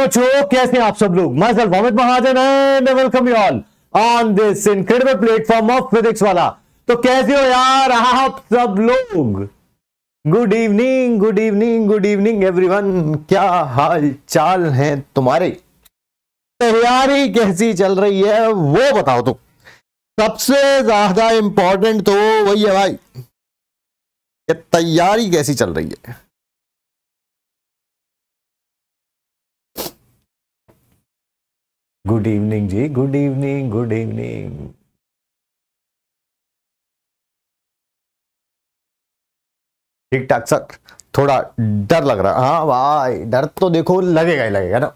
Ocho, कैसे आप सब लोग myself Mohammed Mahajan and welcome you all on this incredible platform वाला तो कैसे हो यार आप सब लोग good evening good evening good evening everyone क्या हाल चाल है तुम्हारे तैयारी कैसी चल रही है वो बताओ तो सबसे ज्यादा इंपॉर्टेंट तो वही है भाई तैयारी कैसी चल रही है good evening ji good evening good evening ठीक ठाक सर थोड़ा डर लग रहा हाँ भाई डर तो देखो लगेगा ही लगेगा ना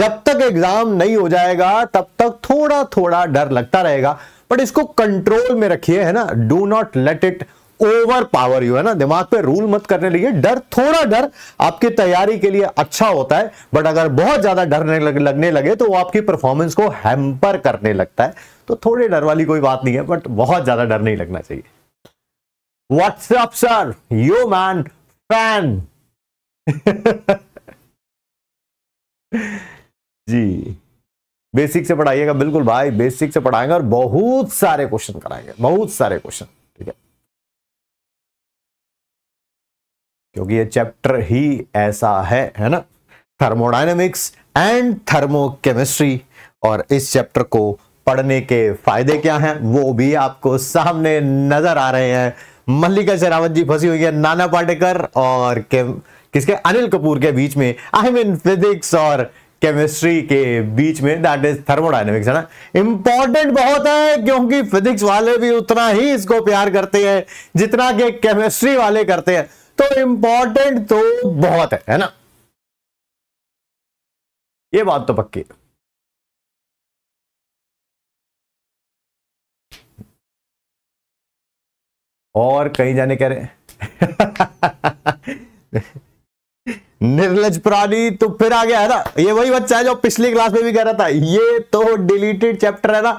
जब तक एग्जाम नहीं हो जाएगा तब तक थोड़ा थोड़ा डर लगता रहेगा बट इसको कंट्रोल में रखिए है ना do not let it overpower you है ना दिमाग पे रूल मत करने लगे डर थोड़ा डर आपकी तैयारी के लिए अच्छा होता है बट अगर बहुत ज्यादा डरने लगने लगे तो वो आपकी परफॉर्मेंस को हैम्पर करने लगता है तो थोड़े डर वाली कोई बात नहीं है बट बहुत ज्यादा डर नहीं लगना चाहिए WhatsApp sir yo man fan ji basic से पढ़ाइएगा बिल्कुल भाई बेसिक से पढ़ाएंगे और बहुत सारे क्वेश्चन कराएंगे बहुत सारे क्वेश्चन क्योंकि ये चैप्टर ही ऐसा है है ना थर्मोडाइनमिक्स एंड थर्मोकेमिस्ट्री और इस चैप्टर को पढ़ने के फायदे क्या हैं वो भी आपको सामने नजर आ रहे हैं मल्लिका शेरावत जी फंसी हुई है नाना पाटेकर और किसके अनिल कपूर के बीच में आई मीन फिजिक्स और केमिस्ट्री के बीच में दैट इज थर्मोडाइनमिक्स है ना इंपॉर्टेंट बहुत है क्योंकि फिजिक्स वाले भी उतना ही इसको प्यार करते हैं जितना के केमिस्ट्री वाले करते हैं तो इंपॉर्टेंट तो बहुत है है ना ये बात तो पक्की और कहीं जाने कह रहे निर्लज प्राणी तो फिर आ गया है ना ये वही बच्चा है जो पिछली क्लास में भी कह रहा था ये तो डिलीटेड चैप्टर है ना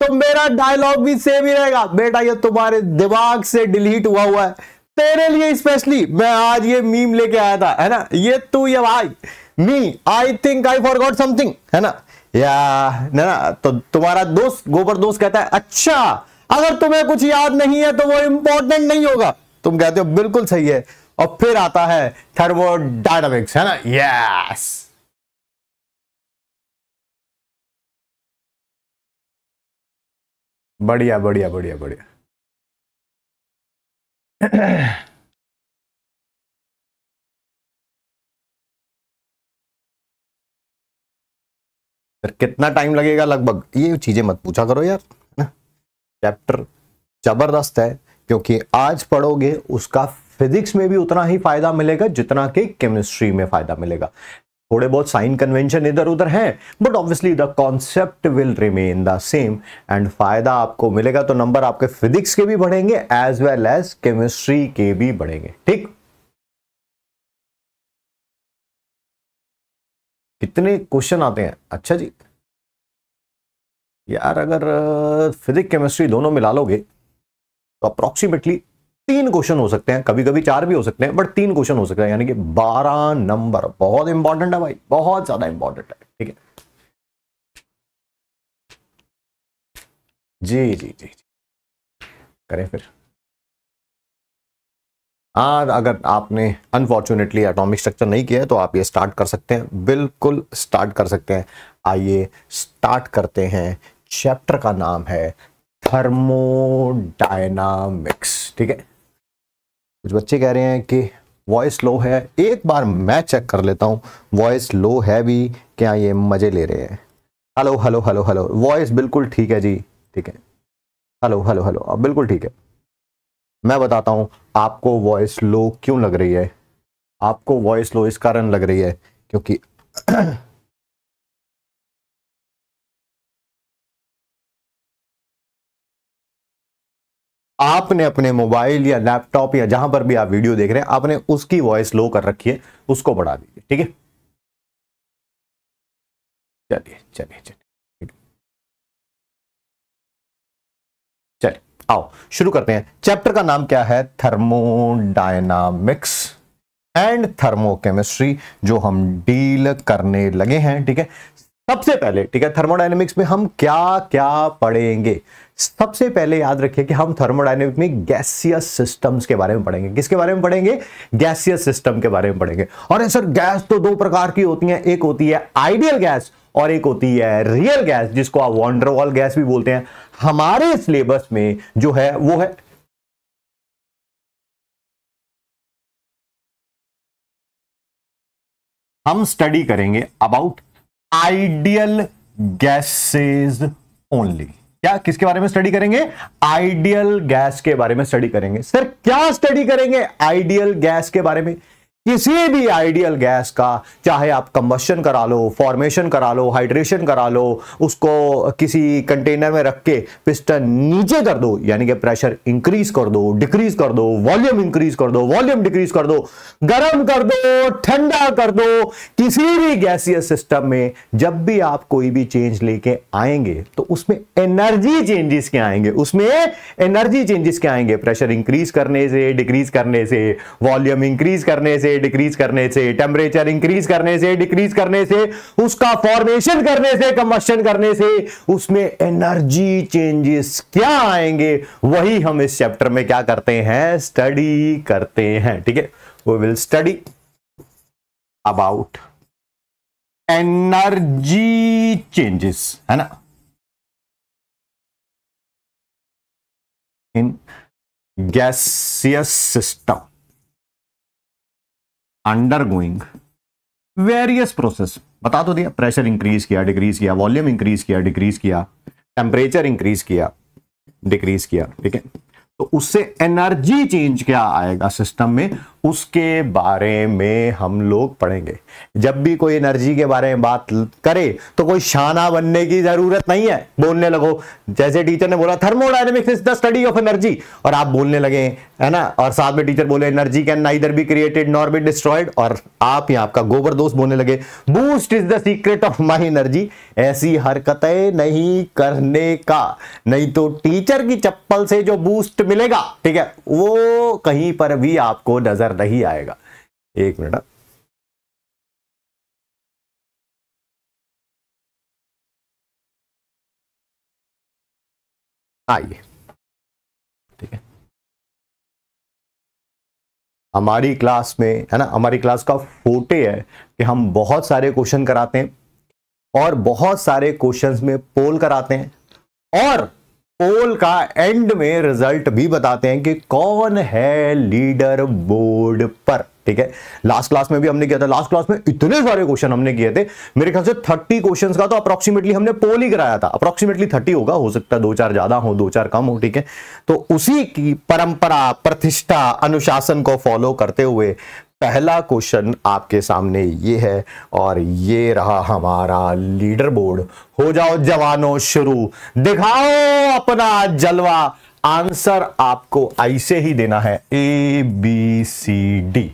तो मेरा डायलॉग भी सेम ही रहेगा बेटा ये तुम्हारे दिमाग से डिलीट हुआ हुआ है तेरे लिए स्पेशली मैं आज ये मीम लेके आया था है ना ये तू या भाई me I think I forgot something है ना या ना, ना तो तुम्हारा दोस्त गोबर दोस्त कहता है अच्छा अगर तुम्हें कुछ याद नहीं है तो वो इंपॉर्टेंट नहीं होगा तुम कहते हो बिल्कुल सही है और फिर आता है थर्मो डायनामिक्स है ना यस बढ़िया बढ़िया बढ़िया बढ़िया फिर कितना टाइम लगेगा लगभग ये चीजें मत पूछा करो यार चैप्टर जबरदस्त है क्योंकि आज पढ़ोगे उसका फिजिक्स में भी उतना ही फायदा मिलेगा जितना कि केमिस्ट्री में फायदा मिलेगा थोड़े बहुत साइन कन्वेंशन इधर उधर हैं but obviously the concept will remain the same and फायदा आपको मिलेगा तो नंबर आपके फिजिक्स के भी बढ़ेंगे एज वेल एज केमिस्ट्री के भी बढ़ेंगे ठीक कितने क्वेश्चन आते हैं अच्छा जी यार अगर फिजिक्स uh, केमिस्ट्री दोनों मिला लोगे तो अप्रोक्सीमेटली तीन क्वेश्चन हो सकते हैं कभी कभी चार भी हो सकते हैं बट तीन क्वेश्चन हो सकते हैं यानी कि बारह नंबर बहुत इंपॉर्टेंट है भाई बहुत ज्यादा इंपॉर्टेंट है ठीक है जी जी जी जी करें फिर आज अगर आपने अनफॉर्चुनेटली एटॉमिक स्ट्रक्चर नहीं किया है तो आप ये स्टार्ट कर सकते हैं बिल्कुल स्टार्ट कर सकते हैं आइए स्टार्ट करते हैं चैप्टर का नाम है थर्मोडायनामिक्स ठीक है कुछ बच्चे कह रहे हैं कि वॉइस लो है एक बार मैं चेक कर लेता हूँ वॉइस लो है भी क्या हाँ, ये मज़े ले रहे हैं hello hello hello hello voice बिल्कुल ठीक है जी ठीक है हेलो हेलो हेलो अब बिल्कुल ठीक है मैं बताता हूँ आपको वॉइस लो क्यों लग रही है आपको वॉइस लो इस कारण लग रही है क्योंकि आपने अपने मोबाइल या लैपटॉप या जहां पर भी आप वीडियो देख रहे हैं आपने उसकी वॉइस लो कर रखी है उसको बढ़ा दीजिए ठीक है चलिए चलिए चलिए चलिए आओ शुरू करते हैं चैप्टर का नाम क्या है थर्मोडायनामिक्स एंड थर्मोकेमिस्ट्री जो हम डील करने लगे हैं ठीक है सबसे पहले ठीक है थर्मोडायनेमिक्स में हम क्या क्या पढ़ेंगे सबसे पहले याद रखिए कि हम थर्मोडाइनमिक में गैसियस सिस्टम्स के बारे में पढ़ेंगे किसके बारे में पढ़ेंगे गैसियस सिस्टम के बारे में पढ़ेंगे और सर गैस तो दो प्रकार की होती है एक होती है आइडियल गैस और एक होती है रियल गैस जिसको आप वॉन्डरवॉल गैस भी बोलते हैं हमारे सिलेबस में जो है वो है हम स्टडी करेंगे अबाउट आइडियल गैसेस ओनली क्या किसके बारे में स्टडी करेंगे आइडियल गैस के बारे में स्टडी करेंगे सर क्या स्टडी करेंगे आइडियल गैस के बारे में किसी भी आइडियल गैस का चाहे आप कम्बशन करा लो फॉर्मेशन करा लो हाइड्रेशन करा लो उसको किसी कंटेनर में रख के पिस्टन नीचे कर दो यानी कि प्रेशर इंक्रीज कर दो डिक्रीज कर दो वॉल्यूम इंक्रीज कर दो वॉल्यूम डिक्रीज कर दो गर्म कर दो ठंडा कर दो किसी भी गैसीय सिस्टम में जब भी आप कोई भी चेंज लेके आएंगे तो उसमें एनर्जी चेंजेस क्या आएंगे उसमें एनर्जी चेंजेस क्या आएंगे प्रेशर इंक्रीज करने से डिक्रीज करने से वॉल्यूम इंक्रीज करने से से डिक्रीज करने से टेम्परेचर इंक्रीज करने से डिक्रीज करने से उसका फॉर्मेशन करने से कंबस्टन करने से उसमें एनर्जी चेंजेस क्या आएंगे वही हम इस चैप्टर में क्या करते हैं स्टडी करते हैं ठीक है वो will study about energy changes है ना in gaseous system undergoing various process बता तो दिया प्रेशर इंक्रीज किया डिक्रीज किया वॉल्यूम इंक्रीज किया डिक्रीज किया टेम्परेचर इंक्रीज किया डिक्रीज किया ठीक है तो उससे एनर्जी चेंज क्या आएगा सिस्टम में उसके बारे में हम लोग पढ़ेंगे जब भी कोई एनर्जी के बारे में बात करे तो कोई शाना बनने की जरूरत नहीं है बोलने लगो जैसे टीचर ने बोला thermodynamics is the study of energy और आप बोलने लगे है ना और साथ में टीचर बोले energy can either be created nor be destroyed और आप या आपका गोबर दोस्त बोलने लगे boost is the secret of my energy ऐसी हरकतें नहीं करने का नहीं तो टीचर की चप्पल से जो बूस्ट मिलेगा ठीक है वो कहीं पर भी आपको नजर दर्द ही आएगा एक मिनट हाँ। आइए ठीक है हमारी क्लास में है ना हमारी क्लास का फोटे है कि हम बहुत सारे क्वेश्चन कराते हैं और बहुत सारे क्वेश्चंस में पोल कराते हैं और पोल का एंड में रिजल्ट भी बताते हैं कि कौन है लीडर बोर्ड पर ठीक है लास्ट क्लास में भी हमने किया था लास्ट क्लास में इतने सारे क्वेश्चन हमने किए थे मेरे ख्याल से थर्टी क्वेश्चंस का तो अप्रोक्सीमेटली हमने पोल ही कराया था अप्रोक्सीमेटली थर्टी होगा हो सकता है दो चार ज्यादा हो दो चार कम हो ठीक है तो उसी की परंपरा प्रतिष्ठा अनुशासन को फॉलो करते हुए पहला क्वेश्चन आपके सामने ये है और ये रहा हमारा लीडर बोर्ड हो जाओ जवानों शुरू दिखाओ अपना जलवा आंसर आपको ऐसे ही देना है ए बी सी डी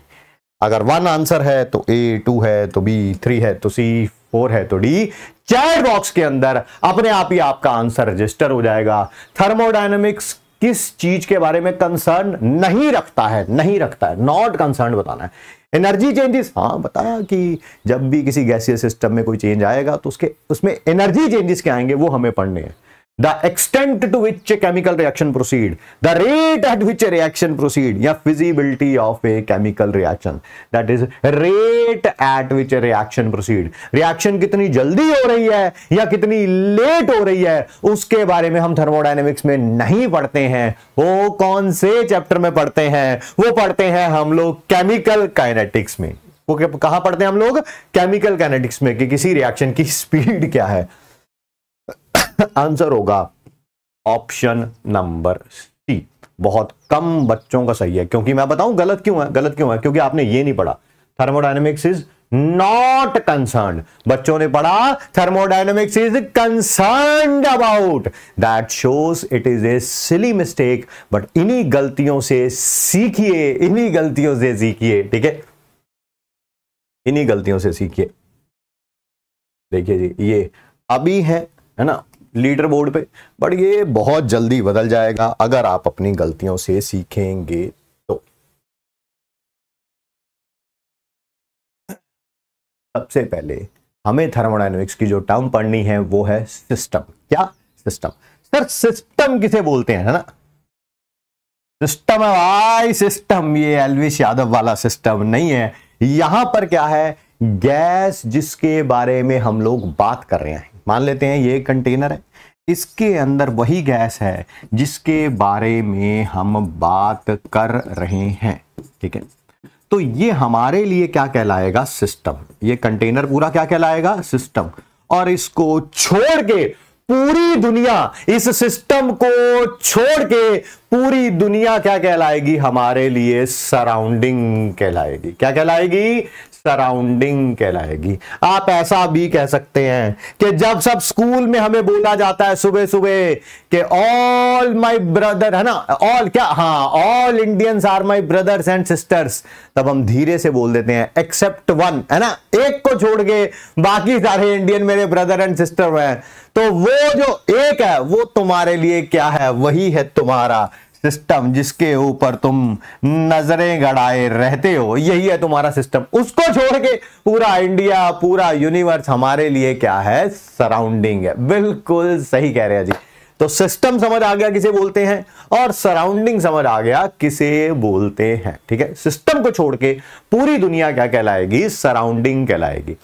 अगर वन आंसर है तो ए टू है तो बी थ्री है तो सी फोर है तो डी चैट बॉक्स के अंदर अपने आप ही आपका आंसर रजिस्टर हो जाएगा थर्मोडाइनमिक्स किस चीज के बारे में कंसर्न नहीं रखता है नहीं रखता है नॉट कंसर्न बताना है एनर्जी चेंजेस हाँ बताया कि जब भी किसी गैसीय सिस्टम में कोई चेंज आएगा तो उसके उसमें एनर्जी चेंजेस क्या आएंगे वो हमें पढ़ने हैं the extent to which a chemical reaction proceed the rate at which a reaction proceed yeah feasibility of a chemical reaction that is rate at which a reaction proceed reaction कितनी जल्दी हो रही है या कितनी लेट हो रही है उसके बारे में हम थर्मोडाइनेमिक्स में नहीं पढ़ते हैं वो कौन से चैप्टर में पढ़ते हैं वो पढ़ते हैं हम लोग केमिकल काइनेटिक्स में वो कहाँ पढ़ते हैं हम लोग केमिकल काइनेटिक्स में कि किसी रिएक्शन की स्पीड क्या है आंसर होगा ऑप्शन नंबर सी बहुत कम बच्चों का सही है क्योंकि मैं बताऊं गलत क्यों है गलत क्यों है क्योंकि आपने ये नहीं पढ़ा थर्मोडाइनमिक्स इज नॉट कंसर्न बच्चों ने पढ़ा thermodynamics is concern about that shows it is a silly mistake but इन्हीं गलतियों से सीखिए इन्हीं गलतियों से सीखिए ठीक है इन्हीं गलतियों से सीखिए देखिए जी ये अभी है है ना लीडर बोर्ड पे बट ये बहुत जल्दी बदल जाएगा अगर आप अपनी गलतियों से सीखेंगे तो सबसे पहले हमें थर्मोडाइनमिक्स की जो टर्म पढ़नी है वो है सिस्टम क्या सिस्टम सर सिस्टम किसे बोलते हैं है ना सिस्टम है भाई सिस्टम ये एलविश यादव वाला सिस्टम नहीं है यहां पर क्या है गैस जिसके बारे में हम लोग बात कर रहे हैं मान लेते हैं ये कंटेनर है इसके अंदर वही गैस है जिसके बारे में हम बात कर रहे हैं ठीक है तो ये हमारे लिए क्या कहलाएगा सिस्टम ये कंटेनर पूरा क्या कहलाएगा सिस्टम और इसको छोड़ के पूरी दुनिया इस सिस्टम को छोड़ के पूरी दुनिया क्या कहलाएगी हमारे लिए सराउंडिंग कहलाएगी क्या कहलाएगी सराउंडिंग कहलाएगी आप ऐसा भी कह सकते हैं कि जब सब स्कूल में हमें बोला जाता है सुबह सुबह कि ऑल माय ब्रदर है ना ऑल क्या हाँ all Indians are my brothers and sisters तब हम धीरे से बोल देते हैं एक्सेप्ट वन है ना एक को छोड़ के बाकी सारे इंडियन मेरे ब्रदर एंड सिस्टर हैं तो वो जो एक है वो तुम्हारे लिए क्या है वही है तुम्हारा सिस्टम जिसके ऊपर तुम नजरें गड़ाए रहते हो यही है तुम्हारा सिस्टम उसको छोड़ के पूरा इंडिया पूरा यूनिवर्स हमारे लिए क्या है सराउंडिंग है बिल्कुल सही कह रहे हैं जी तो सिस्टम समझ आ गया किसे बोलते हैं और सराउंडिंग समझ आ गया किसे बोलते हैं ठीक है सिस्टम को छोड़ के पूरी दुनिया क्या कहलाएगी सराउंडिंग कहलाएगी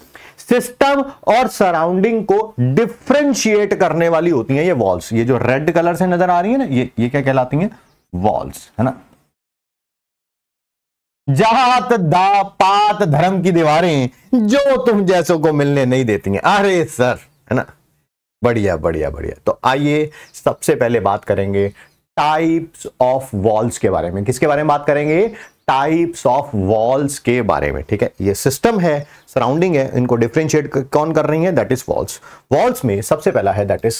सिस्टम और सराउंडिंग को डिफ्रेंशिएट करने वाली होती है ये वॉल्स ये जो रेड कलर से नजर आ रही है ना ये ये क्या कहलाती है वॉल्स है ना जात दा पात धर्म की दीवारें जो तुम जैसों को मिलने नहीं देती हैं अरे सर है ना बढ़िया बढ़िया बढ़िया तो आइए सबसे पहले बात करेंगे टाइप्स ऑफ वॉल्स के बारे में किसके बारे में बात करेंगे टाइप्स ऑफ वॉल्स के बारे में ठीक है ये सिस्टम है सराउंडिंग है इनको डिफ्रेंशिएट कौन कर रही है दैट इज वॉल्स वॉल्स में सबसे पहला है that is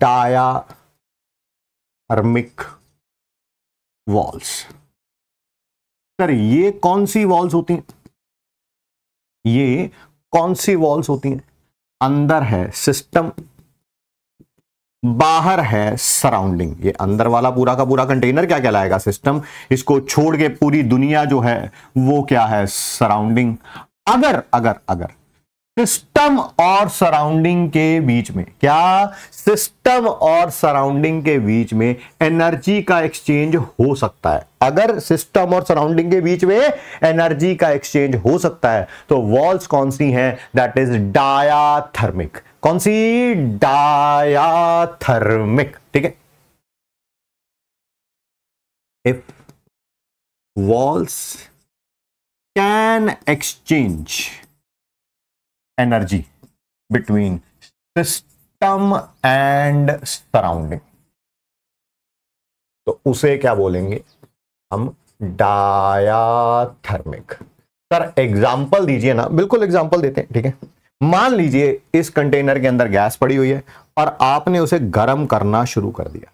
diathermic walls sir ये कौन सी वॉल्स होती हैं ये कौन सी वॉल्स होती हैं अंदर है सिस्टम बाहर है सराउंडिंग ये अंदर वाला पूरा का पूरा कंटेनर क्या कहलाएगा सिस्टम इसको छोड़ के पूरी दुनिया जो है वो क्या है सराउंडिंग अगर अगर अगर सिस्टम और सराउंडिंग के बीच में क्या सिस्टम और सराउंडिंग के बीच में एनर्जी का एक्सचेंज हो सकता है अगर सिस्टम और सराउंडिंग के बीच में एनर्जी का एक्सचेंज हो सकता है तो वॉल्स कौन सी हैं दैट इज डायाथर्मिक कौन सी डायाथर्मिक ठीक है if walls can exchange energy between system and surrounding तो उसे क्या बोलेंगे हम डायाथर्मिक सर एग्जांपल दीजिए ना बिल्कुल एग्जांपल देते हैं ठीक है मान लीजिए इस कंटेनर के अंदर गैस पड़ी हुई है और आपने उसे गर्म करना शुरू कर दिया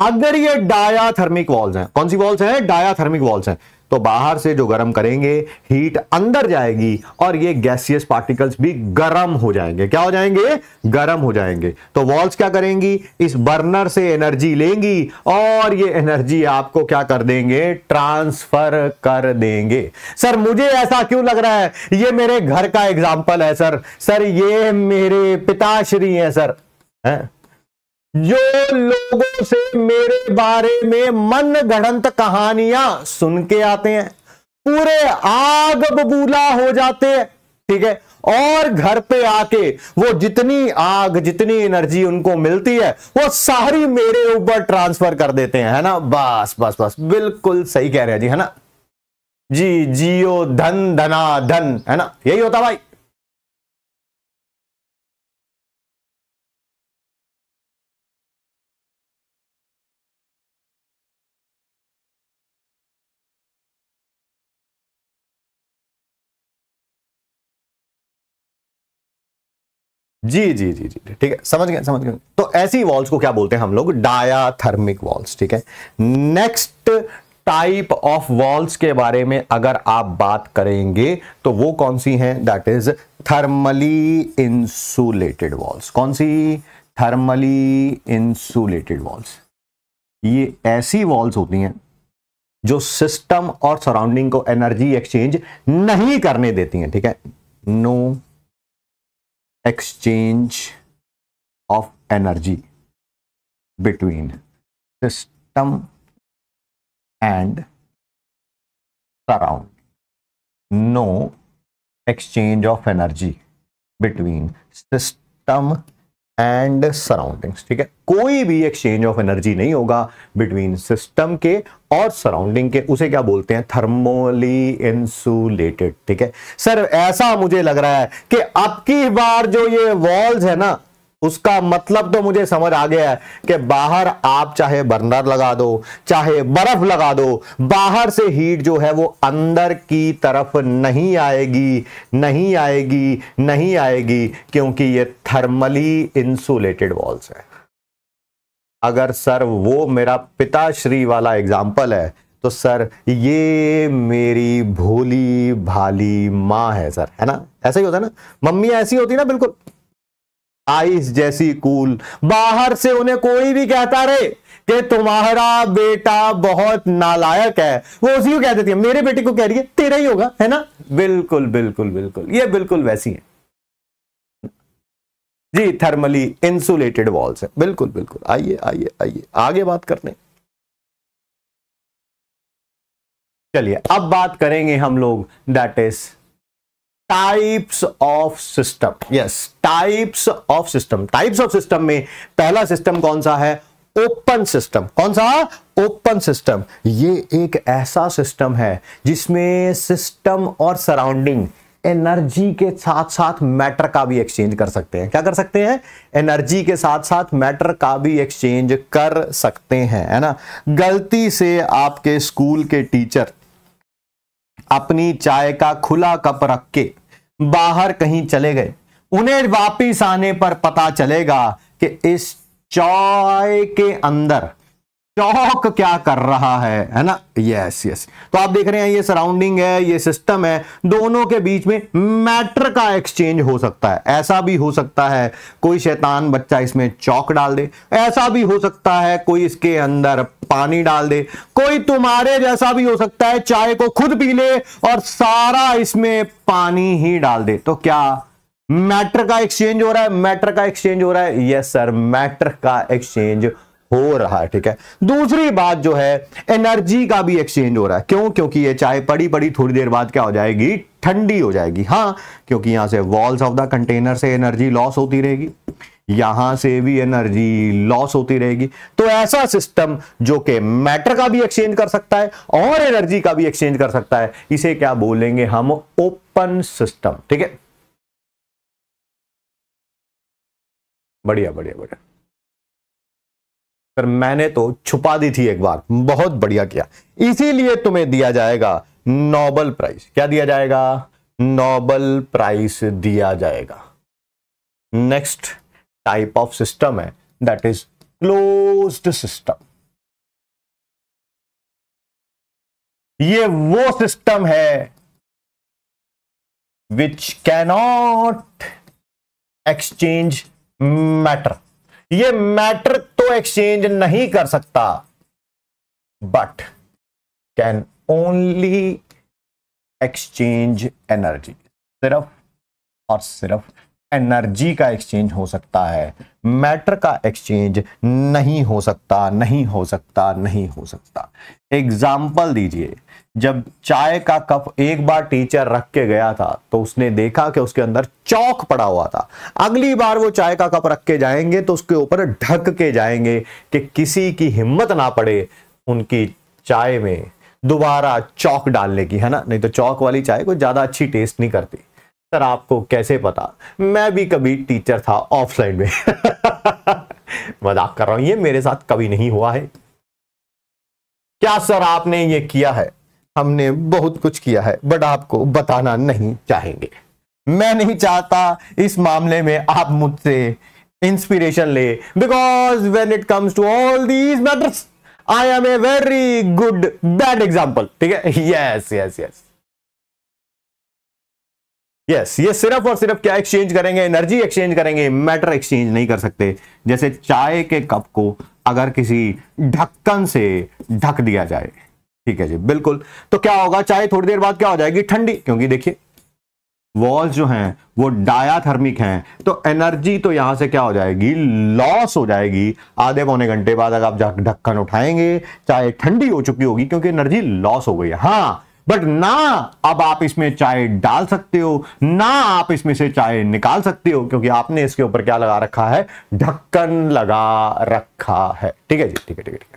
अगर ये डायाथर्मिक वॉल्स हैं कौन सी वॉल्स हैं डायाथर्मिक वॉल्स हैं तो बाहर से जो गर्म करेंगे हीट अंदर जाएगी और ये गैसियस पार्टिकल्स भी गर्म हो जाएंगे क्या हो जाएंगे गर्म हो जाएंगे तो वॉल्स क्या करेंगी इस बर्नर से एनर्जी लेंगी और ये एनर्जी आपको क्या कर देंगे ट्रांसफर कर देंगे सर मुझे ऐसा क्यों लग रहा है ये मेरे घर का एग्जाम्पल है सर सर ये मेरे पिताश्री है सर है? जो लोगों से मेरे बारे में मन गढ़ंत कहानियां सुन के आते हैं पूरे आग बबूला हो जाते हैं ठीक है और घर पे आके वो जितनी आग जितनी एनर्जी उनको मिलती है वो सारी मेरे ऊपर ट्रांसफर कर देते हैं है ना बस बस बस बिल्कुल सही कह रहे हैं जी है ना जी जियो धन धना धन है ना यही होता भाई जी जी जी जी ठीक है समझ गए समझ गए तो ऐसी वॉल्स को क्या बोलते हैं हम लोग डायाथर्मिक वॉल्स ठीक है नेक्स्ट टाइप ऑफ वॉल्स के बारे में अगर आप बात करेंगे तो वो कौन सी हैं that is thermally insulated walls कौन सी थर्मली इंसुलेटेड वॉल्स ये ऐसी वॉल्स होती हैं जो सिस्टम और सराउंडिंग को एनर्जी एक्सचेंज नहीं करने देती हैं ठीक है no no exchange of energy between system and surround no exchange of energy between system and surroundings ठीक है कोई भी एक्सचेंज ऑफ एनर्जी नहीं होगा बिटवीन सिस्टम के और सराउंडिंग के उसे क्या बोलते हैं थर्मोली इंसुलेटेड ठीक है सर ऐसा मुझे लग रहा है कि अब की बार जो ये वॉल्स है ना उसका मतलब तो मुझे समझ आ गया है कि बाहर आप चाहे बर्नर लगा दो चाहे बर्फ लगा दो बाहर से हीट जो है वो अंदर की तरफ नहीं आएगी नहीं आएगी नहीं आएगी क्योंकि ये थर्मली इंसुलेटेड वॉल्स है अगर सर वो मेरा पिताश्री वाला एग्जाम्पल है तो सर ये मेरी भोली भाली माँ है सर है ना ऐसा ही होता है ना मम्मी ऐसी होती है ना बिल्कुल आइस जैसी कूल बाहर से उन्हें कोई भी कहता रहे कि तुम्हारा बेटा बहुत नालायक है वो उसी को कह देती है मेरे बेटे को कह रही है तेरा ही होगा है ना बिल्कुल बिल्कुल बिल्कुल ये बिल्कुल वैसी है जी थर्मली इंसुलेटेड वॉल्स है बिल्कुल बिल्कुल आइए आइए आइए आगे बात करने चलिए अब बात करेंगे हम लोग that is types of system yes types of system types of system में पहला सिस्टम कौन सा है ओपन सिस्टम कौन सा ओपन सिस्टम ये एक ऐसा सिस्टम है जिसमें सिस्टम और सराउंडिंग एनर्जी के साथ साथ मैटर का भी एक्सचेंज कर सकते हैं क्या कर सकते हैं एनर्जी के साथ साथ मैटर का भी एक्सचेंज कर सकते हैं है ना गलती से आपके स्कूल के टीचर अपनी चाय का खुला कप रख के बाहर कहीं चले गए उन्हें वापिस आने पर पता चलेगा कि इस चाय के अंदर चौक क्या कर रहा है है ना यस यस तो आप देख रहे हैं ये सराउंडिंग है ये सिस्टम है दोनों के बीच में मैटर का एक्सचेंज हो सकता है ऐसा भी हो सकता है कोई शैतान बच्चा इसमें चौक डाल दे ऐसा भी हो सकता है कोई इसके अंदर पानी डाल दे कोई तुम्हारे जैसा भी हो सकता है चाय को खुद पी ले और सारा इसमें पानी ही डाल दे तो क्या मैटर का एक्सचेंज हो रहा है मैटर का एक्सचेंज हो रहा है यस सर मैटर का एक्सचेंज हो रहा है ठीक है दूसरी बात जो है एनर्जी का भी एक्सचेंज हो रहा है क्यों क्योंकि ये चाय पड़ी पड़ी थोड़ी देर बाद क्या हो जाएगी ठंडी हो जाएगी हाँ क्योंकि यहां से वॉल्स ऑफ द कंटेनर से एनर्जी लॉस होती रहेगी यहां से भी एनर्जी लॉस होती रहेगी तो ऐसा सिस्टम जो कि मैटर का भी एक्सचेंज कर सकता है और एनर्जी का भी एक्सचेंज कर सकता है इसे क्या बोलेंगे हम ओपन सिस्टम ठीक है बढ़िया बढ़िया बढ़िया पर मैंने तो छुपा दी थी एक बार बहुत बढ़िया किया इसीलिए तुम्हें दिया जाएगा नोबल प्राइज क्या दिया जाएगा नोबल प्राइज दिया जाएगा नेक्स्ट टाइप ऑफ सिस्टम है दैट इज क्लोज्ड सिस्टम ये वो सिस्टम है विच कैनॉट एक्सचेंज मैटर ये मैटर तो एक्सचेंज नहीं कर सकता but can only exchange energy सिर्फ और सिर्फ एनर्जी का एक्सचेंज हो सकता है मैटर का एक्सचेंज नहीं हो सकता नहीं हो सकता नहीं हो सकता एग्जाम्पल दीजिए जब चाय का कप एक बार टीचर रख के गया था तो उसने देखा कि उसके अंदर चौक पड़ा हुआ था अगली बार वो चाय का कप रख के जाएंगे तो उसके ऊपर ढक के जाएंगे कि किसी की हिम्मत ना पड़े उनकी चाय में दोबारा चौक डालने की है ना नहीं तो चौक वाली चाय को ज्यादा अच्छी टेस्ट नहीं करती सर आपको कैसे पता मैं भी कभी टीचर था ऑफलाइन में मजाक कर रहा हूं ये मेरे साथ कभी नहीं हुआ है क्या सर आपने ये किया है हमने बहुत कुछ किया है बट आपको बताना नहीं चाहेंगे मैं नहीं चाहता इस मामले में आप मुझसे इंस्पिरेशन ले because when it comes to all these matters I am a very good bad example ठीक है यस यस यस यस ये सिर्फ और सिर्फ क्या एक्सचेंज करेंगे एनर्जी एक्सचेंज करेंगे मैटर एक्सचेंज नहीं कर सकते जैसे चाय के कप को अगर किसी ढक्कन से ढक दिया जाए ठीक है जी बिल्कुल तो क्या होगा चाहे थोड़ी देर बाद क्या हो जाएगी ठंडी क्योंकि देखिए वॉल्स जो हैं वो डायाथर्मिक हैं तो एनर्जी तो यहां से क्या हो जाएगी लॉस हो जाएगी आधे पौने घंटे बाद अगर आप ढक्कन उठाएंगे चाहे ठंडी हो चुकी होगी क्योंकि एनर्जी लॉस हो गई हाँ बट ना अब आप इसमें चाय डाल सकते हो ना आप इसमें से चाय निकाल सकते हो क्योंकि आपने इसके ऊपर क्या लगा रखा है ढक्कन लगा रखा है ठीक है जी ठीक है ठीक है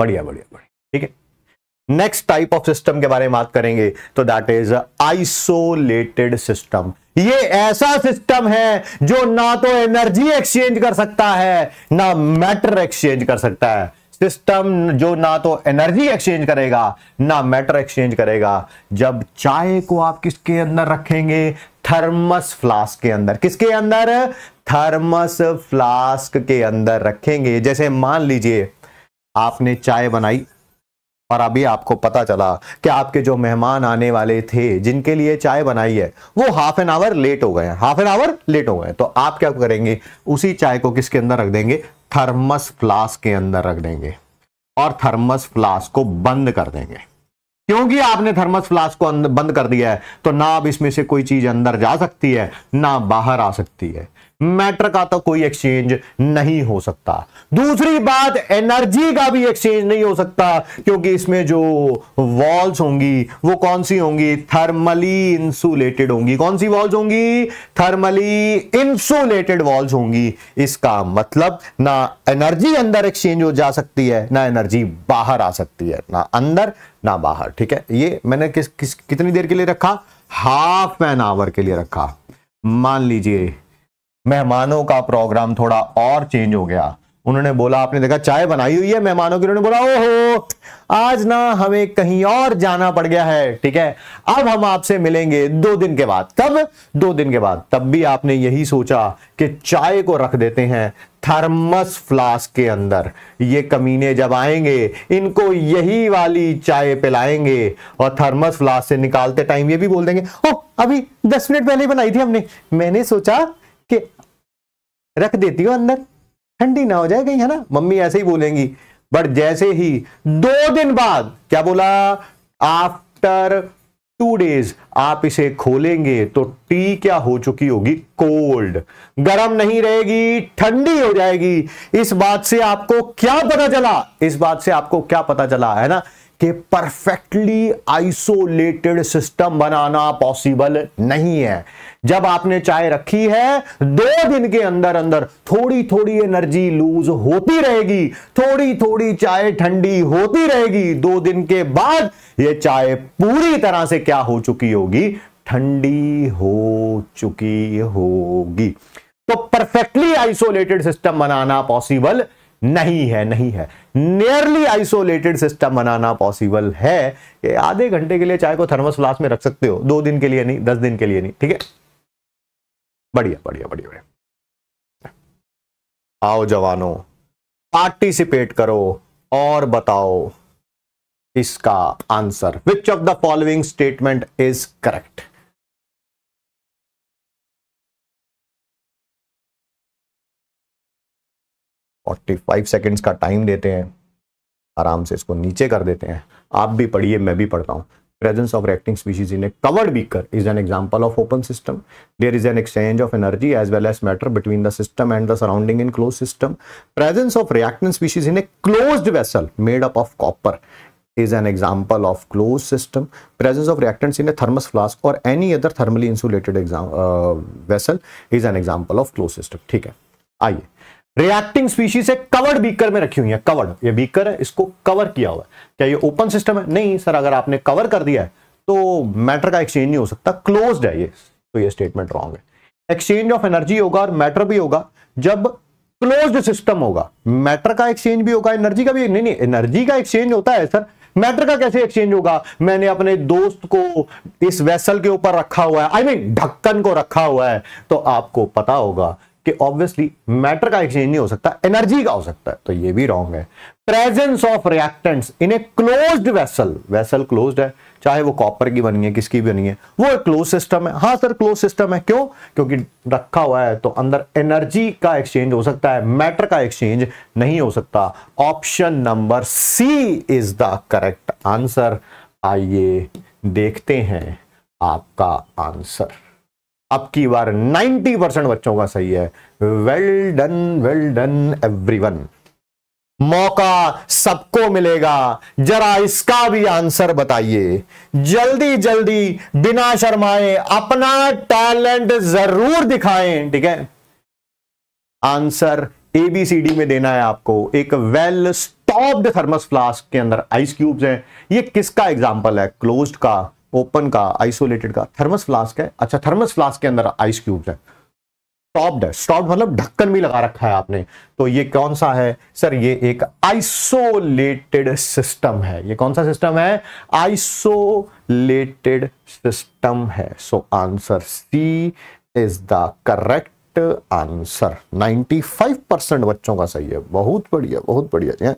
बढ़िया बढ़िया बढ़िया ठीक है नेक्स्ट टाइप ऑफ सिस्टम के बारे में बात करेंगे तो दैट इज आइसोलेटेड सिस्टम ये ऐसा सिस्टम है जो ना तो एनर्जी एक्सचेंज कर सकता है ना मैटर एक्सचेंज कर सकता है सिस्टम जो ना तो एनर्जी एक्सचेंज करेगा ना मैटर एक्सचेंज करेगा जब चाय को आप किसके अंदर रखेंगे थर्मस फ्लास्क के अंदर किसके अंदर थर्मस फ्लास्क के अंदर रखेंगे जैसे मान लीजिए आपने चाय बनाई और अभी आपको पता चला कि आपके जो मेहमान आने वाले थे जिनके लिए चाय बनाई है वो हाफ एन आवर लेट हो गए हाफ एन आवर लेट हो गए तो आप क्या करेंगे उसी चाय को किसके अंदर रख देंगे थर्मस फ्लास्क के अंदर रख देंगे और थर्मस फ्लास्क को बंद कर देंगे क्योंकि आपने थर्मस फ्लास्क को बंद कर दिया है तो ना अब इसमें से कोई चीज अंदर जा सकती है ना बाहर आ सकती है मैटर का तो कोई एक्सचेंज नहीं हो सकता दूसरी बात एनर्जी का भी एक्सचेंज नहीं हो सकता क्योंकि इसमें जो वॉल्स होंगी वो कौन सी होंगी थर्मली इंसुलेटेड होंगी कौन सी वॉल्स होंगी थर्मली इंसुलेटेड वॉल्स होंगी इसका मतलब ना एनर्जी अंदर एक्सचेंज हो जा सकती है ना एनर्जी बाहर आ सकती है ना अंदर ना बाहर ठीक है ये मैंने किस, किस कितनी देर के लिए रखा हाफ एन आवर के लिए रखा मान लीजिए मेहमानों का प्रोग्राम थोड़ा और चेंज हो गया उन्होंने बोला आपने देखा चाय बनाई हुई है मेहमानों की उन्होंने बोला ओहो आज ना हमें कहीं और जाना पड़ गया है ठीक है अब हम आपसे मिलेंगे दो दिन के बाद तब दो दिन के बाद तब भी आपने यही सोचा कि चाय को रख देते हैं थर्मस फ्लास्क के अंदर ये कमीने जब आएंगे इनको यही वाली चाय पिलाएंगे और थर्मस फ्लास्क से निकालते टाइम ये भी बोल देंगे ओ अभी दस मिनट पहले ही बनाई थी हमने मैंने सोचा रख देती हो अंदर ठंडी ना हो जाए कहीं है ना मम्मी ऐसे ही बोलेंगी बट जैसे ही दो दिन बाद क्या बोला आफ्टर टू डेज आप इसे खोलेंगे तो टी क्या हो चुकी होगी कोल्ड गर्म नहीं रहेगी ठंडी हो जाएगी इस बात से आपको क्या पता चला इस बात से आपको क्या पता चला है ना कि परफेक्टली आइसोलेटेड सिस्टम बनाना पॉसिबल नहीं है जब आपने चाय रखी है दो दिन के अंदर अंदर थोड़ी थोड़ी एनर्जी लूज होती रहेगी थोड़ी थोड़ी चाय ठंडी होती रहेगी दो दिन के बाद यह चाय पूरी तरह से क्या हो चुकी होगी ठंडी हो चुकी होगी तो परफेक्टली आइसोलेटेड सिस्टम बनाना पॉसिबल नहीं है नहीं है नियरली आइसोलेटेड सिस्टम बनाना पॉसिबल है ये आधे घंटे के लिए चाय को थर्मस फ्लास में रख सकते हो दो दिन के लिए नहीं दस दिन के लिए नहीं ठीक है बढ़िया बढ़िया बढ़िया बढ़िया आओ जवानों पार्टिसिपेट करो और बताओ इसका answer which of the following statement is correct forty five seconds का टाइम देते हैं आराम से इसको नीचे कर देते हैं आप भी पढ़िए मैं भी पढ़ता हूँ presence of reacting species in a covered beaker is an example of open system. There is an exchange of energy as well as matter between the system and the surrounding enclosed system. Presence of reactant species in a closed vessel made up of copper is an example of closed system. Presence of reactants in a thermos flask or any other thermally insulated exam, uh, vessel is an example of closed system. ठीक है, आइए reacting species है covered beaker में रखी हुई है covered ये beaker है इसको कवर किया हुआ है क्या ये ओपन सिस्टम है नहीं सर अगर आपने कवर कर दिया है तो मैटर का एक्सचेंज नहीं हो सकता क्लोज है ये तो ये स्टेटमेंट रॉन्ग है एक्सचेंज ऑफ एनर्जी होगा और मैटर भी होगा जब क्लोज सिस्टम होगा मैटर का एक्सचेंज भी होगा एनर्जी का भी नहीं नहीं एनर्जी का एक्सचेंज होता है सर मैटर का कैसे एक्सचेंज होगा मैंने अपने दोस्त को इस वेसल के ऊपर रखा हुआ है आई I मीन mean, ढक्कन को रखा हुआ है तो आपको पता होगा कि ऑब्वियसली मैटर का एक्सचेंज नहीं हो सकता एनर्जी का हो सकता है तो ये भी रॉन्ग है presence of reactants in a closed vessel vessel closed है चाहे वो कॉपर की बनी है किसकी बनी है वो एक क्लोज सिस्टम है हाँ सर क्लोज सिस्टम है क्यों क्योंकि रखा हुआ है तो अंदर एनर्जी का एक्सचेंज हो सकता है मैटर का एक्सचेंज नहीं हो सकता option number C is the correct answer आइए देखते हैं आपका आंसर अब की बार 90 परसेंट बच्चों का सही है well done well done everyone मौका सबको मिलेगा जरा इसका भी आंसर बताइए जल्दी जल्दी बिना शर्माए अपना टैलेंट जरूर दिखाएं ठीक है आंसर एबीसीडी में देना है आपको एक वेल स्टॉप्ड थर्मस फ्लास्क के अंदर आइस क्यूब्स हैं ये किसका एग्जांपल है क्लोज्ड का ओपन का आइसोलेटेड का थर्मस फ्लास्क है अच्छा थर्मस फ्लास्क के अंदर आइस क्यूब्स है स्टॉप्ड है स्टॉप्ड मतलब ढक्कन भी लगा रखा है आपने तो ये कौन सा है सर ये एक आइसोलेटेड सिस्टम है ये कौन सा सिस्टम है आइसोलेटेड सिस्टम है so answer C is the correct answer 95 percent बच्चों का सही है बहुत बढ़िया बहुत बढ़िया जी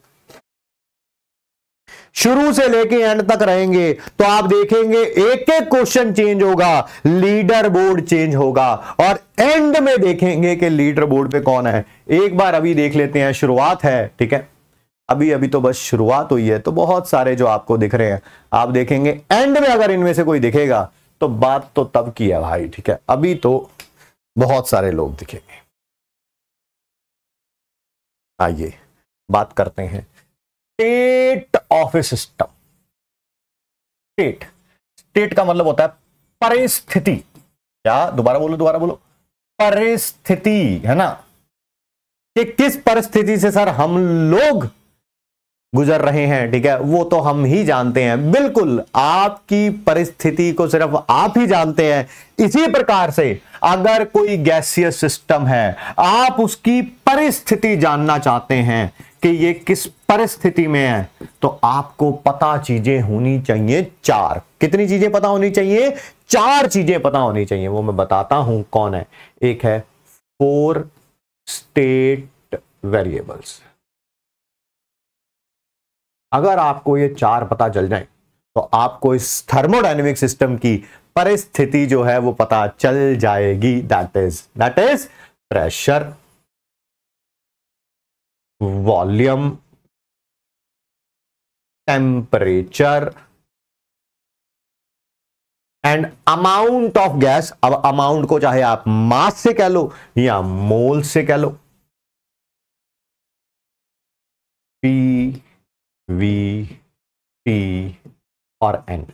शुरू से लेके एंड तक रहेंगे तो आप देखेंगे एक एक क्वेश्चन चेंज होगा लीडर बोर्ड चेंज होगा और एंड में देखेंगे कि लीडर बोर्ड पे कौन है एक बार अभी देख लेते हैं शुरुआत है ठीक है अभी अभी तो बस शुरुआत हुई है तो बहुत सारे जो आपको दिख रहे हैं आप देखेंगे एंड में अगर इनमें से कोई दिखेगा तो बात तो तब की है भाई ठीक है अभी तो बहुत सारे लोग दिखेंगे आइए बात करते हैं state of a system state state का मतलब होता है परिस्थिति क्या दोबारा बोलो दोबारा बोलो परिस्थिति है ना कि किस परिस्थिति से सर हम लोग गुजर रहे हैं ठीक है वो तो हम ही जानते हैं बिल्कुल आपकी परिस्थिति को सिर्फ आप ही जानते हैं इसी प्रकार से अगर कोई गैसियस सिस्टम है आप उसकी परिस्थिति जानना चाहते हैं कि ये किस परिस्थिति में है तो आपको पता चीजें होनी चाहिए चार कितनी चीजें पता होनी चाहिए चार चीजें पता होनी चाहिए वो मैं बताता हूं कौन है एक है फोर स्टेट वेरिएबल्स अगर आपको ये चार पता चल जाए तो आपको इस थर्मोडाइनमिक सिस्टम की परिस्थिति जो है वो पता चल जाएगी that is that is pressure volume temperature and amount of gas अब अमाउंट को चाहे आप मास से कह लो या मोल से कह लो पी वी टी और एन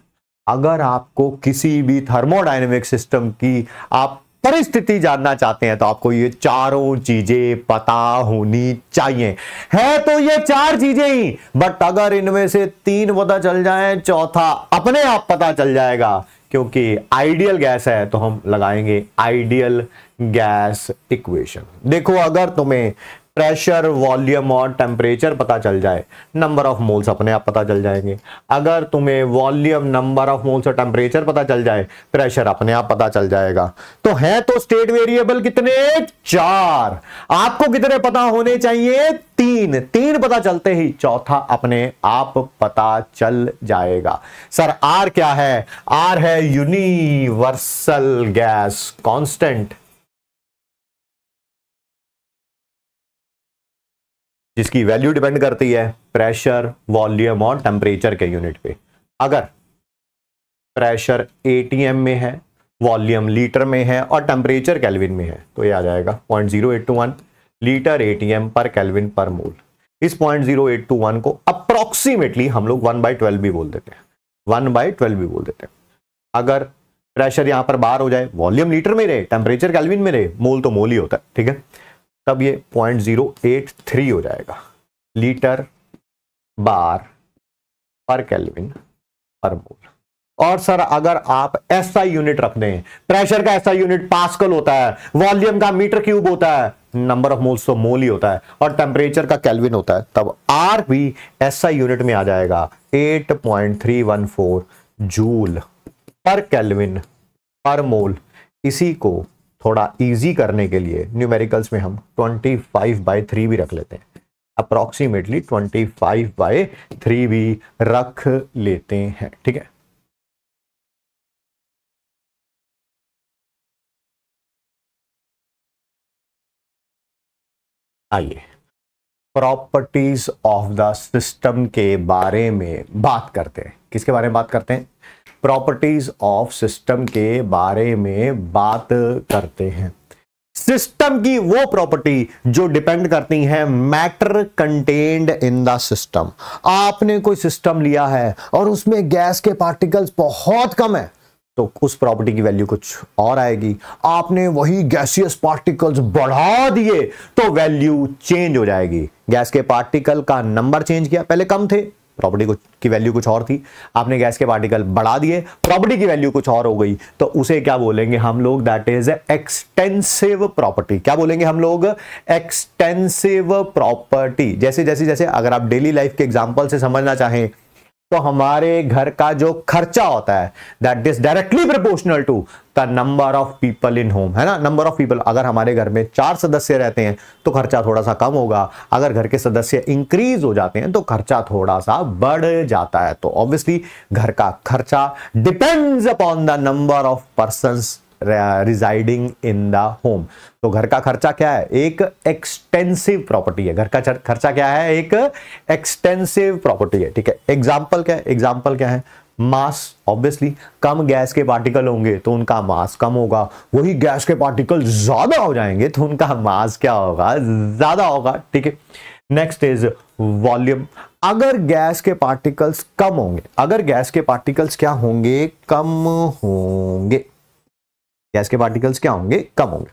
अगर आपको किसी भी थर्मोडाइनमिक सिस्टम की आप परिस्थिति जानना चाहते हैं तो आपको ये चारों चीजें पता होनी चाहिए है तो ये चार चीजें ही बट अगर इनमें से तीन पता चल जाए चौथा अपने आप पता चल जाएगा क्योंकि आइडियल गैस है तो हम लगाएंगे आइडियल गैस इक्वेशन देखो अगर तुम्हें प्रेशर वॉल्यूम और टेम्परेचर पता चल जाए नंबर ऑफ मोल्स अपने आप पता चल जाएंगे अगर तुम्हें वॉल्यूम नंबर ऑफ मोल्स और टेम्परेचर पता चल जाए प्रेशर अपने आप पता चल जाएगा तो है तो स्टेट वेरिएबल कितने चार आपको कितने पता होने चाहिए तीन तीन पता चलते ही चौथा अपने आप पता चल जाएगा सर आर क्या है आर है यूनिवर्सल गैस कॉन्स्टेंट जिसकी वैल्यू डिपेंड करती है प्रेशर वॉल्यूम और टेम्परेचर के यूनिट पे अगर प्रेशर ए में है वॉल्यूम लीटर में है और टेम्परेचर कैलविन में है तो ये आ जाएगा point zero eight two one litre A per kelvin per mole इस point zero eight two one को अप्रोक्सीमेटली हम लोग वन बाई ट्वेल्व भी बोल देते हैं वन बाई ट्वेल्व भी बोल देते हैं अगर प्रेशर यहां पर बाहर हो जाए वॉल्यूम लीटर में रहे टेम्परेचर कैलविन में रहे मोल तो मोल ही होता है ठीक है तब ये पॉइंट जीरो एट थ्री हो जाएगा लीटर बार पर कैलविन पर मोल और सर अगर आप ऐसा यूनिट रख दें प्रेशर का ऐसा यूनिट पास्कल होता है वॉल्यूम का मीटर क्यूब होता है नंबर ऑफ मोल्स तो मोल ही होता है और टेम्परेचर का कैलविन होता है तब आर भी ऐसा यूनिट में आ जाएगा 8.314 जूल पर कैलविन पर मोल इसी को थोड़ा इजी करने के लिए न्यूमेरिकल्स में हम 25 फाइव बाई थ्री भी रख लेते हैं अप्रॉक्सीमेटली 25 फाइव बाई थ्री भी रख लेते हैं ठीक है आइए प्रॉपर्टीज ऑफ द सिस्टम के बारे में बात करते हैं किसके बारे में बात करते हैं प्रॉपर्टीज ऑफ सिस्टम के बारे में बात करते हैं सिस्टम की वो प्रॉपर्टी जो डिपेंड करती है matter contained in the system आपने कोई सिस्टम लिया है और उसमें गैस के पार्टिकल्स बहुत कम है तो उस प्रॉपर्टी की वैल्यू कुछ और आएगी आपने वही गैसियस पार्टिकल्स बढ़ा दिए तो वैल्यू चेंज हो जाएगी गैस के पार्टिकल का नंबर चेंज किया पहले कम थे प्रॉपर्टी की वैल्यू कुछ और थी आपने गैस के पार्टिकल बढ़ा दिए प्रॉपर्टी की वैल्यू कुछ और हो गई तो उसे क्या बोलेंगे हम लोग दैट इज एक्सटेंसिव प्रॉपर्टी क्या बोलेंगे हम लोग एक्सटेंसिव प्रॉपर्टी जैसे जैसे जैसे अगर आप डेली लाइफ के एग्जाम्पल से समझना चाहें तो हमारे घर का जो खर्चा होता है that is directly proportional to number of people in home है ना नंबर ऑफ पीपल अगर हमारे घर में चार सदस्य रहते हैं तो खर्चा थोड़ा सा कम होगा अगर घर के सदस्य इंक्रीज हो जाते हैं तो खर्चा थोड़ा सा बढ़ जाता है तो ऑब्वियसली घर का खर्चा depends upon the number of person residing in the home तो घर का खर्चा क्या है एक एक्सटेंसिव प्रॉपर्टी है घर का खर्चा क्या है एक एक्सटेंसिव प्रॉपर्टी है ठीक है एग्जाम्पल क्या है एग्जाम्पल क्या है मास ऑब्वियसली कम गैस के पार्टिकल होंगे तो उनका मास कम होगा वही गैस के पार्टिकल ज्यादा हो जाएंगे तो उनका मास क्या होगा ज्यादा होगा ठीक है नेक्स्ट इज वॉल्यूम अगर गैस के पार्टिकल्स कम होंगे अगर गैस के पार्टिकल्स क्या होंगे कम होंगे गैस के पार्टिकल्स क्या होंगे कम होंगे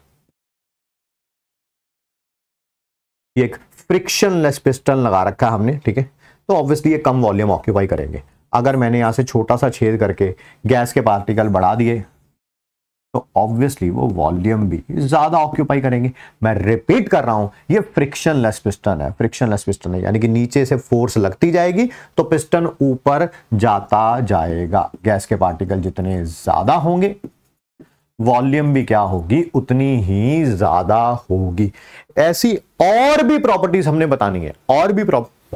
एक फ्रिक्शनलेस पिस्टन लगा रखा है हमने ठीक है तो ऑब्वियसली ये कम वॉल्यूम ऑक्यूपाई करेंगे अगर मैंने यहां से छोटा सा छेद करके गैस के पार्टिकल बढ़ा दिए तो ऑब्वियसली वो वॉल्यूम भी ज़्यादा ऑक्यूपाई करेंगे मैं रिपीट कर रहा हूं ये लेस पिस्टन है लेस पिस्टन है यानी कि नीचे से फोर्स लगती जाएगी तो पिस्टन ऊपर जाता जाएगा गैस के पार्टिकल जितने ज़्यादा होंगे वॉल्यूम भी क्या होगी उतनी ही ज़्यादा होगी ऐसी और भी प्रॉपर्टीज हमने बतानी है और भी प्रॉपर्टी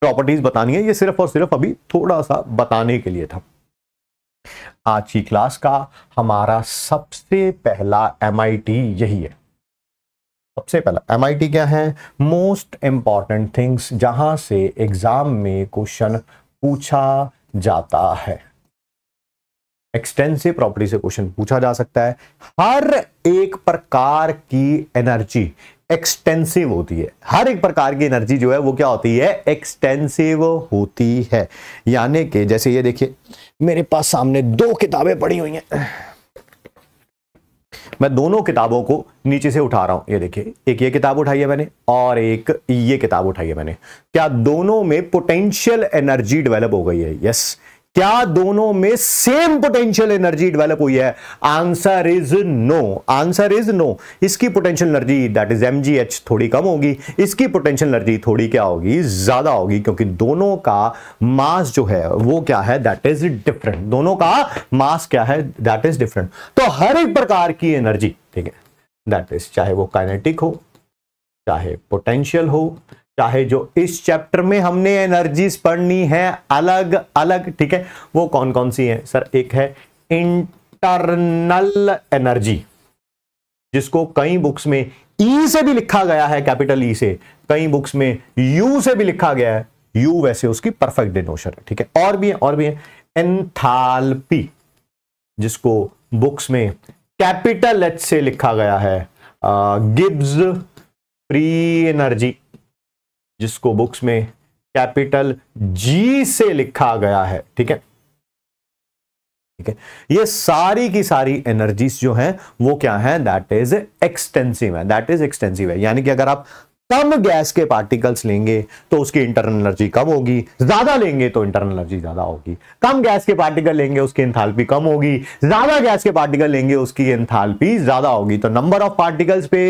प्रॉपर्टीज बतानी है ये सिर्फ और सिर्फ अभी थोड़ा सा बताने के लिए था आज की क्लास का हमारा सबसे पहला एम यही है सबसे पहला एम क्या है मोस्ट इंपॉर्टेंट थिंग्स जहां से एग्जाम में क्वेश्चन पूछा जाता है एक्सटेंसिव प्रॉपर्टी से क्वेश्चन पूछा जा सकता है हर एक प्रकार की एनर्जी एक्सटेंसिव होती है हर एक प्रकार की एनर्जी जो है वो क्या होती है एक्सटेंसिव होती है यानी कि जैसे ये देखिए मेरे पास सामने दो किताबें पड़ी हुई हैं मैं दोनों किताबों को नीचे से उठा रहा हूं ये देखिए एक ये किताब उठाई है मैंने और एक ये किताब उठाई है मैंने क्या दोनों में पोटेंशियल एनर्जी डेवलप हो गई है यस क्या दोनों में सेम पोटेंशियल एनर्जी डेवलप हुई है answer is no answer is no इसकी potential energy that is M थोड़ी कम होगी इसकी पोटेंशियल एनर्जी थोड़ी क्या होगी ज्यादा होगी क्योंकि दोनों का मास जो है वो क्या है दैट इज डिफरेंट दोनों का मास क्या है दैट इज डिफरेंट तो हर एक प्रकार की एनर्जी ठीक है दैट इज चाहे वो काइनेटिक हो चाहे पोटेंशियल हो चाहे जो इस चैप्टर में हमने एनर्जीज पढ़नी है अलग अलग ठीक है वो कौन कौन सी है सर एक है इंटरनल एनर्जी जिसको कई बुक्स में ई e से भी लिखा गया है कैपिटल ई e से कई बुक्स में यू से भी लिखा गया है यू वैसे उसकी परफेक्ट डिनोशन है ठीक है और भी है और भी है एंथालपी जिसको बुक्स में कैपिटल एच से लिखा गया है गिब्स फ्री एनर्जी जिसको बुक्स में कैपिटल जी से लिखा गया है ठीक है ठीक है ये सारी की सारी एनर्जीज जो हैं वो क्या है दैट इज एक्सटेंसिव है दैट इज एक्सटेंसिव है यानी कि अगर आप कम गैस के पार्टिकल्स लेंगे तो उसकी इंटरनल एनर्जी कम होगी ज्यादा लेंगे तो इंटरनल एनर्जी ज्यादा होगी कम गैस के पार्टिकल लेंगे उसकी एंथाल्पी कम होगी ज्यादा गैस के पार्टिकल लेंगे उसकी एंथाल्पी ज्यादा होगी तो नंबर ऑफ पार्टिकल्स पे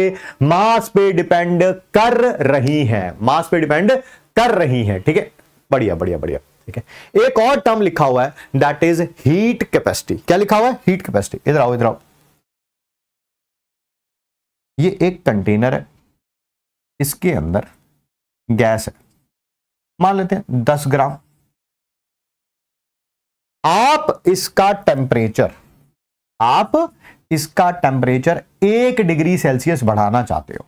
मास पे डिपेंड कर रही है मास पे डिपेंड कर रही है ठीक है बढ़िया बढ़िया बढ़िया ठीक है एक और टर्म लिखा हुआ है दैट इज हीट कैपेसिटी क्या लिखा हुआ है हीट कैपेसिटी इधर आओ इधर आओ ये एक कंटेनर है इसके अंदर गैस है मान लेते हैं दस ग्राम आप इसका टेम्परेचर आप इसका टेम्परेचर एक डिग्री सेल्सियस बढ़ाना चाहते हो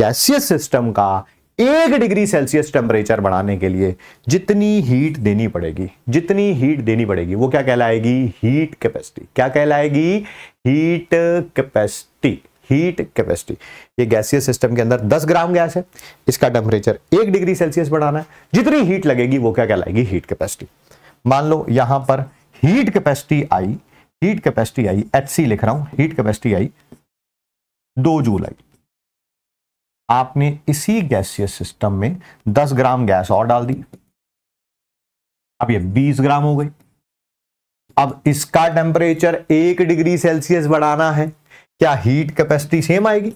गैसियस सिस्टम का एक डिग्री सेल्सियस टेम्परेचर बढ़ाने के लिए जितनी हीट देनी पड़ेगी जितनी हीट देनी पड़ेगी वो क्या कहलाएगी हीट कैपेसिटी क्या कहलाएगी हीट कैपेसिटी हीट कैपेसिटी ये गैसीय सिस्टम के अंदर 10 ग्राम गैस है इसका टेम्परेचर एक डिग्री सेल्सियस बढ़ाना है जितनी हीट लगेगी वो क्या कहलाएगी हीट कैपेसिटी मान लो यहां पर heat capacity I heat capacity I H लिख रहा हूं हीट कैपेसिटी आई दो जूल आई आपने इसी गैसीय सिस्टम में 10 ग्राम गैस और डाल दी अब ये 20 ग्राम हो गई अब इसका टेम्परेचर एक डिग्री सेल्सियस बढ़ाना है क्या हीट कैपेसिटी सेम आएगी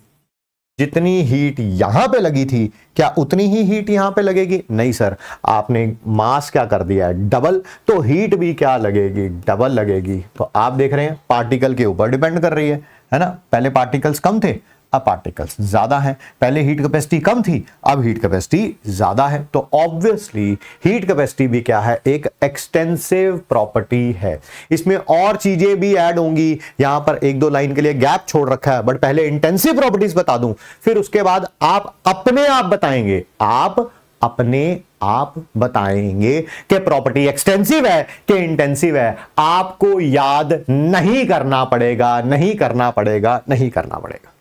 जितनी हीट यहां पे लगी थी क्या उतनी ही हीट यहां पे लगेगी नहीं सर आपने मास क्या कर दिया है डबल तो हीट भी क्या लगेगी डबल लगेगी तो आप देख रहे हैं पार्टिकल के ऊपर डिपेंड कर रही है है ना पहले पार्टिकल्स कम थे अ पार्टिकल्स ज्यादा है पहले हीट कैपेसिटी कम थी अब हीट कैपेसिटी ज्यादा है तो ऑब्वियसली हीट कैपेसिटी भी क्या है एक एक्सटेंसिव प्रॉपर्टी है इसमें और चीजें भी ऐड होंगी यहां पर एक दो लाइन के लिए गैप छोड़ रखा है बट पहले इंटेंसिव प्रॉपर्टीज बता दूं फिर उसके बाद आप अपने आप बताएंगे आप अपने आप बताएंगे कि प्रॉपर्टी एक्सटेंसिव है कि इंटेंसिव है आपको याद नहीं करना पड़ेगा नहीं करना पड़ेगा नहीं करना पड़ेगा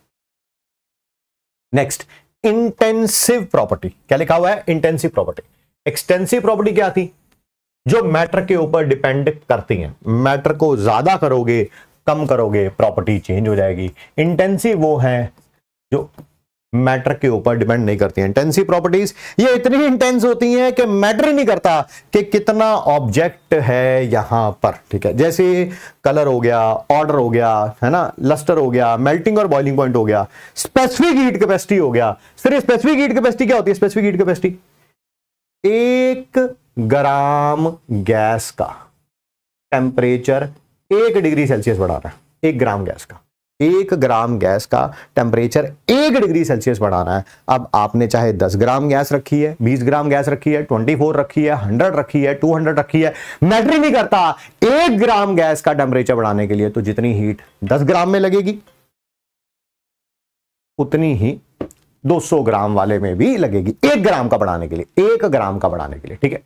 नेक्स्ट इंटेंसिव प्रॉपर्टी क्या लिखा हुआ है इंटेंसिव प्रॉपर्टी एक्सटेंसिव प्रॉपर्टी क्या थी जो मैटर के ऊपर डिपेंड करती है मैटर को ज्यादा करोगे कम करोगे प्रॉपर्टी चेंज हो जाएगी इंटेंसिव वो है जो मैटर के ऊपर डिपेंड नहीं करती इंटेंसिव प्रॉपर्टीज ये इतनी इंटेंस होती हैं कि मैटर ही नहीं करता कि कितना ऑब्जेक्ट है यहां पर ठीक है जैसे कलर हो गया ऑर्डर हो गया है ना लस्टर हो गया मेल्टिंग और बॉइलिंग पॉइंट हो गया स्पेसिफिक हीट कैपेसिटी हो गया सर स्पेसिफिक हीट कैपेसिटी क्या होती है स्पेसिफिक हीट कैपेसिटी एक ग्राम गैस का टेम्परेचर एक डिग्री सेल्सियस बढ़ा रहा है एक ग्राम गैस का एक ग्राम गैस का टेम्परेचर एक डिग्री सेल्सियस बढ़ाना है अब आपने चाहे 10 ग्राम गैस रखी है 20 ग्राम गैस रखी है 24 रखी है 100 रखी है 200 रखी है मैटर नहीं करता एक ग्राम गैस का टेम्परेचर बढ़ाने के लिए तो जितनी हीट 10 ग्राम में लगेगी उतनी ही 200 ग्राम वाले में भी लगेगी एक ग्राम का बढ़ाने के लिए एक ग्राम का बढ़ाने के लिए ठीक है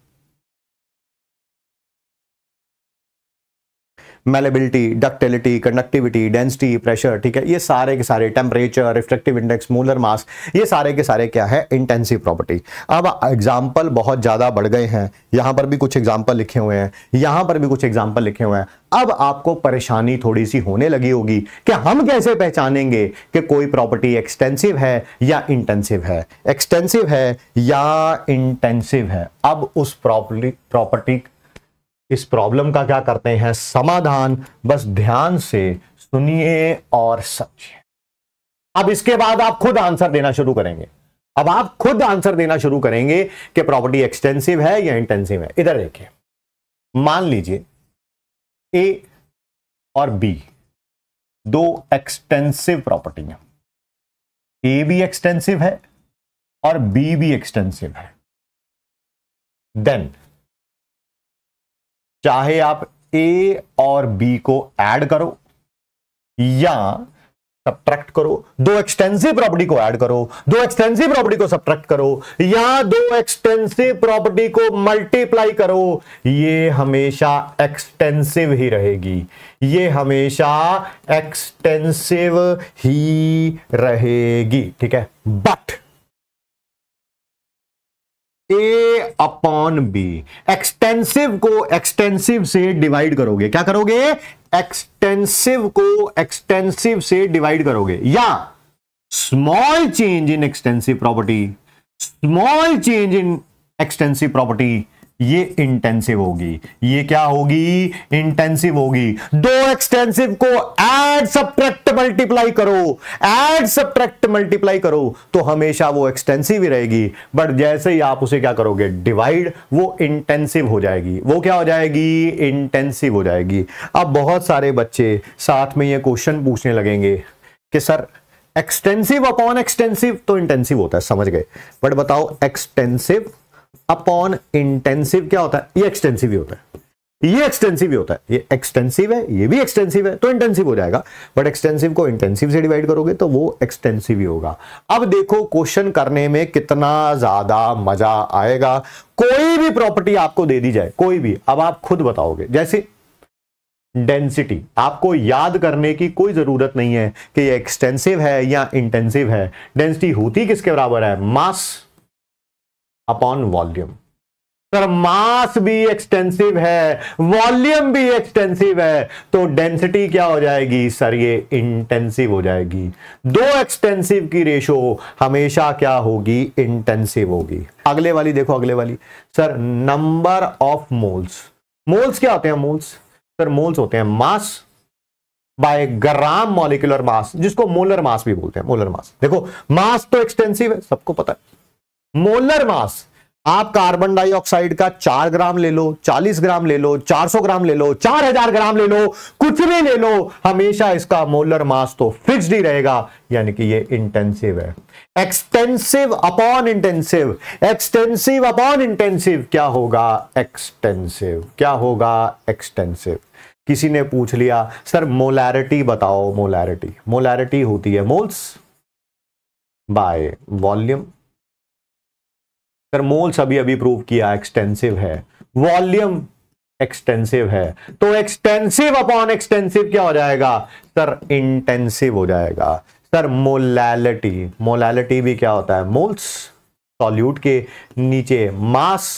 malleability ductility conductivity density pressure ठीक है ये सारे के सारे temperature reflective index molar mass ये सारे के सारे क्या है इंटेंसिव प्रॉपर्टी अब एग्जाम्पल बहुत ज़्यादा बढ़ गए हैं यहाँ पर भी कुछ एग्जाम्पल लिखे हुए हैं यहां पर भी कुछ एग्जाम्पल लिखे हुए हैं अब आपको परेशानी थोड़ी सी होने लगी होगी कि हम कैसे पहचानेंगे कि कोई प्रॉपर्टी एक्सटेंसिव है या इंटेंसिव है एक्सटेंसिव है या इंटेंसिव है अब उस प्रॉपर्टी प्रॉपर्टी इस प्रॉब्लम का क्या करते हैं समाधान बस ध्यान से सुनिए और समझिए अब इसके बाद आप खुद आंसर देना शुरू करेंगे अब आप खुद आंसर देना शुरू करेंगे कि प्रॉपर्टी एक्सटेंसिव है या इंटेंसिव है इधर देखिए मान लीजिए ए और बी दो एक्सटेंसिव प्रॉपर्टी हैं ए भी एक्सटेंसिव है और बी भी एक्सटेंसिव है देन चाहे आप ए और बी को ऐड करो या सब्ट्रैक्ट करो दो एक्सटेंसिव प्रॉपर्टी को ऐड करो दो एक्सटेंसिव प्रॉपर्टी को सब्ट्रैक्ट करो या दो एक्सटेंसिव प्रॉपर्टी को मल्टीप्लाई करो ये हमेशा एक्सटेंसिव ही रहेगी ये हमेशा एक्सटेंसिव ही रहेगी ठीक है but A upon B extensive को एक्सटेंसिव से डिवाइड करोगे क्या करोगे एक्सटेंसिव को एक्सटेंसिव से डिवाइड करोगे या small change in extensive property small change in extensive property ये इंटेंसिव होगी ये क्या होगी इंटेंसिव होगी दो एक्सटेंसिव को एड सब्ट्रैक्ट मल्टीप्लाई करो एड सब्ट्रैक्ट मल्टीप्लाई करो तो हमेशा वो एक्सटेंसिव ही रहेगी बट जैसे ही आप उसे क्या करोगे डिवाइड वो इंटेंसिव हो जाएगी वो क्या हो जाएगी इंटेंसिव हो जाएगी अब बहुत सारे बच्चे साथ में ये क्वेश्चन पूछने लगेंगे कि सर एक्सटेंसिव अपॉन एक्सटेंसिव तो इंटेंसिव होता है समझ गए बट बताओ एक्सटेंसिव अपॉन इंटेंसिव क्या होता है ये एक्सटेंसिव ही होता है ये एक्सटेंसिव ही होता है ये एक्सटेंसिव है ये भी एक्सटेंसिव है तो इंटेंसिव हो जाएगा बट एक्सटेंसिव को इंटेंसिव से डिवाइड करोगे तो वो एक्सटेंसिव ही होगा अब देखो क्वेश्चन करने में कितना ज्यादा मजा आएगा कोई भी प्रॉपर्टी आपको दे दी जाए कोई भी अब आप खुद बताओगे जैसे डेंसिटी आपको याद करने की कोई जरूरत नहीं है कि ये एक्सटेंसिव है या इंटेंसिव है डेंसिटी होती किसके बराबर है mass upon volume sir mass भी एक्सटेंसिव है वॉल्यूम भी एक्सटेंसिव है तो डेंसिटी क्या हो जाएगी सर ये इंटेंसिव हो जाएगी दो एक्सटेंसिव की रेशो हमेशा क्या होगी इंटेंसिव होगी अगले वाली देखो अगले वाली sir number of moles moles क्या होते हैं मोल्स सर मोल्स होते हैं mass by gram molecular mass जिसको मोलर मास भी बोलते हैं मोलर मास देखो मास तो एक्सटेंसिव है सबको पता है मोलर मास आप कार्बन डाइऑक्साइड का चार ग्राम ले लो चालीस ग्राम ले लो चार सौ ग्राम ले लो चार हजार ग्राम ले लो कुछ भी ले लो हमेशा इसका मोलर मास तो फिक्स्ड ही रहेगा यानी कि ये इंटेंसिव है extensive upon intensive extensive upon intensive क्या होगा एक्सटेंसिव क्या होगा एक्सटेंसिव किसी ने पूछ लिया सर मोलैरिटी बताओ मोलैरिटी मोलैरिटी होती है मोल्स बाय वॉल्यूम अगर मोल्स अभी अभी प्रूव किया एक्सटेंसिव है वॉल्यूम एक्सटेंसिव है तो एक्सटेंसिव अपॉन एक्सटेंसिव क्या हो जाएगा सर इंटेंसिव हो जाएगा सर मोलैलिटी मोलैलिटी भी क्या होता है मोल्स सॉल्यूट के नीचे मास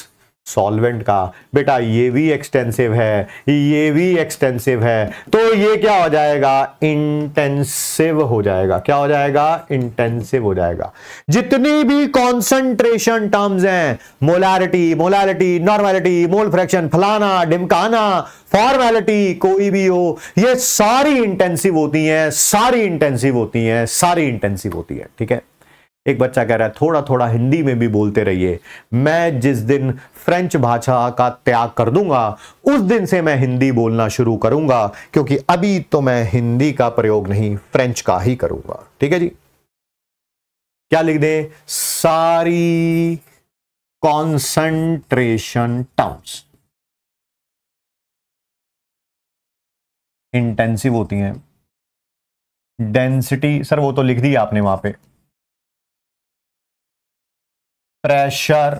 सॉल्वेंट का बेटा ये भी एक्सटेंसिव है ये भी एक्सटेंसिव है तो ये क्या हो जाएगा इंटेंसिव हो जाएगा क्या हो जाएगा इंटेंसिव हो जाएगा जितनी भी कॉन्सेंट्रेशन टर्म्स हैं molarity molarity normality mole fraction फलाना डिमकाना फॉर्मेलिटी कोई भी हो ये सारी इंटेंसिव होती हैं सारी इंटेंसिव होती हैं सारी इंटेंसिव होती है ठीक है एक बच्चा कह रहा है थोड़ा थोड़ा हिंदी में भी बोलते रहिए मैं जिस दिन फ्रेंच भाषा का त्याग कर दूंगा उस दिन से मैं हिंदी बोलना शुरू करूंगा क्योंकि अभी तो मैं हिंदी का प्रयोग नहीं फ्रेंच का ही करूंगा ठीक है जी क्या लिख दें सारी कॉन्सेंट्रेशन टर्म्स इंटेंसिव होती हैं डेंसिटी सर वो तो लिख दी आपने वहां पे प्रेशर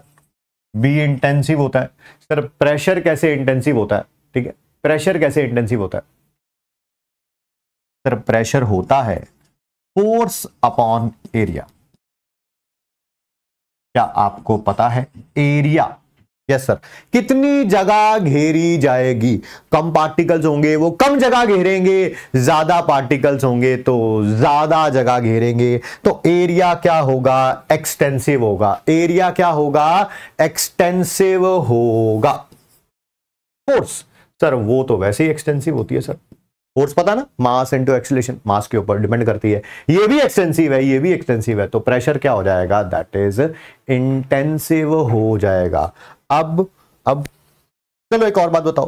बी इंटेंसिव होता है सर प्रेशर कैसे इंटेंसिव होता है ठीक है प्रेशर कैसे इंटेंसिव होता है सर प्रेशर होता है फोर्स अपॉन एरिया क्या आपको पता है एरिया यस सर कितनी जगह घेरी जाएगी कम पार्टिकल्स होंगे वो कम जगह घेरेंगे ज्यादा पार्टिकल्स होंगे तो ज्यादा जगह घेरेंगे तो एरिया क्या होगा एक्सटेंसिव होगा एरिया क्या होगा एक्सटेंसिव होगा फोर्स सर वो तो वैसे ही एक्सटेंसिव होती है सर फोर्स पता ना मास इंटू एक्सलेशन मास के ऊपर डिपेंड करती है ये भी एक्सटेंसिव है ये भी एक्सटेंसिव है तो प्रेशर क्या हो जाएगा दैट इज इंटेंसिव हो जाएगा अब अब चलो एक और बात बताओ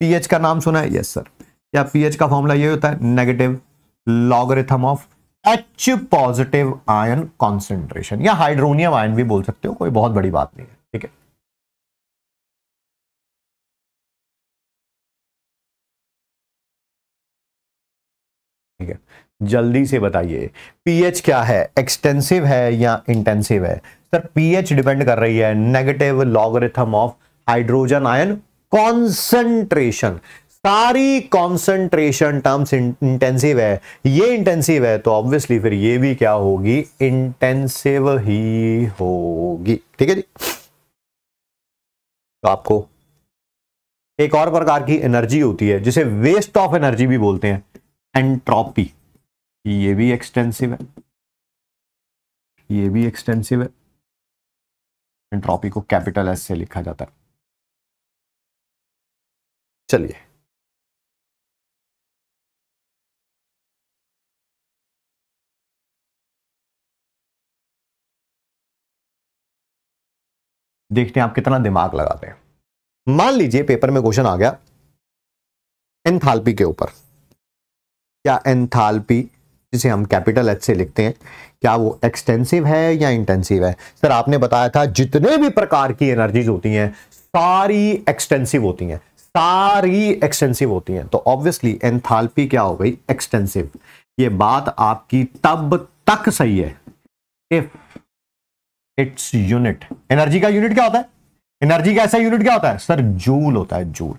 पीएच का नाम सुना है यस सर क्या पीएच का फॉर्मूला ये होता है negative logarithm of H positive ion concentration या हाइड्रोनियम आयन भी बोल सकते हो कोई बहुत बड़ी बात नहीं है ठीक है ठीक है जल्दी से बताइए पीएच क्या है एक्सटेंसिव है या इंटेंसिव है सर पीएच डिपेंड कर रही है negative logarithm of hydrogen ion concentration सारी कॉन्सेंट्रेशन टर्म्स इंटेंसिव है ये इंटेंसिव है तो ऑब्वियसली फिर ये भी क्या होगी इंटेंसिव ही होगी ठीक है जी तो आपको एक और प्रकार की एनर्जी होती है जिसे वेस्ट ऑफ एनर्जी भी बोलते हैं एंट्रोपी ये भी एक्सटेंसिव है ये भी एक्सटेंसिव है एंट्रॉपी को कैपिटल एस से लिखा जाता है चलिए देखते हैं आप कितना दिमाग लगाते हैं मान लीजिए पेपर में क्वेश्चन आ गया एंथाल्पी के ऊपर क्या एंथाल्पी जिसे हम कैपिटल एच से लिखते हैं क्या वो एक्सटेंसिव है या इंटेंसिव है सर आपने बताया था जितने भी प्रकार की एनर्जीज होती हैं सारी एक्सटेंसिव होती हैं सारी एक्सटेंसिव होती हैं तो ऑब्वियसली एंथाल्पी क्या हो गई एक्सटेंसिव ये बात आपकी तब तक सही है इफ इट्स यूनिट एनर्जी का यूनिट क्या होता है एनर्जी का ऐसा यूनिट क्या होता है सर जूल होता है जूल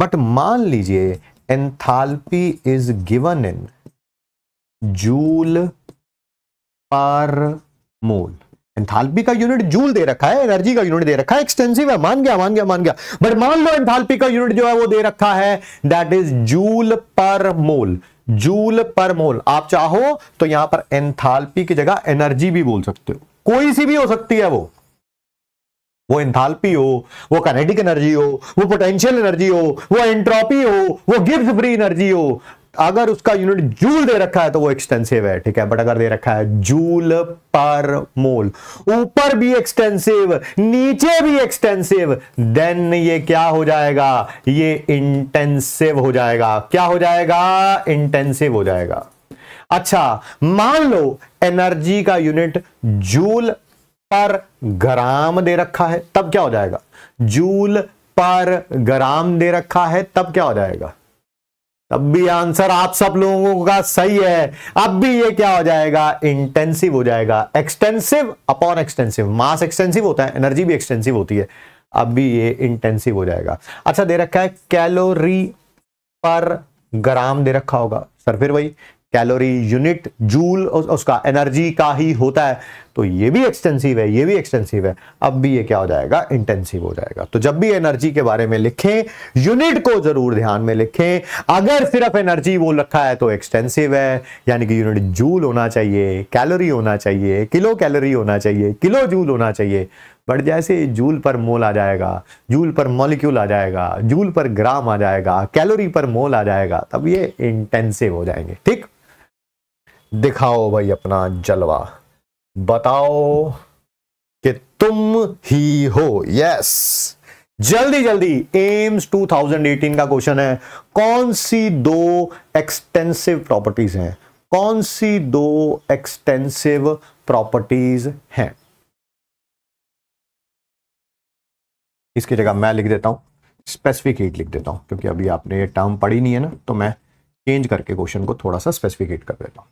बट मान लीजिए enthalpy is given in joule per mole enthalpy का यूनिट जूल दे रखा है एनर्जी का यूनिट दे रखा है एक्सटेंसिव है मान गया मान गया मान गया बट मान लो एंथाल्पी का यूनिट जो है वो दे रखा है that is joule per mole joule per मोल आप चाहो तो यहां पर एंथाल्पी की जगह एनर्जी भी बोल सकते हो कोई सी भी हो सकती है वो वो एंथाल्पी हो वो कनेटिक एनर्जी हो वो पोटेंशियल एनर्जी हो वो एंट्रोपी हो वो गिब्स फ्री एनर्जी हो अगर उसका यूनिट जूल दे रखा है तो वो एक्सटेंसिव है ठीक है बट अगर दे रखा है जूल पर मोल ऊपर भी एक्सटेंसिव नीचे भी एक्सटेंसिव देन ये क्या हो जाएगा ये इंटेंसिव हो जाएगा क्या हो जाएगा इंटेंसिव हो जाएगा अच्छा मान लो एनर्जी का यूनिट जूल पर ग्राम दे रखा है तब क्या हो जाएगा जूल पर ग्राम दे रखा है तब क्या हो जाएगा तब भी आंसर आप सब लोगों का सही है अब भी ये क्या हो जाएगा इंटेंसिव हो जाएगा extensive upon extensive mass extensive होता है एनर्जी भी एक्सटेंसिव होती है अब भी ये इंटेंसिव हो जाएगा अच्छा दे रखा है कैलोरी पर ग्राम दे रखा होगा सर फिर वही कैलोरी यूनिट जूल उसका एनर्जी का ही होता है तो ये भी एक्सटेंसिव है ये भी एक्सटेंसिव है अब भी ये क्या हो जाएगा इंटेंसिव हो जाएगा तो जब भी एनर्जी के बारे में लिखें यूनिट को जरूर ध्यान में लिखें अगर सिर्फ एनर्जी वो रखा है तो एक्सटेंसिव है यानी कि यूनिट जूल होना चाहिए कैलोरी होना चाहिए किलो कैलोरी होना चाहिए किलो जूल होना चाहिए बट जैसे जूल पर मोल आ जाएगा जूल पर मॉलिक्यूल आ जाएगा जूल पर ग्राम आ जाएगा कैलोरी पर मोल आ जाएगा तब ये इंटेंसिव हो जाएंगे ठीक दिखाओ भाई अपना जलवा बताओ कि तुम ही हो यस जल्दी जल्दी एम्स 2018 का क्वेश्चन है कौन सी दो एक्सटेंसिव प्रॉपर्टीज हैं कौन सी दो एक्सटेंसिव प्रॉपर्टीज हैं इसकी जगह मैं लिख देता हूं स्पेसिफिक हीट लिख देता हूं क्योंकि अभी आपने ये टर्म पढ़ी नहीं है ना तो मैं चेंज करके क्वेश्चन को थोड़ा सा स्पेसिफिकेट कर देता हूं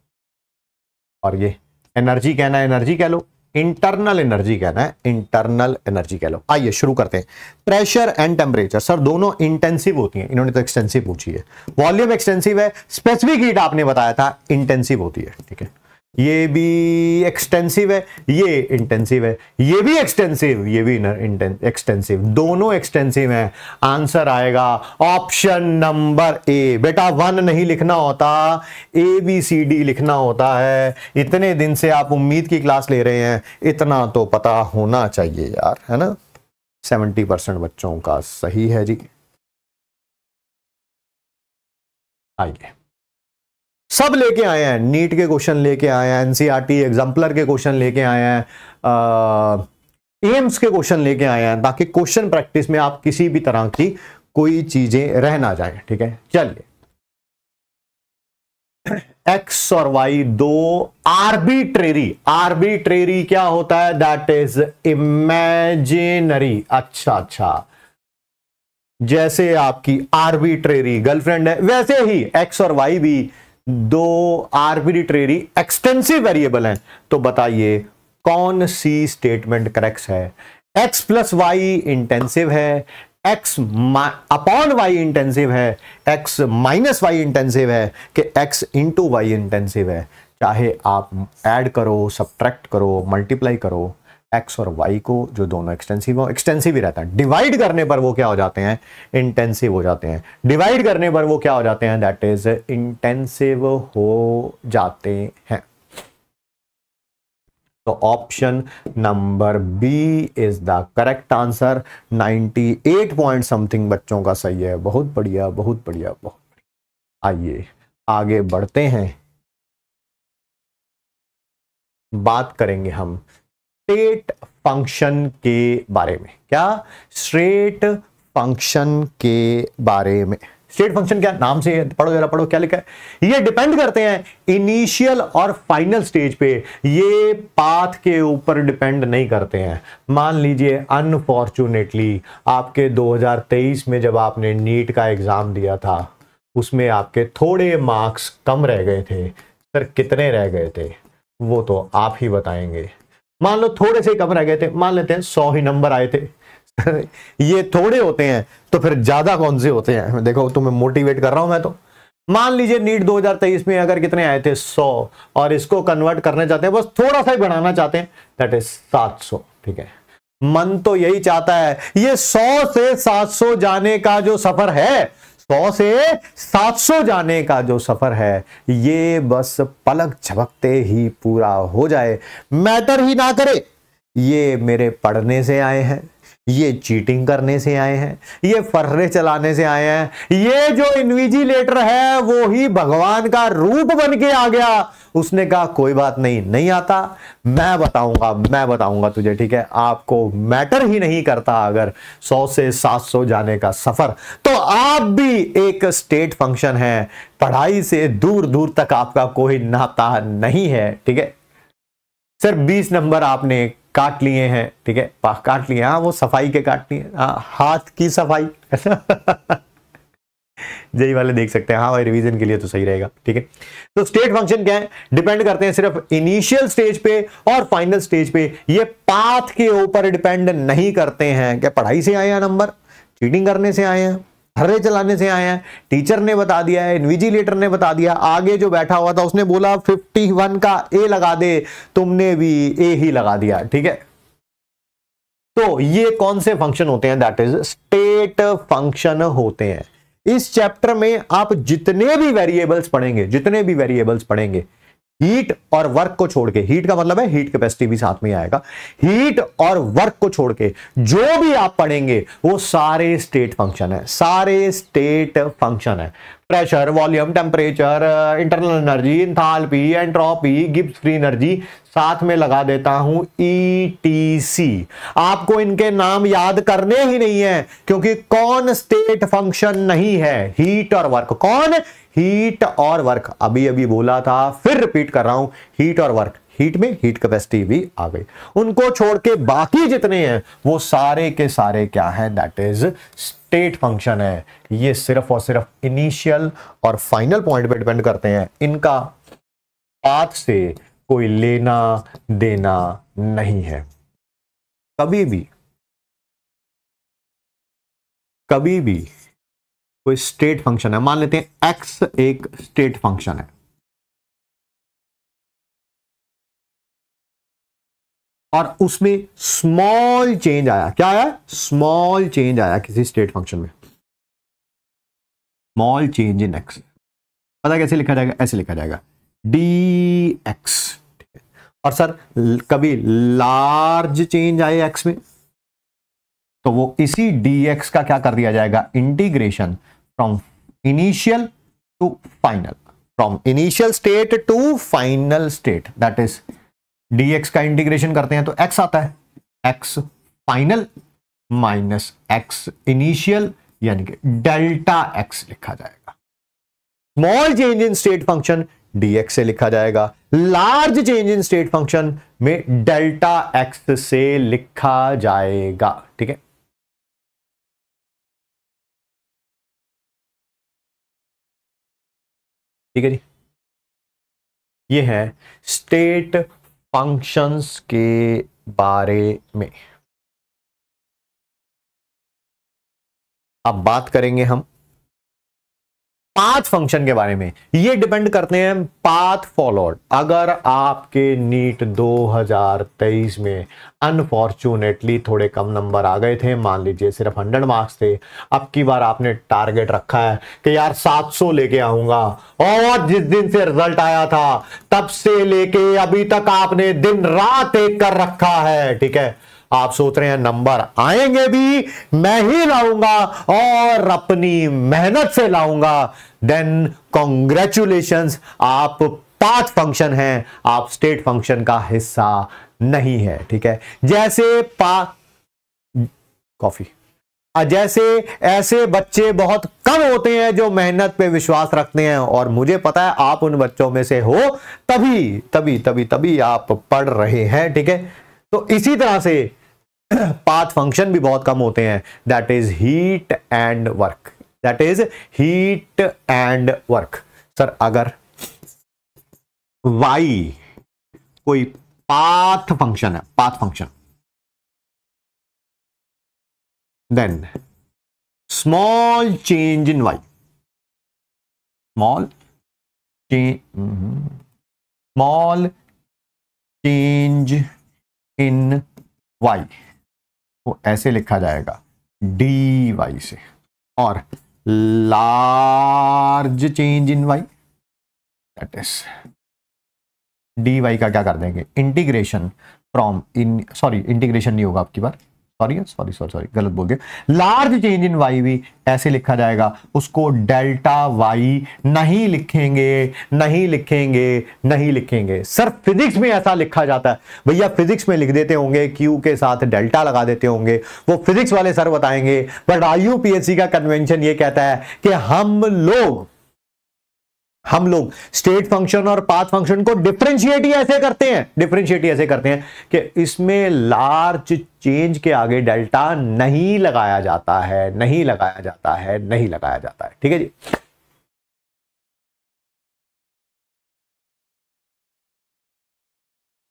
और ये एनर्जी कहना है एनर्जी कह लो इंटरनल एनर्जी कहना है इंटरनल एनर्जी कह लो आइए शुरू करते हैं प्रेशर एंड टेम्परेचर सर दोनों इंटेंसिव होती हैं इन्होंने तो एक्सटेंसिव पूछी है वॉल्यूम एक्सटेंसिव है स्पेसिफिक हीट आपने बताया था इंटेंसिव होती है ठीक है ये भी एक्सटेंसिव है ये इंटेंसिव है ये भी एक्सटेंसिव ये भी एक्सटेंसिव दोनों एक्सटेंसिव हैं आंसर आएगा ऑप्शन नंबर ए बेटा वन नहीं लिखना होता ए बी सी डी लिखना होता है इतने दिन से आप उम्मीद की क्लास ले रहे हैं इतना तो पता होना चाहिए यार है ना सेवेंटी परसेंट बच्चों का सही है जी आइए सब लेके आए हैं नीट के क्वेश्चन लेके आए हैं एनसीईआरटी एग्जाम्पलर e के क्वेश्चन लेके आए हैं एम्स के क्वेश्चन लेके आए हैं ताकि क्वेश्चन प्रैक्टिस में आप किसी भी तरह की कोई चीजें रह ना जाए ठीक है चलिए एक्स और वाई दो आर्बिट्रेरी आर्बिट्रेरी क्या होता है दैट इज इमेजिनरी अच्छा अच्छा जैसे आपकी आर्बिट्रेरी गर्लफ्रेंड है वैसे ही एक्स और वाई भी दो आर्बिट्रेरी एक्सटेंसिव वेरिएबल हैं तो बताइए कौन सी स्टेटमेंट करेक्ट है एक्स प्लस वाई इंटेंसिव है एक्स अपॉन वाई इंटेंसिव है एक्स माइनस वाई इंटेंसिव है कि एक्स इंटू वाई इंटेंसिव है चाहे आप ऐड करो सब्ट्रैक्ट करो मल्टीप्लाई करो एक्स और वाई को जो दोनों एक्सटेंसिव हो एक्सटेंसिव ही रहता है डिवाइड करने पर वो क्या हो जाते हैं इंटेंसिव हो जाते हैं डिवाइड करने पर वो क्या हो जाते हैं दैट इज इंटेंसिव हो जाते हैं तो option number B is the correct answer 98 point something बच्चों का सही है बहुत बढ़िया बहुत बढ़िया बहुत आइए आगे बढ़ते हैं बात करेंगे हम स्ट्रेट फंक्शन के बारे में क्या स्ट्रेट फंक्शन के बारे में स्टेट फंक्शन क्या नाम से पढ़ो जरा पढ़ो क्या लिखा है ये डिपेंड करते हैं इनिशियल और फाइनल स्टेज पे ये पाथ के ऊपर डिपेंड नहीं करते हैं मान लीजिए अनफॉर्चुनेटली आपके 2023 में जब आपने नीट का एग्जाम दिया था उसमें आपके थोड़े मार्क्स कम रह गए थे सर कितने रह गए थे वो तो आप ही बताएंगे मान लो थोड़े से कम रह गए थे मान लेते हैं सौ ही नंबर आए थे ये थोड़े होते हैं तो फिर ज्यादा कौन से होते हैं देखो तुम्हें मोटिवेट कर रहा हूं मैं तो मान लीजिए नीट 2023 में अगर कितने आए थे 100 और इसको कन्वर्ट करना चाहते हैं बस थोड़ा सा ही बढ़ाना चाहते हैं दैट इज 700 ठीक है मन तो यही चाहता है ये 100 से 700 जाने का जो सफर है सौ से सात सौ जाने का जो सफर है ये बस पलक झपकते ही पूरा हो जाए मैटर ही ना करे ये मेरे पढ़ने से आए हैं ये चीटिंग करने से आए हैं ये फर्रे चलाने से आए हैं ये जो इन्विजिलेटर है वो ही भगवान का रूप बन के आ गया उसने कहा कोई बात नहीं नहीं आता मैं बताऊंगा मैं बताऊंगा तुझे ठीक है आपको मैटर ही नहीं करता अगर 100 से 700 जाने का सफर तो आप भी एक स्टेट फंक्शन है पढ़ाई से दूर दूर तक आपका कोई नाता नहीं है ठीक है सर 20 नंबर आपने काट लिए हैं ठीक है काट लिए हाँ वो सफाई के काट लिए हाँ, हाथ की सफाई जेई वाले देख सकते हैं हाँ भाई रिवीजन के लिए तो सही रहेगा ठीक है तो स्टेट फंक्शन क्या है डिपेंड करते हैं सिर्फ इनिशियल स्टेज पे और फाइनल स्टेज पे ये पाथ के ऊपर डिपेंड नहीं करते हैं क्या पढ़ाई से आया नंबर चीटिंग करने से आए हैं हर्रे चलाने से आए हैं टीचर ने बता दिया है इनविजिलेटर ने बता दिया आगे जो बैठा हुआ था उसने बोला 51 का ए लगा दे तुमने भी ए ही लगा दिया ठीक है तो ये कौन से फंक्शन होते हैं दैट इज स्टेट फंक्शन होते हैं इस चैप्टर में आप जितने भी वेरिएबल्स पढ़ेंगे जितने भी वेरिएबल्स पढ़ेंगे हीट और वर्क को छोड़ के हीट का मतलब है हीट कैपेसिटी भी साथ में आएगा हीट और वर्क को छोड़ के जो भी आप पढ़ेंगे वो सारे स्टेट फंक्शन है सारे स्टेट फंक्शन है pressure volume temperature internal energy enthalpy entropy Gibbs free energy साथ में लगा देता हूं ई टी सी आपको इनके नाम याद करने ही नहीं है क्योंकि कौन स्टेट फंक्शन नहीं है हीट और वर्क कौन हीट और वर्क अभी अभी बोला था फिर रिपीट कर रहा हूं हीट और वर्क हीट में हीट कैपेसिटी भी आ गई उनको छोड़ के बाकी जितने हैं वो सारे के सारे क्या है दैट इज स्टेट फंक्शन है ये सिर्फ और सिर्फ इनिशियल और फाइनल पॉइंट पे डिपेंड करते हैं इनका पाथ से कोई लेना देना नहीं है कभी भी कभी भी कोई स्टेट फंक्शन है मान लेते हैं एक्स एक स्टेट फंक्शन है और उसमें स्मॉल चेंज आया क्या आया स्मॉल चेंज आया किसी स्टेट फंक्शन में स्मॉल चेंज इन एक्स पता कैसे लिखा जाएगा ऐसे लिखा जाएगा डी एक्स और सर कभी लार्ज चेंज आए एक्स में तो वो इसी डी एक्स का क्या कर दिया जाएगा integration from initial to final from initial state to final state that is dx का इंटीग्रेशन करते हैं तो x आता है x final minus x initial यानी कि डेल्टा x लिखा जाएगा small change in state function dx से लिखा जाएगा large change in state function में डेल्टा x से लिखा जाएगा ठीक है ठीक है जी ये है स्टेट फंक्शंस के बारे में अब बात करेंगे हम पाथ फंक्शन के बारे में ये डिपेंड करते हैं पाथ फॉलोड अगर आपके नीट 2023 में अनफॉर्चुनेटली थोड़े कम नंबर आ गए थे मान लीजिए सिर्फ 100 मार्क्स थे अब की बार आपने टारगेट रखा है कि यार 700 लेके आऊंगा और जिस दिन से रिजल्ट आया था तब से लेके अभी तक आपने दिन रात एक कर रखा है ठीक है आप सोच रहे हैं नंबर आएंगे भी मैं ही लाऊंगा और अपनी मेहनत से लाऊंगा देन कॉन्ग्रेचुलेशन आप पांच फंक्शन हैं आप स्टेट फंक्शन का हिस्सा नहीं है ठीक है जैसे पा कॉफी हाँ, जैसे ऐसे बच्चे बहुत कम होते हैं जो मेहनत पे विश्वास रखते हैं और मुझे पता है आप उन बच्चों में से हो तभी तभी तभी तभी आप पढ़ रहे हैं ठीक है तो इसी तरह से पाथ फंक्शन भी बहुत कम होते हैं that is heat and work that is heat and work sir अगर वाई कोई पाथ फंक्शन है path function then small change in Y small small change in Y वो ऐसे लिखा जाएगा डी वाई से और large change in Y that is D Y का क्या कर देंगे integration from in sorry integration नहीं होगा आपकी बार सॉरी सॉरी सॉरी गलत बोल दिया लार्ज चेंज इन वाई भी ऐसे लिखा जाएगा उसको डेल्टा वाई नहीं लिखेंगे नहीं लिखेंगे नहीं लिखेंगे सर फिजिक्स में ऐसा लिखा जाता है भैया फिजिक्स में लिख देते होंगे क्यू के साथ डेल्टा लगा देते होंगे वो फिजिक्स वाले सर बताएंगे बट आई का कन्वेंशन ये कहता है कि हम लोग हम लोग स्टेट फंक्शन और पाथ फंक्शन को डिफ्रेंशिएट ही ऐसे करते हैं डिफ्रेंशिएट ही ऐसे करते हैं कि इसमें लार्ज चेंज के आगे डेल्टा नहीं लगाया जाता है नहीं लगाया जाता है नहीं लगाया जाता है ठीक है जी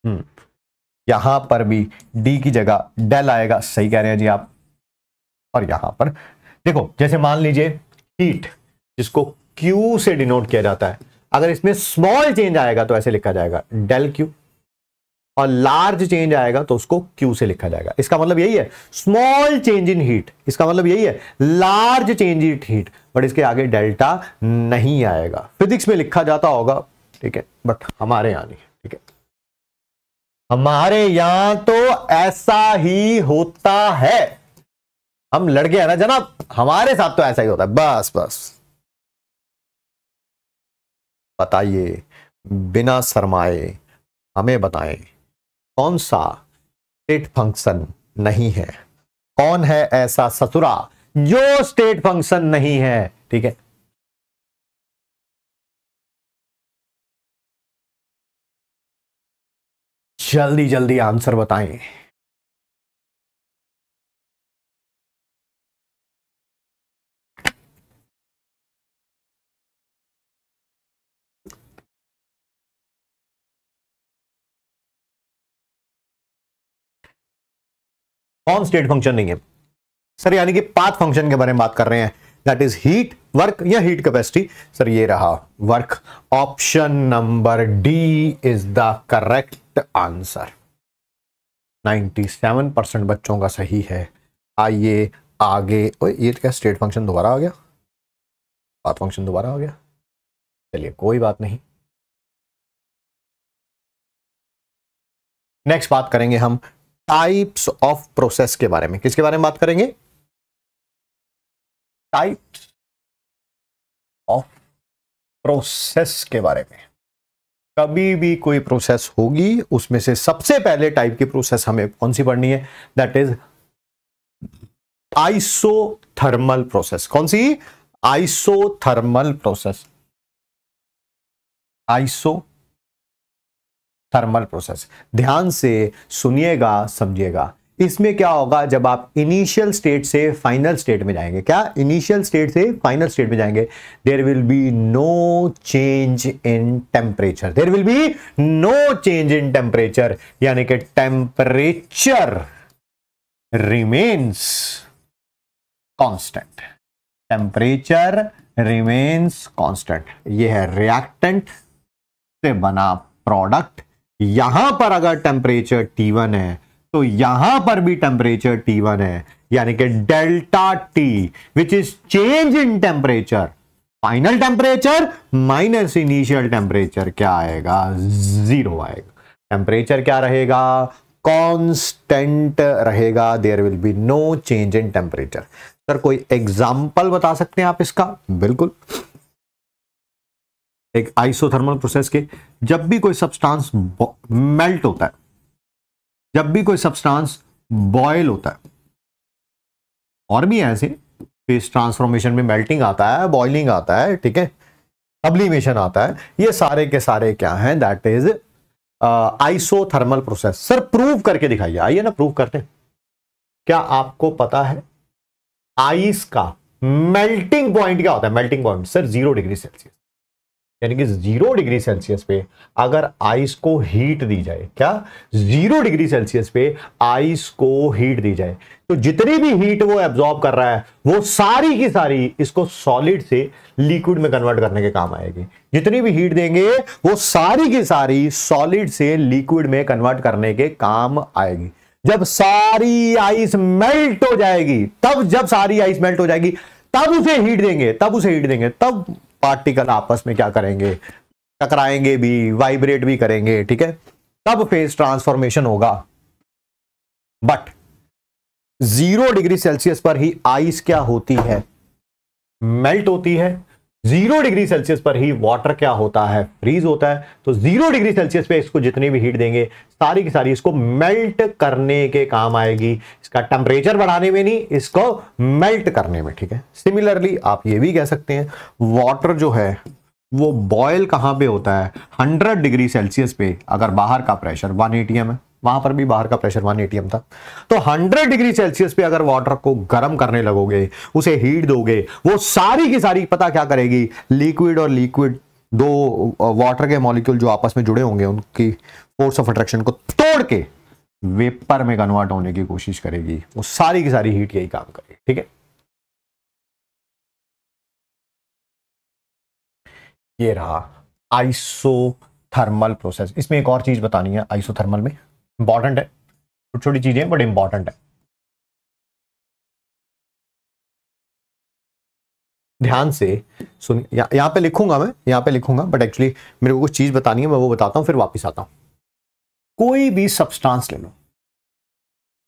हम्म यहां पर भी डी की जगह डेल आएगा सही कह रहे हैं जी आप और यहां पर देखो जैसे मान लीजिए हीट जिसको क्यू से डिनोट किया जाता है अगर इसमें स्मॉल चेंज आएगा तो ऐसे लिखा जाएगा डेल क्यू और लार्ज चेंज आएगा तो उसको क्यू से लिखा जाएगा इसका मतलब यही है स्मॉल चेंज इन हीट इसका मतलब यही है large change in heat but इसके आगे डेल्टा नहीं आएगा फिजिक्स में लिखा जाता होगा ठीक है बट हमारे यहां नहीं ठीक है हमारे यहां तो ऐसा ही होता है हम लड़के हैं ना जनाब हमारे साथ तो ऐसा ही होता है बस बस बताइए बिना सरमाए हमें बताएं कौन सा स्टेट फंक्शन नहीं है कौन है ऐसा ससुरा जो स्टेट फंक्शन नहीं है ठीक है जल्दी जल्दी आंसर बताएं ऑन स्टेट फंक्शन नहीं है सर यानी कि पाथ फंक्शन के बारे में बात कर रहे हैं दैट इज हीट वर्क या हीट कैपेसिटी सर ये रहा work option number D is the correct answer 97 percent बच्चों का सही है आइए आगे ये क्या स्टेट फंक्शन दोबारा आ गया पाथ फंक्शन दोबारा आ गया चलिए कोई बात नहीं नेक्स्ट बात करेंगे हम टाइप्स ऑफ प्रोसेस के बारे में किसके बारे में बात करेंगे टाइप्स ऑफ प्रोसेस के बारे में कभी भी कोई प्रोसेस होगी उसमें से सबसे पहले टाइप की प्रोसेस हमें कौन सी पढ़नी है दैट इज आइसोथर्मल प्रोसेस कौन सी isothermal process isothermal process ध्यान से सुनिएगा समझिएगा इसमें क्या होगा जब आप इनिशियल स्टेट से फाइनल स्टेट में जाएंगे क्या इनिशियल स्टेट से फाइनल स्टेट में जाएंगे there will be no change in temperature there will be no change in temperature यानी कि temperature remains constant temperature remains constant यह है रिएक्टेंट से बना प्रोडक्ट यहां पर अगर टेम्परेचर T1 है तो यहां पर भी टेम्परेचर T1 है यानी कि delta T which is change in temperature final temperature minus initial temperature क्या आएगा जीरो आएगा टेम्परेचर क्या रहेगा कांस्टेंट रहेगा there will be no change in temperature sir कोई एग्जांपल बता सकते हैं आप इसका बिल्कुल एक आइसोथर्मल प्रोसेस के जब भी कोई सब्सटेंस मेल्ट होता है जब भी कोई सब्सटेंस बॉयल होता है और भी ऐसे फेस ट्रांसफॉर्मेशन में मेल्टिंग आता है बॉइलिंग आता है ठीक है सब्लिमेशन आता है ये सारे के सारे क्या हैं that is isothermal process sir prove करके दिखाइए आइए ना प्रूव करते क्या आपको पता है आइस का मेल्टिंग पॉइंट क्या होता है melting point sir zero degree Celsius यानी कि जीरो डिग्री सेल्सियस पे अगर आइस को हीट दी जाए क्या जीरो डिग्री सेल्सियस पे आइस को हीट दी जाए तो जितनी भी हीट वो एब्जॉर्ब कर रहा है वो सारी की सारी इसको सॉलिड से लिक्विड में कन्वर्ट करने के काम आएगी जितनी भी हीट देंगे वो सारी की सारी सॉलिड से लिक्विड में कन्वर्ट करने के काम आएगी जब सारी आइस मेल्ट हो जाएगी तब जब सारी आइस मेल्ट हो जाएगी तब उसे हीट देंगे तब उसे हीट देंगे तब पार्टिकल आपस में क्या करेंगे टकराएंगे भी वाइब्रेट भी करेंगे ठीक है तब फेज ट्रांसफॉर्मेशन होगा बट जीरो डिग्री सेल्सियस पर ही आइस क्या होती है मेल्ट होती है जीरो डिग्री सेल्सियस पर ही वाटर क्या होता है फ्रीज होता है तो जीरो डिग्री सेल्सियस पे इसको जितनी भी हीट देंगे सारी की सारी इसको मेल्ट करने के काम आएगी इसका टेम्परेचर बढ़ाने में नहीं इसको मेल्ट करने में ठीक है सिमिलरली आप ये भी कह सकते हैं वाटर जो है वो बॉयल कहां पे होता है 100 डिग्री सेल्सियस पे अगर बाहर का प्रेशर वन एटीएम है वहां पर भी बाहर का प्रेशर वन एटीएम था तो 100 डिग्री सेल्सियस पे अगर वाटर को गर्म करने लगोगे उसे हीट दोगे वो सारी की सारी पता क्या करेगी लिक्विड और लिक्विड दो वाटर के मॉलिक्यूल जो आपस में जुड़े होंगे उनकी फोर्स ऑफ अट्रैक्शन को तोड़ के वेपर में कन्वर्ट होने की कोशिश करेगी वो सारी की सारी हीट यही काम करेगी ठीक है ये रहा आइसोथर्मल प्रोसेस इसमें एक और चीज बतानी है आइसोथर्मल में इंपॉर्टेंट है छोटी छोटी चीज़ें बट इंपॉर्टेंट है ध्यान से सुनिए यहाँ पे लिखूंगा मैं यहाँ पे लिखूंगा बट एक्चुअली मेरे को कुछ चीज़ बतानी है मैं वो बताता हूँ फिर वापस आता हूँ कोई भी सब्सटेंस ले लो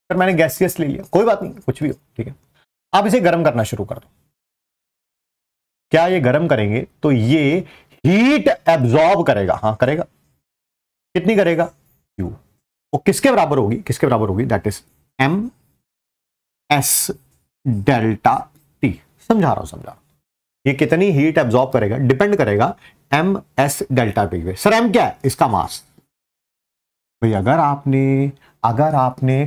फिर मैंने गैसियस ले लिया कोई बात नहीं कुछ भी हो ठीक है आप इसे गर्म करना शुरू कर दो क्या ये गर्म करेंगे तो ये हीट एब्जॉर्ब करेगा हाँ करेगा कितनी करेगा यू वो किसके बराबर होगी किसके बराबर होगी that is M S delta T समझा रहा हूं समझा रहा हूं ये कितनी हीट एब्जॉर्ब करेगा डिपेंड करेगा एम एस डेल्टा टी पे सर एम क्या है इसका मास भाई अगर आपने अगर आपने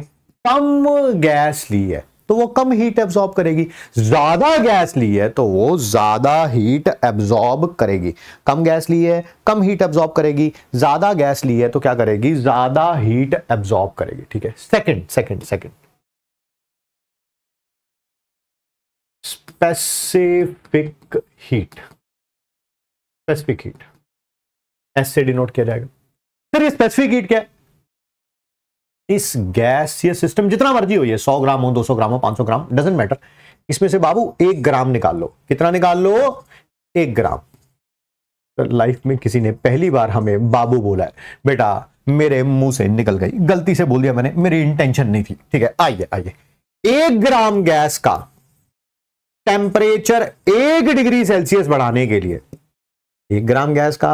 कम गैस ली है तो वो कम हीट एब्जॉर्ब करेगी ज्यादा गैस ली है तो वो ज्यादा हीट एब्जॉर्ब करेगी कम गैस ली है कम हीट एब्जॉर्ब करेगी ज्यादा गैस ली है तो क्या करेगी ज्यादा हीट एब्जॉर्ब करेगी ठीक है second second second specific heat specific heat S से डिनोट किया जाएगा सर स्पेसिफिक हीट क्या है इस गैस या सिस्टम जितना मर्जी हो ये सौ ग्राम हो दो सौ ग्राम हो पांच सौ ग्राम डजेंट मैटर इसमें से बाबू एक ग्राम निकाल लो कितना निकाल लो एक ग्राम तो लाइफ में किसी ने पहली बार हमें बाबू बोला है बेटा मेरे मुंह से निकल गई गलती से बोल दिया मैंने मेरी इंटेंशन नहीं थी ठीक है आइए आइए एक ग्राम गैस का टेम्परेचर एक डिग्री सेल्सियस बढ़ाने के लिए एक ग्राम गैस का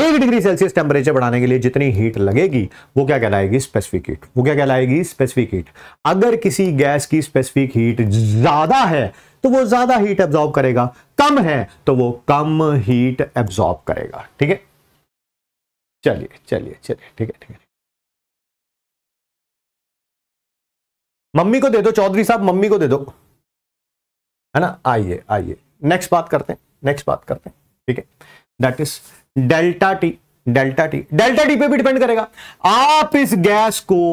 एक डिग्री सेल्सियस टेम्परेचर बढ़ाने के लिए जितनी हीट लगेगी वो क्या कहलाएगी स्पेसिफिक हीट वो क्या कहलाएगी स्पेसिफिक हीट अगर किसी गैस की स्पेसिफिक हीट ज्यादा है तो वो ज्यादा हीट एब्जॉर्ब करेगा कम है तो वो कम हीट एब्जॉर्ब करेगा ठीक है चलिए चलिए चलिए ठीक है ठीक है मम्मी को दे दो चौधरी साहब मम्मी को दे दो है ना आइए आइए नेक्स्ट बात करते हैं नेक्स्ट बात करते हैं ठीक है that is delta T delta T delta T पे भी डिपेंड करेगा आप इस गैस को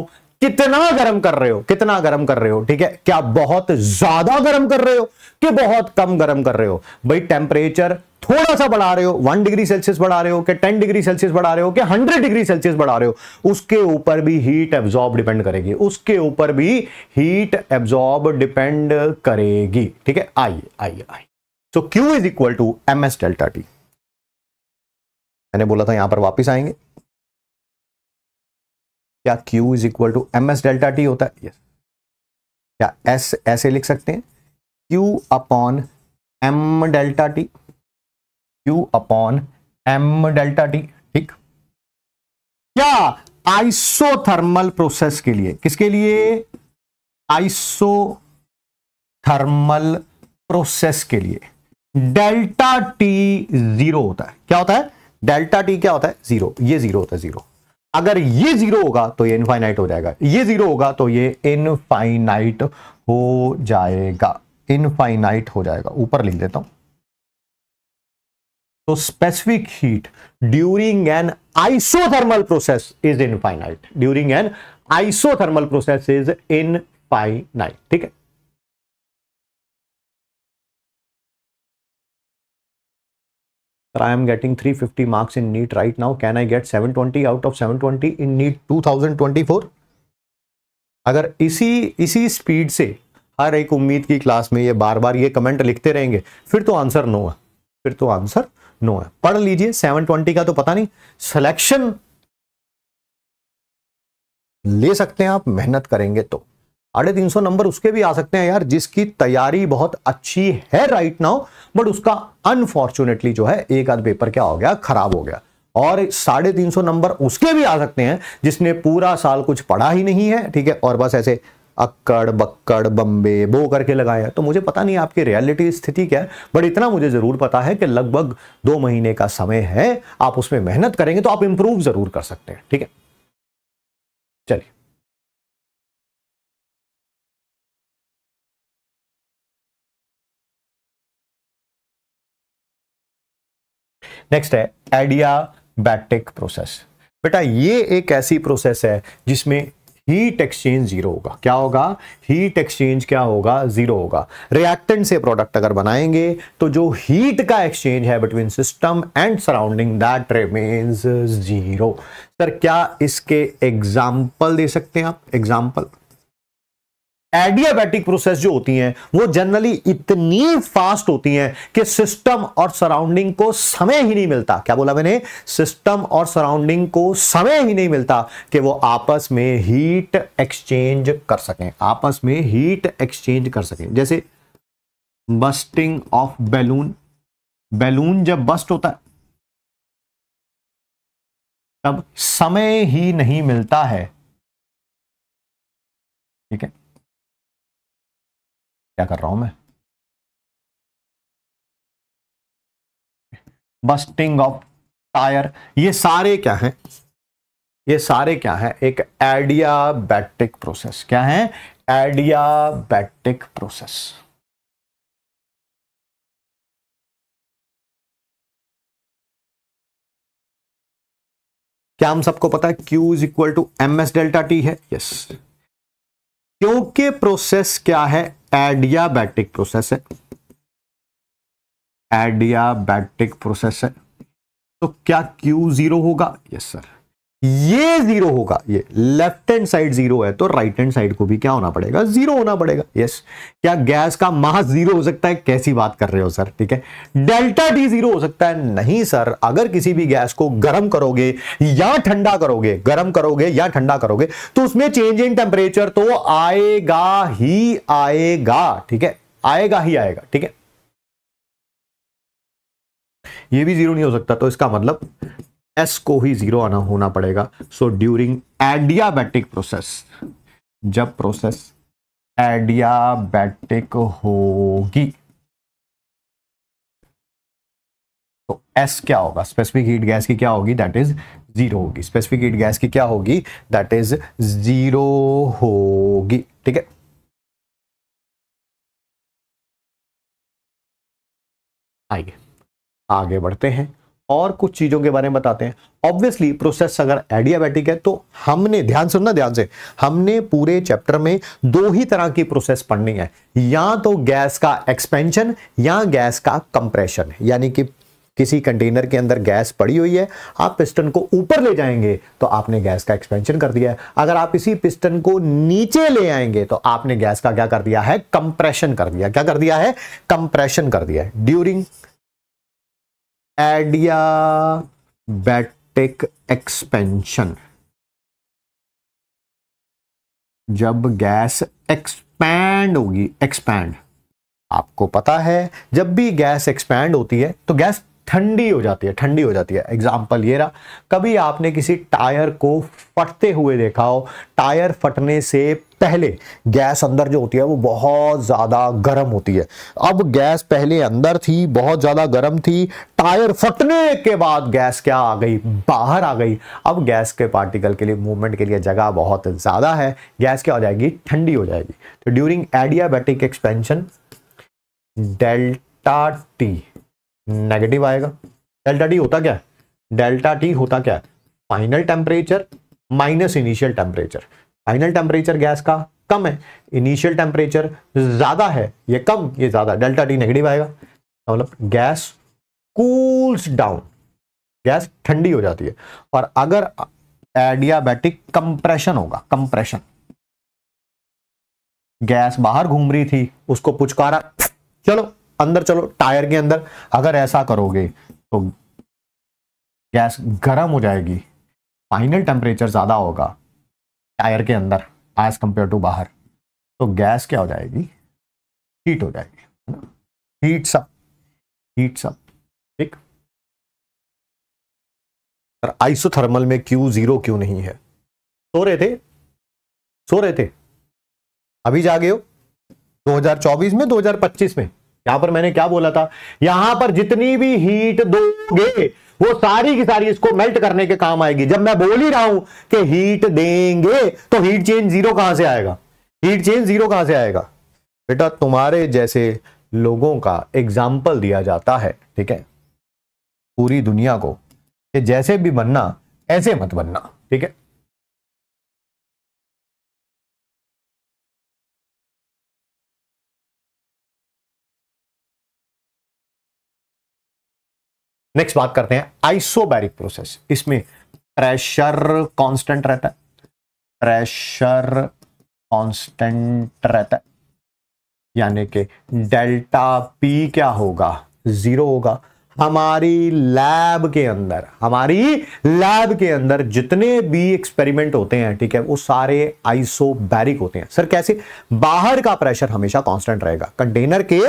कितना गर्म कर रहे हो कितना गर्म कर रहे हो ठीक है क्या बहुत ज्यादा गर्म कर रहे हो कि बहुत कम गर्म कर रहे हो भाई टेम्परेचर थोड़ा सा बढ़ा रहे हो वन डिग्री सेल्सियस बढ़ा रहे हो कि टेन डिग्री सेल्सियस बढ़ा रहे हो कि हंड्रेड डिग्री सेल्सियस बढ़ा रहे हो उसके ऊपर भी हीट एब्जॉर्ब डिपेंड करेगी उसके ऊपर भी हीट एब्जॉर्ब डिपेंड करेगी ठीक है आइए आइए आइए so Q is equal to M S delta T मैंने बोला था यहां पर वापस आएंगे क्या Q is equal to M S delta T होता है yes. क्या S ऐसे लिख सकते हैं Q upon M delta T Q upon M delta T ठीक क्या आइसोथर्मल प्रोसेस के लिए किसके लिए आइसोथर्मल प्रोसेस के लिए डेल्टा टी जीरो होता है क्या होता है डेल्टा टी क्या होता है जीरो ये जीरो होता है जीरो अगर ये जीरो होगा तो ये इनफाइनाइट हो जाएगा ये जीरो होगा तो ये इनफाइनाइट हो जाएगा इनफाइनाइट हो जाएगा ऊपर लिख देता हूं तो specific heat during an isothermal process is infinite during an isothermal process is infinite ठीक है marks I am getting 350 marks in get right now. Can I get 720 out of 720 in twenty 2024? अगर इसी इसी स्पीड से हर एक उम्मीद की class में ये बार बार ये कमेंट लिखते रहेंगे फिर तो आंसर नो है फिर तो आंसर नो है पढ़ लीजिए 720 का तो पता नहीं सिलेक्शन ले सकते हैं आप मेहनत करेंगे तो साढ़े तीन सौ नंबर उसके भी आ सकते हैं यार जिसकी तैयारी बहुत अच्छी है राइट नाउ बट उसका अनफॉर्चुनेटली जो है एक आध पेपर क्या हो गया खराब हो गया और साढ़े तीन सौ नंबर उसके भी आ सकते हैं जिसने पूरा साल कुछ पढ़ा ही नहीं है ठीक है और बस ऐसे अक्कड़ बक्कड़ बम्बे बो करके लगाए तो मुझे पता नहीं आपकी रियलिटी स्थिति क्या है बट इतना मुझे ज़रूर पता है कि लगभग दो महीने का समय है आप उसमें मेहनत करेंगे तो आप इंप्रूव ज़रूर कर सकते हैं ठीक है नेक्स्ट है एडियाबैटिक प्रोसेस बेटा ये एक ऐसी प्रोसेस है जिसमें हीट एक्सचेंज जीरो होगा क्या होगा हीट एक्सचेंज क्या होगा जीरो होगा रिएक्टेंट से प्रोडक्ट अगर बनाएंगे तो जो हीट का एक्सचेंज है between system and surrounding that remains zero sir क्या इसके एग्जाम्पल दे सकते हैं आप एग्जाम्पल एडियाबैटिक प्रोसेस जो होती हैं वो जनरली इतनी फास्ट होती हैं कि सिस्टम और सराउंडिंग को समय ही नहीं मिलता क्या बोला मैंने सिस्टम और सराउंडिंग को समय ही नहीं मिलता कि वो आपस में हीट एक्सचेंज कर सकें आपस में हीट एक्सचेंज कर सकें जैसे बस्टिंग ऑफ बैलून बैलून जब बस्ट होता है तब समय ही नहीं मिलता है ठीक है क्या कर रहा हूं मैं बस्टिंग ऑफ टायर ये सारे क्या हैं ये सारे क्या हैं एक एडियाबैटिक प्रोसेस क्या है एडियाबैटिक प्रोसेस क्या हम सबको पता है Q is equal to M S delta T है यस yes. क्योंकि प्रोसेस क्या है एडियाबैटिक प्रोसेस है एडियाबैटिक प्रोसेस है तो क्या क्यू जीरो होगा यस सर ये जीरो होगा ये लेफ्ट हैंड साइड जीरो है तो राइट हैंड साइड को भी क्या होना पड़ेगा जीरो होना पड़ेगा यस क्या गैस का मास जीरो हो सकता है कैसी बात कर रहे हो सर ठीक है डेल्टा डी जीरो हो सकता है नहीं सर अगर किसी भी गैस को गर्म करोगे या ठंडा करोगे गर्म करोगे या ठंडा करोगे तो उसमें चेंज इन टेम्परेचर तो आएगा ही आएगा ठीक है आएगा ही आएगा ठीक है ये भी जीरो नहीं हो सकता तो इसका मतलब एस को ही जीरो आना होना पड़ेगा सो ड्यूरिंग एडियाबैटिक प्रोसेस जब प्रोसेस एडियाबैटिक होगी तो एस क्या होगा स्पेसिफिक हीट गैस की क्या होगी दैट इज जीरो होगी स्पेसिफिक हीट गैस की क्या होगी दैट इज जीरो होगी ठीक है आइए आगे बढ़ते हैं और कुछ चीज़ों के बारे में बताते हैं ऑब्वियसली प्रोसेस अगर एडियाबैटिक है तो हमने ध्यान सुनना ध्यान से हमने पूरे चैप्टर में दो ही तरह की प्रोसेस पढ़नी है या तो गैस का एक्सपेंशन या गैस का कंप्रेशन यानी कि किसी कंटेनर के अंदर गैस पड़ी हुई है आप पिस्टन को ऊपर ले जाएंगे तो आपने गैस का एक्सपेंशन कर दिया है अगर आप इसी पिस्टन को नीचे ले आएंगे तो आपने गैस का क्या कर दिया है कंप्रेशन कर दिया क्या कर दिया है कंप्रेशन कर दिया है ड्यूरिंग एडियाबैटिक एक्सपेंशन जब गैस एक्सपैंड होगी एक्सपैंड आपको पता है जब भी गैस एक्सपैंड होती है तो गैस ठंडी हो जाती है ठंडी हो जाती है एग्जाम्पल ये रहा कभी आपने किसी टायर को फटते हुए देखा हो टायर फटने से पहले गैस अंदर जो होती है वो बहुत ज़्यादा गर्म होती है अब गैस पहले अंदर थी बहुत ज़्यादा गर्म थी टायर फटने के बाद गैस क्या आ गई बाहर आ गई अब गैस के पार्टिकल के लिए मूवमेंट के लिए जगह बहुत ज़्यादा है गैस क्या हो जाएगी ठंडी हो जाएगी तो during adiabatic expansion delta T negative आएगा डेल्टा टी होता क्या है डेल्टा टी होता क्या है final temperature minus initial temperature final temperature gas का कम है इनिशियल टेम्परेचर ज्यादा है ये कम ये ज्यादा डेल्टा टी नेगेटिव आएगा मतलब गैस कूल्स डाउन गैस ठंडी हो जाती है और अगर एडियाबैटिक कंप्रेशन होगा कंप्रेशन गैस बाहर घूम रही थी उसको पुचकारा चलो अंदर चलो टायर के अंदर अगर ऐसा करोगे तो गैस गर्म हो जाएगी फाइनल टेम्परेचर ज़्यादा होगा टायर के अंदर एज कंपेयर टू बाहर तो गैस क्या हो जाएगी हीट हो जाएगी है ना हीट सब ठीक सर आइसोथर्मल में क्यू जीरो क्यों नहीं है सो रहे थे सो रहे थे अभी जागे हो 2024 में 2025 में यहां पर मैंने क्या बोला था यहां पर जितनी भी हीट दोगे वो सारी की सारी इसको मेल्ट करने के काम आएगी जब मैं बोल ही रहा हूं कि हीट देंगे तो हीट चेंज जीरो कहां से आएगा हीट चेंज जीरो कहां से आएगा बेटा तुम्हारे जैसे लोगों का एग्जाम्पल दिया जाता है ठीक है पूरी दुनिया को कि जैसे भी बनना ऐसे मत बनना ठीक है नेक्स्ट बात करते हैं आइसोबैरिक प्रोसेस इसमें प्रेशर कांस्टेंट रहता है प्रेशर कांस्टेंट रहता है यानी कि डेल्टा पी क्या होगा जीरो होगा हमारी लैब के अंदर हमारी लैब के अंदर जितने भी एक्सपेरिमेंट होते हैं ठीक है वो सारे आइसोबैरिक होते हैं सर कैसे बाहर का प्रेशर हमेशा कांस्टेंट रहेगा कंटेनर के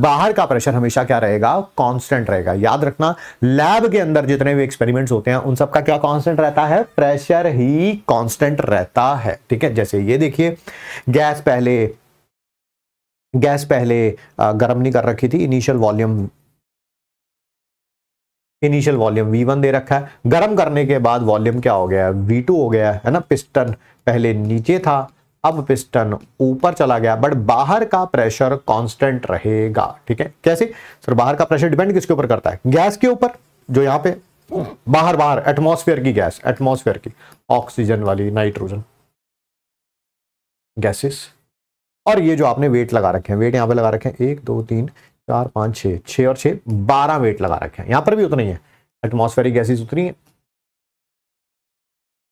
बाहर का प्रेशर हमेशा क्या रहेगा कांस्टेंट रहेगा याद रखना लैब के अंदर जितने भी एक्सपेरिमेंट्स होते हैं उन सबका क्या कॉन्स्टेंट रहता है प्रेशर ही कॉन्स्टेंट रहता है ठीक है जैसे ये देखिए गैस पहले गैस पहले गर्म नहीं कर रखी थी initial volume initial volume V1 दे रखा है गर्म करने के बाद वॉल्यूम क्या हो गया है V2 हो गया है ना पिस्टन पहले नीचे था अब पिस्टन ऊपर चला गया बट बाहर का प्रेशर कांस्टेंट रहेगा ठीक है कैसे सर बाहर का प्रेशर डिपेंड किसके ऊपर करता है गैस के ऊपर जो यहां पे बाहर बाहर एटमॉस्फेयर की गैस एटमॉस्फेयर की ऑक्सीजन वाली नाइट्रोजन गैसेस और ये जो आपने वेट लगा रखे हैं वेट यहां पे लगा रखे हैं एक दो तीन चार पांच छः छः और छह बारह वेट लगा रखे हैं यहां पर भी उतना ही है एटमोस्फेरिक गैसेज उतनी है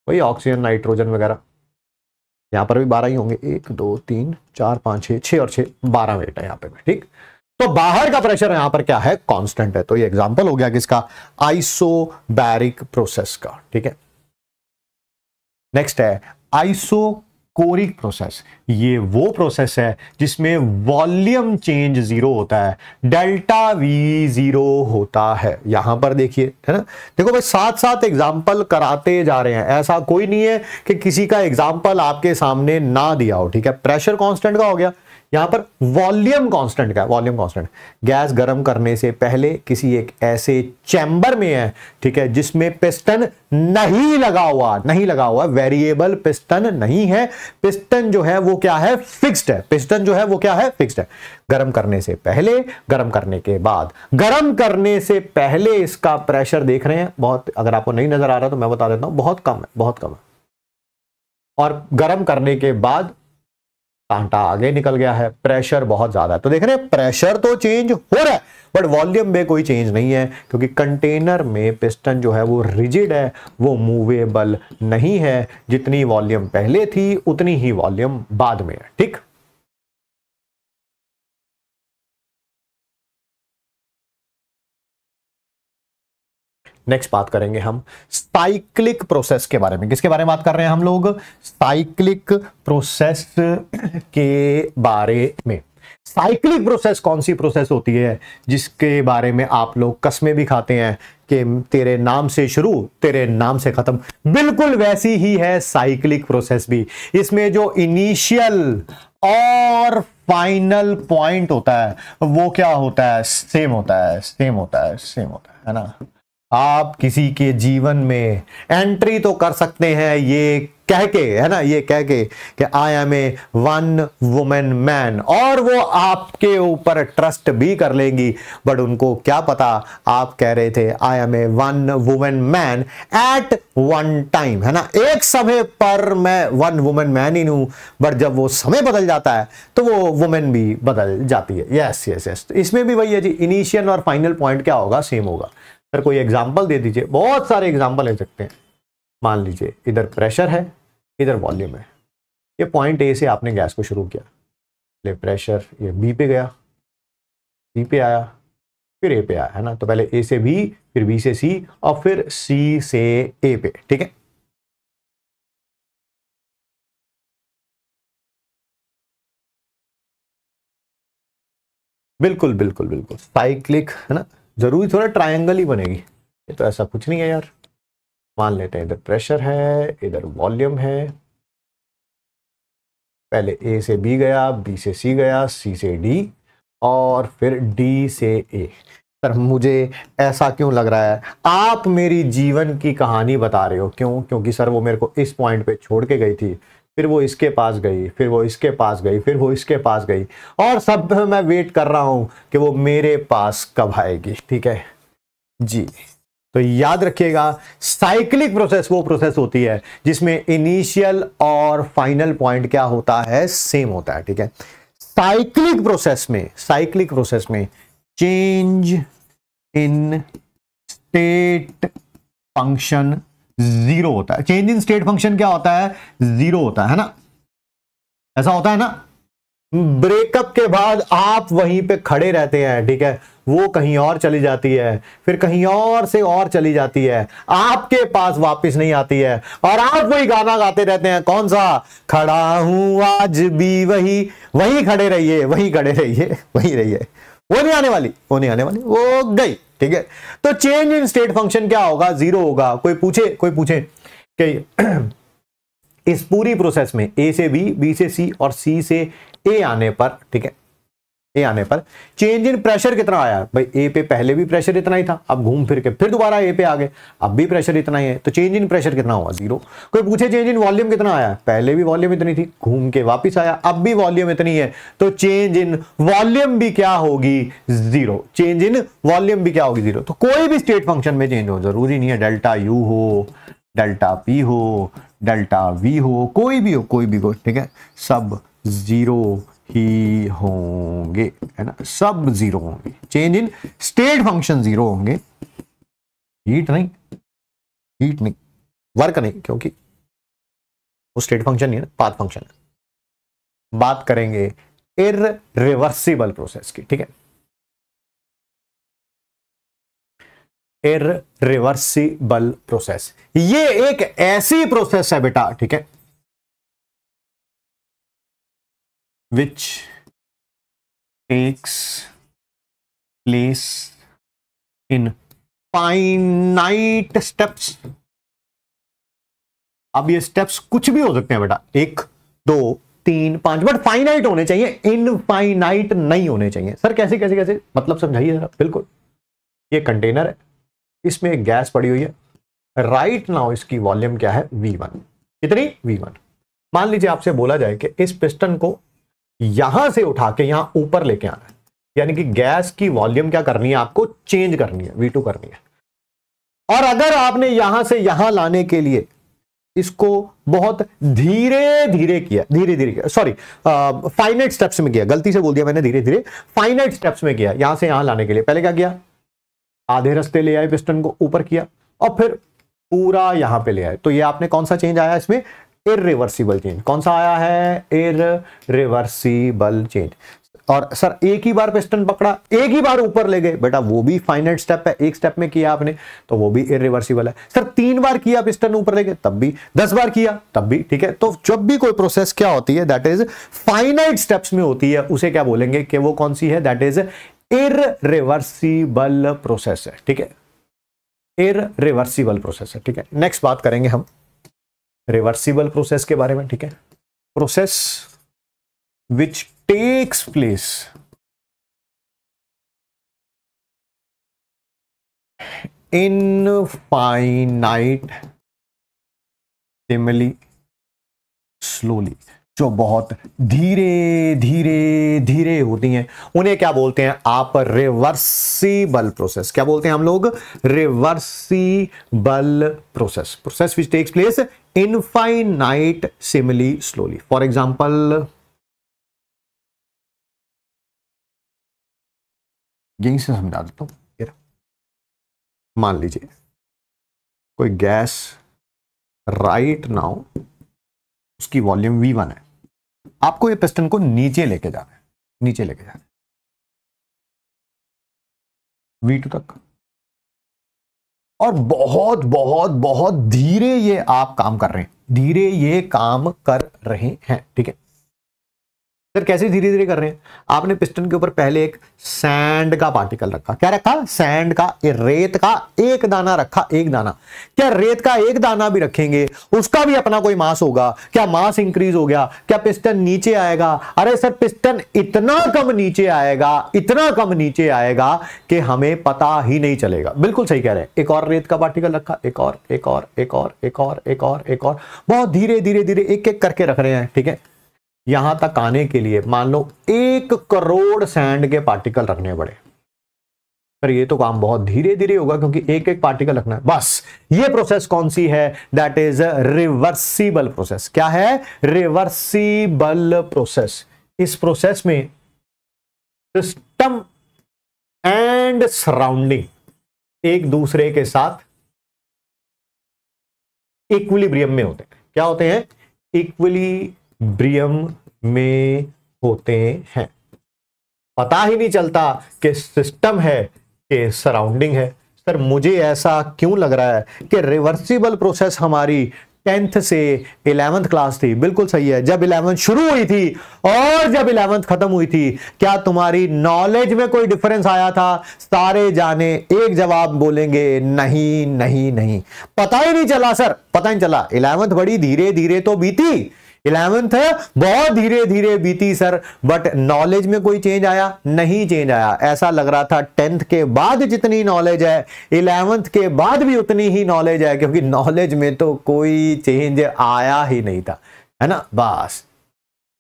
वही ऑक्सीजन नाइट्रोजन वगैरह यहां पर भी बारह ही होंगे एक दो तीन चार पांच छह छह और छह बारह वेट है यहाँ पे ठीक तो बाहर का प्रेशर यहां पर क्या है कांस्टेंट है तो ये एग्जांपल हो गया किसका आइसोबैरिक प्रोसेस का ठीक है नेक्स्ट है आइसो कोरिक प्रोसेस ये वो प्रोसेस है जिसमें वॉल्यूम चेंज जीरो होता है डेल्टा वी जीरो होता है यहां पर देखिए है ना देखो भाई साथ साथ एग्जाम्पल कराते जा रहे हैं ऐसा कोई नहीं है कि किसी का एग्जाम्पल आपके सामने ना दिया हो ठीक है प्रेशर कॉन्स्टेंट का हो गया यहां पर वॉल्यूम कांस्टेंट का वॉल्यूम कांस्टेंट गैस गर्म करने से पहले किसी एक ऐसे चैम्बर में है ठीक है जिसमें पिस्टन नहीं लगा हुआ नहीं लगा हुआ वेरिएबल पिस्टन नहीं है पिस्टन जो है वो क्या है फिक्स्ड है पिस्टन जो है वो क्या है फिक्स्ड है गर्म करने से पहले गर्म करने के बाद गर्म करने से पहले इसका प्रेशर देख रहे हैं बहुत अगर आपको नहीं नजर आ रहा तो मैं बता देता हूं बहुत कम है बहुत कम है और गर्म करने के बाद कांटा आगे निकल गया है प्रेशर बहुत ज्यादा है तो देख रहे हैं प्रेशर तो चेंज हो रहा है बट वॉल्यूम में कोई चेंज नहीं है क्योंकि कंटेनर में पिस्टन जो है वो रिजिड है वो मूवेबल नहीं है जितनी वॉल्यूम पहले थी उतनी ही वॉल्यूम बाद में है ठीक नेक्स्ट बात करेंगे हम साइक्लिक प्रोसेस के बारे में किसके बारे में बात कर रहे हैं हम लोग साइक्लिक प्रोसेस के बारे में साइक्लिक प्रोसेस कौन सी प्रोसेस होती है जिसके बारे में आप लोग कस्में भी खाते हैं कि तेरे नाम से शुरू तेरे नाम से खत्म बिल्कुल वैसी ही है साइक्लिक प्रोसेस भी इसमें जो इनिशियल और फाइनल पॉइंट होता है वो क्या होता है सेम होता है सेम होता है सेम होता है है ना आप किसी के जीवन में एंट्री तो कर सकते हैं ये कह के है ना ये कह के कि I am a one woman man और वो आपके ऊपर ट्रस्ट भी कर लेंगी बट उनको क्या पता आप कह रहे थे I am a one woman man at one time है ना एक समय पर मैं वन वुमेन मैन ही हूं बट जब वो समय बदल जाता है तो वो वुमेन भी बदल जाती है यस यस यस इसमें भी वही है जी इनिशियल और फाइनल पॉइंट क्या होगा सेम होगा सर कोई एग्जाम्पल दे दीजिए बहुत सारे एग्जाम्पल ले सकते हैं मान लीजिए इधर प्रेशर है इधर वॉल्यूम है ये पॉइंट ए से आपने गैस को शुरू किया पहले प्रेशर ये बी पे गया बी पे आया फिर ए पे आया है ना तो पहले ए से बी फिर बी से सी और फिर सी से ए पे ठीक है बिल्कुल बिल्कुल बिल्कुल साइक्लिक है ना ज़रूरी थोड़ा ट्रायंगल ही बनेगी ये तो ऐसा कुछ नहीं है यार मान लेते हैं इधर प्रेशर है इधर वॉल्यूम है पहले ए से बी गया बी से सी गया सी से डी और फिर डी से ए सर मुझे ऐसा क्यों लग रहा है आप मेरी जीवन की कहानी बता रहे हो क्यों क्योंकि सर वो मेरे को इस पॉइंट पे छोड़ के गई थी फिर वो इसके पास गई फिर वो इसके पास गई फिर वो इसके पास गई और सब मैं वेट कर रहा हूं कि वो मेरे पास कब आएगी ठीक है जी तो याद रखिएगा साइक्लिक प्रोसेस वो प्रोसेस होती है जिसमें इनिशियल और फाइनल पॉइंट क्या होता है सेम होता है ठीक है साइक्लिक प्रोसेस में साइक्लिक प्रोसेस में change in state function zero होता है चेंज इन स्टेट फंक्शन क्या होता है जीरो होता है ना ऐसा होता है ना ब्रेकअप के बाद आप वहीं पे खड़े रहते हैं ठीक है वो कहीं और चली जाती है फिर कहीं और से और चली जाती है आपके पास वापस नहीं आती है और आप वही गाना गाते रहते हैं कौन सा खड़ा हूं आज भी वही वही खड़े रहिए वही खड़े रहिए वही रहिए वो नहीं आने वाली वो नहीं आने वाली वो गई ठीक है तो चेंज इन स्टेट फंक्शन क्या होगा जीरो होगा कोई पूछे कोई पूछे कि इस पूरी प्रोसेस में ए से बी बी से सी और सी से ए आने पर ठीक है ए आने पर चेंज इन प्रेशर कितना आया भाई ए पे पहले भी प्रेशर इतना ही था अब घूम फिर के फिर दोबारा ए पे आ गए अब भी प्रेशर इतना ही है तो चेंज इन प्रेशर कितना हुआ जीरो कोई पूछे चेंज इन वॉल्यूम कितना आया पहले भी वॉल्यूम इतनी थी घूम के वापस आया अब भी वॉल्यूम इतनी है तो चेंज इन वॉल्यूम भी क्या होगी जीरो चेंज इन वॉल्यूम भी क्या होगी जीरो तो कोई भी स्टेट फंक्शन में चेंज हो जरूरी नहीं है डेल्टा यू हो डेल्टा पी हो डेल्टा वी हो कोई भी हो कोई भी हो ठीक है सब जीरो ही होंगे है ना सब जीरो होंगे change in state function zero होंगे हीट नहीं हीट नहीं वर्क नहीं क्योंकि वो स्टेट फंक्शन नहीं है पाथ फंक्शन है बात करेंगे इर रिवर्सिबल प्रोसेस की ठीक है इर रिवर्सिबल प्रोसेस ये एक ऐसी प्रोसेस है बेटा ठीक है which takes place in finite steps अब ये स्टेप्स कुछ भी हो सकते हैं बेटा एक दो तीन पांच बट फाइनाइट होने चाहिए इनफाइनाइट नहीं होने चाहिए सर कैसे कैसे कैसे मतलब समझाइए सर बिल्कुल ये कंटेनर है इसमें एक गैस पड़ी हुई है राइट right नाउ इसकी वॉल्यूम क्या है V1 कितनी V1 मान लीजिए आपसे बोला जाए कि इस पिस्टन को यहां से उठा के यहां ऊपर लेके आना है यानी कि गैस की वॉल्यूम क्या करनी है आपको चेंज करनी है वी टू करनी है और अगर आपने यहां से यहां लाने के लिए इसको बहुत धीरे धीरे किया धीरे धीरे किया सॉरी फाइनाइट स्टेप्स में किया गलती से बोल दिया मैंने धीरे धीरे फाइनाइट स्टेप्स में किया यहां से यहां लाने के लिए पहले क्या किया आधे रास्ते ले आए पिस्टन को ऊपर किया और फिर पूरा यहां पे ले आए तो ये आपने कौन सा चेंज आया इसमें इरिवर्सिबल चेंज कौन सा आया है इरिवर्सिबल चेंज और सर एक ही बार पिस्टन पकड़ा एक ही बार ऊपर ले गए बेटा वो भी फाइनेट स्टेप है एक स्टेप में किया आपने तो वो भी इरिवर्सिबल है सर तीन बार किया पिस्टन ऊपर ले गए तब भी दस बार किया तब भी ठीक है तो जब भी कोई प्रोसेस क्या होती है दैट इज फाइनाइट स्टेप्स में होती है उसे क्या बोलेंगे कि वो कौन सी है दैट इज इरिवर्सिबल प्रोसेस है ठीक है इरिवर्सिबल प्रोसेस है ठीक है नेक्स्ट बात करेंगे हम रिवर्सिबल प्रोसेस के बारे में ठीक है process which takes place finite timely slowly जो बहुत धीरे धीरे धीरे होती हैं उन्हें क्या बोलते हैं आप रिवर्सिबल प्रोसेस क्या बोलते हैं हम लोग reversible process process which takes place infinitesimally slowly for example यहीं से समझा देता हूं मान लीजिए कोई गैस राइट नाउ उसकी वॉल्यूम वी वन है आपको ये पिस्टन को नीचे लेके जाना है नीचे लेके जाना है वी टू तक और बहुत बहुत बहुत धीरे ये आप काम कर रहे हैं धीरे ये काम कर रहे हैं ठीक है सर कैसे धीरे धीरे कर रहे हैं आपने पिस्टन के ऊपर पहले एक सैंड का पार्टिकल रखा क्या रखा सैंड का रेत का एक दाना रखा एक दाना क्या रेत का एक दाना भी रखेंगे उसका भी अपना कोई मास होगा क्या मास इंक्रीज हो गया क्या पिस्टन नीचे आएगा अरे सर पिस्टन इतना कम नीचे आएगा इतना कम नीचे आएगा कि हमें पता ही नहीं चलेगा बिल्कुल सही कह रहे हैं एक और रेत का पार्टिकल रखा एक और एक और एक और एक और एक और एक और बहुत धीरे धीरे धीरे एक एक करके रख रहे हैं ठीक है यहां तक आने के लिए मान लो एक करोड़ सैंड के पार्टिकल रखने पड़े पर ये तो काम बहुत धीरे धीरे होगा क्योंकि एक एक पार्टिकल रखना है बस ये प्रोसेस कौन सी है दैट इज रिवर्सिबल प्रोसेस क्या है रिवर्सिबल प्रोसेस इस प्रोसेस में सिस्टम एंड सराउंडिंग एक दूसरे के साथ इक्विलिब्रियम में होते हैं क्या होते हैं इक्वली ब्रियम में होते हैं पता ही नहीं चलता कि सिस्टम है कि सराउंडिंग है सर मुझे ऐसा क्यों लग रहा है कि रिवर्सिबल प्रोसेस हमारी टेंथ से इलेवंथ क्लास थी बिल्कुल सही है जब इलेवंथ शुरू हुई थी और जब इलेवंथ खत्म हुई थी क्या तुम्हारी नॉलेज में कोई डिफरेंस आया था सारे जाने एक जवाब बोलेंगे नहीं नहीं नहीं पता ही नहीं चला सर पता ही नहीं चला इलेवंथ बड़ी धीरे धीरे तो बीती इलेवेंथ बहुत धीरे धीरे बीती सर बट नॉलेज में कोई चेंज आया नहीं चेंज आया ऐसा लग रहा था टेंथ के बाद जितनी नॉलेज है इलेवेंथ के बाद भी उतनी ही नॉलेज है क्योंकि नॉलेज में तो कोई चेंज आया ही नहीं था है ना बस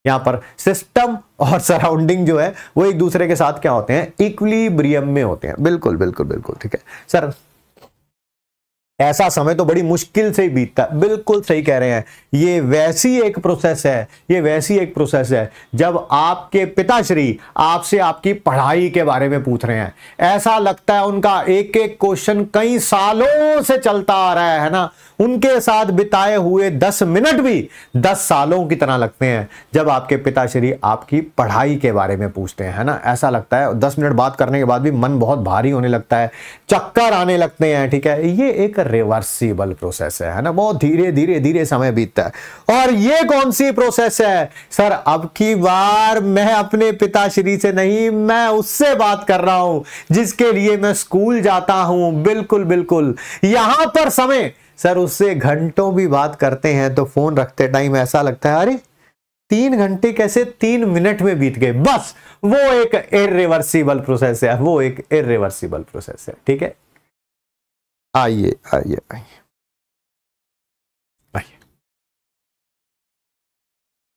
यहां पर सिस्टम और सराउंडिंग जो है वो एक दूसरे के साथ क्या होते हैं इक्वली में होते हैं बिल्कुल बिल्कुल बिल्कुल ठीक है सर ऐसा समय तो बड़ी मुश्किल से ही बीतता बिल्कुल सही कह रहे हैं ये वैसी एक प्रोसेस है ये वैसी एक प्रोसेस है जब आपके पिताश्री आपसे आपकी पढ़ाई के बारे में पूछ रहे हैं ऐसा लगता है उनका एक एक क्वेश्चन कई सालों से चलता आ रहा है ना उनके साथ बिताए हुए दस मिनट भी दस सालों की तरह लगते हैं जब आपके पिताश्री आपकी पढ़ाई के बारे में पूछते हैं ना ऐसा लगता है दस मिनट बात करने के बाद भी मन बहुत भारी होने लगता है चक्कर आने लगते हैं ठीक है ये एक रिवर्सिबल प्रोसेस है ना बहुत धीरे धीरे धीरे समय बीतता है और ये कौन सी प्रोसेस है सर अब की बार मैं अपने पिताश्री से नहीं मैं उससे बात कर रहा हूं जिसके लिए मैं स्कूल जाता हूं बिल्कुल बिल्कुल यहां पर समय सर उससे घंटों भी बात करते हैं तो फ़ोन रखते टाइम ऐसा लगता है अरे तीन घंटे कैसे तीन मिनट में बीत गए बस वो एक इरिवर्सिबल प्रोसेस है वो एक इरिवर्सिबल प्रोसेस है ठीक है आइए आइए आइए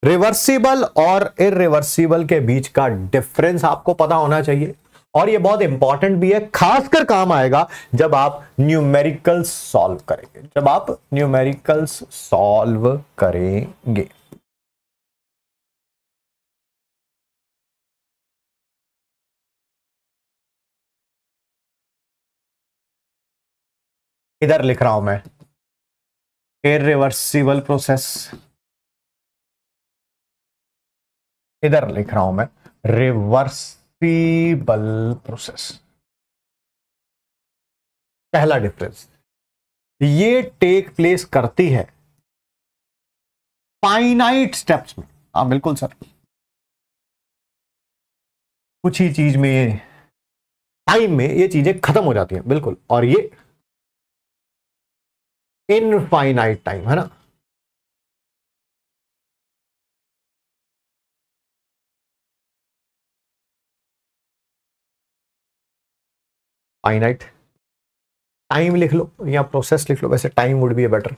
रिवर्सिबल और इरिवर्सिबल के बीच का डिफरेंस आपको पता होना चाहिए और ये बहुत इंपॉर्टेंट भी है खासकर काम आएगा जब आप न्यूमेरिकल सॉल्व करेंगे जब आप न्यूमेरिकल्स सॉल्व करेंगे इधर लिख रहा हूं मैं इरिवर्सिबल प्रोसेस इधर लिख रहा हूं मैं रिवर्स बल प्रोसेस पहला डिफरेंस ये टेक प्लेस करती है फाइनाइट स्टेप्स में हा बिल्कुल सर कुछ ही चीज में टाइम में ये चीजें खत्म हो जाती हैं बिल्कुल और ये इनफाइनाइट टाइम है ना फाइनाइट टाइम लिख लो या प्रोसेस लिख लो वैसे time would be a better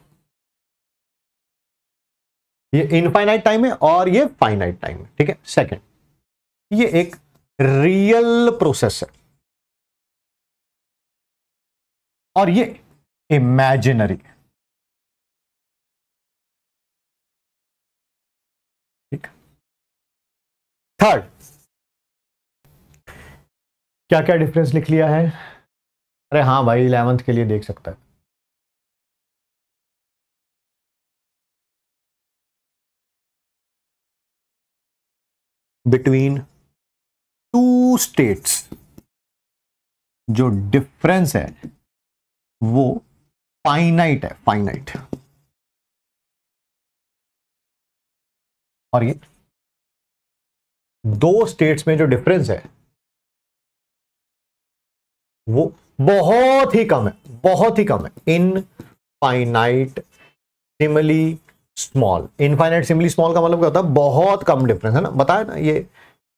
ये इनफाइनाइट टाइम है और ये फाइनाइट टाइम है ठीक है सेकंड ये एक रियल प्रोसेस है और ये इमेजिनरी है ठीक थर्ड क्या क्या डिफरेंस लिख लिया है अरे हाँ भाई इलेवंथ के लिए देख सकता है बिटवीन टू स्टेट्स जो डिफरेंस है वो फाइनाइट है फाइनाइट और ये दो स्टेट्स में जो डिफरेंस है वो बहुत ही कम है बहुत ही कम है infinitesimally small infinitesimally small का मतलब क्या होता है बहुत कम डिफरेंस है ना बताया ना ये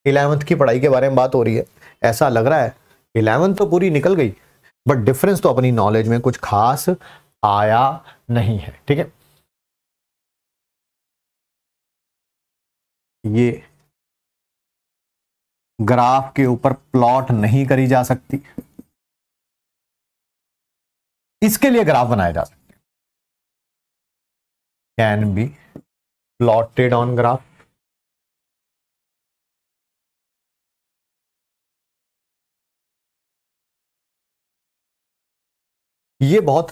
इलेवंथ की पढ़ाई के बारे में बात हो रही है ऐसा लग रहा है इलेवंथ तो पूरी निकल गई बट डिफरेंस तो अपनी नॉलेज में कुछ खास आया नहीं है ठीक है ये ग्राफ के ऊपर प्लॉट नहीं करी जा सकती इसके लिए ग्राफ बनाया जा सकते can be plotted on graph ये बहुत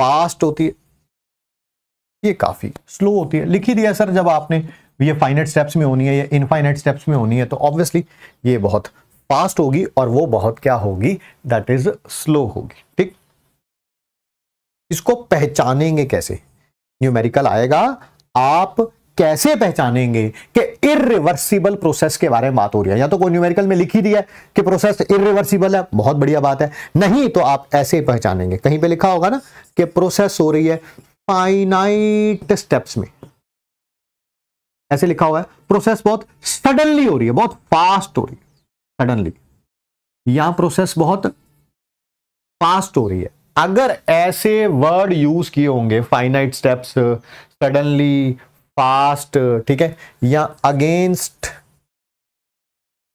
फास्ट होती है ये काफी स्लो होती है लिखी दिया सर जब आपने ये फाइनेट स्टेप्स में होनी है या इनफाइनेट स्टेप्स में होनी है तो ऑब्वियसली ये बहुत फास्ट होगी और वो बहुत क्या होगी दैट इज स्लो होगी ठीक इसको पहचानेंगे कैसे न्यूमेरिकल आएगा आप कैसे पहचानेंगे कि इरिवर्सिबल प्रोसेस के बारे में बात हो रही है या तो कोई न्यूमेरिकल में लिखी दिया है कि प्रोसेस इरिवर्सिबल है बहुत बढ़िया बात है नहीं तो आप ऐसे पहचानेंगे कहीं पे लिखा होगा ना कि प्रोसेस हो रही है फाइनाइट स्टेप्स में ऐसे लिखा हुआ है प्रोसेस बहुत सडनली हो रही है बहुत फास्ट हो रही है सडनली यहां प्रोसेस बहुत फास्ट हो रही है अगर ऐसे वर्ड यूज किए होंगे फाइनाइट स्टेप्स सडनली फास्ट ठीक है या अगेंस्ट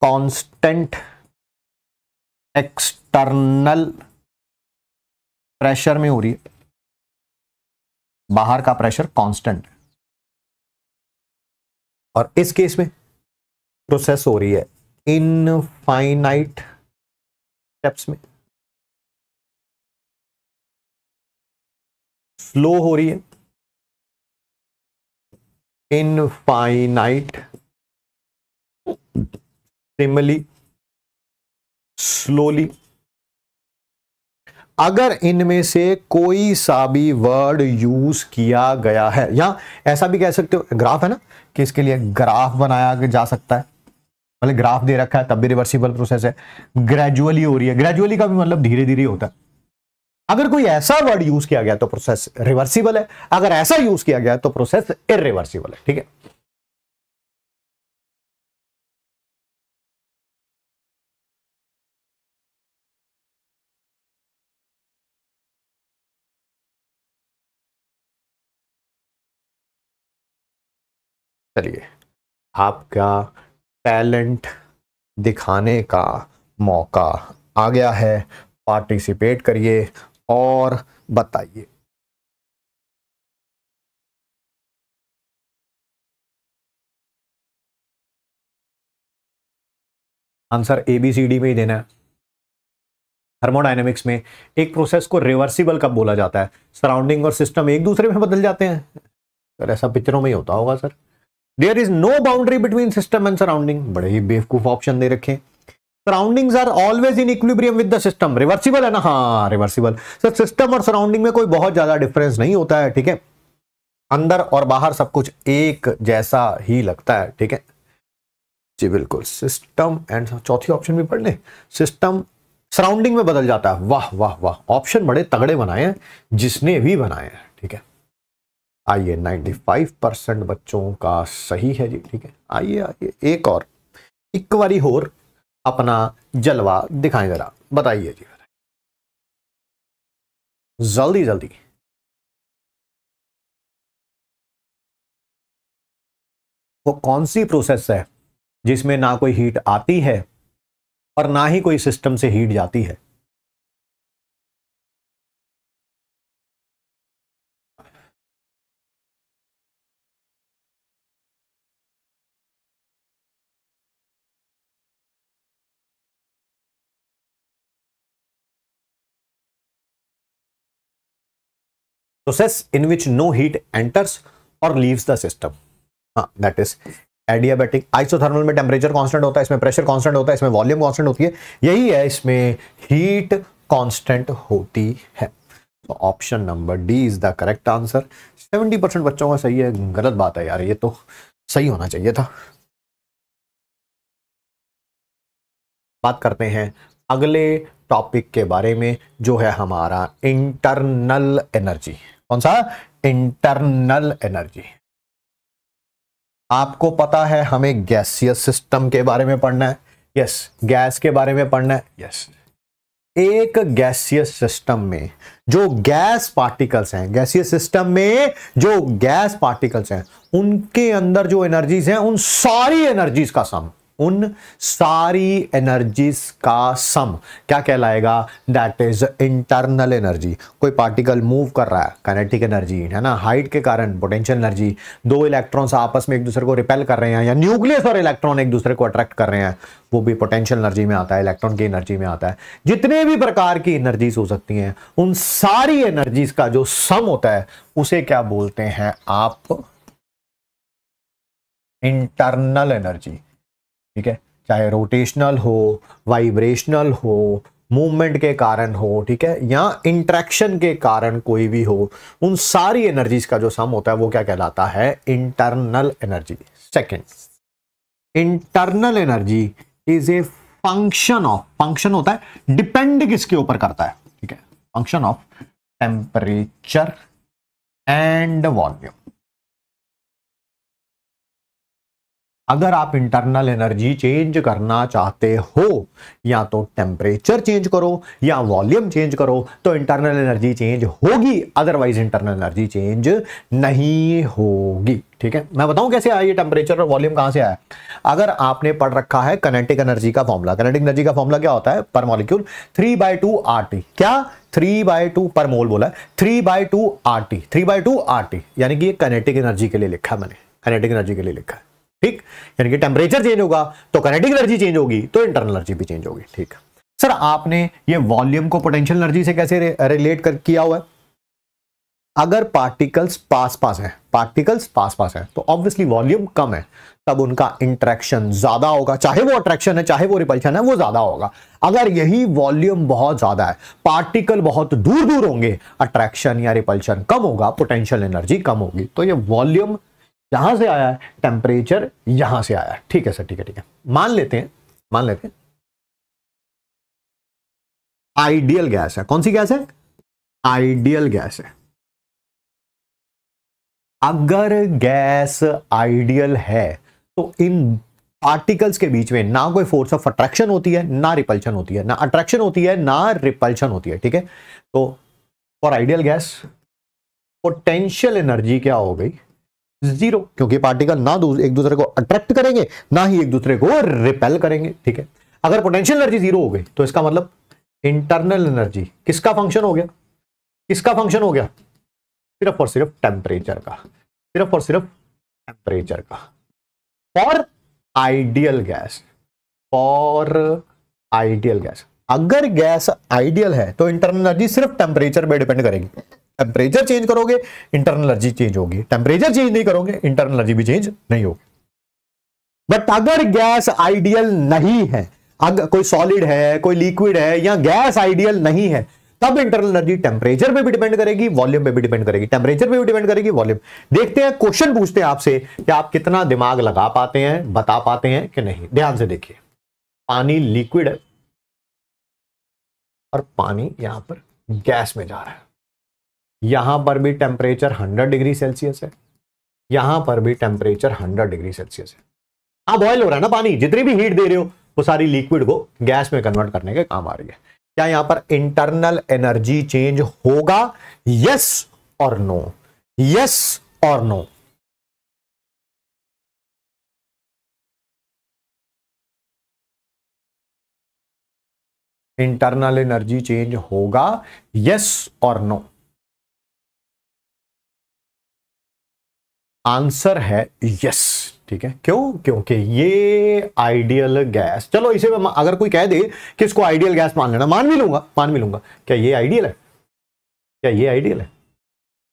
कॉन्स्टेंट एक्सटर्नल प्रेशर में हो रही है बाहर का प्रेशर कांस्टेंट है और इस केस में प्रोसेस हो रही है इनफाइनाइट स्टेप्स में स्लो हो रही है इनफाइनाइट सिमली स्लोली अगर इनमें से कोई सा भी वर्ड यूज किया गया है या ऐसा भी कह सकते हो ग्राफ है ना कि इसके लिए ग्राफ बनाया जा सकता है मतलब ग्राफ दे रखा है तब भी रिवर्सिबल प्रोसेस है ग्रेजुअली हो रही है ग्रेजुअली का भी मतलब धीरे धीरे होता है अगर कोई ऐसा वर्ड यूज किया गया तो प्रोसेस रिवर्सिबल है अगर ऐसा यूज किया गया तो प्रोसेस इरिवर्सिबल है ठीक है चलिए आपका टैलेंट दिखाने का मौका आ गया है पार्टिसिपेट करिए और बताइए answer A B C D में ही देना है थर्मोडाइनमिक्स में एक प्रोसेस को रिवर्सिबल कब बोला जाता है सराउंडिंग और सिस्टम एक दूसरे में बदल जाते हैं सर ऐसा पिक्चरों में ही होता होगा sir there is no boundary between system and surrounding बड़े ही बेवकूफ ऑप्शन दे रखे हैं surroundings are always in equilibrium with the system reversible है ना हाँ रिवर्सिबल सर सिस्टम और सराउंडिंग में कोई बहुत ज्यादा डिफरेंस नहीं होता है ठीक है अंदर और बाहर सब कुछ एक जैसा ही लगता है ठीक है जी बिल्कुल सिस्टम एंड चौथी ऑप्शन भी पढ़ ले सिस्टम सराउंडिंग में बदल जाता है वाह वाह वाह ऑप्शन बड़े तगड़े बनाए हैं जिसने भी बनाए हैं ठीक है आइए 95 परसेंट बच्चों का सही है जी ठीक है आइए आइए एक और एक होर अपना जलवा दिखाएं ज़रा बताइए जी जल्दी जल्दी वो कौन सी प्रोसेस है जिसमें ना कोई हीट आती है और ना ही कोई सिस्टम से हीट जाती है process in which no heat enters और leaves द सिस्टम हाँ दैट इज एडियाबैटिक आइसोथर्मल में टेम्परेचर कांस्टेंट होता है इसमें प्रेशर कांस्टेंट होता है इसमें वॉल्यूम कांस्टेंट होती है यही है इसमें हीट कांस्टेंट होती है तो option number D is the correct answer 70 percent बच्चों का सही है गलत बात है यार ये तो सही होना चाहिए था बात करते हैं अगले टॉपिक के बारे में जो है हमारा इंटरनल एनर्जी कौन सा इंटरनल एनर्जी आपको पता है हमें गैसियस सिस्टम के बारे में पढ़ना है यस गैस के बारे में पढ़ना है यस एक गैसियस सिस्टम में जो गैस पार्टिकल्स हैं गैसियस सिस्टम में जो गैस पार्टिकल्स हैं उनके अंदर जो एनर्जीज हैं उन सारी एनर्जीज का सम उन सारी एनर्जीज का सम क्या कहलाएगा दैट इज इंटरनल एनर्जी कोई पार्टिकल मूव कर रहा है काइनेटिक एनर्जी है ना हाइट के कारण पोटेंशियल एनर्जी दो इलेक्ट्रॉन्स आपस में एक दूसरे को रिपेल कर रहे हैं या न्यूक्लियस और इलेक्ट्रॉन एक दूसरे को अट्रैक्ट कर रहे हैं वो भी पोटेंशियल एनर्जी में आता है इलेक्ट्रॉन की एनर्जी में आता है जितने भी प्रकार की एनर्जीज हो सकती हैं उन सारी एनर्जीज का जो सम होता है उसे क्या बोलते हैं आप इंटरनल एनर्जी ठीक है चाहे रोटेशनल हो वाइब्रेशनल हो मूवमेंट के कारण हो ठीक है या इंट्रैक्शन के कारण कोई भी हो उन सारी एनर्जीज का जो सम होता है वो क्या कहलाता है internal energy second internal energy is a function of function होता है डिपेंड किसके ऊपर करता है ठीक है function of temperature and volume अगर आप इंटरनल एनर्जी चेंज करना चाहते हो या तो टेम्परेचर चेंज करो या वॉल्यूम चेंज करो तो इंटरनल एनर्जी चेंज होगी अदरवाइज इंटरनल एनर्जी चेंज नहीं होगी ठीक है मैं बताऊं कैसे आया ये टेम्परेचर और वॉल्यूम कहां से आया अगर आपने पढ़ रखा है कनेटिक एनर्जी का फॉर्मूला कनेटिक एनर्जी का फॉर्मूला क्या होता है पर molecule three by two R T क्या three by two per mole बोला है three by two R T three by two R T यानी कि ये कनेटिक एनर्जी के लिए लिखा है मैंने कनेटिक एनर्जी के लिए लिखा है ठीक यानी कि टेम्परेचर चेंज होगा तो कनेटिक एनर्जी चेंज होगी तो इंटरनल एनर्जी भी चेंज होगी ठीक सर आपने ये वॉल्यूम को पोटेंशियल एनर्जी से कैसे रे, रिलेट कर किया हुआ है अगर पार्टिकल्स पास पास है पार्टिकल्स पास पास है तो ऑब्वियसली वॉल्यूम कम है तब उनका इंट्रैक्शन ज्यादा होगा चाहे वो अट्रैक्शन है चाहे वो रिपल्शन है वो ज्यादा होगा अगर यही वॉल्यूम बहुत ज्यादा है पार्टिकल बहुत दूर दूर होंगे अट्रैक्शन या रिपल्शन कम होगा पोटेंशियल एनर्जी कम होगी तो ये वॉल्यूम यहां से आया है टेम्परेचर यहां से आया है ठीक है सर ठीक है ठीक है मान लेते हैं मान लेते हैं आइडियल गैस है कौन सी गैस है आइडियल गैस है अगर गैस आइडियल है तो इन पार्टिकल्स के बीच में ना कोई फोर्स ऑफ अट्रैक्शन होती है ना रिपल्शन होती है ना अट्रैक्शन होती है ना रिपल्शन होती है ठीक है तो for ideal gas potential energy क्या हो गई जीरो क्योंकि पार्टिकल ना एक दूसरे को अट्रैक्ट करेंगे ना ही एक दूसरे को रिपेल करेंगे ठीक है अगर पोटेंशियल एनर्जी जीरो हो गई तो इसका मतलब इंटरनल एनर्जी किसका फंक्शन हो गया किसका फंक्शन हो गया सिर्फ और सिर्फ टेम्परेचर का सिर्फ और सिर्फ टेम्परेचर का और आइडियल गैस और आइडियल गैस अगर गैस आइडियल है तो इंटरनल एनर्जी सिर्फ टेम्परेचर पर डिपेंड करेगी टेम्परेचर चेंज करोगे इंटरनल एनर्जी चेंज होगी टेम्परेचर चेंज नहीं करोगे इंटरनल एनर्जी भी चेंज नहीं होगी बट अगर गैस आइडियल नहीं है अगर कोई सॉलिड है कोई लिक्विड है या गैस आइडियल नहीं है तब इंटरनल एनर्जी टेम्परेचर पे भी डिपेंड करेगी वॉल्यूम पे भी डिपेंड करेगी टेम्परेचर पे भी डिपेंड करेगी वॉल्यूम देखते हैं क्वेश्चन पूछते हैं आपसे कि आप कितना दिमाग लगा पाते हैं बता पाते हैं कि नहीं ध्यान से देखिए पानी लिक्विड है और पानी यहां पर गैस में जा रहा है यहां पर भी टेम्परेचर 100 डिग्री सेल्सियस है यहां पर भी टेम्परेचर 100 डिग्री सेल्सियस है अब बॉयल हो रहा है ना पानी जितनी भी हीट दे रहे हो वो सारी लिक्विड को गैस में कन्वर्ट करने के काम आ रही है क्या यहां पर इंटरनल एनर्जी चेंज होगा यस और नो यस और नो इंटरनल एनर्जी चेंज होगा यस और नो आंसर है यस ठीक है क्यों क्योंकि ये आइडियल गैस चलो इसे अगर कोई कह दे कि इसको आइडियल गैस मान लेना मान भी लूंगा मान भी लूंगा क्या ये आइडियल है क्या ये आइडियल है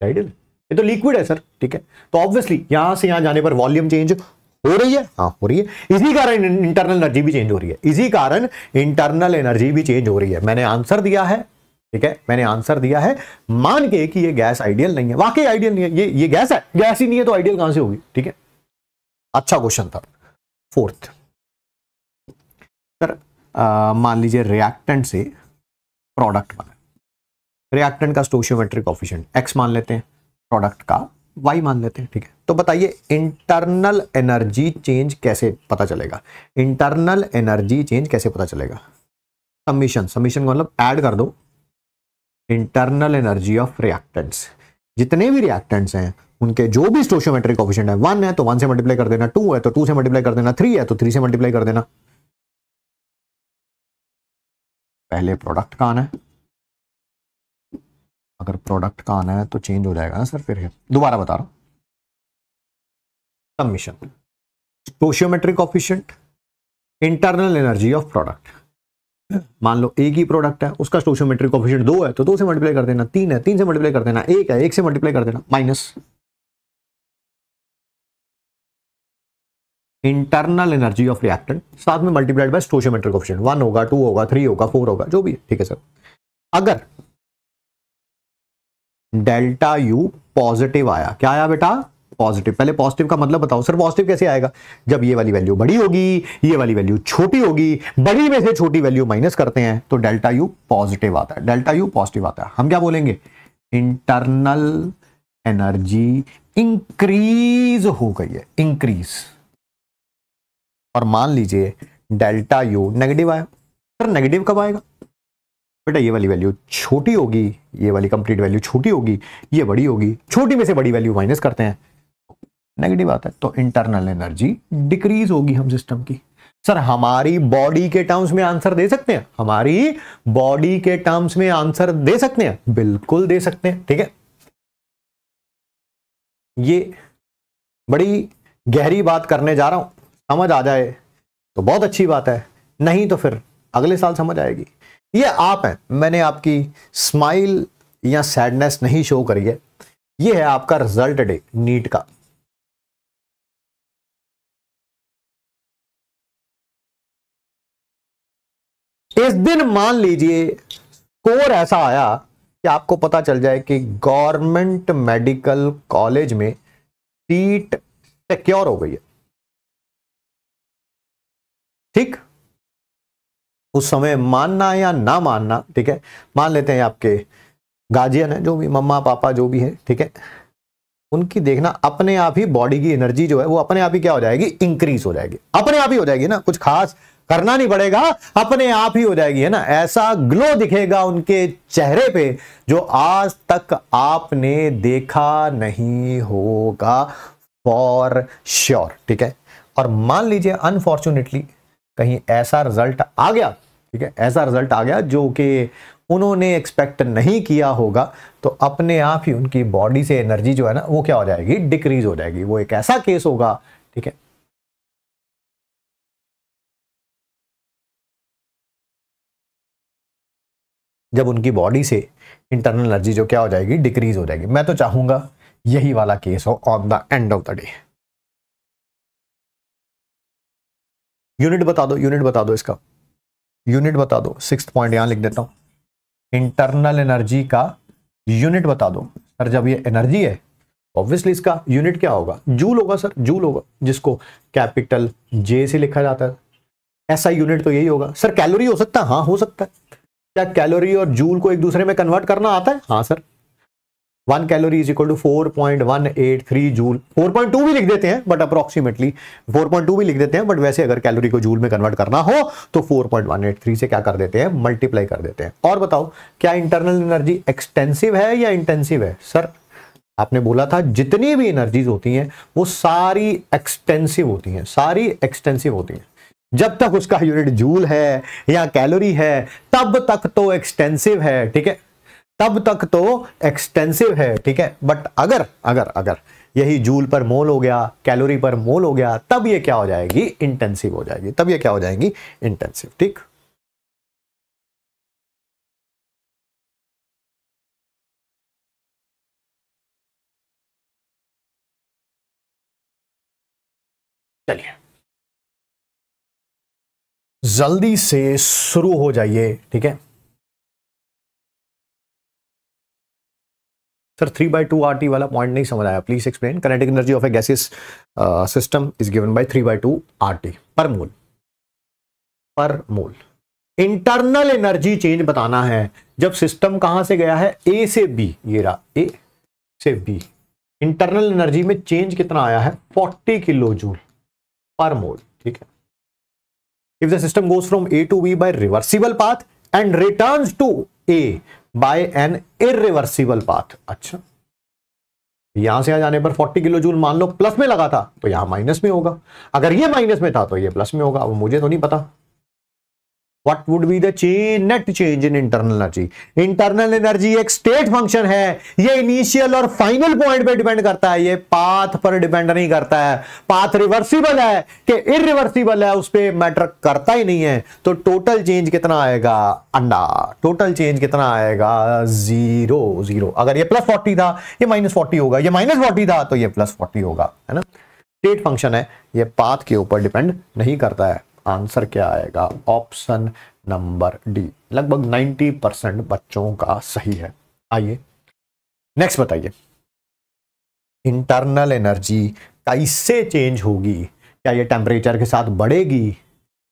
आइडियल ये तो लिक्विड है सर ठीक है तो ऑब्वियसली यहां से यहां जाने पर वॉल्यूम चेंज हो रही है हाँ हो रही है इसी कारण इंटरनल एनर्जी भी चेंज हो रही है इसी कारण इंटरनल एनर्जी भी चेंज हो रही है मैंने आंसर दिया है ठीक है मैंने आंसर दिया है मान के कि ये गैस आइडियल नहीं है वाकई आइडियल नहीं है ये ये गैस है गैस ही नहीं है तो आइडियल कहां से होगी ठीक है अच्छा क्वेश्चन था फोर्थ सर मान लीजिए रिएक्टेंट से प्रोडक्ट बना रिएक्टेंट का स्टोशियोमेट्रिक ऑफिशियंट एक्स मान लेते हैं प्रोडक्ट का वाई मान लेते हैं ठीक है तो बताइए इंटरनल एनर्जी चेंज कैसे पता चलेगा इंटरनल एनर्जी चेंज कैसे पता चलेगा सबमिशन सबमिशन का मतलब ऐड कर दो इंटरनल एनर्जी ऑफ रिएक्टेंट्स जितने भी रिएक्टेंट्स हैं उनके जो भी स्टोशियोमेट्रिक ऑफिशियंट है वन है तो वन से मल्टीप्लाई कर देना टू है तो टू से मल्टीप्लाई कर देना थ्री है तो थ्री से मल्टीप्लाई कर देना पहले प्रोडक्ट का आना है अगर प्रोडक्ट का आना है तो चेंज हो जाएगा ना सर फिर दोबारा बता रहा हूं summation stoichiometric coefficient internal energy of product मान लो एक ही प्रोडक्ट है उसका स्टोशियोमेट्रिक कोफिशियंट दो है तो दो से मल्टीप्लाई कर देना तीन है तीन से मल्टीप्लाई कर देना एक है एक से मल्टीप्लाई कर देना minus internal energy of reactant साथ में multiplied by stoichiometric option one होगा टू होगा थ्री होगा फोर होगा जो भी है ठीक है सर अगर डेल्टा यू पॉजिटिव आया क्या आया बेटा पॉजिटिव पहले पॉजिटिव का मतलब बताओ सर पॉजिटिव कैसे आएगा जब ये वाली वैल्यू बड़ी होगी ये वाली वैल्यू छोटी होगी बड़ी में से छोटी वैल्यू माइनस करते हैं तो डेल्टा यू पॉजिटिव आता है डेल्टा यू पॉजिटिव आता है हम क्या बोलेंगे इंटरनल एनर्जी इंक्रीज हो गई है इंक्रीज और मान लीजिए डेल्टा यू नेगेटिव आया सर नेगेटिव कब आएगा बेटा ये वाली वैल्यू छोटी होगी ये वाली कंप्लीट वैल्यू छोटी होगी ये बड़ी होगी छोटी में से बड़ी वैल्यू माइनस करते हैं नेगेटिव आता है तो इंटरनल एनर्जी डिक्रीज होगी हम सिस्टम की सर हमारी बॉडी के टर्म्स में आंसर दे सकते हैं हमारी बॉडी के टर्म्स में आंसर दे सकते हैं बिल्कुल दे सकते हैं ठीक है ये बड़ी गहरी बात करने जा रहा हूं समझ आ जाए तो बहुत अच्छी बात है नहीं तो फिर अगले साल समझ आएगी ये आप हैं मैंने आपकी स्माइल या सैडनेस नहीं शो करी है ये है आपका रिजल्ट डे नीट का इस दिन मान लीजिए स्कोर ऐसा आया कि आपको पता चल जाए कि गवर्नमेंट मेडिकल कॉलेज में सीट सिक्योर हो गई है ठीक उस समय मानना या ना मानना ठीक है मान लेते हैं आपके गार्जियन है जो भी मम्मा पापा जो भी है ठीक है उनकी देखना अपने आप ही बॉडी की एनर्जी जो है वो अपने आप ही क्या हो जाएगी इंक्रीज हो जाएगी अपने आप ही हो जाएगी ना कुछ खास करना नहीं पड़ेगा अपने आप ही हो जाएगी है ना ऐसा ग्लो दिखेगा उनके चेहरे पे जो आज तक आपने देखा नहीं होगा फॉर श्योर sure, ठीक है और मान लीजिए अनफॉर्चुनेटली कहीं ऐसा रिजल्ट आ गया ठीक है ऐसा रिजल्ट आ गया जो कि उन्होंने एक्सपेक्ट नहीं किया होगा तो अपने आप ही उनकी बॉडी से एनर्जी जो है ना वो क्या हो जाएगी डिक्रीज हो जाएगी वो एक ऐसा केस होगा ठीक है जब उनकी बॉडी से इंटरनल एनर्जी जो क्या हो जाएगी डिक्रीज हो जाएगी मैं तो चाहूंगा यही वाला केस हो on the end of the day unit बता दो यूनिट बता दो इसका यूनिट बता दो सिक्स पॉइंट यहां लिख देता हूं इंटरनल एनर्जी का यूनिट बता दो सर जब ये एनर्जी है ऑब्वियसली इसका यूनिट क्या होगा जूल होगा सर जूल होगा जिसको कैपिटल जे से लिखा जाता है ऐसा यूनिट तो यही होगा सर कैलोरी हो सकता है हाँ हो सकता है क्या कैलोरी और जूल को एक दूसरे में कन्वर्ट करना आता है हाँ sir one calorie is equal to four point one eight three joule four point two भी लिख देते हैं but approximately four point two भी लिख देते हैं बट वैसे अगर कैलोरी को जूल में कन्वर्ट करना हो तो four point one eight three से क्या कर देते हैं मल्टीप्लाई कर देते हैं और बताओ क्या इंटरनल एनर्जी एक्सटेंसिव है या इंटेंसिव है सर आपने बोला था जितनी भी एनर्जीज होती हैं वो सारी एक्सटेंसिव होती हैं सारी एक्सटेंसिव होती हैं जब तक उसका यूनिट जूल है या कैलोरी है तब तक तो एक्सटेंसिव है ठीक है तब तक तो एक्सटेंसिव है ठीक है बट अगर अगर अगर यही जूल पर मोल हो गया कैलोरी पर मोल हो गया तब ये क्या हो जाएगी इंटेंसिव हो जाएगी तब ये क्या हो जाएगी इंटेंसिव ठीक चलिए जल्दी से शुरू हो जाइए ठीक है sir three by two R T वाला पॉइंट नहीं समझ आया please explain kinetic energy of a gases system is given by three by two R T per mole पर मोल इंटरनल एनर्जी चेंज बताना है जब सिस्टम कहां से गया है ए से बी ये रहा ए से बी इंटरनल एनर्जी में चेंज कितना आया है 40 kilo joule per mole if the system goes from A to B by reversible path and returns to A by an irreversible path. अच्छा यहां से आ जाने पर 40 किलो जूल मान लो प्लस में लगा था तो यहां माइनस में होगा अगर ये माइनस में था तो ये प्लस में होगा अब मुझे तो नहीं पता what would be the change net change in internal energy internal energy एक state function है ये initial और final point पे depend करता है ये path पर depend नहीं करता है path reversible है कि irreversible है उस पर matter करता ही नहीं है तो total change कितना आएगा अंडा total change कितना आएगा जीरो जीरो अगर ये प्लस फोर्टी था ये माइनस फोर्टी होगा ये माइनस फोर्टी था तो ये प्लस फोर्टी होगा है ना स्टेट फंक्शन है ये पाथ के ऊपर डिपेंड नहीं करता है आंसर क्या आएगा ऑप्शन नंबर डी लगभग 90 परसेंट बच्चों का सही है आइए नेक्स्ट बताइए इंटरनल एनर्जी कैसे चेंज होगी क्या ये टेम्परेचर के साथ बढ़ेगी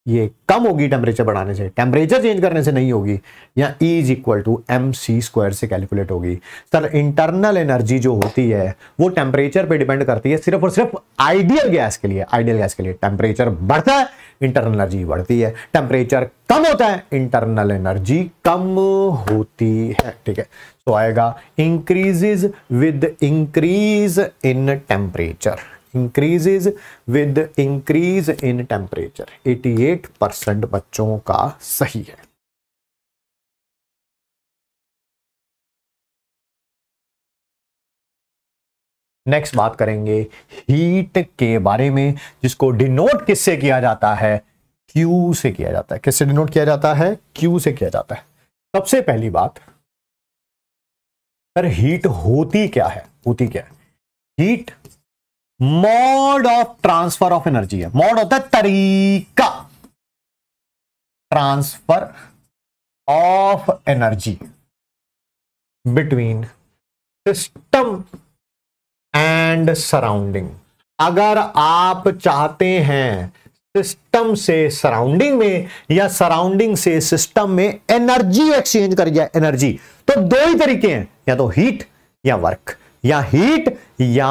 ये कम होगी टेम्परेचर बढ़ाने से टेम्परेचर चेंज करने से नहीं होगी या is equal to M C square से कैलकुलेट होगी सर इंटरनल एनर्जी जो होती है वो टेम्परेचर पे डिपेंड करती है सिर्फ और सिर्फ आइडियल गैस के लिए आइडियल गैस के लिए टेम्परेचर बढ़ता है इंटरनल एनर्जी बढ़ती है टेम्परेचर कम होता है इंटरनल एनर्जी कम होती है ठीक है तो आएगा increases with increase in temperature increases with increase in temperature 88 percent बच्चों का सही है नेक्स्ट बात करेंगे हीट के बारे में जिसको डिनोट किससे किया जाता है क्यू से किया जाता है किससे डिनोट किया जाता है क्यू से किया जाता है सबसे पहली बात सर हीट होती क्या है होती क्या है heat mode of transfer of energy है मोड होता है तरीका transfer of energy between system and surrounding अगर आप चाहते हैं सिस्टम से सराउंडिंग में या सराउंडिंग से सिस्टम में एनर्जी एक्सचेंज कर जाए एनर्जी तो दो ही तरीके हैं या तो हीट या वर्क या हीट या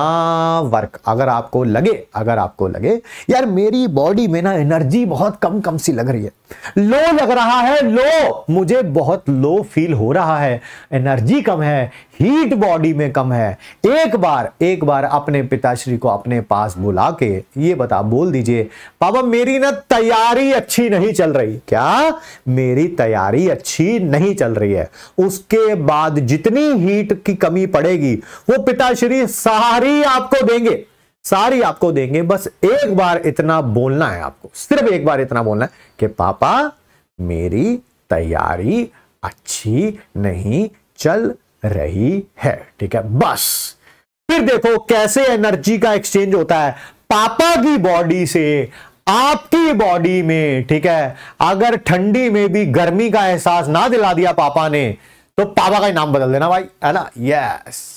वर्क अगर आपको लगे अगर आपको लगे यार मेरी बॉडी में ना एनर्जी बहुत कम कम सी लग रही है लो लग रहा है लो मुझे बहुत लो फील हो रहा है एनर्जी कम है हीट बॉडी में कम है एक बार एक बार अपने पिताश्री को अपने पास बुला के ये बता बोल दीजिए पापा मेरी ना तैयारी अच्छी नहीं चल रही क्या मेरी तैयारी अच्छी नहीं चल रही है उसके बाद जितनी हीट की कमी पड़ेगी वो पिताश्री साहब सारी आपको देंगे सारी आपको देंगे बस एक बार इतना बोलना है आपको सिर्फ एक बार इतना बोलना है कि पापा मेरी तैयारी अच्छी नहीं चल रही है ठीक है बस फिर देखो कैसे एनर्जी का एक्सचेंज होता है पापा की बॉडी से आपकी बॉडी में ठीक है अगर ठंडी में भी गर्मी का एहसास ना दिला दिया पापा ने तो पापा का ही नाम बदल देना भाई है ना यस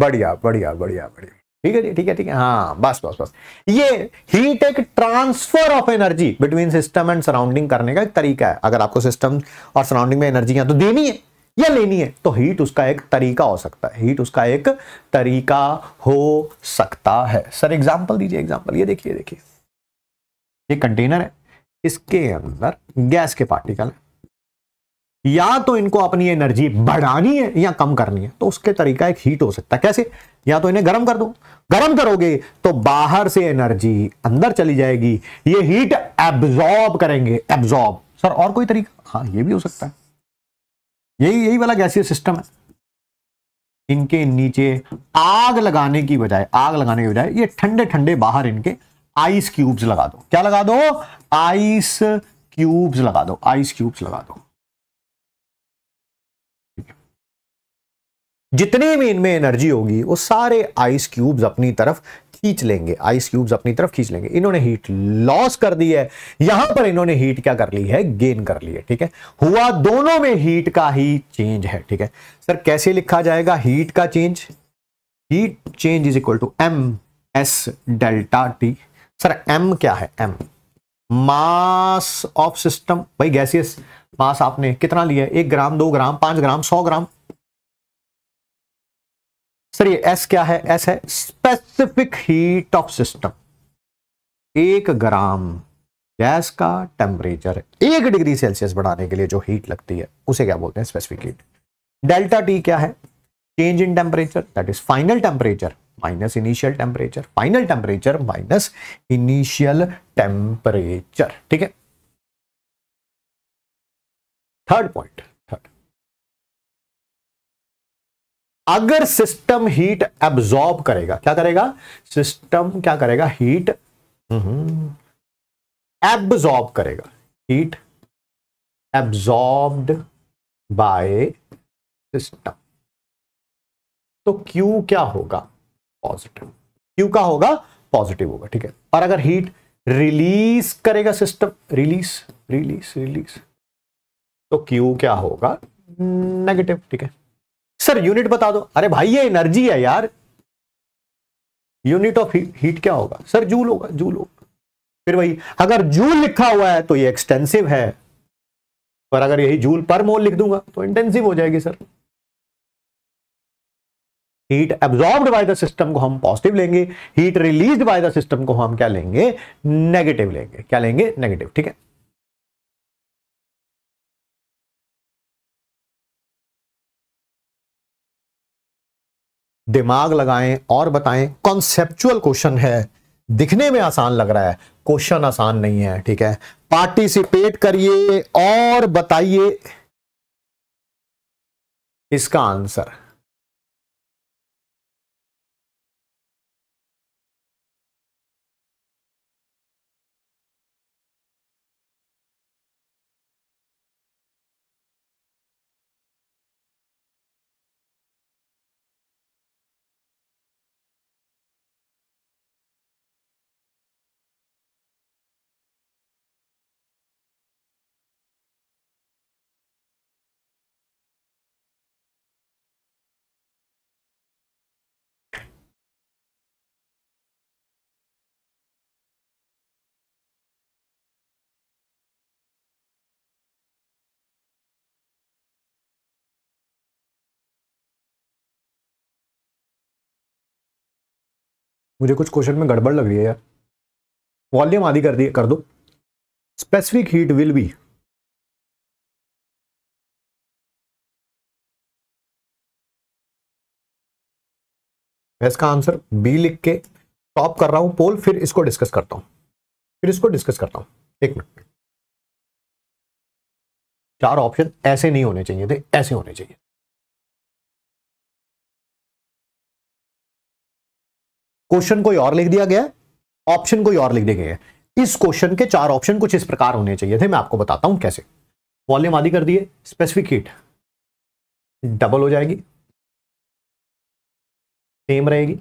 बढ़िया बढ़िया बढ़िया बढ़िया ठीक है जी ठीक है ठीक है हाँ बस बस बस ये हीट एक transfer of energy between system and surrounding करने का एक तरीका है अगर आपको सिस्टम और सराउंडिंग में एनर्जी या तो देनी है या लेनी है तो हीट उसका एक तरीका हो सकता है हीट उसका एक तरीका हो सकता है सर एग्जाम्पल दीजिए एग्जाम्पल ये देखिए देखिए ये कंटेनर है इसके अंदर गैस के पार्टिकल है या तो इनको अपनी एनर्जी बढ़ानी है या कम करनी है तो उसके तरीका एक हीट हो सकता है कैसे या तो इन्हें गर्म कर दो गर्म करोगे तो बाहर से एनर्जी अंदर चली जाएगी ये हीट एब्जॉर्ब करेंगे एब्जॉर्ब सर और कोई तरीका हाँ ये भी हो सकता है यही यही वाला गैसीय सिस्टम है इनके नीचे आग लगाने की बजाय आग लगाने की बजाय ये ठंडे ठंडे बाहर इनके आइस क्यूब्स लगा दो क्या लगा दो आइस क्यूब्स लगा दो आइस क्यूब्स लगा दो जितनी भी इनमें एनर्जी होगी वो सारे आइस क्यूब्स अपनी तरफ खींच लेंगे आइस क्यूब्स अपनी तरफ खींच लेंगे इन्होंने हीट लॉस कर दी है यहां पर इन्होंने हीट क्या कर ली है गेन कर ली है ठीक है हुआ दोनों में हीट का ही चेंज है ठीक है सर कैसे लिखा जाएगा हीट का change heat change is equal to M S delta T sir M क्या है एम मास ऑफ सिस्टम भाई गैसियस मास आपने कितना लिया है एक ग्राम दो ग्राम पांच ग्राम सौ ग्राम सर ये एस क्या है एस है स्पेसिफिक हीट ऑफ सिस्टम एक ग्राम गैस का टेम्परेचर एक डिग्री सेल्सियस बढ़ाने के लिए जो हीट लगती है उसे क्या बोलते हैं स्पेसिफिक हीट डेल्टा टी क्या है change in temperature that is final temperature minus initial temperature final temperature minus initial temperature ठीक है थर्ड पॉइंट अगर सिस्टम हीट एब्जॉर्ब करेगा क्या करेगा सिस्टम क्या करेगा हीट हम्म, एब्जॉर्ब करेगा हीट एब्जॉर्ब्ड बाय सिस्टम तो क्यू क्या होगा पॉजिटिव क्यू का होगा पॉजिटिव होगा ठीक है और अगर हीट रिलीज करेगा सिस्टम रिलीज रिलीज रिलीज तो क्यू क्या होगा नेगेटिव ठीक है सर यूनिट बता दो अरे भाई ये एनर्जी है यार यूनिट ऑफ हीट क्या होगा सर जूल होगा जूल होगा फिर वही अगर जूल लिखा हुआ है तो ये एक्सटेंसिव है पर अगर यही जूल पर मोल लिख दूंगा तो इंटेंसिव हो जाएगी sir heat absorb by the system को हम पॉजिटिव लेंगे heat released by the system को हम क्या लेंगे नेगेटिव लेंगे क्या लेंगे नेगेटिव ठीक है दिमाग लगाएं और बताएं कॉन्सेप्चुअल क्वेश्चन है दिखने में आसान लग रहा है क्वेश्चन आसान नहीं है ठीक है पार्टिसिपेट करिए और बताइए इसका आंसर मुझे कुछ क्वेश्चन में गड़बड़ लग रही है यार वॉल्यूम आधी कर दिए कर दो स्पेसिफिक हीट विल बी इसका आंसर बी लिख के टॉप कर रहा हूं पोल फिर इसको डिस्कस करता हूं फिर इसको डिस्कस करता हूं एक मिनट चार ऑप्शन ऐसे नहीं होने चाहिए थे ऐसे होने चाहिए क्वेश्चन कोई और लिख दिया गया ऑप्शन कोई और लिख दिया गया इस क्वेश्चन के चार ऑप्शन कुछ इस प्रकार होने चाहिए थे मैं आपको बताता हूं कैसे वॉल्यूम आदि कर दिए स्पेसिफिक हीट डबल हो जाएगी सेम रहेगी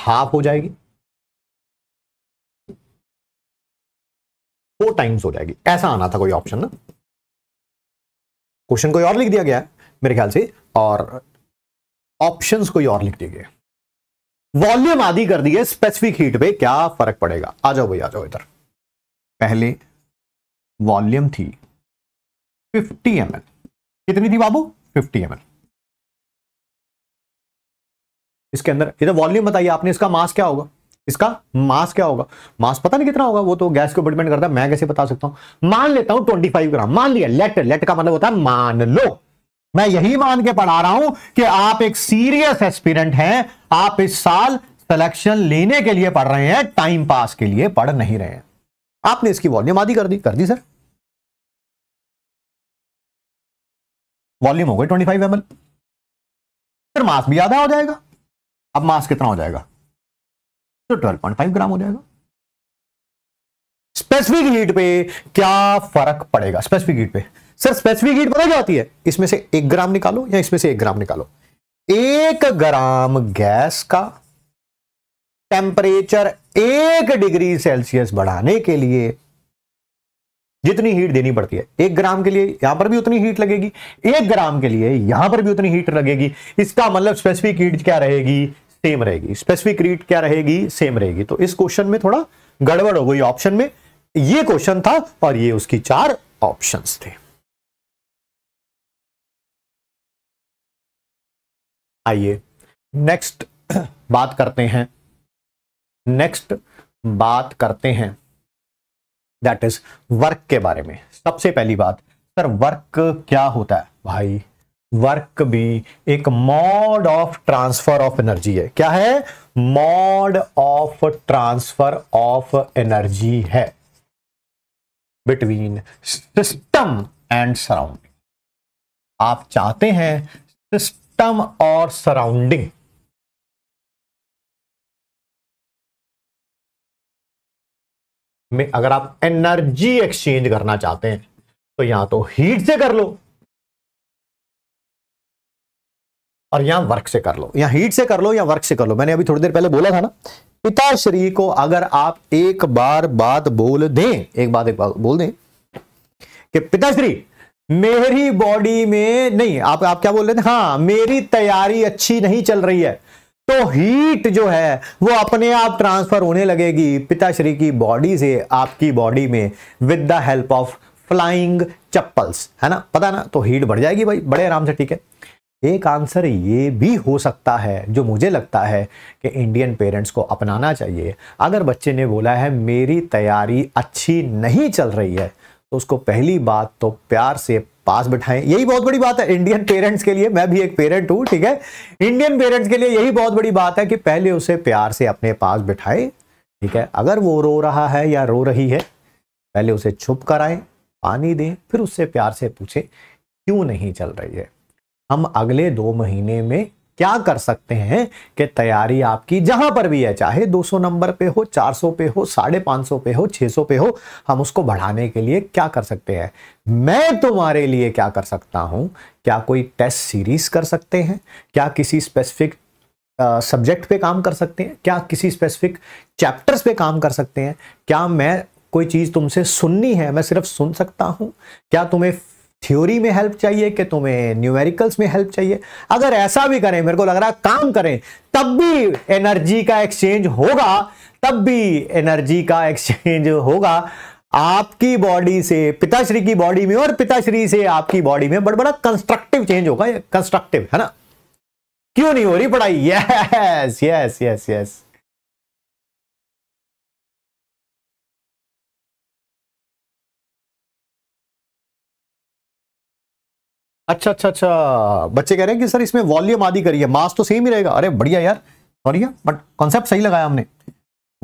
हाफ हो जाएगी फोर टाइम्स हो जाएगी ऐसा आना था कोई ऑप्शन ना क्वेश्चन कोई और लिख दिया गया है मेरे ख्याल से और ऑप्शंस कोई और लिख दीजिए वॉल्यूम आदि कर दिए स्पेसिफिक हीट पे क्या फर्क पड़ेगा आ जाओ भाई आ जाओ इधर पहले वॉल्यूम थी 50 एम कितनी थी बाबू 50 एम इसके अंदर इधर वॉल्यूम बताइए आपने इसका मास क्या होगा इसका मास क्या होगा मास पता नहीं कितना होगा वो तो गैस के ऊपर डिपेंड करता है मैं कैसे बता सकता हूं मान लेता हूं 25 ग्राम मान लिया लेट लेट का मतलब होता है मान लो मैं यही मान के पढ़ा रहा हूं कि आप एक सीरियस एस्पिरेंट हैं आप इस साल सिलेक्शन लेने के लिए पढ़ रहे हैं टाइम पास के लिए पढ़ नहीं रहे हैं आपने इसकी वॉल्यूम आधी कर दी कर दी सर वॉल्यूम हो गई ट्वेंटी फाइव एम फिर मास भी आधा हो जाएगा अब मास कितना हो जाएगा तो ट्वेल्व पॉइंट फाइव ग्राम हो जाएगा स्पेसिफिक हीट पे क्या फर्क पड़ेगा स्पेसिफिक हीट पे सर स्पेसिफिक हीट पता क्या होती है इसमें से एक ग्राम निकालो या इसमें से एक ग्राम निकालो एक ग्राम गैस का टेम्परेचर एक डिग्री सेल्सियस बढ़ाने के लिए जितनी हीट देनी पड़ती है एक ग्राम के लिए यहां पर भी उतनी हीट लगेगी एक ग्राम के लिए यहां पर भी उतनी हीट लगेगी इसका मतलब स्पेसिफिक हीट क्या रहेगी सेम रहेगी स्पेसिफिक हीट क्या रहेगी सेम रहेगी तो इस क्वेश्चन में थोड़ा गड़बड़ हो गई ऑप्शन में ये क्वेश्चन था और ये उसकी चार ऑप्शंस थे आइए नेक्स्ट बात करते हैं नेक्स्ट बात करते हैं दैट इज वर्क के बारे में सबसे पहली बात सर वर्क क्या होता है भाई वर्क भी एक mode of transfer of energy है क्या है mode of transfer of energy है बिटवीन सिस्टम एंड सराउंडिंग आप चाहते हैं सिस्टम सिस्टम और सराउंडिंग में अगर आप एनर्जी एक्सचेंज करना चाहते हैं तो यहां तो हीट से कर लो और यहां वर्क से कर लो या हीट से कर लो या वर्क से कर लो मैंने अभी थोड़ी देर पहले बोला था ना पिताश्री को अगर आप एक बार बात बोल दें एक बात एक बात बोल दें कि पिताश्री मेरी बॉडी में नहीं आप आप क्या बोल रहे थे हाँ मेरी तैयारी अच्छी नहीं चल रही है तो हीट जो है वो अपने आप ट्रांसफर होने लगेगी पिताश्री की बॉडी से आपकी बॉडी में with the help of flying chappals है ना पता ना तो हीट बढ़ जाएगी भाई बड़े आराम से ठीक है एक आंसर ये भी हो सकता है जो मुझे लगता है कि इंडियन पेरेंट्स को अपनाना चाहिए अगर बच्चे ने बोला है मेरी तैयारी अच्छी नहीं चल रही है तो उसको पहली बात तो प्यार से पास बिठाएं यही बहुत बड़ी बात है इंडियन पेरेंट्स के लिए मैं भी एक पेरेंट हूं ठीक है इंडियन पेरेंट्स के लिए यही बहुत बड़ी बात है कि पहले उसे प्यार से अपने पास बिठाएं ठीक है अगर वो रो रहा है या रो रही है पहले उसे छुप कराएं पानी दें फिर उससे प्यार से पूछें क्यों नहीं चल रही है हम अगले दो महीने में क्या कर सकते हैं कि तैयारी आपकी जहां पर भी है चाहे 200 नंबर पे हो 400 पे हो साढ़े सौ पे हो 600 पे हो हम उसको बढ़ाने के लिए क्या कर सकते हैं मैं तुम्हारे लिए क्या कर सकता हूं क्या कोई टेस्ट सीरीज कर सकते हैं क्या किसी स्पेसिफिक सब्जेक्ट पे काम कर सकते हैं क्या किसी स्पेसिफिक चैप्टर्स पे काम कर सकते हैं क्या मैं कोई चीज़ तुमसे सुननी है मैं सिर्फ सुन सकता हूँ क्या तुम्हें थ्योरी में हेल्प चाहिए कि तुम्हें न्यूमेरिकल्स में हेल्प चाहिए अगर ऐसा भी करें मेरे को लग रहा है काम करें तब भी एनर्जी का एक्सचेंज होगा तब भी एनर्जी का एक्सचेंज होगा आपकी बॉडी से पिताश्री की बॉडी में और पिताश्री से आपकी बॉडी में बड़ बड़ा कंस्ट्रक्टिव चेंज होगा कंस्ट्रक्टिव है ना क्यों नहीं हो रही पढ़ाई यस यस यस यस अच्छा अच्छा अच्छा बच्चे कह रहे हैं कि सर इसमें वॉल्यूम आदि करिए मास तो सेम ही रहेगा अरे बढ़िया यार सॉरी बट कॉन्सेप्ट सही लगाया हमने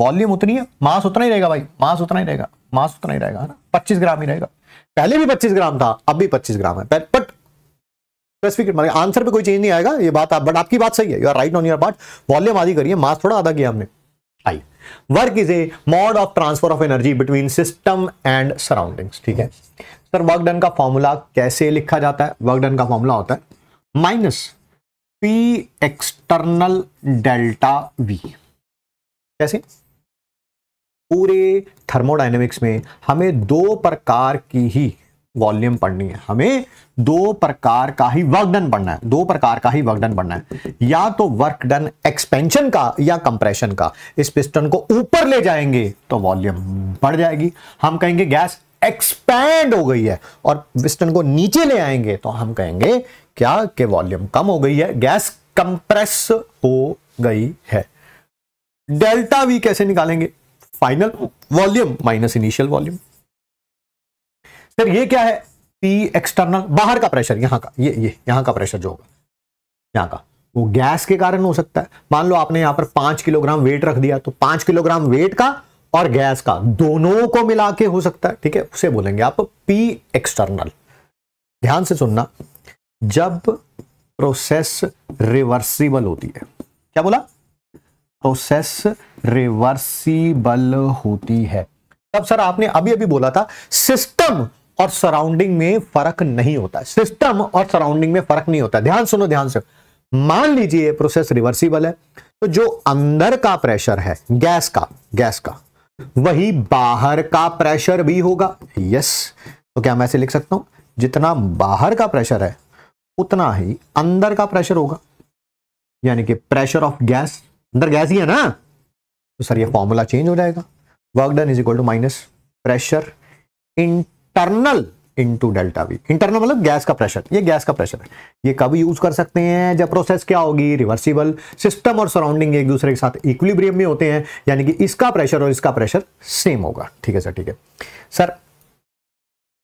वॉल्यूम उतनी है मास उतना ही रहेगा भाई मास उतना ही रहेगा मास उतना ही रहेगा ना पच्चीस ग्राम ही रहेगा पहले भी पच्चीस ग्राम था अब भी पच्चीस ग्राम है बट स्पेसिफिक आंसर पे कोई चेंज नहीं आएगा ये बात आप बट आपकी बात सही है you are right on your part volume आदि करिए मास थोड़ा आधा किया हमने I work is a mode of transfer of energy between system and surroundings ठीक है सर वर्क डन का फॉर्मूला कैसे लिखा जाता है वर्क डन का फॉर्मूला होता है minus P external delta V कैसे पूरे थर्मोडाइनमिक्स में हमें दो प्रकार की ही वॉल्यूम पढ़नी है हमें दो प्रकार का ही वर्क डन पढ़ना है दो प्रकार का ही वर्क डन पढ़ना है या तो वर्क डन एक्सपेंशन का या कंप्रेशन का इस पिस्टन को ऊपर ले जाएंगे तो वॉल्यूम बढ़ जाएगी हम कहेंगे गैस एक्सपैंड हो गई है और पिस्टन को नीचे ले आएंगे तो हम कहेंगे क्या के वॉल्यूम कम हो गई है गैस कंप्रेस हो गई है डेल्टा वी कैसे निकालेंगे final volume minus initial volume फिर ये क्या है पी एक्सटर्नल बाहर का प्रेशर यहां का ये ये यहां का प्रेशर जो होगा यहां का वो गैस के कारण हो सकता है मान लो आपने यहां पर पांच किलोग्राम वेट रख दिया तो पांच किलोग्राम वेट का और गैस का दोनों को मिला के हो सकता है ठीक है उसे बोलेंगे आप पी एक्सटर्नल ध्यान से सुनना जब प्रोसेस रिवर्सिबल होती है क्या बोला प्रोसेस रिवर्सिबल होती है तब सर आपने अभी अभी बोला था सिस्टम और सराउंडिंग में फर्क नहीं होता सिस्टम और सराउंडिंग में फर्क नहीं होता ध्यान सुनो ध्यान से मान लीजिए प्रोसेस रिवर्सिबल है तो जो अंदर का प्रेशर है गैस का गैस का वही बाहर का प्रेशर भी होगा यस तो क्या मैं ऐसे लिख सकता हूं जितना बाहर का प्रेशर है उतना ही अंदर का प्रेशर होगा यानी कि प्रेशर ऑफ गैस अंदर गैस ही है ना तो सर ये फॉर्मूला चेंज हो जाएगा work done is equal to minus pressure in internal into delta V internal मतलब गैस का प्रेशर ये गैस का प्रेशर है ये कब यूज कर सकते हैं जब प्रोसेस क्या होगी रिवर्सिबल सिस्टम और सराउंडिंग एक दूसरे के साथ इक्विलिब्रियम में होते हैं यानी कि इसका प्रेशर और इसका प्रेशर सेम होगा ठीक है सर ठीक है सर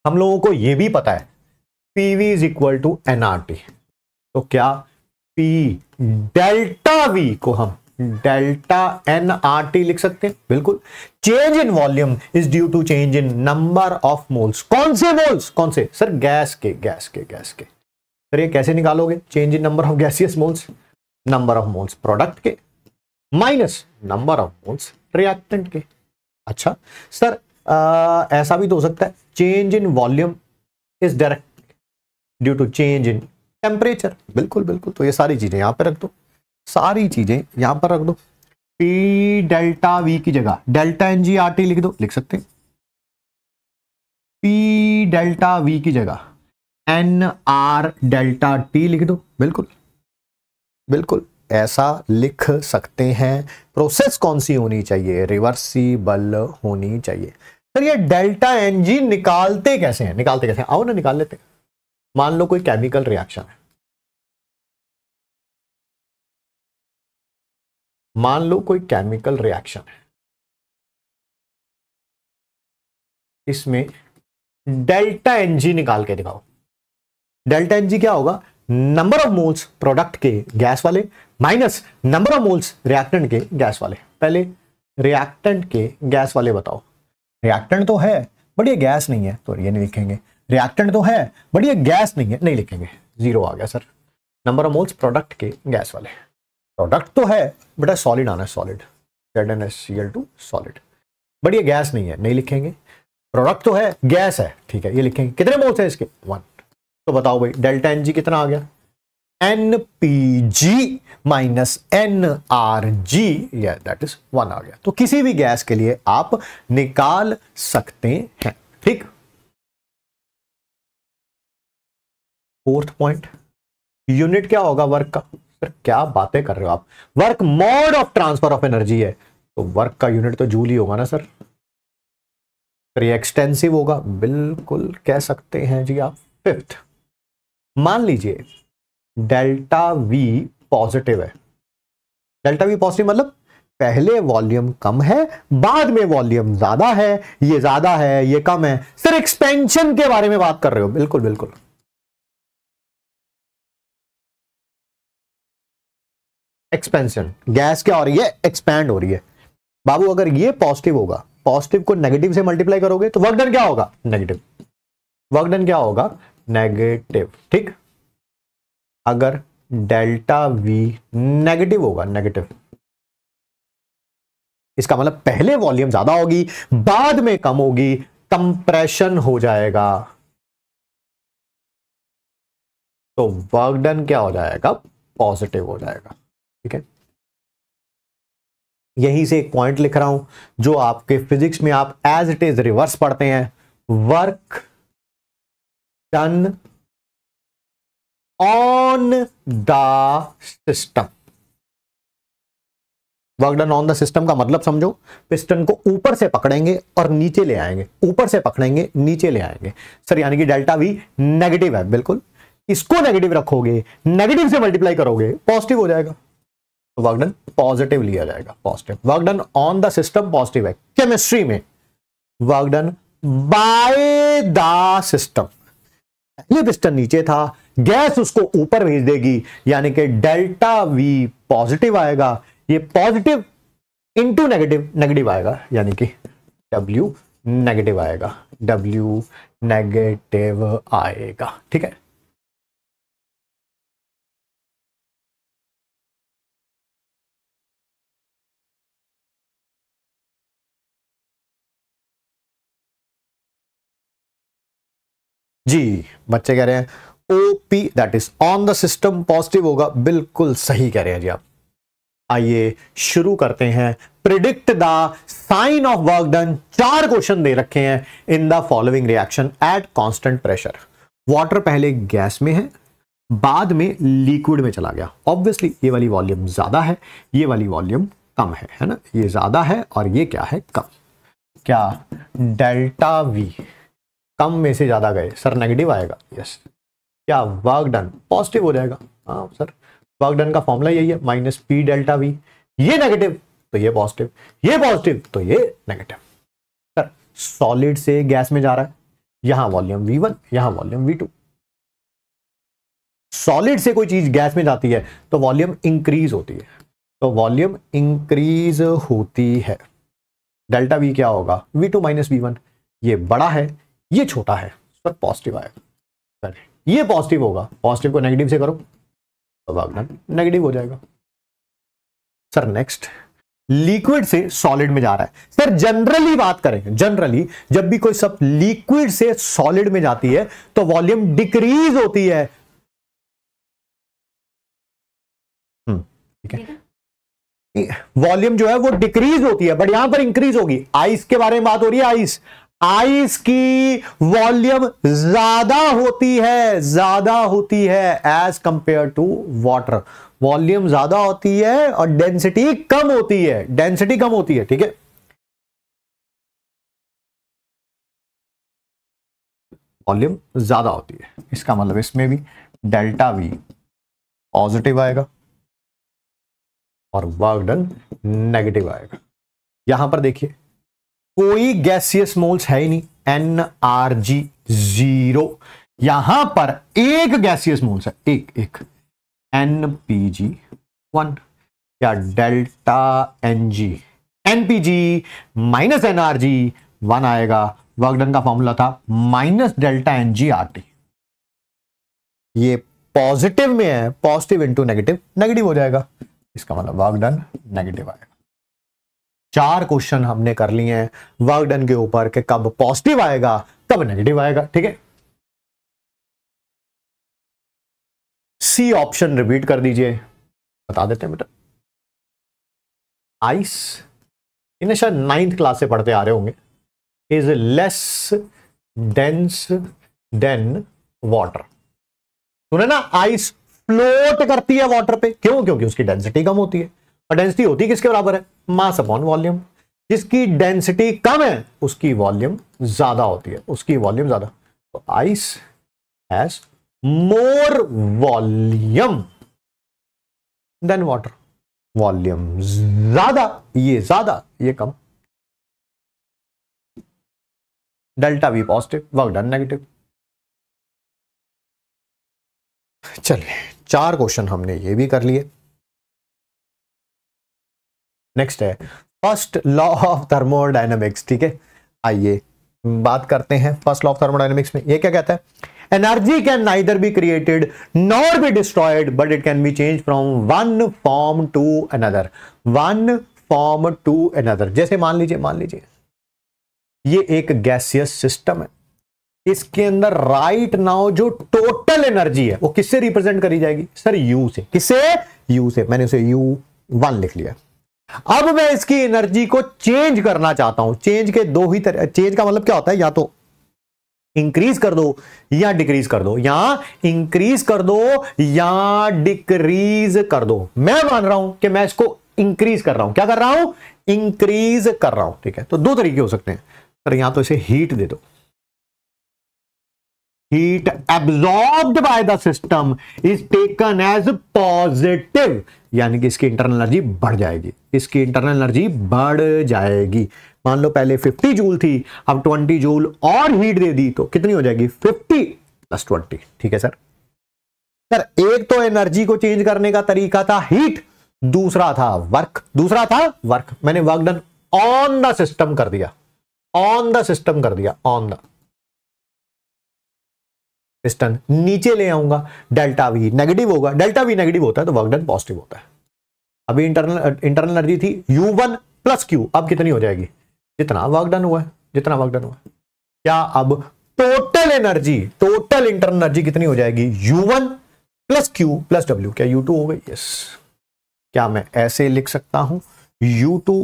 हम लोगों को यह भी पता है PV is equal to NRT तो क्या पी डेल्टा वी को हम डेल्टा एन आर टी लिख सकते हैं बिल्कुल change in volume is due to change in number of moles कौन से मोल्स कौन से सर गैस के गैस के गैस के सर ये कैसे निकालोगे change in number of gaseous moles number of moles product के minus number of moles reactant के अच्छा सर आ, ऐसा भी तो हो सकता है change in volume is direct due to change in temperature बिल्कुल बिल्कुल तो ये सारी चीजें यहां पे रख दो सारी चीजें यहां पर रख दो पी डेल्टा वी की जगह delta N G R T लिख दो लिख सकते हैं पी डेल्टा वी की जगह एन आर डेल्टा टी लिख दो बिल्कुल बिल्कुल ऐसा लिख सकते हैं प्रोसेस कौन सी होनी चाहिए रिवर्सिबल होनी चाहिए सर ये डेल्टा एनजी निकालते कैसे हैं निकालते कैसे हैं आओ ना निकाल लेते हैं मान लो कोई केमिकल रिएक्शन है मान लो कोई केमिकल रिएक्शन है इसमें डेल्टा एनजी निकाल के दिखाओ डेल्टा एनजी क्या होगा नंबर ऑफ मोल्स प्रोडक्ट के गैस वाले minus number of moles reactant के गैस वाले पहले रिएक्टेंट के गैस वाले बताओ रिएक्टेंट तो है बट ये गैस नहीं है तो ये नहीं लिखेंगे रिएक्टेंट तो है बट ये गैस नहीं है नहीं लिखेंगे जीरो आ गया sir number of moles product के गैस वाले प्रोडक्ट तो है बेटा सॉलिड आना है solid Z N S C L two solid but ये गैस नहीं है नहीं लिखेंगे प्रोडक्ट तो है गैस है ठीक है ये लिखेंगे कितने मोल्स हैं इसके वन तो बताओ भाई डेल्टा एन जी कितना आ गया N P G minus N R G या दैट इज वन आ गया तो किसी भी गैस के लिए आप निकाल सकते हैं ठीक फोर्थ पॉइंट यूनिट क्या होगा वर्क का फिर क्या बातें कर रहे हो आप work mode of transfer of energy है तो वर्क का यूनिट तो जूल ही होगा ना सर फिर ये एक्सटेंसिव होगा बिल्कुल कह सकते हैं जी आप फिफ्थ मान लीजिए डेल्टा वी पॉजिटिव है डेल्टा वी पॉजिटिव मतलब पहले वॉल्यूम कम है बाद में वॉल्यूम ज्यादा है ये ज्यादा है ये कम है सर एक्सपेंशन के बारे में बात कर रहे हो बिल्कुल बिल्कुल एक्सपेंशन गैस क्या हो रही है एक्सपैंड हो रही है बाबू अगर ये पॉजिटिव होगा पॉजिटिव को नेगेटिव से मल्टीप्लाई करोगे तो वर्क डन क्या होगा नेगेटिव वर्क डन क्या होगा नेगेटिव ठीक अगर डेल्टा वी नेगेटिव होगा नेगेटिव इसका मतलब पहले वॉल्यूम ज्यादा होगी बाद में कम होगी कंप्रेशन हो जाएगा तो वर्क डन क्या हो जाएगा पॉजिटिव हो जाएगा ठीक है यहीं से एक पॉइंट लिख रहा हूं जो आपके फिजिक्स में आप एज इट इज रिवर्स पढ़ते हैं work done on the system work done on the system का मतलब समझो पिस्टन को ऊपर से पकड़ेंगे और नीचे ले आएंगे ऊपर से पकड़ेंगे नीचे ले आएंगे सर यानी कि डेल्टा भी नेगेटिव है बिल्कुल इसको नेगेटिव रखोगे नेगेटिव से मल्टीप्लाई करोगे पॉजिटिव हो जाएगा वर्क डन पॉजिटिव लिया जाएगा positive work done on the system positive है केमिस्ट्री में work done by the system ये पिस्टन नीचे था गैस उसको ऊपर भेज देगी यानी कि डेल्टा वी पॉजिटिव आएगा ये पॉजिटिव इंटू नेगेटिव नेगेटिव आएगा यानी कि डब्ल्यू नेगेटिव आएगा डब्ल्यू नेगेटिव आएगा ठीक है जी बच्चे कह रहे हैं O P that is on the system positive होगा बिल्कुल सही कह रहे हैं जी आप आइए शुरू करते हैं predict the sign of work done चार क्वेश्चन दे रखे हैं in the following reaction at constant pressure water पहले गैस में है बाद में लिक्विड में चला गया ऑब्वियसली ये वाली वॉल्यूम ज्यादा है ये वाली वॉल्यूम कम है है ना ये ज्यादा है और ये क्या है कम क्या डेल्टा वी कम में से ज़्यादा गए सर नेगेटिव आएगा यस क्या वर्क डन पॉजिटिव हो जाएगा हाँ सर वर्क डन का फॉर्मूला यही है माइनस पी डेल्टा वी ये नेगेटिव तो ये पॉजिटिव ये पॉजिटिव तो ये नेगेटिव सर सॉलिड से गैस में जा रहा है यहां वॉल्यूम वी वन यहां वॉल्यूम वी टू सॉलिड से कोई चीज गैस में जाती है तो वॉल्यूम इंक्रीज होती है तो वॉल्यूम इंक्रीज होती है डेल्टा वी क्या होगा V two minus V one ये बड़ा है ये छोटा है पर पॉजिटिव आएगा पहले ये पॉजिटिव होगा पॉजिटिव को नेगेटिव से करो तो भागना नेगेटिव हो जाएगा सर नेक्स्ट लिक्विड से सॉलिड में जा रहा है सर जनरली बात करें जनरली जब भी कोई सब लिक्विड से सॉलिड में जाती है तो वॉल्यूम डिक्रीज होती हम्म, है ठीक है वॉल्यूम जो है वो डिक्रीज होती है बट यहां पर इंक्रीज होगी आइस के बारे में बात हो रही है आइस आइस की वॉल्यूम ज्यादा होती है ज्यादा होती है as compared to water volume ज्यादा होती है और डेंसिटी कम होती है डेंसिटी कम होती है ठीक है वॉल्यूम ज्यादा होती है इसका मतलब इसमें भी डेल्टा वी पॉजिटिव आएगा और वर्क डन नेगेटिव आएगा यहां पर देखिए कोई गैसियस मोल्स है ही नहीं एन आर जी जीरो यहां पर एक गैसियस मोल्स है एक एक एन पी जी वन या delta N G N P G minus N R G one आएगा वर्कडन का फॉर्मूला था minus delta N G R T ये पॉजिटिव में है पॉजिटिव इंटू नेगेटिव नेगेटिव हो जाएगा इसका मतलब वर्कडन नेगेटिव आएगा चार क्वेश्चन हमने कर लिए हैं वर्क डन के ऊपर कि कब पॉजिटिव आएगा कब नेगेटिव आएगा ठीक है सी ऑप्शन रिपीट कर दीजिए बता देते हैं बेटा आइस इन्हें शायद नाइन्थ क्लास से पढ़ते आ रहे होंगे is less dense than water सुने ना आइस फ्लोट करती है वाटर पे क्यों क्योंकि उसकी डेंसिटी कम होती है और डेंसिटी होती किसके बराबर है मास अपॉन वॉल्यूम जिसकी डेंसिटी कम है उसकी वॉल्यूम ज्यादा होती है उसकी वॉल्यूम ज्यादा तो ice has more volume than water volume ज्यादा ये ज्यादा ये कम delta V positive work done negative चलिए चार क्वेश्चन हमने ये भी कर लिए नेक्स्ट है फर्स्ट लॉ ऑफ थर्मोडाइनमिक्स ठीक है आइए बात करते हैं फर्स्ट लॉ ऑफ थर्मोडाइनमिक्स में ये क्या कहता है energy can neither be created nor be destroyed but it can be change from one form to another one form to another जैसे मान लीजिए मान लीजिए ये एक गैसियस सिस्टम है इसके अंदर राइट right नाउ जो टोटल एनर्जी है वो किससे रिप्रेजेंट करी जाएगी सर यू से किससे यू से मैंने उसे यू वन लिख लिया अब मैं इसकी एनर्जी को चेंज करना चाहता हूं चेंज के दो ही तरह चेंज का मतलब क्या होता है या तो इंक्रीज कर दो या डिक्रीज कर दो या इंक्रीज कर दो या डिक्रीज कर दो मैं मान रहा हूं कि मैं इसको इंक्रीज कर रहा हूं क्या कर रहा हूं इंक्रीज कर रहा हूं ठीक है तो दो तरीके हो सकते हैं सर यहां तो इसे हीट दे दो heat absorb by the system is taken as positive यानी कि इसकी इंटरनल एनर्जी बढ़ जाएगी इसकी इंटरनल एनर्जी बढ़ जाएगी मान लो पहले 50 जूल थी अब 20 जूल और हीट दे दी तो कितनी हो जाएगी 50 प्लस 20 ठीक है सर सर एक तो एनर्जी को चेंज करने का तरीका था हीट दूसरा था वर्क दूसरा था वर्क मैंने work done on the system कर दिया ऑन द सिस्टम कर दिया ऑन द पिस्टन नीचे ले आऊंगा डेल्टा वी नेगेटिव होगा डेल्टा वी नेगेटिव होता है तो वर्क डन पॉजिटिव होता है अभी इंटरनल इंटरनल एनर्जी थी यू वन प्लस क्यू अब कितनी हो जाएगी जितना वर्क डन हुआ है जितना वर्क डन हुआ है क्या अब total energy total internal energy कितनी हो जाएगी U one plus Q plus W क्या यू टू हो गई यस क्या मैं ऐसे लिख सकता हूं U two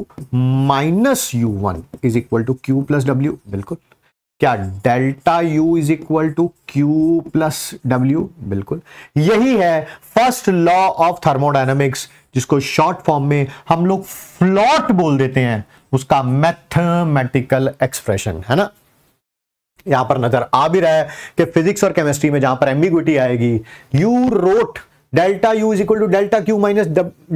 minus U one is equal to Q plus W बिल्कुल क्या delta U is equal to Q plus W बिल्कुल यही है फर्स्ट लॉ ऑफ थर्मोडाइनमिक्स जिसको शॉर्ट फॉर्म में हम लोग फ्लॉट बोल देते हैं उसका मैथमेटिकल एक्सप्रेशन है ना यहां पर नजर आ भी रहा है कि फिजिक्स और केमिस्ट्री में जहां पर एम्बिग्विटी आएगी you wrote delta U is equal to delta Q minus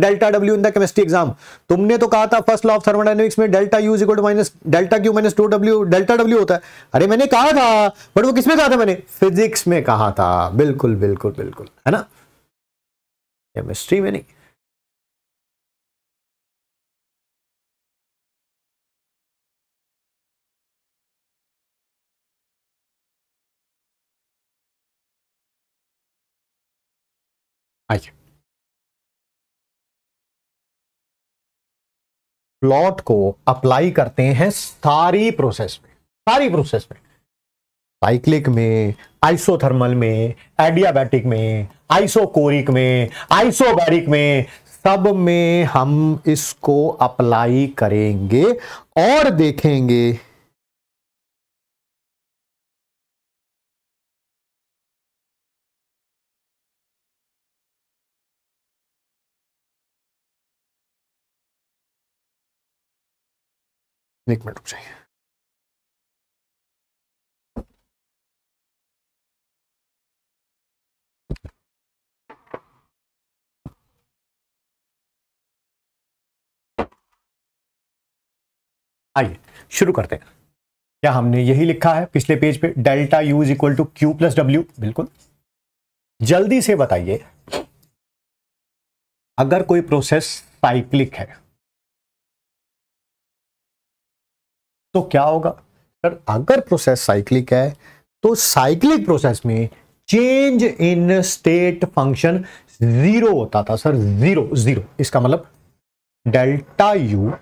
delta W in the chemistry exam तुमने तो कहा था फर्स्ट लॉ ऑफ थर्मोडाइनमिक्स में delta U is equal to minus delta Q minus two W delta W होता है अरे मैंने कहा था बट वो किसमें कहा था मैंने फिजिक्स में कहा था बिल्कुल बिल्कुल बिल्कुल है ना केमिस्ट्री में नहीं आइए प्लॉट को अप्लाई करते हैं सारी प्रोसेस में सारी प्रोसेस में साइक्लिक में आइसोथर्मल में एडियाबैटिक में आइसोकोरिक में आइसोबैरिक में सब में हम इसको अप्लाई करेंगे और देखेंगे एक मिनट रुक जाइए आइए शुरू करते हैं क्या हमने यही लिखा है पिछले पेज पे delta use equal to Q plus W बिल्कुल जल्दी से बताइए अगर कोई प्रोसेस साइक्लिक है तो क्या होगा सर अगर प्रोसेस साइक्लिक है तो साइक्लिक प्रोसेस में change in state function zero होता था सर जीरो जीरो इसका मतलब डेल्टा यू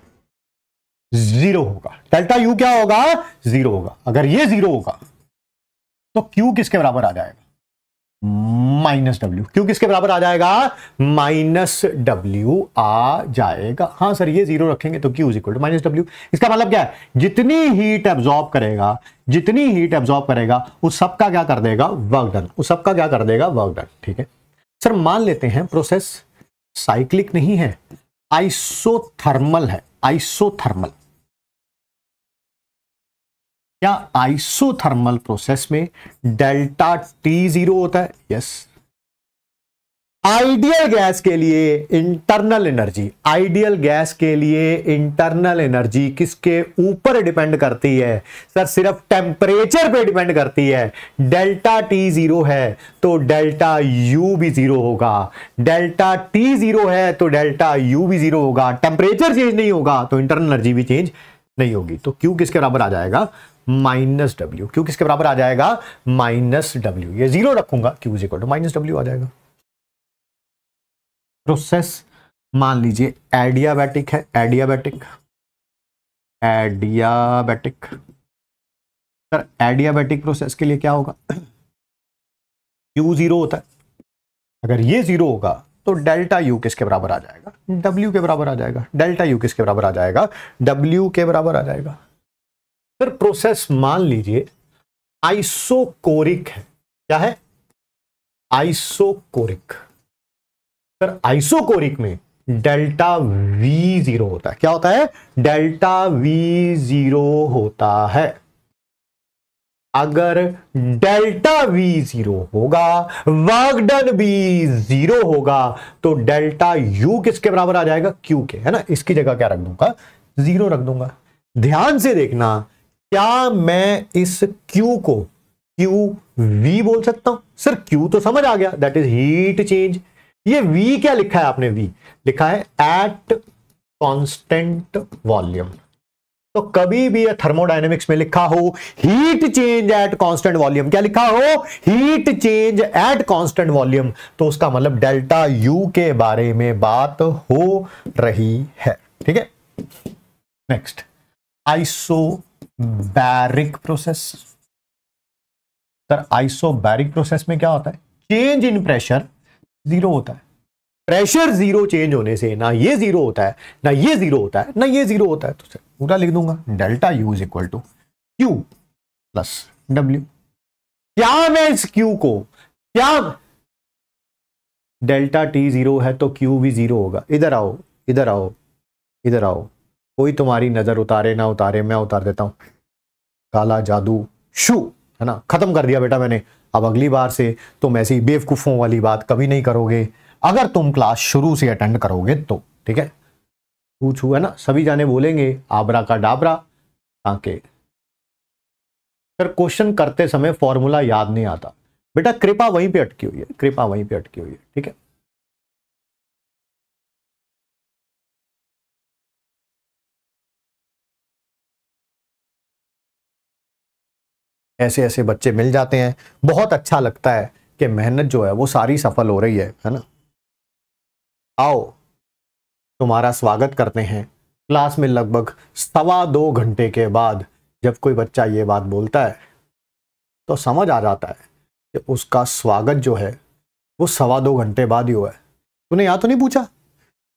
जीरो होगा डेल्टा यू क्या होगा जीरो होगा अगर ये जीरो होगा तो क्यू किसके बराबर आ जाएगा माइनस डब्ल्यू क्यों किसके बराबर आ जाएगा माइनस डब्ल्यू आ जाएगा हाँ सर ये जीरो रखेंगे तो Q equal to minus W इसका मतलब क्या है जितनी हीट एब्जॉर्ब करेगा जितनी हीट एब्जॉर्ब करेगा उस सब का क्या कर देगा वर्क डन उस सब का क्या कर देगा वर्क डन ठीक है सर मान लेते हैं प्रोसेस साइक्लिक नहीं है आइसोथर्मल है आइसोथर्मल या आइसोथर्मल प्रोसेस में डेल्टा टी जीरो होता है यस आइडियल गैस के लिए इंटरनल एनर्जी आइडियल गैस के लिए इंटरनल एनर्जी किसके ऊपर डिपेंड करती है सर सिर्फ टेम्परेचर पे डिपेंड करती है डेल्टा टी जीरो है तो डेल्टा यू भी जीरो होगा डेल्टा टी जीरो है तो डेल्टा यू भी जीरो होगा टेम्परेचर चेंज नहीं होगा तो इंटरनल एनर्जी भी चेंज नहीं होगी तो क्यू किसके बराबर आ जाएगा माइनस डब्ल्यू क्यू तो किसके बराबर आ जाएगा माइनस डब्ल्यू ये जीरो रखूंगा Q is equal to minus W आ जाएगा प्रोसेस मान लीजिए एडियाबैटिक है adiabatic adiabatic sir adiabatic process के लिए क्या होगा क्यू जीरो होता है अगर ये जीरो होगा तो डेल्टा यू किसके बराबर आ जाएगा डब्ल्यू के बराबर आ जाएगा डेल्टा यू किसके बराबर आ जाएगा डब्ल्यू के बराबर आ जाएगा फिर प्रोसेस मान लीजिए आइसोकोरिक है क्या है आइसोकोरिक फिर आइसोकोरिक में डेल्टा वी जीरो होता है क्या होता है डेल्टा वी जीरो होता है अगर डेल्टा वी जीरो होगा वर्कडन बी जीरो होगा तो डेल्टा यू किसके बराबर आ जाएगा क्यू के है ना इसकी जगह क्या रख दूंगा जीरो रख दूंगा ध्यान से देखना क्या मैं इस Q को Q V बोल सकता हूं सर Q तो समझ आ गया दैट इज हीट चेंज ये V क्या लिखा है आपने V लिखा है एट कॉन्स्टेंट वॉल्यूम तो कभी भी थर्मोडाइनेमिक्स में लिखा हो heat change at constant volume क्या लिखा हो heat change at constant volume तो उसका मतलब डेल्टा यू के बारे में बात हो रही है ठीक है next isobaric process sir isobaric process में क्या होता है चेंज इन प्रेशर जीरो होता है प्रेशर जीरो चेंज होने से ना ये जीरो होता है ना ये जीरो होता है ना ये जीरो होता है तो सर पूरा लिख दूंगा delta U is equal to Q plus W क्या मैं इस क्यू को क्या डेल्टा टी जीरो है तो क्यू भी जीरो होगा इधर आओ इधर आओ इधर आओ कोई तुम्हारी नज़र उतारे ना उतारे मैं उतार देता हूं काला जादू शू है ना ख़त्म कर दिया बेटा मैंने अब अगली बार से तुम ऐसी बेवकूफ़ों वाली बात कभी नहीं करोगे अगर तुम क्लास शुरू से अटेंड करोगे तो ठीक है छू छू है ना सभी जाने बोलेंगे आबरा का डाबरा ताके सर क्वेश्चन करते समय फॉर्मूला याद नहीं आता बेटा कृपा वहीं पे अटकी हुई है कृपा वहीं पे अटकी हुई है ठीक है ऐसे ऐसे बच्चे मिल जाते हैं बहुत अच्छा लगता है कि मेहनत जो है वो सारी सफल हो रही है है ना आओ तुम्हारा स्वागत करते हैं क्लास में लगभग सवा दो घंटे के बाद जब कोई बच्चा ये बात बोलता है तो समझ आ जाता है कि उसका स्वागत जो है वो सवा दो घंटे बाद ही हुआ है तूने यहाँ तो नहीं पूछा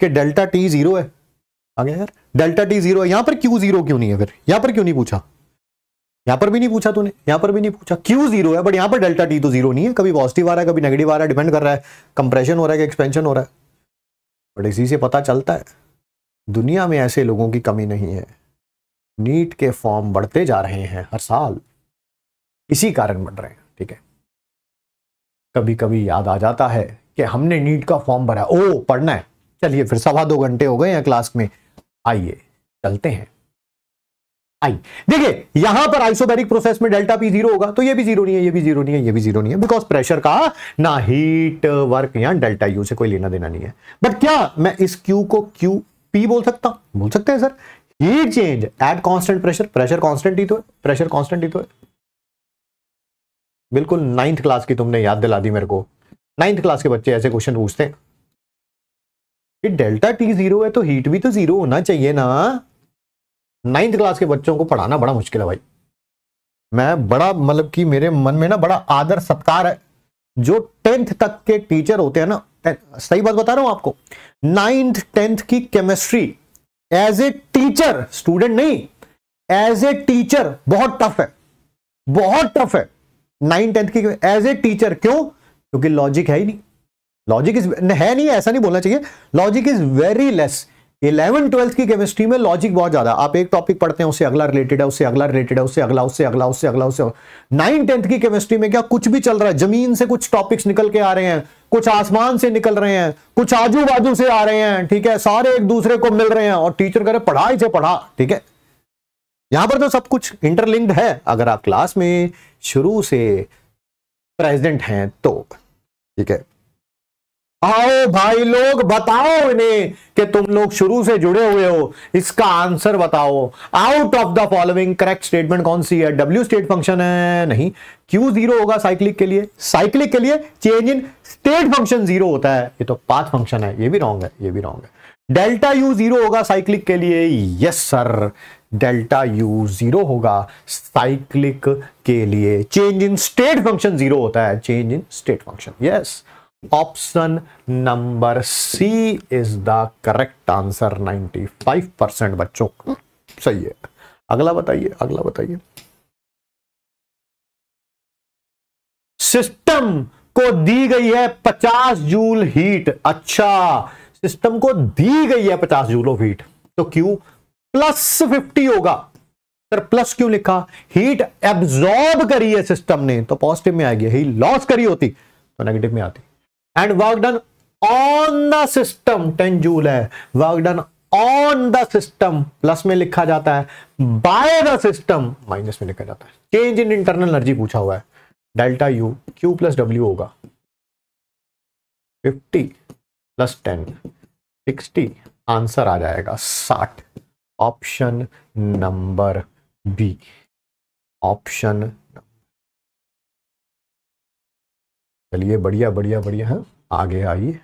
कि डेल्टा टी जीरो है आगे यार डेल्टा टी जीरो है यहाँ पर क्यू जीरो क्यों नहीं है फिर यहाँ पर क्यों नहीं पूछा यहां पर भी नहीं पूछा तूने यहां पर भी नहीं पूछा क्यू जीरो है बट यहां पर डेल्टा टी तो जीरो नहीं है कभी पॉजिटिव आ रहा है कभी नेगेटिव आ रहा है डिपेंड कर रहा है कंप्रेशन हो रहा है कि एक्सपेंशन हो रहा है बट इसी से पता चलता है दुनिया में ऐसे लोगों की कमी नहीं है नीट के फॉर्म बढ़ते जा रहे हैं हर साल इसी कारण बढ़ रहे हैं ठीक है कभी कभी याद आ जाता है कि हमने नीट का फॉर्म भरा ओ पढ़ना है चलिए फिर सवा दो घंटे हो गए हैं क्लास में आइए चलते हैं आई देखिए यहां पर आइसोबेरिक प्रोसेस में डेल्टा पी जीरो होगा तो ये भी जीरो नहीं है ये भी जीरो नहीं है ये भी जीरो नहीं है बिकॉज प्रेशर का ना हीट वर्क या डेल्टा यू से कोई लेना देना नहीं है बट क्या मैं इस क्यू को क्यू पी बोल सकता हूं बोल सकते हैं sir heat change at constant pressure pressure constant ही तो है प्रेशर कॉन्स्टेंट ही तो है बिल्कुल नाइन्थ क्लास की तुमने याद दिला दी मेरे को नाइन्थ क्लास के बच्चे ऐसे क्वेश्चन पूछते हैं डेल्टा टी जीरो है तो हीट भी तो जीरो होना चाहिए ना नाइन्थ क्लास के बच्चों को पढ़ाना बड़ा मुश्किल है भाई मैं बड़ा मतलब कि मेरे मन में ना बड़ा आदर सत्कार है जो टेंथ तक के टीचर होते हैं ना सही बात बता रहा हूं आपको नाइन्थ टेंथ की chemistry as a teacher student नहीं एज ए टीचर बहुत टफ है बहुत टफ है नाइन टेंथ की एज ए टीचर क्यों क्योंकि लॉजिक है ही नहीं लॉजिक इज है नहीं ऐसा नहीं बोलना चाहिए logic is very less eleven twelfth की केमिस्ट्री में लॉजिक बहुत ज्यादा आप एक टॉपिक पढ़ते हैं उससे अगला रिलेटेड है उससे अगला रिलेटेड है उससे अगला उससे अगला उससे अगला उससे नाइन टेंथ की केमिस्ट्री में क्या कुछ भी चल रहा है जमीन से कुछ टॉपिक्स निकल के आ रहे हैं कुछ आसमान से निकल रहे हैं कुछ आजू बाजू से आ रहे हैं ठीक है सारे एक दूसरे को मिल रहे हैं और टीचर करे पढ़ाई से पढ़ा ठीक है यहां पर तो सब कुछ इंटरलिंक्ड है अगर आप क्लास में शुरू से प्रेजेंट हैं तो ठीक है आओ भाई लोग बताओ इन्हें कि तुम लोग शुरू से जुड़े हुए हो इसका आंसर बताओ out of the following correct statement कौन सी है डब्ल्यू स्टेट फंक्शन है नहीं क्यू जीरो होगा साइक्लिक के लिए साइक्लिक के लिए change in state function zero होता है ये तो पाथ फंक्शन है ये भी रॉन्ग है ये भी रॉन्ग है डेल्टा यू जीरो होगा साइक्लिक के लिए yes sir delta U zero होगा साइक्लिक के लिए change in state function zero होता है change in state function yes option number C is the correct answer 95 percent बच्चों सही है अगला बताइए अगला बताइए सिस्टम को दी गई है 50 जूल हीट अच्छा सिस्टम को दी गई है 50 जूल ऑफ हीट तो क्यू प्लस 50 होगा सर प्लस क्यों लिखा हीट एब्जॉर्ब करी है सिस्टम ने तो पॉजिटिव में आएगी ही लॉस करी होती तो नेगेटिव में आती and work done on the system ten joule है work done on the system plus में लिखा जाता है बाय द सिस्टम माइनस में लिखा जाता है चेंज इन इंटरनल एनर्जी पूछा हुआ है delta U Q plus W होगा fifty plus ten sixty answer आ जाएगा साठ ऑप्शन नंबर बी ऑप्शन चलिए बढ़िया बढ़िया बढ़िया है हाँ, आगे आइए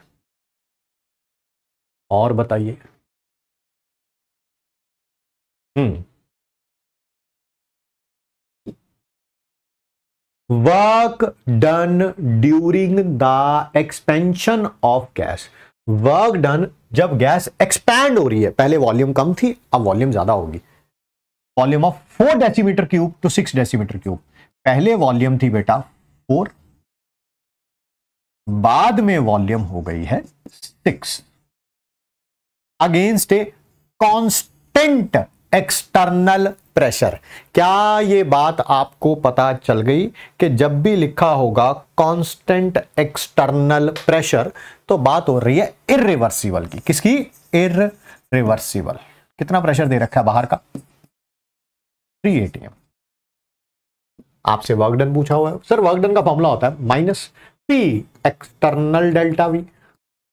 और बताइए hmm work done during the expansion of gas work done जब गैस एक्सपैंड हो रही है पहले वॉल्यूम कम थी अब वॉल्यूम ज्यादा होगी volume of four decimetre cube to six decimetre cube पहले वॉल्यूम थी बेटा फोर बाद में वॉल्यूम हो गई है six against a constant external pressure क्या ये बात आपको पता चल गई कि जब भी लिखा होगा कॉन्स्टेंट एक्सटर्नल प्रेशर तो बात हो रही है इरिवर्सिबल की किसकी इिवर्सिबल कितना प्रेशर दे रखा है बाहर का थ्री एटीएम आपसे वर्कडन पूछा हुआ है सर वर्कडन का फॉर्मूला होता है minus P external delta V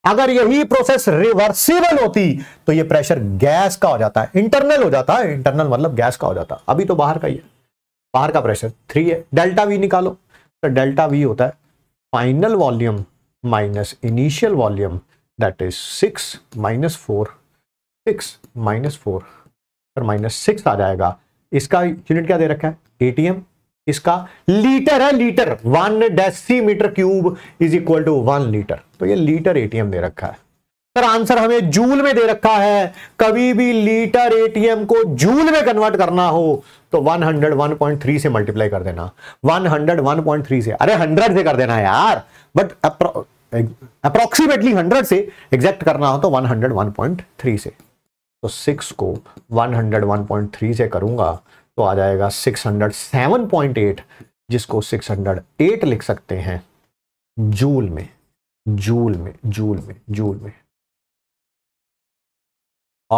अगर यही प्रोसेस रिवर्सिबल होती तो ये प्रेशर गैस का हो जाता है इंटरनल हो जाता है इंटरनल मतलब गैस का हो जाता है अभी तो बाहर का ही है बाहर का प्रेशर थ्री है डेल्टा वी निकालो तो डेल्टा वी होता है final volume minus initial volume that is six minus four six minus four और माइनस सिक्स आ जाएगा इसका यूनिट क्या दे रखा है एटीएम इसका लीटर है litre one decimetre cube is equal to one litre तो ये लीटर एटीएम दे रखा है सर आंसर हमें जूल में दे रखा है कभी भी लीटर एटीएम को जूल में कन्वर्ट करना हो तो 101.3 से मल्टीप्लाई कर देना 101.3 से अरे 100 से कर देना यार बट अप्रोक्सीमेटली 100 से एग्जैक्ट करना हो तो 101.3 से तो 6 को 101.3 से करूंगा तो आ जाएगा 607.8 जिसको 608 लिख सकते हैं जूल में जूल में जूल में जूल में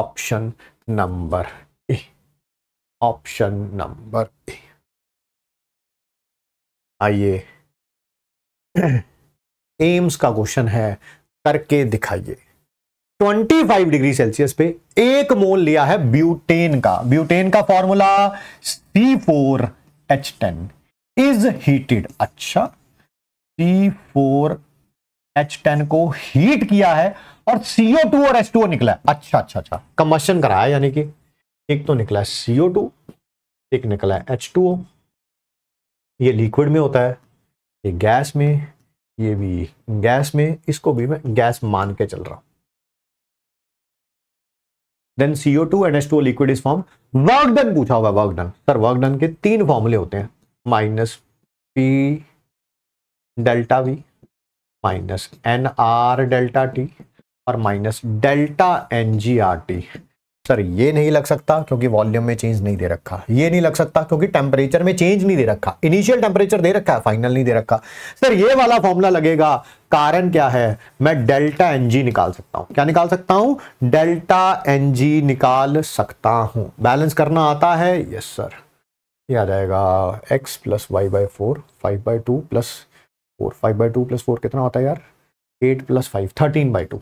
option number A option number A आइए एम्स का क्वेश्चन है करके दिखाइए 25 डिग्री सेल्सियस पे एक मोल लिया है ब्यूटेन का ब्यूटेन का formula C four H ten is heated अच्छा सी फोर एच टेन को हीट किया है और सीओ टू और एच टू निकला है अच्छा अच्छा अच्छा कम्बशन कराया यानी कि एक तो निकला है सीओ टू एक निकला है एच टू ये लिक्विड में होता है ये गैस में ये भी गैस में इसको भी मैं गैस मान के चल रहा हूं then CO two and S two liquid is form work done पूछा हुआ work done sir work done के तीन फॉर्मूले होते हैं minus P delta V minus N R delta T और minus delta N G R T sir ये नहीं लग सकता क्योंकि वॉल्यूम में चेंज नहीं दे रखा ये नहीं लग सकता क्योंकि टेम्परेचर में चेंज नहीं दे रखा इनिशियल टेम्परेचर दे रखा है फाइनल नहीं दे रखा सर ये वाला फॉर्मूला लगेगा कारण क्या है मैं डेल्टा एन जी निकाल सकता हूं क्या निकाल सकता हूं डेल्टा एन जी निकाल सकता हूं बैलेंस करना आता है यस सर ये आ जाएगा X plus Y by four five by two plus four five by two plus four कितना होता है यार eight plus five thirteen by two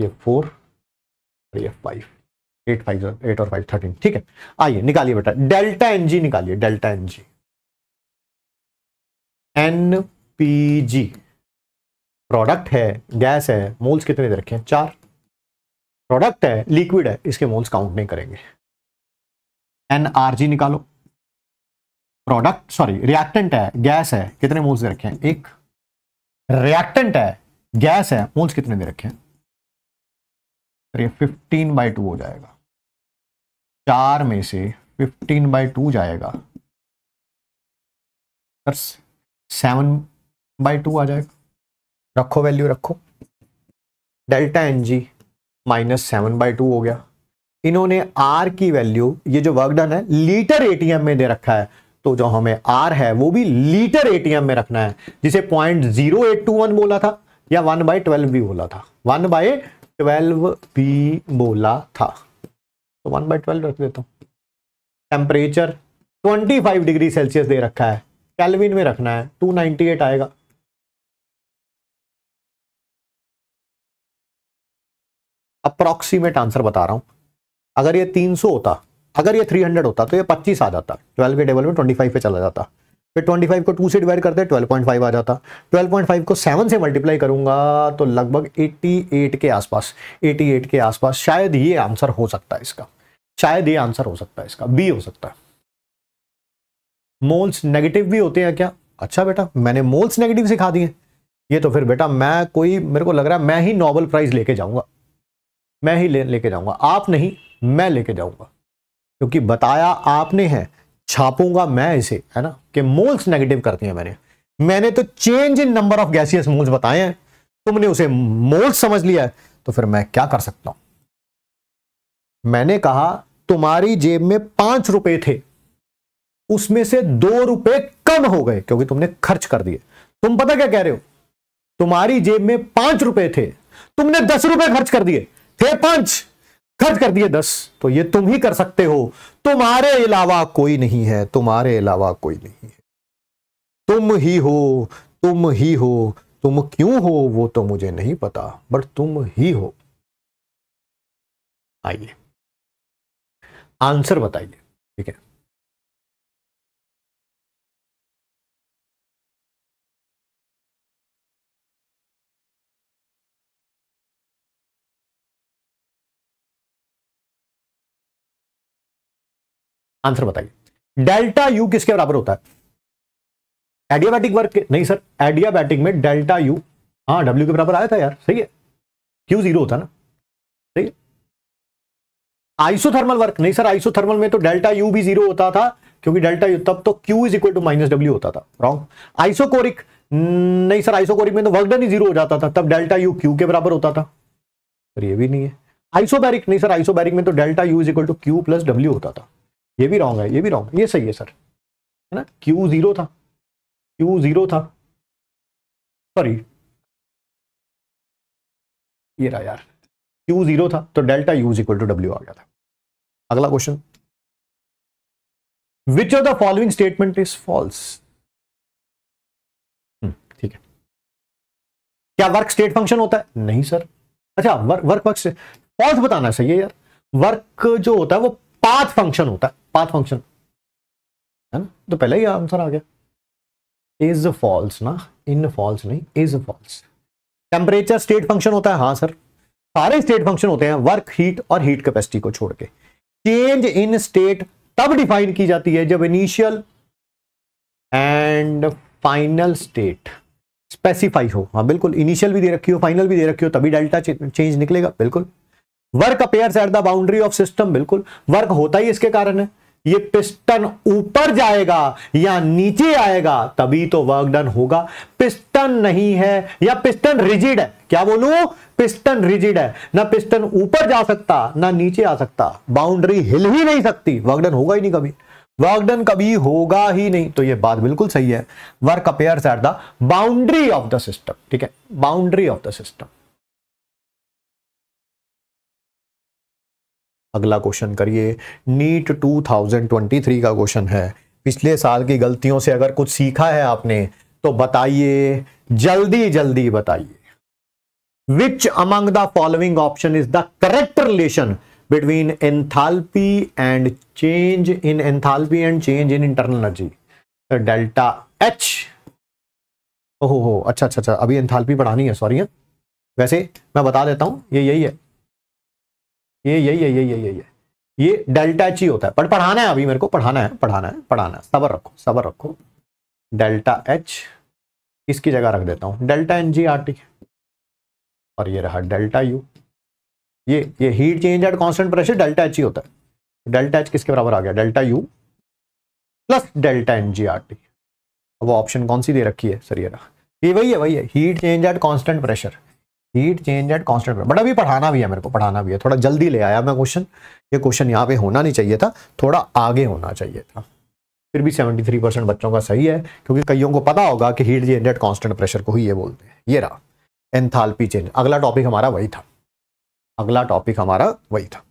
ये four three F five eight five eight और फाइव थर्टीन ठीक है आइए निकालिए बेटा डेल्टा एन जी निकालिए delta N G N P G product है गैस है मोल्स कितने दे रखे हैं चार प्रोडक्ट है लिक्विड है इसके मोल्स काउंट नहीं करेंगे एन आर जी निकालो प्रोडक्ट सॉरी रिएक्टेंट है गैस है कितने मोल्स दे रखे हैं एक रिएक्टेंट है गैस है मोल्स कितने दे रखे हैं और ये फिफ्टीन बाई टू हो जाएगा चार में से फिफ्टीन बाई टू जाएगा सेवन बाई टू आ जाएगा रखो वैल्यू रखो delta N G minus seven by two हो गया इन्होंने आर की वैल्यू ये जो वर्क डन है लीटर एटीएम में दे रखा है तो जो हमें आर है वो भी लीटर एटीएम में रखना है जिसे point zero eight two one बोला था या वन बाई ट्वेल्व भी बोला था वन बाई ट्वेल्व भी बोला था तो वन बाई ट्वेल्व रख देता हूँ temperature twenty five degree Celsius दे रखा है कैलविन में रखना है टू नाइन्टी एट आएगा अप्रॉक्सीमेट आंसर बता रहा हूँ अगर ये तीन सौ होता अगर ये थ्री हंड्रेड होता तो ये पच्चीस आ जाता ट्वेल्व के टेबल में ट्वेंटी फाइव पे चला जाता फिर 25 को 2 से डिवाइड करते हैं 12.5 आ जाता 12.5 को 7 से मल्टीप्लाई करूंगा तो लगभग 88 के आसपास 88 के आसपास शायद ये आंसर हो सकता है इसका शायद ये आंसर हो सकता है इसका बी हो सकता है मोल्स नेगेटिव भी होते हैं क्या अच्छा बेटा मैंने मोल्स नेगेटिव सिखा दिए ये तो फिर बेटा मैं कोई मेरे को लग रहा है मैं ही नॉबल प्राइज लेके जाऊंगा मैं ही ले लेके जाऊंगा आप नहीं मैं लेके जाऊंगा क्योंकि बताया आपने है छापूंगा मैं इसे है ना कि मोल्स नेगेटिव कर दिया मैंने मैंने तो change in number of gaseous moles बताए हैं तुमने उसे मोल्स समझ लिया है तो फिर मैं क्या कर सकता हूं मैंने कहा तुम्हारी जेब में पांच रुपए थे उसमें से दो रुपए कम हो गए क्योंकि तुमने खर्च कर दिए तुम पता क्या कह रहे हो तुम्हारी जेब में पांच रुपए थे तुमने दस रुपए खर्च कर दिए थे पांच खर्च कर दिए दस तो ये तुम ही कर सकते हो तुम्हारे अलावा कोई नहीं है तुम्हारे अलावा कोई नहीं है तुम ही हो तुम ही हो तुम क्यों हो वो तो मुझे नहीं पता बट तुम ही हो आइए आंसर बताइए ठीक है आंसर बताइए डेल्टा यू किसके बराबर होता है एडियाबैटिक वर्क के नहीं सर एडियाबैटिक में डेल्टा यू हाँ डब्ल्यू के बराबर आया था यार सही है क्यू जीरो होता ना सही आइसोथर्मल वर्क नहीं सर आइसोथर्मल में तो डेल्टा यू भी जीरो होता था क्योंकि डेल्टा यू तब तो Q is equal to minus W होता था रॉन्ग आइसोकोरिक नहीं सर आइसोकोरिक में तो वर्कडन ही जीरो हो जाता था तब डेल्टा यू क्यू के बराबर होता था पर ये भी नहीं है आइसोबैरिक नहीं सर आइसोबैरिक में तो delta U is equal to Q plus W होता था ये भी रॉन्ग है ये भी रॉन्ग है ये सही है सर है ना क्यू जीरो था क्यू जीरो था सॉरी ये रहा यार क्यू जीरो था तो delta use equal to W आ गया था अगला question which of the following statement is false ठीक है क्या वर्क स्टेट फंक्शन होता है नहीं सर अच्छा वर्क वर्क वर्क फॉल्स बताना सही है यार वर्क जो होता है वो पाथ फंक्शन होता है पाथ फंक्शन है ना तो पहले ही आंसर आ गया इज फॉल्स ना इन फॉल्स नहीं is false temperature state function होता है हाँ सर सारे स्टेट फंक्शन होते हैं वर्क हीट और हीट कैपेसिटी को छोड़ के चेंज इन स्टेट तब डिफाइन की जाती है जब initial and final state specify हो हाँ बिल्कुल इनिशियल भी दे रखी हो फाइनल भी दे रखी हो तभी डेल्टा चेंज निकलेगा बिल्कुल work appear at the boundary of system बिल्कुल वर्क होता ही इसके कारण है ये पिस्टन ऊपर जाएगा या नीचे आएगा तभी तो वर्क डन होगा पिस्टन नहीं है या पिस्टन रिजिड है क्या बोलू पिस्टन रिजिड है ना पिस्टन ऊपर जा सकता ना नीचे आ सकता बाउंड्री हिल ही नहीं सकती वर्क डन होगा ही नहीं कभी वर्क डन कभी होगा ही नहीं तो ये बात बिल्कुल सही है work appear at the boundary of the system ठीक है बाउंड्री ऑफ द सिस्टम अगला क्वेश्चन करिए नीट 2023 का क्वेश्चन है पिछले साल की गलतियों से अगर कुछ सीखा है आपने तो बताइए जल्दी जल्दी बताइए which among the following option is the correct relation between enthalpy and change in enthalpy and change in internal energy delta H ओहो अच्छा अच्छा अच्छा अभी एंथाल्पी पढ़ानी है सॉरी हाँ। वैसे मैं बता देता हूं ये यही है ये यही है यही है यही है ये डेल्टा एच ही होता है पर पढ़ाना है अभी मेरे को पढ़ाना है पढ़ाना है पढ़ाना है सबर रखो सबर रखो डेल्टा एच इसकी जगह रख देता हूँ delta N G R T और ये रहा डेल्टा यू ये ये heat change at constant pressure delta H ही होता है डेल्टा एच किसके बराबर आ गया delta U plus delta N G R T वो ऑप्शन कौन सी दे रखी है सर ये रहा ये वही है वही है heat change at constant pressure heat change at constant but अभी पढ़ाना भी है मेरे को पढ़ाना भी है थोड़ा जल्दी ले आया मैं क्वेश्चन ये क्वेश्चन यहाँ पे होना नहीं चाहिए था थोड़ा आगे होना चाहिए था फिर भी 73 परसेंट बच्चों का सही है क्योंकि कईयों को पता होगा कि heat change at constant pressure को ही ये बोलते हैं ये रहा एंथालपी चेंज अगला टॉपिक हमारा वही था अगला टॉपिक हमारा वही था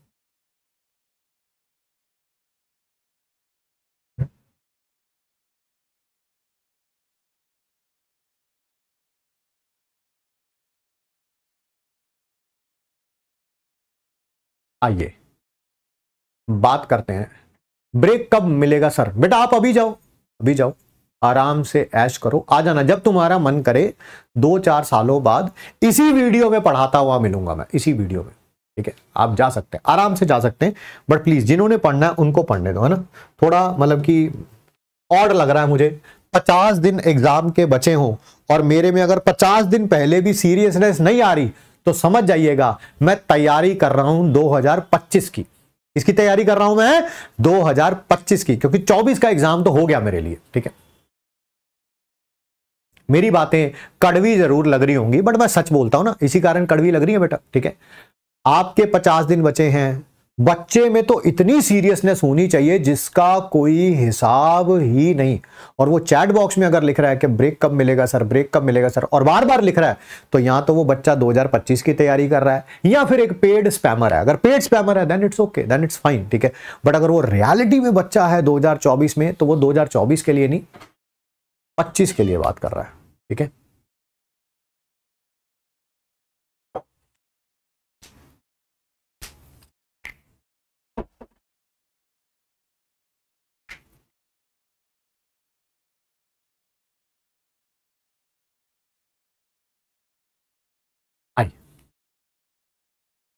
आइए बात करते हैं ब्रेक कब मिलेगा सर बेटा आप अभी जाओ अभी जाओ आराम से ऐश करो आ जाना जब तुम्हारा मन करे दो चार सालों बाद इसी वीडियो में पढ़ाता हुआ मिलूंगा मैं इसी वीडियो में ठीक है आप जा सकते हैं आराम से जा सकते हैं बट प्लीज जिन्होंने पढ़ना है उनको पढ़ने दो है ना थोड़ा मतलब कि ऑड लग रहा है मुझे पचास दिन एग्जाम के बचे हों और मेरे में अगर पचास दिन पहले भी सीरियसनेस नहीं आ रही तो समझ जाइएगा मैं तैयारी कर रहा हूं 2025 की इसकी तैयारी कर रहा हूं मैं 2025 की क्योंकि 24 का एग्जाम तो हो गया मेरे लिए ठीक है मेरी बातें कड़वी जरूर लग रही होंगी बट मैं सच बोलता हूं ना इसी कारण कड़वी लग रही है बेटा ठीक है आपके पचास दिन बचे हैं बच्चे में तो इतनी सीरियसनेस होनी चाहिए जिसका कोई हिसाब ही नहीं और वो चैट बॉक्स में अगर लिख रहा है कि ब्रेक कब मिलेगा सर ब्रेक कब मिलेगा सर और बार बार लिख रहा है तो या तो वो बच्चा 2025 की तैयारी कर रहा है या फिर एक पेड स्पैमर है अगर पेड स्पैमर है then it's okay then it's fine ठीक है बट अगर वो रियालिटी में बच्चा है दो में तो वो दो के लिए नहीं पच्चीस के लिए बात कर रहा है ठीक है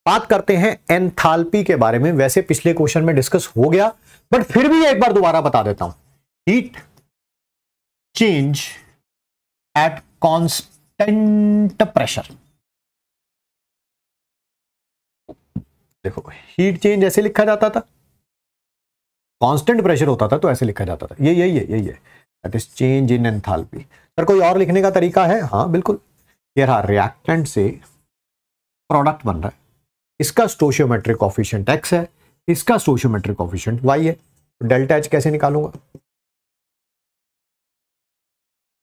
बात करते हैं एंथाल्पी के बारे में वैसे पिछले क्वेश्चन में डिस्कस हो गया बट फिर भी एक बार दोबारा बता देता हूं heat change at constant pressure देखो हीट चेंज ऐसे लिखा जाता था कांस्टेंट प्रेशर होता था तो ऐसे लिखा जाता था ये यही है यही है that is change in enthalpy sir कोई और लिखने का तरीका है हाँ बिल्कुल रिएक्टेंट से प्रोडक्ट बन रहा है इसका स्टोशियोमेट्रिक ऑफिशियंट एक्स है इसका स्टोशियोमेट्रिक ऑफिशियंट वाई है डेल्टा एच कैसे निकालूंगा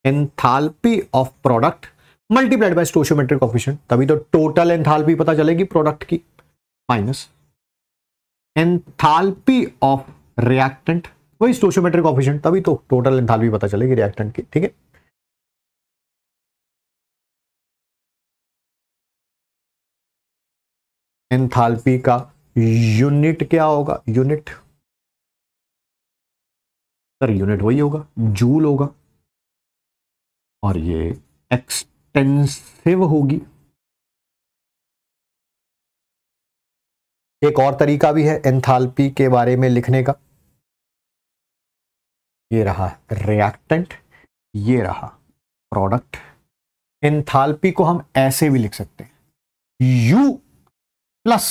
enthalpy of product multiplied by stoichiometric coefficient तभी तो टोटल एंथाल्पी पता चलेगी प्रोडक्ट की माइनस एंथाल्पी ऑफ रिएक्टेंट वही स्टोशियोमेट्रिक ऑफिशियंट तभी तो टोटल एंथाल्पी पता चलेगी रिएक्टेंट की ठीक है एंथाल्पी का यूनिट क्या होगा यूनिट सर यूनिट वही होगा जूल होगा और ये एक्सटेंसिव होगी एक और तरीका भी है एंथाल्पी के बारे में लिखने का ये रहा रिएक्टेंट ये रहा प्रोडक्ट एंथाल्पी को हम ऐसे भी लिख सकते हैं यू प्लस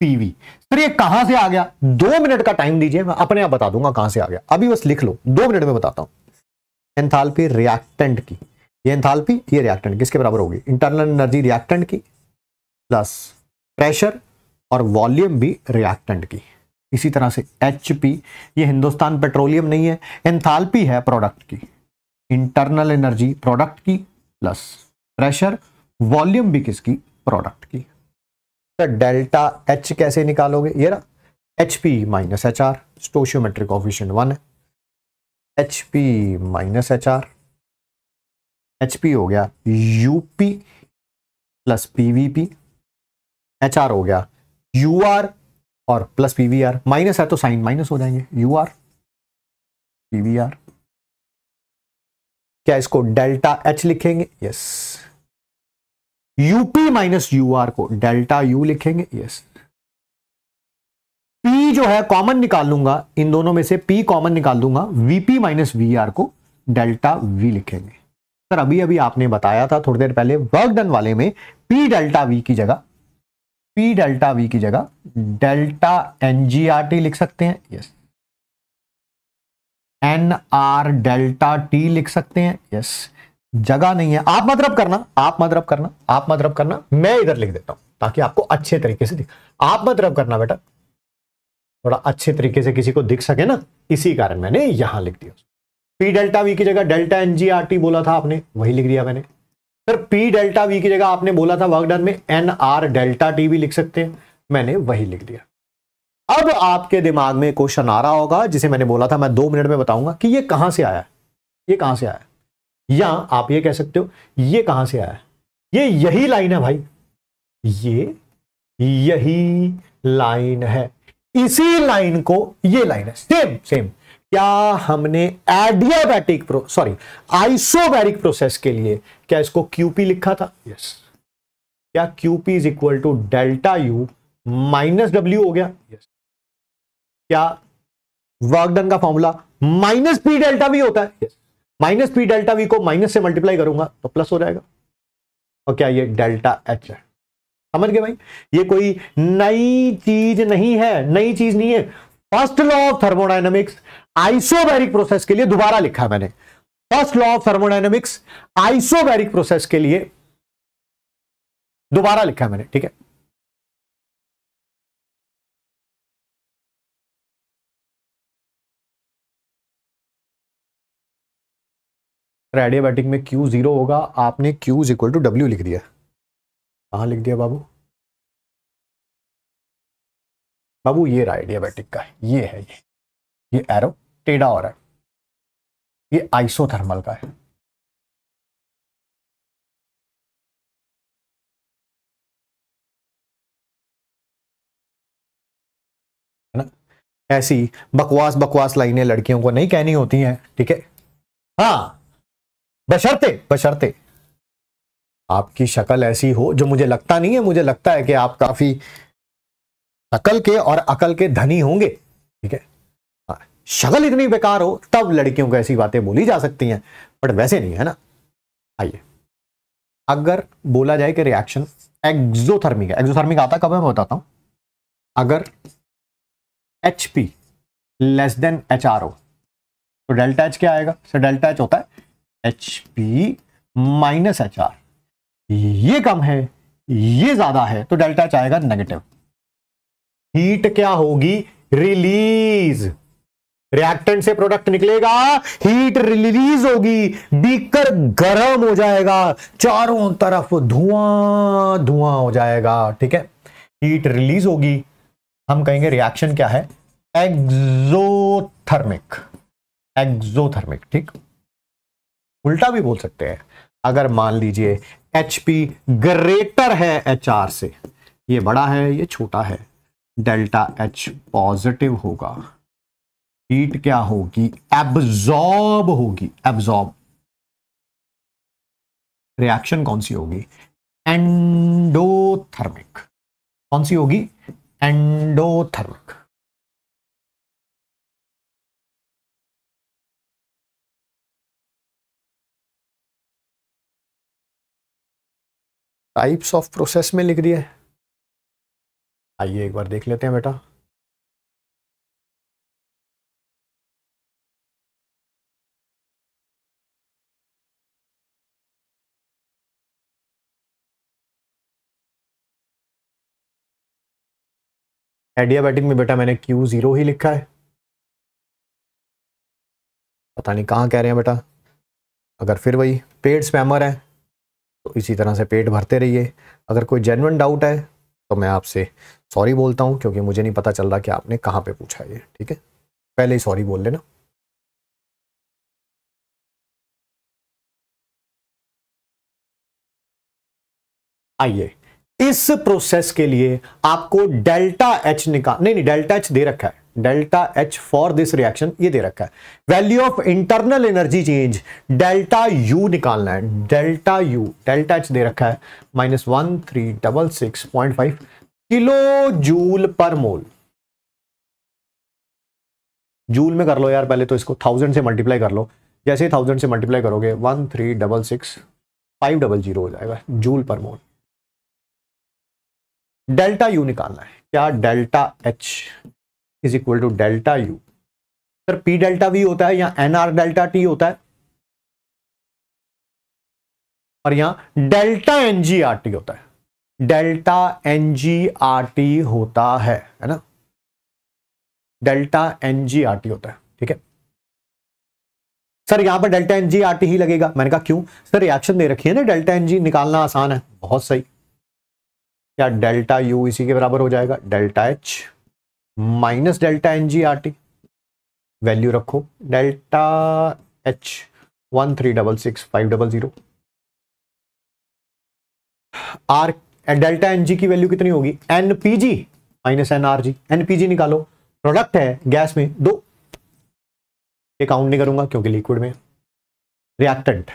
पीवी सर ये कहां से आ गया दो मिनट का टाइम दीजिए मैं अपने आप बता दूंगा कहां से आ गया अभी बस लिख लो दो मिनट में बताता हूं एंथाल्पी रिएक्टेंट की ये एंथाल्पी ये रिएक्टेंट किसके बराबर होगी इंटरनल एनर्जी रिएक्टेंट की प्लस प्रेशर और वॉल्यूम भी रिएक्टेंट की इसी तरह से एच पी ये हिंदुस्तान पेट्रोलियम नहीं है एंथाल्पी है प्रोडक्ट की इंटरनल एनर्जी प्रोडक्ट की प्लस प्रेशर वॉल्यूम भी किसकी प्रोडक्ट की तो डेल्टा एच कैसे निकालोगे ये ना H P minus H R stoichiometric coefficient one है H P minus H R H P हो गया U P plus P V P H R हो गया यू आर और plus P V R minus है तो साइन माइनस हो जाएंगे U R P V R क्या इसको डेल्टा एच लिखेंगे yes yes. U P minus U R को डेल्टा यू लिखेंगे यस पी जो है कॉमन निकाल लूंगा इन दोनों में से पी कॉमन निकाल दूंगा वीपी माइनस वी आर को डेल्टा वी लिखेंगे सर अभी अभी आपने बताया था थोड़ी देर पहले वर्क डन वाले में पी डेल्टा वी की जगह पी डेल्टा वी की जगह delta N G R T लिख सकते हैं yes N R delta T लिख सकते हैं यस yes. जगह नहीं है आप मतलब करना आप मदरब करना आप मदरब करना मैं इधर लिख देता हूं ताकि आपको अच्छे तरीके से दिख आप मतलब करना बेटा थोड़ा अच्छे तरीके से किसी को दिख सके ना इसी कारण मैंने यहां लिख दिया पी डेल्टा वी की जगह delta N G R T बोला था आपने वही लिख दिया मैंने सर पी डेल्टा वी की जगह आपने बोला था वर्कडन में एन आर डेल्टा टी भी लिख सकते हैं मैंने वही लिख दिया अब आपके दिमाग में क्वेश्चन आ रहा होगा जिसे मैंने बोला था मैं दो मिनट में बताऊंगा कि ये कहां से आया ये कहां से आया या आप ये कह सकते हो ये कहां से आया ये यही लाइन है भाई ये यही लाइन है इसी लाइन को ये लाइन है सेम सेम क्या हमने adiabatic pro sorry isobaric process के लिए क्या इसको क्यूपी लिखा था यस yes. क्या Q P is equal to delta U minus W हो गया यस yes. क्या वर्कडन का फॉर्मूला माइनस पी डेल्टा भी होता है yes yes. Minus P delta V को माइनस से मल्टीप्लाई करूंगा तो प्लस हो जाएगा और क्या ये डेल्टा एच है समझ गए भाई ये कोई नई चीज नहीं है नई चीज नहीं है first law of thermodynamics isobaric process के लिए दोबारा लिखा मैंने first law of thermodynamics isobaric process के लिए दोबारा लिखा मैंने ठीक है एडियाबैटिक में क्यू जीरो होगा आपने क्यूज इक्वल टू डब्ल्यू लिख दिया कहाँ लिख दिया बाबू बाबू ये रहा एडियाबैटिक का ये है ये ये एरो टेढ़ा और है ये आइसोथर्मल का है ऐसी बकवास बकवास लाइनें लड़कियों को नहीं कहनी होती हैं ठीक है हाँ बशर्ते बशर्ते आपकी शक्ल ऐसी हो जो मुझे लगता नहीं है मुझे लगता है कि आप काफी अकल के और अकल के धनी होंगे ठीक है हाँ, शक्ल इतनी बेकार हो तब लड़कियों को ऐसी बातें बोली जा सकती हैं बट वैसे नहीं है ना आइए अगर बोला जाए कि रिएक्शन एक्सोथर्मिक एक्सोथर्मिक आता कब है मैं बताता हूं अगर H P less than H R oh तो डेल्टा एच क्या आएगा सर डेल्टा एच होता है H P minus H R ये कम है ये ज्यादा है तो डेल्टा एच आएगा नेगेटिव हीट क्या होगी रिलीज रिएक्टेंट से प्रोडक्ट निकलेगा हीट रिलीज होगी बीकर गर्म हो जाएगा चारों तरफ धुआं धुआं हो जाएगा ठीक है हीट रिलीज होगी हम कहेंगे रिएक्शन क्या है एक्सोथर्मिक एक्सोथर्मिक ठीक उल्टा भी बोल सकते हैं अगर मान लीजिए एच पी ग्रेटर है एच आर से ये बड़ा है ये छोटा है डेल्टा एच पॉजिटिव होगा हीट क्या होगी एब्जॉर्ब होगी एब्जॉर्ब रिएक्शन कौन सी होगी एंडोथर्मिक कौन सी होगी एंडोथर्मिक टाइप्स ऑफ प्रोसेस में लिख दिया है आइए एक बार देख लेते हैं बेटा एडियाबैटिक में बेटा मैंने क्यू ज़ीरो ही लिखा है पता नहीं कहां कह रहे हैं बेटा अगर फिर वही पेड स्पैमर है तो इसी तरह से पेट भरते रहिए अगर कोई जेनवन डाउट है तो मैं आपसे सॉरी बोलता हूँ क्योंकि मुझे नहीं पता चल रहा कि आपने कहाँ पे पूछा ये ठीक है पहले ही सॉरी बोल लेना आइए इस प्रोसेस के लिए आपको डेल्टा एच निकाल नहीं नहीं डेल्टा एच दे रखा है delta H for this reaction ये दे रखा है value of internal energy change delta U निकालना है डेल्टा यू डेल्टा एच दे रखा है minus one three double six point five kilo joule per mole joule में कर लो यार पहले तो इसको थाउजेंड से मल्टीप्लाई कर लो जैसे ही थाउजेंड से मल्टीप्लाई करोगे one three double six five double zero हो जाएगा joule per mole delta U निकालना है क्या delta H is equal to delta U sir P delta V होता है या एन आर डेल्टा टी होता है और यहां delta N G R T होता है delta N G R T होता है है ना delta N G R T होता है ठीक है सर यहां पर delta N G R T ही लगेगा मैंने कहा क्यों सर रिएक्शन दे रखी है ना डेल्टा एन जी निकालना आसान है बहुत सही क्या डेल्टा यू इसी के बराबर हो जाएगा delta H minus delta N G R T value रखो delta H one three double six five double zero R delta N G की वैल्यू कितनी होगी N P G minus N R G N P G निकालो product है gas में दो ये count नहीं करूंगा क्योंकि लिक्विड में रिएक्टेंट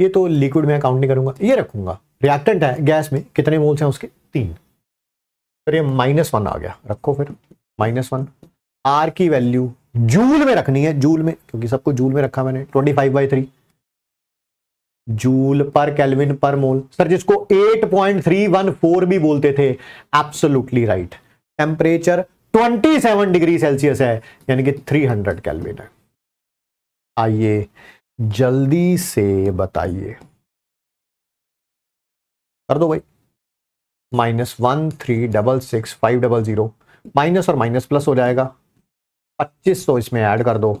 ये तो लिक्विड में काउंट नहीं करूंगा ये रखूंगा रिएक्टेंट है गैस में कितने मोल्स हैं उसके तीन फिर तो ये माइनस वन आ गया रखो फिर माइनस वन आर की वैल्यू जूल में रखनी है जूल में क्योंकि सबको जूल में रखा मैंने twenty five by three joule पर कैलविन पर मोल सर जिसको eight point three one four भी बोलते थे absolutely right temperature twenty seven degree Celsius है यानी कि थ्री हंड्रेड कैलविन है आइए जल्दी से बताइए कर दो भाई minus one three double six five double zero minus और माइनस प्लस हो जाएगा पच्चीस सौ तो इसमें ऐड कर दो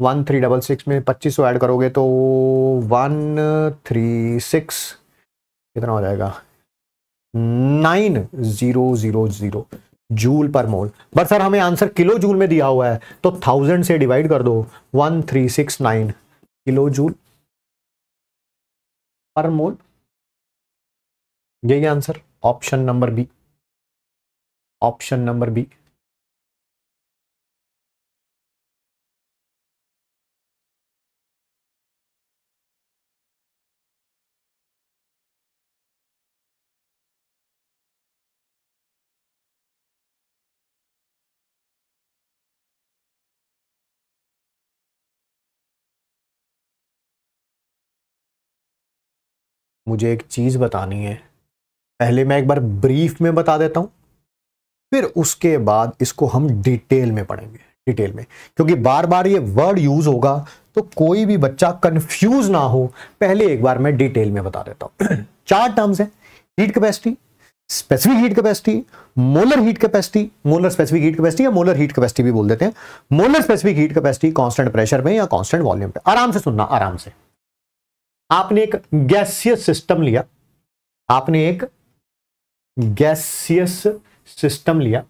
वन थ्री डबल सिक्स में पच्चीस सौ ऐड करोगे तो वन थ्री सिक्स कितना हो जाएगा nine zero zero zero joule per mole but sir हमें आंसर किलो जूल में दिया हुआ है तो थाउजेंड से डिवाइड कर दो one three six nine kilo joule per mole यही answer option number B option number B मुझे एक चीज़ बतानी है पहले मैं एक बार ब्रीफ में बता देता हूँ फिर उसके बाद इसको हम डिटेल में पढ़ेंगे डिटेल में क्योंकि बार बार ये वर्ड यूज होगा तो कोई भी बच्चा कंफ्यूज ना हो पहले एक बार मैं डिटेल में बता देता हूं चार टर्म्स हैं heat capacity specific heat capacity molar heat capacity molar specific heat capacity या मोलर हीट कैपेसिटी भी बोल देते हैं molar specific heat capacity constant pressure में या कांस्टेंट वॉल्यूम पे आराम से सुनना आराम से आपने एक गैसियस सिस्टम लिया आपने एक गैसियस सिस्टम लिया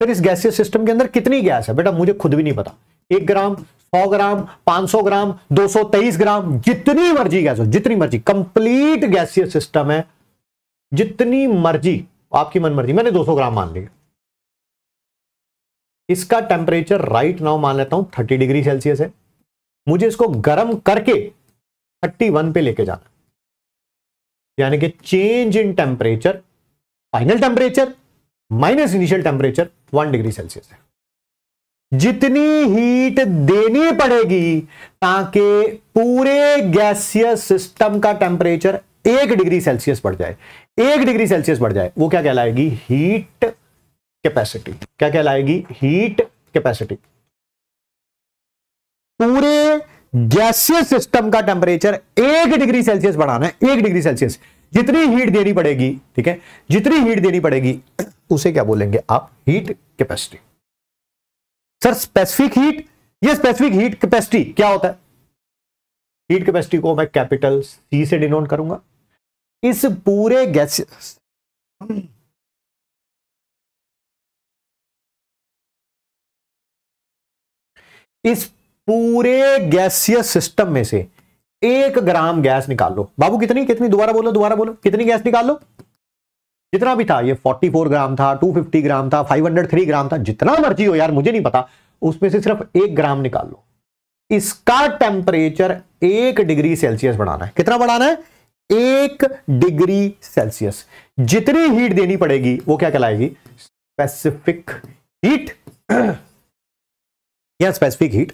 फिर इस गैसीय सिस्टम के अंदर कितनी गैस है बेटा मुझे खुद भी नहीं पता एक ग्राम सौ ग्राम सौ ग्राम तेईस ग्राम जितनी मर्जी गैस हो जितनी मर्जी कंप्लीट गैसीय सिस्टम है जितनी मर्जी आपकी मन मर्जी मैंने सौ ग्राम मान लिया इसका टेम्परेचर राइट नाउ मान लेता हूं थर्टी डिग्री सेल्सियस है मुझे इसको गर्म करके वन पे लेके जाना यानी कि change in temperature final temperature minus initial temperature one degree Celsius है जितनी हीट देनी पड़ेगी ताकि पूरे गैसीय सिस्टम का टेम्परेचर एक डिग्री सेल्सियस बढ़ जाए एक डिग्री सेल्सियस बढ़ जाए वो क्या कहलाएगी हीट कैपेसिटी क्या कहलाएगी हीट कैपेसिटी पूरे गैसीय सिस्टम का टेम्परेचर एक डिग्री सेल्सियस बढ़ाना है एक डिग्री सेल्सियस जितनी हीट देनी पड़ेगी ठीक है जितनी हीट देनी पड़ेगी उसे क्या बोलेंगे आप heat capacity sir specific heat ये स्पेसिफिक हीट कैपेसिटी क्या होता है हीट कैपेसिटी को मैं कैपिटल सी से डिनोट करूंगा इस पूरे गैस इस पूरे गैसियस सिस्टम में से एक ग्राम गैस निकाल लो बाबू कितनी कितनी दोबारा बोलो दोबारा बोलो कितनी गैस निकाल लो जितना भी था ये 44 ग्राम था 250 ग्राम था 503 ग्राम था जितना मर्जी हो यार मुझे नहीं पता उसमें से सिर्फ एक ग्राम निकाल लो इसका टेम्परेचर एक डिग्री सेल्सियस बढ़ाना है कितना बढ़ाना है एक डिग्री सेल्सियस जितनी हीट देनी पड़ेगी वो क्या कहलाएगी स्पेसिफिक हीट या स्पेसिफिक हीट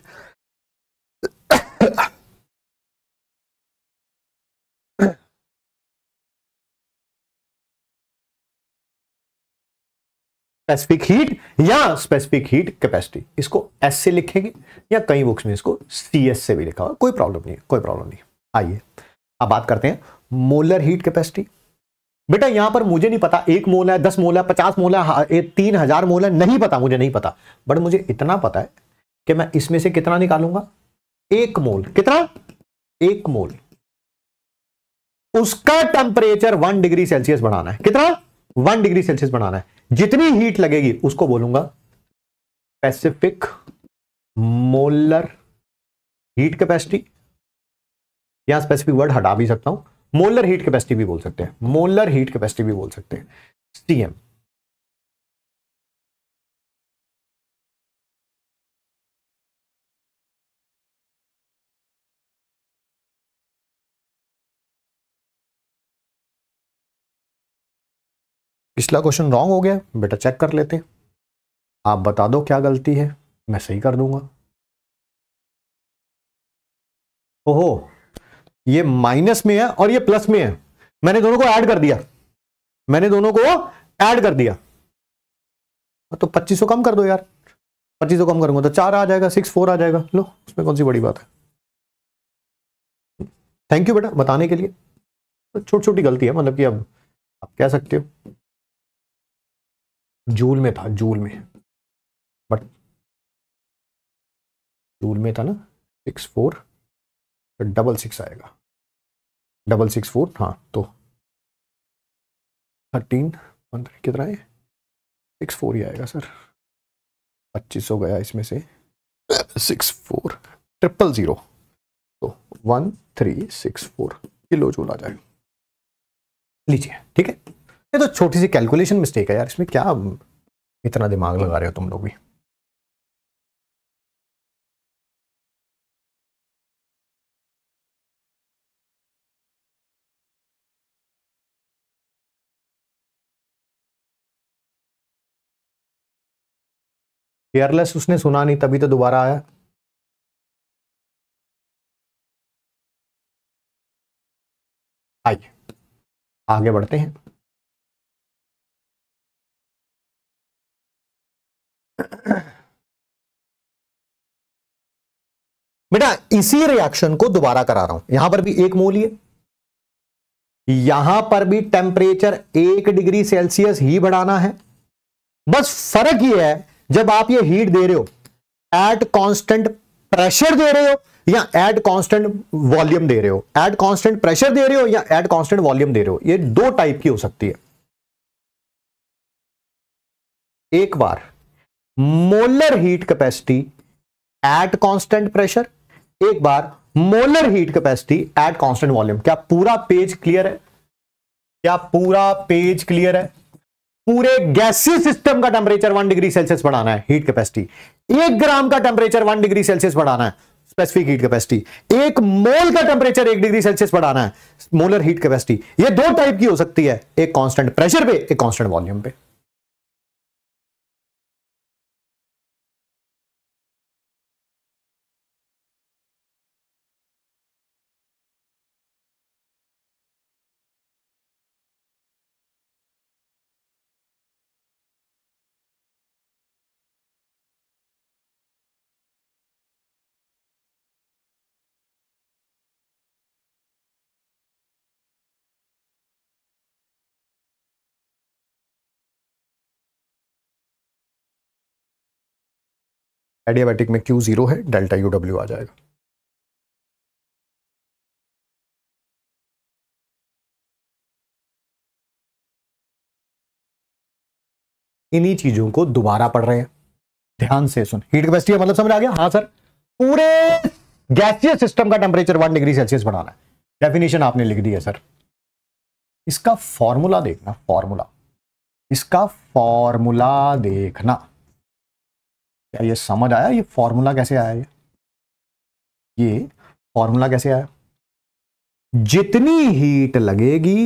स्पेसिफिक हीट या स्पेसिफिक हीट कैपेसिटी इसको एस से लिखेंगे या कई बुक्स में इसको सी एस से भी लिखा हुआ कोई प्रॉब्लम नहीं कोई प्रॉब्लम नहीं आइए अब बात करते हैं मोलर हीट कैपेसिटी बेटा यहां पर मुझे नहीं पता एक मोल है दस मोल है पचास मोल है हाँ, तीन हजार मोल है नहीं पता मुझे नहीं पता बट मुझे इतना पता है कि मैं इसमें से कितना निकालूंगा एक मोल कितना एक मोल उसका टेम्परेचर वन डिग्री सेल्सियस बढ़ाना है कितना वन डिग्री सेल्सियस बनाना है जितनी हीट लगेगी उसको बोलूंगा स्पेसिफिक मोलर हीट कैपेसिटी या स्पेसिफिक वर्ड हटा भी सकता हूं मोलर हीट कैपेसिटी भी बोल सकते हैं मोलर हीट कैपेसिटी भी बोल सकते हैं सीएम पिछला क्वेश्चन रॉन्ग हो गया बेटा चेक कर लेते आप बता दो क्या गलती है मैं सही कर दूंगा ओहो ये माइनस में है और ये प्लस में है मैंने दोनों को ऐड कर दिया मैंने दोनों को ऐड कर दिया हाँ, तो पच्चीस कम कर दो यार पच्चीस कम करूंगा तो चार आ जाएगा सिक्स फोर आ जाएगा लो उसमें कौन सी बड़ी बात है थैंक यू बेटा बताने के लिए छोटी छोटी गलती है मतलब कि अब आप कह सकते हो जूल में था जूल में बट जूल में था ना सिक्स फोर तो डबल सिक्स आएगा डबल सिक्स फोर हाँ तो थर्टीन पंद्रह कितना है सिक्स फोर ही आएगा सर पच्चीस सौ गया इसमें से सिक्स फोर ट्रिपल ज़ीरो तो one three six four kilo joule आ जाएगा लीजिए ठीक है ये तो छोटी सी कैलकुलेशन मिस्टेक है यार इसमें क्या इतना दिमाग लगा रहे हो तुम लोग भी केयरलेस उसने सुना नहीं तभी तो दोबारा आया आइए आगे बढ़ते हैं बेटा इसी रिएक्शन को दोबारा करा रहा हूं यहां पर भी एक मोल ही यहां पर भी टेम्परेचर एक डिग्री सेल्सियस ही बढ़ाना है बस फर्क ये है जब आप ये हीट दे रहे हो एट कांस्टेंट प्रेशर दे रहे हो या एट कांस्टेंट वॉल्यूम दे रहे हो एट कांस्टेंट प्रेशर दे रहे हो या एट कांस्टेंट वॉल्यूम दे रहे हो ये दो टाइप की हो सकती है एक बार molar heat capacity at constant pressure एक बार molar heat capacity at constant volume क्या पूरा पेज क्लियर है क्या पूरा पेज क्लियर है पूरे गैसीय सिस्टम का टेम्परेचर वन डिग्री सेल्सियस बढ़ाना है हीट कैपेसिटी एक ग्राम का टेम्परेचर वन डिग्री सेल्सियस बढ़ाना है स्पेसिफिक हीट कैपेसिटी एक मोल का टेम्परेचर एक डिग्री सेल्सियस बढ़ाना है मोलर हीट कैपेसिटी ये दो टाइप की हो सकती है एक कांस्टेंट प्रेशर पे एक कांस्टेंट वॉल्यूम पे एडियाबैटिक में क्यू जीरो है डेल्टा यू डब्ल्यू आ जाएगा इन्हीं चीजों को दोबारा पढ़ रहे हैं ध्यान से सुन हीट कैपेसिटी मतलब समझ आ गया हाँ सर पूरे गैसीय सिस्टम का टेम्परेचर वन डिग्री सेल्सियस बढ़ाना है डेफिनेशन आपने लिख दिया सर इसका फॉर्मूला देखना फॉर्मूला इसका फॉर्मूला देखना क्या ये समझ आया ये फॉर्मूला कैसे आया ये ये फॉर्मूला कैसे आया जितनी हीट लगेगी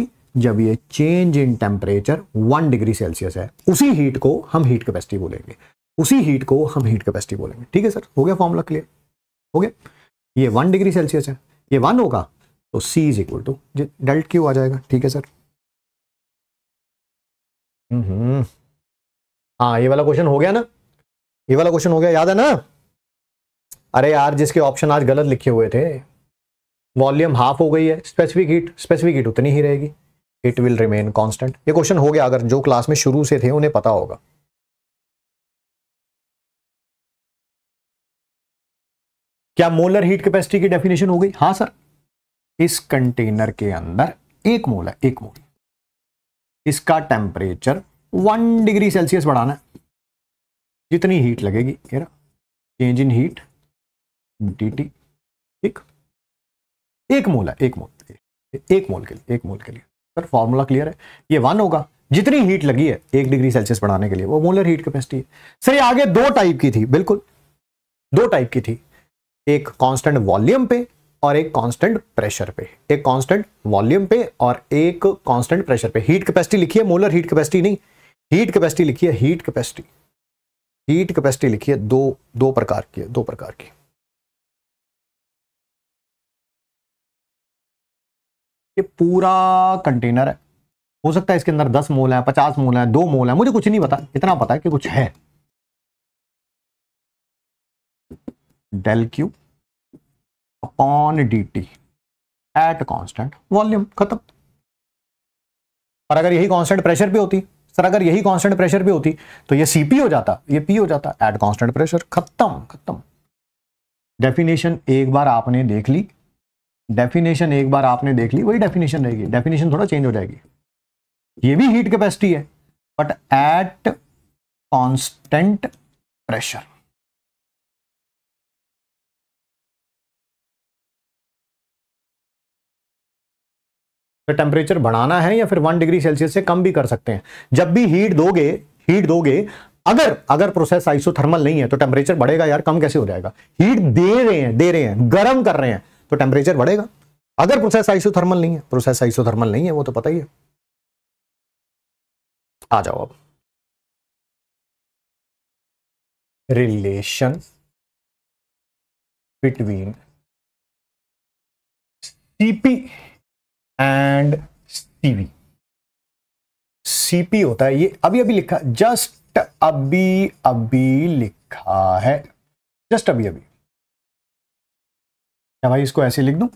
जब ये change in temperature one degree Celsius है उसी हीट को हम हीट कैपेसिटी बोलेंगे उसी हीट को हम हीट कैपेसिटी बोलेंगे ठीक है सर हो गया फॉर्मूला क्लियर हो गया ये वन डिग्री सेल्सियस है ये वन होगा तो C is equal to delta Q आ जाएगा ठीक है सर हम्म, हम्म। हाँ ये वाला क्वेश्चन हो गया ना ये वाला क्वेश्चन हो गया याद है ना अरे यार जिसके ऑप्शन आज गलत लिखे हुए थे वॉल्यूम हाफ हो गई है स्पेसिफिक हीट स्पेसिफिक हीट उतनी ही रहेगी इट विल रिमेन कांस्टेंट ये क्वेश्चन हो गया अगर जो क्लास में शुरू से थे उन्हें पता होगा क्या मोलर हीट कैपेसिटी की डेफिनेशन हो गई हाँ सर इस कंटेनर के अंदर एक मोल है एक मोल इसका टेम्परेचर वन डिग्री सेल्सियस बढ़ाना है जितनी हीट लगेगी है change in heat D T ठीक एक मोल है एक मोल एक मोल के लिए एक मोल के लिए सर फॉर्मूला क्लियर है ये वन होगा जितनी हीट लगी है एक डिग्री सेल्सियस बढ़ाने के लिए वो मोलर हीट कैपेसिटी है सर ये आगे दो टाइप की थी बिल्कुल दो टाइप की थी एक कांस्टेंट वॉल्यूम पे और एक कांस्टेंट प्रेशर पे एक कांस्टेंट वॉल्यूम पे और एक कांस्टेंट प्रेशर पे हीट कैपेसिटी लिखी है मोलर हीट कैपेसिटी नहीं हीट कैपेसिटी लिखी है हीट कैपेसिटी हीट कैपेसिटी लिखी है दो दो प्रकार की है दो प्रकार की ये पूरा कंटेनर है हो सकता है इसके अंदर दस मोल है पचास मोल है दो मोल है मुझे कुछ नहीं पता इतना पता है कि कुछ है del Q upon D T at constant volume खत्म और अगर यही कांस्टेंट प्रेशर पे होती सर अगर यही कांस्टेंट प्रेशर पे होती तो ये सीपी हो जाता ये पी हो जाता एट कांस्टेंट प्रेशर खत्म खत्म डेफिनेशन एक बार आपने देख ली डेफिनेशन एक बार आपने देख ली वही डेफिनेशन रहेगी डेफिनेशन थोड़ा चेंज हो जाएगी ये भी हीट कैपेसिटी है बट एट कॉन्स्टेंट प्रेशर तो टेम्परेचर बढ़ाना है या फिर वन डिग्री सेल्सियस से कम भी कर सकते हैं जब भी हीट दोगे हीट दोगे अगर अगर प्रोसेस आइसोथर्मल नहीं है तो टेम्परेचर बढ़ेगा यार कम कैसे हो जाएगा हीट दे रहे हैं दे रहे हैं गर्म कर रहे हैं तो टेम्परेचर बढ़ेगा अगर प्रोसेस आइसोथर्मल नहीं है प्रोसेस आइसोथर्मल नहीं है वो तो पता ही है आ जाओ अब relation between CP and CV CP होता है ये अभी अभी लिखा जस्ट अभी अभी लिखा है जस्ट अभी अभी क्या भाई इसको ऐसे लिख दू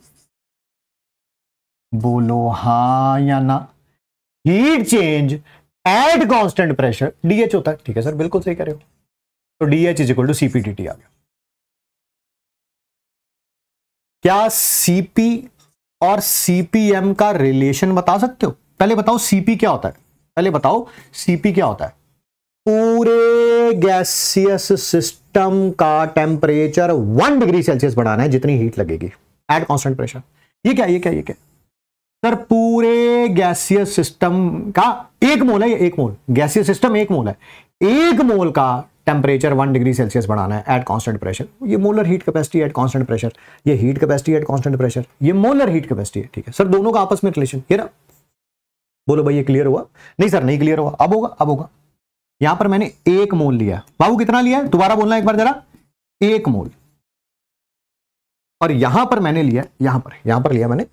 बोलो हा या ना heat change at constant pressure DH होता है ठीक है सर बिल्कुल सही करे हो तो DH is equal to T आ गया क्या सीपी और सीपीएम का रिलेशन बता सकते हो पहले बताओ सीपी क्या होता है पहले बताओ सीपी क्या होता है पूरे गैसियस सिस्टम का टेम्परेचर वन डिग्री सेल्सियस बढ़ाना है जितनी हीट लगेगी एट कॉन्स्टेंट प्रेशर ये क्या ये क्या ये क्या सर पूरे गैसियस सिस्टम का एक मोल है एक मोल गैसियस सिस्टम एक मोल है एक मोल का टेम्परेचर वन डिग्री सेल्सियस बढ़ाना है एट कांस्टेंट प्रेशर ये molar heat capacity at constant pressure ये heat capacity at constant pressure ये मोलर हीट कैपेसिटी है ठीक है सर दोनों का आपस में रिलेशन ये ना बोलो भाई ये क्लियर हुआ नहीं सर नहीं क्लियर हुआ अब होगा अब होगा यहां पर मैंने एक मोल लिया बाबू कितना लिया है दोबारा बोलना एक बार जरा एक मोल और यहां पर मैंने लिया यहां पर यहां पर लिया मैंने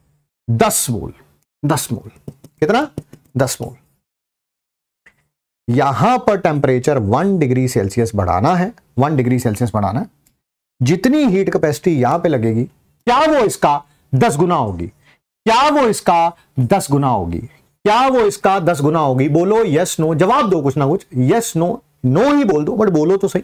दस मोल दस मोल कितना दस मोल यहां पर टेम्परेचर वन डिग्री सेल्सियस बढ़ाना है वन डिग्री सेल्सियस बढ़ाना है जितनी हीट कैपेसिटी यहां पे लगेगी क्या वो इसका दस गुना होगी क्या वो इसका दस गुना होगी क्या वो इसका दस गुना होगी बोलो यस नो जवाब दो कुछ ना कुछ यस नो नो ही बोल दो बट बोलो तो सही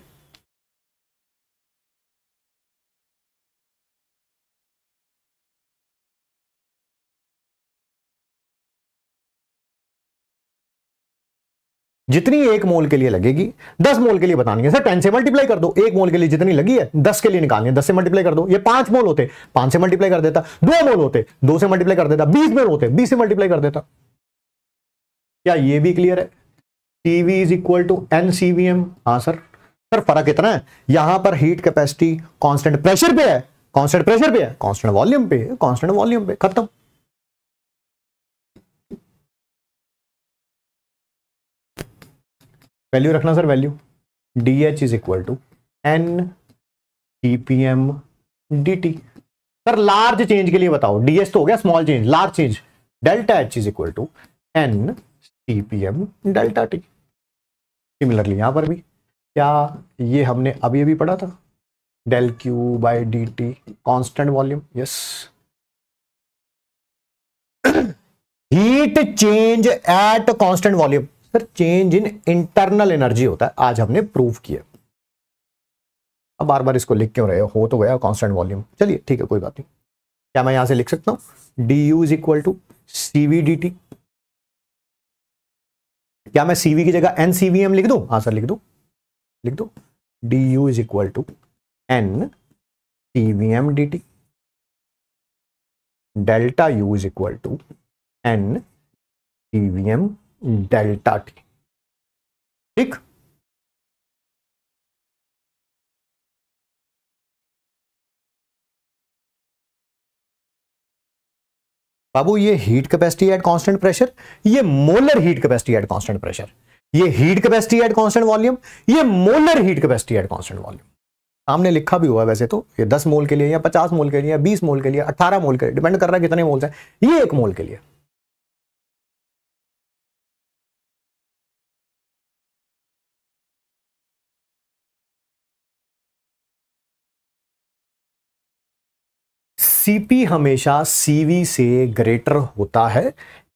जितनी एक मोल के लिए लगेगी दस मोल के लिए बतानी है सर टेन से मल्टीप्लाई कर दो एक मोल के लिए जितनी लगी है दस के लिए निकालनी है दस से मल्टीप्लाई कर दो ये पांच मोल होते पांच से मल्टीप्लाई कर देता दो मोल होते दो से मल्टीप्लाई कर देता बीस मोल होते बीस से मल्टीप्लाई कर देता क्या ये भी क्लियर है TV is equal to N CVM हाँ सर सर फर्क इतना है यहां पर हीट कैपेसिटी कॉन्स्टेंट प्रेशर पे है कॉन्स्टेंट प्रेशर पे है कॉन्स्टेंट वॉल्यूम पे कॉन्स्टेंट वॉल्यूम पे खत्म वैल्यू रखना sir value D H is equal to N T P M D T sir large change के लिए बताओ डीएस तो हो गया small change large change delta H is equal to N T P M delta T similarly यहां पर भी क्या ये हमने अभी अभी पढ़ा था del Q by D T constant volume yes heat change at constant volume sir change in internal energy होता है आज हमने प्रूव किया अब बार बार इसको लिख क्यों रहे हो हो तो गया कांस्टेंट वॉल्यूम चलिए ठीक है कोई बात नहीं क्या मैं यहां से लिख सकता हूं D U is equal to CV D T क्या मैं सीवी की जगह एन सीवीएम लिख दू हाँ सर लिख दू लिख दो D U is equal to N CVM D T delta U is equal to N सीवीएम delta T ठीक बाबू ये heat capacity at constant pressure ये molar heat capacity at constant pressure ये heat capacity at constant volume ये molar heat capacity at constant volume सामने लिखा भी हुआ है वैसे तो ये 10 मोल के लिए या 50 मोल के लिए या 20 मोल के लिए 18 मोल के लिए डिपेंड कर रहा है कितने मोल्स हैं ये एक मोल के लिए सीपी हमेशा सीवी से ग्रेटर होता है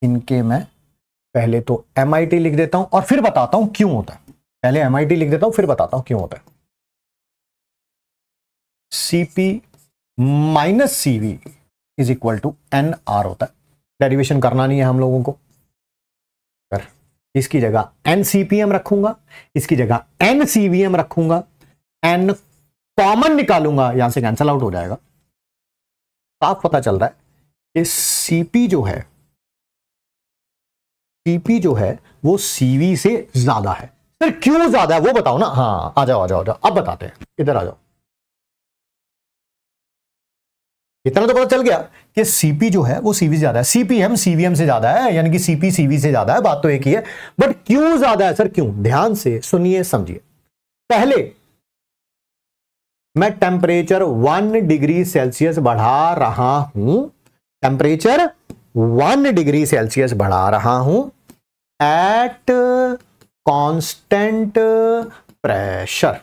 इनके मैं पहले तो एम लिख देता हूं और फिर बताता हूं क्यों होता है पहले एम लिख देता हूं फिर बताता हूं क्यों होता है CP minus CV is equal to N R होता है डेरिवेशन करना नहीं है हम लोगों को पर इसकी जगह एन सीपीएम रखूंगा इसकी जगह एन सीवीएम रखूंगा एन कॉमन निकालूंगा यहां से कैंसल आउट हो जाएगा साफ पता चल रहा है कि सीपी जो है सीपी जो है वो सीवी से ज्यादा है सर क्यों ज्यादा है वो बताओ ना हाँ आ जाओ आ जाओ आ जाओ अब बताते हैं इधर आ जाओ इतना तो पता चल गया कि सीपी जो है वो सीवी से ज्यादा है सीपीएम सीवीएम से ज्यादा है यानी कि सीपी सीवी से ज्यादा है बात तो एक ही है बट क्यों ज्यादा है सर क्यों ध्यान से सुनिए समझिए पहले मैं टेम्परेचर वन डिग्री सेल्सियस बढ़ा रहा हूं टेम्परेचर वन डिग्री सेल्सियस बढ़ा रहा हूं एट कांस्टेंट प्रेशर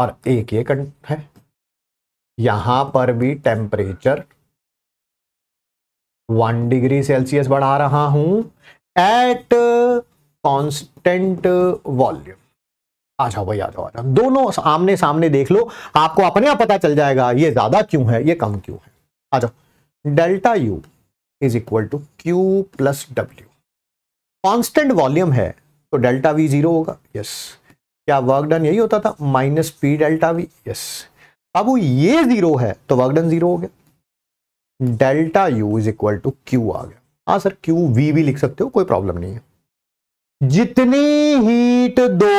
और एक ये है यहां पर भी टेम्परेचर वन डिग्री सेल्सियस बढ़ा रहा हूं एट कांस्टेंट वॉल्यूम आ जाओ भाई आ जाओ आ जाओ दोनों आमने सामने देख लो आपको अपने आप पता चल जाएगा ये ज्यादा क्यों है ये कम क्यों है आ जाओ delta U is equal to Q plus W constant volume है तो डेल्टा वी जीरो होगा यस क्या वर्क डन यही होता था minus P delta V yes अब ये जीरो है तो वर्क डन जीरो हो गया delta U is equal to Q आ गया हाँ सर क्यू वी भी लिख सकते हो कोई प्रॉब्लम नहीं है जितनी हीट दो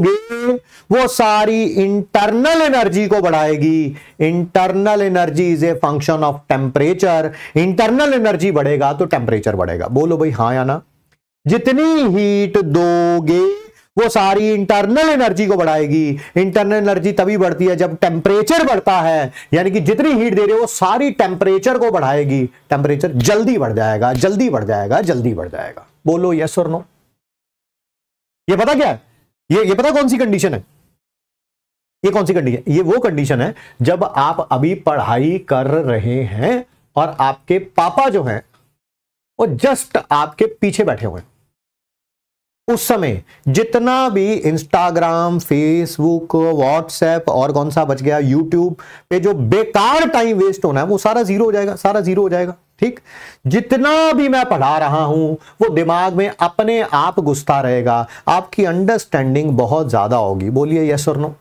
करेंगे वो सारी इंटरनल एनर्जी को बढ़ाएगी internal energy is a function of temperature internal energy बढ़ेगा तो टेम्परेचर बढ़ेगा बोलो भाई हाँ या ना जितनी हीट दोगे वो सारी इंटरनल एनर्जी को बढ़ाएगी इंटरनल एनर्जी तभी बढ़ती है जब टेम्परेचर बढ़ता है यानी कि जितनी हीट दे रहे हो वो सारी टेम्परेचर को बढ़ाएगी टेम्परेचर जल्दी बढ़ जाएगा जल्दी बढ़ जाएगा जल्दी बढ़ जाएगा बोलो यस और नो ये पता क्या है ये ये पता कौन सी कंडीशन है ये कौन सी कंडीशन ये वो कंडीशन है जब आप अभी पढ़ाई कर रहे हैं और आपके पापा जो हैं वो जस्ट आपके पीछे बैठे हुए हैं उस समय जितना भी इंस्टाग्राम फेसबुक व्हाट्सएप और कौन सा बच गया यूट्यूब पे जो बेकार टाइम वेस्ट होना है वो सारा जीरो हो जाएगा सारा जीरो हो जाएगा ठीक जितना भी मैं पढ़ा रहा हूं वो दिमाग में अपने आप घुसता रहेगा आपकी अंडरस्टैंडिंग बहुत ज्यादा होगी बोलिए यस और नो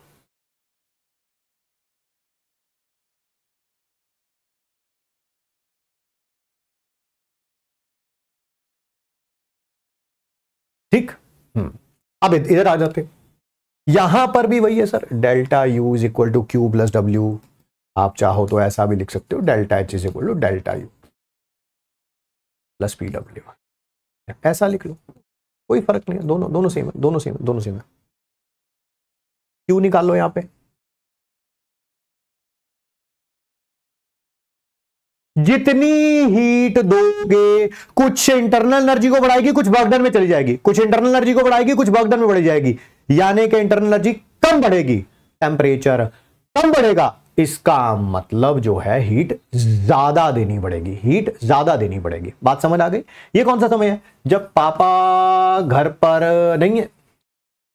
ठीक हम्म। अब इधर आ जाते यहां पर भी वही है sir delta U is equal to Q plus W आप चाहो तो ऐसा भी लिख सकते हो delta H is equal to delta U plus P W one ऐसा लिख लो कोई फर्क नहीं है दोनों दोनों सेम है दोनों सेम दोनों सेम है क्यू निकाल लो यहाँ पे जितनी हीट दोगे कुछ इंटरनल एनर्जी को बढ़ाएगी कुछ बर्कडन में चली जाएगी कुछ इंटरनल एनर्जी को बढ़ाएगी कुछ बर्कडन में बढ़ी जाएगी यानी कि इंटरनल एनर्जी कम बढ़ेगी टेम्परेचर कम बढ़ेगा इसका मतलब जो है हीट ज्यादा देनी पड़ेगी हीट ज्यादा देनी पड़ेगी बात समझ आ गई ये कौन सा समय है जब पापा घर पर नहीं है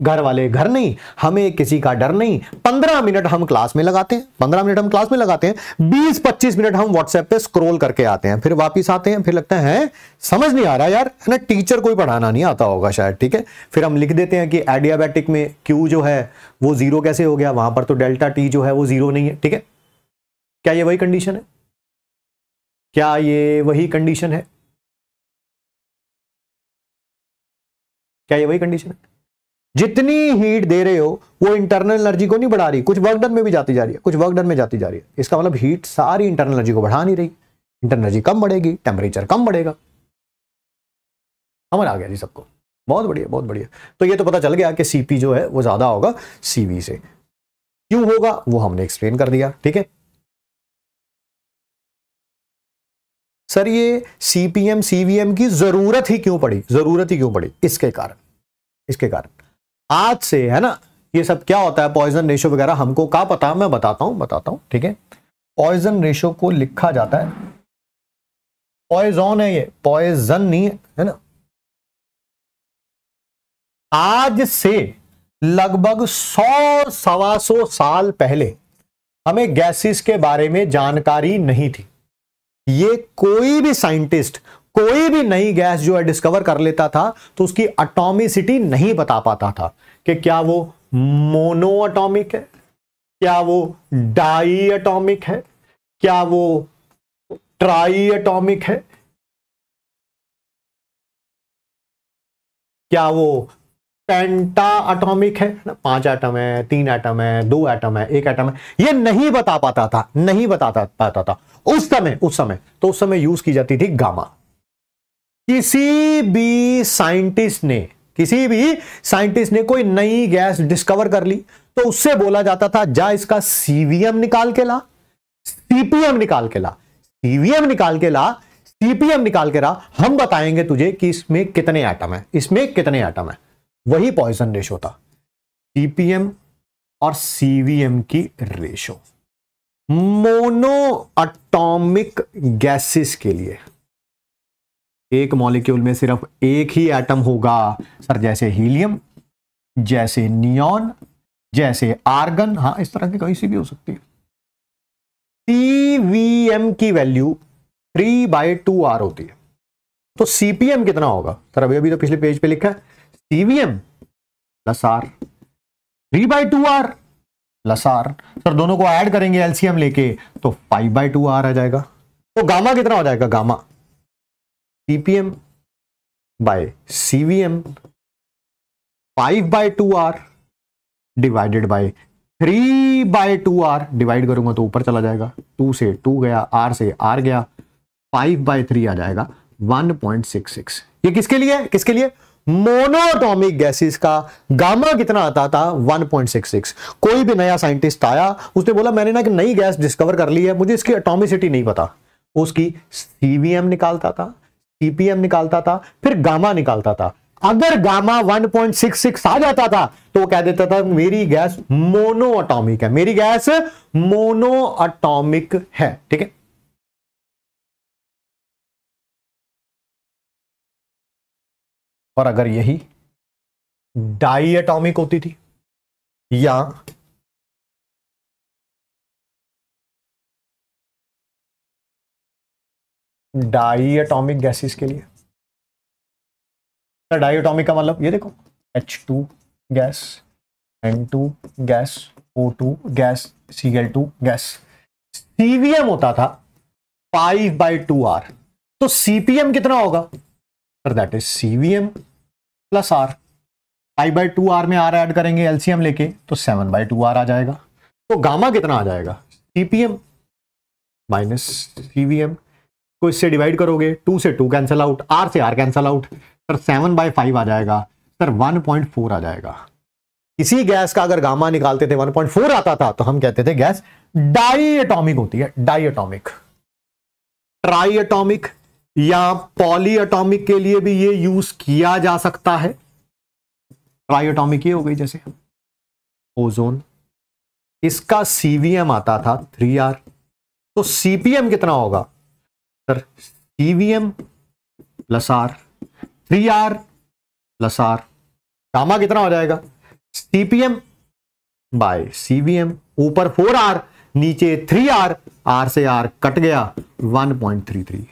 घर वाले घर नहीं हमें किसी का डर नहीं पंद्रह मिनट हम क्लास में लगाते हैं पंद्रह मिनट हम क्लास में लगाते हैं बीस पच्चीस मिनट हम व्हाट्सएप पे स्क्रॉल करके आते हैं फिर वापस आते हैं फिर लगता है समझ नहीं आ रहा यार है ना टीचर कोई पढ़ाना नहीं आता होगा शायद ठीक है फिर हम लिख देते हैं कि एडियाबैटिक में क्यू जो है वो जीरो कैसे हो गया वहां पर तो डेल्टा टी जो है वो जीरो नहीं है ठीक है क्या ये वही कंडीशन है क्या ये वही कंडीशन है क्या ये वही कंडीशन है जितनी हीट दे रहे हो वो इंटरनल एनर्जी को नहीं बढ़ा रही कुछ वर्क डन में भी जाती जा रही है कुछ वर्क डन में जाती जा रही है इसका मतलब हीट सारी इंटरनल एनर्जी को बढ़ा नहीं रही इंटरनल एनर्जी कम बढ़ेगी टेम्परेचर कम बढ़ेगा अमर आ गया जी सबको बहुत बढ़िया बहुत बढ़िया तो ये तो पता चल गया कि सीपी जो है वो ज्यादा होगा सीवी से क्यों होगा वो हमने एक्सप्लेन कर दिया ठीक है सर ये सीपीएम सीवीएम की जरूरत ही क्यों पड़ी जरूरत ही क्यों पड़ी इसके कारण इसके कारण आज से है ना ये सब क्या होता है पॉइजन रेशो वगैरह हमको क्या पता मैं बताता हूं बताता हूं ठीक है पॉइजन रेशो को लिखा जाता है पॉइजन है ये पॉइजन नहीं है है ना आज से लगभग सौ सवा सौ साल पहले हमें गैसेस के बारे में जानकारी नहीं थी ये कोई भी साइंटिस्ट कोई भी नई गैस जो है डिस्कवर कर लेता था तो उसकी अटोमिसिटी नहीं बता पाता था कि क्या वो मोनो अटोमिक है क्या वो डाई अटोमिक है क्या वो ट्राई है क्या वो पेंटा एटॉमिक है ना पांच एटम है तीन एटम है दो एटम है एक एटम है ये नहीं बता पाता था नहीं बता पाता था उस समय उस समय तो उस समय यूज की जाती थी गामा किसी भी साइंटिस्ट ने किसी भी साइंटिस्ट ने कोई नई गैस डिस्कवर कर ली तो उससे बोला जाता था जा इसका सीवीएम निकाल के ला सीपीएम निकाल के ला सीवीएम निकाल के ला सीपीएम निकाल के ला हम बताएंगे तुझे कि इसमें कितने आइटम है इसमें कितने आइटम है वही पॉइजन रेशो था सीपीएम और सीवीएम की रेशो मोनो अटोमिक गैसेस के लिए एक मॉलिक्यूल में सिर्फ एक ही एटम होगा सर जैसे हीलियम जैसे नियॉन जैसे आर्गन हाँ इस तरह की कहीं सी भी हो सकती है सीवीएम की value three by two R होती है तो सीपीएम कितना होगा सर अभी अभी तो पिछले पेज पे लिखा है CVM plus R three by two R plus R sir दोनों को ऐड करेंगे एलसीएम लेके तो फाइव बाई टू आर आ जाएगा तो गामा कितना हो जाएगा gamma ppm by cvm 5 by two R divided by three by two R divide करूंगा तो ऊपर चला जाएगा टू से टू गया आर से आर गया फाइव बाय थ्री आ जाएगा वन पॉइंट सिक्स सिक्स ये किसके लिए किसके लिए मोनोटॉमिक गैसेस का गामा कितना आता था 1.66 कोई भी नया साइंटिस्ट आया उसने बोला मैंने ना एक नई गैस डिस्कवर कर ली है मुझे इसकी एटॉमिसिटी नहीं पता उसकी सीवीएम निकालता था पीपीएम निकालता था फिर गामा निकालता था अगर गामा 1.66 आ जाता था तो वो कह देता था मेरी गैस मोनोअटोमिक है मेरी गैस मोनोअटोमिक है ठीक है और अगर यही डाई होती थी या डाई एटोमिक गैसेस के लिए अच्छा, डाई एटोमिक का मतलब ये देखो H two gas N two gas O two gas C L two gas CVM होता था फाइव बाई टू आर तो सीपीएम कितना होगा sir that is CVM plus R five by two R में आर ऐड करेंगे LCM लेके तो seven by two R आ जाएगा तो गामा कितना आ जाएगा सीपीएम माइनस सीवीएम को तो इससे डिवाइड करोगे टू से टू कैंसल आउट आर से R cancel out sir seven by five आ जाएगा सर वन पॉइंट फोर आ जाएगा इसी गैस का अगर गामा निकालते थे वन पॉइंट फोर आता था तो हम कहते थे गैस डाई होती है डाई एटॉमिक ट्राई या पॉली के लिए भी ये यूज किया जा सकता है ट्राई ये हो गई जैसे ओजोन इसका सीवीएम आता था थ्री आर तो सीपीएम कितना होगा R CVM plus R three R plus R gamma कितना हो जाएगा सीपीएम बाय सीवीएम ऊपर फोर आर नीचे थ्री आर आर से आर कट गया वन पॉइंट थ्री थ्री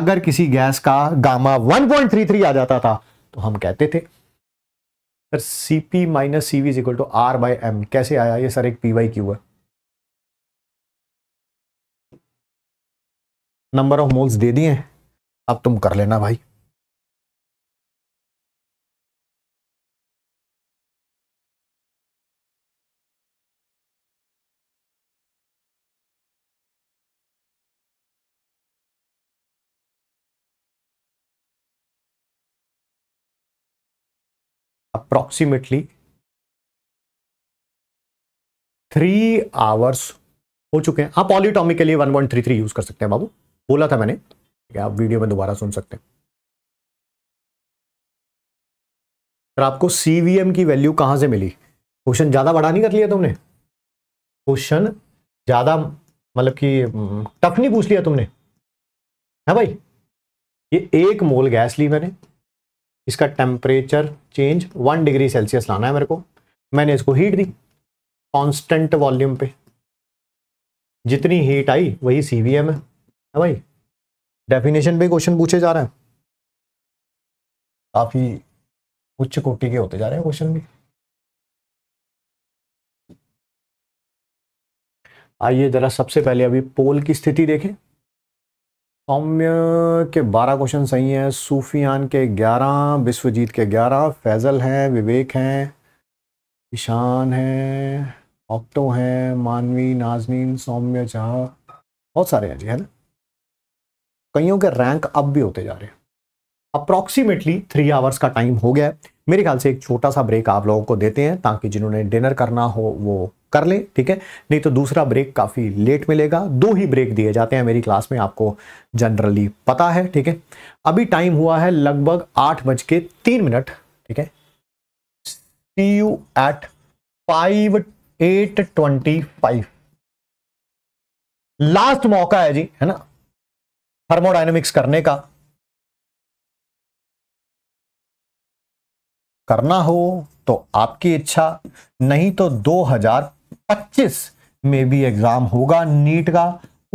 अगर किसी गैस का gamma one point three three आ जाता था तो हम कहते थे sir minus CV is equal to R by M कैसे आया ये सर एक पी वाई क्यू है नंबर ऑफ मोल्स दे दिए अब तुम कर लेना भाई अप्रॉक्सीमेटली थ्री आवर्स हो चुके हैं आप पॉलीटॉमी के लिए one point three three use कर सकते हैं बाबू बोला था मैंने आप वीडियो में दोबारा सुन सकते हैं आपको सीवीएम की वैल्यू कहां से मिली क्वेश्चन ज़्यादा बड़ा नहीं कर लिया तुमने क्वेश्चन ज़्यादा मतलब कि टफ हम्म, नहीं पूछ लिया तुमने है हाँ भाई ये एक मोल गैस ली मैंने इसका temperature change one degree Celsius लाना है मेरे को मैंने इसको हीट दी कांस्टेंट वॉल्यूम पे जितनी हीट आई वही सीवीएम है है हाँ भाई डेफिनेशन पे क्वेश्चन पूछे जा रहे हैं काफ़ी उच्च कोटि के होते जा रहे हैं क्वेश्चन भी आइए जरा सबसे पहले अभी पोल की स्थिति देखें सौम्य के बारह क्वेश्चन सही हैं सूफियान के ग्यारह विश्वजीत के ग्यारह फैज़ल हैं विवेक हैं ईशान हैं ऑक्टो हैं मानवी नाजनीन सौम्य चाह बहुत सारे हैं जी है ना कईयों के रैंक अब भी होते जा रहे हैं अप्रॉक्सीमेटली थ्री आवर्स का टाइम हो गया है मेरे ख्याल से एक छोटा सा ब्रेक आप लोगों को देते हैं ताकि जिन्होंने डिनर करना हो वो कर ले ठीक है नहीं तो दूसरा ब्रेक काफ़ी लेट मिलेगा दो ही ब्रेक दिए जाते हैं मेरी क्लास में आपको जनरली पता है ठीक है अभी टाइम हुआ है लगभग आठ बज के तीन मिनट ठीक है see you at five at twenty five last मौका है जी है ना थर्मोडाइनमिक्स करने का करना हो तो आपकी इच्छा नहीं तो 2025 में भी एग्जाम होगा नीट का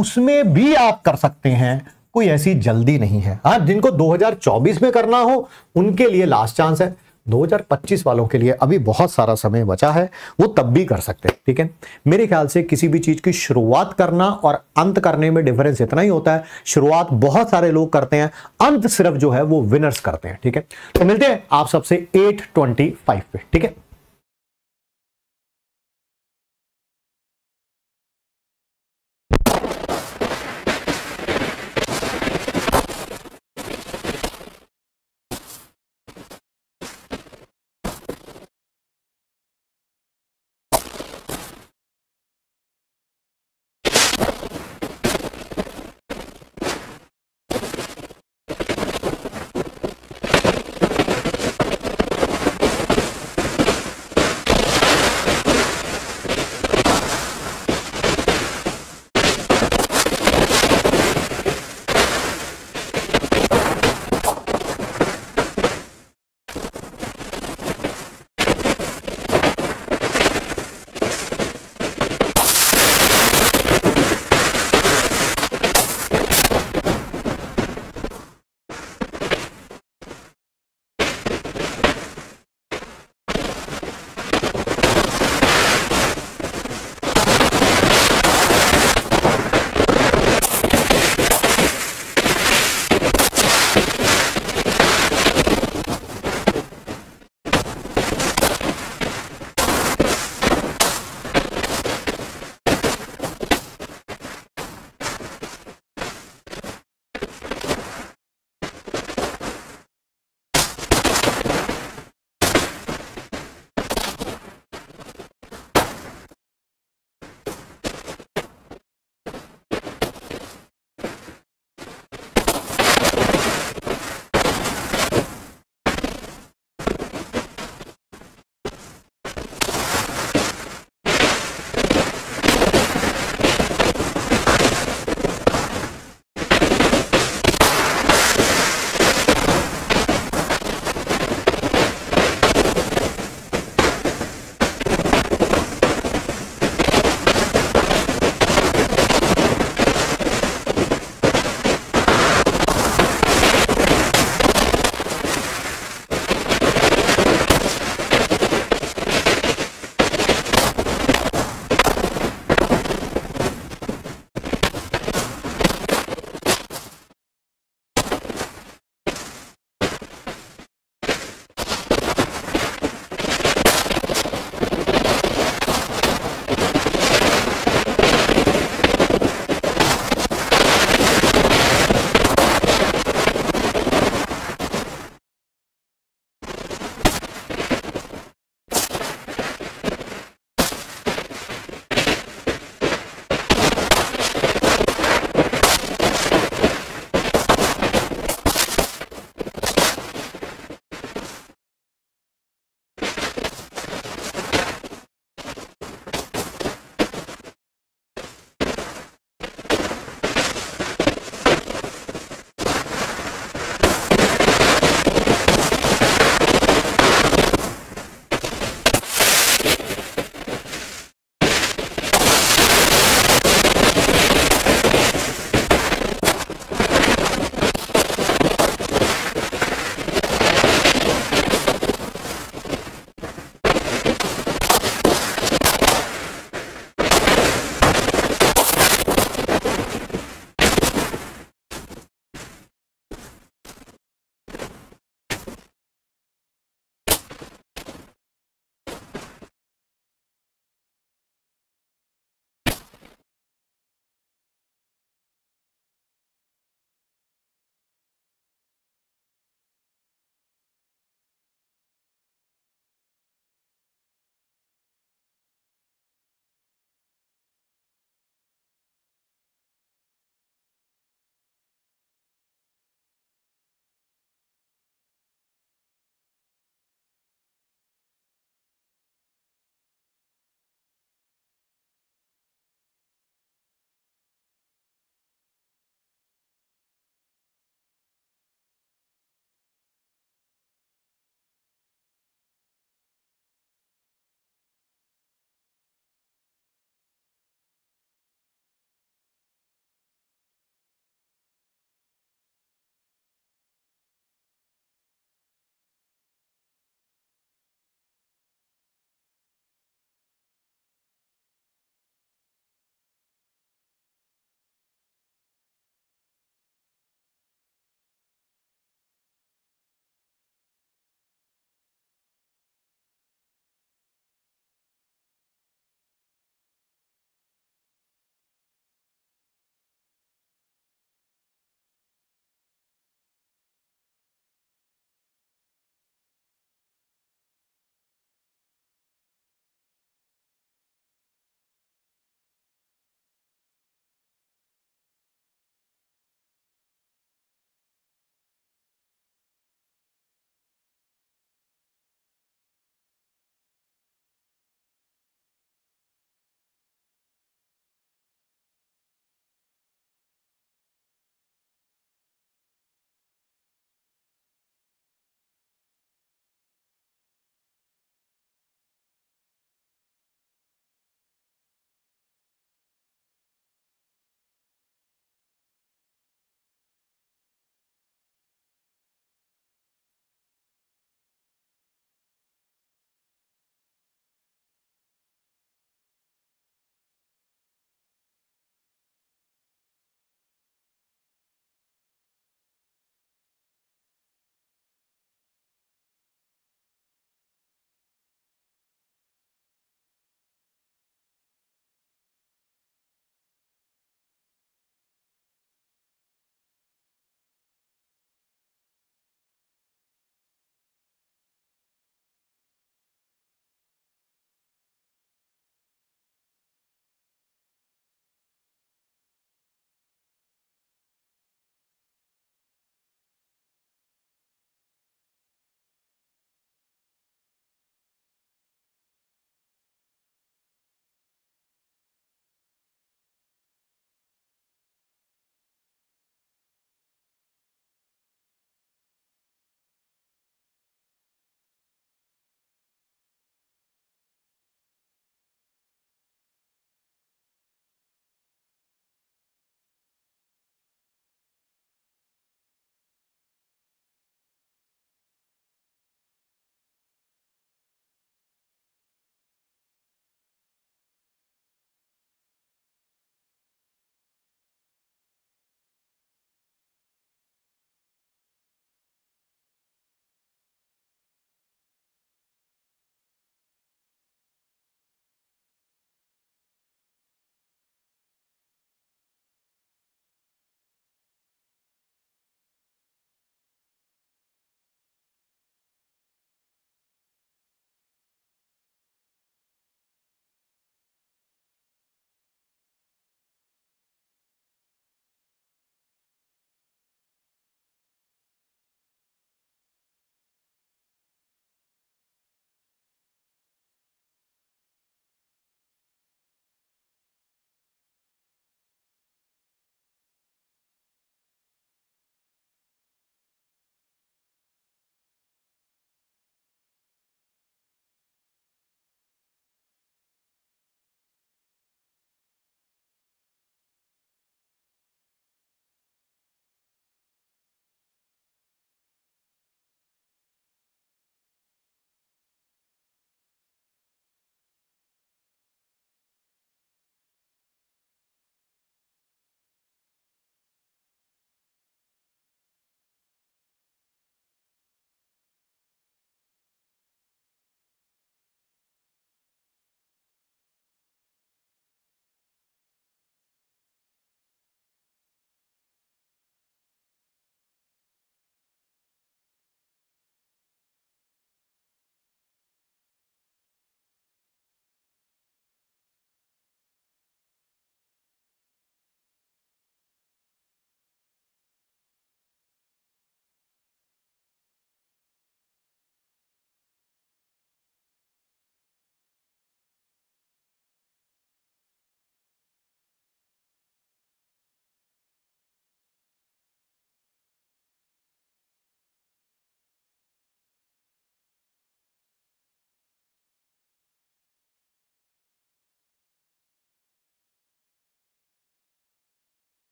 उसमें भी आप कर सकते हैं कोई ऐसी जल्दी नहीं है हाँ जिनको 2024 में करना हो उनके लिए लास्ट चांस है 2025 वालों के लिए अभी बहुत सारा समय बचा है वो तब भी कर सकते हैं ठीक है मेरे ख्याल से किसी भी चीज़ की शुरुआत करना और अंत करने में डिफरेंस इतना ही होता है शुरुआत बहुत सारे लोग करते हैं अंत सिर्फ जो है वो विनर्स करते हैं ठीक है तो मिलते हैं आप सबसे एट ट्वेंटी फाइव पे ठीक है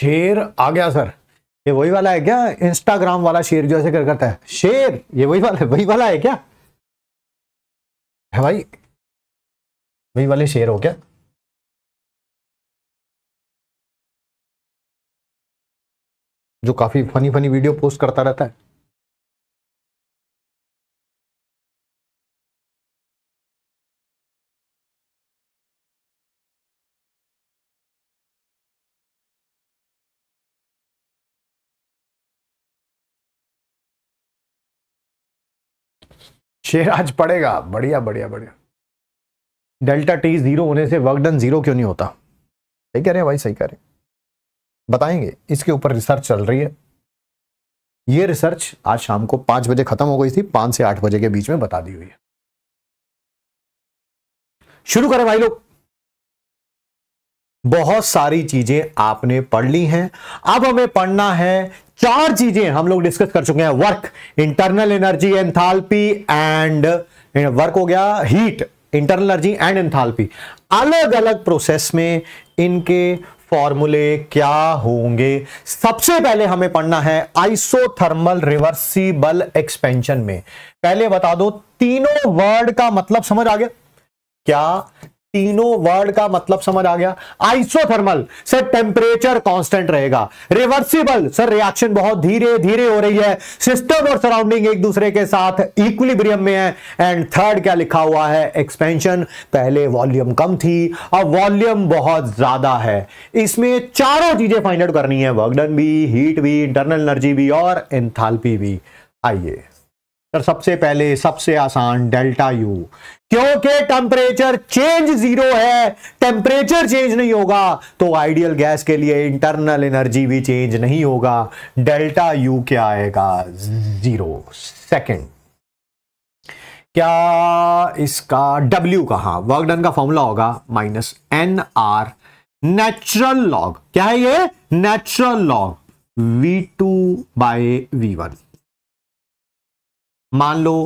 शेर आ गया सर ये वही वाला है क्या इंस्टाग्राम वाला शेर जो ऐसे कर करता है शेर ये वही वाला है वही वाला है क्या है भाई वही वाले शेर हो क्या जो काफी फनी फनी वीडियो पोस्ट करता रहता है शेर आज पड़ेगा बढ़िया बढ़िया बढ़िया डेल्टा टी जीरो होने से वर्क डन जीरो क्यों नहीं होता सही कह रहे हैं भाई सही कह रहे बताएंगे इसके ऊपर रिसर्च चल रही है ये रिसर्च आज शाम को पांच बजे खत्म हो गई थी पांच से आठ बजे के बीच में बता दी हुई है शुरू करें भाई लोग बहुत सारी चीजें आपने पढ़ ली हैं अब हमें पढ़ना है चार चीजें हम लोग डिस्कस कर चुके हैं work internal energy enthalpy and work हो गया heat internal energy and enthalpy अलग अलग प्रोसेस में इनके फॉर्मूले क्या होंगे सबसे पहले हमें पढ़ना है आइसोथर्मल रिवर्सिबल एक्सपेंशन में पहले बता दो तीनों वर्ड का मतलब समझ आ गया क्या तीनों वर्ड का मतलब समझ आ गया आइसोथर्मल सर टेम्परेचर कांस्टेंट रहेगा रिवर्सिबल सर रिएक्शन बहुत धीरे धीरे हो रही है सिस्टम और सराउंडिंग एक दूसरे के साथ इक्विलिब्रियम में है एंड थर्ड क्या लिखा हुआ है एक्सपेंशन पहले वॉल्यूम कम थी अब वॉल्यूम बहुत ज्यादा है इसमें चारों चीजें फाइंड आउट करनी है वर्कडन भी हीट भी इंटरनल एनर्जी भी और एंथाल्पी भी आइए तो सबसे पहले सबसे आसान डेल्टा यू क्योंकि टेम्परेचर चेंज जीरो है टेम्परेचर चेंज नहीं होगा तो आइडियल गैस के लिए इंटरनल एनर्जी भी चेंज नहीं होगा डेल्टा यू क्या आएगा जीरो सेकंड क्या इसका डब्ल्यू का हां वर्क डन का फॉर्मूला होगा minus N R natural log क्या है ये natural log V two by V one मान लो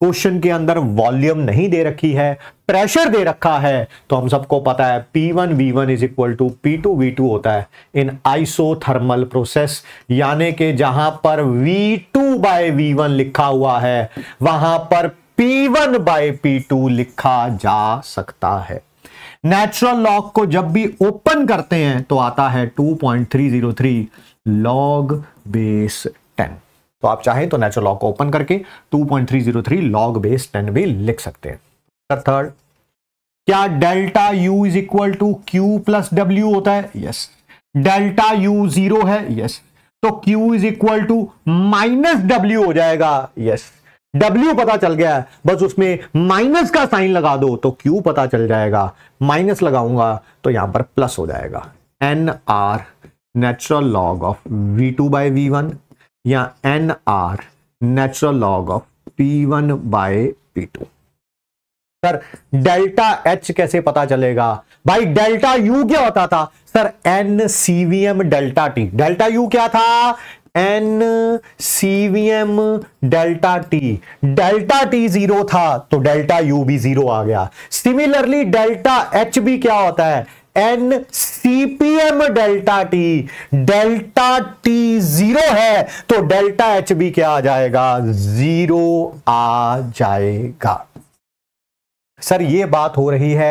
क्वेश्चन के अंदर वॉल्यूम नहीं दे रखी है प्रेशर दे रखा है तो हम सबको पता है P1 V1 V one is equal to P two V two होता है इन आइसोथर्मल प्रोसेस यानी कि जहां पर V2 टू बाय वी लिखा हुआ है वहां पर P1 वन बाय पी लिखा जा सकता है नेचुरल लॉग को जब भी ओपन करते हैं तो आता है 2.303 लॉग बेस टेन तो आप चाहें तो नेचुरल लॉग को ओपन करके 2.303 लॉग बेस 10 भी लिख सकते हैं थर्ड क्या delta U is equal to Q plus W होता है यस डेल्टा यू जीरो है यस तो Q is equal to minus W हो जाएगा यस W पता चल गया है बस उसमें माइनस का साइन लगा दो तो Q पता चल जाएगा माइनस लगाऊंगा तो यहां पर प्लस हो जाएगा N R natural log of V two by V one या N R natural log of P one by P two sir delta H कैसे पता चलेगा भाई डेल्टा यू क्या होता था sir N सीवीएम delta T delta U क्या था N सीवीएम delta T delta T zero था तो डेल्टा यू भी जीरो आ गया सिमिलरली डेल्टा एच भी क्या होता है N CPM delta T delta T zero है तो डेल्टा एच बी क्या आ जाएगा जीरो आ जाएगा सर ये बात हो रही है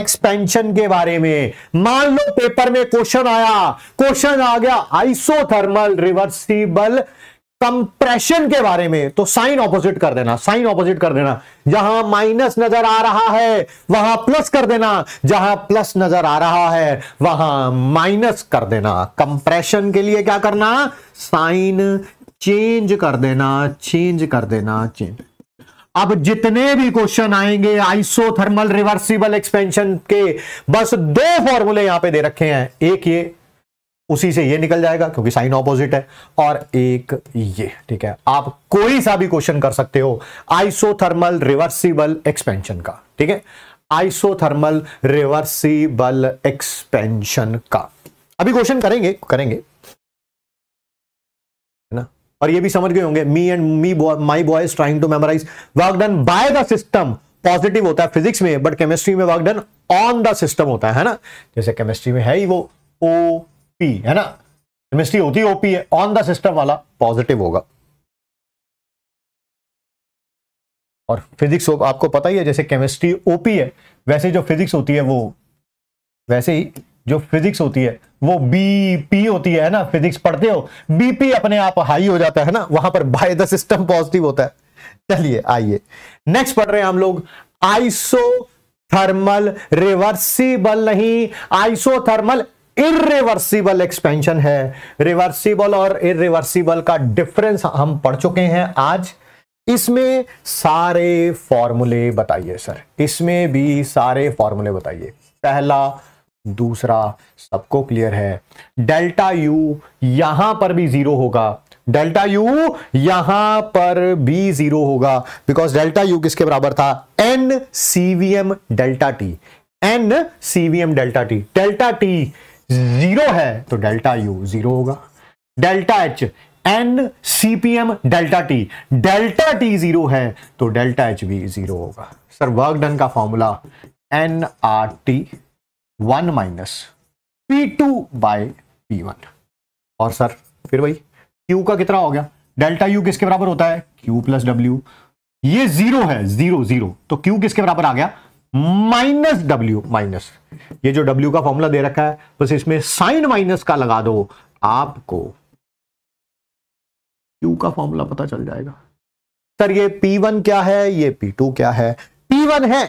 एक्सपेंशन के बारे में मान लो पेपर में क्वेश्चन आया क्वेश्चन आ गया आइसोथर्मल रिवर्सिबल कंप्रेशन के बारे में तो साइन ऑपोजिट कर देना साइन ऑपोजिट कर देना जहां माइनस नजर आ रहा है वहां प्लस कर देना जहां प्लस नजर आ रहा है वहां माइनस कर देना कंप्रेशन के लिए क्या करना साइन चेंज कर देना चेंज कर देना चेंज अब जितने भी क्वेश्चन आएंगे आइसोथर्मल रिवर्सिबल एक्सपेंशन के बस दो फॉर्मूले यहां पे दे रखे हैं एक ये उसी से ये निकल जाएगा क्योंकि साइन ऑपोजिट है और एक ये ठीक है आप कोई सा भी क्वेश्चन कर सकते हो आइसोथर्मल रिवर्सिबल एक्सपेंशन का ठीक है आइसोथर्मल रिवर्सिबल एक्सपेंशन का अभी क्वेश्चन करेंगे करेंगे ना और ये भी समझ गए होंगे me and me my boy trying to memorize work done by the system positive होता है फिजिक्स में बट केमिस्ट्री में work done on the system होता है, है ना जैसे केमिस्ट्री में है ही वो ओ पी है ना केमिस्ट्री होती ओपी है ऑन द सिस्टम वाला पॉजिटिव होगा और फिजिक्स आपको पता ही है जैसे केमिस्ट्री ओपी है वैसे जो फिजिक्स होती है वो वैसे ही जो फिजिक्स होती है वो बीपी होती है ना फिजिक्स पढ़ते हो बीपी अपने आप हाई हो जाता है ना वहां पर बाय द सिस्टम पॉजिटिव होता है चलिए आइए नेक्स्ट पढ़ रहे हैं हम लोग आइसो थर्मल रिवर्सिबल नहीं आइसोथर्मल इिवर्सिबल एक्सपेंशन है रिवर्सिबल और इिवर्सिबल का डिफरेंस हम पढ़ चुके हैं आज इसमें सारे फॉर्मूले बताइए सर इसमें भी सारे फॉर्मूले बताइए पहला दूसरा सबको क्लियर है डेल्टा यू यहां पर भी जीरो होगा डेल्टा यू यहां पर भी जीरो होगा बिकॉज डेल्टा यू किसके बराबर था N सीवीएम delta T N सीवीएम delta T delta T zero है तो डेल्टा यू जीरो होगा delta H N C P M delta T delta T zero है तो डेल्टा एच भी जीरो होगा सर वर्क डन का formula N R T one minus P two by P one और sir फिर वही Q का कितना हो गया डेल्टा यू किसके बराबर होता है क्यू प्लस डब्ल्यू ये जीरो है जीरो जीरो तो क्यू किसके बराबर आ गया माइनस डब्ल्यू माइनस ये जो W का फॉर्मूला दे रखा है बस इसमें साइन माइनस का लगा दो आपको Q का फॉर्मूला पता चल जाएगा सर ये P1 क्या है ये P2 क्या है P1 है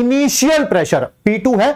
इनिशियल प्रेशर P2 है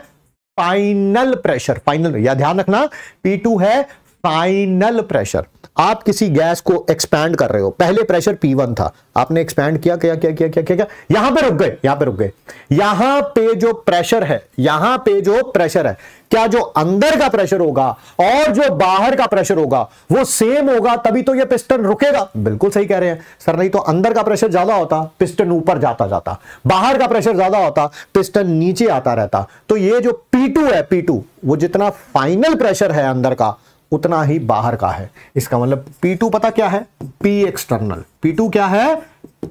फाइनल प्रेशर फाइनल या ध्यान रखना P2 है फाइनल प्रेशर आप किसी गैस को एक्सपैंड कर रहे हो पहले प्रेशर पी वन था आपने एक्सपैंड किया क्या क्या क्या क्या क्या क्या यहां पे रुक गए यहां पे रुक गए यहां पे जो प्रेशर है यहां पे जो प्रेशर है क्या जो अंदर का प्रेशर होगा और जो बाहर का प्रेशर होगा वो सेम होगा तभी तो ये पिस्टन रुकेगा बिल्कुल सही कह रहे हैं सर नहीं तो अंदर का प्रेशर ज्यादा होता पिस्टन ऊपर जाता जाता बाहर का प्रेशर ज्यादा होता पिस्टन नीचे आता रहता तो ये जो P2 है P2 वो जितना फाइनल प्रेशर है अंदर का उतना ही बाहर का है इसका मतलब P2 पता क्या है P एक्सटर्नल P2 क्या है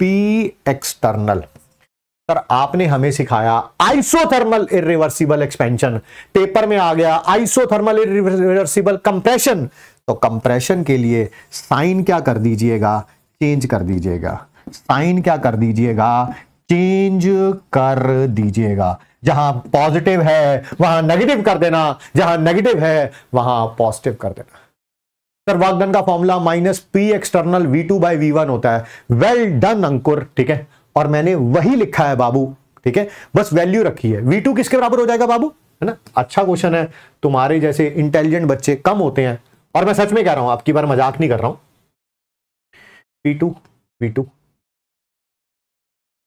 P एक्सटर्नल सर आपने हमें सिखाया आइसोथर्मल इिवर्सिबल एक्सपेंशन पेपर में आ गया आइसोथर्मल इिवर्सिबल कंप्रेशन तो कंप्रेशन के लिए साइन क्या कर दीजिएगा चेंज कर दीजिएगा साइन क्या कर दीजिएगा चेंज कर दीजिएगा जहां पॉजिटिव है वहां नेगेटिव कर देना जहां नेगेटिव है वहां पॉजिटिव कर देना सर्वागन का formula minus P external V two by V one होता है वेल डन अंकुर ठीक है और मैंने वही लिखा है बाबू ठीक है बस वैल्यू रखी है वी टू किसके बराबर हो जाएगा बाबू है ना अच्छा क्वेश्चन है तुम्हारे जैसे इंटेलिजेंट बच्चे कम होते हैं और मैं सच में कह रहा हूं आपकी बार मजाक नहीं कर रहा हूं पी टू वी टू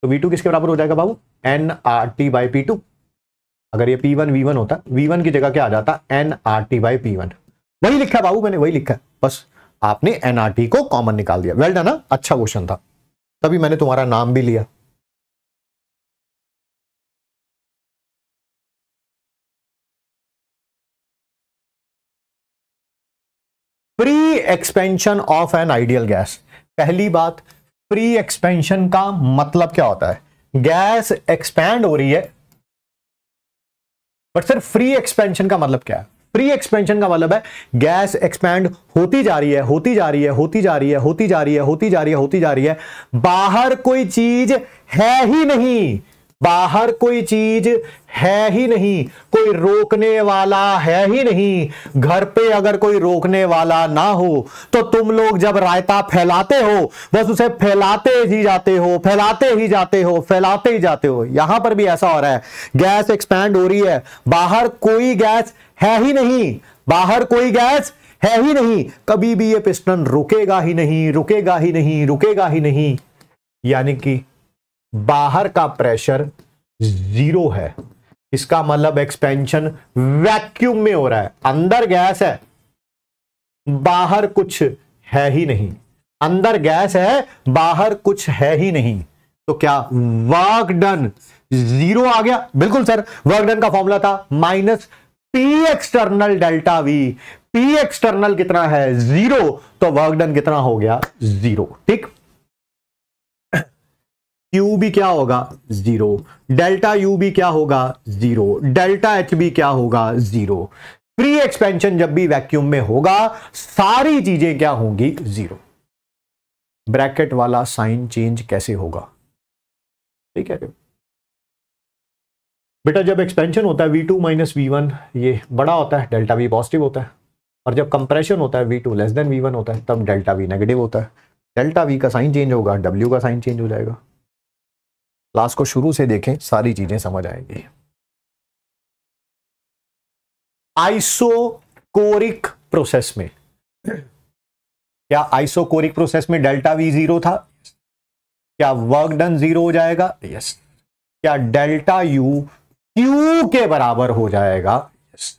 तो वी टू किसके बराबर हो जाएगा बाबू N R T by P two अगर ये पी वन वी वन होता वी वन की जगह क्या आ जाता N R T by P one वही लिखा बाबू मैंने वही लिखा बस आपने एन आर टी को कॉमन निकाल दिया वेल डन हाँ? अच्छा क्वेश्चन था तभी मैंने तुम्हारा नाम भी लिया free expansion of an ideal gas पहली बात प्री एक्सपेंशन का मतलब क्या होता है गैस एक्सपेंड हो रही है बट सर फ्री एक्सपेंशन का मतलब क्या है फ्री एक्सपेंशन का मतलब है गैस एक्सपेंड होती जा रही है होती जा रही है होती जा रही है होती जा रही है होती जा रही है होती जा रही है बाहर कोई चीज है ही नहीं बाहर कोई चीज है ही नहीं कोई रोकने वाला है ही नहीं घर पे अगर कोई रोकने वाला ना हो तो तुम लोग जब रायता फैलाते हो बस उसे फैलाते ही जाते हो फैलाते ही जाते हो फैलाते ही जाते हो यहां पर भी ऐसा हो रहा है गैस एक्सपैंड हो रही है बाहर कोई गैस है ही नहीं बाहर कोई गैस है ही नहीं कभी भी ये पिस्टन रुकेगा ही नहीं रुकेगा ही नहीं रुकेगा ही नहीं यानी कि बाहर का प्रेशर जीरो है इसका मतलब एक्सपेंशन वैक्यूम में हो रहा है अंदर गैस है बाहर कुछ है ही नहीं अंदर गैस है बाहर कुछ है ही नहीं तो क्या वर्क डन जीरो आ गया बिल्कुल सर वर्क डन का फॉर्मूला था minus P external delta V P external कितना है जीरो तो वर्क डन कितना हो गया जीरो ठीक क्यू भी क्या होगा जीरो डेल्टा यू भी क्या होगा जीरो डेल्टा एच भी क्या होगा जीरो फ्री एक्सपेंशन जब भी वैक्यूम में होगा सारी चीजें क्या होंगी जीरो ब्रैकेट वाला साइन चेंज कैसे होगा ठीक है बेटा जब एक्सपेंशन होता है V two minus V one ये बड़ा होता है डेल्टा वी पॉजिटिव होता है और जब कंप्रेशन होता है V two less than V one होता है तब डेल्टा वी नेगेटिव होता है डेल्टा वी का साइन चेंज होगा डब्ल्यू का साइन चेंज हो जाएगा क्लास को शुरू से देखें सारी चीजें समझ आएंगी आइसोकोरिक प्रोसेस में क्या आइसोकोरिक प्रोसेस में डेल्टा वी जीरो था क्या वर्क डन जीरो हो जाएगा यस क्या डेल्टा यू क्यू के बराबर हो जाएगा यस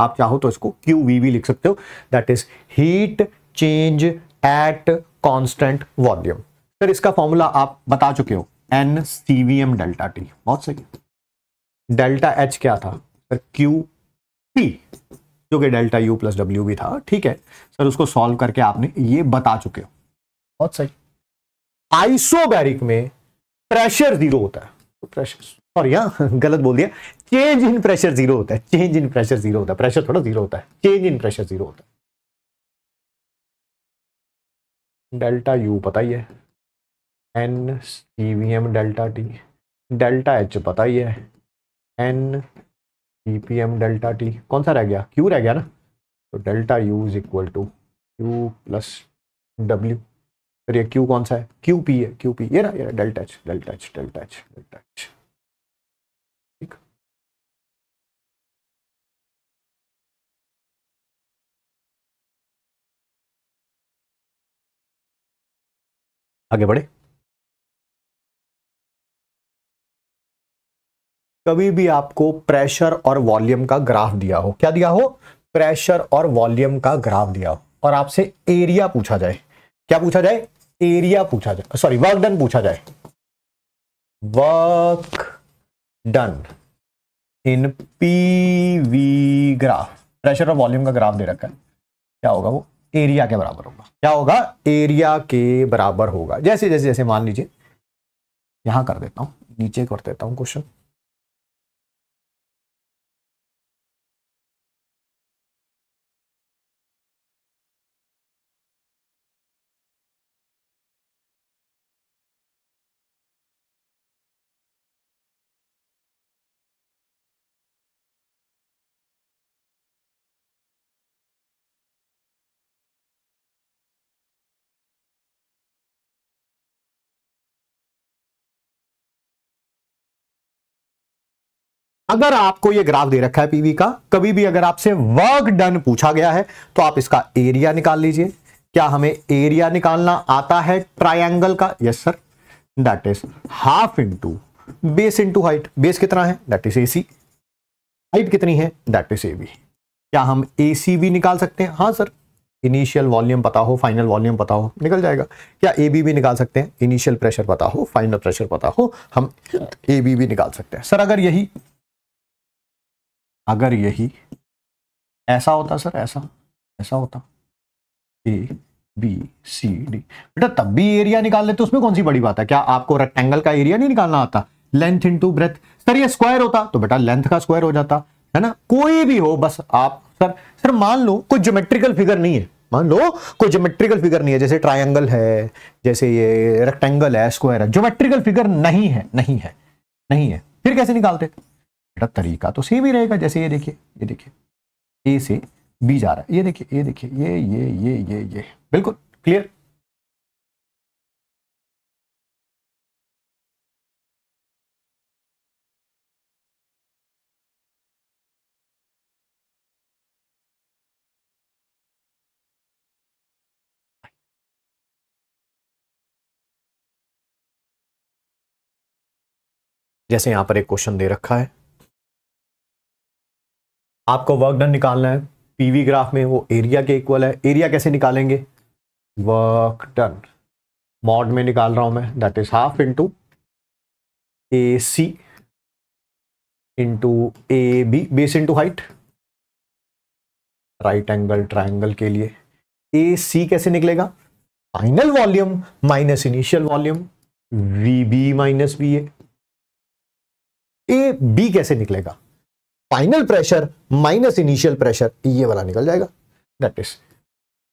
आप चाहो तो इसको क्यू वी भी लिख सकते हो that is heat change at constant volume sir इसका फॉर्मूला आप बता चुके हो एन सीवीएम डेल्टा टी बहुत सही डेल्टा एच क्या था सर क्यू टी जो कि डेल्टा यू प्लस डब्ल्यू भी था ठीक है सर उसको सॉल्व करके आपने ये बता चुके हो बहुत सही आइसोबैरिक में प्रेशर जीरो होता है तो प्रेशर सॉरी यहां गलत बोल दिया चेंज इन प्रेशर जीरो होता है चेंज इन प्रेशर जीरो होता है प्रेशर थोड़ा जीरो होता है चेंज इन प्रेशर जीरो होता है डेल्टा यू पता ही है N C V M delta T delta H पता ही है N C P M delta T कौन सा रह गया क्यू रह गया ना तो delta U is equal to Q plus W फिर ये क्यू कौन सा है क्यू पी है क्यू पी ये ना ये delta H delta H delta H delta H ठीक आगे बढ़े कभी भी आपको प्रेशर और वॉल्यूम का ग्राफ दिया हो क्या दिया हो प्रेशर और वॉल्यूम का ग्राफ दिया हो और आपसे एरिया पूछा जाए क्या पूछा जाए एरिया पूछा जाए सॉरी वर्क डन पूछा जाए work done in P V graph pressure और वॉल्यूम का ग्राफ दे रखा है क्या होगा वो एरिया के बराबर होगा क्या होगा एरिया के बराबर होगा जैसे जैसे जैसे मान लीजिए यहां कर देता हूं नीचे कर देता हूं क्वेश्चन अगर आपको यह ग्राफ दे रखा है पीवी का कभी भी अगर आपसे वर्क डन पूछा गया है तो आप इसका एरिया निकाल लीजिए क्या हमें एरिया निकालना आता है ट्राइंगल का yes sir that is half into base into height base कितना है दैट इज ए हाइट कितनी है दैट इज ए क्या हम ए सी भी निकाल सकते हैं हाँ सर इनिशियल वॉल्यूम पता हो फाइनल वॉल्यूम पता हो निकल जाएगा क्या ए बी भी निकाल सकते हैं इनिशियल प्रेशर पता हो फाइनल प्रेशर पता हो हम ए बी भी निकाल सकते हैं सर अगर यही अगर यही ऐसा होता सर ऐसा ऐसा होता ए बी सी डी बेटा तब भी एरिया निकाल लेते उसमें कौन सी बड़ी बात है क्या आपको रेक्टेंगल का एरिया नहीं निकालना आता length into breadth sir यह स्क्वायर होता तो बेटा लेंथ का स्क्वायर हो जाता है ना कोई भी हो बस आप सर सर मान लो कोई ज्योमेट्रिकल फिगर नहीं है मान लो कोई ज्योमेट्रिकल फिगर नहीं है जैसे ट्रायंगल है जैसे ये रेक्टेंगल है स्क्वायर है ज्योमेट्रिकल फिगर नहीं है नहीं है नहीं है फिर कैसे निकालते बेटा तरीका तो सेम ही रहेगा जैसे ये देखिए ये देखिए ए से बी जा रहा है ये देखिए ये देखिए ये ये ये ये ये बिल्कुल क्लियर जैसे यहां पर एक क्वेश्चन दे रखा है आपको वर्क डन निकालना है पीवी ग्राफ में वो एरिया के इक्वल है एरिया कैसे निकालेंगे वर्क डन मॉड में निकाल रहा हूं मैं that is half into A C into A B base into height right angle triangle के लिए ए सी कैसे निकलेगा final volume minus initial volume V B minus B A B कैसे निकलेगा final pressure minus initial pressure ये वाला निकल जाएगा that is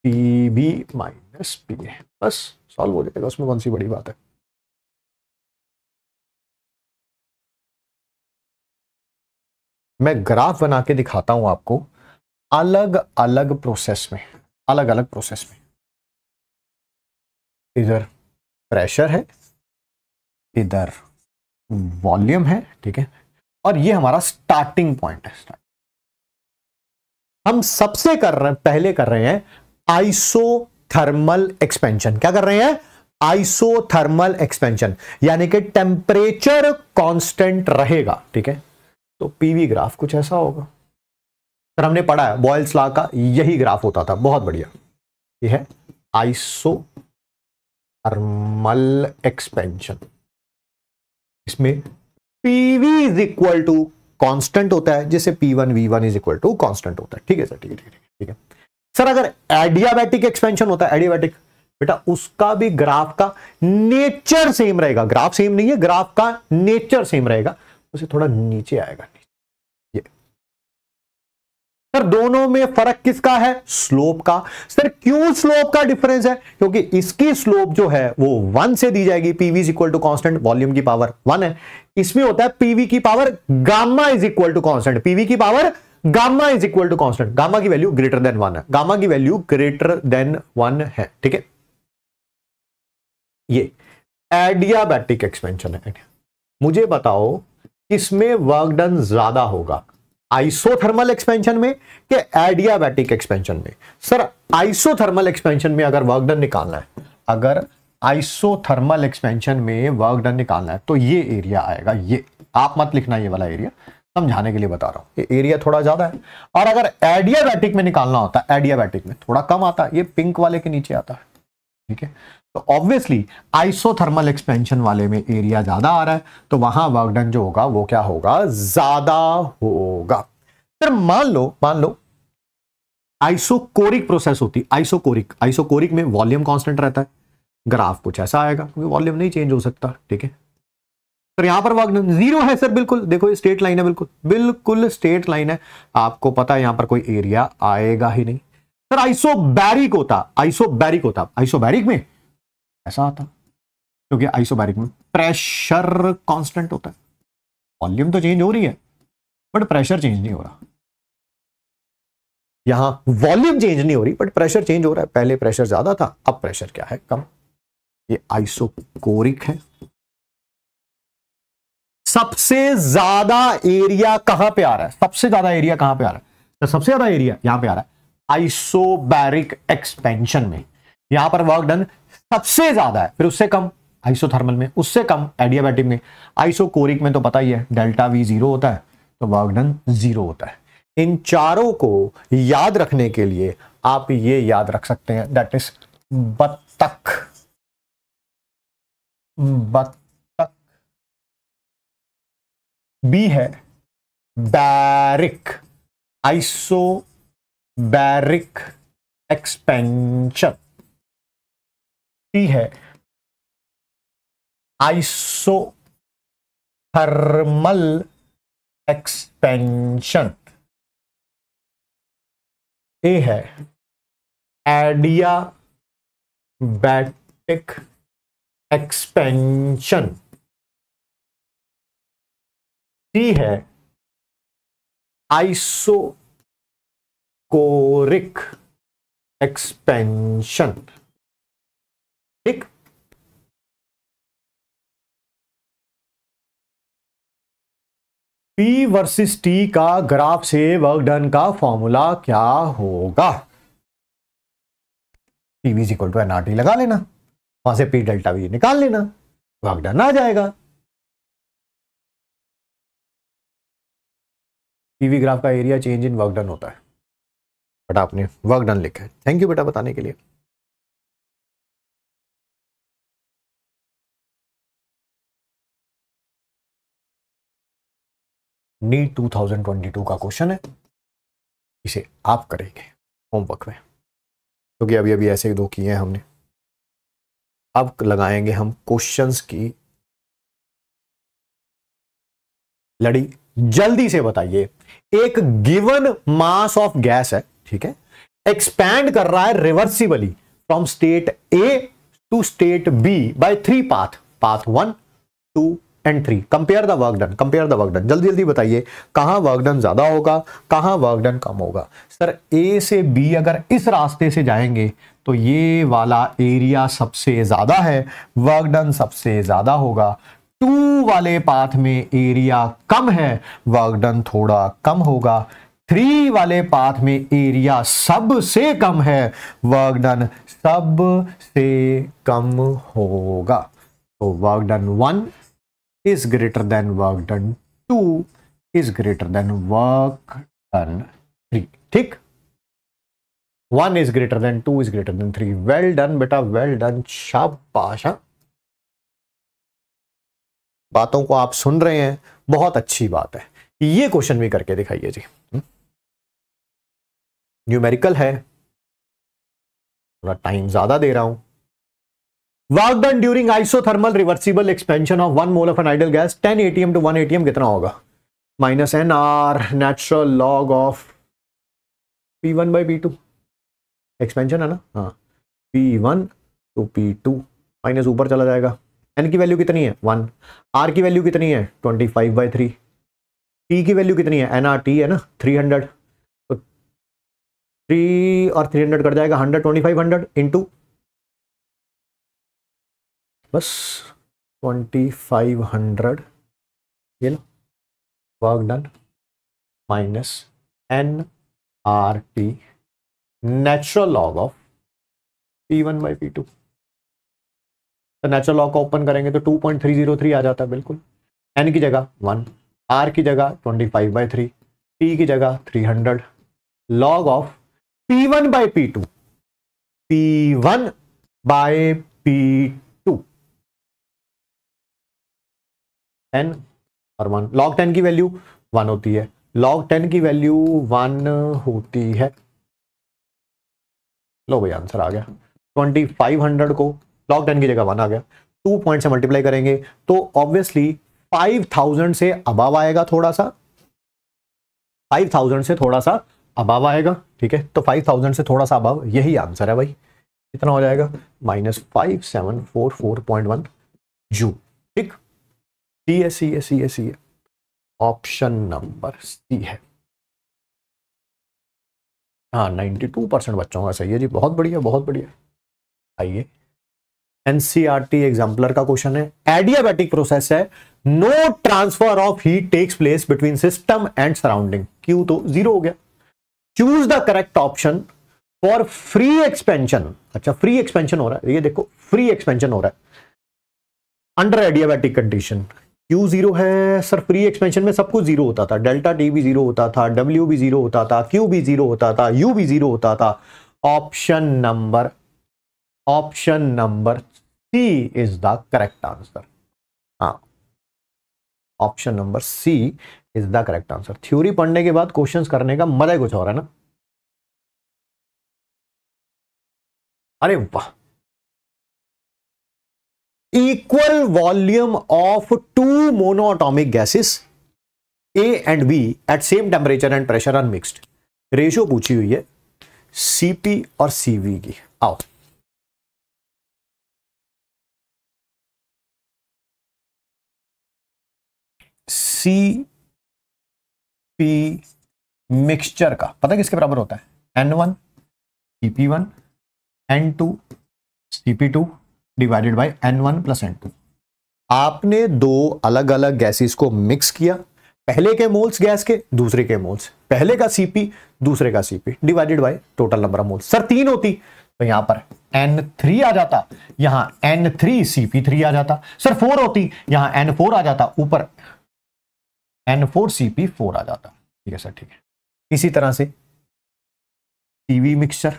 P B minus P A बस सॉल्व हो जाएगा उसमें कौन सी बड़ी बात है मैं ग्राफ बना के दिखाता हूं आपको अलग अलग प्रोसेस में अलग अलग प्रोसेस में इधर प्रेशर है इधर वॉल्यूम है ठीक है और ये हमारा स्टार्टिंग पॉइंट है स्टार्ट हम सबसे कर रहे पहले कर रहे हैं आइसोथर्मल एक्सपेंशन क्या कर रहे हैं आइसोथर्मल एक्सपेंशन यानी कि टेम्परेचर कांस्टेंट रहेगा ठीक है तो पीवी ग्राफ कुछ ऐसा होगा सर हमने पढ़ा है बॉयल्स लॉ का यही ग्राफ होता था बहुत बढ़िया ये है आइसो थर्मल एक्सपेंशन इसमें P V is equal to constant होता है जिसे P one V one is equal to constant होता है ठीक है सर ठीक है ठीक है ठीक है सर अगर एडियाबैटिक एक्सपेंशन होता है एडियाबैटिक बेटा उसका भी ग्राफ का नेचर सेम रहेगा ग्राफ सेम नहीं है ग्राफ का नेचर सेम रहेगा उसे थोड़ा नीचे आएगा सर दोनों में फर्क किसका है स्लोप का सर क्यों स्लोप का डिफरेंस है क्योंकि इसकी स्लोप जो है वो वन से दी जाएगी P V equal to constant volume की पावर वन है इसमें होता है पीवी की power gamma is equal to constant P V की power gamma is equal to constant gamma की वैल्यू ग्रेटर देन वन है गामा की वैल्यू ग्रेटर देन वन है ठीक है ये एडियाबैटिक एक्सपेंशन है मुझे बताओ किसमें वर्क डन ज्यादा होगा आइसोथर्मल एक्सपेंशन में कि एडियाबैटिक एक्सपेंशन में सर आइसोथर्मल एक्सपेंशन में अगर वर्क डन निकालना है अगर आइसोथर्मल एक्सपेंशन में वर्क डन निकालना है तो ये एरिया आएगा ये आप मत लिखना ये वाला एरिया समझाने के लिए बता रहा हूं ये एरिया थोड़ा ज्यादा है और अगर एडियाबैटिक में निकालना होता है एडियाबैटिक में थोड़ा कम आता है ये पिंक वाले के नीचे आता है ठीक है तो ऑब्वियसली आइसोथर्मल एक्सपेंशन वाले में एरिया ज्यादा आ रहा है तो वहां वर्कडन जो होगा वो क्या होगा ज्यादा होगा सर मान लो मान लो आइसोकोरिक प्रोसेस होती है आइसोकोरिक आइसोकोरिक में वॉल्यूम कांस्टेंट रहता है ग्राफ कुछ ऐसा आएगा क्योंकि वॉल्यूम नहीं चेंज हो सकता ठीक है सर यहां पर वर्कडन जीरो है सर बिल्कुल देखो स्ट्रेट लाइन है बिल्कुल बिल्कुल स्ट्रेट लाइन है आपको पता है यहां पर कोई एरिया आएगा ही नहीं सर आइसोबैरिक होता आइसोबैरिक होता आइसोबैरिक में ऐसा आता क्योंकि आइसोबैरिक में प्रेशर कांस्टेंट होता है वॉल्यूम तो चेंज हो रही है बट प्रेशर चेंज नहीं हो रहा यहां वॉल्यूम चेंज नहीं हो रही बट प्रेशर चेंज हो रहा है पहले प्रेशर ज्यादा था अब प्रेशर क्या है कम ये आइसोकोरिक है सबसे ज्यादा एरिया कहां पे आ रहा है सबसे ज्यादा एरिया कहां पे आ रहा है तो सबसे ज्यादा एरिया यहां पे आ रहा है आइसोबैरिक एक्सपेंशन में यहां पर वर्क डन सबसे ज्यादा है फिर उससे कम आइसोथर्मल में उससे कम एडियाबैटिक में आइसोकोरिक में तो पता ही है डेल्टा वी जीरो होता है तो वर्क जीरो होता है इन चारों को याद रखने के लिए आप ये याद रख सकते हैं दैट इज बत्तख बत्तख बी है baric isobaric expansion T है आइसोथर्मल एक्सपेंशन ए है एडियाबैटिक एक्सपेंशन टी है आइसोकोरिक एक्सपेंशन ठीक पी वर्सेस टी का ग्राफ से वर्क डन का फॉर्मूला क्या होगा P V equal to N R T लगा लेना वहां से पी डेल्टा वी निकाल लेना वर्क डन आ जाएगा पीवी ग्राफ का area change in work done होता है बट आपने वर्क डन लिखा है थैंक यू बेटा बताने के लिए नीट 2022 का क्वेश्चन है इसे आप करेंगे होमवर्क में क्योंकि तो अभी अभी ऐसे ही दो किए हैं हमने अब लगाएंगे हम क्वेश्चंस की लड़ी जल्दी से बताइए एक गिवन मास ऑफ गैस है ठीक है एक्सपैंड कर रहा है reversibly from state A to state B by three path path one two and three compare the work done compare the work done जल्दी जल्दी बताइए कहां वर्क डन ज़्यादा होगा कहां वर्क डन कम होगा सर ए से बी अगर इस रास्ते से जाएंगे तो ये वाला एरिया सबसे ज़्यादा है वर्क डन सबसे ज़्यादा होगा टू वाले पाथ में एरिया कम है वर्क डन थोड़ा कम होगा थ्री वाले पाथ में एरिया सबसे कम है वर्क डन सबसे कम होगा तो work done one is greater than work done two is greater than work done three ठीक one is greater than two is greater than three well done बेटा वेल डन शाबाश बातों को आप सुन रहे हैं बहुत अच्छी बात है ये क्वेश्चन भी करके दिखाइए जी न्यूमेरिकल हम्म। है थोड़ा टाइम ज्यादा दे रहा हूं work done during isothermal reversible expansion of one mole of an ideal gas ten A T M to one A T M कितना होगा minus N R natural log of P one by P two expansion है ना हाँ P one two P two minus ऊपर चला जाएगा N की value कितनी है वन आर की वैल्यू कितनी है twenty five by three T की वैल्यू कितनी है एन आर टी है ना थ्री हंड्रेड तो थ्री और थ्री हंड्रेड कट जाएगा hundred twenty five hundred into बस ट्वेंटी फाइव हंड्रेड ये लो work done minus N R T natural log of P one by P two तो natural log open करेंगे तो two point three zero three आ जाता है बिल्कुल एन की जगह वन आर की जगह twenty five by three P की जगह three hundred log of P one by P two P one by P ten और वन लॉग टेन की वैल्यू वन होती है लॉग टेन की वैल्यू वन होती है लो भाई आंसर आ गया ट्वेंटी फाइव हंड्रेड को लॉग टेन की जगह वन आ गया टू पॉइंट से मल्टीप्लाई करेंगे तो ऑब्वियसली फाइव थाउजेंड से अबाव आएगा थोड़ा सा फाइव थाउजेंड से थोड़ा सा अबाव आएगा ठीक है तो फाइव थाउजेंड से थोड़ा सा अबाव यही आंसर है भाई इतना हो जाएगा minus five seven four four point one जू ठीक सी है सी है सी है सी है ऑप्शन नंबर सी है हाँ नाइन्टी टू परसेंट बच्चों का सही है जी बहुत बढ़िया बहुत बढ़िया आइए एनसीआरटी एग्जाम्पलर का क्वेश्चन है एडियाबैटिक प्रोसेस है no transfer of heat takes place between system and surrounding Q तो जीरो हो गया choose the correct option for free expansion अच्छा फ्री एक्सपेंशन हो रहा है ये देखो फ्री एक्सपेंशन हो रहा है under adiabatic condition U zero है सर फ्री एक्सपेंशन में सब कुछ जीरो होता था डेल्टा डी भी जीरो होता था डब्ल्यू भी जीरो होता था क्यू भी जीरो होता था यू भी जीरो होता था option number option number C is the correct answer हाँ option number C is the correct answer theory पढ़ने के बाद क्वेश्चंस करने का मजा कुछ और है ना अरे वाह equal volume of two monatomic gases A and B at same temperature and pressure mixed ratio पूछी हुई है सीपी और सीवी की आओ सी पी मिक्सचर का पता किसके बराबर होता है N one C P one N two C P two divided by N one plus N two आपने दो अलग अलग गैसेस को मिक्स किया पहले के मोल्स गैस के दूसरे के मोल्स पहले का सीपी दूसरे का C P divided by total number of moles sir तीन होती तो यहां पर थ्री आ जाता यहां N3 थ्री आ जाता सर फोर होती यहां फोर आ जाता ऊपर N4 फोर आ जाता ठीक है सर ठीक है इसी तरह से T V mixture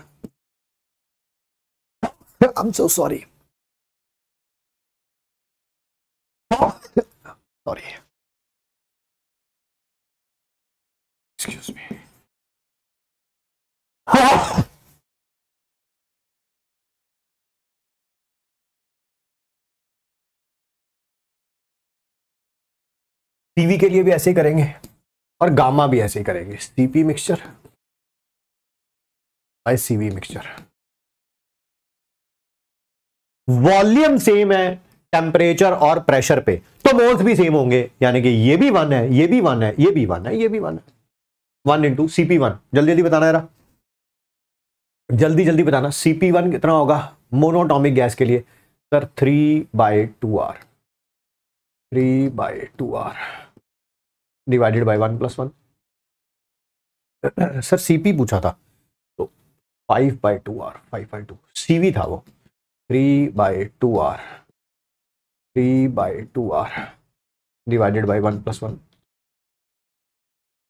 I am so sorry Sorry. Excuse me. T V के लिए भी ऐसे ही करेंगे और गामा भी ऐसे ही करेंगे सीपी मिक्सचर आई सीवी मिक्सचर वॉल्यूम सेम है टेम्परेचर और प्रेशर पे तो मोल्स भी सेम होंगे यानी कि ये भी वन है ये भी वन है ये भी वन है ये भी वन है वन इंटू सीपी वन जल्दी जल्दी बताना जरा जल्दी जल्दी बताना सीपी वन कितना होगा मोनोटॉमिक गैस के लिए sir three by two R three by two R divided by one plus one sir C P पूछा था तो five by two R five by two C V था वो three by two R three by two R divided by one plus one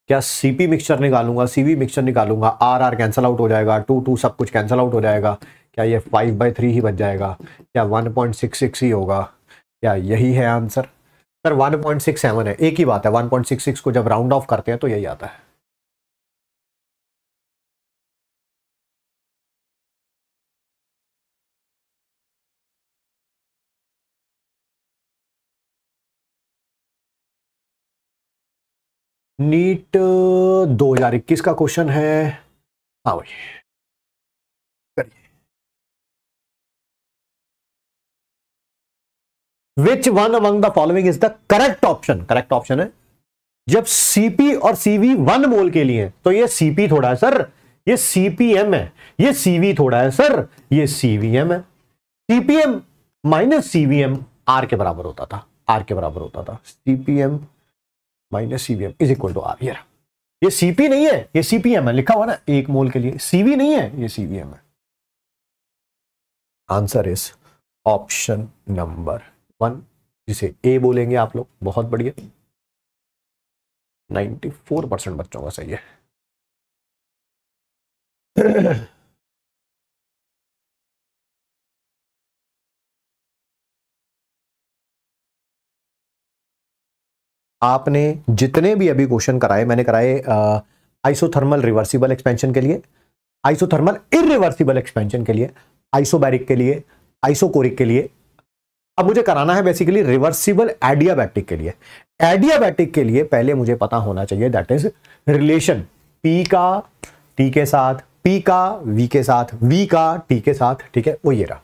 क्या C P mixture निकालूंगा C V mixture निकालूंगा R R cancel out हो जाएगा टू टू सब कुछ cancel out हो जाएगा क्या ये फाइव बाई थ्री ही बच जाएगा क्या वन पॉइंट सिक्स सिक्स ही होगा क्या यही है answer sir one point six seven है एक ही बात है वन पॉइंट सिक्स सिक्स को जब राउंड ऑफ करते हैं तो यही आता है नीट 2021 का क्वेश्चन है हाँ भाई करिए which one among the following is the correct option correct option है जब सीपी और सीवी वन मोल के लिए तो ये सीपी थोड़ा है सर ये सीपीएम है ये सीवी थोड़ा है सर ये सीवीएम है सीपीएम माइनस सीवीएम आर के बराबर होता था आर के बराबर होता था CPM minus CVM is equal to R ये रहा ये सीपी नहीं है ये सीपीएम है लिखा हुआ ना एक मोल के लिए सीवी नहीं है ये सीवीएम है answer is option number one जिसे ए बोलेंगे आप लोग बहुत बढ़िया 94 परसेंट बच्चों का सही है आपने जितने भी अभी क्वेश्चन कराए मैंने कराए आइसोथर्मल रिवर्सिबल एक्सपेंशन के लिए आइसोथर्मल इरिवर्सिबल एक्सपेंशन के लिए आइसोबैरिक के लिए आइसोकोरिक के लिए अब मुझे कराना है बेसिकली रिवर्सिबल एडियाबैटिक के लिए एडियाबैटिक के लिए पहले मुझे पता होना चाहिए दैट इज रिलेशन पी का टी के साथ पी का वी के साथ वी का टी के साथ ठीक है वो ये रहा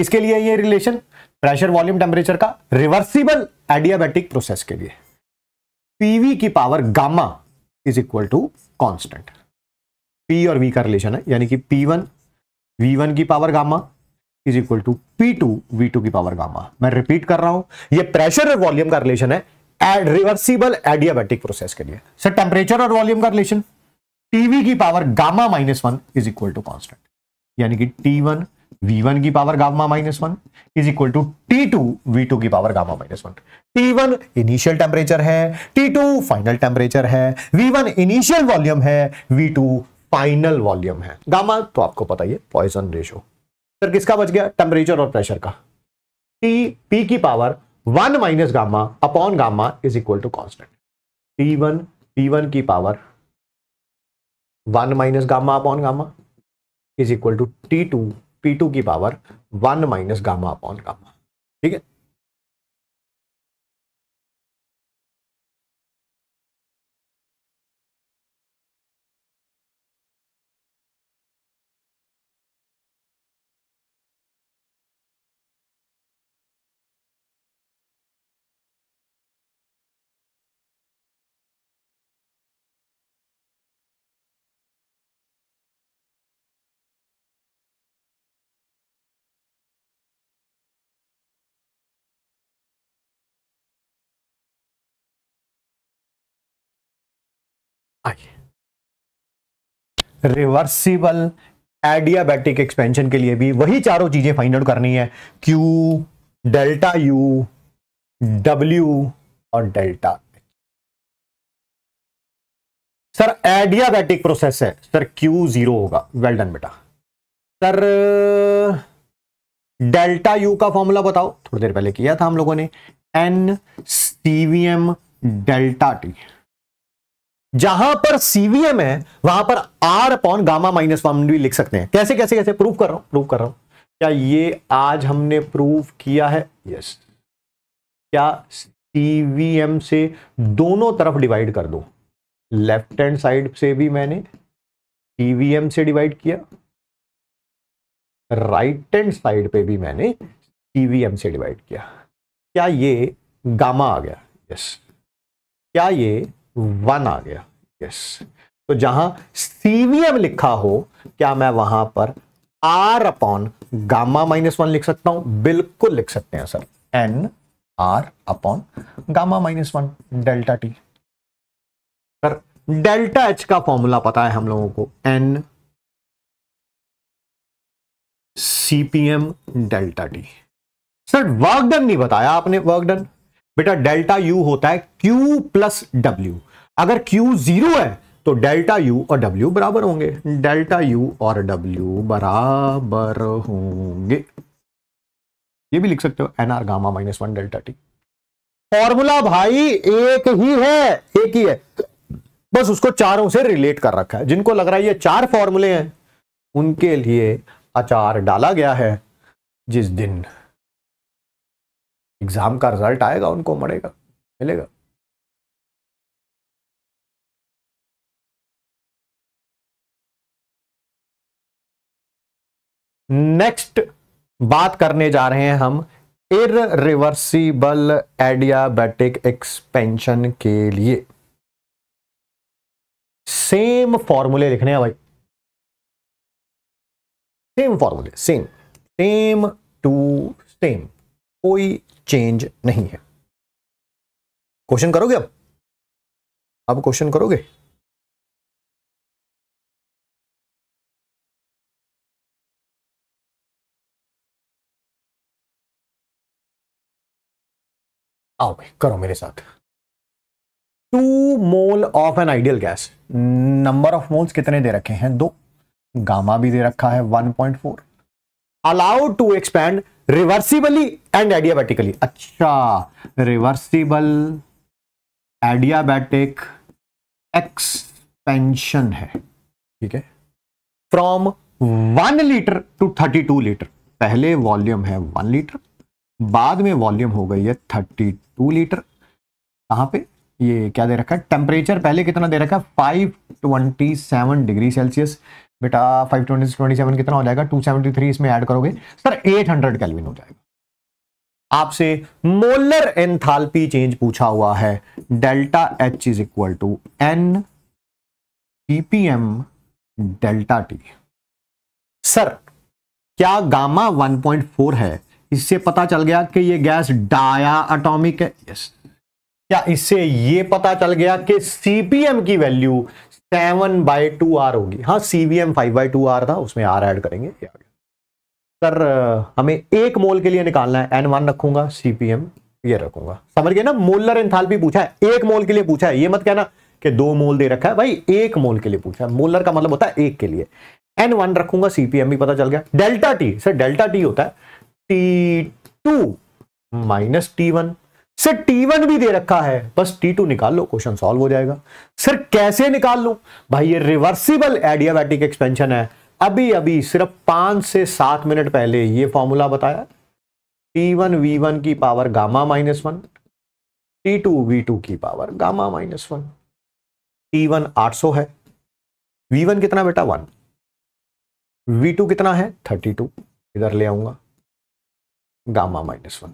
इसके लिए ये रिलेशन प्रेशर वॉल्यूम टेम्परेचर का रिवर्सिबल एडियाबैटिक प्रोसेस के लिए पीवी की power gamma is equal to constant P और वी का रिलेशन है यानी कि पी वन वी वन की power gamma is equal to P two V two की पावर गामा मैं रिपीट कर रहा हूं ये प्रेशर और वॉल्यूम का रिलेशन है एड रिवर्सिबल एडियाबेटिक प्रोसेस के लिए सर टेम्परेचर और वॉल्यूम का रिलेशन टीवी की power gamma minus one is equal to constant यानी कि टी वन वी वन की power gamma minus one is equal to T two V two की power gamma minus one T one initial temperature है T two final temperature है V one initial volume है V two final volume है gamma तो आपको पता ही है पॉइजन रेशो सर किसका बच गया टेम्परेचर और प्रेशर का टी पी की power one minus gamma upon gamma is equal to constant T one P one की power one minus gamma upon gamma is equal to T two P two की power one minus gamma upon gamma ठीक है reversible adiabatic expansion के लिए भी वही चारों चीजें फाइंड आउट करनी है क्यू डेल्टा यू डब्ल्यू और डेल्टा सर एडियाबैटिक प्रोसेस है सर क्यू जीरो होगा वेल डन बेटा सर डेल्टा यू का फॉर्मूला बताओ थोड़ी देर पहले किया था हम लोगों ने एन सीवीएम डेल्टा टी जहां पर सीवीएम है वहां पर R upon gamma minus one भी लिख सकते हैं कैसे कैसे कैसे प्रूफ कर रहा हूं प्रूफ कर रहा हूं क्या ये आज हमने प्रूफ किया है यस क्या सीवीएम से दोनों तरफ डिवाइड कर दो लेफ्ट हैंड साइड से भी मैंने सीवीएम से डिवाइड किया राइट हैंड साइड पे भी मैंने सीवीएम से डिवाइड किया क्या ये गामा आ गया यस yes. क्या ये वन आ गया यस तो जहां सीवीएम लिखा हो क्या मैं वहां पर R upon gamma minus one लिख सकता हूं बिल्कुल लिख सकते हैं sir N R upon gamma minus one delta T sir delta H का फॉर्मूला पता है हम लोगों को N CPM delta T sir work done नहीं बताया आपने वर्क डन बेटा डेल्टा यू होता है क्यू प्लस डब्ल्यू अगर Q जीरो है तो डेल्टा U और W बराबर होंगे डेल्टा U और W बराबर होंगे ये भी लिख सकते हो NR gamma minus one delta T formula भाई एक ही है एक ही है बस उसको चारों से रिलेट कर रखा है जिनको लग रहा है ये चार फॉर्मूले हैं उनके लिए अचार डाला गया है जिस दिन एग्जाम का रिजल्ट आएगा उनको मरेगा मिलेगा नेक्स्ट बात करने जा रहे हैं हम इिवर्सिबल एडियाबैटिक एक्सपेंशन के लिए सेम फॉर्मूले लिखने हैं भाई सेम फॉर्मूले सेम सेम टू सेम कोई चेंज नहीं है क्वेश्चन करोगे अब अब क्वेश्चन करोगे आओ भाई करो मेरे साथ two mole of an ideal gas number of moles कितने दे रखे हैं दो गामा भी दे रखा है 1.4 allowed to expand reversibly and adiabatically अच्छा रिवर्सिबल एडियाबैटिक एक्सपेंशन है ठीक है from one litre to thirty two litre पहले वॉल्यूम है वन लीटर बाद में वॉल्यूम हो गई है थर्टी टू लीटर कहाँ पे ये क्या दे रखा है टेम्परेचर पहले कितना दे रखा है five twenty seven degree Celsius बेटा फाइव ट्वेंटी सेवन कितना हो जाएगा टू सेवेंटी थ्री इसमें ऐड करोगे सर एट हंड्रेड कैलविन हो जाएगा आपसे मोलर एंथाल्पी चेंज पूछा हुआ है delta H is equal to N PPM delta T sir क्या गामा 1.4 है इससे पता चल गया कि ये गैस डाया अटोमिक है यस क्या इससे ये पता चल गया कि सीपीएम की value seven by two R होगी हाँ CVM five by two R था उसमें आर ऐड करेंगे सर हमें एक मोल के लिए निकालना है एन वन रखूंगा सीपीएम ये रखूंगा समझ गए ना मोलर एंथाल्पी पूछा है एक मोल के लिए पूछा है ये मत कहना कि दो मोल दे रखा है भाई एक मोल के लिए पूछा है मोलर का मतलब होता है एक के लिए एन वन रखूंगा सीपीएम भी पता चल गया delta T sir delta T होता है T two minus T one sir T one भी दे रखा है बस टी टू निकाल लो क्वेश्चन सॉल्व हो जाएगा सर कैसे निकाल लू भाई ये रिवर्सिबल एडियाबैटिक एक्सपेंशन है अभी अभी सिर्फ पांच से सात मिनट पहले ये फॉर्मूला बताया टी वन वी वन की power gamma minus one T two V two की power gamma minus one T one आठ सौ है वी वन कितना बेटा वन वी टू कितना है थर्टी टू इधर ले आऊंगा gamma minus one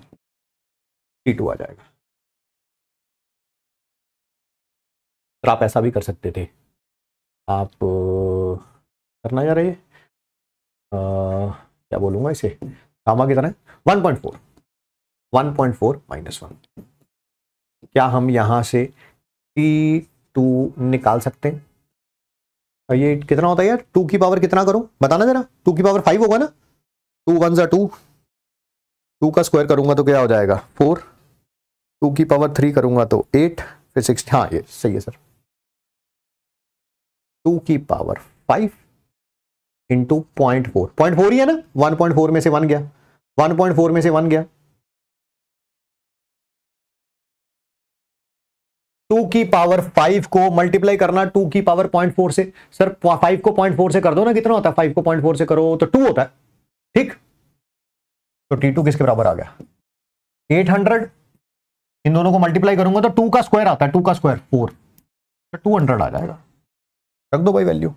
T two आ जाएगा और आप ऐसा भी कर सकते थे आप करना जा रहे क्या बोलूंगा इसे गामा कितना है one point four one point four minus one क्या हम यहां से टी टू निकाल सकते हैं और ये कितना होता है यार टू की पावर कितना करो बताना जरा टू की पावर फाइव होगा ना टू वन ज़ा टू टू का स्क्वायर करूंगा तो क्या हो जाएगा फोर टू की पावर थ्री करूंगा तो एट फिर सिक्स हाँ ये सही है सर टू की power five into point four point four ही है ना वन पॉइंट फोर में से वन गया वन पॉइंट फोर में से वन गया टू की पावर फाइव को मल्टीप्लाई करना टू की पावर पॉइंट फोर से सर फाइव को पॉइंट फोर से कर दो ना कितना होता है फाइव को पॉइंट फोर से करो तो टू होता है ठीक तो टी टू किसके बराबर आ गया एट हंड्रेड इन दोनों को मल्टीप्लाई करूंगा तो टू का स्क्वायर आता है टू का स्क्वायर फोर तो टू हंड्रेड आ जाएगा रख दो भाई वैल्यू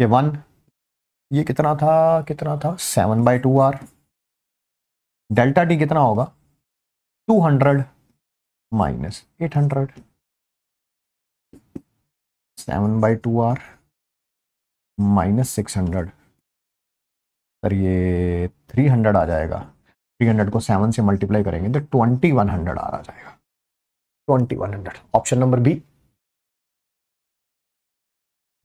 ये वन ये कितना था कितना था seven by two R delta T कितना होगा two hundred minus eight hundred seven by two R minus six hundred sir ये थ्री हंड्रेड आ जाएगा थ्री हंड्रेड को सेवन से मल्टीप्लाई करेंगे तो ट्वेंटी वन हंड्रेड आ रहा जाएगा twenty one hundred option number B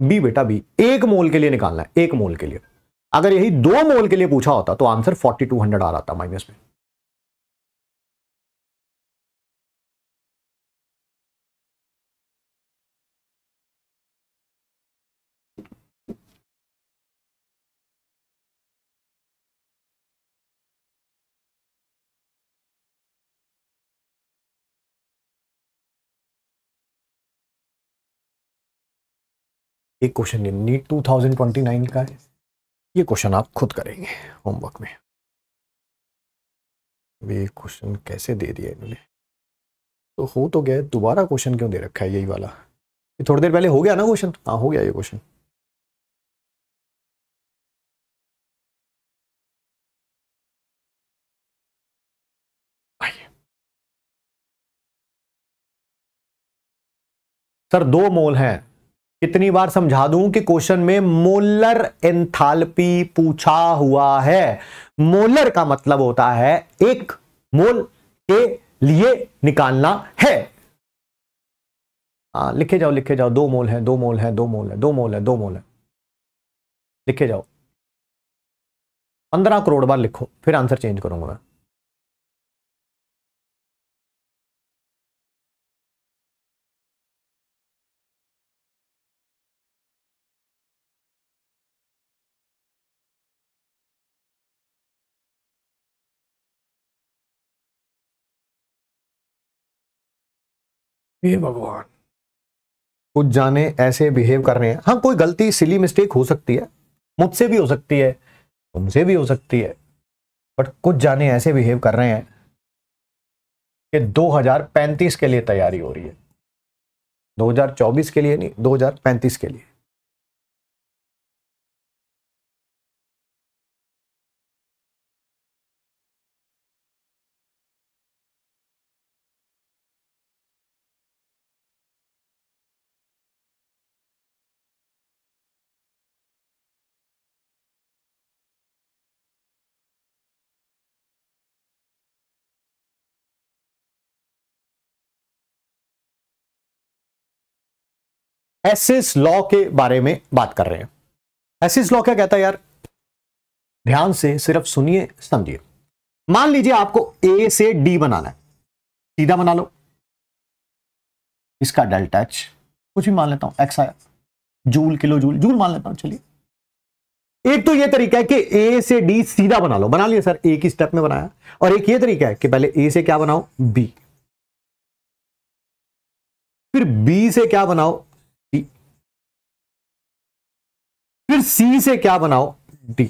B बेटा बी एक मोल के लिए निकालना है एक मोल के लिए अगर यही दो मोल के लिए पूछा होता तो आंसर फोर्टी टू हंड्रेड आ रहा था माइनस में एक क्वेश्चन ये नीट 2029 का है ये क्वेश्चन आप खुद करेंगे होमवर्क में ये क्वेश्चन कैसे दे दिया इन्होंने तो हो तो गया दोबारा क्वेश्चन क्यों दे रखा है यही वाला ये थोड़ी देर पहले हो गया ना क्वेश्चन हाँ हो गया ये क्वेश्चन सर दो मोल हैं कितनी बार समझा दूं कि क्वेश्चन में मोलर एंथाल्पी पूछा हुआ है मोलर का मतलब होता है एक मोल के लिए निकालना है आ, हाँ, लिखे जाओ लिखे जाओ दो मोल है दो मोल है दो मोल है दो मोल है दो मोल है लिखे जाओ पंद्रह करोड़ बार लिखो फिर आंसर चेंज करूंगा मैं हे भगवान कुछ जाने ऐसे बिहेव कर रहे हैं हाँ कोई गलती सिली मिस्टेक हो सकती है मुझसे भी हो सकती है तुमसे भी हो सकती है बट कुछ जाने ऐसे बिहेव कर रहे हैं कि 2035 के लिए तैयारी हो रही है 2024 के लिए नहीं 2035 के लिए एसिस लॉ के बारे में बात कर रहे हैं एसिस लॉ क्या कहता है यार ध्यान से सिर्फ सुनिए समझिए मान लीजिए आपको ए से डी बनाना है सीधा बना लो इसका डेल्टा एच कुछ भी मान लेता हूं एक्स आया जूल किलो जूल जूल मान लेता हूं चलिए एक तो यह तरीका है कि ए से डी सीधा बना लो बना लिया सर एक ही स्टेप में बनाया और एक ये तरीका है कि पहले ए से क्या बनाओ बी फिर बी से क्या बनाओ फिर सी से क्या बनाओ डी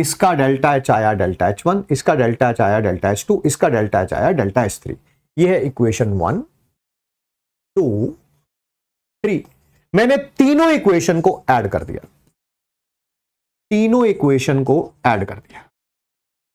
इसका डेल्टा एच आया डेल्टा एच वन इसका डेल्टा एच आया डेल्टा एच टू इसका डेल्टा एच आया डेल्टा एच थ्री ये है इक्वेशन वन टू थ्री मैंने तीनों इक्वेशन को ऐड कर दिया तीनों इक्वेशन को ऐड कर दिया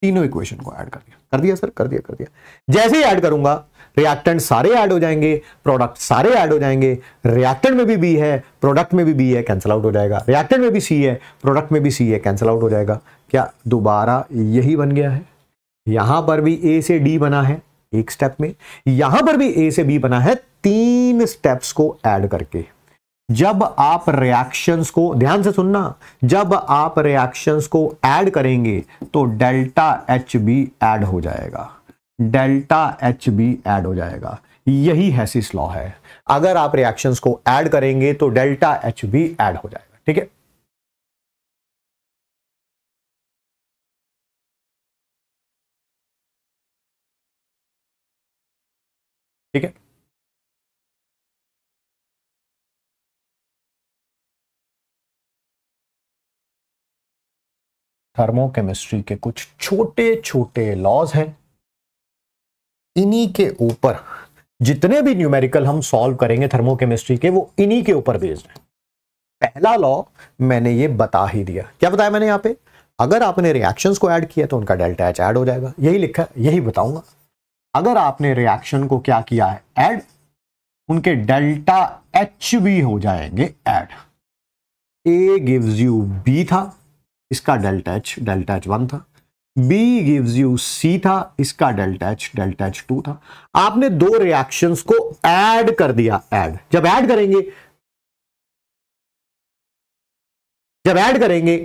तीनों इक्वेशन को ऐड कर दिया कर दिया सर कर दिया कर दिया जैसे ही ऐड करूंगा रिएक्टेंट सारे ऐड हो जाएंगे प्रोडक्ट सारे ऐड हो जाएंगे रिएक्टेंट में भी बी है प्रोडक्ट में भी बी है कैंसिल आउट हो जाएगा रिएक्टेंट में भी सी है प्रोडक्ट में भी सी है कैंसिल आउट हो जाएगा क्या दोबारा यही बन गया है यहां पर भी ए से डी बना है एक स्टेप में यहां पर भी ए से बी बना है तीन स्टेप्स को ऐड करके जब आप रिएक्शंस को ध्यान से सुनना जब आप रिएक्शंस को ऐड करेंगे तो डेल्टा एच बी एड हो जाएगा डेल्टा एच बी एड हो जाएगा यही हैसिस लॉ है अगर आप रिएक्शंस को ऐड करेंगे तो डेल्टा एच बी एड हो जाएगा ठीक है ठीक है थर्मोकेमिस्ट्री के कुछ छोटे छोटे लॉज हैं इन्हीं के ऊपर जितने भी न्यूमेरिकल हम सॉल्व करेंगे थर्मोकेमिस्ट्री के वो इन्हीं के ऊपर बेस्ड है पहला लॉ मैंने ये बता ही दिया क्या बताया मैंने यहां पे अगर आपने रिएक्शंस को ऐड किया तो उनका डेल्टा एच ऐड हो जाएगा यही लिखा यही बताऊंगा अगर आपने रिएक्शन को क्या किया है ऐड उनके डेल्टा एच भी हो जाएंगे add A gives you B था इसका delta H delta H one था बी गिव्स यू सी था इसका delta H delta H two था आपने दो रिएक्शंस को ऐड कर दिया ऐड जब ऐड करेंगे जब ऐड करेंगे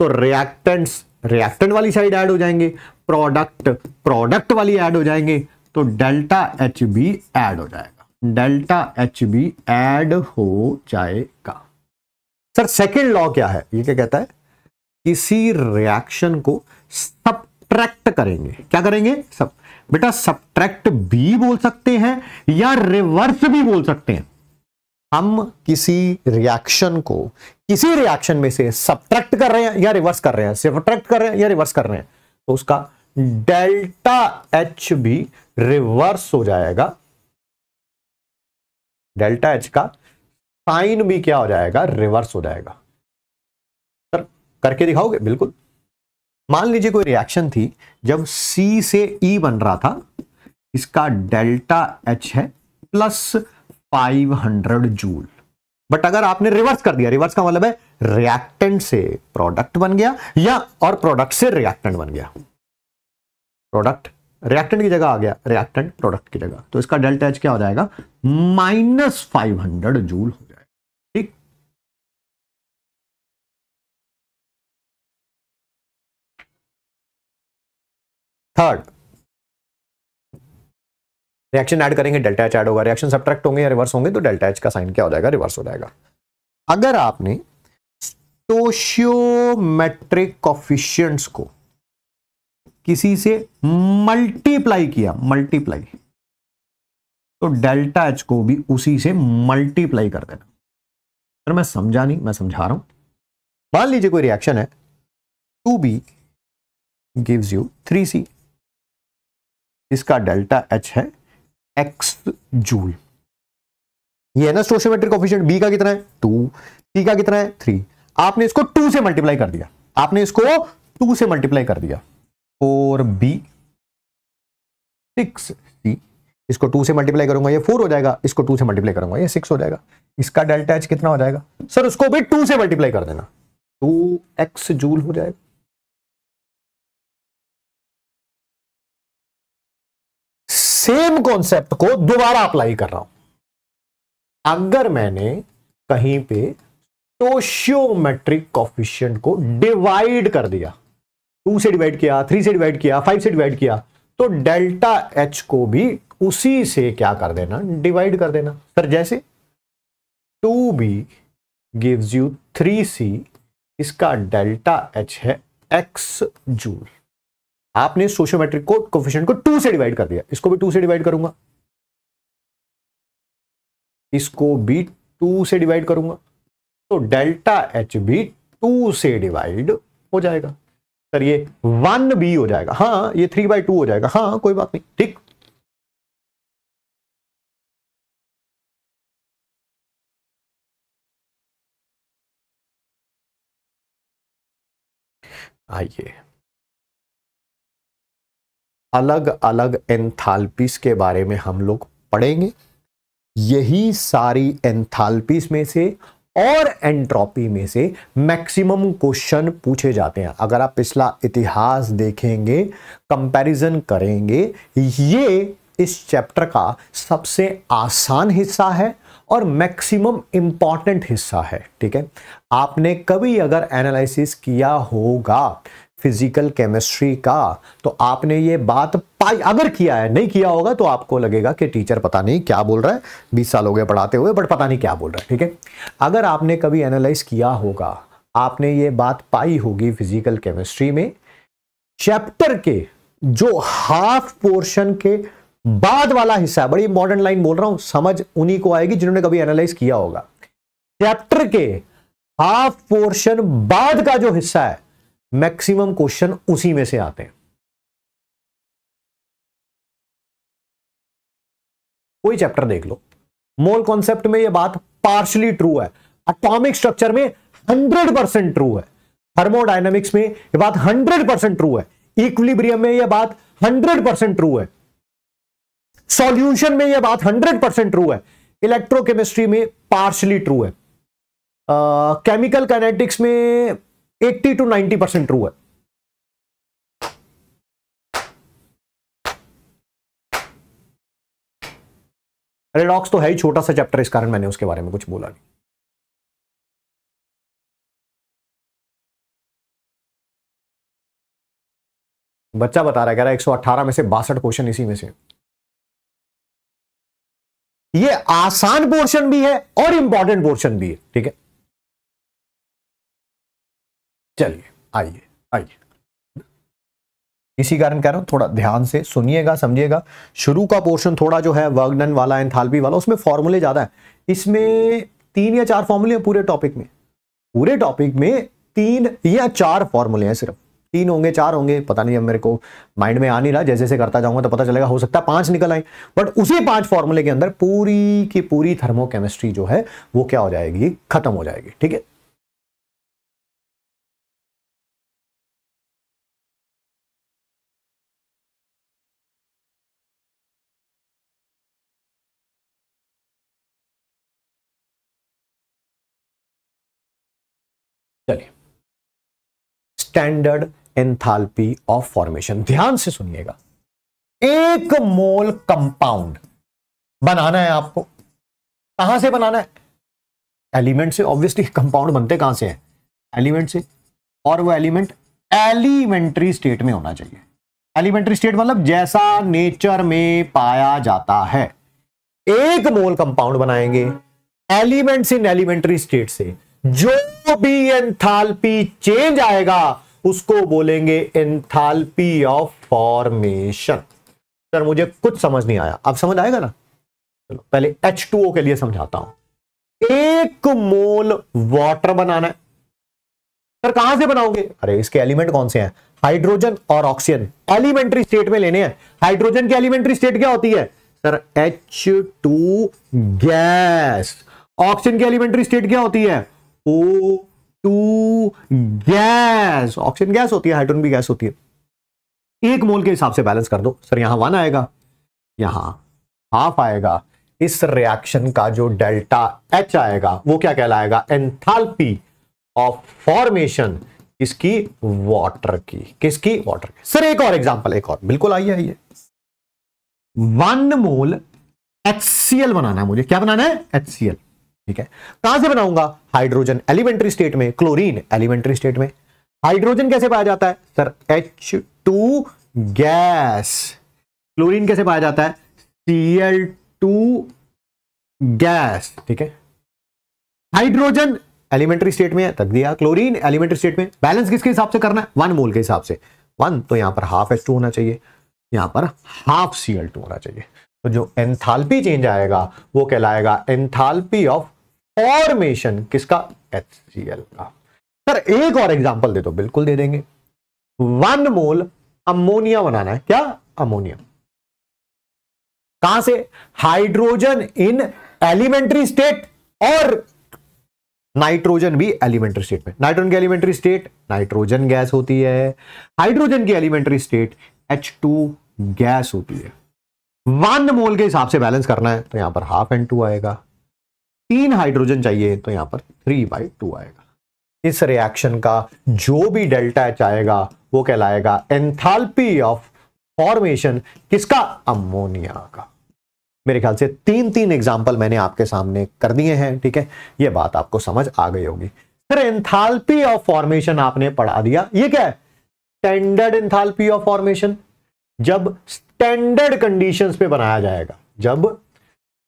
तो रिएक्टेंट्स रिएक्टेंट वाली साइड ऐड हो जाएंगे प्रोडक्ट प्रोडक्ट वाली ऐड हो जाएंगे तो डेल्टा एच बी ऐड हो जाएगा डेल्टा एच बी ऐड हो जाएगा सर सेकेंड लॉ क्या है ये क्या कहता है किसी रिएक्शन को सब्ट्रैक्ट करेंगे क्या करेंगे सब बेटा सब्ट्रैक्ट भी बोल सकते हैं या रिवर्स भी बोल सकते हैं हम किसी रिएक्शन को किसी रिएक्शन में से सब्ट्रैक्ट कर रहे हैं या रिवर्स कर रहे हैं सब्ट्रैक्ट कर रहे हैं या रिवर्स कर रहे हैं तो उसका डेल्टा एच भी रिवर्स हो जाएगा डेल्टा एच का साइन भी क्या हो जाएगा रिवर्स हो जाएगा सर करके दिखाओगे बिल्कुल मान लीजिए कोई रिएक्शन थी जब C से E बन रहा था इसका डेल्टा एच है प्लस 500 जूल बट अगर आपने रिवर्स कर दिया रिवर्स का मतलब है रिएक्टेंट से प्रोडक्ट बन गया या और प्रोडक्ट से रिएक्टेंट बन गया प्रोडक्ट रिएक्टेंट की जगह आ गया रिएक्टेंट प्रोडक्ट की जगह तो इसका डेल्टा एच क्या हो जाएगा माइनस फाइव हंड्रेड जूल हो थर्ड रिएक्शन ऐड करेंगे डेल्टा एच ऐड होगा रिएक्शन सब्ट्रैक्ट होंगे या रिवर्स होंगे तो डेल्टा एच का साइन क्या हो जाएगा रिवर्स हो जाएगा अगर आपने स्टोशियोमेट्रिक कॉफिशियंट्स को किसी से मल्टीप्लाई किया मल्टीप्लाई तो डेल्टा एच को भी उसी से मल्टीप्लाई कर देना सर मैं समझा नहीं मैं समझा रहा हूं मान लीजिए कोई रिएक्शन है two B gives you three C इसका डेल्टा एच है एक्स जूल ये है ना स्टोशियोमेट्रिक ऑफिशियंट बी का कितना है टू सी का कितना है थ्री आपने इसको टू से मल्टीप्लाई कर दिया आपने इसको टू से मल्टीप्लाई कर दिया फोर बी सिक्स सी इसको टू से मल्टीप्लाई करूंगा ये फोर हो जाएगा इसको टू से मल्टीप्लाई करूंगा ये सिक्स हो जाएगा इसका डेल्टा एच कितना हो जाएगा सर उसको भी टू से मल्टीप्लाई कर देना टू एक्स जूल हो जाएगा सेम कॉन्सेप्ट को दोबारा अप्लाई कर रहा हूं अगर मैंने कहीं पे सोशियोमेट्रिक कॉफिशियंट को डिवाइड कर दिया टू से डिवाइड किया थ्री से डिवाइड किया फाइव से डिवाइड किया तो डेल्टा एच को भी उसी से क्या कर देना डिवाइड कर देना सर जैसे two B gives you three C इसका डेल्टा एच है एक्स जूल आपने सोशियोमेट्रिक को कोफिशियन को टू से डिवाइड कर दिया इसको भी टू से डिवाइड करूंगा इसको भी टू से डिवाइड करूंगा तो डेल्टा एच भी टू से डिवाइड हो जाएगा सर ये वन बी हो जाएगा हाँ ये थ्री बाई टू हो जाएगा हाँ कोई बात नहीं ठीक आइए अलग अलग एंथालपीस के बारे में हम लोग पढ़ेंगे यही सारी एंथालपीस में से और एंट्रोपी में से मैक्सिमम क्वेश्चन पूछे जाते हैं अगर आप पिछला इतिहास देखेंगे कंपैरिजन करेंगे ये इस चैप्टर का सबसे आसान हिस्सा है और मैक्सिमम इंपॉर्टेंट हिस्सा है ठीक है आपने कभी अगर एनालिसिस किया होगा फिजिकल केमिस्ट्री का तो आपने ये बात पाई अगर किया है नहीं किया होगा तो आपको लगेगा कि टीचर पता नहीं क्या बोल रहा है बीस साल हो गए पढ़ाते हुए बट पता नहीं क्या बोल रहा है ठीक है अगर आपने कभी एनालाइज किया होगा आपने ये बात पाई होगी फिजिकल केमिस्ट्री में चैप्टर के जो हाफ पोर्शन के बाद वाला हिस्सा है बड़ी मॉडर्न लाइन बोल रहा हूं समझ उन्हीं को आएगी जिन्होंने कभी एनालाइज किया होगा चैप्टर के हाफ पोर्शन बाद का जो हिस्सा है मैक्सिमम क्वेश्चन उसी में से आते हैं कोई चैप्टर देख लो मोल कॉन्सेप्ट में ये बात पार्शली ट्रू है अटोमिक स्ट्रक्चर में 100 परसेंट ट्रू है थर्मोडाइनमिक्स में यह बात 100 परसेंट ट्रू है इक्विलिब्रियम में यह बात 100 परसेंट ट्रू है सॉल्यूशन में यह बात 100 परसेंट ट्रू है इलेक्ट्रोकेमिस्ट्री में पार्शली ट्रू है केमिकल uh, कैनेटिक्स में eighty to ninety percent true है रेडॉक्स तो है ही छोटा सा चैप्टर इस कारण मैंने उसके बारे में कुछ बोला नहीं बच्चा बता रहा है कह रहा है 118 में से बासठ क्वेश्चन इसी में से ये आसान पोर्शन भी है और इंपॉर्टेंट पोर्शन भी है ठीक है चलिए आइए आइए इसी कारण कह रहा हूं थोड़ा ध्यान से सुनिएगा समझिएगा शुरू का पोर्शन थोड़ा जो है वर्गन वाला एंथाल्पी वाला उसमें फॉर्मूले ज्यादा है इसमें तीन या चार फॉर्मूले हैं पूरे टॉपिक में पूरे टॉपिक में तीन या चार फॉर्मूले हैं सिर्फ तीन होंगे चार होंगे पता नहीं अब मेरे को माइंड में आ नहीं रहा जैसे जैसे करता जाऊंगा तो पता चलेगा हो सकता है पांच निकल आए बट उसी पांच फॉर्मूले के अंदर पूरी की पूरी थर्मोकेमिस्ट्री जो है वो क्या हो जाएगी खत्म हो जाएगी ठीक है चलिए स्टैंडर्ड एंथाल्पी ऑफ फॉर्मेशन ध्यान से सुनिएगा एक मोल कंपाउंड बनाना है आपको कहां से बनाना है एलिमेंट से ऑब्वियसली कंपाउंड बनते कहां से हैं एलिमेंट से और वो एलिमेंट एलिमेंट्री स्टेट में होना चाहिए एलिमेंट्री स्टेट मतलब जैसा नेचर में पाया जाता है एक मोल कंपाउंड बनाएंगे एलिमेंट्स इन एलिमेंट्री स्टेट से जो भी एंथाल्पी चेंज आएगा उसको बोलेंगे एंथाल्पी ऑफ फॉर्मेशन सर मुझे कुछ समझ नहीं आया अब समझ आएगा ना चलो पहले एच टू के लिए समझाता हूं एक मोल वाटर बनाना है सर कहां से बनाओगे अरे इसके एलिमेंट कौन से हैं हाइड्रोजन और ऑक्सीजन एलिमेंट्री स्टेट में लेने हैं हाइड्रोजन की एलिमेंट्री स्टेट क्या होती है sir H two gas oxygen की एलिमेंट्री स्टेट क्या होती है O two gas oxygen gas होती है हाइड्रोजन भी गैस होती है एक मोल के हिसाब से बैलेंस कर दो सर यहां वन आएगा यहां हाफ आएगा इस रिएक्शन का जो डेल्टा एच आएगा वो क्या कहलाएगा एंथाल्पी ऑफ फॉर्मेशन किसकी वाटर की किसकी वाटर की सर एक और एग्जांपल एक और बिल्कुल आइए आइए वन मोल एच बनाना है मुझे क्या बनाना है एच ठीक है कहां से बनाऊंगा हाइड्रोजन एलिमेंट्री स्टेट में क्लोरीन एलिमेंट्री स्टेट में हाइड्रोजन कैसे पाया जाता है sir H two gas chlorine कैसे पाया जाता है सी एल टू गैस ठीक है हाइड्रोजन एलिमेंट्री स्टेट में तक दिया क्लोरीन एलिमेंट्री स्टेट में बैलेंस किसके हिसाब से करना है वन मोल के हिसाब से वन तो यहां पर हाफ एच टू होना चाहिए यहां पर हाफ सी एल टू होना चाहिए तो जो एंथाल्पी चेंज आएगा वो कहलाएगा एंथाल्पी ऑफ फॉर्मेशन किसका एच का सर एक और एग्जाम्पल दे दो बिल्कुल दे देंगे वन मोल अमोनिया बनाना है क्या अमोनिया कहां से हाइड्रोजन इन एलिमेंट्री स्टेट और नाइट्रोजन भी एलिमेंट्री स्टेट में नाइट्रोजन की एलिमेंट्री स्टेट नाइट्रोजन गैस होती है हाइड्रोजन की elementary state H two gas होती है वन मोल के हिसाब से बैलेंस करना है तो यहां पर हाफ एन टू आएगा तीन हाइड्रोजन चाहिए तो यहां पर थ्री बाई टू आएगा इस रिएक्शन का जो भी डेल्टा एच आएगा वो कहलाएगा एंथाल्पी ऑफ फॉर्मेशन किसका अमोनिया का मेरे ख्याल से तीन तीन एग्जाम्पल मैंने आपके सामने कर दिए हैं ठीक है ये बात आपको समझ आ गई होगी सर एंथाल्पी ऑफ फॉर्मेशन आपने पढ़ा दिया ये क्या है स्टैंडर्ड एंथाल्पी ऑफ फॉर्मेशन जब स्टैंडर्ड कंडीशंस पे बनाया जाएगा जब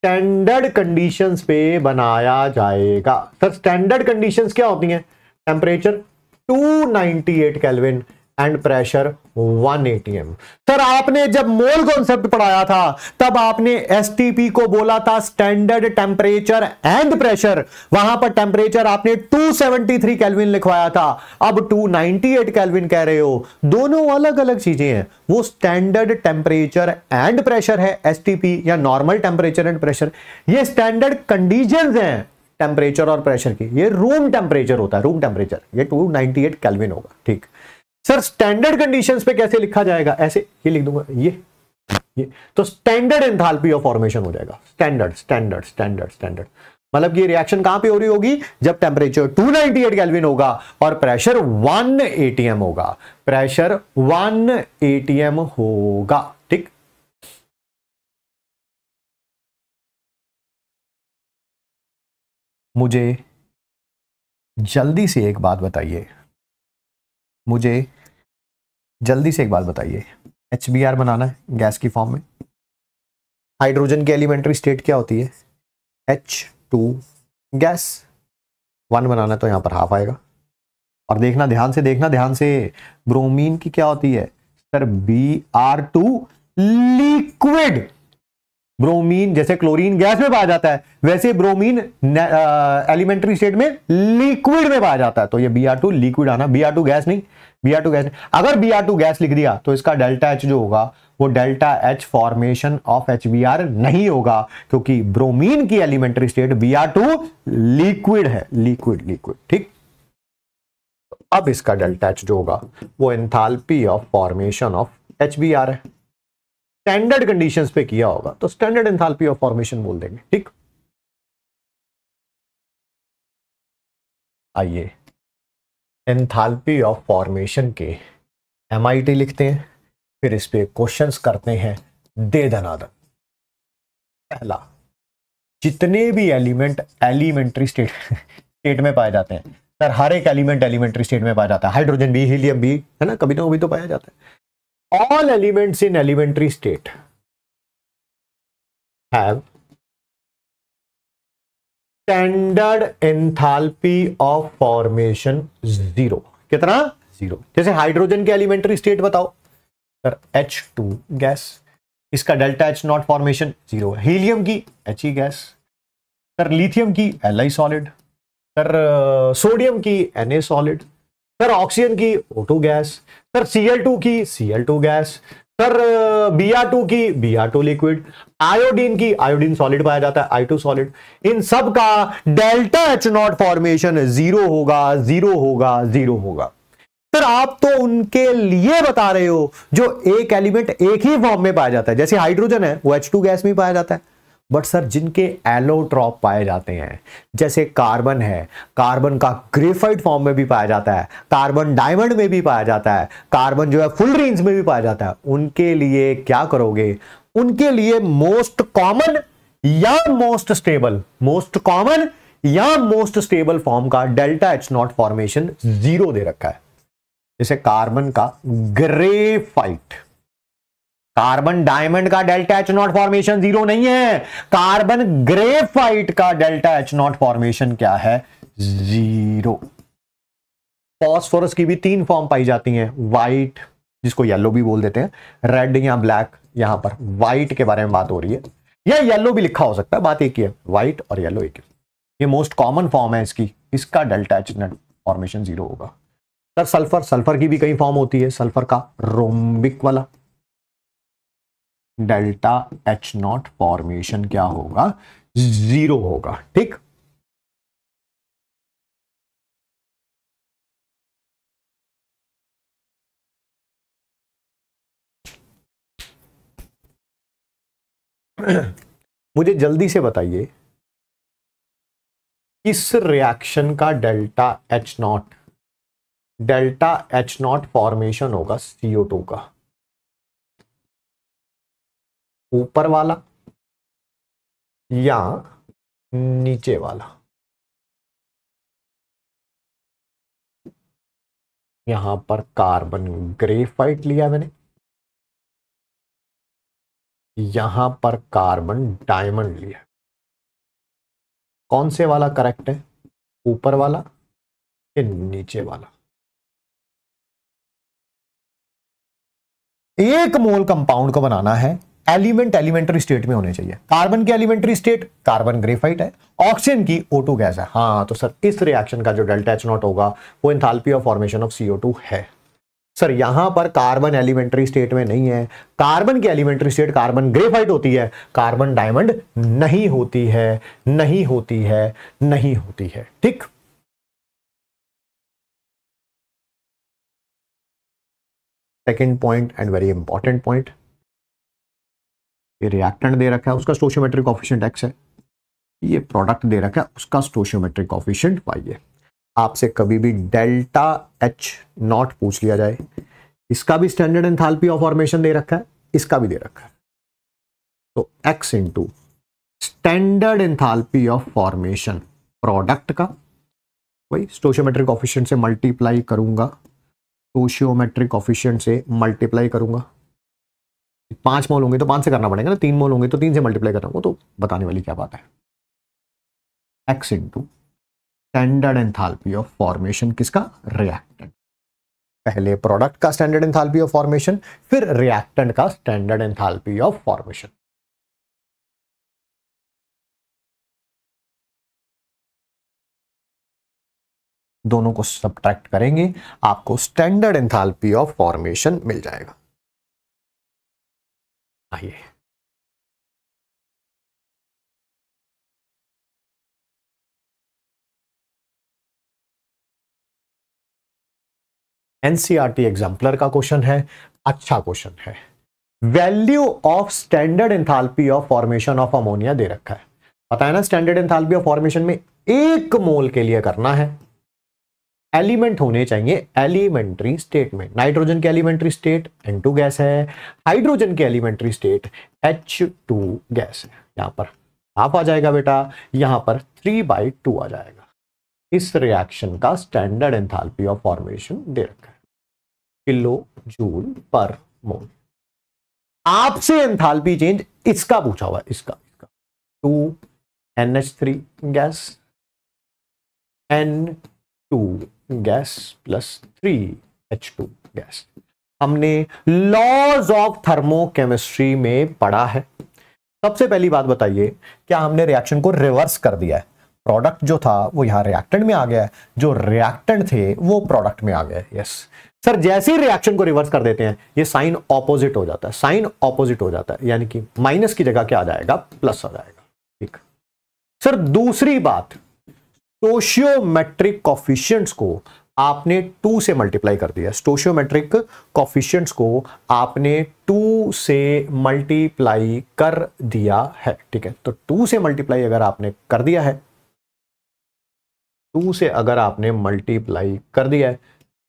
स्टैंडर्ड कंडीशंस पे बनाया जाएगा सर स्टैंडर्ड कंडीशंस क्या होती हैं temperature 298 kelvin and pressure 1 ATM sir आपने जब मोल कॉन्सेप्ट पढ़ाया था तब आपने एसटीपी को बोला था स्टैंडर्ड टेम्परेचर एंड प्रेशर वहां पर टेम्परेचर आपने 273 केल्विन लिखवाया था अब 298 केल्विन कह रहे हो दोनों अलग अलग चीजें हैं वो स्टैंडर्ड टेम्परेचर एंड प्रेशर है एसटीपी या नॉर्मल टेम्परेचर एंड प्रेशर ये स्टैंडर्ड कंडीशन है टेम्परेचर और प्रेशर की ये रूम टेम्परेचर होता है रूम टेम्परेचर ये 298 केल्विन होगा ठीक सर स्टैंडर्ड कंडीशंस पे कैसे लिखा जाएगा ऐसे ये लिख दूंगा ये ये तो स्टैंडर्ड एंथाल्पी ऑफ फॉर्मेशन हो जाएगा स्टैंडर्ड स्टैंडर्ड स्टैंडर्ड स्टैंडर्ड मतलब ये रिएक्शन कहां पे हो रही होगी जब टेम्परेचर 298 नाइनटी होगा और प्रेशर 1 एटीएम होगा प्रेशर 1 एटीएम होगा ठीक मुझे जल्दी से एक बात बताइए मुझे जल्दी से एक बात बताइए एच बनाना है गैस की फॉर्म में हाइड्रोजन की एलिमेंट्री स्टेट क्या होती है एच टू गैस वन बनाना तो यहाँ पर हाफ आएगा और देखना ध्यान से देखना ध्यान से ब्रोमीन की क्या होती है sir B R two liquid bromine जैसे क्लोरीन गैस में पाया जाता है वैसे ब्रोमीन एलिमेंट्री स्टेट में लिक्विड में पाया जाता है तो ये बी आर टू लिक्विड आना बी आर टू गैस नहीं बी आर टू गैस अगर बी आर टू गैस लिख दिया तो इसका डेल्टा एच जो होगा वो delta H formation of H B R नहीं होगा क्योंकि ब्रोमीन की elementary state B R two liquid है लिक्विड लिक्विड ठीक अब इसका डेल्टा एच जो होगा वो enthalpy of formation of H B R है स्टैंडर्ड कंडीशन पे किया होगा तो स्टैंडर्ड एंथाल्पी ऑफ फॉर्मेशन बोल देंगे ठीक आइए एंथाल्पी ऑफ फॉर्मेशन के एम लिखते हैं फिर इस पर क्वेश्चन करते हैं दे धनादन पहला जितने भी एलिमेंट एलिमेंट्री स्टेट स्टेट में पाए जाते हैं सर हर एक एलिमेंट एलिमेंट्री स्टेट में पाया जाता है हाइड्रोजन भी हीलियम भी है ना कभी ना कभी तो पाया जाता है all elements in elementary state have standard enthalpy of formation zero कितना जीरो जैसे हाइड्रोजन के एलिमेंट्री स्टेट बताओ सर एच टू गैस इसका delta H naught formation zero है हीलियम की H E gas sir lithium की L I solid sir sodium की N A solid sir oxygen की O two gas sir C L two की C L two gas sir B R to की B R two liquid iodine की iodine solid पाया जाता है I two solid इन सब का delta H naught formation zero होगा जीरो होगा जीरो होगा सर आप तो उनके लिए बता रहे हो जो एक एलिमेंट एक ही फॉर्म में पाया जाता है जैसे हाइड्रोजन है वो H2 गैस में पाया जाता है बट सर जिनके एलोट्रॉप पाए जाते हैं जैसे कार्बन है कार्बन का ग्रेफाइट फॉर्म में भी पाया जाता है कार्बन डायमंड में भी पाया जाता है कार्बन जो है फुल रेंज में भी पाया जाता है उनके लिए क्या करोगे उनके लिए मोस्ट कॉमन या मोस्ट स्टेबल मोस्ट कॉमन या मोस्ट स्टेबल फॉर्म का delta H naught formation zero दे रखा है जैसे कार्बन का ग्रेफाइट कार्बन डायमंड का delta H naught formation zero नहीं है कार्बन ग्रेफाइट का डेल्टा एच नॉट फॉर्मेशन क्या है जीरो फॉस्फोरस की भी तीन फॉर्म पाई जाती हैं व्हाइट जिसको येलो भी बोल देते हैं रेड या ब्लैक यहां पर वाइट के बारे में बात हो रही है या येलो भी लिखा हो सकता है बात एक ही है व्हाइट और येलो एक ही ये मोस्ट कॉमन फॉर्म है इसकी इसका delta H naught formation zero होगा सर सल्फर सल्फर की भी कई फॉर्म होती है सल्फर का रोम्बिक वाला डेल्टा एच नॉट फॉर्मेशन क्या होगा जीरो होगा ठीक मुझे जल्दी से बताइए किस रिएक्शन का delta H naught delta H naught formation होगा सीओ टू का ऊपर वाला या नीचे वाला यहां पर कार्बन ग्रेफाइट लिया मैंने यहां पर कार्बन डायमंड लिया कौन से वाला करेक्ट है ऊपर वाला या नीचे वाला एक मोल कंपाउंड को बनाना है एलिमेंट एलिमेंटरी स्टेट में होने चाहिए कार्बन की एलिमेंटरी स्टेट कार्बन ग्रेफाइट है ऑक्सीजन की O2 गैस है हाँ तो सर इस रिएक्शन का जो डेल्टा एच नॉट होगा वो enthalpy of formation of CO2 है सर यहां पर कार्बन एलिमेंट्री स्टेट में नहीं है कार्बन की एलिमेंट्री स्टेट कार्बन ग्रेफाइट होती है कार्बन डायमंड नहीं होती है नहीं होती है नहीं होती है ठीक second point and very important point ये रिएक्टेंट दे रखा है उसका स्टोशियोमेट्रिक ऑफिशियंट एक्स है ये प्रोडक्ट दे रखा है उसका स्टोशियोमेट्रिक ऑफिशियंट वाई है आपसे कभी भी डेल्टा एच नॉट पूछ लिया जाए इसका भी स्टैंडर्ड एंथाल्पी ऑफ फॉर्मेशन दे रखा है इसका भी दे रखा है तो X into standard enthalpy of formation product का वही स्टोशियोमेट्रिक ऑफिशियंट से मल्टीप्लाई करूंगा स्टोशियोमेट्रिक ऑफिशियंट से मल्टीप्लाई करूंगा पांच मोल होंगे तो पांच से करना पड़ेगा ना तीन मोल होंगे तो तीन से मल्टीप्लाई करना वो तो बताने वाली क्या बात है X into standard enthalpy of formation किसका रिएक्टेंट पहले प्रोडक्ट का स्टैंडर्ड एंथैल्पी ऑफ फॉर्मेशन फिर रिएक्टेंट का स्टैंडर्ड एंथैल्पी ऑफ फॉर्मेशन दोनों को सब्ट्रैक्ट करेंगे आपको स्टैंडर्ड एंथैल्पी ऑफ फॉर्मेशन मिल जाएगा आइए एनसीआरटी एग्जाम्पलर e का क्वेश्चन है अच्छा क्वेश्चन है value of standard enthalpy of formation of ammonia दे रखा है पता है ना स्टैंडर्ड एंथाल्पी ऑफ फॉर्मेशन में एक मोल के लिए करना है एलिमेंट होने चाहिए एलिमेंट्री स्टेट में नाइट्रोजन के elementary state N two gas है हाइड्रोजन के elementary state H two gas है यहां पर हाफ आ जाएगा बेटा यहां पर थ्री बाई टू आ जाएगा इस रिएक्शन का स्टैंडर्ड एंथाल्पी ऑफ फॉर्मेशन दे रखा है किलो जूल पर मोल आपसे एंथाल्पी चेंज इसका पूछा हुआ इसका इसका two N H three gas N two gas plus three H two gas हमने लॉज ऑफ थर्मोकेमिस्ट्री में पढ़ा है सबसे पहली बात बताइए क्या हमने रिएक्शन को रिवर्स कर दिया है प्रोडक्ट जो था वो यहां रिएक्टेंट में आ गया है जो रिएक्टेंट थे वो प्रोडक्ट में आ गए यस सर जैसे ही रिएक्शन को रिवर्स कर देते हैं ये साइन ऑपोजिट हो जाता है साइन ऑपोजिट हो जाता है यानी कि माइनस की जगह क्या आ जाएगा प्लस आ जाएगा ठीक सर दूसरी बात स्टोशियोमेट्रिक कॉफिशियंट्स को आपने टू से मल्टीप्लाई कर दिया स्टोशियोमेट्रिक कॉफिशियंट्स को आपने टू से मल्टीप्लाई कर दिया है ठीक है तो टू से मल्टीप्लाई अगर आपने कर दिया है टू से अगर आपने मल्टीप्लाई कर दिया है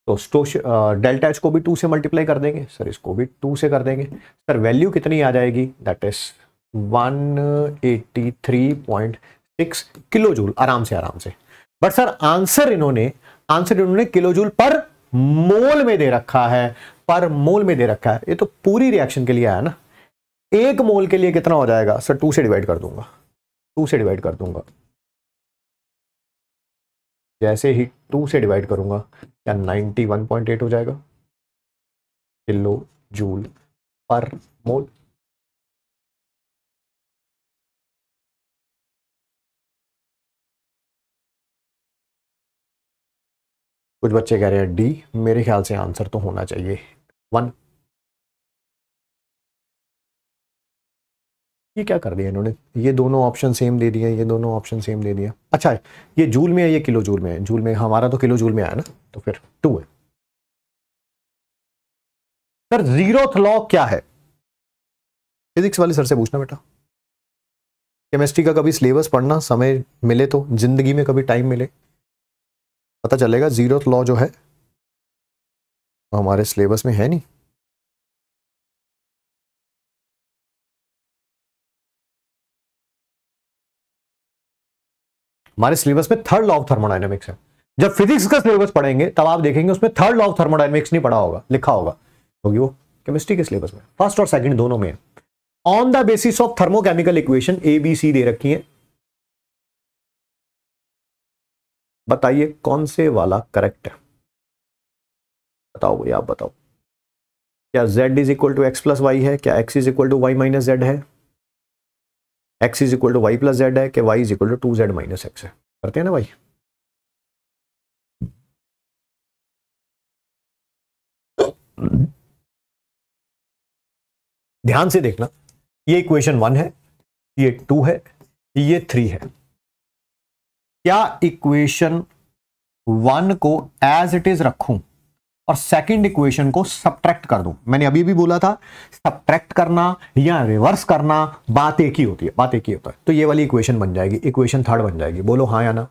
तो स्टोश डेल्टा एच को भी टू से मल्टीप्लाई कर देंगे सर इसको भी टू से कर देंगे सर वैल्यू कितनी आ जाएगी that is one eighty three point six kilo joule आराम से आराम से बट सर आंसर इन्होंने आंसर इन्होंने किलो जूल पर मोल में दे रखा है पर मोल में दे रखा है ये तो पूरी रिएक्शन के लिए आया ना एक मोल के लिए कितना हो जाएगा सर टू से डिवाइड कर दूंगा टू से डिवाइड कर दूंगा जैसे ही टू से डिवाइड करूंगा क्या नाइनटी वन पॉइंट एट हो जाएगा किलो जूल पर मोल कुछ बच्चे कह रहे हैं डी मेरे ख्याल से आंसर तो होना चाहिए वन ये क्या कर दिया इन्होंने ये दोनों ऑप्शन सेम दे दिया ये दोनों ऑप्शन सेम दे दिया अच्छा ये जूल में है ये किलो जूल में है जूल में हमारा तो किलो जूल में आया ना तो फिर टू है सर जीरो लॉ क्या है फिजिक्स वाले सर से पूछना बेटा केमिस्ट्री का कभी सिलेबस पढ़ना समय मिले तो जिंदगी में कभी टाइम मिले पता चलेगा जीरो लॉ जो है वो हमारे सिलेबस में है नहीं हमारे सिलेबस में थर्ड लॉ ऑफ थर्मोडाइनमिक्स है जब फिजिक्स का सिलेबस पढ़ेंगे तब आप देखेंगे उसमें थर्ड लॉ ऑफ थर्मोडाइनमिक्स नहीं पढ़ा होगा लिखा होगा क्योंकि वो केमिस्ट्री के सिलेबस में फर्स्ट और सेकंड दोनों में है on the basis of thermochemical equation A B C दे रखी है बताइए कौन से वाला करेक्ट है बताओ भैया आप बताओ क्या z is equal to X plus Y है क्या x is equal to Y minus Z है x is equal to Y plus Z है क्या y is equal to two Z minus X है करते हैं ना भाई ध्यान से देखना ये इक्वेशन वन है ये टू है ये थ्री है क्या इक्वेशन वन को एज इट इज रखूं और सेकंड इक्वेशन को सब्ट्रैक्ट कर दूं मैंने अभी भी बोला था सब्ट्रैक्ट करना या रिवर्स करना बात एक ही होती है बात एक ही होता है तो ये वाली इक्वेशन बन जाएगी इक्वेशन थर्ड बन जाएगी बोलो हाँ या ना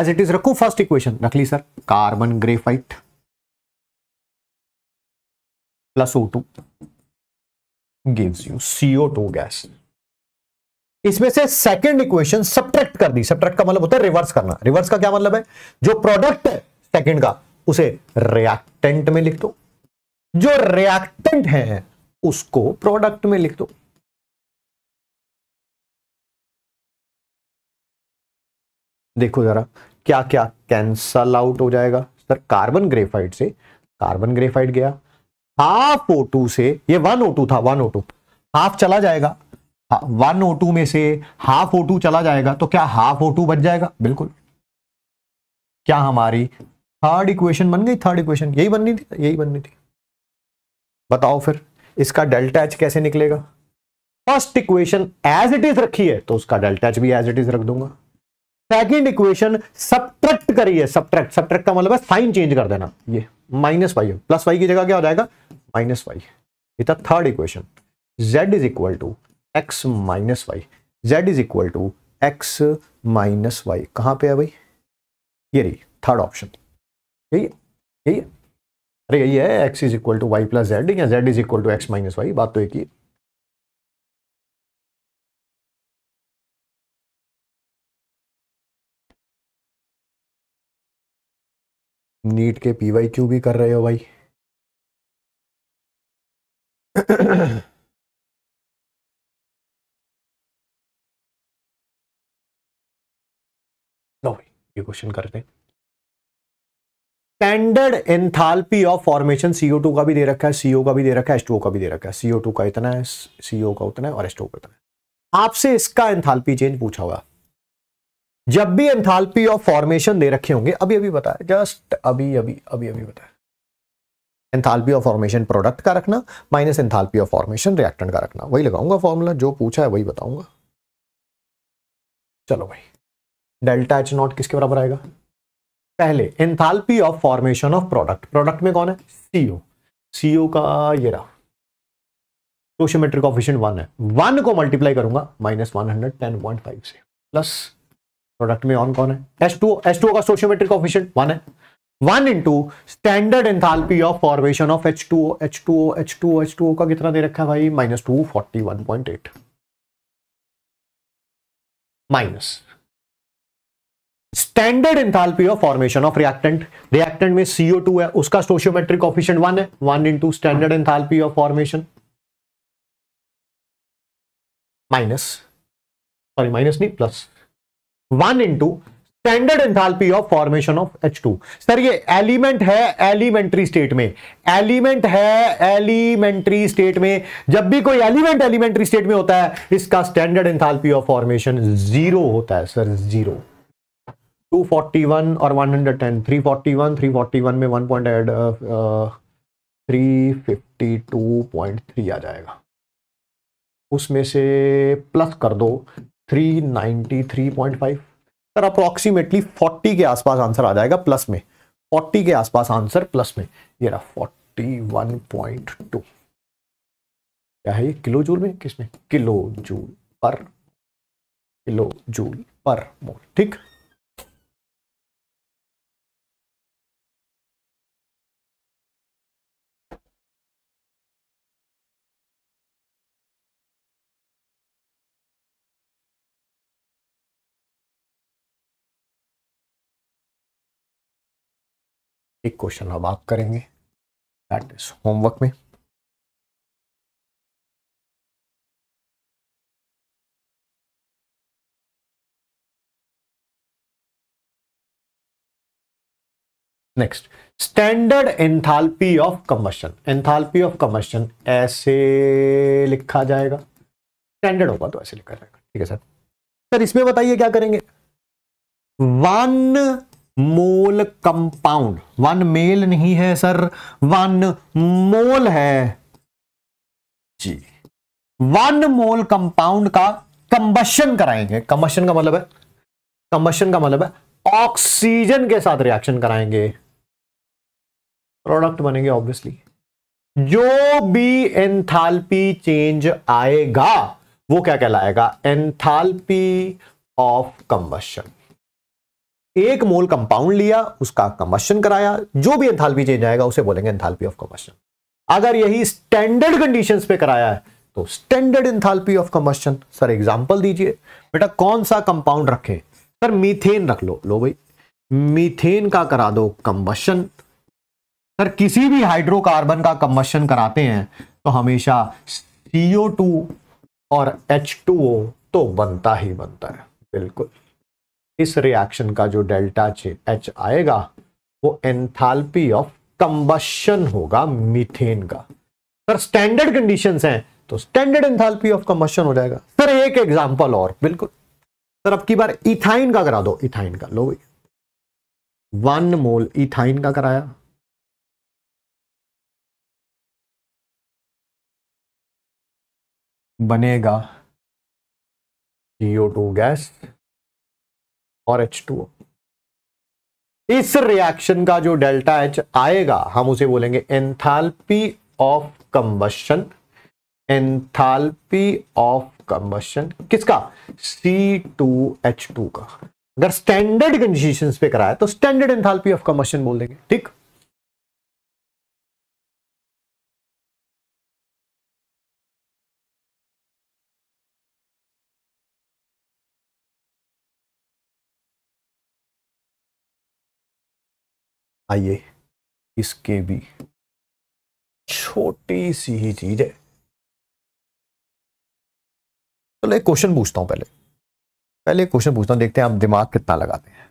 एज इट इज रखू फर्स्ट इक्वेशन रख ली sir carbon graphite plus O two gives you CO two gas इसमें से सेकंड इक्वेशन सब्ट्रैक्ट कर दी सब्ट्रैक्ट का मतलब होता है रिवर्स करना रिवर्स का क्या मतलब है जो प्रोडक्ट है सेकंड का उसे रिएक्टेंट में लिख दो जो रिएक्टेंट है उसको प्रोडक्ट में लिख दो देखो जरा क्या क्या कैंसल आउट हो जाएगा सर कार्बन ग्रेफाइड से कार्बन ग्रेफाइट गया हाफ ओ टू से ये वन ओ टू था वन ओ टू हाफ चला जाएगा वन ओ टू में से हाफ ओ टू चला जाएगा तो क्या हाफ ओ टू बच जाएगा बिल्कुल क्या हमारी थर्ड इक्वेशन बन गई थर्ड इक्वेशन यही बननी थी यही बननी थी बताओ फिर इसका डेल्टा एच कैसे निकलेगा first equation as it is रखी है तो उसका डेल्टा एच भी एज इट इज रख दूंगा सेकेंड इक्वेशन सब्ट्रैक्ट करिए सब्ट्रैक्ट सब्ट्रैक्ट का मतलब है साइन चेंज कर देना ये माइनस वाई प्लस वाई की जगह क्या हो जाएगा माइनस वाई ये था third equation Z is equal to x minus Y Z is equal to X minus Y कहाँ पे है भाई ये रही थर्ड ऑप्शन यही है यही है अरे यही है x is equal to Y plus Z या Z is equal to X minus Y बात तो एक ही नीट के पी वाई क्यू भी कर रहे हो भाई ये क्वेश्चन करते हैं standard enthalpy of formation CO two का भी दे रखा है सीओ का भी दे रखा है H2O का भी दे रखा है सीओ टू का इतना है सीओ का उतना है और H2O का इतना है आपसे इसका एंथाल्पी चेंज पूछा हुआ जब भी एंथाल्पी ऑफ फॉर्मेशन दे रखे होंगे अभी अभी बताया जस्ट अभी अभी अभी अभी बताया एंथाल्पी ऑफ फॉर्मेशन प्रोडक्ट का रखना minus enthalpy of formation reactant का रखना वही लगाऊंगा फॉर्मूला जो पूछा है वही बताऊंगा चलो भाई डेल्टा एच नॉट किसके बराबर आएगा पहले enthalpy of formation of product product में कौन है सीओ सीओ का ये रहा सोशियोमेट्रिक ऑफिशियंट वन है वन को मल्टीप्लाई करूंगा minus one hundred ten point five से प्लस प्रोडक्ट में ऑन कौन है एस टू एस टू का सोशियोमेट्रिक ऑफिशियंट वन है one into standard enthalpy of formation of H two H two H two H two का कितना दे रखा है भाई minus two forty one point eight minus standard enthalpy of formation of reactant reactant में CO two है उसका stoichiometric coefficient one है one into standard enthalpy of formation minus sorry minus नहीं plus one into standard enthalpy of formation of H two sir ये element है elementary state में element है elementary state में जब भी कोई एलिमेंट एलिमेंट्री स्टेट में होता है इसका standard enthalpy of formation zero होता है सर जीरो 241 और 110 341 341 में one point three fifty two point three आ जाएगा उसमें से प्लस कर दो three ninety three point five sir approximately forty के आसपास आंसर आ जाएगा प्लस में फोर्टी के आसपास आंसर प्लस में ये रहा फोर्टी वन पॉइंट टू क्या है ये किलो जूल में किसमें kilo joule per kilo joule per mole ठीक एक क्वेश्चन हम आप करेंगे दैट इज होमवर्क में next standard enthalpy of combustion enthalpy of combustion ऐसे लिखा जाएगा स्टैंडर्ड होगा तो ऐसे लिखा जाएगा ठीक है सर सर इसमें बताइए क्या करेंगे वन मोल कंपाउंड वन मेल नहीं है सर वन मोल है जी वन मोल कंपाउंड का कंबशन कराएंगे कंबशन का मतलब है कंबशन का मतलब है ऑक्सीजन के साथ रिएक्शन कराएंगे प्रोडक्ट बनेंगे ऑब्वियसली जो भी एंथाल्पी चेंज आएगा वो क्या कहलाएगा एंथाल्पी ऑफ कंबशन एक मोल कंपाउंड लिया उसका कंबशन कराया जो भी एंथाल्पी चेंज आएगा उसे बोलेंगे एंथाल्पी ऑफ कंबशन अगर यही स्टैंडर्ड कंडीशंस पे कराया है तो standard enthalpy of combustion sir example दीजिए बेटा कौन सा कंपाउंड रखे सर मीथेन रख लो लो भाई मीथेन का करा दो कंबशन सर किसी भी हाइड्रोकार्बन का कंबशन कराते हैं तो हमेशा सीओ और एच तो बनता ही बनता है बिल्कुल इस रिएक्शन का जो डेल्टा एच आएगा वो एंथाल्पी ऑफ कंबशन होगा मीथेन का सर स्टैंडर्ड कंडीशन हैं तो स्टैंडर्ड एंथैल्पी ऑफ कंबशन हो जाएगा सर एक एग्जांपल और बिल्कुल सर अब की बार इथाइन का करा दो इथाइन का लो वन मोल इथाइन का कराया बनेगा CO2 गैस और एच टू इस रिएक्शन का जो डेल्टा एच आएगा हम उसे बोलेंगे enthalpy of combustion enthalpy of combustion किसका सी टू एच टू का अगर स्टैंडर्ड कंडीशंस पे कराया तो स्टैंडर्ड एंथाल्पी ऑफ कंबशन बोल देंगे ठीक आइए इसके भी छोटी सी ही चीज है चलो एक क्वेश्चन पूछता हूं पहले पहले एक क्वेश्चन पूछता हूं देखते हैं आप दिमाग कितना लगाते हैं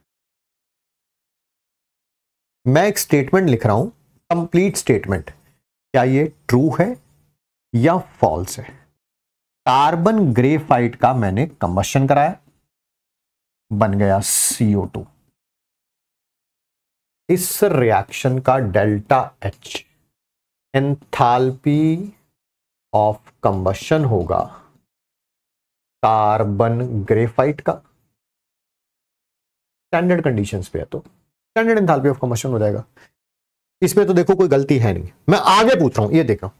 मैं एक स्टेटमेंट लिख रहा हूं कंप्लीट स्टेटमेंट क्या ये ट्रू है या फॉल्स है कार्बन ग्रेफाइट का मैंने कंबशन कराया बन गया सीओ टू इस रिएक्शन का delta H enthalpy of combustion होगा कार्बन ग्रेफाइट का स्टैंडर्ड कंडीशंस पे है तो स्टैंडर्ड एंथाल्पी ऑफ कंबशन हो जाएगा इसमें तो देखो कोई गलती है नहीं मैं आगे पूछ रहा हूं ये देखो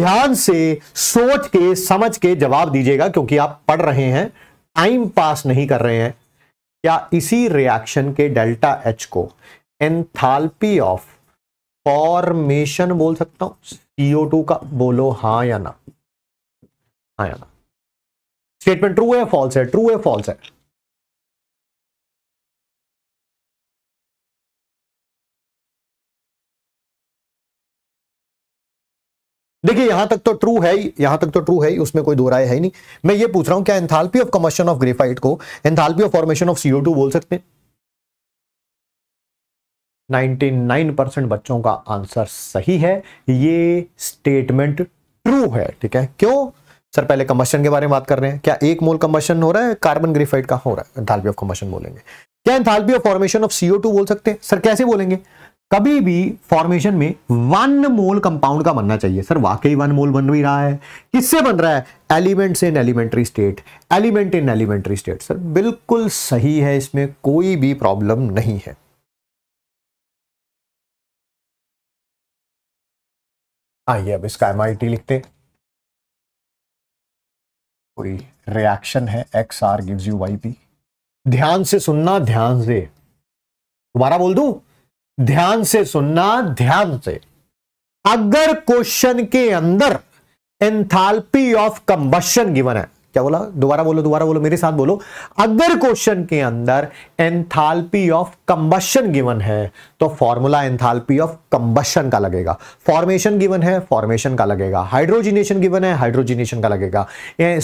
ध्यान से सोच के समझ के जवाब दीजिएगा क्योंकि आप पढ़ रहे हैं टाइम पास नहीं कर रहे हैं क्या इसी रिएक्शन के डेल्टा एच को एंथाल्पी ऑफ फॉर्मेशन बोल सकता हूं सीओ टू का बोलो हाँ या ना हाँ या ना स्टेटमेंट ट्रू है फॉल्स है ट्रू है फॉल्स है देखिए यहां तक तो ट्रू है ही यहां तक तो ट्रू है ही उसमें कोई दो राय है ही नहीं मैं ये पूछ रहा हूं क्या enthalpy of combustion of graphite को enthalpy of formation of CO two बोल सकते हैं 99 परसेंट बच्चों का आंसर सही है ये स्टेटमेंट ट्रू है ठीक है क्यों सर पहले कम्बशन के बारे में बात कर रहे हैं क्या एक मोल कम्बशन हो रहा है कार्बन ग्रेफाइड का हो रहा है एंथाल्पी ऑफ कम्बशन बोलेंगे क्या enthalpy of formation of CO बोल सकते हैं सर कैसे बोलेंगे कभी भी फॉर्मेशन में वन मोल कंपाउंड का बनना चाहिए सर वाकई वन मोल बन भी रहा है किससे बन रहा है element in elementary state element in elementary state sir बिल्कुल सही है इसमें कोई भी प्रॉब्लम नहीं है आइए अब इसका एम लिखते कोई रिएक्शन है X R give you Y P ध्यान से सुनना ध्यान से दोबारा बोल दू ध्यान से सुनना ध्यान से अगर क्वेश्चन के अंदर एंथाल्पी ऑफ कंबशन गिवन है क्या बोला दोबारा बोलो दोबारा बोलो मेरे साथ बोलो अगर क्वेश्चन के अंदर एंथाल्पी ऑफ कंबशन गिवन है तो फॉर्मूला एंथाल्पी ऑफ कंबशन का लगेगा फॉर्मेशन गिवन है फॉर्मेशन का लगेगा हाइड्रोजिनेशन गिवन है हाइड्रोजिनेशन का लगेगा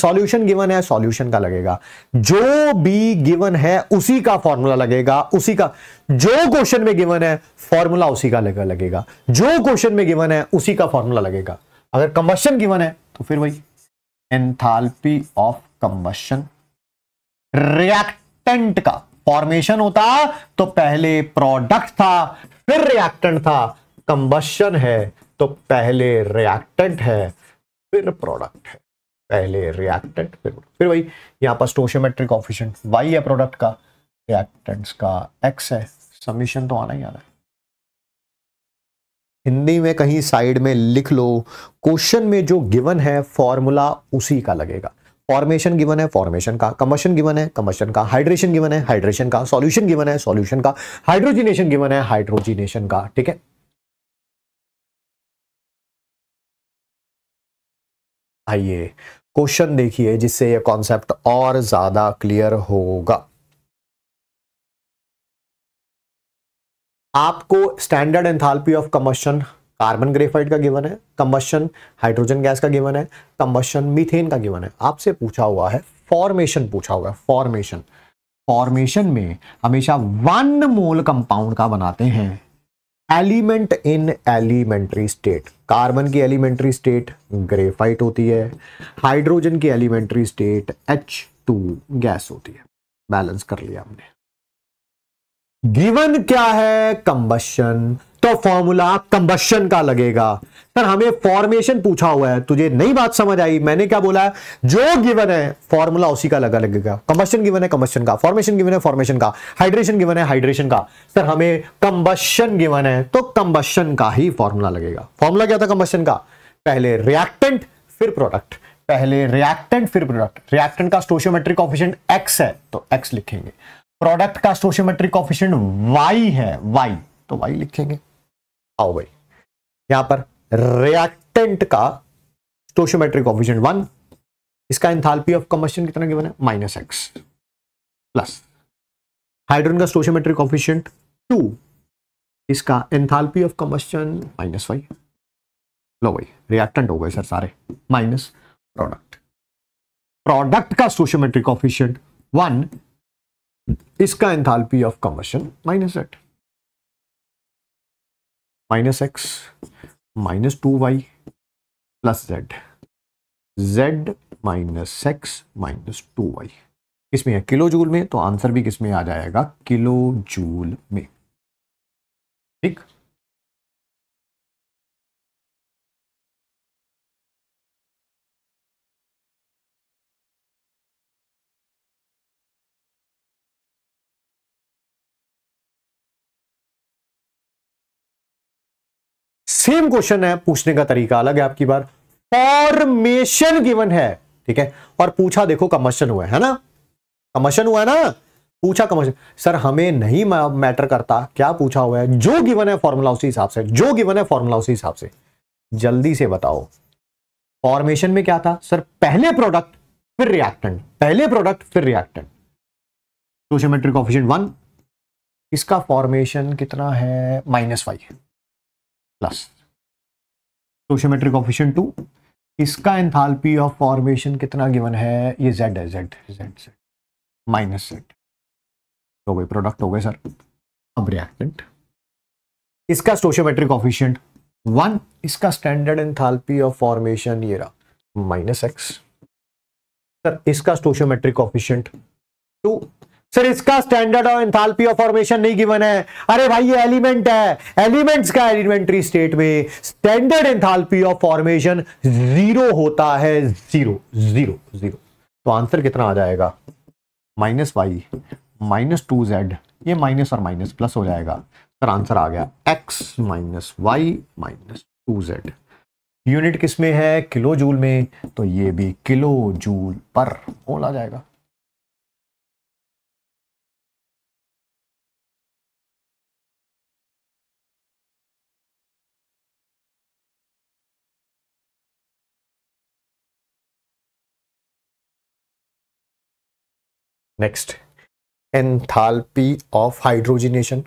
सॉल्यूशन गिवन है सॉल्यूशन का लगेगा जो भी गिवन है उसी का फॉर्मूला लगेगा उसी का जो क्वेश्चन में गिवन है फॉर्मूला उसी का लगेगा जो क्वेश्चन में गिवन है उसी का फॉर्मूला लगेगा अगर कंबशन गिवन है तो फिर वही एंथाल्पी ऑफ कंबशन रिएक्टेंट का फॉर्मेशन होता तो पहले प्रोडक्ट था फिर रिएक्टेंट था कंबशन है तो पहले रिएक्टेंट है फिर प्रोडक्ट है पहले रिएक्टेंट फिर फिर वही यहां पर स्टोशियोमेट्रिक ऑफिशियंट वाई है प्रोडक्ट का रिएक्टेंट्स का एक्स है समीशन तो आना ही आना है हिंदी में कहीं साइड में लिख लो क्वेश्चन में जो गिवन है फॉर्मूला उसी का लगेगा फॉर्मेशन गिवन है फॉर्मेशन का कमर्शन गिवन है कमर्शन का हाइड्रेशन गिवन है हाइड्रेशन का सॉल्यूशन गिवन है सॉल्यूशन का हाइड्रोजिनेशन गिवन है हाइड्रोजिनेशन का ठीक है आइए क्वेश्चन देखिए जिससे यह कॉन्सेप्ट और ज्यादा क्लियर होगा आपको standard enthalpy of combustion carbon graphite का गिवन है कम्बशन हाइड्रोजन गैस का गिवन है कम्बशन मीथेन का गिवन है आपसे पूछा हुआ है फॉर्मेशन पूछा हुआ है फॉर्मेशन फॉर्मेशन में हमेशा वन मोल कंपाउंड का बनाते हैं element in elementary state carbon की एलिमेंट्री स्टेट ग्रेफाइट होती है हाइड्रोजन की elementary state H two gas होती है बैलेंस कर लिया हमने गिवन क्या है कंबशन तो फॉर्मूला कंबशन का लगेगा सर हमें फॉर्मेशन पूछा हुआ है तुझे नई बात समझ आई मैंने क्या बोला है जो गिवन है फॉर्मूला उसी का लगा लगेगा कंबशन गिवन है कंबशन का फॉर्मेशन गिवन है फॉर्मेशन का हाइड्रेशन गिवन है हाइड्रेशन का सर हमें कंबशन गिवन है तो कंबशन का ही फॉर्मूला लगेगा फॉर्मूला क्या था कंबशन का पहले रिएक्टेंट फिर प्रोडक्ट पहले रिएक्टेंट फिर प्रोडक्ट रिएक्टेंट का स्टोशियोमेट्रिक ऑफिशियंट एक्स है तो एक्स लिखेंगे प्रोडक्ट का सोशियोमेट्रिक कॉफिशियंट वाई है वाई तो वाई लिखेंगे आओ भाई यहां पर रिएक्टेंट का सोशियोमेट्रिक कॉफिशियंट वन इसका इंथाल्पी ऑफ कमर्शन कितना गिवन है माइनस एक्स प्लस हाइड्रोजन का सोशियोमेट्रिक कॉफिशियंट टू इसका enthalpy of combustion minus y लो भाई रिएक्टेंट हो गए सर सारे माइनस प्रोडक्ट प्रोडक्ट का सोशियोमेट्रिक ऑफिशियंट वन इसका enthalpy of combustion minus eight minus x minus two Y plus z z minus x minus two y किसमें है kilo joule में तो आंसर भी किसमें आ जाएगा किलो जूल में ठीक सेम क्वेश्चन है पूछने का तरीका अलग है आपकी बार फॉर्मेशन गिवन है ठीक है और पूछा देखो कमर्शन हुआ है ना कमर्शन हुआ है ना पूछा कमर्शन सर हमें नहीं मैटर करता क्या पूछा हुआ है जो गिवन है फॉर्मूला उसी हिसाब से जो गिवन है फॉर्मूला उसी हिसाब से जल्दी से बताओ फॉर्मेशन में क्या था सर पहले प्रोडक्ट फिर रिएक्टेंट पहले प्रोडक्ट फिर रिएक्टेंट सोशियोमेट्रिक ऑफिशन वन इसका फॉर्मेशन कितना है minus five plus stoichiometric coefficient two इसका एंथालपी ऑफ फॉर्मेशन कितना गिवन है ये जेड है z z z minus z हो गई प्रोडक्ट हो गए सर अब रिएक्टेंट इसका स्टोशोमेट्रिक ऑफिशियंट वन इसका स्टैंडर्ड एंथालपी ऑफ फॉर्मेशन ये रहा माइनस एक्स सर इसका स्टोशोमेट्रिक ऑफिशियंट टू सर इसका स्टैंडर्ड और एंथाल्पी ऑफ फॉर्मेशन नहीं गिवन है अरे भाई ये एलिमेंट है एलिमेंट्स का एलिमेंट्री स्टेट में standard enthalpy of formation zero होता है जीरो जीरो जीरो तो आंसर कितना आ जाएगा minus Y minus two z ये माइनस और माइनस प्लस हो जाएगा सर आंसर आ गया x minus Y minus two z unit किसमें है किलो जूल में तो ये भी किलो जूल पर मोल आ जाएगा नेक्स्ट एंथाल्पी ऑफ हाइड्रोजिनेशन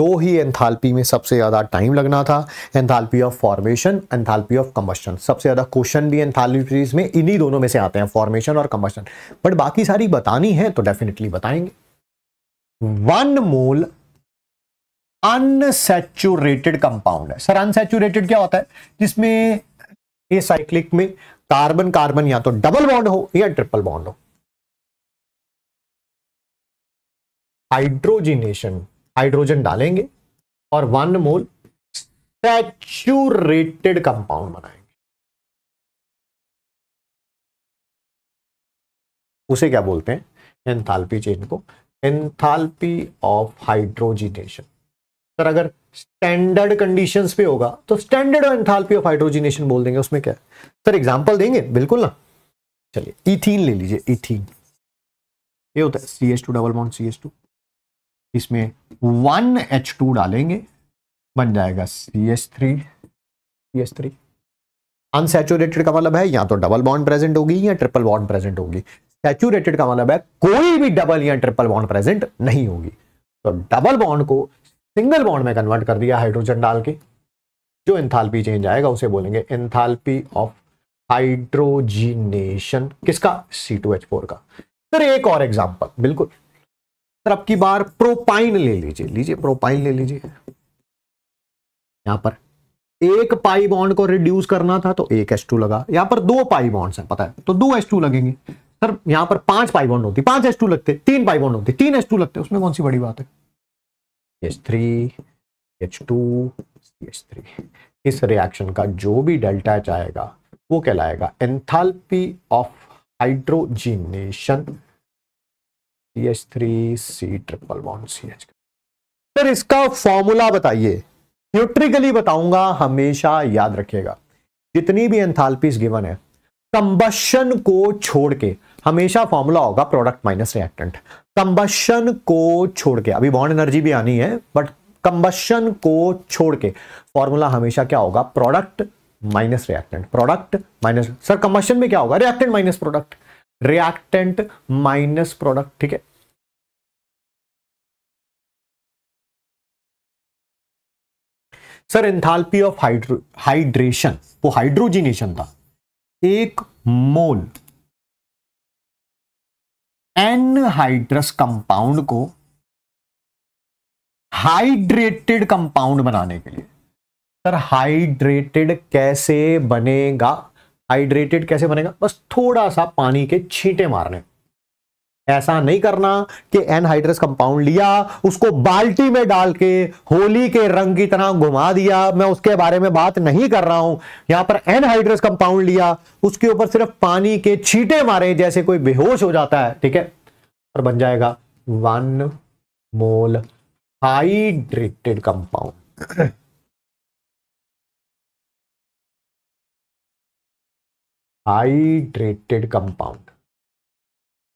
दो ही एंथाल्पी में सबसे ज़्यादा टाइम लगना था enthalpy of formation enthalpy of combustion सबसे ज़्यादा क्वेश्चन भी एंथाल्पीज में इन्हीं दोनों में से आते हैं फॉर्मेशन और कम्बस्टन बट बाकी सारी बतानी है तो डेफिनेटली बताएंगे वन मोल अनसेचुरेटेड कंपाउंड है सर अनसेचुरेटेड क्या होता है जिसमें ए साइक्लिक में कार्बन कार्बन या तो डबल बॉन्ड हो या ट्रिपल बॉन्ड हो हाइड्रोजिनेशन हाइड्रोजन डालेंगे और वन मोल सैचुरेटेड कंपाउंड बनाएंगे उसे क्या बोलते हैं एंथाल्पी चेंज को एंथाल्पी ऑफ हाइड्रोजिनेशन सर अगर स्टैंडर्ड कंडीशंस पे होगा तो स्टैंडर्ड एंथाल्पी ऑफ हाइड्रोजिनेशन बोल देंगे उसमें क्या सर एग्जांपल देंगे बिल्कुल ना चलिए इथीन ले लीजिए इथीन ये होता है C S two double bond C S two इसमें वन एच टू डालेंगे बन जाएगा C H three C S three unsaturated का मतलब है या तो डबल बॉन्ड प्रेजेंट होगी या ट्रिपल बॉन्ड प्रेजेंट होगी सेचुरेटेड का मतलब है कोई भी डबल या ट्रिपल बॉन्ड प्रेजेंट नहीं होगी तो डबल बॉन्ड को सिंगल बॉन्ड में कन्वर्ट कर दिया हाइड्रोजन डाल के जो इंथालपी चेंज आएगा उसे बोलेंगे इंथाल्पी ऑफ हाइड्रोजिनेशन किसका सी टू एच फोर का सर एक और एग्जाम्पल बिल्कुल तरफ की बार प्रोपाइन ले लीजिए लीजिए प्रोपाइन ले लीजिए यहां पर एक पाई बॉन्ड को रिड्यूस करना था तो एक एस टू लगा यहां पर दो पाई बॉन्ड्स हैं पता है तो दो एस टू लगेंगे सर यहां पर पांच पाई बॉन्ड होती पांच एस टू लगते तीन पाई बॉन्ड होती तीन एस टू लगते उसमें कौन सी बड़ी बात है S three H two S three इस रिएक्शन का जो भी डेल्टा चाहेगा वो कहलाएगा enthalpy of hydrogenation C H three C triple bond C H sir इसका फॉर्मूला बताइए न्यूट्रिकली बताऊंगा हमेशा याद रखिएगा जितनी भी एंथालपीज गिवन है कंबशन को छोड़ के हमेशा फॉर्मूला होगा प्रोडक्ट माइनस रिएक्टेंट कंबशन को छोड़ के अभी बॉन्ड एनर्जी भी आनी है बट कंबशन को छोड़ के फॉर्मूला हमेशा क्या होगा product minus reactant product minus sir combustion में क्या होगा reactant minus product reactant minus product ठीक है sir enthalpy of hydro hydration वो हाइड्रोजिनेशन था एक मोल एनहाइड्रस कंपाउंड को हाइड्रेटेड कंपाउंड बनाने के लिए सर हाइड्रेटेड कैसे बनेगा हाइड्रेटेड कैसे बनेगा बस थोड़ा सा पानी के छींटे मारने ऐसा नहीं करना कि एनहाइड्रस कंपाउंड लिया उसको बाल्टी में डाल के होली के रंग की तरह घुमा दिया मैं उसके बारे में बात नहीं कर रहा हूं यहां पर एनहाइड्रस कंपाउंड लिया उसके ऊपर सिर्फ पानी के छींटे मारे जैसे कोई बेहोश हो जाता है ठीक है और बन जाएगा one mole hydrated compound hydrated compound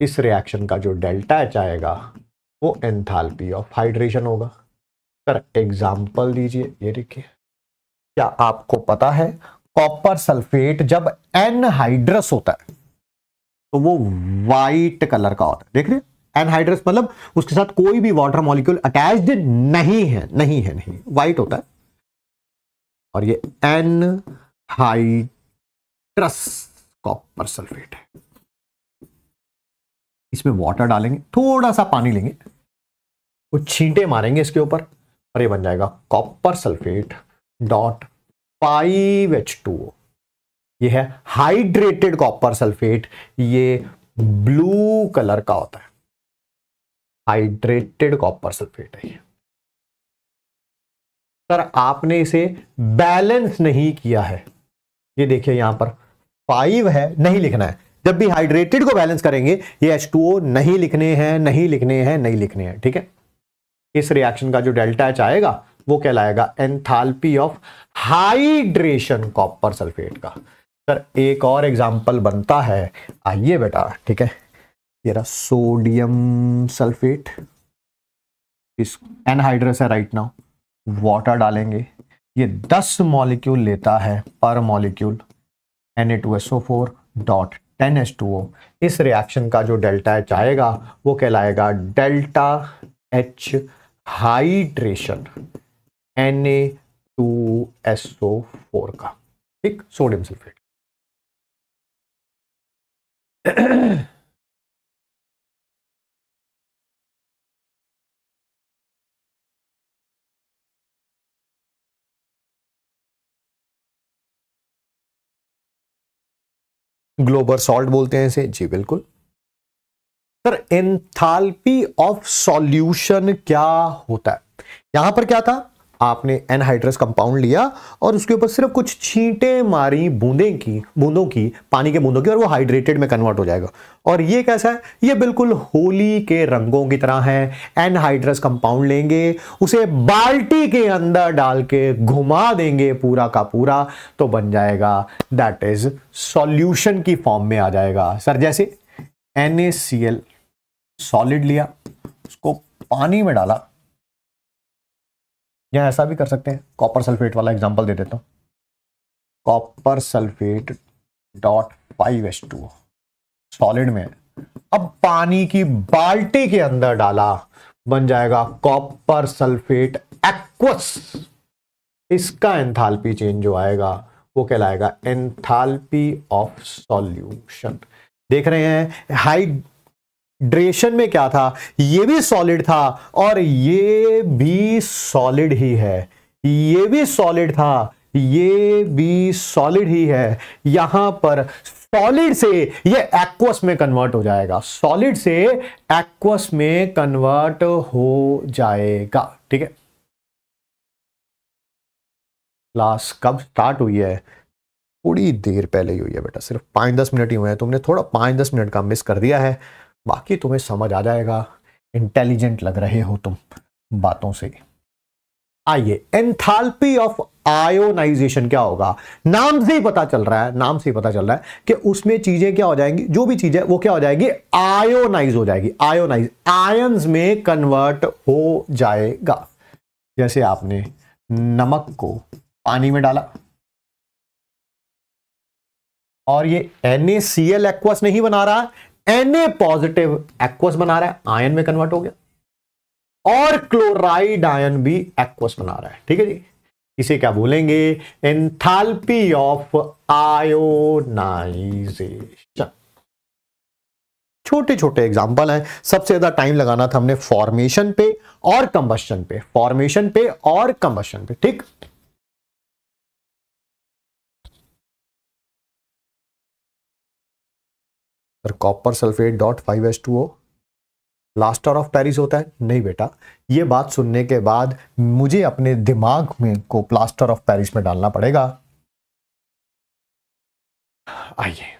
इस रिएक्शन का जो डेल्टा एच आएगा वो एंथाल्पी ऑफ हाइड्रेशन होगा सर एग्जाम्पल दीजिए ये देखिए क्या आपको पता है कॉपर सल्फेट जब एनहाइड्रस होता है तो वो वाइट कलर का होता है देख रहे एनहाइड्रस मतलब उसके साथ कोई भी वाटर मॉलिक्यूल अटैच नहीं है नहीं है नहीं वाइट होता है और ये एनहाइड्रस कॉपर सल्फेट है इसमें वाटर डालेंगे थोड़ा सा पानी लेंगे कुछ छींटे मारेंगे इसके ऊपर और ये बन जाएगा copper sulphate dot five H two O ये है हाइड्रेटेड कॉपर सल्फेट ये ब्लू कलर का होता है हाइड्रेटेड कॉपर सल्फेट है ये सर आपने इसे बैलेंस नहीं किया है ये देखिए यहां पर फाइव है नहीं लिखना है जब भी हाइड्रेटेड को बैलेंस करेंगे ये एच नहीं लिखने हैं नहीं लिखने हैं नहीं लिखने हैं ठीक है इस रिएक्शन का जो डेल्टा एच आएगा वो कहलाएगा enthalpy of hydration copper sulphate का सर एक और एग्जाम्पल बनता है आइए बेटा ठीक है ये सोडियम सल्फेट इस एनहाइड्रस है राइट नाउ वाटर डालेंगे ये दस मॉलिक्यूल लेता है पर molecule four dot ten S two O इस रिएक्शन का जो डेल्टा एच आएगा वो कहलाएगा delta H hydration N A two S O four का ठीक सोडियम सल्फेट ग्लोबर सॉल्ट बोलते हैं इसे जी बिल्कुल सर एंथाल्पी ऑफ सॉल्यूशन क्या होता है यहां पर क्या था आपने एनहाइड्रस कंपाउंड लिया और उसके ऊपर सिर्फ कुछ छींटे मारी बूंदें की बूंदों की पानी के बूंदों की और वो हाइड्रेटेड में कन्वर्ट हो जाएगा और ये कैसा है ये बिल्कुल होली के रंगों की तरह है एनहाइड्रस कंपाउंड लेंगे उसे बाल्टी के अंदर डाल के घुमा देंगे पूरा का पूरा तो बन जाएगा दैट इज सॉल्यूशन की फॉर्म में आ जाएगा सर जैसे एन सॉलिड लिया उसको पानी में डाला या ऐसा भी कर सकते हैं कॉपर सल्फेट वाला एग्जाम्पल दे देता हूँ copper sulphate dot five S two solid में अब पानी की बाल्टी के अंदर डाला बन जाएगा कॉपर सल्फेट एक्वस इसका एंथाल्पी चेंज जो आएगा वो कहलाएगा एंथाल्पी ऑफ सॉल्यूशन देख रहे हैं हाई ड्रेशन में क्या था ये भी सॉलिड था और ये भी सॉलिड ही है ये भी सॉलिड था ये भी सॉलिड ही है यहां पर सॉलिड से ये एक्वस में कन्वर्ट हो जाएगा सॉलिड से एक्वस में कन्वर्ट हो जाएगा ठीक है क्लास कब स्टार्ट हुई है थोड़ी देर पहले ही हुई है बेटा सिर्फ पांच दस मिनट ही हुए हैं तुमने थोड़ा पांच दस मिनट का मिस कर दिया है बाकी तुम्हें समझ आ जाएगा इंटेलिजेंट लग रहे हो तुम बातों से आइए एंथाल्पी ऑफ आयोनाइजेशन क्या होगा नाम से ही पता चल रहा है नाम से ही पता चल रहा है कि उसमें चीजें क्या हो जाएंगी जो भी चीजें वो क्या हो जाएगी आयोनाइज हो जाएगी आयोनाइज आय में कन्वर्ट हो जाएगा जैसे आपने नमक को पानी में डाला और ये NaCl एक्वस नहीं बना रहा एनए पॉजिटिव एक्वस बना रहा है आयन में कन्वर्ट हो गया और क्लोराइड आयन भी एक्वस बना रहा है ठीक है जी इसे क्या बोलेंगे एंथाल्पी ऑफ आयोनाइजेशन छोटे छोटे एग्जाम्पल हैं सबसे ज्यादा टाइम लगाना था हमने फॉर्मेशन पे और कंबस्टन पे फॉर्मेशन पे और कंबस्टन पे ठीक और copper sulphate dot five S two O plaster of Paris होता है नहीं बेटा ये बात सुनने के बाद मुझे अपने दिमाग में को प्लास्टर ऑफ पेरिस में डालना पड़ेगा आइए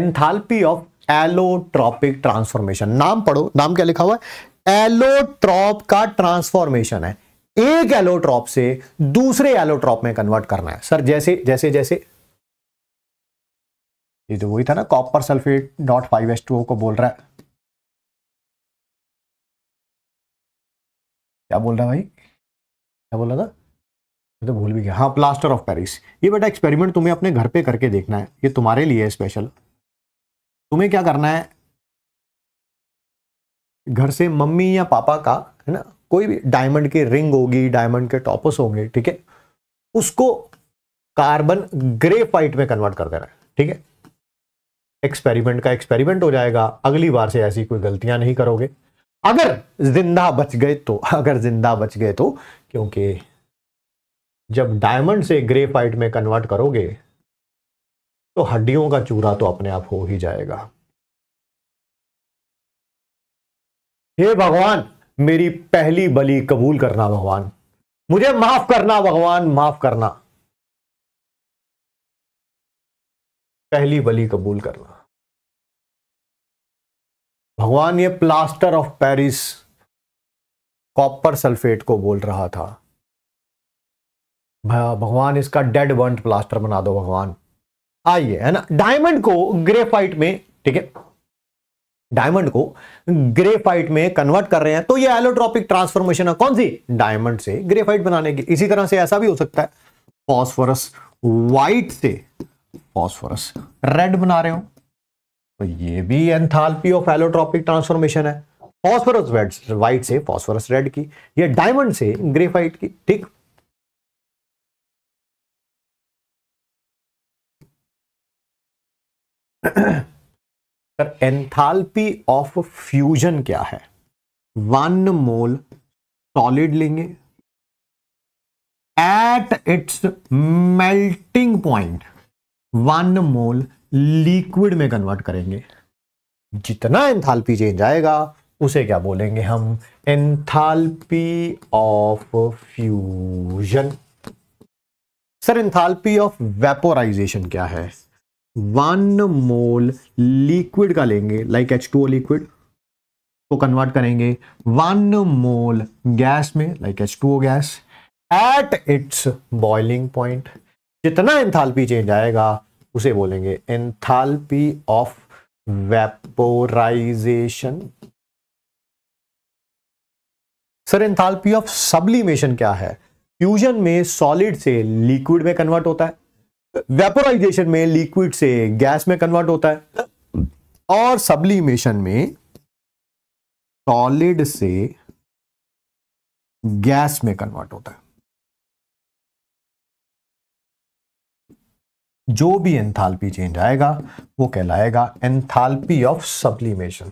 एंथाल्पी ऑफ एलोट्रॉपिक ट्रांसफॉर्मेशन नाम पढ़ो नाम क्या लिखा हुआ है एलोट्रॉप का ट्रांसफॉर्मेशन है एक एलोट्रॉप से दूसरे एलोट्रॉप में कन्वर्ट करना है सर जैसे जैसे जैसे ये जो वही था ना copper sulphate dot five S two को बोल रहा है क्या बोल रहा है भाई क्या बोल रहा था मैं तो भूल भी गया हाँ प्लास्टर ऑफ पेरिस ये बेटा एक्सपेरिमेंट तुम्हें अपने घर पे करके देखना है ये तुम्हारे लिए है स्पेशल तुम्हें क्या करना है घर से मम्मी या पापा का है ना कोई भी डायमंड की रिंग होगी डायमंड के टॉपस होंगे ठीक है उसको कार्बन ग्रेफाइट में कन्वर्ट कर देना है ठीक है एक्सपेरिमेंट का एक्सपेरिमेंट हो जाएगा अगली बार से ऐसी कोई गलतियां नहीं करोगे अगर जिंदा बच गए तो अगर जिंदा बच गए तो क्योंकि जब डायमंड से ग्रे फाइट में कन्वर्ट करोगे तो हड्डियों का चूरा तो अपने आप हो ही जाएगा हे भगवान मेरी पहली बलि कबूल करना भगवान मुझे माफ करना भगवान माफ करना पहली बलि कबूल करना भगवान ये plaster of Paris copper sulphate को बोल रहा था भगवान इसका डेड वर्ट प्लास्टर बना दो भगवान आइए है ना डायमंड को ग्रेफाइट में ठीक है डायमंड को ग्रेफाइट में कन्वर्ट कर रहे हैं तो ये एलोट्रॉपिक ट्रांसफॉर्मेशन है कौन सी डायमंड से ग्रेफाइट बनाने की इसी तरह से ऐसा भी हो सकता है फॉस्फोरस व्हाइट से फॉस्फोरस रेड बना रहे हो तो ये भी एंथाल्पी ऑफ एलोट्रॉपिक ट्रांसफॉर्मेशन है फॉस्फोरस रेड व्हाइट से फॉस्फोरस रेड की ये डायमंड से ग्रेफाइट की ठीक सर एंथाल्पी ऑफ फ्यूजन क्या है वन मोल सॉलिड लेंगे at its melting point one mole liquid में कन्वर्ट करेंगे जितना एंथाल्पी चेंज आएगा उसे क्या बोलेंगे हम enthalpy of fusion sir enthalpy of vaporisation क्या है वन मोल लिक्विड का लेंगे like H two O liquid को कन्वर्ट करेंगे वन मोल गैस में like H two O gas at its boiling point जितना एंथाल्पी चेंज आएगा उसे बोलेंगे enthalpy of vaporisation sir enthalpy of sublimation क्या है फ्यूजन में सॉलिड से लिक्विड में कन्वर्ट होता है वेपोराइजेशन में लिक्विड से गैस में कन्वर्ट होता है और सब्लिमेशन में सॉलिड से गैस में कन्वर्ट होता है जो भी एंथाल्पी चेंज आएगा वो कहलाएगा एंथाल्पी ऑफ सब्लिमेशन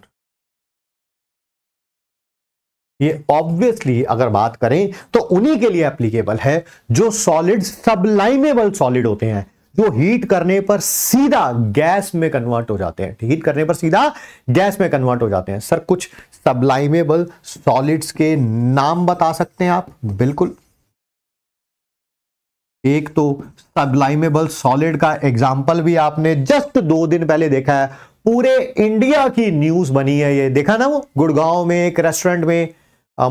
ये ऑब्वियसली अगर बात करें तो उन्हीं के लिए एप्लीकेबल है जो सॉलिड सबलाइमेबल सॉलिड होते हैं जो हीट करने पर सीधा गैस में कन्वर्ट हो जाते हैं हीट करने पर सीधा गैस में कन्वर्ट हो जाते हैं सर कुछ सबलाइमेबल सॉलिड्स के नाम बता सकते हैं आप बिल्कुल एक तो सबलाइमेबल सॉलिड का एग्जाम्पल भी आपने जस्ट दो दिन पहले देखा है पूरे इंडिया की न्यूज बनी है ये देखा ना वो गुड़गांव में एक रेस्टोरेंट में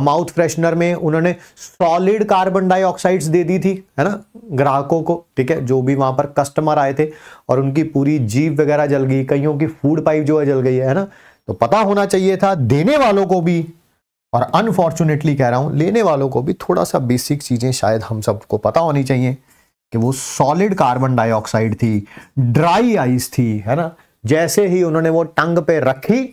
माउथ फ्रेशनर में उन्होंने सॉलिड कार्बन डाइऑक्साइड्स दे दी थी है ना ग्राहकों को ठीक है जो भी वहां पर कस्टमर आए थे और उनकी पूरी जीप वगैरह जल गई कईयों की फूड पाइप जो है जल गई है ना तो पता होना चाहिए था देने वालों को भी और अनफॉर्चुनेटली कह रहा हूँ लेने वालों को भी थोड़ा सा बेसिक चीज़ें शायद हम सबको पता होनी चाहिए कि वो सॉलिड कार्बन डाइऑक्साइड थी ड्राई आइस थी है ना जैसे ही उन्होंने वो टंग पे रखी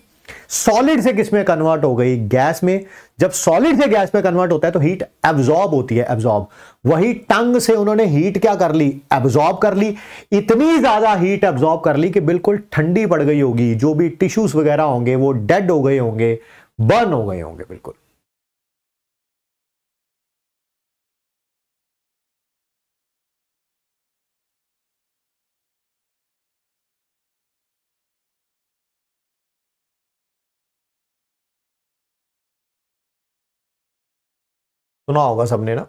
सॉलिड से किस में कन्वर्ट हो गई गैस में जब सॉलिड से गैस में कन्वर्ट होता है तो हीट एब्जॉर्ब होती है एब्जॉर्ब वही टंग से उन्होंने हीट क्या कर ली एब्जॉर्ब कर ली इतनी ज्यादा हीट एब्जॉर्ब कर ली कि बिल्कुल ठंडी पड़ गई होगी जो भी टिश्यूज वगैरह होंगे वो डेड हो गए होंगे बर्न हो गए होंगे बिल्कुल सुना होगा सबने ना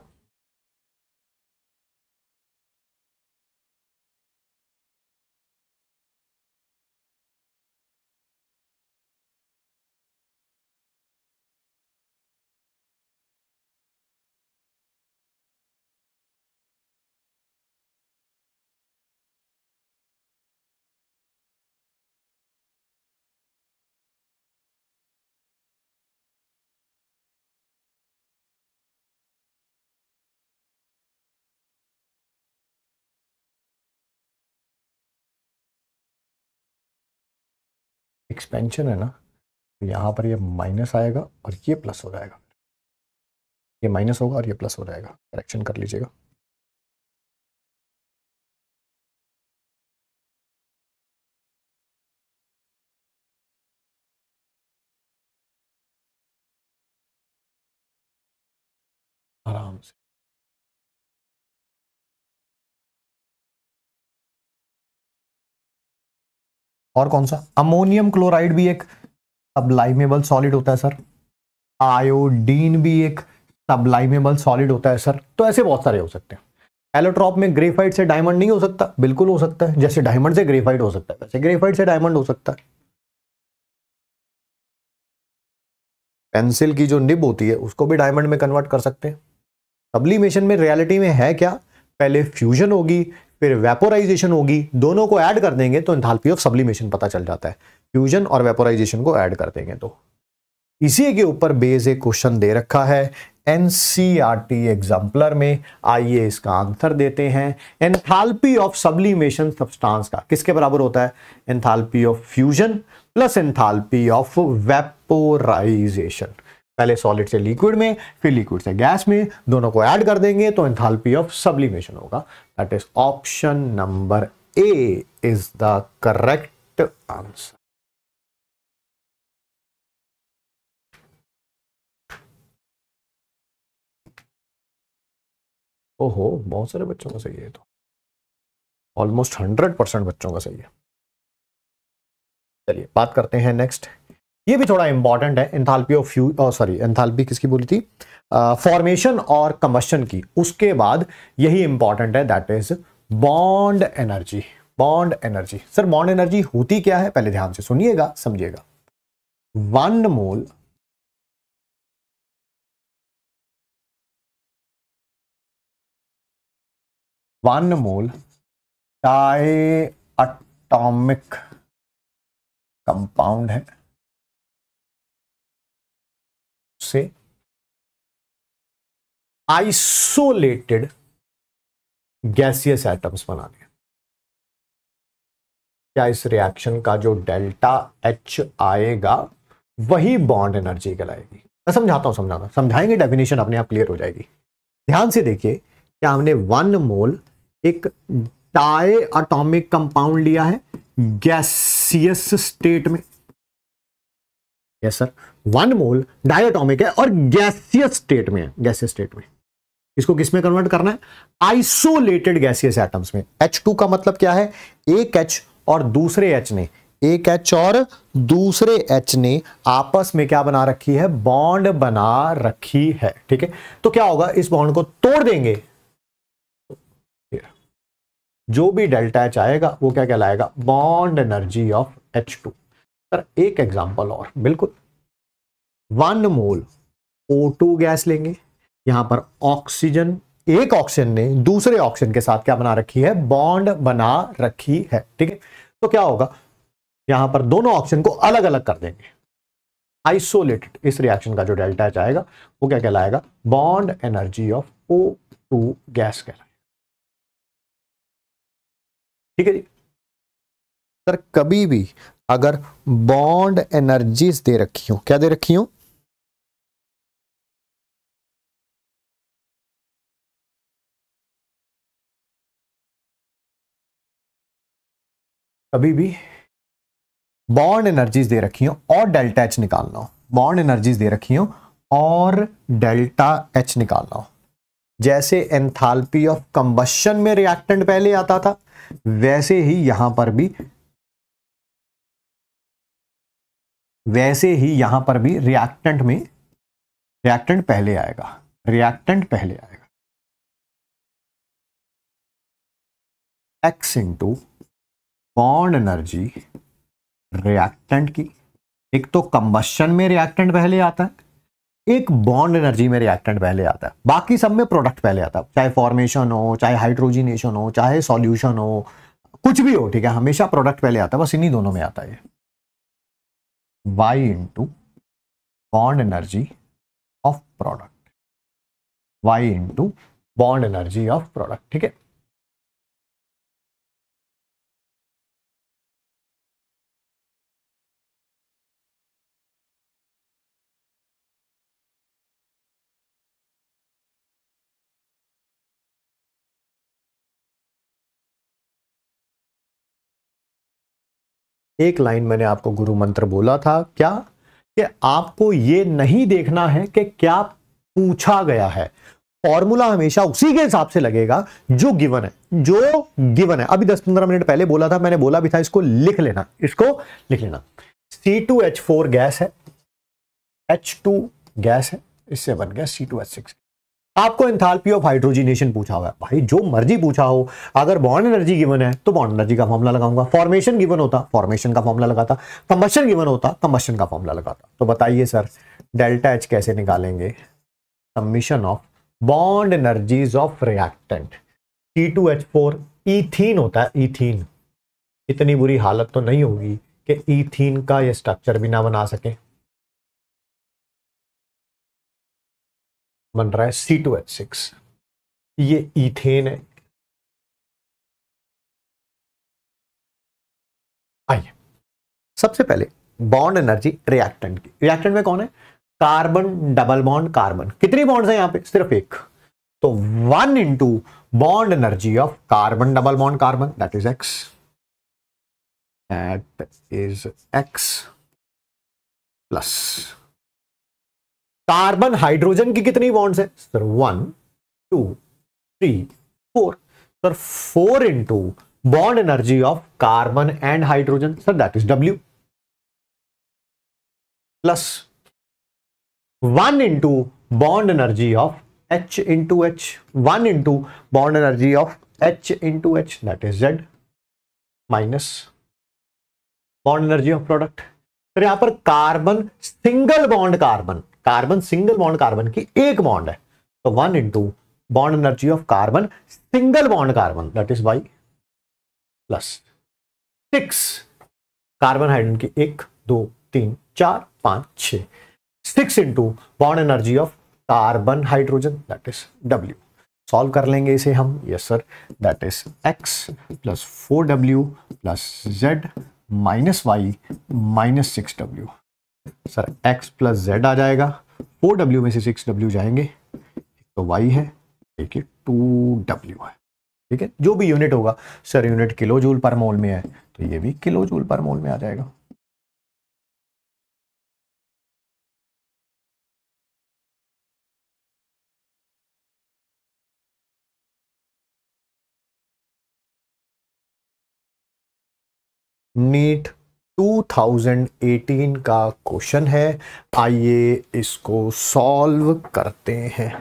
एक्सपेंशन है ना तो यहाँ पर ये माइनस आएगा और ये प्लस हो जाएगा ये माइनस होगा और ये प्लस हो जाएगा करेक्शन कर लीजिएगा और कौन सा अमोनियम क्लोराइड भी एक सबलाइमेबल सॉलिड होता है सर आयोडीन भी एक सबलाइमेबल सॉलिड होता है सर तो ऐसे बहुत सारे हो सकते हैं एलोट्रॉप में ग्रेफाइट से डायमंड नहीं हो सकता बिल्कुल हो सकता है जैसे डायमंड से ग्रेफाइट हो सकता है वैसे ग्रेफाइट से डायमंड हो सकता है पेंसिल की जो निब होती है उसको भी डायमंड में कन्वर्ट कर सकते हैं सब्लिमेशन में रियलिटी में है क्या पहले फ्यूजन होगी फिर वेपोराइजेशन होगी दोनों को ऐड कर देंगे तो इंथाल्पी ऑफ सब्लिमेशन पता चल जाता है फ्यूजन और वेपोराइजेशन को ऐड कर देंगे तो इसी के ऊपर बेस एक क्वेश्चन दे रखा है N C R T exemplar में आइए इसका आंसर देते हैं एंथाल्पी ऑफ सब्लिमेशन सब्सटेंस का किसके बराबर होता है enthalpy of fusion plus enthalpy of vaporisation पहले सॉलिड से लिक्विड में फिर लिक्विड से गैस में दोनों को ऐड कर देंगे तो एंथैल्पी ऑफ सब्लिमेशन होगा that is option number A is the correct answer ओहो बहुत सारे बच्चों का सही है तो ऑलमोस्ट हंड्रेड परसेंट बच्चों का सही है चलिए बात करते हैं नेक्स्ट ये भी थोड़ा इंपॉर्टेंट है enthalpy of few sorry enthalpy किसकी बोली थी फॉर्मेशन uh, और कमर्शन की उसके बाद यही इंपॉर्टेंट है that is bond energy bond energy sir bond energy होती क्या है पहले ध्यान से सुनिएगा समझिएगा one mole one mole diatomic compound है से आइसोलेटेड गैसियस एटम्स बना दिया क्या इस रिएक्शन का जो डेल्टा एच आएगा वही बॉन्ड एनर्जी कहलाएगी मैं समझाता हूं समझाता समझाएंगे डेफिनेशन अपने आप क्लियर हो जाएगी ध्यान से देखिए क्या हमने वन मोल एक डाय अटोमिक कंपाउंड लिया है गैसियस स्टेट में yes sir one mole diatomic है और गैसियस स्टेट में है गैसियस स्टेट में इसको किसमें कन्वर्ट करना है आइसोलेटेड गैसियस एटम्स में H2 का मतलब क्या है एक एच और दूसरे एच ने एक एच और दूसरे एच ने आपस में क्या बना रखी है बॉन्ड बना रखी है ठीक है तो क्या होगा इस बॉन्ड को तोड़ देंगे जो भी डेल्टा एच आएगा वो क्या कहलाएगा bond energy of H two sir एक एग्जांपल और बिल्कुल one mole O two gas लेंगे यहां पर ऑक्सीजन एक ऑक्सीजन ने दूसरे ऑक्सीजन के साथ क्या बना रखी है बॉन्ड बना रखी है ठीक है तो क्या होगा यहां पर दोनों ऑक्सीजन को अलग अलग कर देंगे आइसोलेटेड इस रिएक्शन का जो डेल्टा एच वो क्या कहलाएगा bond energy of O two gas कहलाएगा ठीक है जी सर कभी भी अगर बॉन्ड एनर्जीज दे रखी हो क्या दे रखी हूं कभी भी बॉन्ड एनर्जीज दे रखी हो और डेल्टा एच निकालना हो बॉन्ड एनर्जीज दे रखी हो और डेल्टा एच निकालना हो जैसे एंथाल्पी ऑफ कंबशन में रिएक्टेंट पहले आता था वैसे ही यहां पर भी वैसे ही यहां पर भी रिएक्टेंट में रिएक्टेंट पहले आएगा रिएक्टेंट पहले आएगा x into bond energy reactant की एक तो कंबशन में रिएक्टेंट पहले आता है एक बॉन्ड एनर्जी में रिएक्टेंट पहले आता है बाकी सब में प्रोडक्ट पहले आता है चाहे फॉर्मेशन हो चाहे हाइड्रोजिनेशन हो चाहे सॉल्यूशन हो कुछ भी हो ठीक है हमेशा प्रोडक्ट पहले आता है बस इन्हीं दोनों में आता है y into bond energy of product y into bond energy of product ठीक है एक लाइन मैंने आपको गुरु मंत्र बोला था क्या कि आपको ये नहीं देखना है कि क्या पूछा गया है फॉर्मूला हमेशा उसी के हिसाब से लगेगा जो गिवन है जो गिवन है अभी 10-15 मिनट पहले बोला था मैंने बोला भी था इसको लिख लेना इसको लिख लेना फोर गैस है टू गैस है इससे बन गया सिक्स आपको एंथाल्पी ऑफ हाइड्रोजिनेशन पूछा हुआ है भाई जो मर्जी पूछा हो अगर बॉन्ड एनर्जी गिवन है तो बॉन्ड एनर्जी का फॉर्मला लगाऊंगा फॉर्मेशन गिवन होता फॉर्मेशन का फॉर्मला लगाता कम्बशन गिवन होता कम्बशन का फॉर्मला लगाता तो बताइए सर डेल्टा एच कैसे निकालेंगे कमिशन of bond energies of reactant T two H four ethene होता है ईथीन इतनी बुरी हालत तो नहीं होगी कि ईथीन का ये स्ट्रक्चर भी ना बना सके बन रहा है सी टू एच सिक्स ये इथेन है आइए सबसे पहले बॉन्ड एनर्जी रिएक्टेंट की रिएक्टेंट में कौन है कार्बन डबल बॉन्ड कार्बन कितनी बॉन्ड्स हैं यहां पे सिर्फ एक तो one into bond energy of carbon double bond carbon that is x that is x plus carbon hydrogen की कितनी बॉन्ड्स है sir one two three four sir four into bond energy of carbon and hydrogen sir that is डब्ल्यू plus one into bond energy of H into H one into bond energy of H into H that is z minus bond energy of product sir यहां पर carbon single bond carbon carbon single bond carbon की एक bond है तो one into bond energy of carbon single bond carbon that is y plus six carbon hydrogen की एक दो तीन चार पांच छ six into bond energy of carbon hydrogen that is W solve कर लेंगे इसे हम yes sir that is x plus four W plus Z minus Y minus six W sir x plus Z आ जाएगा फोर डब्ल्यू में से six W जाएंगे तो y है देखिए टू डब्ल्यू है ठीक है जो भी यूनिट होगा sir unit kilo joule per mole में है तो ये भी किलो जूल पर मोल में आ जाएगा नीट 2018 का क्वेश्चन है आइए इसको सॉल्व करते हैं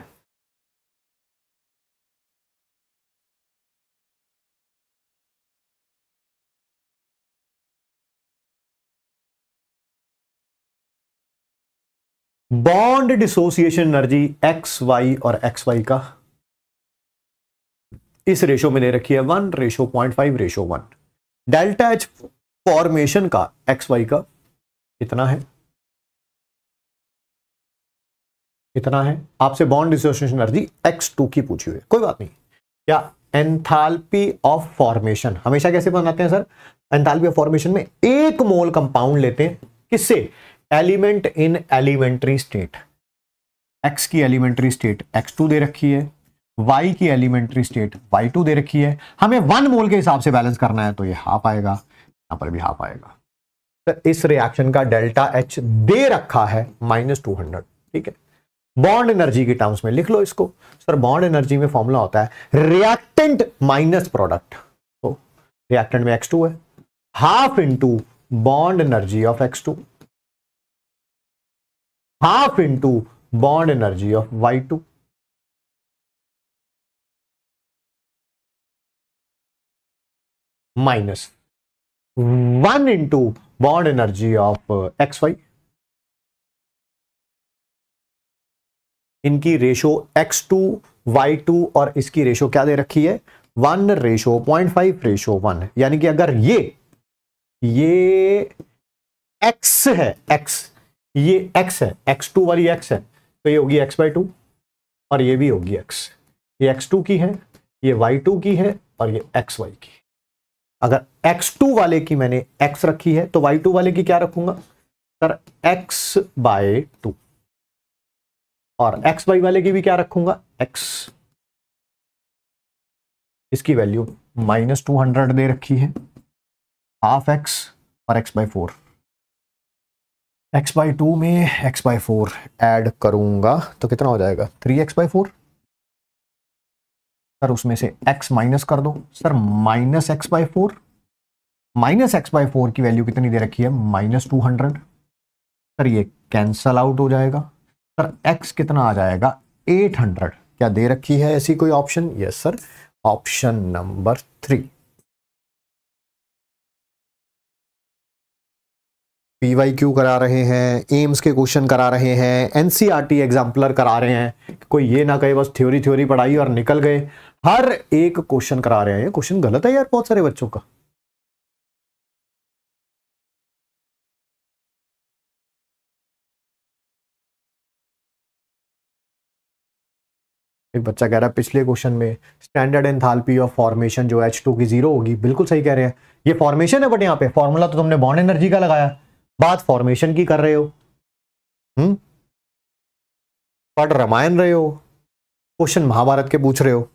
bond dissociation energy x y और एक्स वाई का इस रेशो में दे रखी है one ratio point five ratio one delta H formation का एक्स वाई का इतना है इतना है आपसे bond dissociation energy x two की पूछी हुई है कोई बात नहीं क्या एंथाल्पी ऑफ फॉर्मेशन हमेशा कैसे बनाते हैं सर एंथाल्पी ऑफ फॉर्मेशन में एक मोल कंपाउंड लेते हैं किससे element in elementary state X की एलिमेंट्री स्टेट एक्स टू दे रखी है वाई की एलिमेंट्री स्टेट वाई टू दे रखी है हमें वन मोल के हिसाब से बैलेंस करना है तो ये हाफ आएगा यहां पर भी हाफ आएगा तो इस रिएक्शन का डेल्टा एच दे रखा है माइनस टू हंड्रेड ठीक है बॉन्ड एनर्जी के टर्म्स में लिख लो इसको सर बॉन्ड एनर्जी में फॉर्मूला होता है रिएक्टेंट माइनस प्रोडक्ट तो रिएक्टेंट में एक्स टू है half into bond energy of X two half into bond energy of Y two minus one into bond energy of X Y इनकी ratio X two Y two और इसकी ratio क्या दे रखी है one ratio point five ratio one यानी कि अगर ये ये x है x ये x है x2 वाली x है तो ये होगी x बाई टू और ये भी होगी x ये x2 की है ये y2 की है और ये xy की अगर x2 वाले की मैंने x रखी है तो y2 वाले की क्या रखूंगा सर x बाय टू और x बाई वाले की भी क्या रखूंगा x इसकी वैल्यू माइनस टू हंड्रेड दे रखी है हाफ एक्स और X by four X by two में एक्स बाई फोर एड करूंगा तो कितना हो जाएगा three X by four sir उसमें से x माइनस कर दो sir minus X by four minus X by four की वैल्यू कितनी दे रखी है माइनस टू हंड्रेड सर ये कैंसल आउट हो जाएगा सर x कितना आ जाएगा एट हंड्रेड क्या दे रखी है ऐसी कोई option yes sir option number three P Q करा रहे हैं एम्स के क्वेश्चन करा रहे हैं एनसीआरटी एग्जाम्पलर e करा रहे हैं कोई ये ना कहे बस थ्योरी थ्योरी पढ़ाई और निकल गए हर एक क्वेश्चन करा रहे हैं क्वेश्चन गलत है यार बहुत सारे बच्चों का एक बच्चा कह रहा है पिछले क्वेश्चन में स्टैंडर्ड एंथैल्पी ऑफ फॉर्मेशन जो एच टू की जीरो होगी बिल्कुल सही कह रहे हैं ये फॉर्मेशन है बट यहां पे फॉर्मूला तो तुमने बॉन्ड एनर्जी का लगाया बात फॉर्मेशन की कर रहे हो हम्म पढ़ रामायण रहे हो क्वेश्चन महाभारत के पूछ रहे हो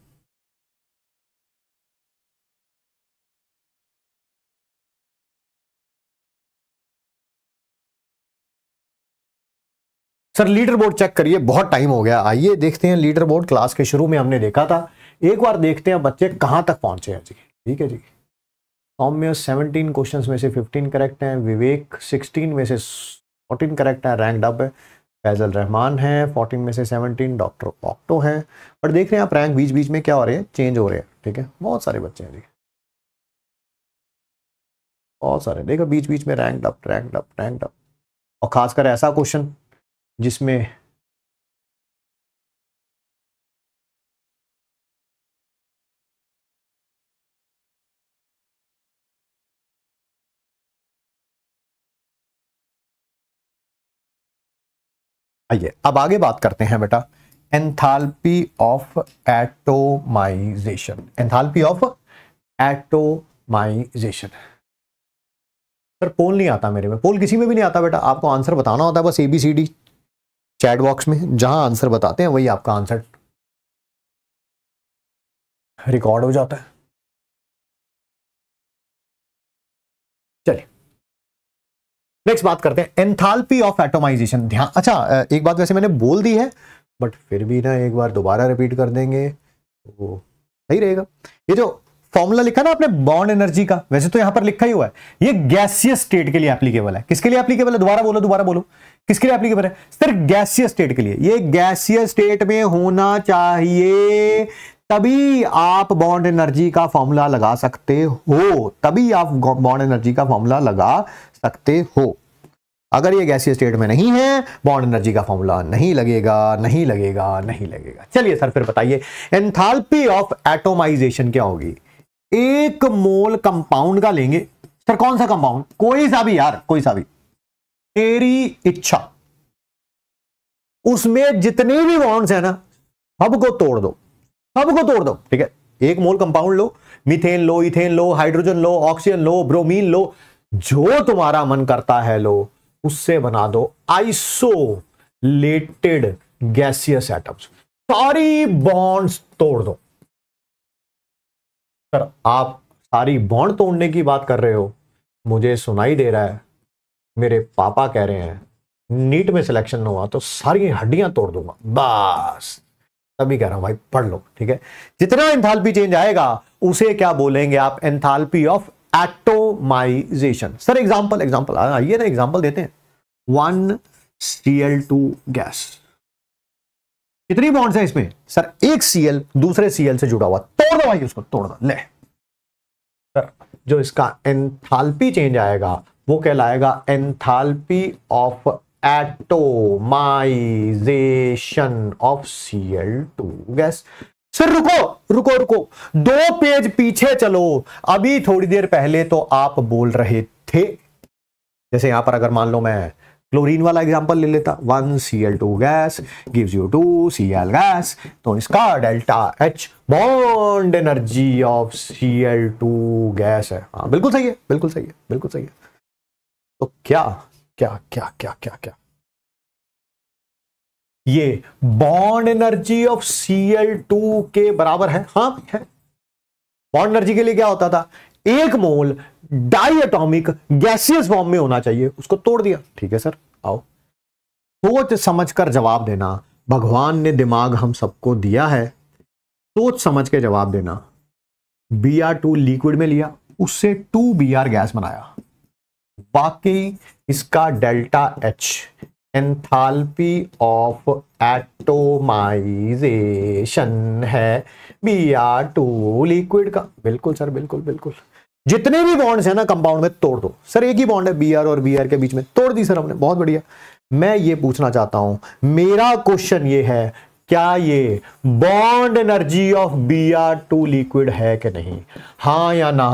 सर लीडर बोर्ड चेक करिए बहुत टाइम हो गया आइए देखते हैं लीडर बोर्ड क्लास के शुरू में हमने देखा था एक बार देखते हैं बच्चे कहाँ तक पहुंचे हैं जी ठीक है जी सौम्य सेवनटीन क्वेश्चन में से फिफ्टीन करेक्ट हैं विवेक सिक्सटीन में से फोर्टीन करेक्ट हैं रैंक डब है फैजल रहमान है फोर्टीन में से सेवनटीन डॉक्टर ऑक्टो हैं और देख रहे हैं आप रैंक बीच बीच में क्या हो रहे हैं चेंज हो रहे हैं ठीक है बहुत सारे बच्चे हैं जी बहुत सारे देखो बीच बीच में रैंक डब रैंक डब रैंक डब और खासकर ऐसा क्वेश्चन जिसमें आइए अब आगे बात करते हैं बेटा enthalpy of atomization enthalpy of atomization sir poll नहीं आता मेरे में पोल किसी में भी नहीं आता बेटा आपको आंसर बताना होता है बस एबीसीडी चैट बॉक्स में जहां आंसर बताते हैं वही आपका आंसर रिकॉर्ड हो जाता है चलिए नेक्स्ट बात करते हैं एंथाल्पी ऑफ एटोमाइजेशन ध्यान अच्छा एक बात वैसे मैंने बोल दी है बट फिर भी ना एक बार दोबारा रिपीट कर देंगे वो तो सही रहेगा ये जो फॉर्मूला लिखा ना आपने बॉन्ड एनर्जी का वैसे तो यहां पर लिखा ही हुआ है ये गैसियस स्टेट के लिए एप्लीकेबल है किसके लिए एप्लीकेबल है दोबारा बोलो दोबारा बोलो किसके लिए एप्लीकेबल है सिर्फ गैसियस स्टेट के लिए ये गैसियस स्टेट में होना चाहिए तभी आप बॉन्ड एनर्जी का फॉर्मूला लगा सकते हो तभी आप बॉन्ड एनर्जी का फॉर्मूला लगा सकते हो अगर ये गैसियस स्टेट में नहीं है बॉन्ड एनर्जी का फॉर्मूला नहीं लगेगा नहीं लगेगा नहीं लगेगा चलिए सर फिर बताइए एंथाल्पी ऑफ एटोमाइजेशन क्या होगी एक मोल कंपाउंड का लेंगे सर कौन सा कंपाउंड कोई सा भी यार कोई सा भी तेरी इच्छा उसमें जितने भी बॉन्ड्स है ना सबको तोड़ दो सबको तोड़ दो ठीक है एक मोल कंपाउंड लो मिथेन लो इथेन लो हाइड्रोजन लो ऑक्सीजन लो ब्रोमीन लो जो तुम्हारा मन करता है लो उससे बना दो आइसोलेटेड गैसियस एटम्स सारी बॉन्ड्स तोड़ दो सर आप सारी बॉन्ड तोड़ने की बात कर रहे हो मुझे सुनाई दे रहा है मेरे पापा कह रहे हैं नीट में सिलेक्शन हुआ तो सारी हड्डियां तोड़ दूंगा बस तभी कह रहा हूं भाई पढ़ लो ठीक है जितना एंथालपी चेंज आएगा उसे क्या बोलेंगे आप enthalpy of atomization sir example example आइए ना एग्जांपल देते हैं वन सी गैस कितनी बॉन्ड्स है इसमें सर एक सीएल दूसरे सीएल से जुड़ा हुआ तोड़ दो भाई उसको तोड़ दो ले सर जो इसका एंथाल्पी चेंज आएगा वो कहलाएगा enthalpy of atomization of CL two gas sir रुको रुको रुको दो पेज पीछे चलो अभी थोड़ी देर पहले तो आप बोल रहे थे जैसे यहां पर अगर मान लो मैं क्लोरीन वाला एग्जांपल ले लेता one C L two gas gives you two C L gas तो इसका delta H bond energy of C L two gas है हाँ बिल्कुल सही है बिल्कुल सही है बिल्कुल सही है तो क्या क्या क्या क्या क्या क्या ये bond energy of C L two के बराबर है हाँ है बॉन्ड एनर्जी के लिए क्या होता था एक मोल डाइटोमिक गैसियस फॉर्म में होना चाहिए उसको तोड़ दिया ठीक है सर आओ सोच समझ कर जवाब देना भगवान ने दिमाग हम सबको दिया है सोच समझ के जवाब देना बी आर टू लिक्विड में लिया उससे टू बी आर गैस बनाया बाकी इसका delta H enthalpy of atomization है बी आर टू लिक्विड का बिल्कुल सर बिल्कुल बिल्कुल जितने भी बॉन्ड्स हैं ना कंपाउंड में तोड़ दो सर एक ही बॉन्ड है बी और बी के बीच में तोड़ दी सर हमने बहुत बढ़िया मैं ये पूछना चाहता हूं मेरा क्वेश्चन ये है क्या ये bond energy of B R two liquid है कि नहीं हाँ या ना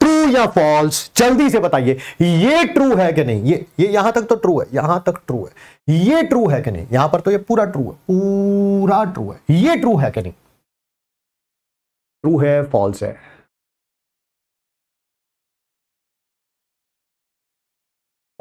ट्रू या फॉल्स जल्दी से बताइए ये ट्रू है कि नहीं ये ये यहां तक तो ट्रू है यहां तक ट्रू है ये ट्रू है कि नहीं यहां पर तो ये पूरा ट्रू है पूरा ट्रू है ये ट्रू है कि नहीं ट्रू है फॉल्स है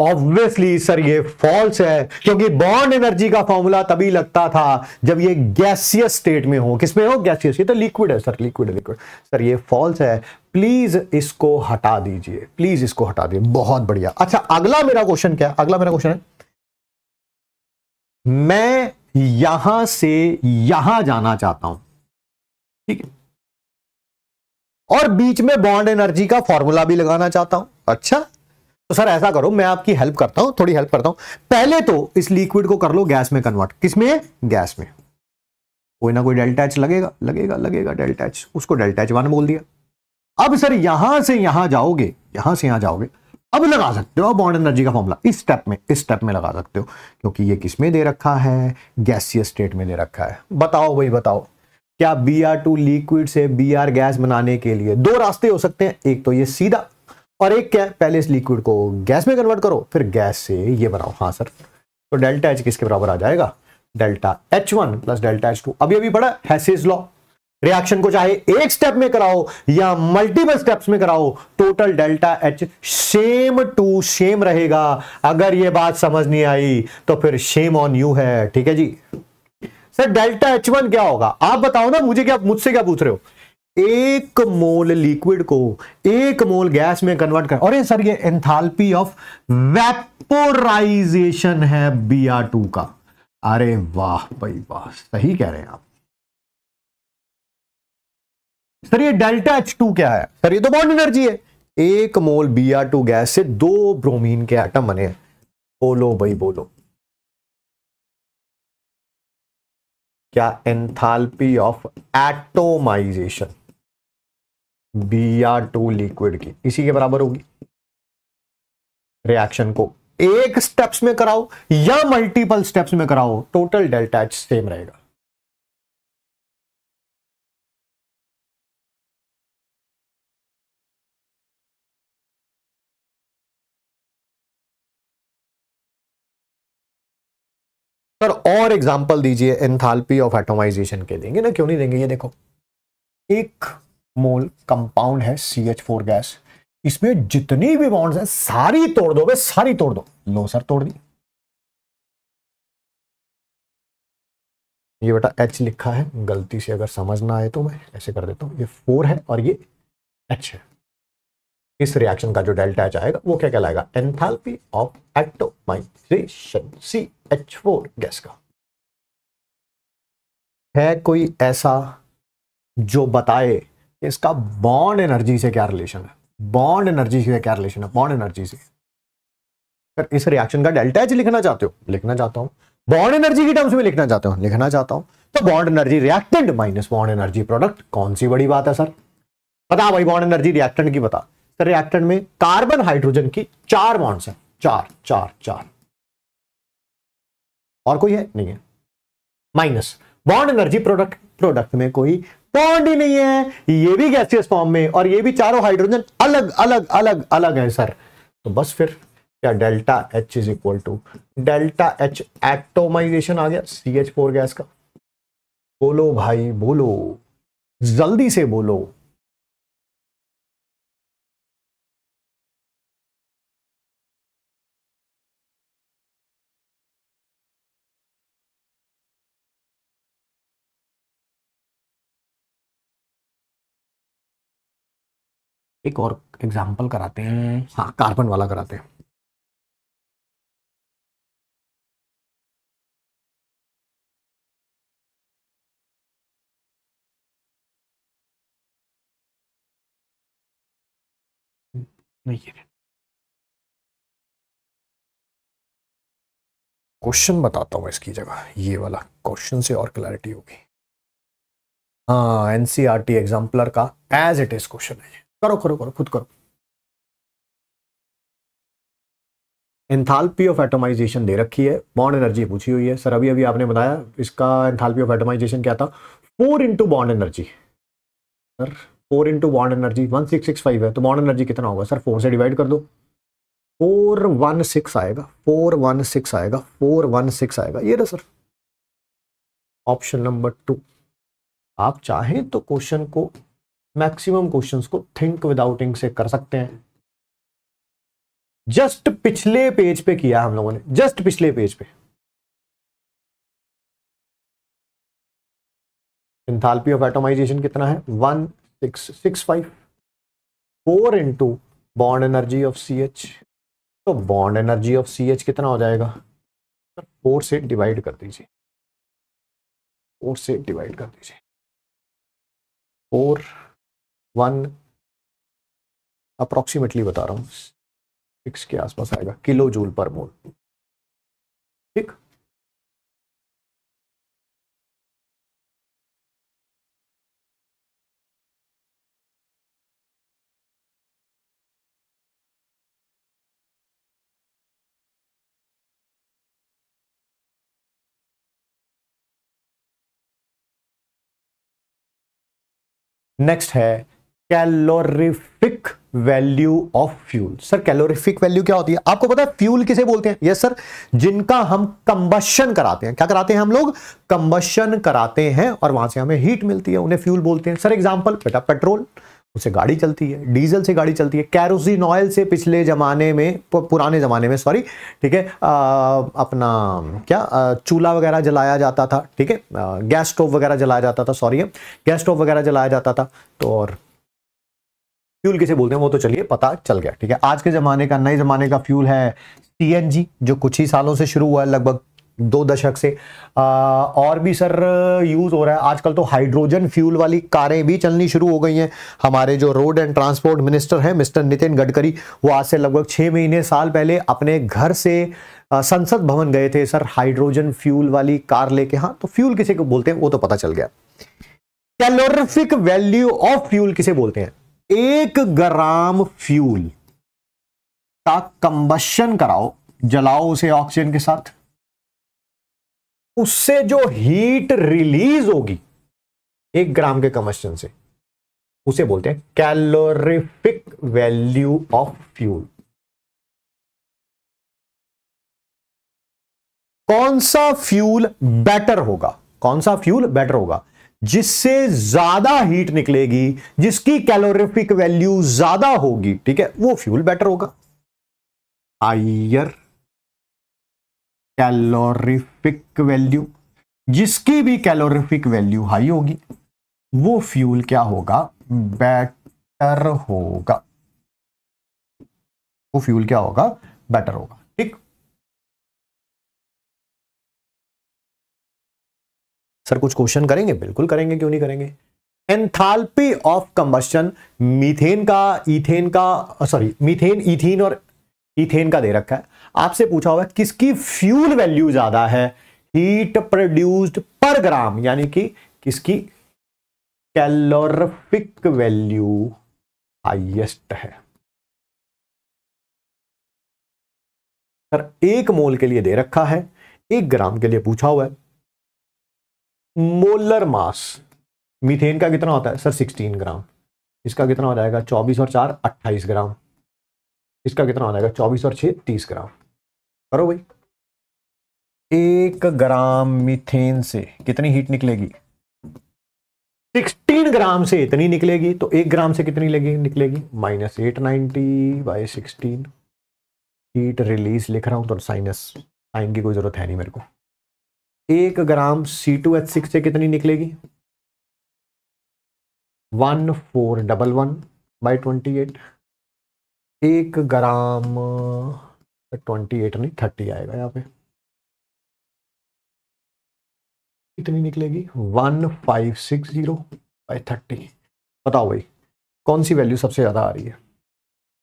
ऑब्वियसली सर ये फॉल्स है क्योंकि बॉन्ड एनर्जी का फॉर्मूला तभी लगता था जब ये गैसियस स्टेट में हो किसमें हो गैसियस ये तो लिक्विड है सर लिक्विड लिक्विड सर ये फॉल्स है प्लीज इसको हटा दीजिए प्लीज इसको हटा दीजिए बहुत बढ़िया अच्छा अगला मेरा क्वेश्चन क्या है अगला मेरा क्वेश्चन है मैं यहां से यहां जाना चाहता हूं ठीक है और बीच में बॉन्ड एनर्जी का फॉर्मूला भी लगाना चाहता हूं अच्छा तो सर ऐसा करो मैं आपकी हेल्प करता हूं थोड़ी हेल्प करता हूं पहले तो इस लिक्विड को कर लो गैस में कन्वर्ट किसमें गैस में कोई ना कोई डेल्टा एच लगेगा लगेगा लगेगा डेल्टा एच उसको डेल्टा एच वन बोल दिया अब सर यहां से यहां जाओगे यहां से यहां जाओगे अब लगा सकते हो बॉन्ड एनर्जी का फॉर्मूला इस स्टेप में इस स्टेप में लगा सकते हो क्योंकि ये किसमें दे रखा है गैसीय स्टेट में दे रखा है बताओ भाई बताओ क्या बी आर टू लिक्विड से बी आर गैस बनाने के लिए दो रास्ते हो सकते हैं एक तो ये सीधा और एक क्या पहले इस लिक्विड को गैस में कन्वर्ट करो फिर गैस से ये बनाओ हाँ सर तो डेल्टा एच किसके बराबर आ जाएगा delta H one plus delta H two अभी अभी पढ़ा लॉ रिएक्शन को चाहे एक स्टेप में कराओ या मल्टीपल स्टेप्स में कराओ total delta H same to same रहेगा अगर ये बात समझ नहीं आई तो फिर सेम ऑन यू है ठीक है जी सर डेल्टा एच वन क्या होगा आप बताओ ना मुझे क्या मुझसे क्या पूछ रहे हो एक मोल लिक्विड को एक मोल गैस में कन्वर्ट कर और ये सर ये एंथाल्पी ऑफ वेपोराइजेशन है बी टू का अरे वाह भाई वाह सही कह रहे हैं आप सर ये डेल्टा एच टू क्या है सर ये तो बॉन्ड एनर्जी है एक mole B R two gas से दो ब्रोमीन के आइटम बने बोलो भाई बोलो क्या enthalpy of atomization B R two liquid की इसी के बराबर होगी रिएक्शन को एक स्टेप्स में कराओ या मल्टीपल स्टेप्स में कराओ टोटल डेल्टा एच सेम रहेगा सर और एग्जांपल दीजिए एंथाल्पी ऑफ एटोमाइजेशन के देंगे ना क्यों नहीं देंगे ये देखो एक मोल कंपाउंड है सी एच फोर गैस इसमें जितनी भी बॉन्ड्स हैं सारी तोड़ दो बे सारी तोड़ दो लो सर तोड़ दी ये बेटा एच लिखा है गलती से अगर समझ ना आए तो मैं ऐसे कर देता हूं ये फोर है और ये एच है इस रिएक्शन का जो डेल्टा एच आएगा वो क्या कहलाएगा enthalpy of atomization C H four gas का है कोई ऐसा जो बताए कि इसका बॉन्ड एनर्जी से क्या रिलेशन है बॉन्ड एनर्जी से क्या रिलेशन है बॉन्ड एनर्जी से अगर इस रिएक्शन का डेल्टा एच लिखना चाहते हो लिखना चाहता हूं बॉन्ड एनर्जी की टर्म्स में लिखना चाहते हो लिखना चाहता हूं तो bond energy reactant minus bond energy product कौन सी बड़ी बात है सर बता भाई बॉन्ड एनर्जी रिएक्टेंट की बता सर रिएक्टेंट में कार्बन हाइड्रोजन की चार बॉन्ड्स है चार चार चार और कोई है नहीं है minus bond energy product product में कोई बॉन्ड ही नहीं है ये भी गैसियस फॉर्म में और ये भी चारों हाइड्रोजन अलग अलग अलग अलग है सर तो बस फिर क्या delta H is equal to delta H atomization आ गया सी एच फोर गैस का बोलो भाई बोलो जल्दी से बोलो एक और एग्जाम्पल कराते हैं हम्म। हाँ कार्बन वाला कराते हैं क्वेश्चन बताता हूँ इसकी जगह ये वाला क्वेश्चन से और क्लैरिटी होगी हाँ एनसीआरटी एग्जाम्पलर e का एज इट इज क्वेश्चन है करो करो करो खुद करो एंथाल्पी ऑफ एटोमाइजेशन दे रखी है बॉन्ड एनर्जी पूछी हुई है सर अभी अभी आपने बताया इसका एंथाल्पी ऑफ एटोमाइजेशन क्या था four into bond energy sir four into bond energy one six six five है तो बॉन्ड एनर्जी कितना होगा सर फोर से डिवाइड कर दो फोर वन सिक्स आएगा फोर वन सिक्स आएगा फोर वन सिक्स आएगा ये रहा सर ऑप्शन नंबर टू आप चाहें तो क्वेश्चन को मैक्सिमम क्वेश्चंस को थिंक विदाउट इंक से कर सकते हैं जस्ट पिछले पेज पे किया हम लोगों ने जस्ट पिछले पेज पे इंथाल्पी ऑफ एटोमाइजेशन कितना है one six six five four into bond energy of C H तो bond energy of C H कितना हो जाएगा फोर से डिवाइड कर दीजिए फोर से डिवाइड कर दीजिए फोर वन अप्रोक्सीमेटली बता रहा हूँ सिक्स के आसपास आएगा किलो जूल पर मोल ठीक नेक्स्ट है calorific value of fuel sir calorific value क्या होती है आपको पता है फ्यूल किसे बोलते हैं यस सर जिनका हम कंबशन कराते हैं क्या कराते हैं हम लोग कंबशन कराते हैं और वहां से हमें हीट मिलती है उन्हें फ्यूल बोलते हैं सर एग्जाम्पल बेटा पेट्रोल उसे गाड़ी चलती है डीजल से गाड़ी चलती है कैरोसिन ऑयल से पिछले ज़माने में पुराने ज़माने में सॉरी ठीक है अपना क्या चूल्हा वगैरह जलाया जाता था ठीक है गैस स्टोव वगैरह जलाया जाता था सॉरी गैस स्टोव वगैरह जलाया जाता था तो और फ्यूल किसे बोलते हैं वो तो चलिए पता चल गया ठीक है आज के ज़माने का नए ज़माने का फ्यूल है सी जो कुछ ही सालों से शुरू हुआ है लगभग दो दशक से आ, और भी सर यूज़ हो रहा है आजकल तो हाइड्रोजन फ्यूल वाली कारें भी चलनी शुरू हो गई हैं हमारे जो रोड एंड ट्रांसपोर्ट मिनिस्टर हैं मिस्टर नितिन गडकरी वो आज से लगभग छः महीने साल पहले अपने घर से संसद भवन गए थे सर हाइड्रोजन फ्यूल वाली कार लेके हाँ तो फ्यूल किसे को बोलते हैं वो तो पता चल गया कैलोरिफिक वैल्यू ऑफ फ्यूल किसे बोलते हैं एक ग्राम फ्यूल का कंबशन कराओ जलाओ उसे ऑक्सीजन के साथ उससे जो हीट रिलीज होगी एक ग्राम के कंबशन से उसे बोलते हैं कैलोरिफिक वैल्यू ऑफ फ्यूल कौन सा फ्यूल बेटर होगा कौन सा फ्यूल बेटर होगा जिससे ज्यादा हीट निकलेगी जिसकी कैलोरिफिक वैल्यू ज्यादा होगी ठीक है वो फ्यूल बेटर होगा आयर कैलोरिफिक वैल्यू जिसकी भी कैलोरिफिक वैल्यू हाई होगी वो फ्यूल क्या होगा बेटर होगा वो फ्यूल क्या होगा बेटर होगा सर कुछ क्वेश्चन करेंगे बिल्कुल करेंगे क्यों नहीं करेंगे एंथाल्पी ऑफ कंबस्टन मीथेन का इथेन का सॉरी मीथेन इथेन और इथेन का दे रखा है आपसे पूछा हुआ है किसकी फ्यूल वैल्यू ज्यादा है हीट प्रोड्यूस्ड पर ग्राम यानी कि किसकी कैलोरफिक वैल्यू हाइएस्ट है सर एक मोल के लिए दे रखा है एक ग्राम के लिए पूछा हुआ है मोलर मास मीथेन का कितना होता है सर 16 ग्राम इसका कितना हो जाएगा 24 और 4 28 ग्राम इसका कितना हो जाएगा 24 और 6 30 ग्राम करो भाई एक ग्राम मीथेन से कितनी हीट निकलेगी 16 ग्राम से इतनी निकलेगी तो एक ग्राम से कितनी लगी निकलेगी minus eight ninety by sixteen heat release लिख रहा हूं तो साइनस साइन की कोई जरूरत है नहीं मेरे को एक gram C two H six से कितनी निकलेगी one four double one by twenty eight एक ग्राम ट्वेंटी एट नहीं थर्टी आएगा यहाँ पे कितनी निकलेगी one five six zero by thirty बताओ भाई कौन सी वैल्यू सबसे ज़्यादा आ रही है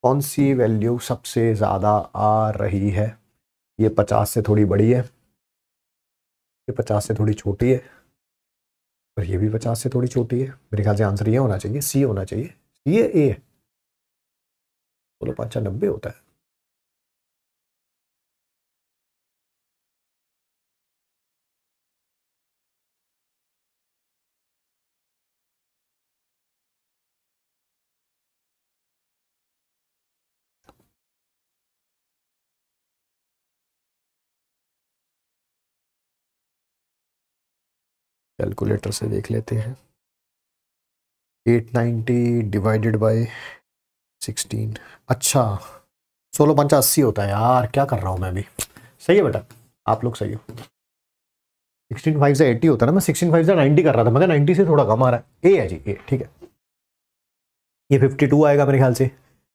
कौन सी वैल्यू सबसे ज़्यादा आ रही है ये पचास से थोड़ी बड़ी है ये पचास से थोड़ी छोटी है और ये भी पचास से थोड़ी छोटी है मेरे ख्याल से आंसर ये होना चाहिए सी होना चाहिए ये ए है बोलो पाँचा नब्बे होता है कैलकुलेटर से देख लेते हैं 890 डिवाइडेड बाय 16 अच्छा सोलह पंचा अस्सी होता है यार क्या कर रहा हूँ मैं अभी सही है बेटा आप लोग सही हो सिक्सटीन फाइव से एट्टी होता है ना मैं सिक्सटीन फाइव से नाइन्टी कर रहा था मगर नाइन्टी से थोड़ा कम आ रहा है ए है जी ए ठीक है ये फिफ्टी टू आएगा मेरे ख्याल से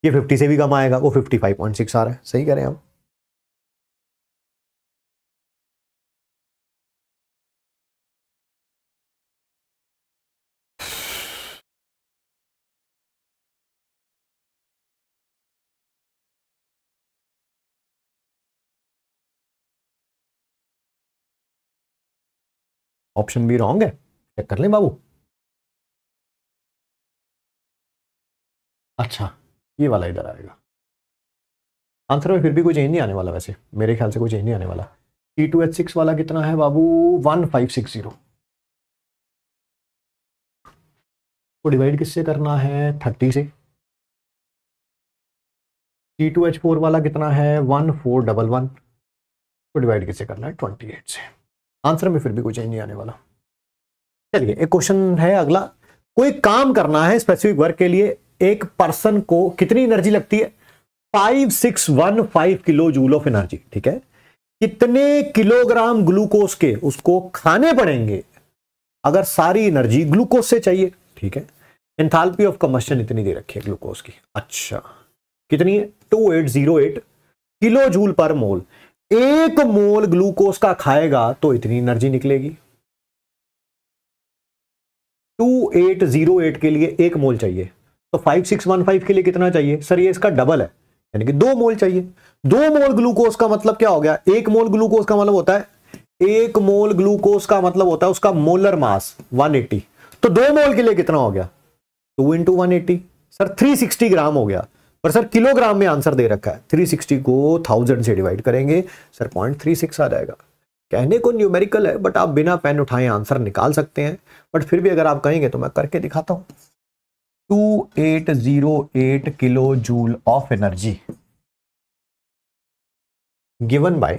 ये फिफ्टी से भी कम आएगा वो फिफ्टी फाइव पॉइंट सिक्स आ रहा है सही करें हम ऑप्शन बी रॉन्ग है चेक कर लें बाबू अच्छा ये वाला इधर आएगा आंसर में फिर भी कोई चेंज नहीं आने वाला वैसे मेरे ख्याल से कोई चेंज नहीं आने वाला टी टू एच सिक्स वाला कितना है बाबू one five six zero divide किससे करना है थर्टी से टी टू एच फोर वाला कितना है one four double one divide किससे करना है ट्वेंटी एट से आंसर में फिर भी कोई चेंज नहीं आने वाला चलिए एक क्वेश्चन है अगला कोई काम करना है स्पेसिफिक वर्क के लिए एक पर्सन को कितनी एनर्जी लगती है five six one five kilo joule of energy ठीक है कितने किलोग्राम ग्लूकोज के उसको खाने पड़ेंगे अगर सारी एनर्जी ग्लूकोज से चाहिए ठीक है एंथाल्पी ऑफ कम्बशन इतनी दे रखी है ग्लूकोज की अच्छा कितनी है two eight zero eight kilo joule per mole एक मोल ग्लूकोज का खाएगा तो इतनी एनर्जी निकलेगी 2808 के लिए एक मोल चाहिए तो 5615 के लिए कितना चाहिए सर ये इसका डबल है यानी कि दो मोल चाहिए दो मोल ग्लूकोज का मतलब क्या हो गया एक मोल ग्लूकोज का मतलब होता है एक मोल ग्लूकोज का मतलब होता है उसका मोलर मास 180 तो दो मोल के लिए कितना हो गया two into one sir 360 gram हो गया पर सर किलोग्राम में आंसर दे रखा है 360 को थाउजेंड से डिवाइड करेंगे सर पॉइंट थ्री सिक्स आ जाएगा कहने को न्यूमेरिकल है बट आप बिना पेन उठाए आंसर निकाल सकते हैं बट फिर भी अगर आप कहेंगे तो मैं करके दिखाता हूं two eight zero eight kilo joule of energy given by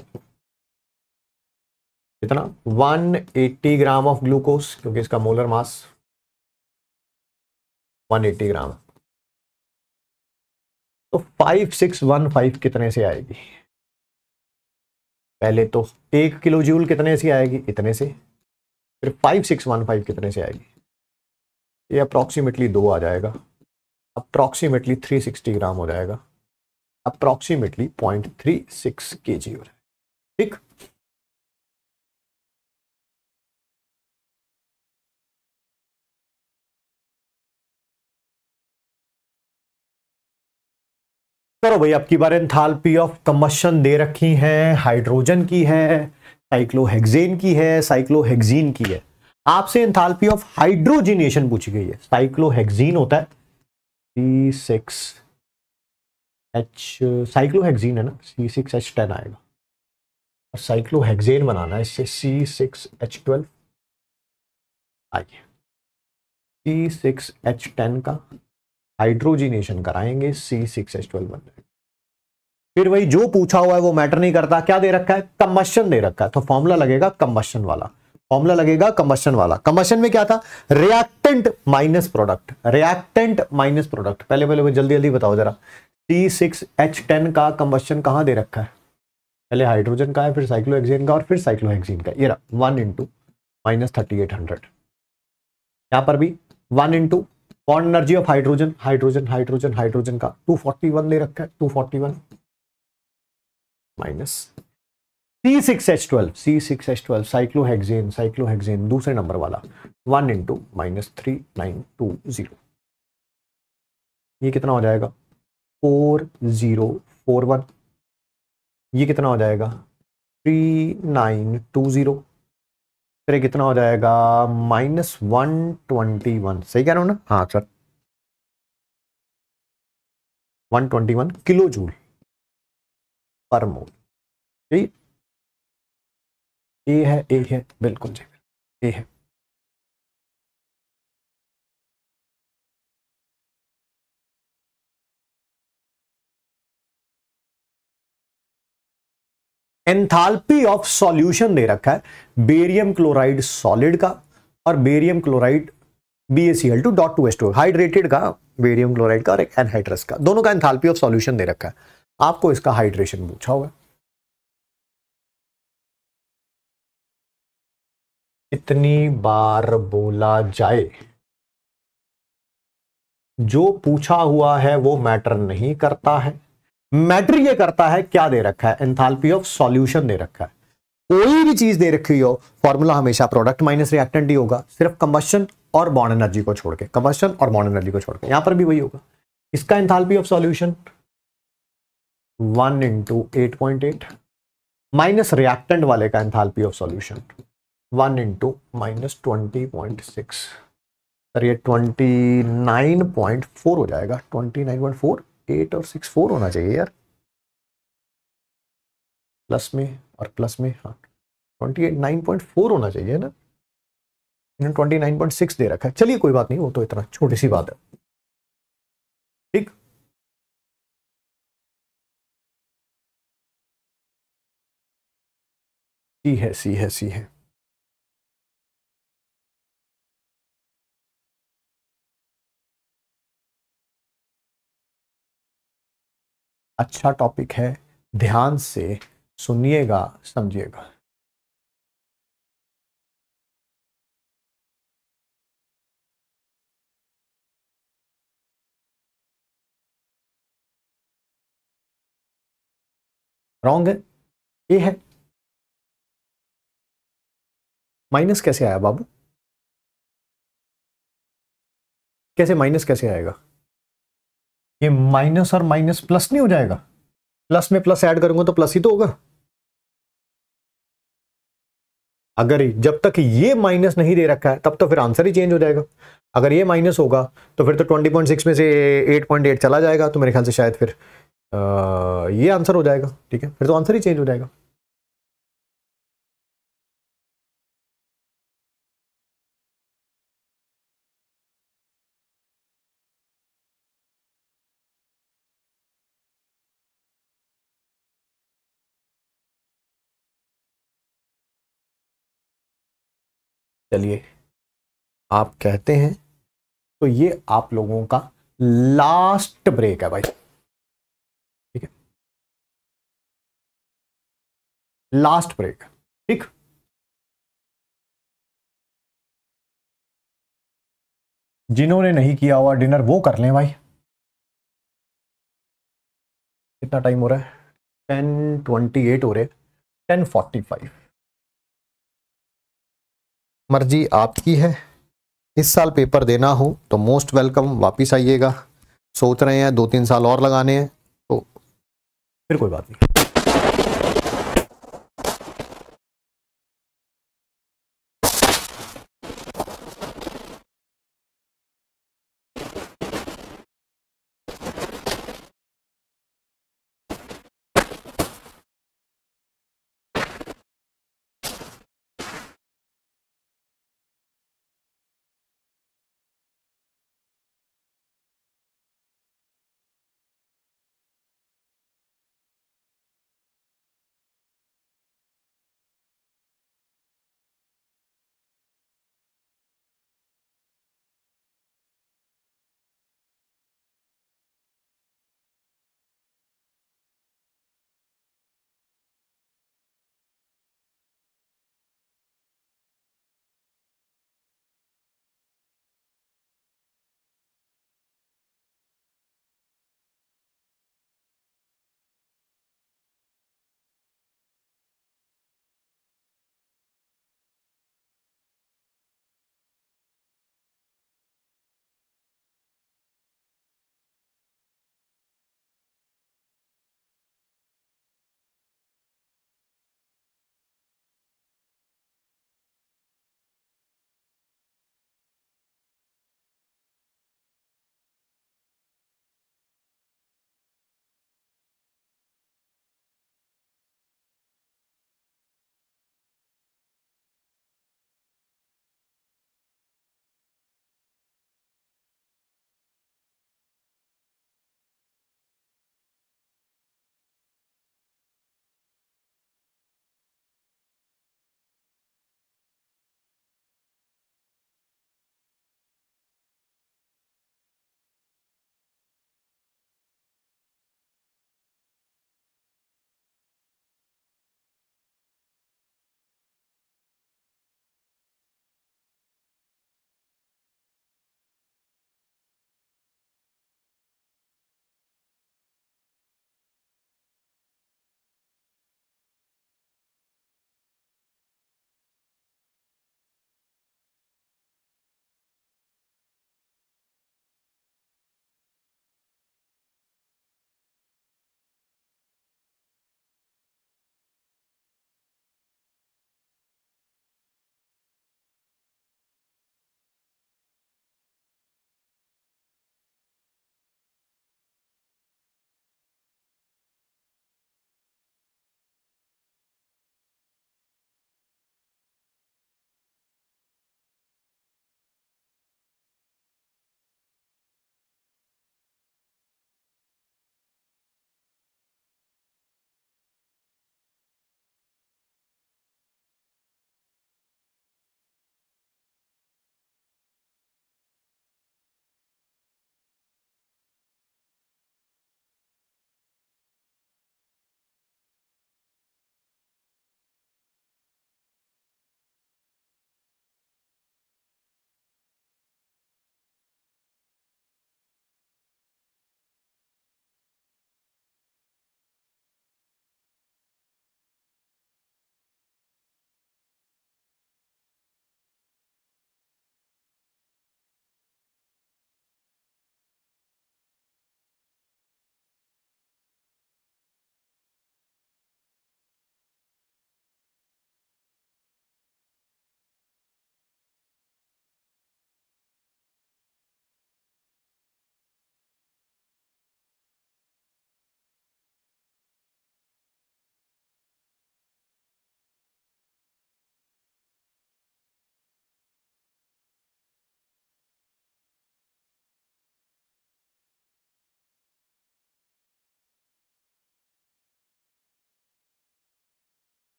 कितना 180 ग्राम ऑफ ग्लूकोज क्योंकि इसका मोलर मास 180 ग्राम है तो फाइव सिक्स वन फाइव कितने से आएगी पहले तो एक किलो जूल कितने से आएगी इतने से फिर फाइव सिक्स वन फाइव कितने से आएगी ये अप्रॉक्सीमेटली दो आ जाएगा अप्रॉक्सीमेटली थ्री सिक्सटी ग्राम हो जाएगा अप्रॉक्सीमेटली पॉइंट थ्री सिक्स के जी हो जाएगा ठीक करो भाई आपकी बार एंथाल पी ऑफ कमशन दे रखी है हाइड्रोजन की है साइक्लोहेक्सेन की है साइक्लोहेक्जीन की है आपसे एंथाल्पी ऑफ हाइड्रोजिनेशन पूछी गई है साइक्लोहेक्सीन होता है सी सिक्स एच है ना सी सिक्स एच टेन आएगा और बनाना है इससे सी सिक्स एच ट्वेल्व आइए सी सिक्स एच टेन का हाइड्रोजिनेशन कराएंगे सी सिक्स एच ट्वेल्व बन जाएगा फिर वही जो पूछा हुआ है वो मैटर नहीं करता क्या दे रखा है कम्बशन दे रखा है तो फॉर्मूला लगेगा कम्बशन वाला फॉर्मूला लगेगा कम्बशन वाला कम्बशन में क्या था reactant minus product reactant minus product पहले पहले वो जल्दी जल्दी बताओ जरा सी सिक्स एच टेन का कम्बशन कहाँ दे रखा है पहले हाइड्रोजन का है फिर साइक्लोहेक्सेन का और फिर साइक्लोहेक्सेन का ये one into minus thirty eight hundred यहाँ पर भी one into bond energy of hydrogen hydrogen hydrogen hydrogen का 241 ले रखा है 241 माइनस सी C6H12 C6H12 साइक्लोहेक्सेन साइक्लोहेक्न दूसरे नंबर वाला one into minus three nine two zero ये कितना हो जाएगा फोर जीरो फोर वन ये कितना हो जाएगा थ्री नाइन टू जीरो फिर कितना हो जाएगा माइनस वन ट्वेंटी वन सही कह रहा हूं ना हाँ sir one twenty one kilo joule per mole ठीक ए है ए है बिल्कुल जी ए है एंथाल्पी ऑफ सॉल्यूशन दे रखा है बेरियम क्लोराइड सॉलिड का और barium chloride B A hydrated का बेरियम क्लोराइड का और एक एनहाइड्रस का दोनों का एंथाल्पी ऑफ सॉल्यूशन दे रखा है आपको इसका हाइड्रेशन पूछा होगा इतनी बार बोला जाए जो पूछा हुआ है वो मैटर नहीं करता है मैटर ये करता है क्या दे रखा है एंथाल्पी ऑफ सॉल्यूशन दे रखा है कोई भी चीज दे रखी हो फॉर्मूला हमेशा प्रोडक्ट माइनस रिएक्टेंट ही होगा सिर्फ कंबस्टन और बॉन्ड एनर्जी को छोड़ के कंबस्टन और बॉन्ड एनर्जी को छोड़ के यहां पर भी वही होगा इसका enthalpy of solution one into eight point eight minus reactant वाले का enthalpy of solution one into minus twenty point six sir ये ट्वेंटी नाइन पॉइंट फोर हो जाएगा twenty nine point four eight और सिक्स फोर होना चाहिए यार plus में और प्लस में हाँ twenty eight nine point four होना चाहिए ना इन्होंने ट्वेंटी नाइन पॉइंट सिक्स दे रखा है चलिए कोई बात नहीं वो तो इतना छोटी सी बात है ठीक सी है सी है सी है अच्छा टॉपिक है ध्यान से सुनिएगा समझिएगा रॉन्ग है ये है माइनस कैसे आया बाबू कैसे माइनस कैसे आएगा ये माइनस और माइनस प्लस नहीं हो जाएगा प्लस में प्लस ऐड करूंगा तो प्लस ही तो होगा अगर जब तक ये माइनस नहीं दे रखा है तब तो फिर आंसर ही चेंज हो जाएगा अगर ये माइनस होगा तो फिर तो 20.6 में से 8.8 चला जाएगा तो मेरे ख्याल से शायद फिर आ, ये आंसर हो जाएगा ठीक है फिर तो आंसर ही चेंज हो जाएगा चलिए आप कहते हैं तो ये आप लोगों का लास्ट ब्रेक है भाई ठीक है लास्ट ब्रेक ठीक जिन्होंने नहीं किया हुआ डिनर वो कर लें भाई कितना टाइम हो रहा है टेन ट्वेंटी एट हो रहे टेन फोर्टी फाइव मर्जी आपकी है इस साल पेपर देना हो तो मोस्ट वेलकम वापस आइएगा सोच रहे हैं दो तीन साल और लगाने हैं तो फिर कोई बात नहीं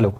Allô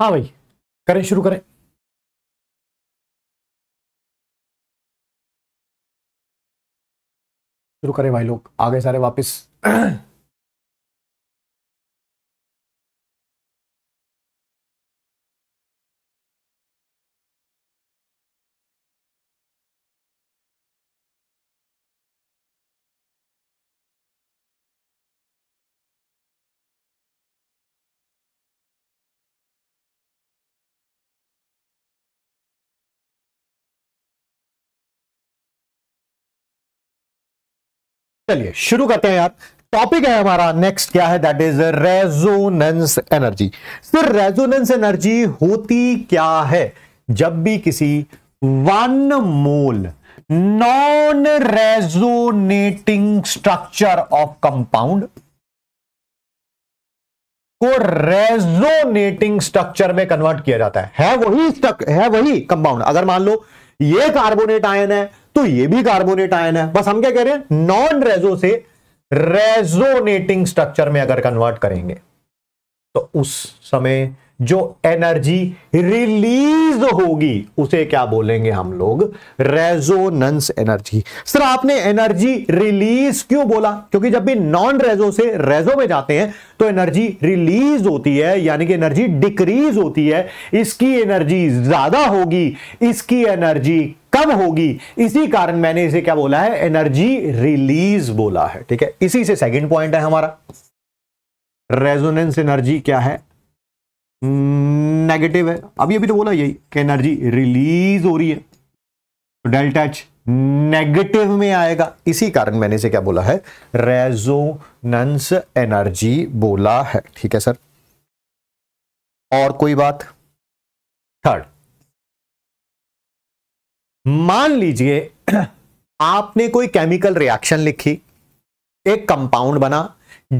हाँ भाई करें शुरू करें शुरू करें भाई लोग आ गए सारे वापस चलिए शुरू करते हैं यार टॉपिक है हमारा नेक्स्ट क्या है that is resonance energy sir resonance energy होती क्या है जब भी किसी one mole non resonating structure of compound को रेजोनेटिंग स्ट्रक्चर में कन्वर्ट किया जाता है है वही है वही कंपाउंड अगर मान लो ये कार्बोनेट आयन है तो ये भी कार्बोनेट आयन है बस हम क्या कह रहे हैं नॉन रेजो से रेजोनेटिंग स्ट्रक्चर में अगर कन्वर्ट करेंगे तो उस समय जो एनर्जी रिलीज होगी उसे क्या बोलेंगे हम लोग रेजोनेंस एनर्जी सर आपने एनर्जी रिलीज क्यों बोला क्योंकि जब भी नॉन रेजो से रेजो में जाते हैं तो एनर्जी रिलीज होती है यानी कि एनर्जी डिक्रीज होती है इसकी एनर्जी ज्यादा होगी इसकी एनर्जी कम होगी इसी कारण मैंने इसे क्या बोला है एनर्जी रिलीज बोला है ठीक है इसी से सेकेंड पॉइंट है हमारा रेजोनेंस एनर्जी क्या है नेगेटिव hmm, है अभी अभी तो बोला यही कि एनर्जी रिलीज हो रही है तो डेल्टा एच नेगेटिव में आएगा इसी कारण मैंने इसे क्या बोला है रेजोनेंस एनर्जी बोला है ठीक है सर और कोई बात थर्ड मान लीजिए आपने कोई केमिकल रिएक्शन लिखी एक कंपाउंड बना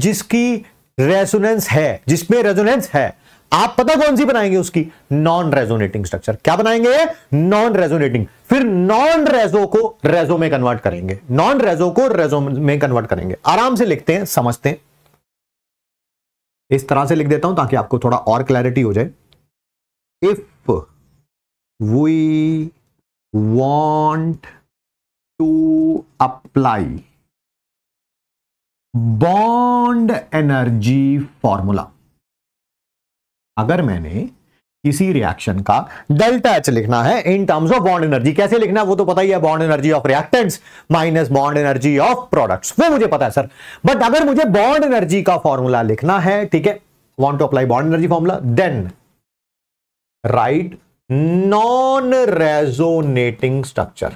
जिसकी रेजोनेंस है जिसमें रेजोनेंस है आप पता कौन सी बनाएंगे उसकी नॉन रेजोनेटिंग स्ट्रक्चर क्या बनाएंगे नॉन रेजोनेटिंग फिर नॉन रेजो को रेजो में कन्वर्ट करेंगे नॉन रेजो को रेजो में कन्वर्ट करेंगे आराम से लिखते हैं समझते हैं इस तरह से लिख देता हूं ताकि आपको थोड़ा और क्लैरिटी हो जाए if we want to apply bond energy formula अगर मैंने किसी रिएक्शन का डेल्टा एच लिखना है in terms of bond energy कैसे लिखना है वो तो पता ही है bond energy of reactants minus bond energy of products वो मुझे पता है सर बट अगर मुझे बॉन्ड एनर्जी का फॉर्मूला लिखना है ठीक है want to apply bond energy formula then right non resonating structure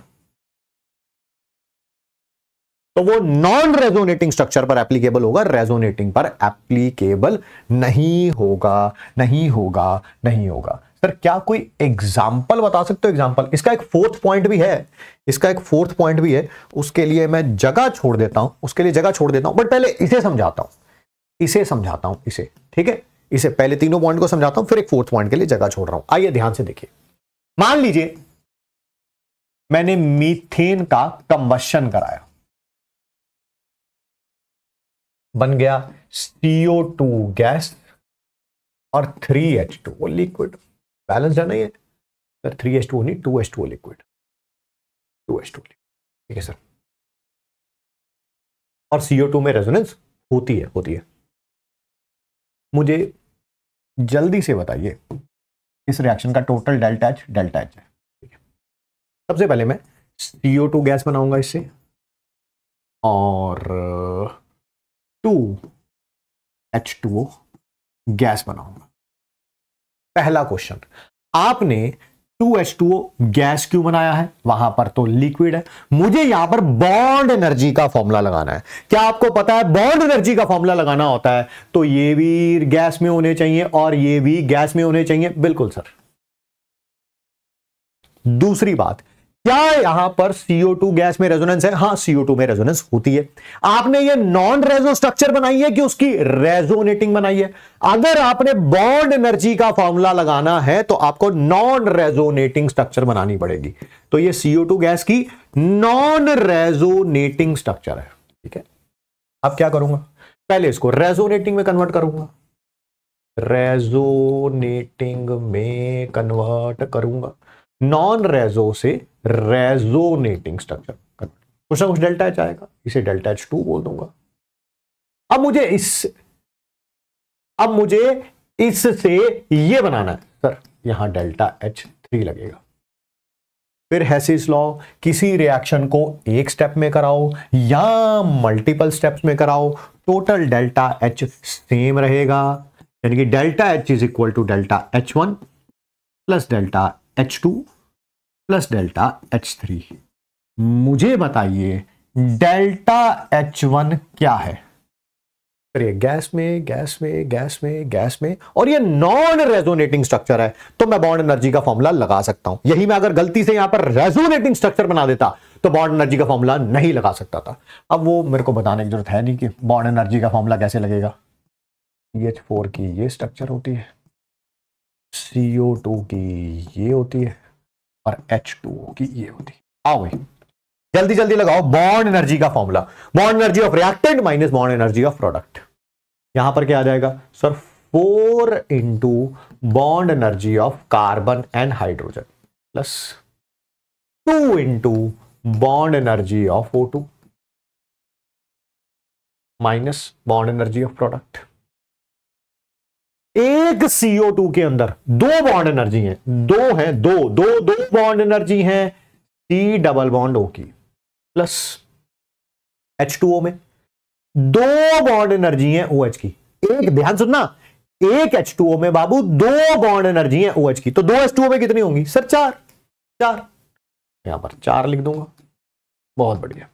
तो वो नॉन रेजोनेटिंग स्ट्रक्चर पर एप्लीकेबल होगा रेजोनेटिंग पर एप्लीकेबल नहीं होगा नहीं होगा नहीं होगा सर क्या कोई एग्जाम्पल बता सकते हो एग्जाम्पल इसका एक फोर्थ पॉइंट भी है इसका एक फोर्थ पॉइंट भी है उसके लिए मैं जगह छोड़ देता हूं उसके लिए जगह छोड़ देता हूं बट पहले इसे समझाता हूं इसे समझाता हूं इसे ठीक है इसे पहले तीनों पॉइंट को समझाता हूं फिर एक फोर्थ पॉइंट के लिए जगह छोड़ रहा हूं आइए ध्यान से देखिए मान लीजिए मैंने मीथेन का कंबशन कराया बन गया सीओ टू गैस और three H two liquid balance है ही है सर थ्री एच टू नहीं two H two O liquid two H two ठीक है सर और सीओ टू में रेजोनेंस होती है होती है मुझे जल्दी से बताइए इस रिएक्शन का total delta H delta H है ठीक है सबसे पहले मैं सीओ टू गैस बनाऊंगा इससे और टू एच टू गैस बनाऊंगा पहला क्वेश्चन आपने टू एच टू गैस क्यों बनाया है वहां पर तो लिक्विड है मुझे यहां पर बॉन्ड एनर्जी का फॉर्मूला लगाना है क्या आपको पता है बॉन्ड एनर्जी का फॉर्मूला लगाना होता है तो ये भी गैस में होने चाहिए और ये भी गैस में होने चाहिए बिल्कुल सर दूसरी बात क्या यहां पर CO2 गैस में रेजोनेंस है हाँ CO2 में रेजोनेंस होती है आपने ये नॉन रेजो स्ट्रक्चर बनाई है कि उसकी रेजोनेटिंग बनाई है अगर आपने बॉन्ड एनर्जी का फॉर्मूला लगाना है तो आपको नॉन रेजोनेटिंग स्ट्रक्चर बनानी पड़ेगी तो ये CO2 गैस की नॉन रेजोनेटिंग स्ट्रक्चर है ठीक है अब क्या करूंगा पहले इसको रेजोनेटिंग में कन्वर्ट करूंगा रेजोनेटिंग में कन्वर्ट करूंगा नॉन रेजो से रेजोनेटिंग स्ट्रक्चर कुछ ना कुछ डेल्टा एच आएगा इसे डेल्टा एच टू बोल दूंगा अब मुझे इस अब मुझे इससे ये बनाना है सर यहां डेल्टा एच थ्री लगेगा फिर हैसिस लॉ किसी रिएक्शन को एक स्टेप में कराओ या मल्टीपल स्टेप्स में कराओ टोटल डेल्टा एच सेम रहेगा यानी कि delta H is equal to delta H one plus delta H two plus delta H three मुझे बताइए डेल्टा एच वन क्या है करिए गैस में गैस में गैस में गैस में और ये नॉन रेजोनेटिंग स्ट्रक्चर है तो मैं बॉन्ड एनर्जी का फॉर्मूला लगा सकता हूं यही मैं अगर गलती से यहां पर रेजोनेटिंग स्ट्रक्चर बना देता तो बॉन्ड एनर्जी का फॉर्मूला नहीं लगा सकता था अब वो मेरे को बताने की जरूरत है नहीं कि बॉन्ड एनर्जी का फॉर्मूला कैसे लगेगा एच फोर की ये स्ट्रक्चर होती है सीओ टू की ये होती है और एच की ये होती आओ जल्दी जल्दी लगाओ बॉन्ड एनर्जी का formula bond energy of reactant minus bond energy of product यहां पर क्या आ जाएगा sir four into bond energy of carbon and hydrogen plus two into bond energy of O two minus bond energy of product एक CO two के अंदर दो bond energy है दो है दो दो दो बॉन्ड एनर्जी है सी डबल बॉन्ड ओ की प्लस एच टू ओ में दो बॉन्ड एनर्जी है ओ एच की एक ध्यान सुनना एक एच टू ओ में बाबू दो बॉन्ड एनर्जी है ओ एच की तो दो एच टू ओ में कितनी होंगी सर चार चार यहां पर चार लिख दूंगा बहुत बढ़िया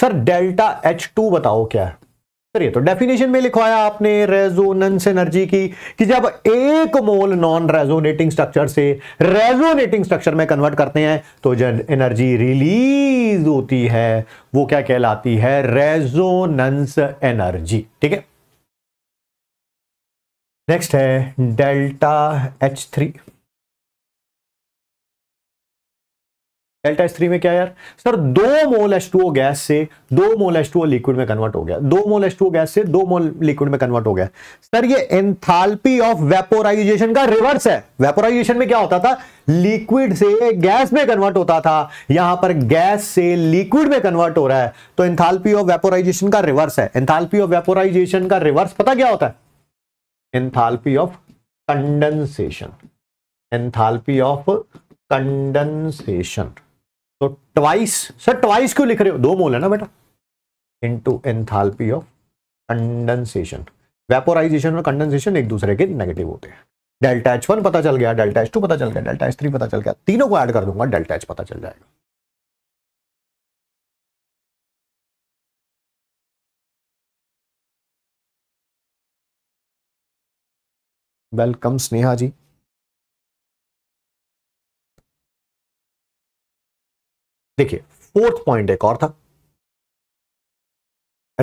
सर डेल्टा एच टू बताओ क्या है तो डेफिनेशन में लिखवाया आपने रेजोनेंस एनर्जी की कि जब एक मोल नॉन रेजोनेटिंग स्ट्रक्चर से रेजोनेटिंग स्ट्रक्चर में कन्वर्ट करते हैं तो जब एनर्जी रिलीज होती है वो क्या कहलाती है रेजोनेंस एनर्जी ठीक है नेक्स्ट है delta H three delta S three में क्या यार सर दो मोल एस टू गैस से दो मोल एस टू लिक्विड में कन्वर्ट हो गया दो मोल एस टू गैस से दो मोल लिक्विड में कन्वर्ट हो गया सर ये एंथाल्पी ऑफ वेपोराइजेशन का रिवर्स है वेपोराइजेशन में क्या होता था लिक्विड से गैस में कन्वर्ट होता था यहां पर गैस से लिक्विड में कन्वर्ट हो रहा है तो एंथाल्पी ऑफ वेपोराइजेशन का रिवर्स है एंथाल्पी ऑफ वेपोराइजेशन का रिवर्स पता क्या होता है enthalpy of condensation enthalpy of condensation तो ट्वाइस सर ट्वाइस क्यों लिख रहे हो दो मोल है ना बेटा into enthalpy of condensation vaporisation और कंडेंसेशन एक दूसरे के नेगेटिव होते हैं डेल्टा एच वन पता चल गया डेल्टा एच टू पता चल गया डेल्टा एच थ्री पता चल गया तीनों को ऐड कर दूंगा डेल्टा एच पता चल जाएगा वेलकम स्नेहा जी देखिए फोर्थ पॉइंट एक और था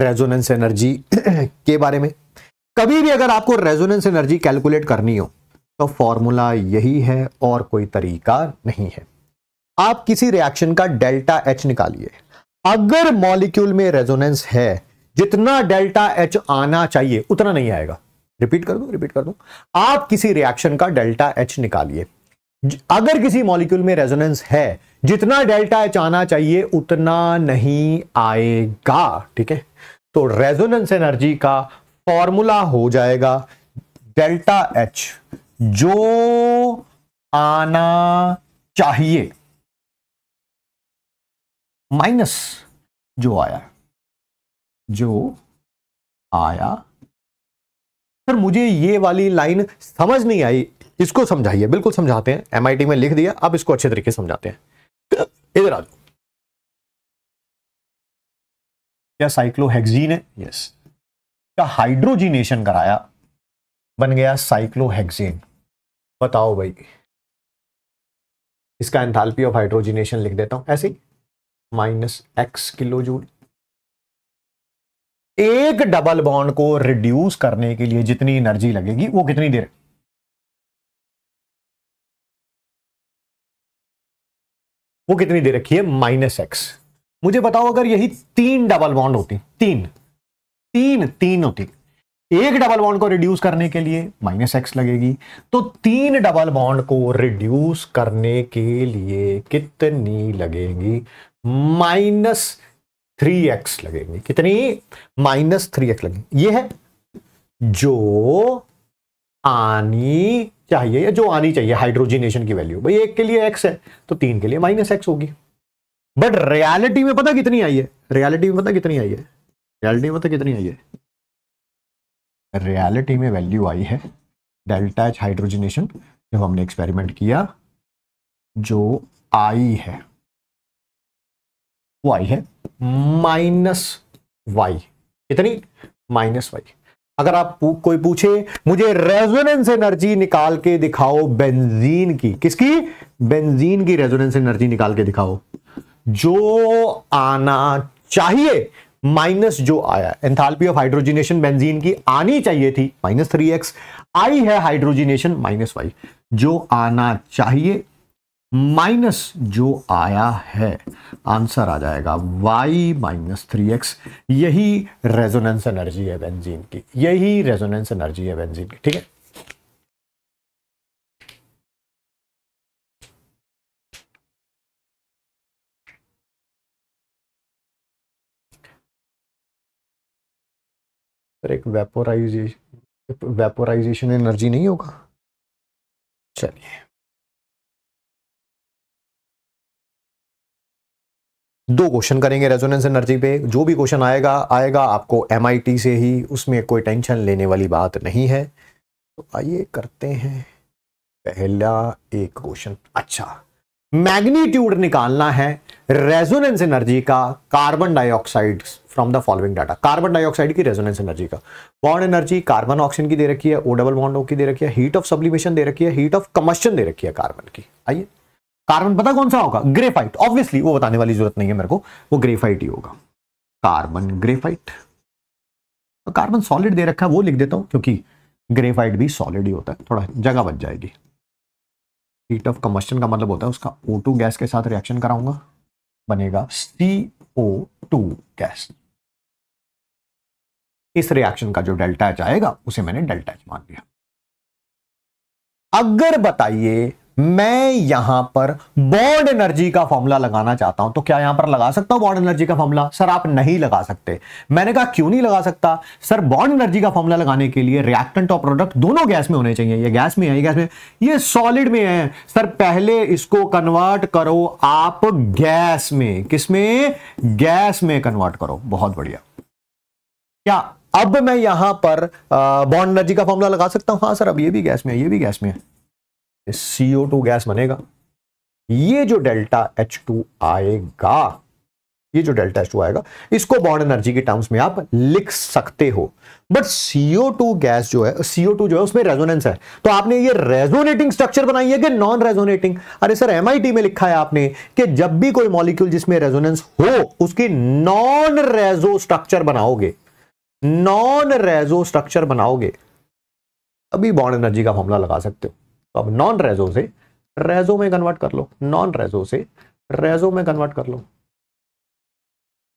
रेजोनेंस एनर्जी के बारे में कभी भी अगर आपको रेजोनेंस एनर्जी कैलकुलेट करनी हो तो फॉर्मूला यही है और कोई तरीका नहीं है आप किसी रिएक्शन का डेल्टा एच निकालिए अगर मॉलिक्यूल में रेजोनेंस है जितना डेल्टा एच आना चाहिए उतना नहीं आएगा रिपीट कर दो रिपीट कर दो आप किसी रिएक्शन का डेल्टा एच निकालिए अगर किसी मॉलिक्यूल में रेजोनेंस है जितना डेल्टा एच आना चाहिए उतना नहीं आएगा ठीक है तो रेजोनेंस एनर्जी का फॉर्मूला हो जाएगा डेल्टा एच जो आना चाहिए माइनस जो आया जो आया सर मुझे ये वाली लाइन समझ नहीं आई इसको समझाइए बिल्कुल समझाते हैं एमआईटी में लिख दिया अब इसको अच्छे तरीके समझाते हैं इधर आ जाओ क्या साइक्लोहेक्जीन है यस का हाइड्रोजिनेशन कराया बन गया साइक्लोहेक्सेन बताओ भाई इसका एंथैल्पी ऑफ हाइड्रोजिनेशन लिख देता हूं ऐसे माइनस एक्स किलो जूल एक डबल बॉन्ड को रिड्यूस करने के लिए जितनी एनर्जी लगेगी वो कितनी देर वो कितनी दे रखी है माइनस एक्स मुझे बताओ अगर यही तीन डबल बॉन्ड होती तीन तीन तीन होती एक डबल बॉन्ड को रिड्यूस करने के लिए माइनस एक्स लगेगी तो तीन डबल बॉन्ड को रिड्यूस करने के लिए कितनी लगेगी माइनस थ्री एक्स लगेगी कितनी माइनस थ्री एक्स लगेगी ये है जो आनी चाहिए या जो आनी चाहिए हाइड्रोजिनेशन की वैल्यू भाई एक के लिए एक्स है तो तीन के लिए माइनस एक्स होगी बट रियालिटी में पता कितनी आई है रियालिटी में पता कितनी आई है रियालिटी में पता कितनी आई है रियालिटी में वैल्यू आई है डेल्टा एच हाइड्रोजिनेशन जब हमने एक्सपेरिमेंट किया जो आई है वो आई है माइनस वाई कितनी माइनस वाई अगर आप कोई पूछे मुझे रेजोनेंस एनर्जी निकाल के दिखाओ बेंजीन की किसकी बेंजीन की रेजोनेंस एनर्जी निकाल के दिखाओ जो आना चाहिए माइनस जो आया एंथाल्पी ऑफ हाइड्रोजिनेशन बेंजीन की आनी चाहिए थी माइनस थ्री एक्स आई है हाइड्रोजिनेशन माइनस वाई जो आना चाहिए माइनस जो आया है आंसर आ जाएगा वाई माइनस थ्री एक्स यही रेजोनेंस एनर्जी है बेंजीन की यही रेजोनेंस एनर्जी है बेंजीन की ठीक है एक वेपोराइजेशन वेपोराइजेशन एनर्जी नहीं होगा चलिए दो क्वेश्चन करेंगे रेजोनेंस एनर्जी पे जो भी क्वेश्चन आएगा आएगा आपको एम से ही उसमें कोई टेंशन लेने वाली बात नहीं है तो आइए करते हैं पहला एक क्वेश्चन अच्छा मैग्नीट्यूड निकालना है रेजोनेंस एनर्जी का carbon dioxide from the following data carbon dioxide की रेजोनेंस एनर्जी का बॉन्ड एनर्जी कार्बन ऑक्सीजन की दे रखी है ओ डबल बॉन्ड की दे रखी है हीट ऑफ सब्लिमेशन दे रखी है हीट ऑफ कमशन दे रखी है कार्बन की आइए कार्बन पता कौन सा होगा ग्रेफाइट ऑब्वियसली वो बताने वाली जरूरत नहीं है मेरे को वो ग्रेफाइट ही होगा कार्बन ग्रेफाइट तो कार्बन सॉलिड दे रखा है वो लिख देता हूं क्योंकि ग्रेफाइट भी सॉलिड ही होता है थोड़ा जगह बच जाएगी हीट ऑफ कम्बस्टन का मतलब होता है उसका टू गैस के साथ रिएक्शन कराऊंगा बनेगा टू गैस इस रिएक्शन का जो डेल्टा एच आएगा उसे मैंने डेल्टा एच मान लिया अगर बताइए मैं यहां पर बॉन्ड एनर्जी का फॉर्मूला लगाना चाहता हूं तो क्या यहां पर लगा सकता हूं बॉन्ड एनर्जी का फॉर्मूला सर आप नहीं लगा सकते मैंने कहा क्यों नहीं लगा सकता सर बॉन्ड एनर्जी का फॉर्मूला लगाने के लिए रिएक्टेंट और प्रोडक्ट दोनों गैस में होने चाहिए ये गैस में है ये गैस में ये सॉलिड में है सर पहले इसको कन्वर्ट करो आप गैस में किसमें गैस में कन्वर्ट करो बहुत बढ़िया क्या अब मैं यहां पर बॉन्ड एनर्जी का फॉर्मूला लगा सकता हूं हाँ सर अब ये भी गैस में है ये भी गैस में है सीओ टू गैस बनेगा ये जो डेल्टा एच टू आएगा ये जो डेल्टा एच टू आएगा इसको बॉन्ड एनर्जी के टर्म्स में आप लिख सकते हो बट सीओ टू गैस जो है सीओ टू जो है उसमें रेजोनेंस है तो आपने ये रेजोनेटिंग स्ट्रक्चर बनाई है कि नॉन रेजोनेटिंग अरे सर एमआईटी में लिखा है आपने कि जब भी कोई मॉलिक्यूल जिसमें रेजोनेंस हो उसकी नॉन रेजो स्ट्रक्चर बनाओगे नॉन रेजो स्ट्रक्चर बनाओगे अभी बॉन्ड एनर्जी का फॉर्मूला लगा सकते हो तो अब नॉन रेजो से रेजो में कन्वर्ट कर लो नॉन रेजो से रेजो में कन्वर्ट कर लो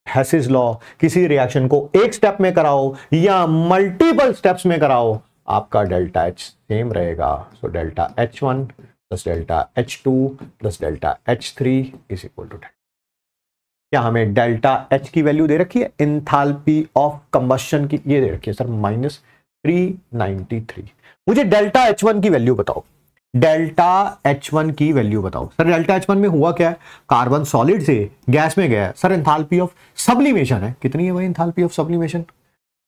हैसिस लॉ किसी रिएक्शन को एक स्टेप में कराओ या मल्टीपल स्टेप्स में कराओ आपका डेल्टा एच सेम रहेगा so delta H one plus delta H two plus delta H three is equal to delta क्या हमें डेल्टा एच की वैल्यू दे रखी है इंथाल्पी ऑफ कंबशन की ये दे रखी है sir minus three ninety three मुझे डेल्टा एच वन की वैल्यू बताओ डेल्टा एच वन की वैल्यू बताओ सर डेल्टा एच वन में हुआ क्या है कार्बन सॉलिड से गैस में गया सर इंथाल्पी ऑफ सब्लिमेशन है कितनी है भाई इंथाल्पी ऑफ सब्लिमेशन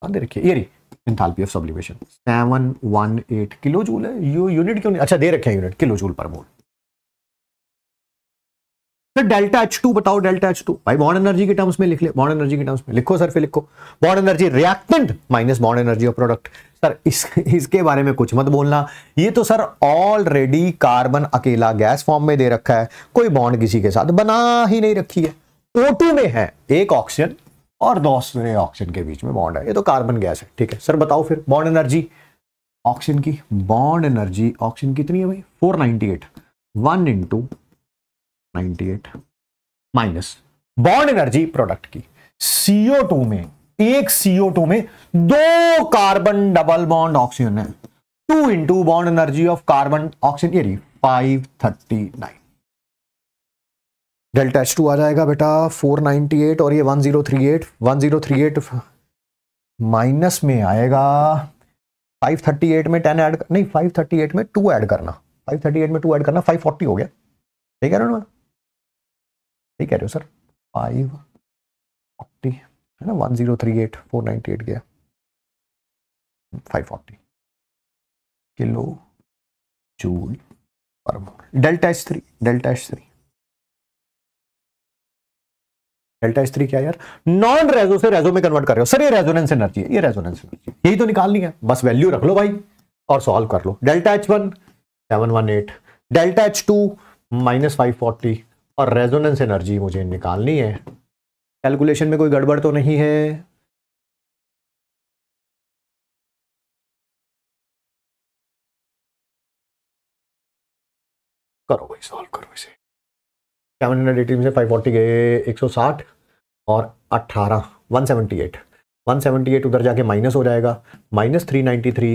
हाँ, दे रखिए ये रही enthalpy of sublimation seven one eight kilo joule है यू यूनिट क्यों नहीं अच्छा दे रखे हैं unit kilo joule per mole sir delta H two बताओ डेल्टा एच टू भाई बॉन्ड एनर्जी के टर्म्स में लिख ले बॉन्ड एनर्जी के टर्म्स में लिखो सर फिर लिखो bond energy reactant minus bond energy of product sir इस इसके बारे में कुछ मत बोलना ये तो सर ऑलरेडी कार्बन अकेला गैस फॉर्म में दे रखा है कोई बॉन्ड किसी के साथ बना ही नहीं रखी है ओ में है एक ऑक्सीजन और दूसरे ऑक्सीजन के बीच में बॉन्ड है ये तो कार्बन गैस है ठीक है सर बताओ फिर बॉन्ड एनर्जी ऑक्सीजन की बॉन्ड एनर्जी ऑक्सीजन कितनी है भाई four ninety eight one into ninety eight minus bond energy product की सीओ टू में एक सीओ टू में दो कार्बन डबल बॉन्ड ऑक्सीजन है two into bond energy of carbon oxygen ये five thirty nine delta H two आ जाएगा बेटा फोर नाइनटी एट और ये one zero three eight one zero three eight minus में आएगा फाइव थर्टी एट में टेन ऐड नहीं फाइव थर्टी एट में टू ऐड करना फाइव थर्टी एट में टू ऐड करना फाइव फोर्टी हो गया ठीक है ना ठीक कह रहे हो सर फाइव है ना one zero three eight four ninety eight गया five forty kilo joule per mole delta H three delta H three delta H three क्या यार नॉन रेजो से रेजो में कन्वर्ट कर रहे हो सर ये रेजोनेंस एनर्जी है ये रेजोनेंस एनर्जी यही तो निकालनी है बस वैल्यू रख लो भाई और सॉल्व कर लो delta H one seven one eight delta H two minus five forty और रेजोनेंस एनर्जी मुझे निकालनी है कैलकुलेशन में कोई गड़बड़ तो नहीं है करो भाई सॉल्व करो इसे सेवन हंड्रेड एटी में से फाइव फोर्टी गए एक सौ साठ और अट्ठारह one seventy eight one seventy eight उधर जाके माइनस हो जाएगा minus three ninety three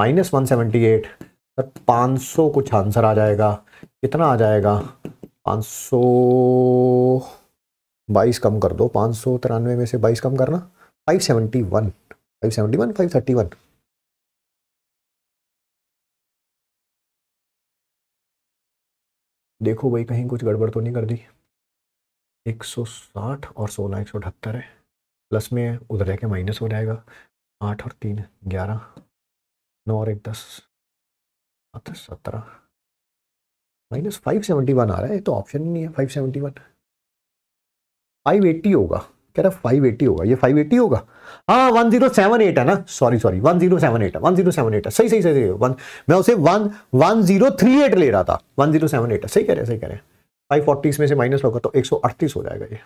minus one seventy eight sir पाँच सौ कुछ आंसर आ जाएगा कितना आ जाएगा पाँच सौ बाईस कम कर दो पाँच सौ तिरानवे में से बाईस कम करना five seventy one five seventy one five thirty one देखो भाई कहीं कुछ गड़बड़ तो नहीं कर दी एक सौ साठ और सोलह एक सौ अठहत्तर है प्लस में है उधर रह के माइनस हो जाएगा आठ और तीन ग्यारह नौ और एक दस सत्रह माइनस फाइव सेवेंटी वन आ रहा है तो ऑप्शन ही नहीं है five seventy one five eighty होगा कह रहा फाइव एट्टी होगा ये फाइव एट्टी होगा हाँ वन जीरो सेवन एट है ना sorry sorry one zero seven eight है वन जीरो सेवन एट है सही सही सही सही वन मैं उसे one one zero three eight ले रहा था वन जीरो सेवन एट है सही कह रहे हैं सही कह रहे हैं फाइव फोर्टी इसमें से माइनस होगा तो एक सौ अड़तीस हो जाएगा ये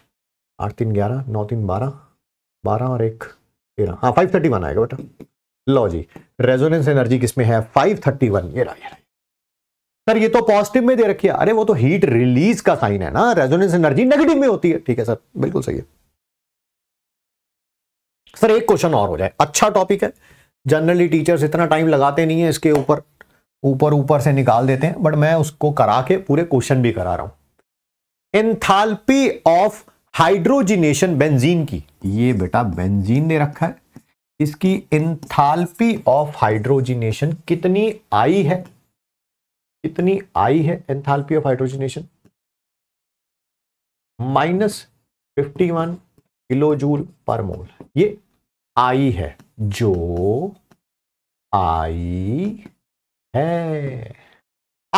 आठ तीन ग्यारह नौ तीन बारह बारह और एक तेरह हाँ फाइव थर्टी वन आएगा बेटा लो जी रेजोनेंस एनर्जी किसमें है फाइव थर्टी वन ये रहा ये रहा सर ये तो पॉजिटिव में दे रखी है अरे वो तो हीट रिलीज का साइन है ना रेजोनेंस एनर्जी नेगेटिव में होती है ठीक है सर बिल्कुल सही है सर एक क्वेश्चन और हो जाए अच्छा टॉपिक है जनरली टीचर्स इतना टाइम लगाते नहीं है इसके ऊपर ऊपर ऊपर से निकाल देते हैं बट मैं उसको करा के पूरे क्वेश्चन भी करा रहा हूं एंथाल्पी ऑफ हाइड्रोजिनेशन बेंजीन की ये बेटा बेंजीन ने रखा है इसकी एंथाल्पी ऑफ हाइड्रोजिनेशन कितनी आई है कितनी आई है enthalpy of hydrogenation minus fifty one kilo joule per mole ये आई है जो आई है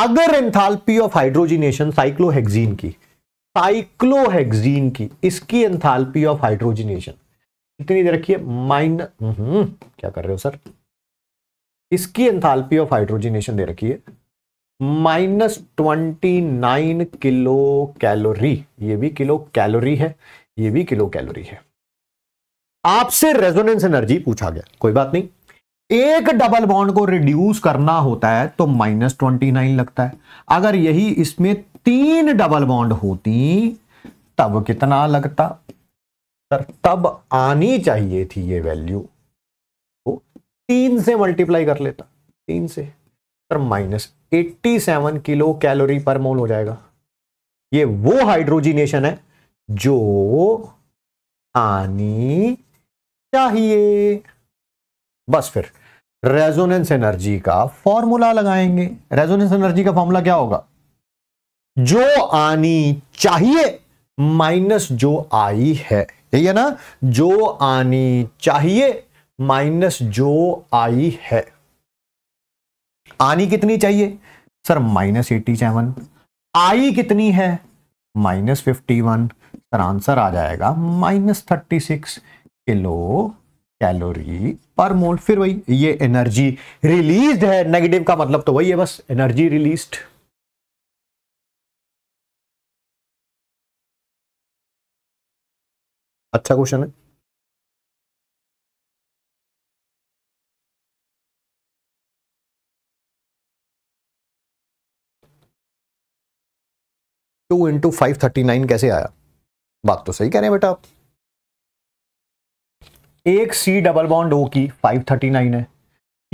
अगर एंथाल्पी ऑफ हाइड्रोजिनेशन साइक्लोहेक्सीन की साइक्लोहेक्सीन की इसकी एंथाल्पी ऑफ हाइड्रोजिनेशन कितनी दे रखी है माइनस हम्म, हम्म, क्या कर रहे हो सर इसकी एंथाल्पी ऑफ हाइड्रोजिनेशन दे रखी है minus twenty nine kilo calorie ये भी किलो कैलोरी है ये भी किलो कैलोरी है आपसे रेजोनेंस एनर्जी पूछा गया कोई बात नहीं एक डबल बॉन्ड को रिड्यूस करना होता है तो माइनस ट्वेंटी नाइन लगता है अगर यही इसमें तीन डबल बॉन्ड होती तब कितना लगता सर तब आनी चाहिए थी ये वैल्यू तो तीन से मल्टीप्लाई कर लेता तीन से sir minus 87 kilo calorie per मोल हो जाएगा ये वो हाइड्रोजिनेशन है जो आनी चाहिए बस फिर रेजोनेंस एनर्जी का फॉर्मूला लगाएंगे रेजोनेंस एनर्जी का फॉर्मूला क्या होगा जो आनी चाहिए माइनस जो आई है यही है ना जो आनी चाहिए माइनस जो आई है आनी कितनी चाहिए सर माइनस एटी सेवन आई कितनी है minus fifty one sir answer आ जाएगा minus thirty six kilo calorie per mole फिर वही ये एनर्जी रिलीज है नेगेटिव का मतलब तो वही है बस एनर्जी रिलीज्ड अच्छा क्वेश्चन है two into five thirty nine कैसे आया बात तो सही कह रहे हैं बेटा आप एक सी डबल बॉन्ड ओ की फाइव थर्टी नाइन है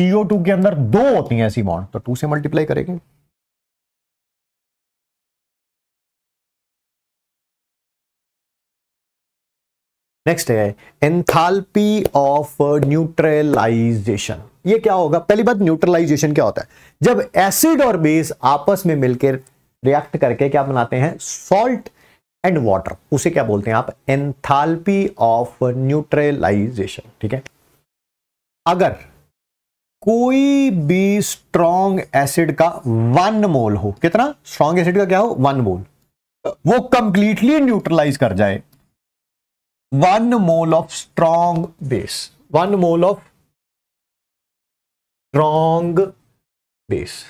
सीओ टू के अंदर दो होती हैं ऐसी बॉन्ड तो टू से मल्टीप्लाई करेंगे नेक्स्ट है एंथाल्पी ऑफ न्यूट्रलाइजेशन ये क्या होगा पहली बात न्यूट्रलाइजेशन क्या होता है जब एसिड और बेस आपस में मिलकर रिएक्ट करके क्या बनाते हैं सॉल्ट एंड वाटर उसे क्या बोलते हैं आप एंथाल्पी ऑफ न्यूट्रलाइजेशन ठीक है अगर कोई भी स्ट्रॉन्ग एसिड का वन मोल हो कितना स्ट्रॉन्ग एसिड का क्या हो वन मोल वो कंप्लीटली न्यूट्रलाइज कर जाए one mole of strong base one mole of strong base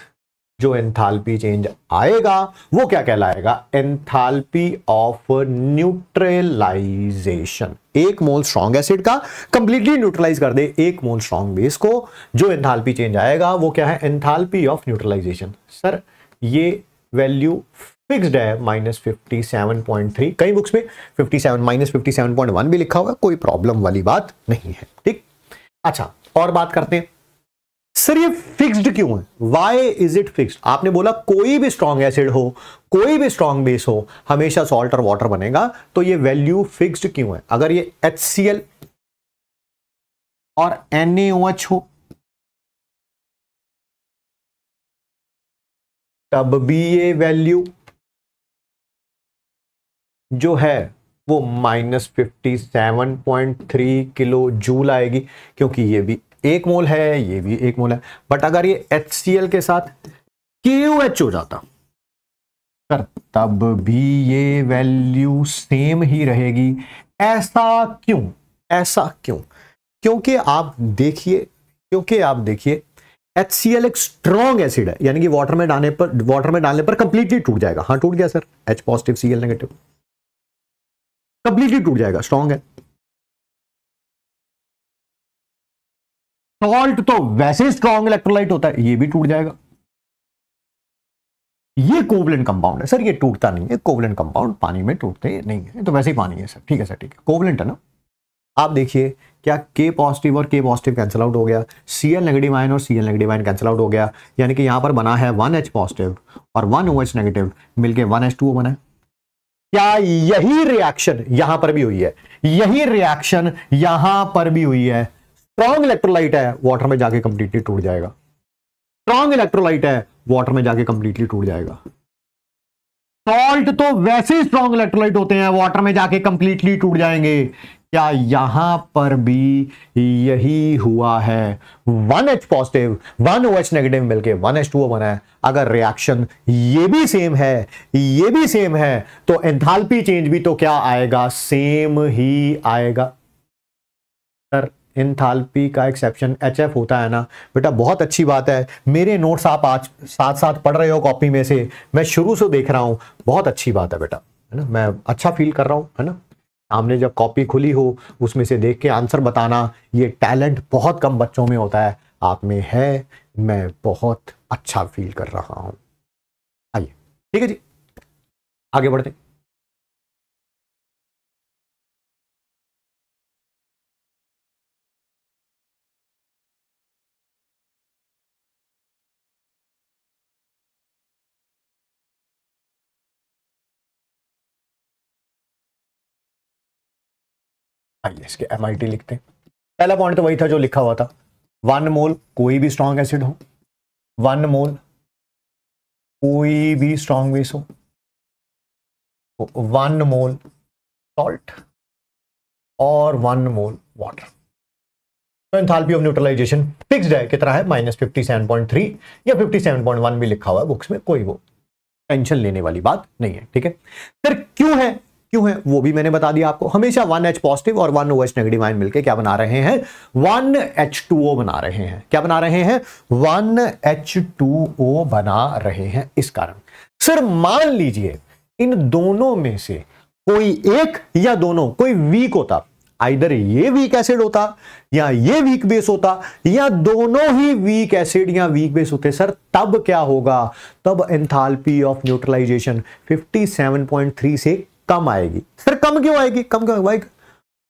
जो एंथाल्पी चेंज आएगा वो क्या कहलाएगा एंथाल्पी ऑफ न्यूट्रलाइजेशन एक मोल स्ट्रॉन्ग एसिड का कंप्लीटली न्यूट्रलाइज कर दे एक मोल स्ट्रॉन्ग बेस को जो एंथाल्पी चेंज आएगा वो क्या है एंथाल्पी ऑफ न्यूट्रलाइजेशन सर ये वैल्यू फिक्स्ड है minus fifty seven point three कई बुक्स में fifty seven minus fifty seven point one भी लिखा होगा कोई प्रॉब्लम वाली बात नहीं है ठीक अच्छा और बात करते हैं सर ये फिक्स्ड क्यों है वाई इज इट फिक्स्ड आपने बोला कोई भी स्ट्रॉन्ग एसिड हो कोई भी स्ट्रॉन्ग बेस हो हमेशा सॉल्ट और वाटर बनेगा तो ये वैल्यू फिक्स्ड क्यों है अगर ये एच सी एल और एन हो तब भी ये वैल्यू जो है वो minus fifty seven point three kilo joule आएगी क्योंकि ये भी एक मोल है ये भी एक मोल है बट अगर ये एच के साथ KOH हो जाता कर तब भी ये वैल्यू सेम ही रहेगी ऐसा क्यों ऐसा क्यों क्योंकि आप देखिए क्योंकि आप देखिए एच एक स्ट्रॉन्ग एसिड है यानी कि वाटर में डालने पर वाटर में डालने पर कंप्लीटली टूट जाएगा हाँ टूट गया sir H positive C negative completely टूट जाएगा स्ट्रॉन्ग है सॉल्ट तो वैसे स्ट्रॉन्ग इलेक्ट्रोलाइट होता है ये भी टूट जाएगा ये कोवलेंट कंपाउंड है सर ये टूटता नहीं है कोवलेंट कंपाउंड पानी में टूटते नहीं है तो वैसे ही पानी है सर ठीक है सर ठीक है कोवलेंट है ना आप देखिए क्या के पॉजिटिव और के पॉजिटिव कैंसिल आउट हो गया सी एल नेगेटिव आयन और C L negative ion cancel out हो गया यानी कि यहां पर बना है वन एच पॉजिटिव और वन ओ एच नेगेटिव मिलकर वन एच टू बना है क्या यही रिएक्शन यहां पर भी हुई है यही रिएक्शन यहां पर भी हुई है स्ट्रॉन्ग इलेक्ट्रोलाइट है वाटर में जाके कंप्लीटली टूट जाएगा स्ट्रॉन्ग इलेक्ट्रोलाइट है वाटर में जाके कंप्लीटली टूट जाएगा सॉल्ट तो वैसे स्ट्रॉन्ग इलेक्ट्रोलाइट होते हैं वाटर में जाके कंप्लीटली टूट जाएंगे क्या यहां पर भी यही हुआ है one H positive one O H negative मिलके वन एच टू बना है अगर रिएक्शन ये भी सेम है ये भी सेम है तो एंथाल्पी चेंज भी तो क्या आएगा सेम ही आएगा सर इनथालपी का एक्सेप्शन एच एफ होता है ना बेटा बहुत अच्छी बात है मेरे नोट्स आप आज साथ साथ पढ़ रहे हो कॉपी में से मैं शुरू से देख रहा हूँ बहुत अच्छी बात है बेटा है ना मैं अच्छा फील कर रहा हूँ है ना सामने जब कॉपी खुली हो उसमें से देख के आंसर बताना ये टैलेंट बहुत कम बच्चों में होता है आप में है मैं बहुत अच्छा फील कर रहा हूँ आइए ठीक है जी आगे बढ़ते हैं आइए हाँ, इसके एम लिखते हैं पहला पॉइंट तो वही था जो लिखा हुआ था वन मोल कोई भी स्ट्रॉन्ग एसिड हो वन मोल कोई भी स्ट्रॉन्ग बेस हो वन मोल सॉल्ट और वन मोल वाटर तो एंथैल्पी ऑफ न्यूट्रलाइजेशन फिक्स्ड है कितना है minus fifty seven point three या फिफ्टी सेवन पॉइंट वन भी लिखा हुआ है बुक्स में कोई वो टेंशन लेने वाली बात नहीं है ठीक है फिर क्यों है क्यों है वो भी मैंने बता दिया आपको हमेशा वन एच पॉजिटिव और one O H negative ion मिलकर क्या बना रहे हैं वन एच टू ओ बना रहे हैं क्या बना रहे हैं वन एच टू ओ बना रहे हैं इस कारण सर मान लीजिए इन दोनों में से कोई एक या दोनों कोई वीक होता आइदर ये वीक एसिड होता या ये वीक बेस होता या दोनों ही वीक एसिड या वीक बेस होते सर तब क्या होगा तब एंथाल्पी ऑफ न्यूट्रलाइजेशन 57.3 से कम आएगी सर कम क्यों आएगी कम क्यों भाई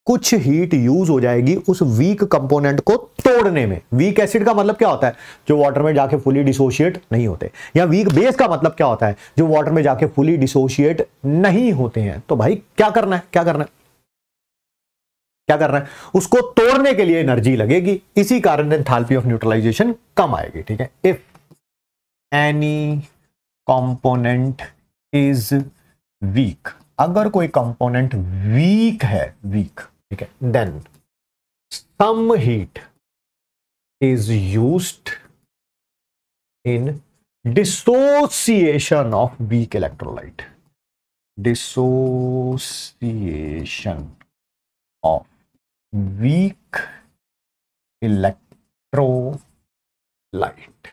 कुछ हीट यूज हो जाएगी उस वीक कंपोनेंट को तोड़ने में वीक एसिड का मतलब क्या होता है जो वाटर में जाके फुली डिसोशिएट नहीं होते या वीक बेस का मतलब क्या होता है जो वाटर में जाके फुली डिसोशिएट नहीं होते हैं तो भाई क्या करना है क्या करना है क्या करना है उसको तोड़ने के लिए एनर्जी लगेगी इसी कारण एंथैल्पी ऑफ न्यूट्रलाइजेशन कम आएगी ठीक है if any component is weak अगर कोई कंपोनेंट वीक है वीक ठीक है then some heat is used in dissociation of weak electrolyte dissociation of weak electrolyte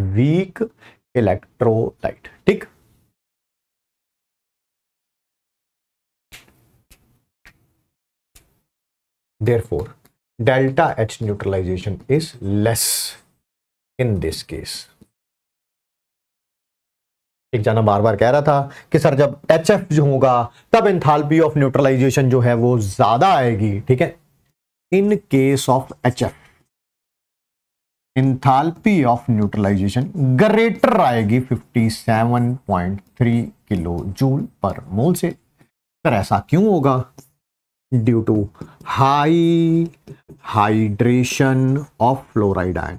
weak electrolyte ठीक therefore delta H neutralization is less in this case. एक जाना बार बार कह रहा था कि सर जब एच एफ जो होगा तब इंथालपी ऑफ न्यूट्रलाइजेशन जो है वो ज्यादा आएगी ठीक है in case of H F enthalpy of neutralization greater आएगी 57.3 किलो जूल पर मोल से सर ऐसा क्यों होगा due to high hydration of fluoride ion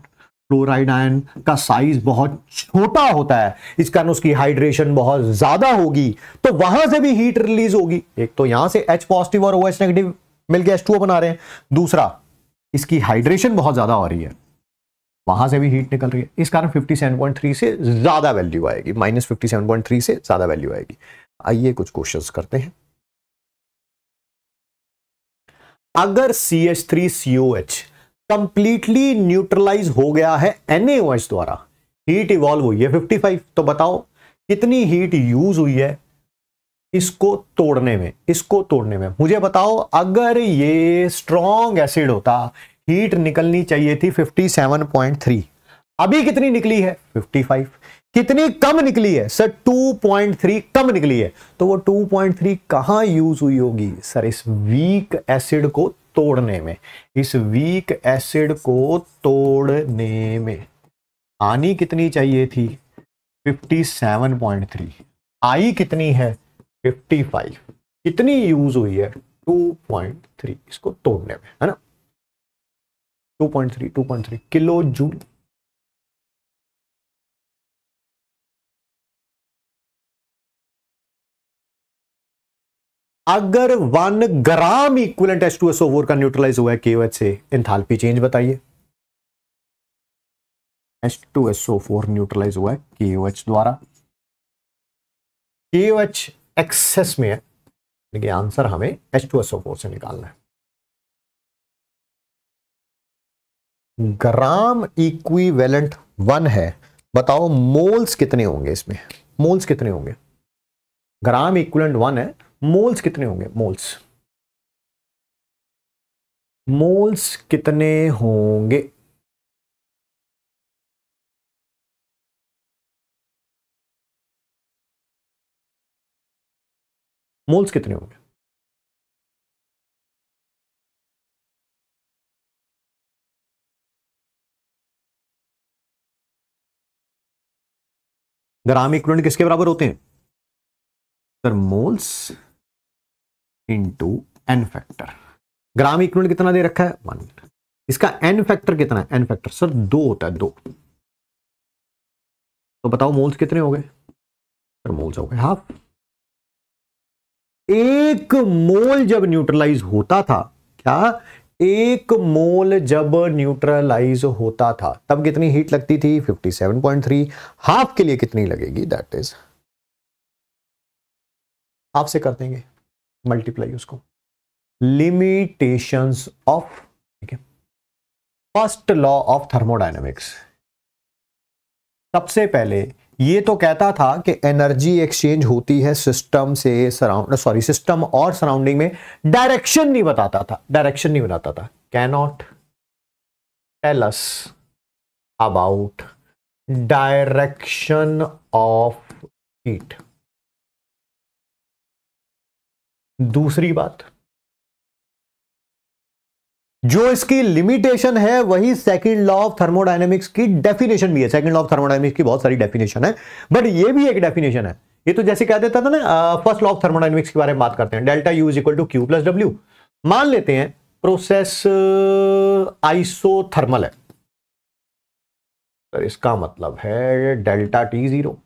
fluoride ion का साइज बहुत छोटा होता है इस कारण उसकी हाइड्रेशन बहुत ज्यादा होगी तो वहां से भी हीट रिलीज होगी एक तो यहां से H पॉजिटिव और OH नेगेटिव मिलकर H2O बना रहे हैं दूसरा इसकी हाइड्रेशन बहुत ज्यादा हो रही है वहां से भी हीट निकल रही है इस कारण 57.3 से ज्यादा वैल्यू आएगी माइनस फिफ्टी से ज्यादा वैल्यू आएगी आइए कुछ क्वेश्चन करते हैं अगर C H three CO H completely neutralize हो गया है एनएच द्वारा हीट इवॉल्व हुई है फिफ्टी फाइव तो बताओ कितनी हीट यूज हुई है इसको तोड़ने में इसको तोड़ने में मुझे बताओ अगर ये स्ट्रॉन्ग एसिड होता हीट निकलनी चाहिए थी 57.3 अभी कितनी निकली है फाइव कितनी कम निकली है सर 2.3 कम निकली है तो वो 2.3 कहां यूज हुई होगी सर इस वीक एसिड को तोड़ने में इस वीक एसिड को तोड़ने में आनी कितनी चाहिए थी 57.3 आई कितनी है 55 कितनी यूज हुई है 2.3 इसको तोड़ने में है ना 2.3 2.3 किलो जूल अगर one gram equivalent H two S over का न्यूट्रलाइज हुआ है के से इंथालपी चेंज बताइए H two S O four neutralize हुआ है के एच द्वारा के एच एक्सेस में है लेकिन आंसर हमें H two S O four से निकालना है ग्राम इक्विवेलेंट वन है बताओ मोल्स कितने होंगे इसमें मोल्स कितने होंगे ग्राम इक्वलेंट वन है मोल्स कितने होंगे मोल्स मोल्स कितने होंगे मोल्स कितने होंगे ग्राम इक्विवेलेंट किसके बराबर होते हैं sir moles into n factor gram equipment कितना दे रखा है वन इसका एन फैक्टर कितना है एन फैक्टर सर दो होता है दो तो बताओ मोल्स कितने हो गए सर मोल्स हो गए हाफ एक मोल जब न्यूट्रलाइज होता था क्या एक मोल जब न्यूट्रलाइज होता था तब कितनी हीट लगती थी 57.3 हाफ के लिए कितनी लगेगी दैट इज हाफ से कर देंगे मल्टीप्लाई उसको लिमिटेशंस ऑफ ठीक है फर्स्ट लॉ ऑफ थर्मोडाइनमिक्स सबसे पहले ये तो कहता था कि एनर्जी एक्सचेंज होती है सिस्टम से सराउंड सॉरी सिस्टम और सराउंडिंग में डायरेक्शन नहीं बताता था डायरेक्शन नहीं बताता था cannot tells about direction of heat दूसरी बात जो इसकी लिमिटेशन है वही सेकंड लॉ ऑफ थर्मोडाइनेमिक्स की डेफिनेशन भी है सेकंड लॉ ऑफ थर्मोडाइनेमिक्स की बहुत सारी डेफिनेशन है बट ये भी एक डेफिनेशन है ये तो जैसे कह देता था ना फर्स्ट लॉ ऑफ थर्मोडाइनेमिक्स के बारे में बात करते हैं delta use equal to Q plus W मान लेते हैं प्रोसेस आइसो थर्मल है इसका मतलब है डेल्टा टी जीरो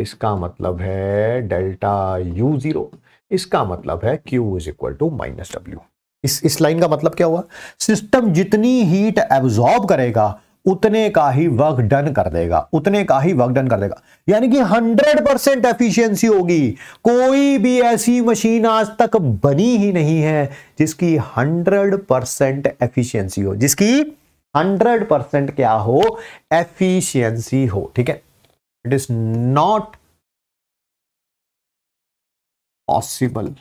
इसका मतलब है डेल्टा यू जीरो इसका मतलब है Q is equal to minus W इस इस लाइन का मतलब क्या हुआ सिस्टम जितनी हीट एब्जॉर्ब करेगा उतने का ही वर्क डन कर देगा उतने का ही वर्क डन कर देगा यानी कि 100 परसेंट एफिशियंसी होगी कोई भी ऐसी मशीन आज तक बनी ही नहीं है जिसकी 100 परसेंट एफिशियंसी हो जिसकी 100 परसेंट क्या हो एफिशियंसी हो ठीक है इट इज नॉट पॉसिबल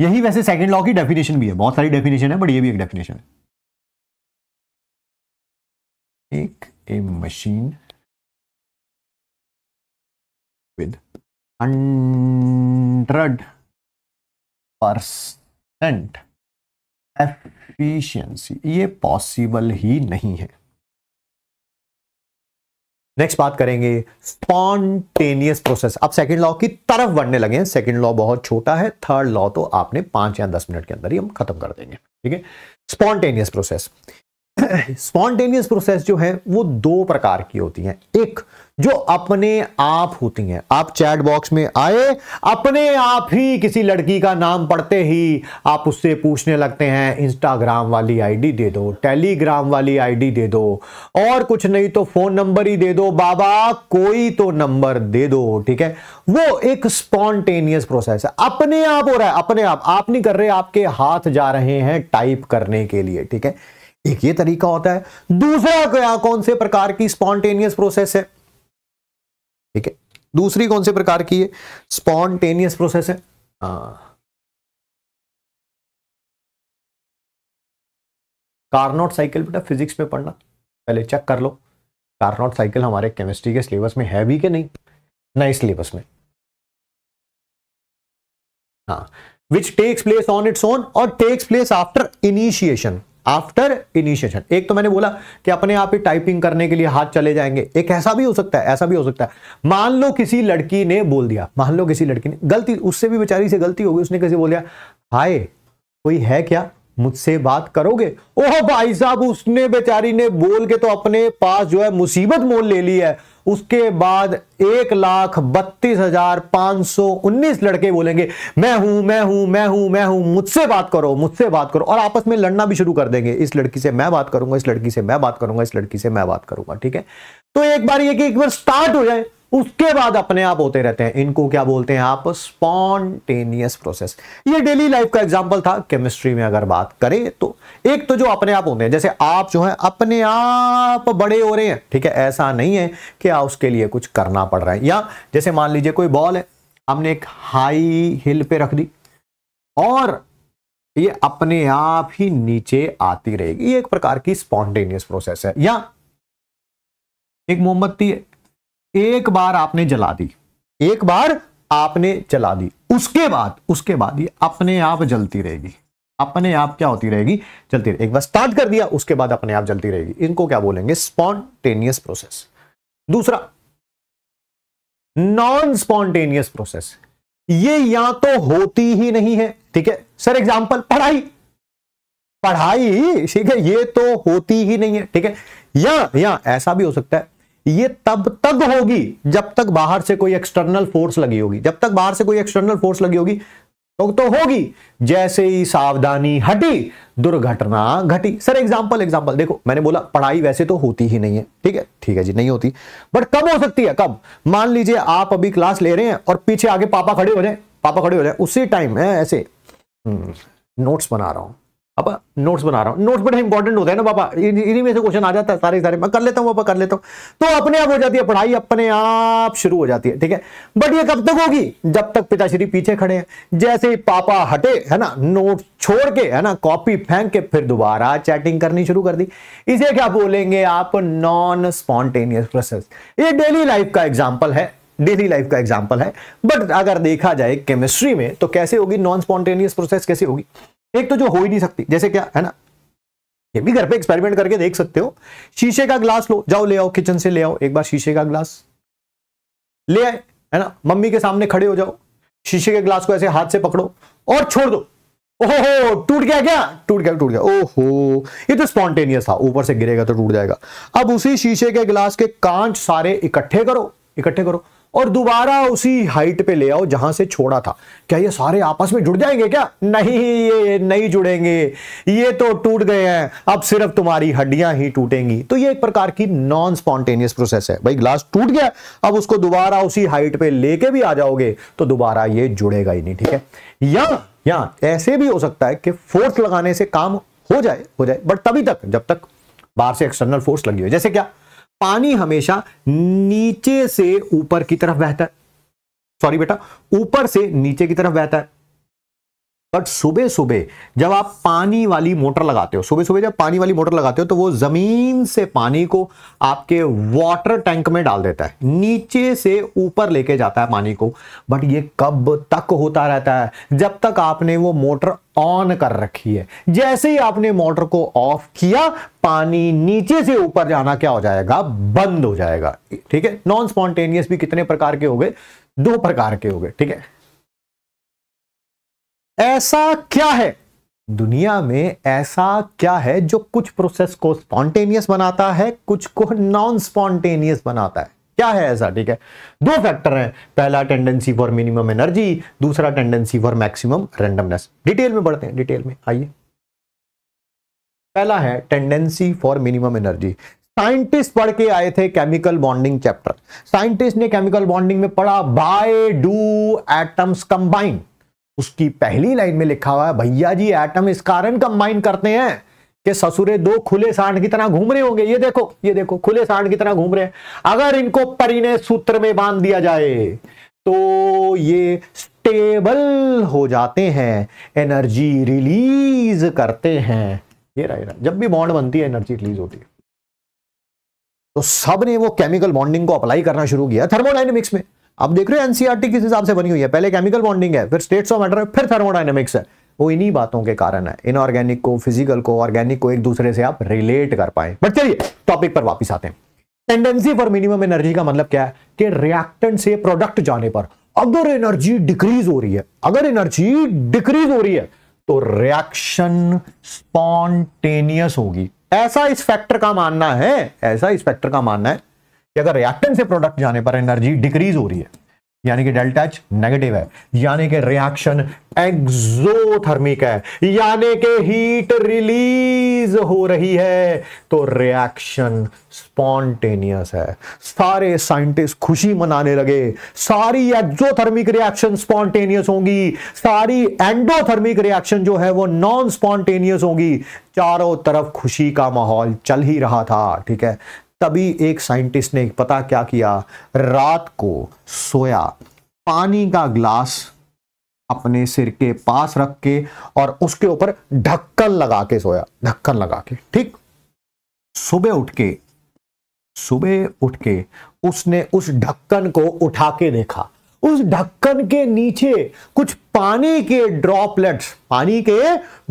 यही वैसे सेकंड लॉ की डेफिनेशन भी है बहुत सारी डेफिनेशन है बट ये भी एक डेफिनेशन है एक a machine hundred percent efficiency ये पॉसिबल ही नहीं है नेक्स्ट बात करेंगे स्पॉन्टेनियस प्रोसेस अब सेकंड लॉ की तरफ बढ़ने लगे हैं सेकंड लॉ बहुत छोटा है थर्ड लॉ तो आपने पांच या दस मिनट के अंदर ही हम खत्म कर देंगे ठीक है स्पॉन्टेनियस प्रोसेस स्पॉन्टेनियस प्रोसेस जो है वो दो प्रकार की होती हैं एक जो अपने आप होती हैं आप चैट बॉक्स में आए अपने आप ही किसी लड़की का नाम पढ़ते ही आप उससे पूछने लगते हैं इंस्टाग्राम वाली आईडी दे दो टेलीग्राम वाली आईडी दे दो और कुछ नहीं तो फोन नंबर ही दे दो बाबा कोई तो नंबर दे दो ठीक है वो एक स्पॉन्टेनियस प्रोसेस है अपने आप हो रहा है अपने आप आप नहीं कर रहे आपके हाथ जा रहे हैं टाइप करने के लिए ठीक है एक ये तरीका होता है दूसरा क्या कौन से प्रकार की स्पॉन्टेनियस प्रोसेस है ठीक है दूसरी कौन से प्रकार की है स्पॉन्टेनियस प्रोसेस है कार्नोट हाँ। साइकिल बेटा फिजिक्स में पढ़ना पहले चेक कर लो कार्नोट साइकिल हमारे केमिस्ट्री के सिलेबस में है भी कि नहीं नए सिलेबस में हाँ which takes place on its own और takes place after initiation after initiation एक तो मैंने बोला कि अपने आप ही टाइपिंग करने के लिए हाथ चले जाएंगे एक ऐसा भी हो सकता है ऐसा भी हो सकता है मान लो किसी लड़की ने बोल दिया मान लो किसी लड़की ने गलती उससे भी बेचारी से गलती होगी उसने कैसे बोल दिया हाय कोई है क्या मुझसे बात करोगे ओह भाई साहब उसने बेचारी ने बोल के तो अपने पास जो है मुसीबत मोल ले ली है उसके बाद एक लाख बत्तीस हजार पांच सौ उन्नीस लड़के बोलेंगे मैं हूं मैं हूं मैं हूं मैं हूं मुझसे बात करो मुझसे बात करो और आपस में लड़ना भी शुरू कर देंगे इस लड़की से मैं बात करूंगा इस लड़की से मैं बात करूंगा इस लड़की से मैं बात करूंगा ठीक है तो एक बार ये कि एक बार स्टार्ट हो जाए उसके बाद अपने आप होते रहते हैं इनको क्या बोलते हैं आप स्पॉन्टेनियस प्रोसेस ये डेली लाइफ का एग्जाम्पल था केमिस्ट्री में अगर बात करें तो एक तो जो अपने आप होते हैं जैसे आप जो है अपने आप बड़े हो रहे हैं ठीक है ऐसा नहीं है कि आप उसके लिए कुछ करना पड़ रहा है या जैसे मान लीजिए कोई बॉल है हमने एक हाई हिल पे रख दी और ये अपने आप ही नीचे आती रहेगी ये एक प्रकार की स्पॉन्टेनियस प्रोसेस है या एक मोमबत्ती है एक बार आपने जला दी एक बार आपने जला दी उसके बाद उसके बाद ये अपने आप जलती रहेगी अपने आप क्या होती रहेगी जलती रहेगी एक बार स्टार्ट कर दिया उसके बाद अपने आप जलती रहेगी इनको क्या बोलेंगे स्पॉन्टेनियस प्रोसेस दूसरा नॉन स्पॉन्टेनियस प्रोसेस ये या तो होती ही नहीं है ठीक है सर एग्जाम्पल पढ़ाई पढ़ाई ठीक है ये तो होती ही नहीं है ठीक है या या ऐसा भी हो सकता है ये तब तक होगी जब तक बाहर से कोई एक्सटर्नल फोर्स लगी होगी जब तक बाहर से कोई एक्सटर्नल फोर्स लगी होगी तो, तो होगी जैसे ही सावधानी हटी दुर्घटना घटी सर एग्जाम्पल एग्जाम्पल देखो मैंने बोला पढ़ाई वैसे तो होती ही नहीं है ठीक है ठीक है जी नहीं होती बट कब हो सकती है कब मान लीजिए आप अभी क्लास ले रहे हैं और पीछे आगे पापा खड़े हो जाए पापा खड़े हो जाए उसी टाइम है ऐसे नोट्स हम्म, बना रहा हूं अब नोट्स बना रहा हूं नोट्स बड़े इंपॉर्टेंट होते हैं ना बाबा इन्हीं में से क्वेश्चन आ जाता है सारे सारे मैं कर लेता हूं बाबा कर लेता हूं तो अपने आप हो जाती है पढ़ाई अपने आप शुरू हो जाती है ठीक है बट ये कब तक होगी जब तक पिताश्री पीछे खड़े हैं जैसे ही पापा हटे है ना नोट छोड़ के है ना कॉपी फेंक के फिर दोबारा चैटिंग करनी शुरू कर दी इसे क्या बोलेंगे आप नॉन स्पॉन्टेनियस प्रोसेस ये डेली लाइफ का एग्जाम्पल है डेली लाइफ का एग्जाम्पल है बट अगर देखा जाए केमिस्ट्री में तो कैसे होगी नॉन स्पॉन्टेनियस प्रोसेस कैसे होगी एक तो जो हो ही नहीं सकती जैसे क्या है ना ये भी घर पे एक्सपेरिमेंट करके देख सकते हो शीशे का ग्लास लो जाओ ले आओ किचन से ले आओ एक बार शीशे का ग्लास ले आए है ना मम्मी के सामने खड़े हो जाओ शीशे के ग्लास को ऐसे हाथ से पकड़ो और छोड़ दो ओहो टूट गया क्या टूट गया टूट गया ओहो ये तो स्पॉन्टेनियस था ऊपर से गिरेगा तो टूट जाएगा अब उसी शीशे के ग्लास के कांच सारे इकट्ठे करो इकट्ठे करो और दोबारा उसी हाइट पे ले आओ जहां से छोड़ा था क्या ये सारे आपस में जुड़ जाएंगे क्या नहीं ये नहीं जुड़ेंगे ये तो टूट गए हैं अब सिर्फ तुम्हारी हड्डियां ही टूटेंगी तो ये एक प्रकार की नॉन स्पॉन्टेनियस प्रोसेस है भाई ग्लास टूट गया अब उसको दोबारा उसी हाइट पे लेके भी आ जाओगे तो दोबारा ये जुड़ेगा ही नहीं ठीक है या या ऐसे भी हो सकता है कि फोर्स लगाने से काम हो जाए हो जाए बट तभी तक जब तक बाहर से एक्सटर्नल फोर्स लगी हो जैसे क्या पानी हमेशा नीचे से ऊपर की तरफ बहता है सॉरी बेटा ऊपर से नीचे की तरफ बहता है बट सुबह सुबह जब आप पानी वाली मोटर लगाते हो सुबह सुबह जब पानी वाली मोटर लगाते हो तो वो जमीन से पानी को आपके वाटर टैंक में डाल देता है नीचे से ऊपर लेके जाता है पानी को बट ये कब तक होता रहता है जब तक आपने वो मोटर ऑन कर रखी है जैसे ही आपने मोटर को ऑफ किया पानी नीचे से ऊपर जाना क्या हो जाएगा बंद हो जाएगा ठीक है नॉन स्पॉन्टेनियस भी कितने प्रकार के हो गए दो प्रकार के हो गए ठीक है ऐसा क्या है दुनिया में ऐसा क्या है जो कुछ प्रोसेस को स्पॉन्टेनियस बनाता है कुछ को नॉन स्पॉन्टेनियस बनाता है क्या है ऐसा ठीक है दो फैक्टर हैं पहला टेंडेंसी फॉर मिनिमम एनर्जी दूसरा tendency for maximum randomness detail में बढ़ते हैं डिटेल में आइए पहला है tendency for minimum energy scientist पढ़ के आए थे केमिकल बॉन्डिंग चैप्टर साइंटिस्ट ने केमिकल बॉन्डिंग में पढ़ा बाय डू एटम्स कंबाइंड उसकी पहली लाइन में लिखा हुआ है भैया जी एटम इस कारण कंबाइन करते हैं कि ससुरे दो खुले सांड की तरह घूम रहे होंगे ये देखो ये देखो खुले सांड की तरह घूम रहे हैं अगर इनको परिणय सूत्र में बांध दिया जाए तो ये स्टेबल हो जाते हैं एनर्जी रिलीज करते हैं ये रहे रहे। जब भी बॉन्ड बनती है एनर्जी रिलीज होती है तो सब ने वो केमिकल बॉन्डिंग को अप्लाई करना शुरू किया थर्मोडाइनमिक्स में आप देख रहे हो एनसीआरटी e किस हिसाब से बनी हुई है पहले केमिकल बॉन्डिंग है फिर स्टेट्स ऑफ मैटर है फिर थर्मोडाइनमिक्स है वो इन्हीं बातों के कारण है इनऑर्गेनिक को फिजिकल को ऑर्गेनिक को एक दूसरे से आप रिलेट कर पाए बट चलिए टॉपिक पर वापस आते हैं टेंडेंसी फॉर मिनिमम एनर्जी का मतलब क्या है कि रिएक्टेंट से प्रोडक्ट जाने पर अगर एनर्जी डिक्रीज हो रही है अगर एनर्जी डिक्रीज हो रही है तो रिएक्शन स्पॉन्टेनियस होगी ऐसा इस फैक्टर का मानना है ऐसा इस फैक्टर का मानना है कि अगर रिएक्टेंट से प्रोडक्ट जाने पर एनर्जी डिक्रीज हो रही है यानी कि डेल्टा एच नेगेटिव है यानी कि रिएक्शन एक्सोथर्मिक है यानी कि हीट रिलीज हो रही है तो रिएक्शन स्पॉन्टेनियस है सारे साइंटिस्ट खुशी मनाने लगे सारी एक्सोथर्मिक रिएक्शन स्पॉन्टेनियस होंगी सारी एंडोथर्मिक रिएक्शन जो है वो नॉन स्पॉन्टेनियस होंगी चारों तरफ खुशी का माहौल चल ही रहा था ठीक है तभी एक साइंटिस्ट ने पता क्या किया रात को सोया पानी का ग्लास अपने सिर के पास रख के और उसके ऊपर ढक्कन लगा के सोया ढक्कन लगा के ठीक सुबह उठ के सुबह उठ के उसने उस ढक्कन को उठा के देखा उस ढक्कन के नीचे कुछ पानी के ड्रॉपलेट्स पानी के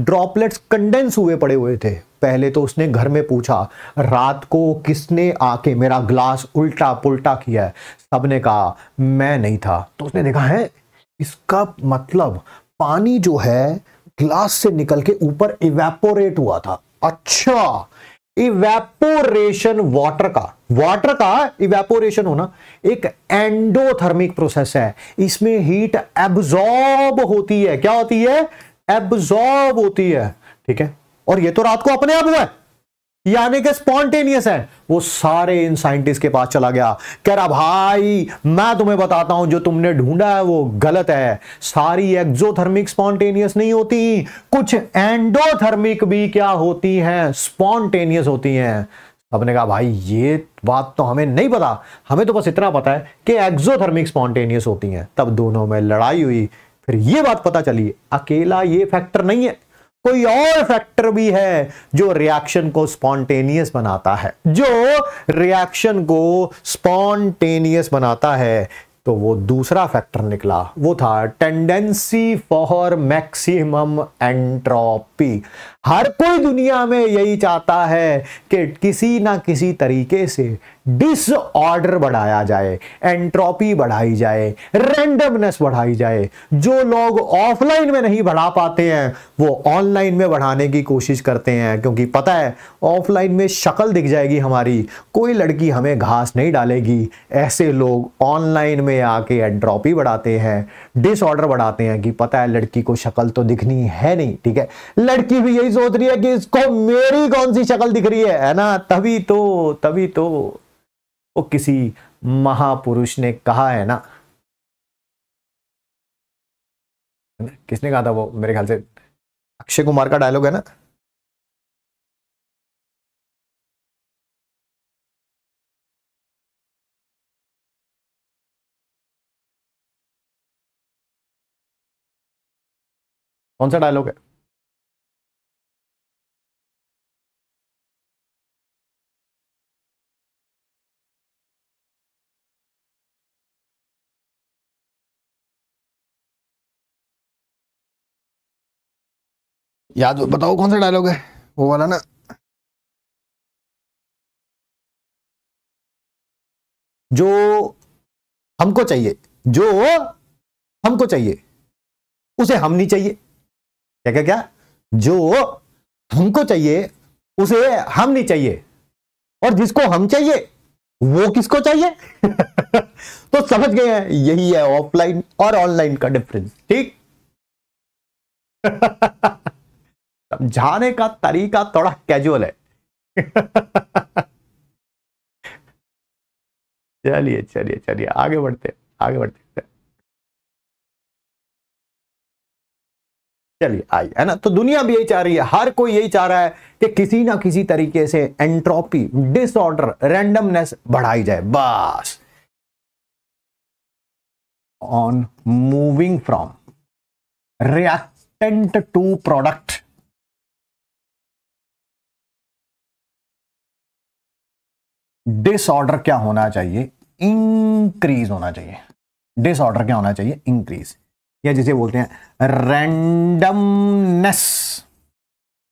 ड्रॉपलेट्स कंडेंस हुए पड़े हुए थे पहले तो उसने घर में पूछा रात को किसने आके मेरा ग्लास उल्टा पुल्टा किया है सबने कहा मैं नहीं था तो उसने देखा है इसका मतलब पानी जो है ग्लास से निकल के ऊपर इवेपोरेट हुआ था अच्छा इवेपोरेशन वाटर का वाटर का इवेपोरेशन होना एक एंडोथर्मिक प्रोसेस है इसमें हीट एब्जॉर्ब होती है क्या होती है एब्जॉर्ब होती है ठीक है और ये तो रात को अपने आप हुआ है यानी कि स्पॉन्टेनियस है वो सारे इन साइंटिस्ट के पास चला गया कह रहा भाई मैं तुम्हें बताता हूं जो तुमने ढूंढा है वो गलत है सारी एक्जोथर्मिक स्पॉन्टेनियस नहीं होती कुछ एंडोथर्मिक भी क्या होती हैं स्पॉन्टेनियस होती हैं सबने कहा भाई ये बात तो हमें नहीं पता हमें तो बस इतना पता है कि एक्जोथर्मिक स्पॉन्टेनियस होती हैं तब दोनों में लड़ाई हुई फिर ये बात पता चली अकेला ये फैक्टर नहीं है कोई और फैक्टर भी है जो रिएक्शन को स्पॉन्टेनियस बनाता है जो रिएक्शन को स्पॉन्टेनियस बनाता है तो वो दूसरा फैक्टर निकला वो था टेंडेंसी फॉर मैक्सिमम एंट्रोपी हर कोई दुनिया में यही चाहता है कि किसी ना किसी तरीके से डिसऑर्डर बढ़ाया जाए एंट्रोपी बढ़ाई जाए रैंडमनेस बढ़ाई जाए जो लोग ऑफलाइन में नहीं बढ़ा पाते हैं वो ऑनलाइन में बढ़ाने की कोशिश करते हैं क्योंकि पता है ऑफलाइन में शक्ल दिख जाएगी हमारी कोई लड़की हमें घास नहीं डालेगी ऐसे लोग ऑनलाइन में आके एंट्रोपी बढ़ाते हैं डिसऑर्डर बढ़ाते हैं कि पता है लड़की को शक्ल तो दिखनी है नहीं ठीक है लड़की भी यही सोच रही है कि इसको मेरी कौन सी शक्ल दिख रही है है ना तभी तो तभी तो वो किसी महापुरुष ने कहा है ना किसने कहा था वो मेरे ख्याल से अक्षय कुमार का डायलॉग है ना कौन सा डायलॉग है याद बताओ कौन सा डायलॉग है वो वाला ना जो हमको चाहिए जो हमको चाहिए उसे हम नहीं चाहिए क्या क्या क्या जो हमको चाहिए उसे हम नहीं चाहिए और जिसको हम चाहिए वो किसको चाहिए तो समझ गए हैं यही है ऑफलाइन और ऑनलाइन का डिफरेंस ठीक समझाने का तरीका थोड़ा कैजुअल है चलिए चलिए चलिए आगे बढ़ते आगे बढ़ते चलिए आइए है ना तो दुनिया भी यही चाह रही है हर कोई यही चाह रहा है कि किसी ना किसी तरीके से एंट्रोपी डिसऑर्डर रैंडमनेस बढ़ाई जाए बस on moving from reactant to product disorder क्या होना चाहिए इंक्रीज होना चाहिए डिसऑर्डर क्या होना चाहिए इंक्रीज या जिसे बोलते हैं रैंडमनेस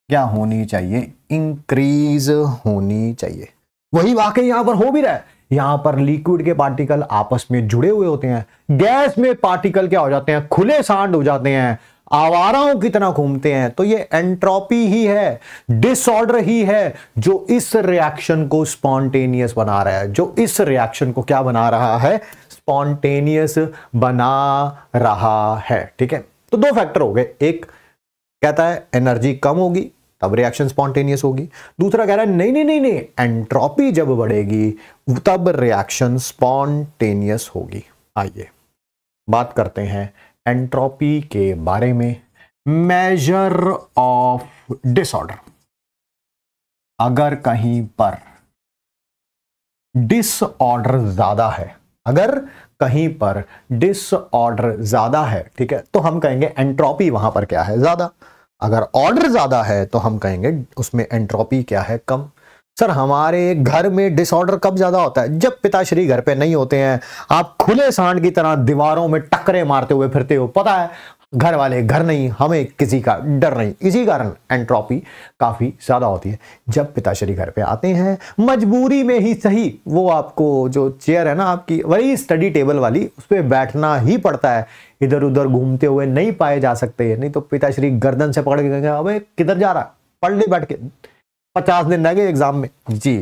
क्या होनी चाहिए इंक्रीज होनी चाहिए वही वाकई यहां पर हो भी रहा है यहां पर लिक्विड के पार्टिकल आपस में जुड़े हुए होते हैं गैस में पार्टिकल क्या हो जाते हैं खुले सांड हो जाते हैं आवाराओं की तरह घूमते हैं तो ये एंट्रोपी ही है डिसऑर्डर ही है जो इस रिएक्शन को स्पॉन्टेनियस बना रहा है जो इस रिएक्शन को क्या बना रहा है स्पॉन्टेनियस बना रहा है ठीक है तो दो फैक्टर हो गए एक कहता है एनर्जी कम होगी तब रिएक्शन स्पॉन्टेनियस होगी दूसरा कह रहा है नहीं नहीं नहीं नहीं एंट्रोपी जब बढ़ेगी तब रिएक्शन स्पॉन्टेनियस होगी आइए बात करते हैं एंट्रोपी के बारे में मेजर ऑफ डिसऑर्डर अगर कहीं पर डिसऑर्डर ज्यादा है अगर कहीं पर डिसऑर्डर ज्यादा है ठीक है तो हम कहेंगे एंट्रोपी वहां पर क्या है ज्यादा अगर ऑर्डर ज्यादा है तो हम कहेंगे उसमें एंट्रोपी क्या है कम सर हमारे घर में डिसऑर्डर कब ज्यादा होता है जब पिताश्री घर पे नहीं होते हैं आप खुले सांड की तरह दीवारों में टकरे मारते हुए फिरते हो पता है घर वाले घर नहीं हमें किसी का डर नहीं इसी कारण एंट्रोपी काफ़ी ज़्यादा होती है जब पिताश्री घर पे आते हैं मजबूरी में ही सही वो आपको जो चेयर है ना आपकी वही स्टडी टेबल वाली उस पर बैठना ही पड़ता है इधर उधर घूमते हुए नहीं पाए जा सकते नहीं तो पिताश्री गर्दन से पकड़ के कहेंगे अबे किधर जा रहा पढ़ ले बैठ के पचास दिन रह गए एग्जाम में जी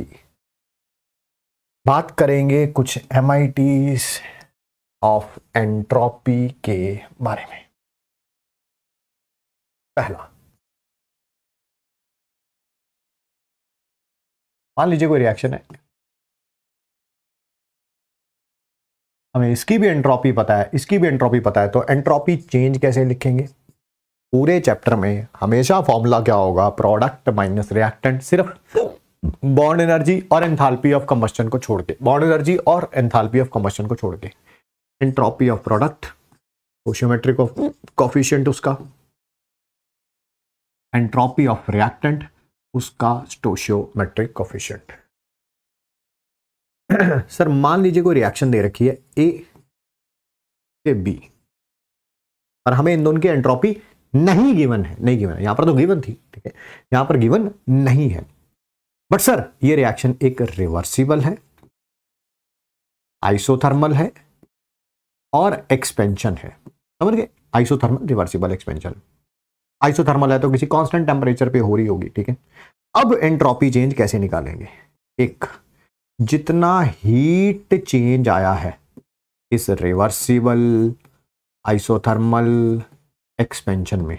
बात करेंगे कुछ एम ऑफ एंट्रोपी के बारे में पहला मान लीजिए कोई रिएक्शन है हमें इसकी भी एंट्रोपी पता है इसकी भी एंट्रोपी पता है तो एंट्रोपी चेंज कैसे लिखेंगे पूरे चैप्टर में हमेशा फॉर्मूला क्या होगा प्रोडक्ट माइनस रिएक्टेंट सिर्फ बॉन्ड एनर्जी और एंथाल्पी ऑफ कंबस्टन को छोड़ के बॉन्ड एनर्जी और एंथाल्पी ऑफ कंबस्टन को छोड़ के entropy of product stoichiometric of coefficient उसका एंट्रोपी ऑफ रिएक्टेंट उसका स्टोशियोमेट्रिक कॉफिशियंट सर मान लीजिए कोई रिएक्शन दे रखी है ए से बी और हमें इन दोनों की एंट्रोपी नहीं गिवन है नहीं गिवन है यहां पर तो गिवन थी ठीक है यहां पर गिवन नहीं है बट सर ये रिएक्शन एक रिवर्सिबल है आइसोथर्मल है और एक्सपेंशन है समझ गए आइसोथर्मल रिवर्सिबल एक्सपेंशन आइसोथर्मल है तो किसी कांस्टेंट टेम्परेचर पे हो रही होगी ठीक है अब एंट्रोपी चेंज कैसे निकालेंगे एक जितना हीट चेंज आया है इस रिवर्सिबल आइसोथर्मल एक्सपेंशन में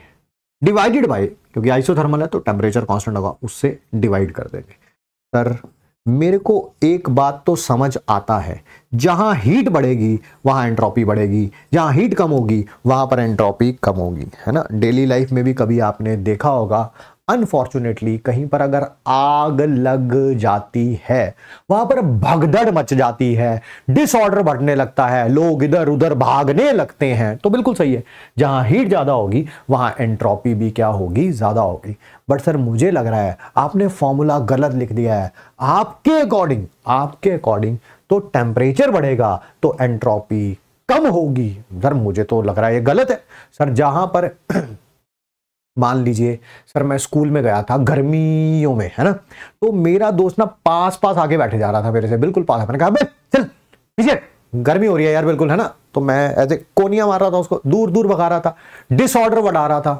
डिवाइडेड बाय क्योंकि आइसोथर्मल है तो टेम्परेचर कांस्टेंट होगा उससे डिवाइड कर देंगे सर मेरे को एक बात तो समझ आता है जहां हीट बढ़ेगी वहां एंट्रोपी बढ़ेगी जहां हीट कम होगी वहां पर एंट्रोपी कम होगी है ना डेली लाइफ में भी कभी आपने देखा होगा अनफॉर्चुनेटली कहीं पर अगर आग लग जाती है वहां पर भगदड़ मच जाती है डिसऑर्डर बढ़ने लगता है लोग इधर उधर भागने लगते हैं तो बिल्कुल सही है जहां हीट ज्यादा होगी वहां एंट्रोपी भी क्या होगी ज्यादा होगी बट सर मुझे लग रहा है आपने फॉर्मूला गलत लिख दिया है आपके अकॉर्डिंग आपके अकॉर्डिंग तो टेम्परेचर बढ़ेगा तो एंट्रोपी कम होगी सर मुझे तो लग रहा है ये गलत है सर जहां पर मान लीजिए सर मैं स्कूल में गया था गर्मियों में है ना तो मेरा दोस्त ना पास पास आके बैठे जा रहा था मेरे से बिल्कुल पास मैंने कहा चल पीछे गर्मी हो रही है यार बिल्कुल है ना तो मैं ऐसे कोनिया मार रहा था उसको दूर दूर भगा रहा था डिसऑर्डर बढ़ा रहा था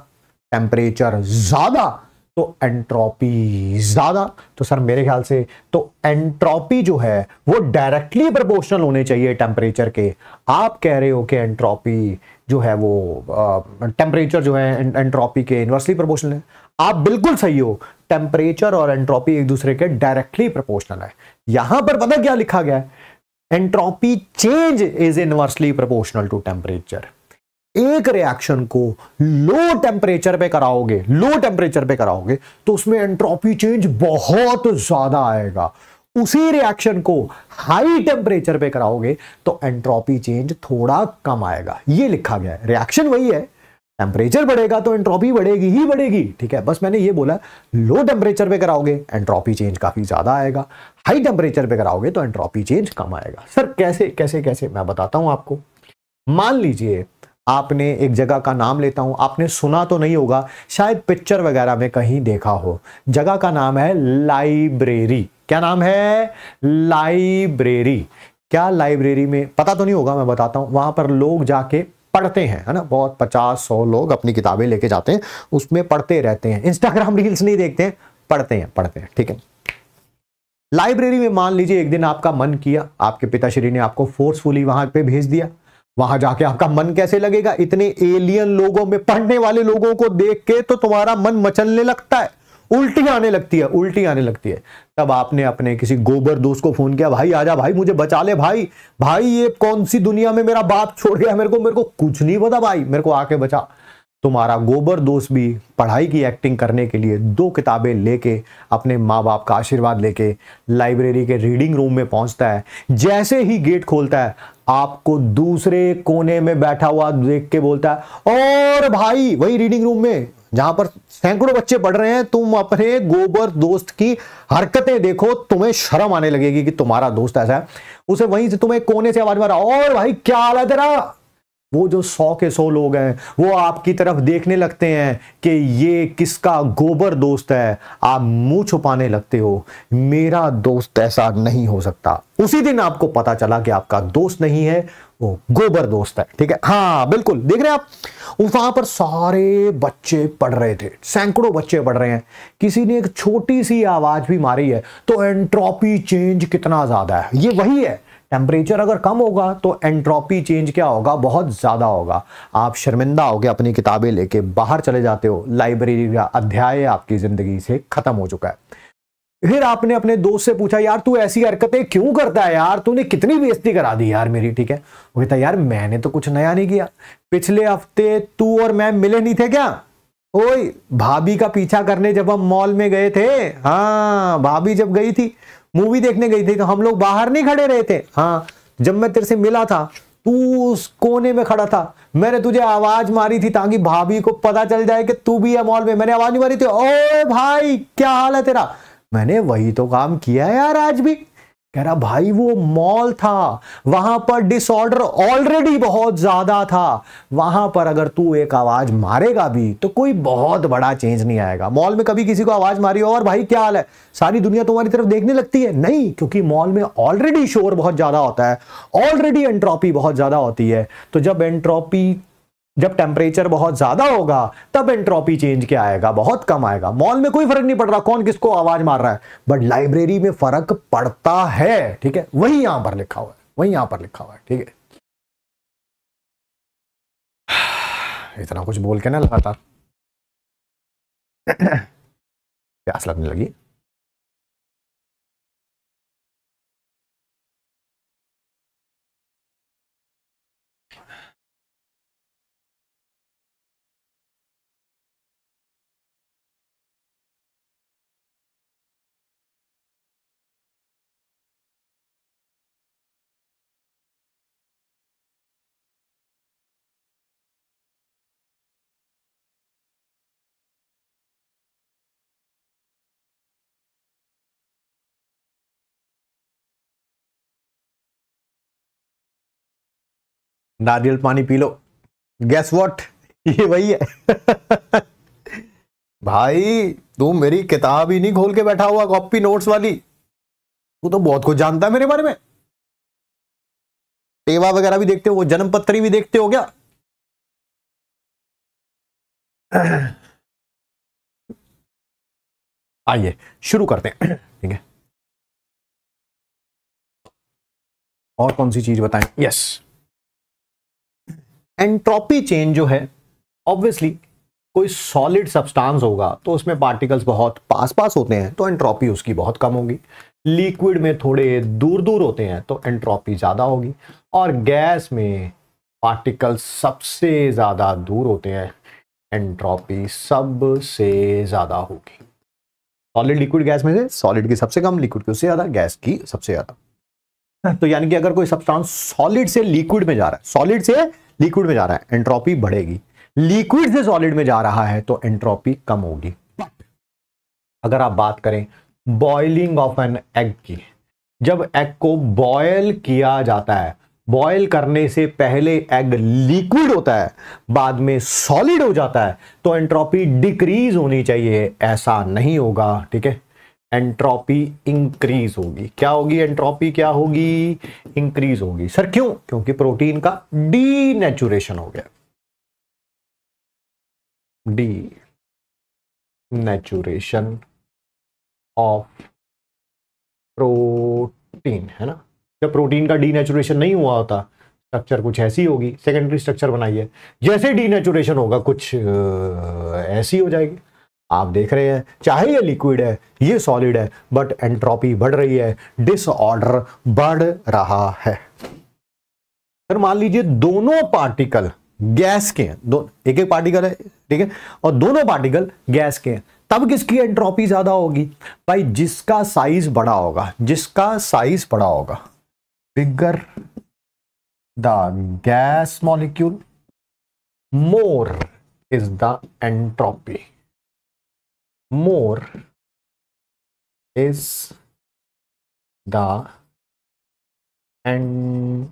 टेम्परेचर ज्यादा तो एंट्रोपी ज्यादा तो सर मेरे ख्याल से तो एंट्रोपी जो है वो डायरेक्टली प्रपोर्शनल होने चाहिए टेम्परेचर के आप कह रहे हो कि एंट्रोपी जो है वो टेम्परेचर जो है एंट्रोपी के इन्वर्सली प्रोपोर्शनल है आप बिल्कुल सही हो टेम्परेचर और एंट्रोपी एक दूसरे के डायरेक्टली प्रोपोर्शनल है यहां पर पता क्या लिखा गया है entropy change is inversely proportional to temperature एक रिएक्शन को लो टेम्परेचर पे कराओगे लो टेम्परेचर पे कराओगे तो उसमें एंट्रोपी चेंज बहुत ज्यादा आएगा उसी रिएक्शन को हाई टेम्परेचर पे कराओगे तो एंट्रोपी चेंज थोड़ा कम आएगा ये लिखा गया है रिएक्शन वही है टेम्परेचर बढ़ेगा तो एंट्रोपी बढ़ेगी ही बढ़ेगी ठीक है बस मैंने ये बोला लो टेम्परेचर पे कराओगे एंट्रोपी चेंज काफ़ी ज़्यादा आएगा हाई टेम्परेचर पे कराओगे तो एंट्रोपी चेंज कम आएगा सर कैसे कैसे कैसे मैं बताता हूं आपको मान लीजिए आपने एक जगह का नाम लेता हूं आपने सुना तो नहीं होगा शायद पिक्चर वगैरह में कहीं देखा हो जगह का नाम है लाइब्रेरी क्या नाम है लाइब्रेरी क्या लाइब्रेरी में पता तो नहीं होगा मैं बताता हूं वहां पर लोग जाके पढ़ते हैं है ना बहुत पचास सौ लोग अपनी किताबें लेके जाते हैं उसमें पढ़ते रहते हैं इंस्टाग्राम रील्स नहीं देखते हैं पढ़ते हैं पढ़ते हैं ठीक है लाइब्रेरी में मान लीजिए एक दिन आपका मन किया आपके पिताश्री ने आपको फोर्सफुली वहां पे भेज दिया वहां जाके आपका मन कैसे लगेगा इतने एलियन लोगों में पढ़ने वाले लोगों को देख के तो तुम्हारा मन मचलने लगता है उल्टी आने लगती है उल्टी आने लगती है तब आपने अपने किसी गोबर दोस्त को फोन किया भाई आजा भाई मुझे बचा ले भाई भाई ये कौन सी दुनिया में मेरा बाप छोड़ गया मेरे को मेरे को कुछ नहीं पता भाई मेरे को आके बचा तुम्हारा गोबर दोस्त भी पढ़ाई की एक्टिंग करने के लिए दो किताबें लेके अपने माँ बाप का आशीर्वाद लेके लाइब्रेरी के रीडिंग रूम में पहुंचता है जैसे ही गेट खोलता है आपको दूसरे कोने में बैठा हुआ देख के बोलता है और भाई वही रीडिंग रूम में जहां पर सैकड़ों बच्चे पढ़ रहे हैं तुम अपने गोबर दोस्त की हरकतें देखो तुम्हें शर्म आने लगेगी कि तुम्हारा दोस्त ऐसा है उसे वहीं से तुम्हें कोने से आवाज मारा और भाई क्या हाल है तेरा वो जो सौ के सौ लोग हैं वो आपकी तरफ देखने लगते हैं कि ये किसका गोबर दोस्त है आप मुंह छुपाने लगते हो मेरा दोस्त ऐसा नहीं हो सकता उसी दिन आपको पता चला कि आपका दोस्त नहीं है वो गोबर दोस्त है ठीक है हाँ बिल्कुल देख रहे हैं आप वहां पर सारे बच्चे पढ़ रहे थे सैकड़ों बच्चे पढ़ रहे हैं किसी ने एक छोटी सी आवाज भी मारी है तो एंट्रोपी चेंज कितना ज्यादा है ये वही है टेम्परेचर अगर कम होगा तो एंट्रोपी चेंज क्या होगा बहुत ज़्यादा होगा आप शर्मिंदा हो अपनी किताबें लेके बाहर चले जाते हो लाइब्रेरी का अध्याय आपकी ज़िंदगी से ख़त्म हो चुका है फिर आपने अपने दोस्त से पूछा यार तू ऐसी हरकतें क्यों करता है यार तूने कितनी बेइज्जती करा दी यार मेरी ठीक है वो कहता यार मैंने तो कुछ नया नहीं किया पिछले हफ्ते तू और मैं मिले नहीं थे क्या ओए भाभी का पीछा करने जब हम मॉल में गए थे हाँ भाभी जब गई थी मूवी देखने गई थी तो हम लोग बाहर नहीं खड़े रहे थे हाँ जब मैं तेरे से मिला था तू उस कोने में खड़ा था मैंने तुझे आवाज मारी थी ताकि भाभी को पता चल जाए कि तू भी है मॉल में मैंने आवाज मारी थी ओ भाई क्या हाल है तेरा मैंने वही तो काम किया यार आज भी कह रहा भाई वो मॉल था वहां पर डिसऑर्डर ऑलरेडी बहुत ज्यादा था वहां पर अगर तू एक आवाज मारेगा भी तो कोई बहुत बड़ा चेंज नहीं आएगा मॉल में कभी किसी को आवाज मारी हो और भाई क्या हाल है सारी दुनिया तुम्हारी तरफ देखने लगती है नहीं क्योंकि मॉल में ऑलरेडी शोर बहुत ज्यादा होता है ऑलरेडी एंट्रॉपी बहुत ज्यादा होती है तो जब एंट्रॉपी जब टेम्परेचर बहुत ज्यादा होगा तब एंट्रोपी चेंज क्या आएगा बहुत कम आएगा मॉल में कोई फर्क नहीं पड़ रहा कौन किसको आवाज मार रहा है बट लाइब्रेरी में फर्क पड़ता है ठीक है वही यहां पर लिखा हुआ है वही यहां पर लिखा हुआ है ठीक है इतना कुछ बोल के ना लगातार प्यास लगने लगी नारियल पानी पी लो गैस वॉट ये वही है भाई तू मेरी किताब ही नहीं खोल के बैठा हुआ कॉपी नोट्स वाली तू तो बहुत कुछ जानता है मेरे बारे में टेवा वगैरह भी देखते हो जन्म पत्री भी देखते हो क्या आइए शुरू करते हैं ठीक है और कौन सी चीज बताएं यस एंट्रोपी चेंज जो है ऑब्वियसली कोई सॉलिड सब्सटेंस होगा तो उसमें पार्टिकल्स बहुत पास पास होते हैं तो एंट्रोपी उसकी बहुत कम होगी लिक्विड में थोड़े दूर तो दूर होते हैं तो एंट्रोपी ज़्यादा होगी और गैस में पार्टिकल्स सबसे ज़्यादा दूर होते हैं एंट्रोपी सबसे ज़्यादा होगी सॉलिड लिक्विड गैस में से सॉलिड की सबसे कम लिक्विड की उससे ज़्यादा गैस की सबसे ज़्यादा तो यानी कि अगर कोई सब्सटेंस सॉलिड से लिक्विड में जा रहा है सॉलिड से लिक्विड में जा रहा है एंट्रोपी बढ़ेगी लिक्विड से सॉलिड में जा रहा है तो एंट्रोपी कम होगी अगर आप बात करें बॉइलिंग ऑफ एन एग की जब एग को बॉयल किया जाता है बॉयल करने से पहले एग लिक्विड होता है बाद में सॉलिड हो जाता है तो एंट्रोपी डिक्रीज होनी चाहिए ऐसा नहीं होगा ठीक है एंट्रोपी इंक्रीज होगी क्या होगी एंट्रोपी क्या होगी इंक्रीज होगी सर क्यों क्योंकि प्रोटीन का डी नेचुरेशन हो गया डी नेचुरेशन ऑफ प्रोटीन है ना जब प्रोटीन का डी नेचुरेशन नहीं हुआ होता स्ट्रक्चर कुछ ऐसी होगी सेकेंडरी स्ट्रक्चर बनाइए जैसे डी नेचुरेशन होगा कुछ ऐसी हो जाएगी आप देख रहे हैं चाहे ये लिक्विड है ये सॉलिड है बट एंट्रोपी बढ़ रही है डिसऑर्डर बढ़ रहा है फिर मान लीजिए दोनों पार्टिकल गैस के हैं दो एक एक पार्टिकल है ठीक है और दोनों पार्टिकल गैस के हैं तब किसकी एंट्रोपी ज्यादा होगी भाई जिसका साइज बड़ा होगा जिसका साइज बड़ा होगा bigger the gas molecule more is the entropy more is the and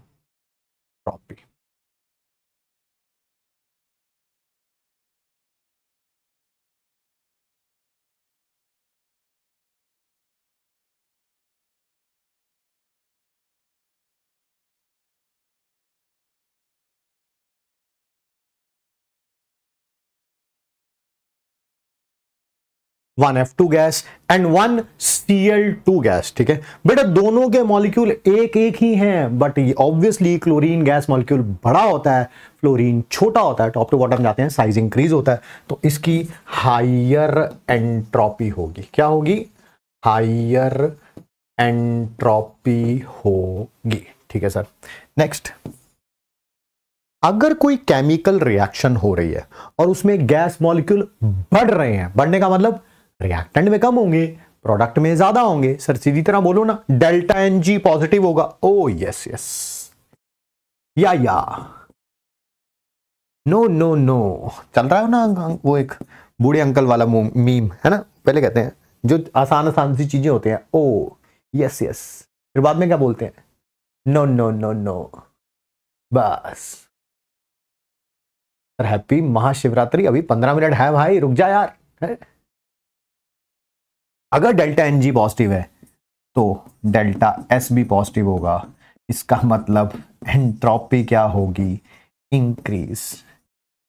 one F two gas and one C L two gas ठीक है बेटा दोनों के मॉलिक्यूल एक एक ही हैं but obviously chlorine gas molecule बड़ा होता है फ्लोरीन छोटा होता है टॉप टू बॉटम जाते हैं साइज इंक्रीज होता है तो इसकी हाइयर एंट्रोपी होगी क्या होगी हाइयर एंट्रोपी होगी ठीक है सर नेक्स्ट अगर कोई केमिकल रिएक्शन हो रही है और उसमें गैस मॉलिक्यूल बढ़ रहे हैं बढ़ने का मतलब रिएक्टेंट में कम होंगे प्रोडक्ट में ज्यादा होंगे सर सीधी तरह बोलो ना डेल्टा एन जी पॉजिटिव होगा ओ यस यस या या नो नो नो चल रहा है ना वो एक बूढ़े अंकल वाला मीम है ना पहले कहते हैं जो आसान आसान सी चीजें होती हैं ओ यस यस फिर बाद में क्या बोलते हैं नो नो नो नो बस सर हैप्पी महाशिवरात्रि अभी पंद्रह मिनट है भाई रुक जा यार है? अगर डेल्टा एन जी पॉजिटिव है तो डेल्टा एस भी पॉजिटिव होगा इसका मतलब एंट्रॉपी क्या होगी इंक्रीज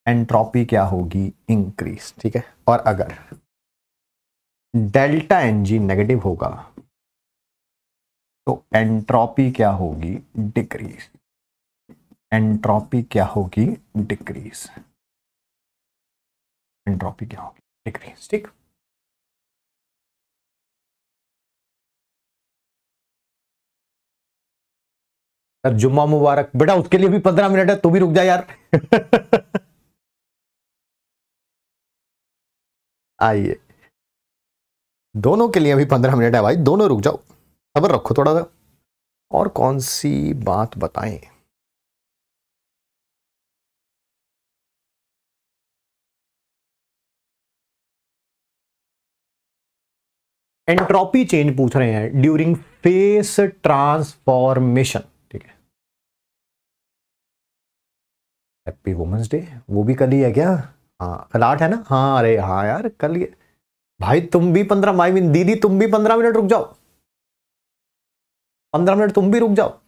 एंट्रॉपी क्या होगी इंक्रीज ठीक है और अगर डेल्टा एन जी नेगेटिव होगा तो एंट्रॉपी क्या होगी डिक्रीज एंट्रॉपी क्या होगी डिक्रीज एंट्रॉपी क्या होगी डिक्रीज ठीक यार जुम्मा मुबारक बेटा उसके लिए भी पंद्रह मिनट है तू भी रुक जा यार आइए दोनों के लिए भी पंद्रह मिनट है भाई दोनों रुक जाओ खबर रखो थोड़ा सा और कौन सी बात बताएं एंट्रोपी चेंज पूछ रहे हैं during phase transformation happy women's day वो भी कल ही है क्या हाँ कल आठ है ना हाँ अरे हाँ यार कल ये भाई तुम भी पंद्रह माई मीन दीदी तुम भी पंद्रह मिनट रुक जाओ पंद्रह मिनट तुम भी रुक जाओ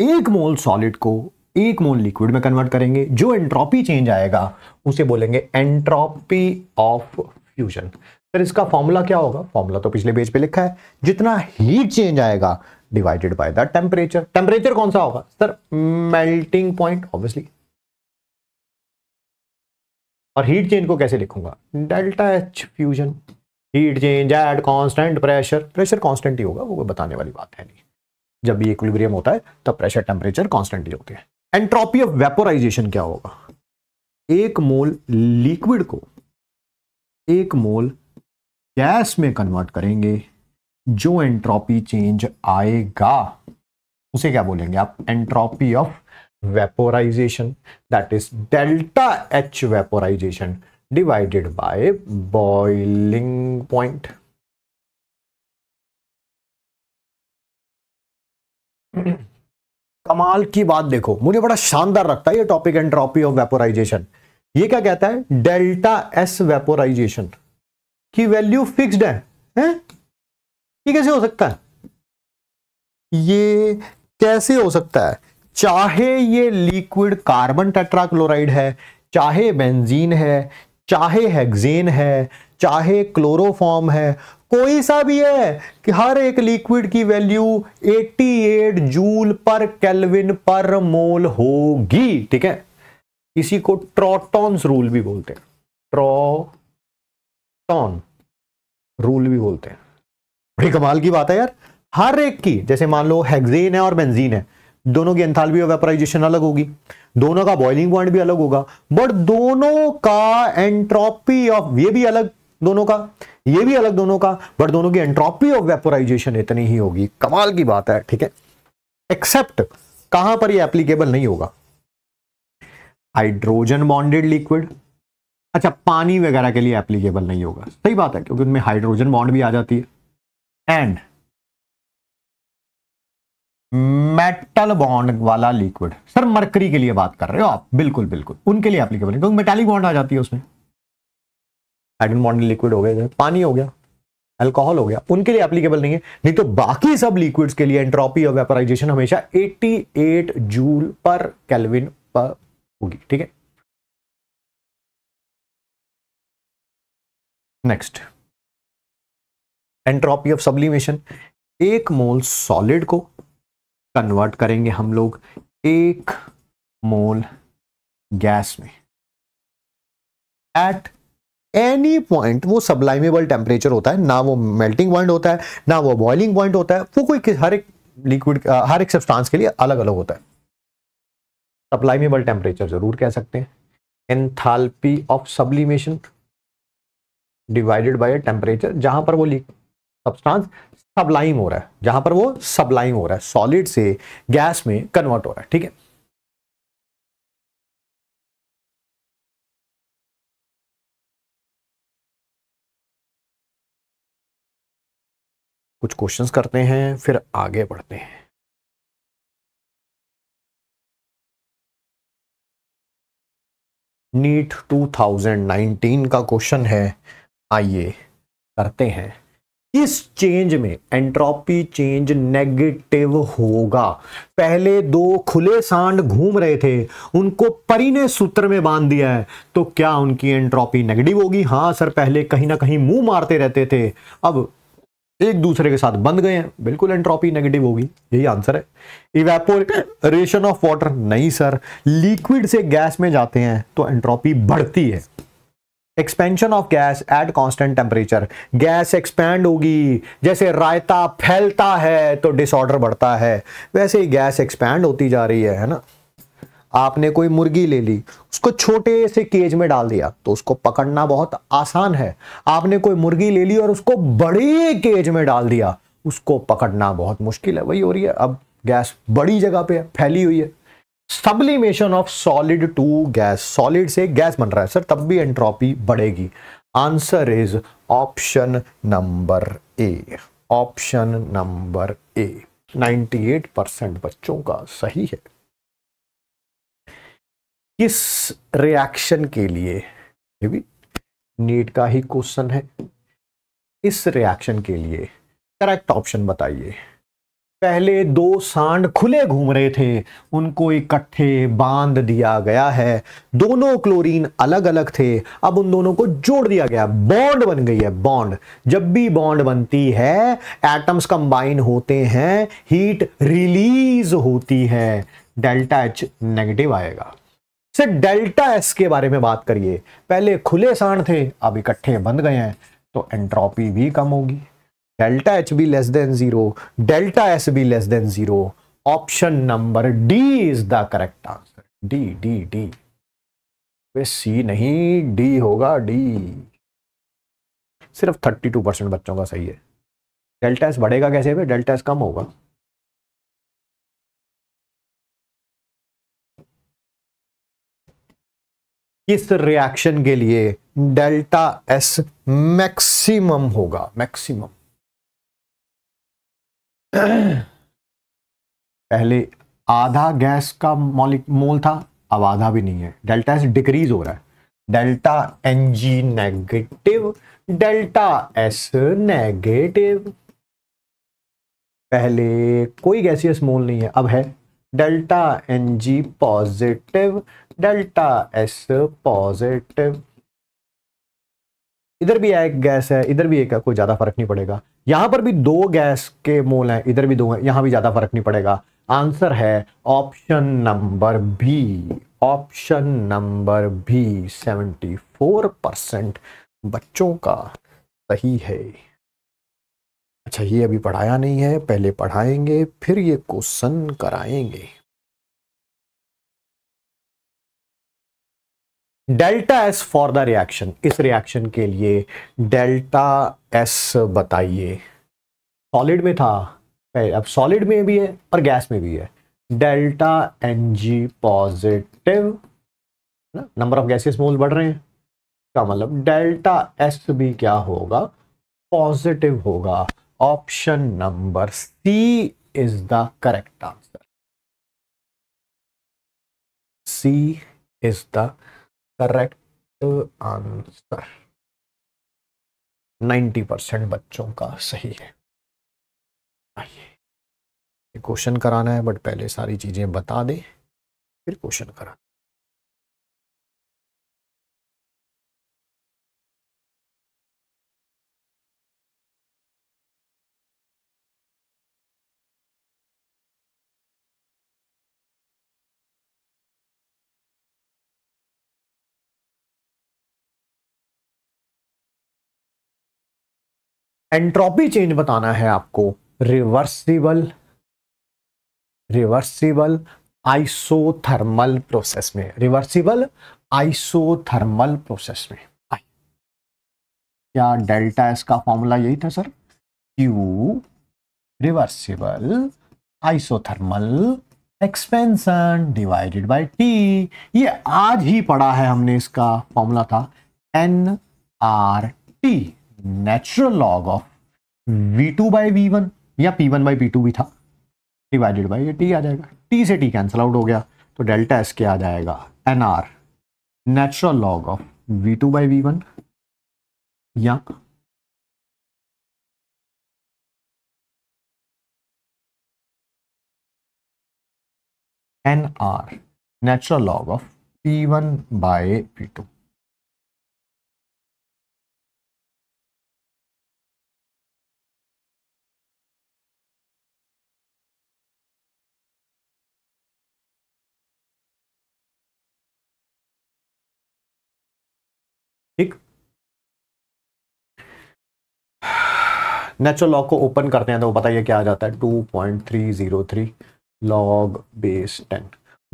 एक मोल सॉलिड को एक मोल लिक्विड में कन्वर्ट करेंगे जो एंट्रोपी चेंज आएगा उसे बोलेंगे एंट्रोपी ऑफ फ्यूजन फिर इसका फॉर्मूला क्या होगा फॉर्मूला तो पिछले पेज पे लिखा है जितना हीट चेंज आएगा divided by the temperature temperature कौन सा होगा सर मेल्टिंग पॉइंट ऑब्वियसली और हीट चेंज को कैसे लिखूंगा delta H fusion heat change at constant pressure pressure constant ही होगा वो बताने वाली बात है नहीं जब भी इक्विलिब्रियम होता है तब प्रेशर टेम्परेचर कॉन्स्टेंट ही होते हैं एंट्रोपी ऑफ वेपोराइजेशन क्या होगा एक मोल लिक्विड को एक मोल गैस में कन्वर्ट करेंगे जो एंट्रोपी चेंज आएगा उसे क्या बोलेंगे आप entropy of vaporization that is delta H vaporization divided by boiling point कमाल की बात देखो मुझे बड़ा शानदार लगता है ये टॉपिक ट्रॉपी ऑफ वेपोराइजेशन ये क्या कहता है डेल्टा एस वेपोराइजेशन की वैल्यू फिक्स्ड है, है? ये कैसे हो सकता है ये कैसे हो सकता है चाहे ये लिक्विड कार्बन टेट्राक्लोराइड है चाहे बेंजीन है चाहे हेक्सेन है चाहे क्लोरोफॉर्म है कोई सा भी है कि हर एक लिक्विड की वैल्यू 88 जूल पर केल्विन पर मोल होगी ठीक है इसी को ट्रोटॉन्स रूल भी बोलते हैं ट्रोटॉन रूल भी बोलते हैं बड़ी कमाल की बात है यार हर एक की जैसे मान लो हेक्सेन है और बेंजीन है दोनों की एंथाल्पी और वेपराइजेशन अलग होगी दोनों का बॉइलिंग पॉइंट भी अलग होगा बट दोनों का एंट्रोपी ऑफ ये भी अलग दोनों का ये भी अलग दोनों का बट दोनों की एंट्रोपी ऑफ वेपोराइजेशन इतनी ही होगी कमाल की बात है ठीक है एक्सेप्ट कहां पर ये एप्लीकेबल नहीं होगा हाइड्रोजन बॉन्डेड लिक्विड अच्छा पानी वगैरह के लिए एप्लीकेबल नहीं होगा सही बात है क्योंकि उनमें हाइड्रोजन बॉन्ड भी आ जाती है एंड मेटल बॉन्ड वाला लिक्विड सर मरकरी के लिए बात कर रहे हो आप बिल्कुल बिल्कुल उनके लिए एप्लीकेबल क्योंकि मेटालिक बॉन्ड आ जाती है उसमें हाइड्रोजन बॉन्डिंग लिक्विड हो गया पानी हो गया अल्कोहल हो गया उनके लिए एप्लीकेबल नहीं है नहीं तो बाकी सब लिक्विड्स के लिए एंट्रोपी और वेपराइजेशन हमेशा 88 जूल पर कैलविन पर होगी ठीक है नेक्स्ट एंट्रोपी ऑफ सब्लिमेशन एक मोल सॉलिड को कन्वर्ट करेंगे हम लोग एक मोल गैस में एट एनी पॉइंट वो सबलाइमेबल टेम्परेचर होता है ना वो मेल्टिंग पॉइंट होता है ना वो बॉइलिंग पॉइंट होता है वो कोई हर एक लिक्विड हर एक सब्सटेंस के लिए अलग अलग होता है सब्लाइमेबल टेम्परेचर जरूर कह सकते हैं enthalpy of sublimation divided by temperature जहां पर वो सब्सटेंस सब्लाइम हो रहा है जहां पर वो सब्लाइम हो रहा है सॉलिड से गैस में कन्वर्ट हो रहा है ठीक है कुछ क्वेश्चंस करते हैं फिर आगे बढ़ते हैं नीट 2019 का क्वेश्चन है आइए करते हैं इस चेंज में एंट्रोपी चेंज नेगेटिव होगा पहले दो खुले सांड घूम रहे थे उनको परी ने सूत्र में बांध दिया है तो क्या उनकी एंट्रोपी नेगेटिव होगी हाँ सर पहले कहीं ना कहीं मुंह मारते रहते थे अब एक दूसरे के साथ बंद गए हैं बिल्कुल एंट्रोपी नेगेटिव होगी यही आंसर है इवेपोरेशन ऑफ वाटर नहीं सर लिक्विड से गैस में जाते हैं तो एंट्रोपी बढ़ती है expansion of gas at constant temperature gas expand होगी जैसे रायता फैलता है तो डिसऑर्डर बढ़ता है वैसे ही गैस एक्सपैंड होती जा रही है है ना आपने कोई मुर्गी ले ली उसको छोटे से केज में डाल दिया तो उसको पकड़ना बहुत आसान है आपने कोई मुर्गी ले ली और उसको बड़े केज में डाल दिया उसको पकड़ना बहुत मुश्किल है वही हो रही है अब गैस बड़ी जगह पे है फैली हुई है sublimation of solid to gas solid से गैस बन रहा है सर तब भी एंट्रोपी बढ़ेगी answer is option number A option number A 98 percent बच्चों का सही है किस रिएक्शन के लिए ये भी नीट का ही क्वेश्चन है इस रिएक्शन के लिए करेक्ट ऑप्शन बताइए पहले दो सांड खुले घूम रहे थे उनको इकट्ठे बांध दिया गया है दोनों क्लोरीन अलग अलग थे अब उन दोनों को जोड़ दिया गया बॉन्ड बन गई है बॉन्ड जब भी बॉन्ड बनती है एटम्स कंबाइन होते हैं हीट रिलीज होती है डेल्टा एच नेगेटिव आएगा से डेल्टा एस के बारे में बात करिए पहले खुले साण थे अब इकट्ठे बंद गए हैं तो एंट्रोपी भी कम होगी डेल्टा एच भी less than zero delta S भी less than zero option number D is the correct answer D D D C नहीं डी होगा डी सिर्फ 32 परसेंट बच्चों का सही है डेल्टा एस बढ़ेगा कैसे भाई डेल्टा एस कम होगा किस रिएक्शन के लिए डेल्टा एस मैक्सिमम होगा मैक्सिमम पहले आधा गैस का मॉलिक मोल था अब आधा भी नहीं है डेल्टा एस डिक्रीज हो रहा है delta N G negative delta S negative पहले कोई गैसियस मोल नहीं है अब है delta N G positive delta S positive इधर भी एक गैस है इधर भी एक है कोई ज्यादा फर्क नहीं पड़ेगा यहां पर भी दो गैस के मोल हैं इधर भी दो हैं यहां भी ज्यादा फर्क नहीं पड़ेगा आंसर है option number B option number B four percent बच्चों का सही है अच्छा ये अभी पढ़ाया नहीं है पहले पढ़ाएंगे फिर ये क्वेश्चन कराएंगे delta S for the reaction इस रिएक्शन के लिए डेल्टा एस बताइए सॉलिड में था अब सॉलिड में भी है और गैस में भी है delta N G positive number of gases mole बढ़ रहे हैं का मतलब डेल्टा एस भी क्या होगा पॉजिटिव होगा option number C is the correct answer C is the correct answer 90 percent बच्चों का सही है आइए क्वेश्चन कराना है बट पहले सारी चीज़ें बता दें फिर क्वेश्चन कराना एंट्रोपी चेंज बताना है आपको रिवर्सिबल रिवर्सिबल आइसोथर्मल प्रोसेस में रिवर्सिबल आइसोथर्मल प्रोसेस में क्या डेल्टा एस का फॉर्मूला यही था sir Q reversible isothermal expansion divided by T ये आज ही पढ़ा है हमने इसका फॉर्मूला था N R T natural log of V two by V one या P one by P two भी था डिवाइडेड बाई ये टी आ जाएगा टी से टी कैंसिल आउट हो गया तो डेल्टा एस के आ जाएगा N R natural log of V two by V one या N R natural log of P one by P two natural log को ओपन करते हैं तो बताइए क्या आ जाता है two point three zero three log base ten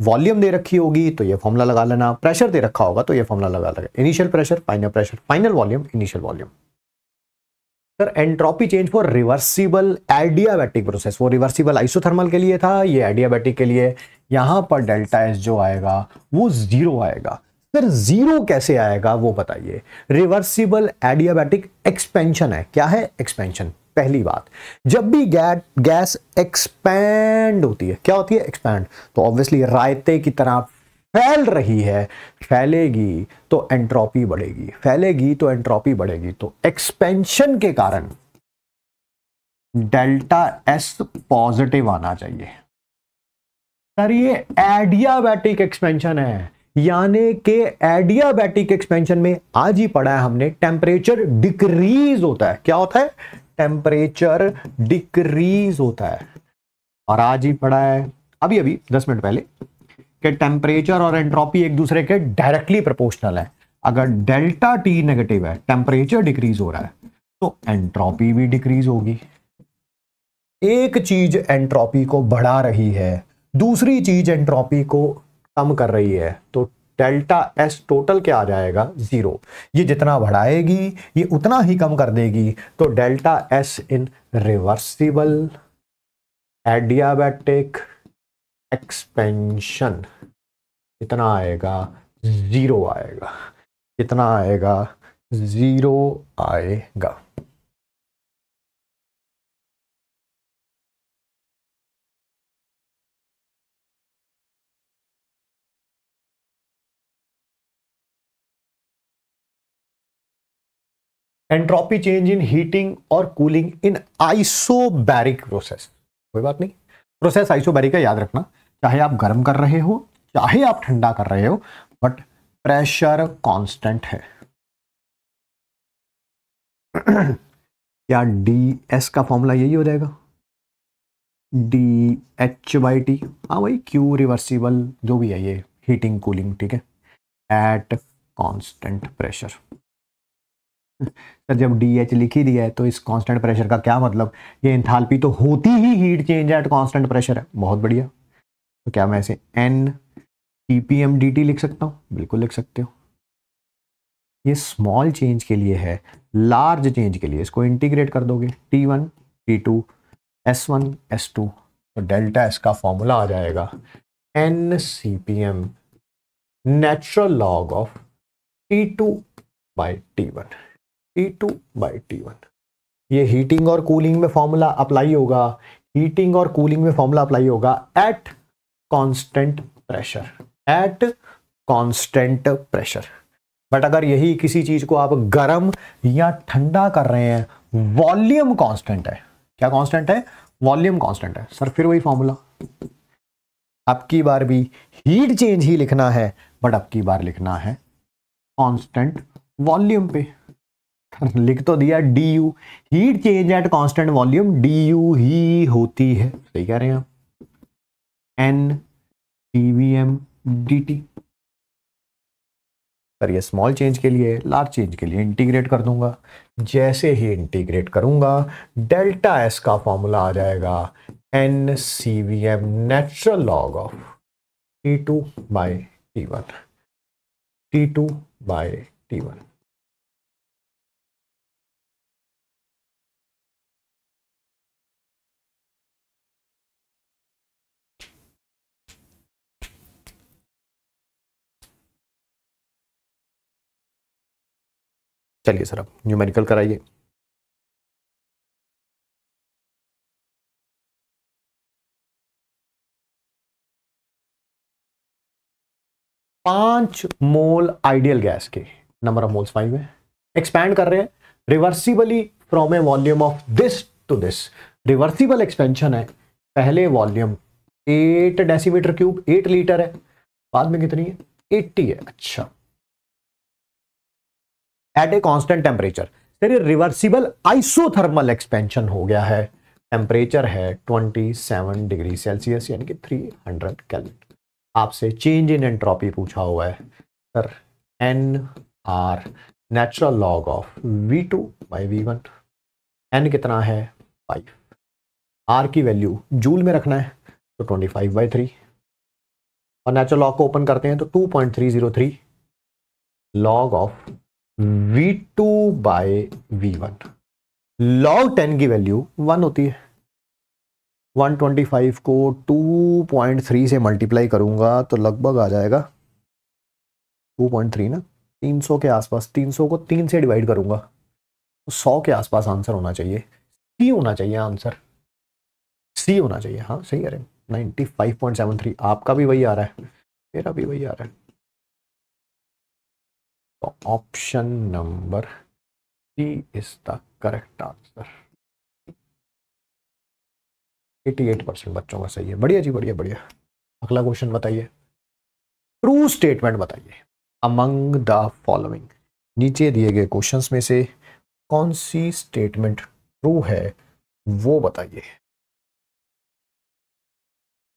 volume दे रखी होगी तो ये फॉर्मूला लगा लेना प्रेशर दे रखा होगा तो ये फॉर्मूला लगा लेगा initial pressure final pressure final volume initial volume sir entropy change for reversible adiabatic process वो रिवर्सिबल आइसोथर्मल के लिए था ये एडियाबैटिक के लिए यहां पर डेल्टा एस जो आएगा वो जीरो आएगा फिर जीरो कैसे आएगा वो बताइए रिवर्सिबल एडियाबैटिक एक्सपेंशन है क्या है एक्सपेंशन पहली बात जब भी गैस एक्सपैंड होती है क्या होती है एक्सपैंड तो ऑब्वियसली रायते की तरह फैल रही है फैलेगी तो एंट्रोपी बढ़ेगी फैलेगी तो एंट्रोपी बढ़ेगी तो एक्सपेंशन के कारण डेल्टा एस पॉजिटिव आना चाहिए सर ये एडियाबैटिक एक्सपेंशन है यानी के एडियाबैटिक एक्सपेंशन में आज ही पढ़ा है हमने टेम्परेचर डिक्रीज होता है क्या होता है टेम्परेचर डिक्रीज होता है और आज ही पढ़ा है अभी अभी दस मिनट पहले कि टेम्परेचर और एंट्रोपी एक दूसरे के डायरेक्टली प्रोपोर्शनल है अगर डेल्टा टी नेगेटिव है टेम्परेचर डिक्रीज हो रहा है तो एंट्रोपी भी डिक्रीज होगी एक चीज एंट्रोपी को बढ़ा रही है दूसरी चीज एंट्रोपी को कम कर रही है तो डेल्टा एस टोटल क्या आ जाएगा ज़ीरो ये जितना बढ़ाएगी ये उतना ही कम कर देगी तो delta S in reversible adiabatic expansion इतना आएगा ज़ीरो आएगा कितना आएगा ज़ीरो आएगा एंट्रोपी चेंज इन हीटिंग और कूलिंग इन आइसोबैरिक प्रोसेस कोई बात नहीं प्रोसेस आइसोबैरिक का याद रखना चाहे आप गर्म कर रहे हो चाहे आप ठंडा कर रहे हो बट प्रेशर कांस्टेंट है क्या डी एस का फॉर्मूला यही हो जाएगा डी एच वाई टी हाँ भाई क्यू रिवर्सिबल जो भी है ये हीटिंग कूलिंग ठीक है एट कांस्टेंट प्रेशर सर जब डी एच लिख ही दिया है तो इस कांस्टेंट प्रेशर का क्या मतलब ये इंथालपी तो होती ही heat change at constant pressure है बहुत बढ़िया तो क्या मैं ऐसे N T P M D T लिख सकता हूँ बिल्कुल लिख सकते हो ये स्मॉल चेंज के लिए है लार्ज चेंज के लिए इसको इंटीग्रेट कर दोगे T one T two S one S two तो डेल्टा एस का फॉर्मूला आ जाएगा N C P M natural log of T two by T one T two by T one ये हीटिंग और कूलिंग में formula apply होगा heating और cooling में फॉर्मूला अप्लाई होगा at constant pressure at constant pressure but अगर यही किसी चीज को आप गर्म या ठंडा कर रहे हैं वॉल्यूम कांस्टेंट है क्या कांस्टेंट है वॉल्यूम कांस्टेंट है सर फिर वही फॉर्मूला अब की बार भी हीट चेंज ही लिखना है बट अब की बार लिखना है कॉन्स्टेंट वॉल्यूम पे लिख तो दिया D U heat change at constant volume D U ही होती है सही कह रहे हैं N T V M D T पर ये स्मॉल चेंज के लिए लार्ज चेंज के लिए इंटीग्रेट कर दूंगा जैसे ही इंटीग्रेट करूंगा डेल्टा एस का फॉर्मूला आ जाएगा N C V M natural log of T two by T one T two by T one चलिए सर आप न्यूमेरिकल कराइए पांच मोल आइडियल गैस के नंबर ऑफ मोल्स फाइव है एक्सपैंड कर रहे हैं reversibly from a volume of this to this reversible expansion है पहले volume eight decimetre cube eight litre है बाद में कितनी है एट्टी है अच्छा at a constant temperature sir reversible isothermal expansion हो गया है टेम्परेचर है 27 डिग्री सेल्सियस यानी कि 300 कैलविन आपसे चेंज इन एंट्रोपी पूछा हुआ है sir N R natural log of V two by V one N कितना है फाइव आर की वैल्यू जूल में रखना है तो 25 फाइव बाई थ्री और नेचुरल लॉग को ओपन करते हैं तो 2.303 point three zero three log of V two by V one log ten की वैल्यू वन होती है 125 को 2.3 से मल्टीप्लाई करूंगा तो लगभग आ जाएगा 2.3 ना 300 के आसपास 300 को 3 से डिवाइड करूंगा तो 100 के आसपास आंसर होना चाहिए सी होना चाहिए आंसर सी होना चाहिए हाँ सही अरे 95.73 आपका भी वही आ रहा है मेरा भी वही आ रहा है तो option number C is the correct answer 88 percent बच्चों का सही है बढ़िया जी बढ़िया बढ़िया अगला क्वेश्चन बताइए ट्रू स्टेटमेंट बताइए अमंग द फॉलोइंग नीचे दिए गए क्वेश्चंस में से कौन सी स्टेटमेंट ट्रू है वो बताइए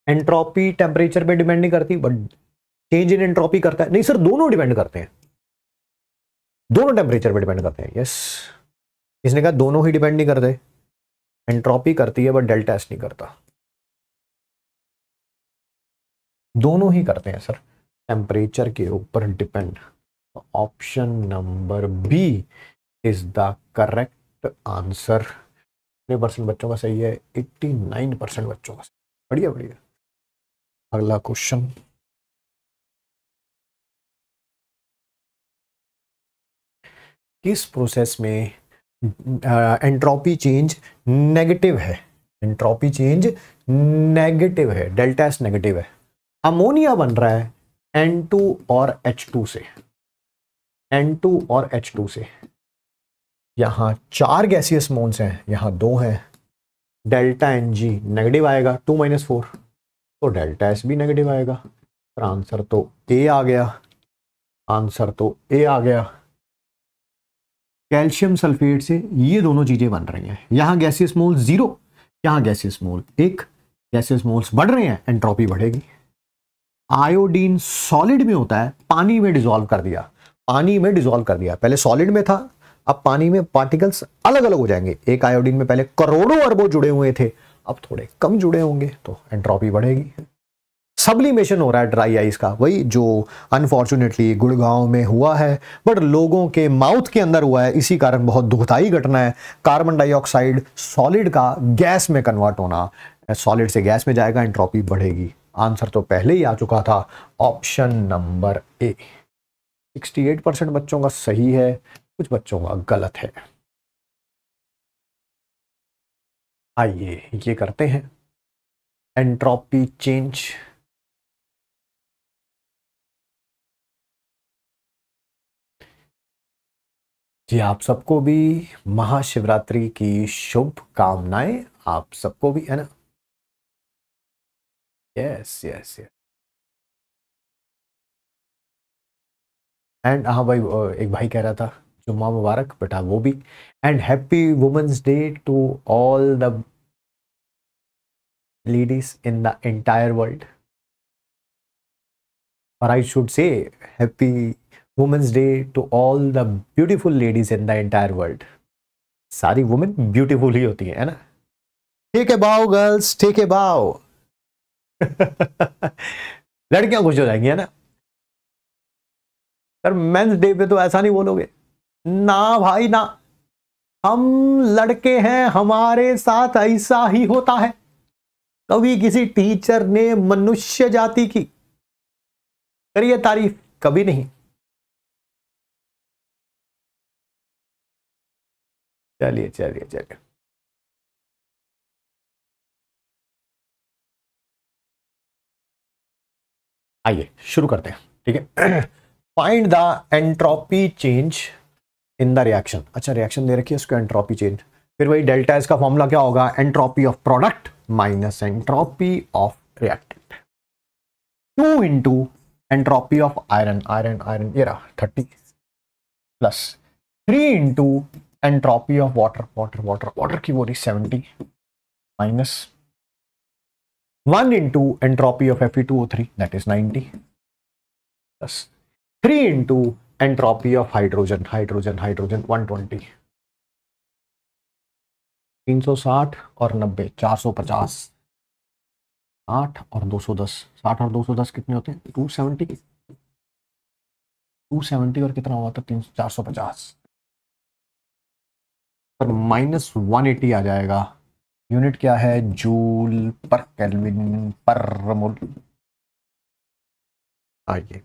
एंट्रोपी टेम्परेचर पे डिपेंड नहीं करती बट चेंज इन एंट्रोपी करता है नहीं सर दोनों डिपेंड करते हैं दोनों टेम्परेचर पे डिपेंड करते हैं यस इसने कहा दोनों ही डिपेंड नहीं करते एंट्रोपी करती है बट डेल्टा एस नहीं करता दोनों ही करते हैं सर टेम्परेचर के ऊपर depend option number B is the correct answer कितने परसेंट बच्चों का सही है 89 परसेंट बच्चों का बढ़िया बढ़िया अगला क्वेश्चन किस प्रोसेस में एंट्रोपी चेंज नेगेटिव है एंट्रोपी चेंज नेगेटिव है डेल्टा एस नेगेटिव है अमोनिया बन रहा है N2 और H2 से N2 और H2 से यहाँ चार गैसियस मोन्स हैं यहाँ दो हैं डेल्टा एन जी नेगेटिव आएगा टू माइनस फोर तो डेल्टा एस भी नेगेटिव आएगा पर आंसर तो ए आ गया आंसर तो ए आ गया कैल्शियम सल्फेट से ये दोनों चीज़ें बन रही हैं यहाँ गैसियस मोल ज़ीरो यहाँ गैसियस मोल एक गैसियस मोल्स बढ़ रहे हैं एंट्रोपी बढ़ेगी आयोडीन सॉलिड में होता है पानी में डिजोल्व कर दिया पानी में डिजोल्व कर दिया पहले सॉलिड में था अब पानी में पार्टिकल्स अलग अलग हो जाएंगे एक आयोडीन में पहले करोड़ों अरबों जुड़े हुए थे अब थोड़े कम जुड़े होंगे तो एंट्रोपी बढ़ेगी सब्लिमेशन हो रहा है ड्राई आइस का वही जो अनफॉर्चुनेटली गुड़गांव में हुआ है बट लोगों के माउथ के अंदर हुआ है इसी कारण बहुत दुखदाई घटना है कार्बन डाइऑक्साइड सॉलिड का गैस में कन्वर्ट होना सॉलिड से गैस में जाएगा एंट्रोपी बढ़ेगी आंसर तो पहले ही आ चुका था ऑप्शन नंबर ए 68 परसेंट बच्चों का सही है कुछ बच्चों का गलत है आइए ये करते हैं एंट्रोपी चेंज जी आप सबको भी महाशिवरात्रि की शुभ कामनाएं आप सबको भी है ना यस यस यस एंड हाँ भाई एक भाई कह रहा था जुम्मा मुबारक बेटा वो भी and happy women's day to all the ladies in the entire world और I should say happy women's day to all the beautiful ladies in the entire world सारी वुमेन ब्यूटीफुल ही होती है ना ठीक है बाओ गर्ल्स ठीक है बाओ लड़कियां खुश हो जाएंगी है ना सर मेंस डे पे तो ऐसा नहीं बोलोगे ना भाई ना हम लड़के हैं हमारे साथ ऐसा ही होता है कभी किसी टीचर ने मनुष्य जाति की करिए तारीफ कभी नहीं चलिए चलिए चलिए आइए शुरू करते हैं ठीक है find the entropy change in the reaction अच्छा रिएक्शन दे रखी है उसको एंट्रोपी चेंज फिर वही डेल्टा इसका फॉर्मूला क्या होगा entropy of product minus entropy of reactant two into entropy of iron iron iron ये रहा thirty plus three into entropy of water water water water की वो रही seventy minus one into entropy of F two three that is ninety plus three into entropy of hydrogen hydrogen hydrogen one twenty तीन सौ साठ और नब्बे चार सौ पचास आठ और दो सौ दस साठ और दो सौ दस कितने होते हैं टू सेवेंटी टू सेवेंटी और कितना हुआ था तीन चार सौ पचास पर माइनस वन एटी आ जाएगा यूनिट क्या है जूल पर कैलविन पर मोल आइए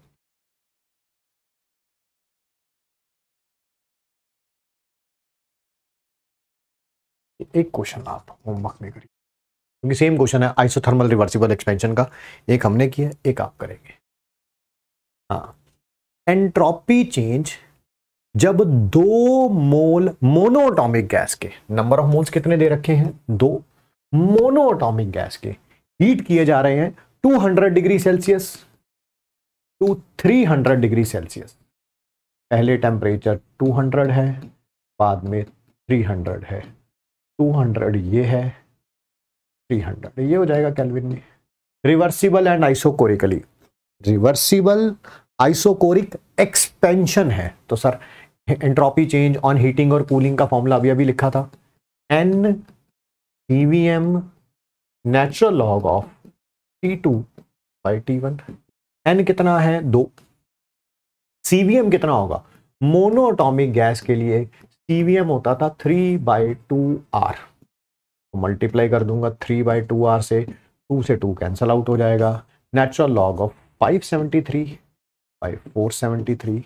एक क्वेश्चन आप होमवर्क में करिए क्योंकि सेम क्वेश्चन है आइसोथर्मल रिवर्सिबल एक्सपेंशन का एक हमने किया एक आप करेंगे हाँ एंट्रोपी चेंज जब दो मोल मोनोटॉमिक गैस के नंबर ऑफ मोल्स कितने दे रखे हैं दो मोनोटॉमिक गैस के हीट किए जा रहे हैं 200 degree Celsius two 300 degree Celsius पहले टेम्परेचर 200 है बाद में 300 है 200 ये है 300 ये हो जाएगा कैलविन में reversible and isochorically reversible isochoric expansion है तो sir entropy change on heating और कूलिंग का फॉर्मूला अभी अभी लिखा था N T natural log of T two by T one N कितना है दो सीवीएम कितना होगा मोनोटॉमिक गैस के लिए सीवीएम होता था three by two R multiply कर दूंगा थ्री बाई टू आर से टू से टू कैंसल आउट हो जाएगा natural log of five seventy three by four seventy three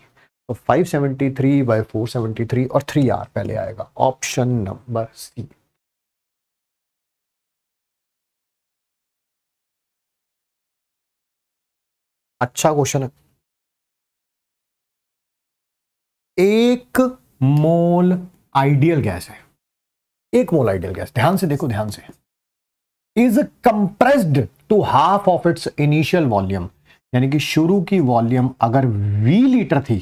तो five seventy three by four seventy three और थ्री आर पहले आएगा ऑप्शन नंबर सी अच्छा क्वेश्चन है एक मोल आइडियल गैस है एक मोल आइडियल गैस ध्यान से देखो ध्यान से is compressed to half of its initial volume यानी कि शुरू की वॉल्यूम अगर V लीटर थी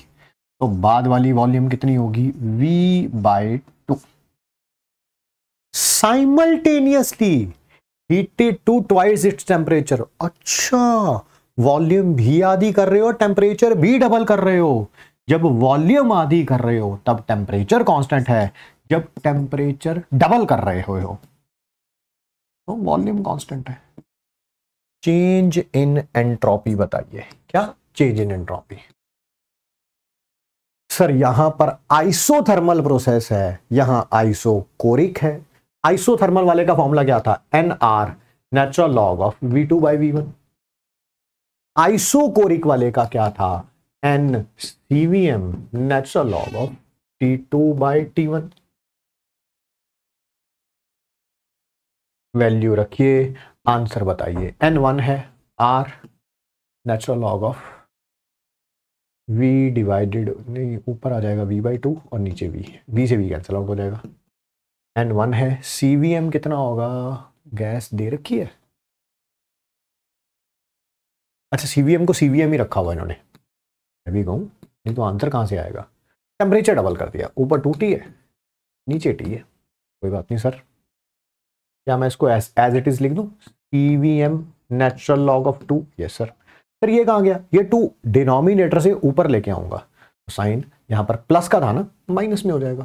तो बाद वाली वॉल्यूम कितनी होगी V by two simultaneously heated to twice its temperature अच्छा वॉल्यूम भी आधी कर रहे हो टेम्परेचर भी डबल कर रहे हो जब वॉल्यूम आधी कर रहे हो तब टेम्परेचर कांस्टेंट है जब टेम्परेचर डबल कर रहे हो तो वॉल्यूम कांस्टेंट है चेंज इन एंट्रोपी बताइए क्या चेंज इन एंट्रोपी सर यहां पर आइसोथर्मल प्रोसेस है यहां आइसोकोरिक है आइसोथर्मल वाले का फॉर्मूला क्या था N R natural log of V two by V one isochoric वाले का क्या था N C V M natural log of T two by T one value रखिए आंसर बताइए एन वन है R natural log of V divided नहीं ऊपर आ जाएगा वी बाई टू और नीचे वी वी से वी कैंसिल आउट हो जाएगा एन वन है सी वी एम कितना होगा गैस दे रखी है अच्छा सी वी एम को सी वी एम ही रखा हुआ इन्होंने मैं भी कहूँ नहीं तो आंसर कहाँ से आएगा टेम्परेचर डबल कर दिया ऊपर टूटी है नीचे टी है कोई बात नहीं सर क्या मैं इसको एज इट इज लिख दू E natural log of two yes sir फिर ये कहा गया ये टू डिनोमिनेटर से ऊपर लेके आऊंगा तो साइन यहां पर प्लस का था ना माइनस में हो जाएगा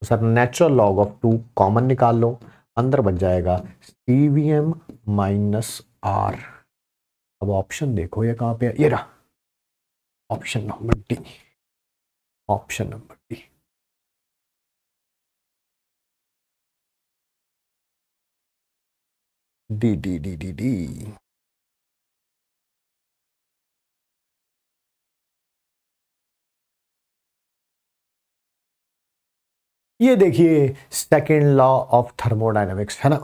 तो sir natural log of two common निकाल लो अंदर बन जाएगा C V M minus R अब ऑप्शन देखो ये कहां पे है ये रहा option number D option number D D D D D. ये देखिए सेकेंड लॉ ऑफ थर्मोडाइनमिक्स है ना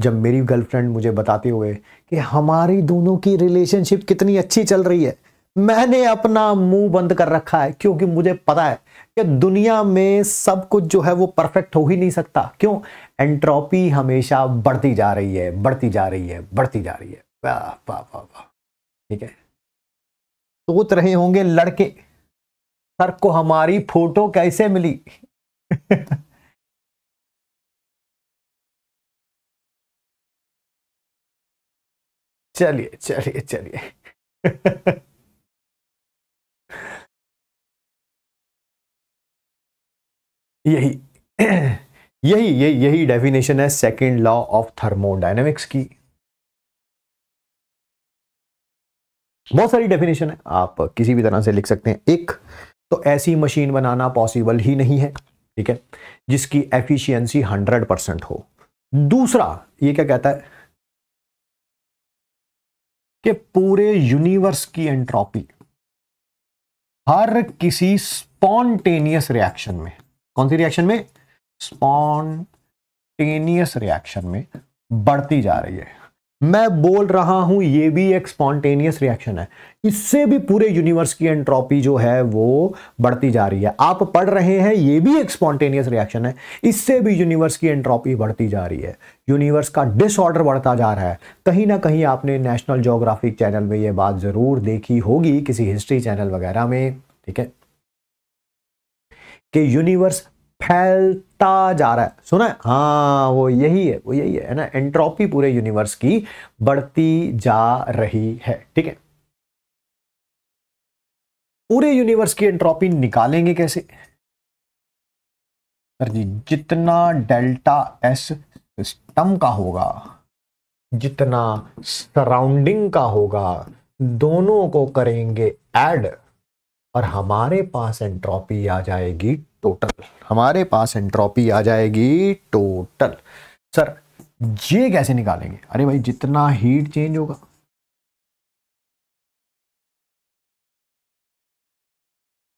जब मेरी गर्लफ्रेंड मुझे बताते हुए कि हमारी दोनों की रिलेशनशिप कितनी अच्छी चल रही है मैंने अपना मुंह बंद कर रखा है क्योंकि मुझे पता है कि दुनिया में सब कुछ जो है वो परफेक्ट हो ही नहीं सकता क्यों एंट्रोपी हमेशा बढ़ती जा रही है बढ़ती जा रही है बढ़ती जा रही है वाह वाह वाह वाह ठीक है सोच रहे होंगे लड़के सर को हमारी फोटो कैसे मिली चलिए चलिए चलिए यही यही यही यही डेफिनेशन है सेकेंड लॉ ऑफ थर्मोडाइनमिक्स की बहुत सारी डेफिनेशन है आप किसी भी तरह से लिख सकते हैं एक तो ऐसी मशीन बनाना पॉसिबल ही नहीं है ठीक है जिसकी एफिशिएंसी 100 परसेंट हो दूसरा ये क्या कहता है कि पूरे यूनिवर्स की एंट्रोपी हर किसी स्पॉन्टेनियस रिएक्शन में कौन सी रिएक्शन में स्पॉन्टेनियस रिएक्शन में बढ़ती जा रही है मैं बोल रहा हूं ये भी एक स्पॉन्टेनियस रिएक्शन है इससे भी पूरे यूनिवर्स की एंट्रोपी जो है वो बढ़ती जा रही है आप पढ़ रहे हैं ये भी एक स्पॉन्टेनियस रिएक्शन है इससे भी यूनिवर्स की एंट्रोपी बढ़ती जा रही है यूनिवर्स का डिसऑर्डर बढ़ता जा रहा है कहीं ना कहीं आपने नेशनल जोग्राफिक चैनल में ये बात ज़रूर देखी होगी किसी हिस्ट्री चैनल वगैरह में ठीक है कि यूनिवर्स फैलता जा रहा है सुना है हाँ वो यही है वो यही है ना एंट्रोपी पूरे यूनिवर्स की बढ़ती जा रही है ठीक है पूरे यूनिवर्स की एंट्रोपी निकालेंगे कैसे सर जी जितना डेल्टा एस सिस्टम का होगा जितना सराउंडिंग का होगा दोनों को करेंगे ऐड और हमारे पास एंट्रोपी आ जाएगी टोटल हमारे पास एंट्रोपी आ जाएगी टोटल सर ये कैसे निकालेंगे अरे भाई जितना हीट चेंज होगा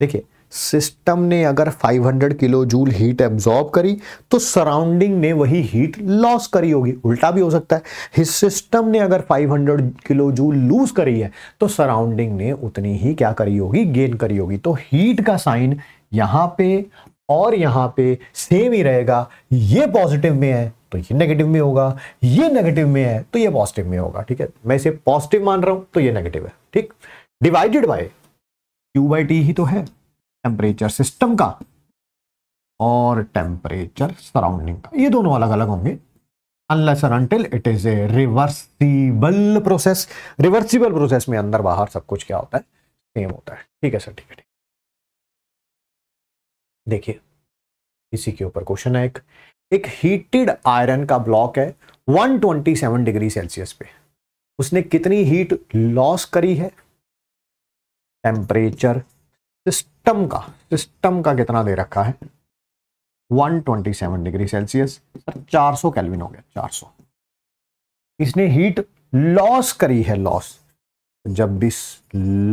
देखिए सिस्टम ने अगर 500 किलो जूल हीट एब्जॉर्ब करी तो सराउंडिंग ने वही हीट लॉस करी होगी उल्टा भी हो सकता है सिस्टम ने अगर 500 किलो जूल लूज करी है तो सराउंडिंग ने उतनी ही क्या करी होगी गेन करी होगी तो हीट का साइन यहां पे और यहां पे सेम ही रहेगा ये पॉजिटिव में है तो ये नेगेटिव में होगा ये नेगेटिव में है तो ये पॉजिटिव में होगा ठीक है मैं इसे पॉजिटिव मान रहा हूं तो ये नेगेटिव है ठीक divided by Q by T ही तो है टेम्परेचर सिस्टम का और टेम्परेचर सराउंडिंग का ये दोनों अलग अलग होंगे unless until it is a reversible process reversible process में अंदर बाहर सब कुछ क्या होता है सेम होता है ठीक है सर ठीक है ठीक देखिए इसी के ऊपर क्वेश्चन है एक एक हीटेड आयरन का ब्लॉक है 127 डिग्री सेल्सियस पे उसने कितनी हीट लॉस करी है टेम्परेचर सिस्टम का सिस्टम का कितना दे रखा है 127 डिग्री सेल्सियस चार सौ कैलविन हो गया 400 इसने हीट लॉस करी है लॉस जब भी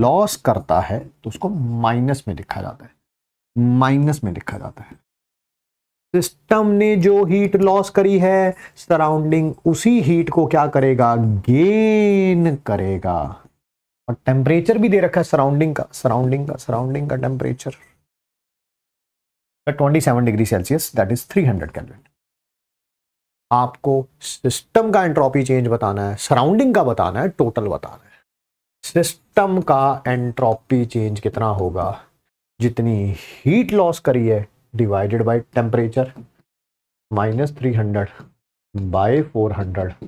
लॉस करता है तो उसको माइनस में लिखा जाता है माइनस में लिखा जाता है सिस्टम ने जो हीट लॉस करी है सराउंडिंग उसी हीट को क्या करेगा गेन करेगा और टेम्परेचर भी दे रखा है सराउंडिंग का सराउंडिंग का सराउंडिंग का temperature twenty seven degree Celsius that is three hundred kelvin आपको सिस्टम का एंट्रोपी चेंज बताना है सराउंडिंग का बताना है टोटल बताना है सिस्टम का एंट्रोपी चेंज कितना होगा जितनी हीट लॉस करी है divided by temperature minus three hundred by four hundred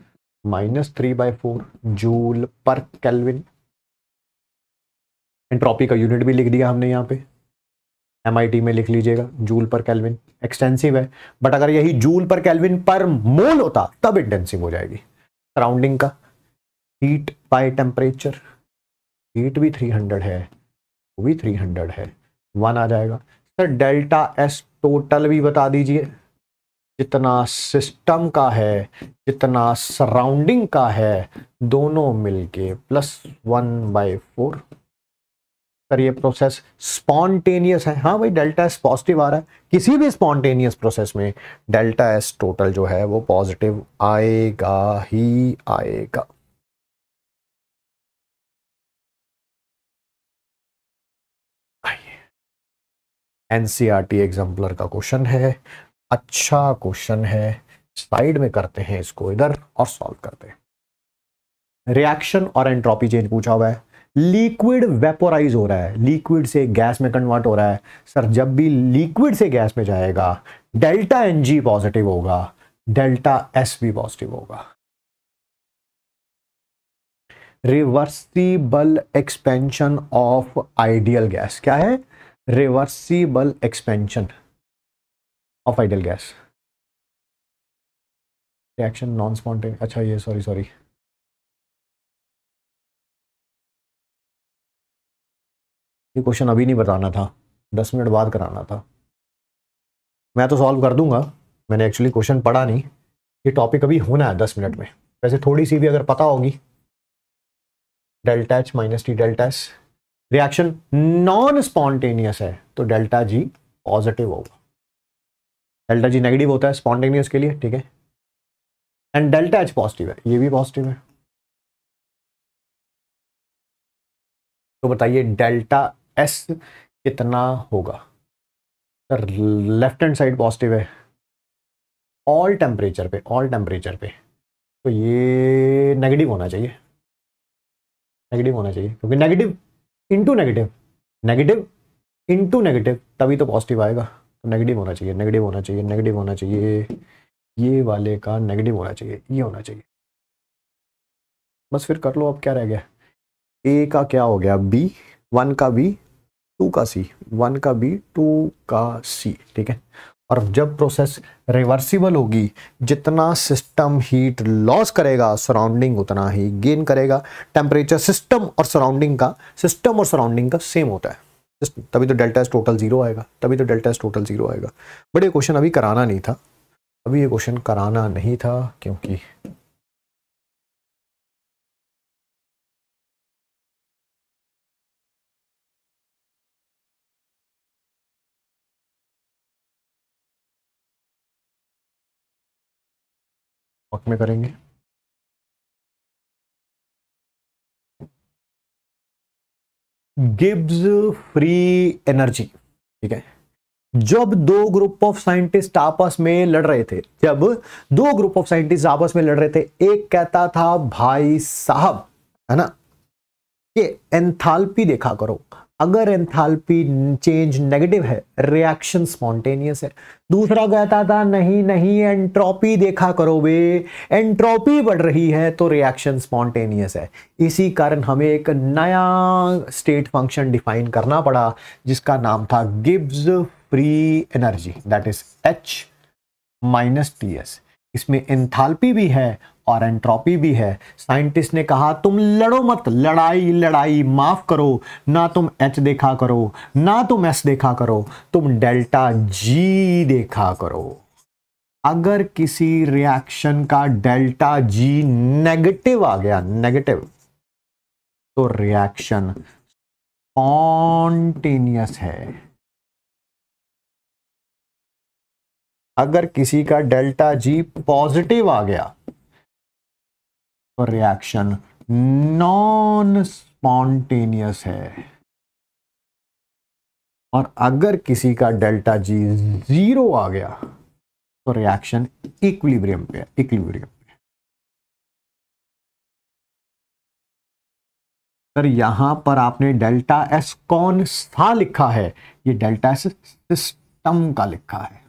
minus three by four joule पर कैलविन एंट्रॉपी का यूनिट भी लिख दिया हमने यहाँ पे एम में लिख लीजिएगा जूल पर कैलविन एक्सटेंसिव है बट अगर यही जूल पर कैलविन पर मोल होता तब इंटेंसिव हो जाएगी सराउंडिंग का हीट बाय टेम्परेचर हीट भी 300 है वो भी 300 है वन आ जाएगा सर डेल्टा एस टोटल भी बता दीजिए जितना सिस्टम का है जितना सराउंडिंग का है दोनों मिलके प्लस वन बाय फोर पर ये प्रोसेस स्पॉन्टेनियस है हाँ भाई डेल्टा एस पॉजिटिव आ रहा है किसी भी स्पॉन्टेनियस प्रोसेस में डेल्टा एस टोटल जो है वो पॉजिटिव आएगा ही आएगा एनसीआरटी एग्जाम्पलर e का क्वेश्चन है अच्छा क्वेश्चन है साइड में करते हैं इसको इधर और सॉल्व करते हैं रिएक्शन और एंट्रोपी चेंज पूछा हुआ है लिक्विड वेपोराइज हो रहा है लिक्विड से गैस में कन्वर्ट हो रहा है सर जब भी लिक्विड से गैस में जाएगा डेल्टा एन जी पॉजिटिव होगा डेल्टा एस भी पॉजिटिव होगा reversible expansion of ideal gas क्या है reversible expansion of ideal gas reaction non spontaneous अच्छा ये सॉरी सॉरी ये क्वेश्चन अभी नहीं बताना था दस मिनट बाद कराना था मैं तो सॉल्व कर दूंगा मैंने एक्चुअली क्वेश्चन पढ़ा नहीं ये टॉपिक अभी होना है दस मिनट में वैसे थोड़ी सी भी अगर पता होगी delta H minus T delta S reaction non spontaneous है तो डेल्टा जी पॉजिटिव होगा डेल्टा जी नेगेटिव होता है स्पॉन्टेनियस के लिए ठीक है एंड डेल्टा एच पॉजिटिव है ये भी पॉजिटिव है तो बताइए डेल्टा एस कितना होगा sir left hand side positive है ऑल टेम्परेचर पे ऑल टेम्परेचर पे तो ये नेगेटिव होना चाहिए नेगेटिव होना चाहिए क्योंकि negative into negative negative into negative तभी तो पॉजिटिव आएगा तो नेगेटिव होना चाहिए नेगेटिव होना चाहिए नेगेटिव होना चाहिए ये वाले का नेगेटिव होना चाहिए ये होना चाहिए बस फिर कर लो अब क्या रह गया ए का क्या हो गया बी वन का बी टू का सी वन का बी टू का सी ठीक है और जब प्रोसेस रिवर्सिबल होगी जितना सिस्टम हीट लॉस करेगा सराउंडिंग उतना ही गेन करेगा टेम्परेचर सिस्टम और सराउंडिंग का सिस्टम और सराउंडिंग का सेम होता है तभी तो डेल्टा एस टोटल जीरो आएगा तभी तो डेल्टा एस टोटल जीरो आएगा बट ये क्वेश्चन अभी कराना नहीं था अभी ये क्वेश्चन कराना नहीं था क्योंकि टॉपअप में करेंगे गिव्स फ्री एनर्जी ठीक है जब दो ग्रुप ऑफ साइंटिस्ट आपस में लड़ रहे थे जब दो ग्रुप ऑफ साइंटिस्ट आपस में लड़ रहे थे एक कहता था भाई साहब है ना ये एंथाल्पी देखा करो अगर एंथाल्पी चेंज नेगेटिव है रिएक्शन स्पॉन्टेनियस है दूसरा कहता था नहीं नहीं एंट्रोपी देखा करो बे एंट्रोपी बढ़ रही है तो रिएक्शन स्पॉन्टेनियस है इसी कारण हमें एक नया स्टेट फंक्शन डिफाइन करना पड़ा जिसका नाम था Gibbs free energy that is H minus T S इसमें एंथाल्पी भी है और एंट्रोपी भी है साइंटिस्ट ने कहा तुम लड़ो मत लड़ाई लड़ाई माफ करो ना तुम एच देखा करो ना तुम एस देखा करो तुम डेल्टा जी देखा करो अगर किसी रिएक्शन का डेल्टा जी नेगेटिव आ गया नेगेटिव तो रिएक्शन स्पॉन्टेनियस है अगर किसी का डेल्टा जी पॉजिटिव आ गया रिएक्शन नॉन स्पॉन्टेनियस है और अगर किसी का डेल्टा जी जीरो आ गया तो रिएक्शन इक्विलिब्रियम पे है इक्विलिब्रियम पे सर यहां पर आपने डेल्टा एस कौन सा लिखा है ये डेल्टा एस सिस्टम का लिखा है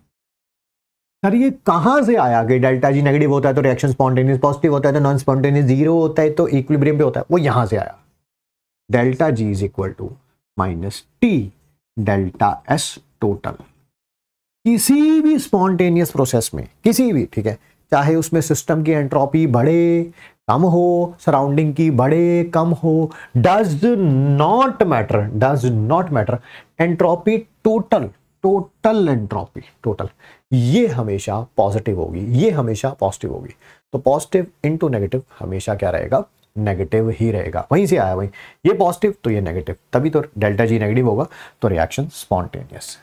सर ये कहाँ से आया कि डेल्टा जी नेगेटिव होता है तो रिएक्शन स्पॉन्टेनियस पॉजिटिव होता है तो नॉन स्पॉन्टेनियस जीरो होता है तो इक्विलिब्रियम पे होता है वो यहाँ से आया delta G is equal to minus T delta S total किसी भी स्पॉन्टेनियस प्रोसेस में किसी भी ठीक है चाहे उसमें सिस्टम की एंट्रोपी बढ़े कम हो सराउंडिंग की बढ़े कम हो does not matter does not matter entropy total total entropy total ये हमेशा पॉजिटिव होगी ये हमेशा पॉजिटिव होगी तो पॉजिटिव टू नेगेटिव हमेशा क्या रहेगा नेगेटिव ही रहेगा वहीं से आया वहीं ये पॉजिटिव तो ये नेगेटिव तभी तो डेल्टा जी नेगेटिव होगा तो रिएक्शन स्पॉन्टेनियस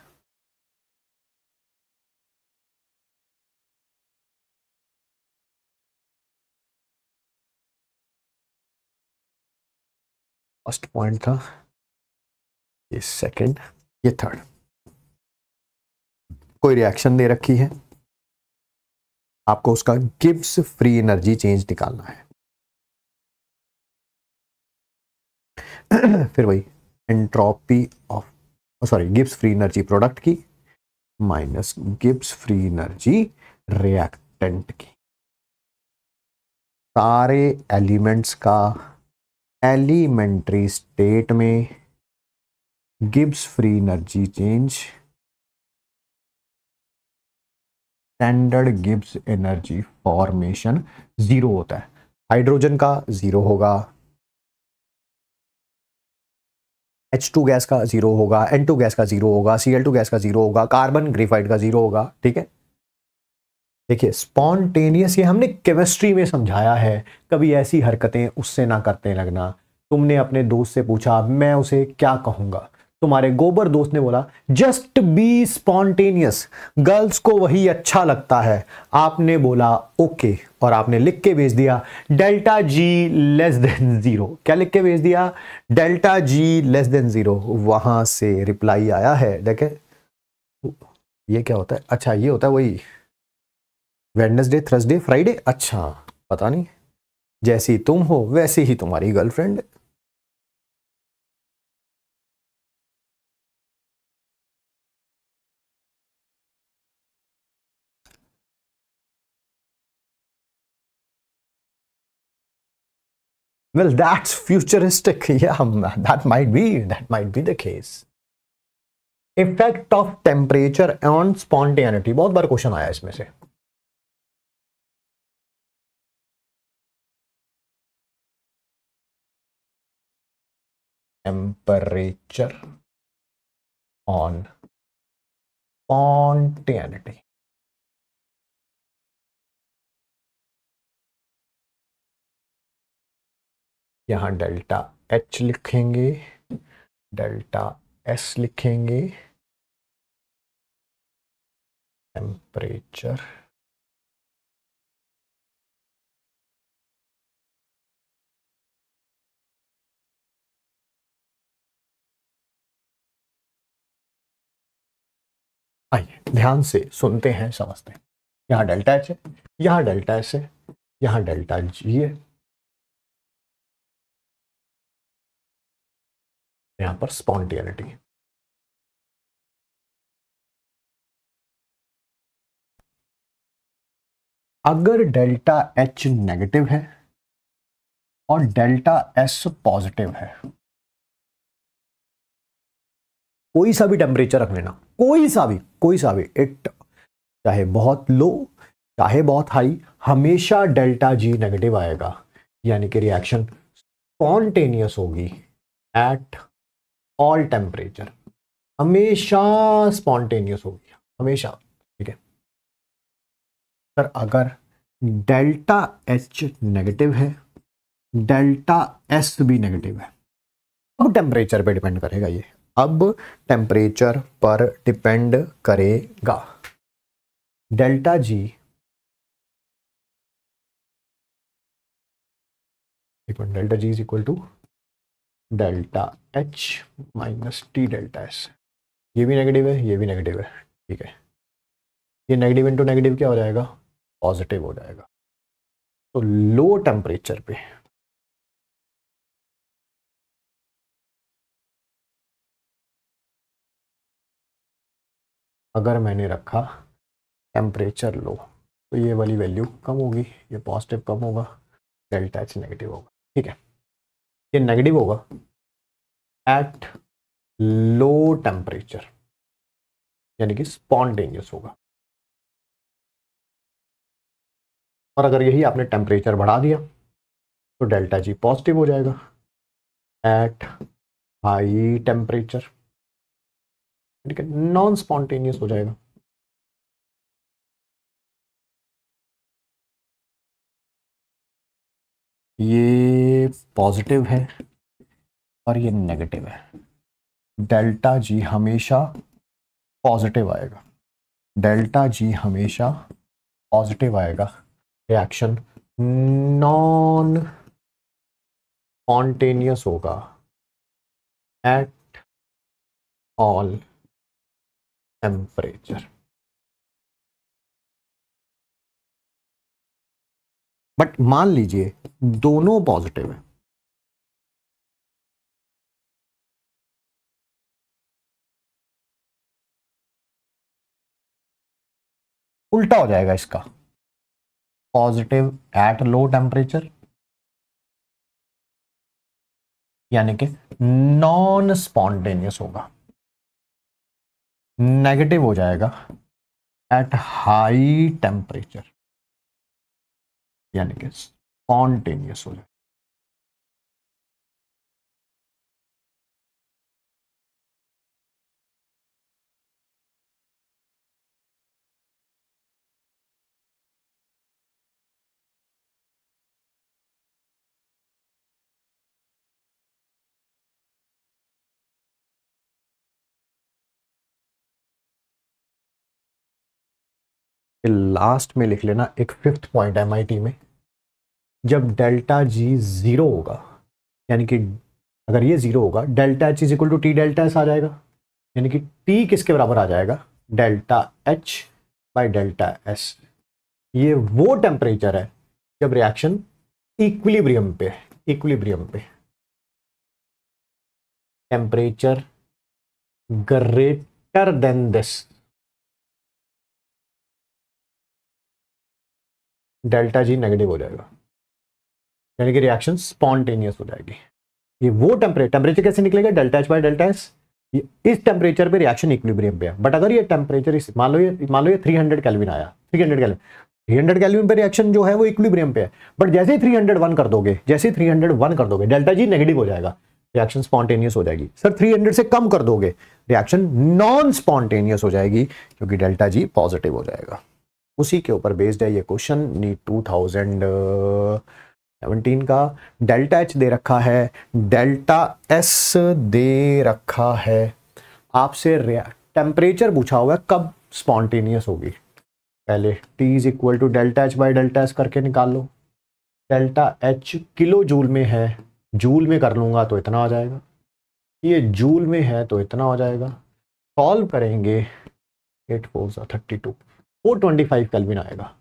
फर्स्ट पॉइंट था ये सेकंड ये थर्ड कोई रिएक्शन दे रखी है आपको उसका गिब्स फ्री एनर्जी चेंज निकालना है फिर वही entropy of sorry Gibbs free energy product की minus Gibbs free energy reactant की सारे एलिमेंट्स का एलिमेंट्री स्टेट में Gibbs free energy change standard Gibbs energy formation zero होता है हाइड्रोजन का जीरो होगा एच टू गैस का जीरो होगा एन टू गैस का जीरो होगा सी एल टू गैस का जीरो होगा कार्बन ग्रेफाइट का जीरो होगा ठीक है देखिए स्पॉन्टेनियस ये हमने केमिस्ट्री में समझाया है कभी ऐसी हरकतें उससे ना करते लगना तुमने अपने दोस्त से पूछा मैं उसे क्या कहूंगा तुम्हारे गोबर दोस्त ने बोला जस्ट बी स्पॉन्टेनियस गर्ल्स को वही अच्छा लगता है आपने बोला ओके okay, और आपने लिख के भेज दिया delta G less than zero क्या लिख के भेज दिया delta G less than zero वहां से रिप्लाई आया है देखे ये क्या होता है अच्छा ये होता है वही वेडनेसडे थर्सडे फ्राइडे अच्छा पता नहीं जैसी तुम हो वैसी ही तुम्हारी girlfriend Well, that's futuristic. Yeah, that might be, that might be the case. Effect of temperature on spontaneity बहुत बार क्वेश्चन आया इसमें से टेम्परेचर ऑन स्पॉन्टेनिटी यहाँ डेल्टा एच लिखेंगे डेल्टा एस लिखेंगे टेम्परेचर आइए ध्यान से सुनते हैं समझते हैं यहाँ डेल्टा एच है यहाँ डेल्टा एस है यहाँ डेल्टा जी है यहाँ पर स्पॉन्टियनिटी अगर डेल्टा एच नेगेटिव है और डेल्टा एस पॉजिटिव है कोई सा भी टेम्परेचर रख लेना कोई सा भी कोई सा भी इट चाहे बहुत लो चाहे बहुत हाई हमेशा डेल्टा जी नेगेटिव आएगा यानी कि रिएक्शन स्पॉन्टेनियस होगी एट ऑल टेम्परेचर हमेशा स्पॉन्टेनियस हो गया हमेशा ठीक है सर अगर डेल्टा एच नेगेटिव है डेल्टा एस भी नेगेटिव है अब टेम्परेचर पे डिपेंड करेगा ये अब टेम्परेचर पर डिपेंड करेगा delta G delta G is equal to delta H minus T delta S ये भी नेगेटिव है ये भी नेगेटिव है ठीक है ये नेगेटिव इंटू नेगेटिव क्या हो जाएगा पॉजिटिव हो जाएगा तो लो टेम्परेचर पे अगर मैंने रखा टेम्परेचर लो तो ये वाली वैल्यू कम होगी ये पॉजिटिव कम होगा डेल्टा एच नेगेटिव होगा ठीक है ये नेगेटिव होगा एट लो टेम्परेचर यानी कि स्पॉन्टेनियस होगा और अगर यही आपने टेम्परेचर बढ़ा दिया तो डेल्टा जी पॉजिटिव हो जाएगा एट हाई टेम्परेचर ठीक है नॉन स्पॉन्टेनियस हो जाएगा ये पॉजिटिव है और ये नेगेटिव है डेल्टा जी हमेशा पॉजिटिव आएगा डेल्टा जी हमेशा पॉजिटिव आएगा रिएक्शन नॉन स्पॉन्टेनियस होगा एट ऑल टेम्परेचर बट मान लीजिए दोनों पॉजिटिव है उल्टा हो जाएगा इसका पॉजिटिव एट लो टेम्परेचर यानी कि नॉन स्पॉन्टेनियस होगा नेगेटिव हो जाएगा एट हाई टेम्परेचर यानी कि स्पॉन्टेनियस हो जाए लास्ट में लिख लेना एक फिफ्थ पॉइंट एम में जब डेल्टा जी ज़ीरो होगा यानी कि अगर ये ज़ीरो होगा delta H is equal to T delta S आ जाएगा यानी कि टी किसके बराबर आ जाएगा delta H by delta S ये वो टेम्परेचर है जब रिएक्शन इक्विलिब्रियम पे है इक्विलिब्रियम पे temperature greater than this delta G negative हो जाएगा यानी कि रिएक्शन स्पॉन्टेनियस हो जाएगी ये वो टेम्परेचर टेम्परेचर कैसे निकलेगा delta H by delta S इस टेम्परेचर पे रिएक्शन इक्विलिब्रियम पे है बट अगर ये टेम्परेचर मान लो ये मान लो ये 300 कैलविन आया 300 थ्री हंड्रेड कैलविन पे रिएक्शन जो है वो इक्विलिब्रियम पे है बट जैसे ही 301 कर दोगे जैसे ही 301 कर दोगे डेल्टा जी नेगेटिव हो जाएगा रिएक्शन स्पॉन्टेनियस हो जाएगी सर 300 से कम कर दोगे रिएक्शन नॉन स्पॉन्टेनियस हो जाएगी क्योंकि डेल्टा जी पॉजिटिव हो जाएगा उसी के ऊपर बेस्ड है ये question NEET two thousand seventeen का डेल्टा एच दे रखा है डेल्टा एस दे रखा है आपसे टेम्परेचर पूछा हुआ है कब स्पॉन्टेनियस होगी पहले T is equal to delta H by delta S करके निकाल लो डेल्टा एच किलो जूल में है जूल में कर लूँगा तो इतना आ जाएगा ये जूल में है तो इतना हो जाएगा सॉल्व करेंगे at four thirty two 425 kelvin आएगा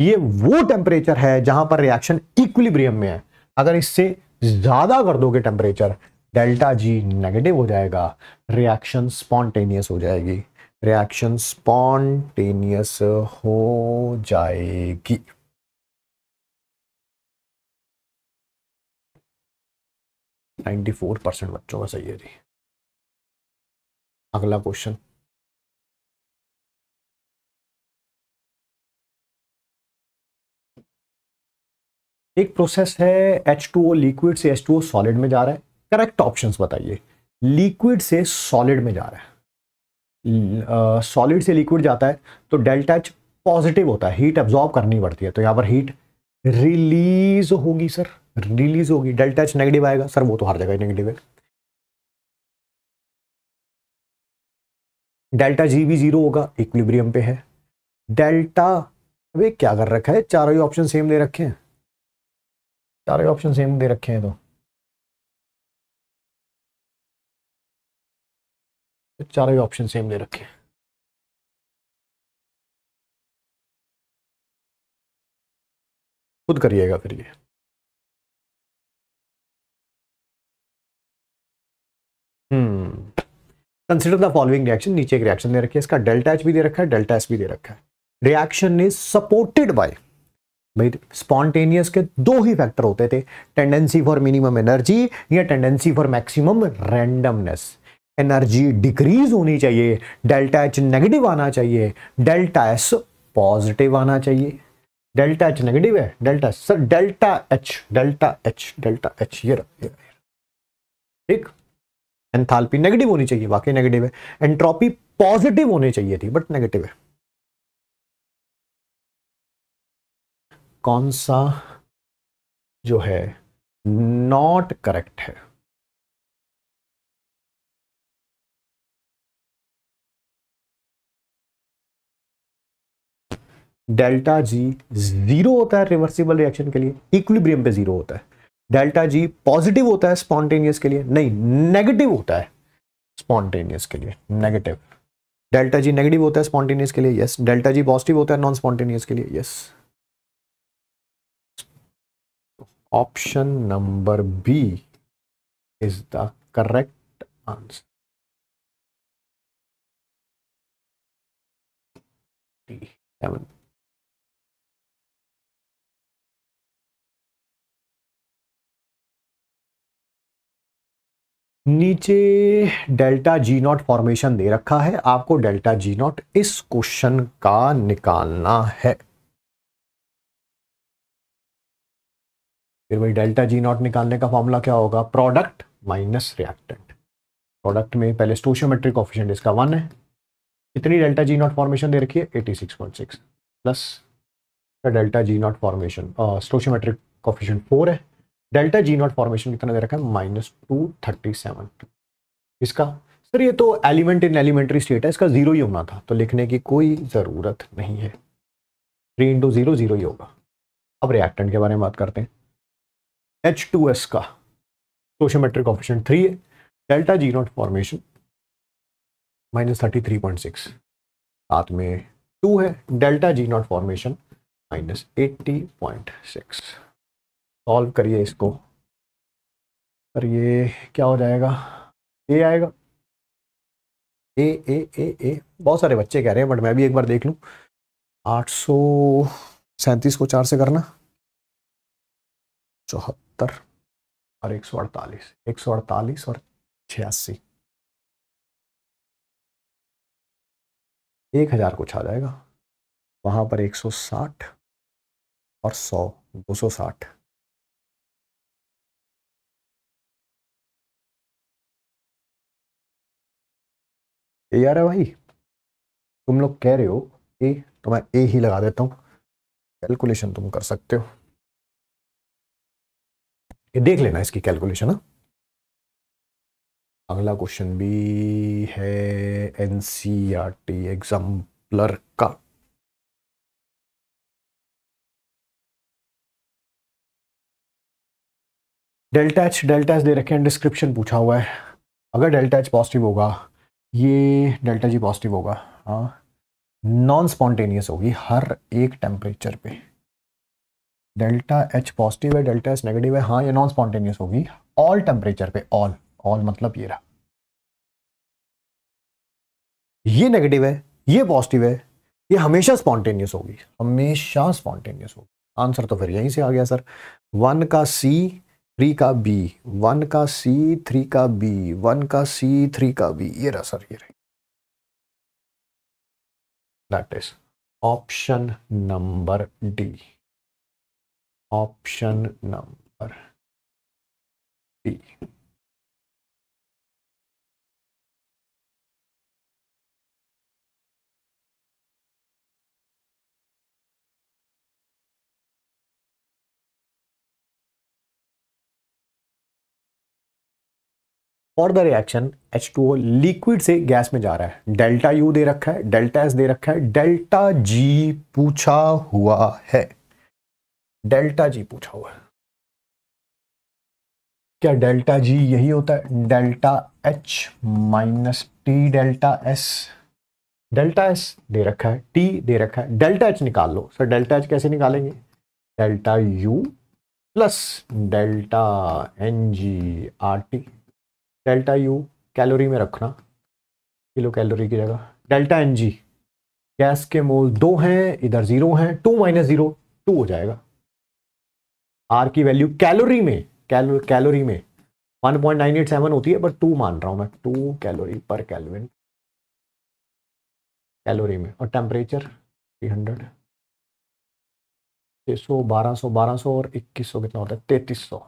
ये वो टेम्परेचर है जहां पर रिएक्शन इक्विलिब्रियम में है अगर इससे ज्यादा कर दोगे टेम्परेचर डेल्टा जी नेगेटिव हो जाएगा रिएक्शन स्पॉन्टेनियस हो जाएगी रिएक्शन स्पॉन्टेनियस हो जाएगी नाइन्टी फोर परसेंट बच्चों का सही है जी अगला क्वेश्चन एक प्रोसेस है एच टू ओ लिक्विड से एच टू ओ सॉलिड में जा रहा है करेक्ट ऑप्शन बताइए लिक्विड से सॉलिड में जा रहा है सॉलिड से लिक्विड जाता है तो डेल्टा एच पॉजिटिव होता है हीट एब्जॉर्ब करनी पड़ती है तो यहाँ पर हीट रिलीज होगी सर रिलीज होगी डेल्टा एच नेगेटिव आएगा सर वो तो हर जगह नेगेटिव है डेल्टा जी भी जीरो होगा इक्विलिब्रियम पे है डेल्टा अबे क्या कर रखा है चारों ही ऑप्शन सेम दे रखे हैं सारे ऑप्शन सेम दे रखे हैं तो चारों ही ऑप्शन सेम दे रखे हैं खुद करिएगा फिर ये hmm consider the following reaction नीचे एक रिएक्शन दे रखी है इसका डेल्टा एच भी दे रखा है डेल्टा एस भी दे रखा है रिएक्शन इज सपोर्टेड बाय भाई स्पॉन्टेनियस के दो ही फैक्टर होते थे टेंडेंसी फॉर मिनिमम एनर्जी या tendency for maximum randomness energy decrease होनी चाहिए डेल्टा एच नेगेटिव आना चाहिए डेल्टा एस पॉजिटिव आना चाहिए डेल्टा एच नेगेटिव है delta sir delta H delta H delta H ये ठीक एंथाल्पी नेगेटिव होनी चाहिए बाकी नेगेटिव है एंट्रोपी पॉजिटिव होनी चाहिए थी बट नेगेटिव है कौन सा जो है नॉट करेक्ट है डेल्टा जी जीरो होता है रिवर्सिबल रिएक्शन के लिए इक्विलिब्रियम पे जीरो होता है डेल्टा जी पॉजिटिव होता है स्पॉन्टेनियस के लिए नहीं नेगेटिव होता है स्पॉन्टेनियस के लिए नेगेटिव डेल्टा जी नेगेटिव होता है स्पॉन्टेनियस के लिए यस डेल्टा जी पॉजिटिव होता है नॉन स्पॉन्टेनियस के लिए yes yes. option number B is the correct answer. नीचे डेल्टा जी नॉट फॉर्मेशन दे रखा है आपको डेल्टा जी नॉट इस क्वेश्चन का निकालना है फिर वही डेल्टा जी नॉट निकालने का फॉर्मूला क्या होगा प्रोडक्ट माइनस रिएक्टेंट प्रोडक्ट में पहले स्टोशियोमेट्रिक ऑफिशेंट इसका वन है कितनी डेल्टा जी नॉट फॉर्मेशन दे रखी है eighty six point six plus delta G not formation stoichiometric coefficient four है डेल्टा जी नॉट फॉर्मेशन कितना दे रखा है माइनस टू थर्टी सेवन इसका सर ये तो एलिमेंट इन एलिमेंट्री स्टेट है इसका जीरो ही होना था तो लिखने की कोई ज़रूरत नहीं है थ्री इंटू जीरो जीरो ही होगा अब रिएक्टेंट के बारे में बात करते हैं एच टू एस का सोशोमेट्रिक ऑप्शन थ्री है delta G not formation minus thirty three point six साथ में टू है delta G not formation minus eighty point six solve करिए इसको पर ये क्या हो जाएगा ए आएगा ए ए ए ए बहुत सारे बच्चे कह रहे हैं बट मैं भी एक बार देख लूँ आठ सौ सैंतीस को चार से करना चौहत्तर सत्तर और एक सौ अड़तालीस एक सौ अड़तालीस और छियासी एक हज़ार कुछ आ जाएगा वहां पर एक सौ साठ और सौ दो सौ साठ ए आ रहा है भाई तुम लोग कह रहे हो ए तो मैं ए ही लगा देता हूँ कैलकुलेशन तुम कर सकते हो ये देख लेना इसकी कैलकुलेशन हाँ। अगला क्वेश्चन भी है N C R T exemplar का डेल्टा एच डेल्टा एच दे रखे हैं डिस्क्रिप्शन पूछा हुआ है अगर डेल्टा एच पॉजिटिव होगा ये डेल्टा जी पॉजिटिव होगा हाँ नॉन स्पॉन्टेनियस होगी हर एक टेम्परेचर पे डेल्टा एच पॉजिटिव है डेल्टा एच नेगेटिव है हाँ ये नॉन स्पॉन्टेनियस होगी ऑल टेम्परेचर पे ऑल ऑल मतलब ये रहा ये नेगेटिव है ये पॉजिटिव है ये हमेशा स्पॉन्टेनियस होगी हमेशा स्पॉन्टेनियस होगी आंसर तो फिर यहीं से आ गया सर वन का सी थ्री का बी वन का सी थ्री का बी वन का सी थ्री का बी ये रहा सर ये रहा that is option number D option number B और द रिएक्शन H2O लिक्विड से गैस में जा रहा है डेल्टा U दे रखा है डेल्टा S दे रखा है डेल्टा G पूछा हुआ है डेल्टा जी पूछा हुआ है क्या डेल्टा जी यही होता है delta H minus T delta S delta S दे रखा है टी दे रखा है डेल्टा एच निकाल लो सर डेल्टा एच कैसे निकालेंगे delta U plus delta N G R T delta U calorie में रखना किलो कैलोरी की जगह डेल्टा एन जी गैस के मोल दो हैं इधर ज़ीरो हैं टू माइनस ज़ीरो टू हो जाएगा आर की वैल्यू कैलोरी में कैलो कैलोरी में 1.987 होती है बट टू मान रहा हूं मैं टू कैलोरी पर कैलविन कैलोरी में और टेम्परेचर 300 सौ बारह सौ और इक्कीस सौ कितना होता है तैतीस सौ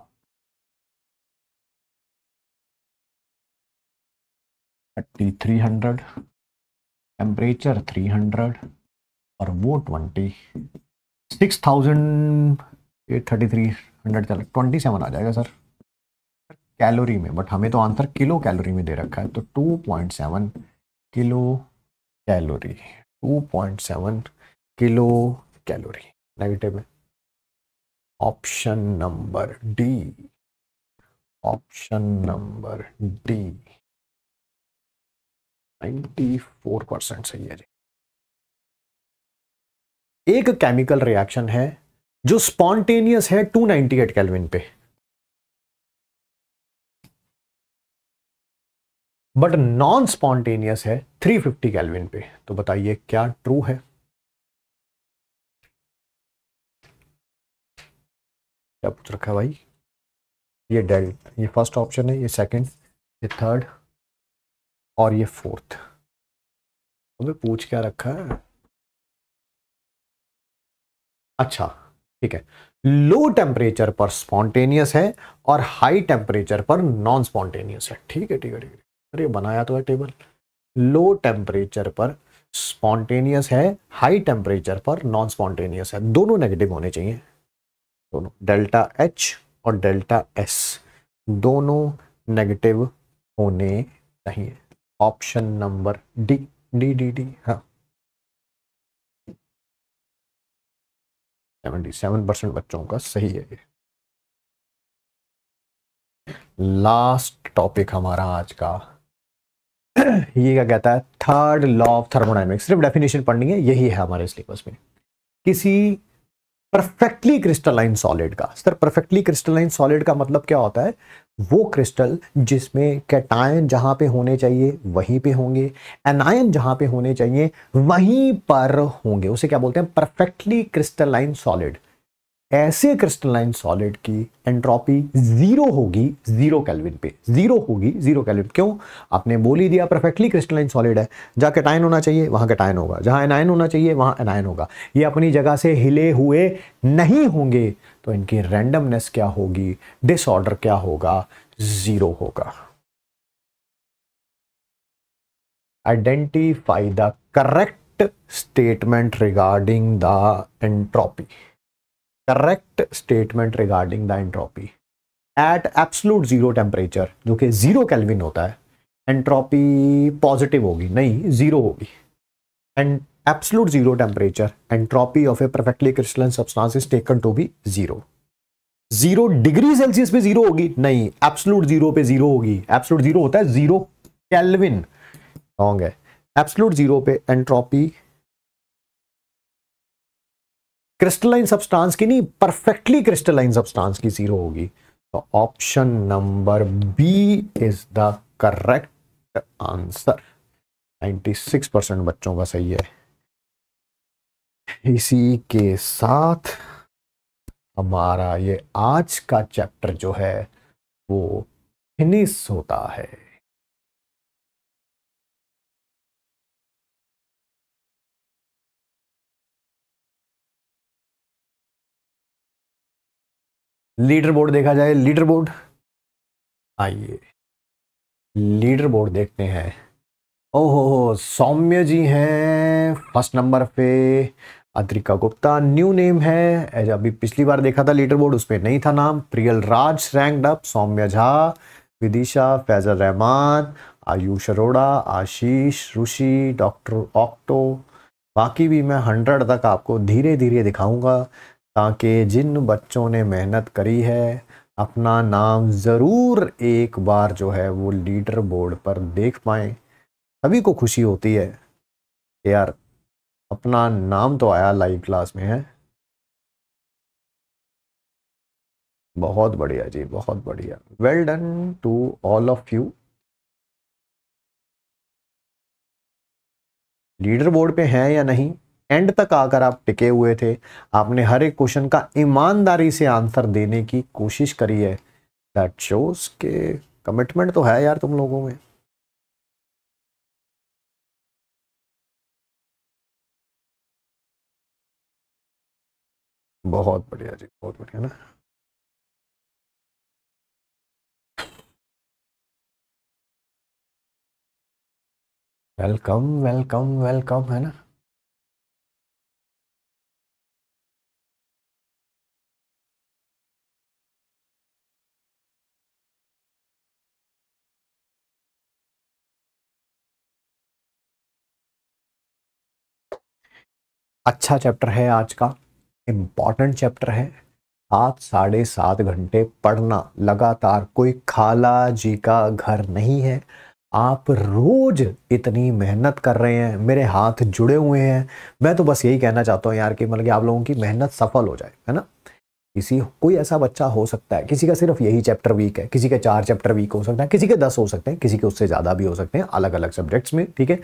thirty three hundred temperature three hundred और वो ट्वेंटी सिक्स थाउजेंड ये थर्टी थ्री हंड्रेड चल ट्वेंटी सेवन आ जाएगा सर कैलोरी में बट हमें तो आंसर किलो कैलोरी में दे रखा है तो two point seven kilocalorie two point seven kilocalorie negative में option number D option number D four percent सही है जी एक केमिकल रिएक्शन है जो स्पॉन्टेनियस है 298 केल्विन पे बट नॉन स्पॉन्टेनियस है 350 कैलविन पे तो बताइए क्या ट्रू है क्या पूछ रखा है भाई ये डेल ये फर्स्ट ऑप्शन है ये सेकंड ये थर्ड और ये तो फोर्थ हमें पूछ क्या रखा है अच्छा ठीक है लो टेम्परेचर पर स्पॉन्टेनियस है और हाई टेम्परेचर पर नॉन स्पॉन्टेनियस है ठीक है ठीक है ठीक है अरे बनाया तो है टेबल लो टेम्परेचर पर स्पॉन्टेनियस है हाई टेम्परेचर पर नॉन स्पॉन्टेनियस है दोनों नेगेटिव होने चाहिए दोनों डेल्टा एच और डेल्टा एस दोनों नेगेटिव होने चाहिए option number D D D D हाँ सेवेंटी सेवन परसेंट बच्चों का सही है ये लास्ट टॉपिक हमारा आज का ये क्या कहता है थर्ड लॉ ऑफ थर्मोडाइनमिक्स सिर्फ डेफिनेशन पढ़नी है यही है हमारे सिलेबस में किसी परफेक्टली क्रिस्टलाइन सॉलिड का सर परफेक्टली क्रिस्टलाइन सॉलिड का मतलब क्या होता है वो क्रिस्टल जिसमें कैटायन जहाँ पे होने चाहिए वहीं पे होंगे एनायन जहाँ पे होने चाहिए वहीं पर होंगे उसे क्या बोलते हैं परफेक्टली क्रिस्टलाइन सॉलिड ऐसे क्रिस्टलाइन सॉलिड की एंट्रोपी जीरो होगी जीरो कैलविन पे जीरो होगी जीरो कैलविन क्यों आपने बोल ही दिया परफेक्टली क्रिस्टलाइन सॉलिड है जहाँ कैटायन होना चाहिए वहाँ कैटायन होगा जहाँ एनायन होना चाहिए वहाँ एनायन होगा ये अपनी जगह से हिले हुए नहीं होंगे तो इनकी रैंडमनेस क्या होगी डिसऑर्डर क्या होगा जीरो होगा identify the correct statement regarding the entropy correct statement regarding the entropy at absolute zero temperature जो कि जीरो कैलविन होता है एंट्रोपी पॉजिटिव होगी नहीं जीरो होगी and absolute zero temperature, entropy of a perfectly crystalline substance is taken to be zero. Zero degree Celsius पे zero होगी नहीं एब्सोल्यूट जीरो पे जीरो होगी एब्सोल्यूट जीरो होता है जीरो कैलविन रॉन्ग है एब्सोल्यूट जीरो पे एंट्रोपी क्रिस्टलाइन सब्सटेंस की नहीं परफेक्टली क्रिस्टलाइन सब्सटेंस की जीरो होगी तो option number B is the correct answer 96 percent बच्चों का सही है इसी के साथ हमारा ये आज का चैप्टर जो है वो फिनिश होता है लीडर बोर्ड देखा जाए लीडर बोर्ड आइए लीडर बोर्ड देखते हैं ओहो सौम्य जी हैं फर्स्ट नंबर पे अद्रिका गुप्ता न्यू नेम है अभी पिछली बार देखा था लीडर बोर्ड उसमें नहीं था नाम प्रियल राज अप सौम्य झा विदिशा फैजल रहमान आयुष अरोड़ा आशीष ऋषि डॉक्टर ऑक्टो बाकी भी मैं हंड्रेड तक आपको धीरे धीरे दिखाऊंगा ताकि जिन बच्चों ने मेहनत करी है अपना नाम ज़रूर एक बार जो है वो लीडर बोर्ड पर देख पाएँ सभी को खुशी होती है यार अपना नाम तो आया लाइव क्लास में है बहुत बढ़िया जी बहुत बढ़िया well done to all of you leaderboard पे हैं या नहीं एंड तक आकर आप टिके हुए थे आपने हर एक क्वेश्चन का ईमानदारी से आंसर देने की कोशिश करी है दैट शोज के कमिटमेंट तो है यार तुम लोगों में बहुत बढ़िया जी बहुत बढ़िया ना वेलकम वेलकम वेलकम है ना अच्छा चैप्टर है आज का इम्पॉर्टेंट चैप्टर है सात साढ़े सात घंटे पढ़ना लगातार कोई खाला जी का घर नहीं है आप रोज इतनी मेहनत कर रहे हैं मेरे हाथ जुड़े हुए हैं मैं तो बस यही कहना चाहता हूँ यार कि मतलब कि आप लोगों की मेहनत सफल हो जाए है ना किसी कोई ऐसा बच्चा हो सकता है किसी का सिर्फ यही चैप्टर वीक है किसी के चार चैप्टर वीक हो सकता है किसी के दस हो सकते हैं किसी के उससे ज़्यादा भी हो सकते हैं अलग अलग सब्जेक्ट्स में ठीक है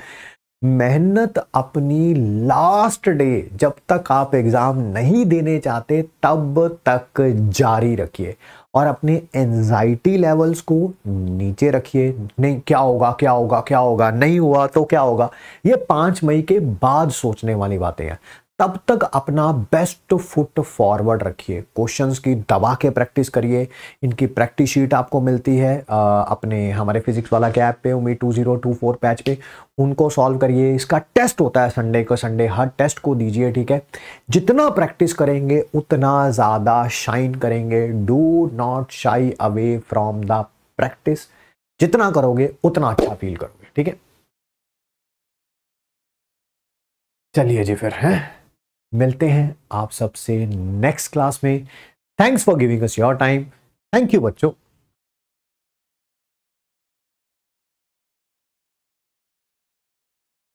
मेहनत अपनी लास्ट डे जब तक आप एग्ज़ाम नहीं देने चाहते तब तक जारी रखिए और अपने एनजाइटी लेवल्स को नीचे रखिए नहीं क्या होगा क्या होगा क्या होगा नहीं हुआ तो क्या होगा ये पांच मई के बाद सोचने वाली बातें हैं तब तक अपना बेस्ट फुट फॉरवर्ड रखिए क्वेश्चंस की दबा के प्रैक्टिस करिए इनकी प्रैक्टिस शीट आपको मिलती है आ, अपने हमारे फिजिक्स वाला के ऐप पे उम्मीद two zero two four batch पे उनको सॉल्व करिए इसका टेस्ट होता है संडे को संडे हर टेस्ट को दीजिए ठीक है जितना प्रैक्टिस करेंगे उतना ज़्यादा शाइन करेंगे do not shy away from the practice जितना करोगे उतना अच्छा फील करोगे ठीक है चलिए जी फिर हैं मिलते हैं आप सबसे नेक्स्ट क्लास में thanks for giving us your time thank you बच्चों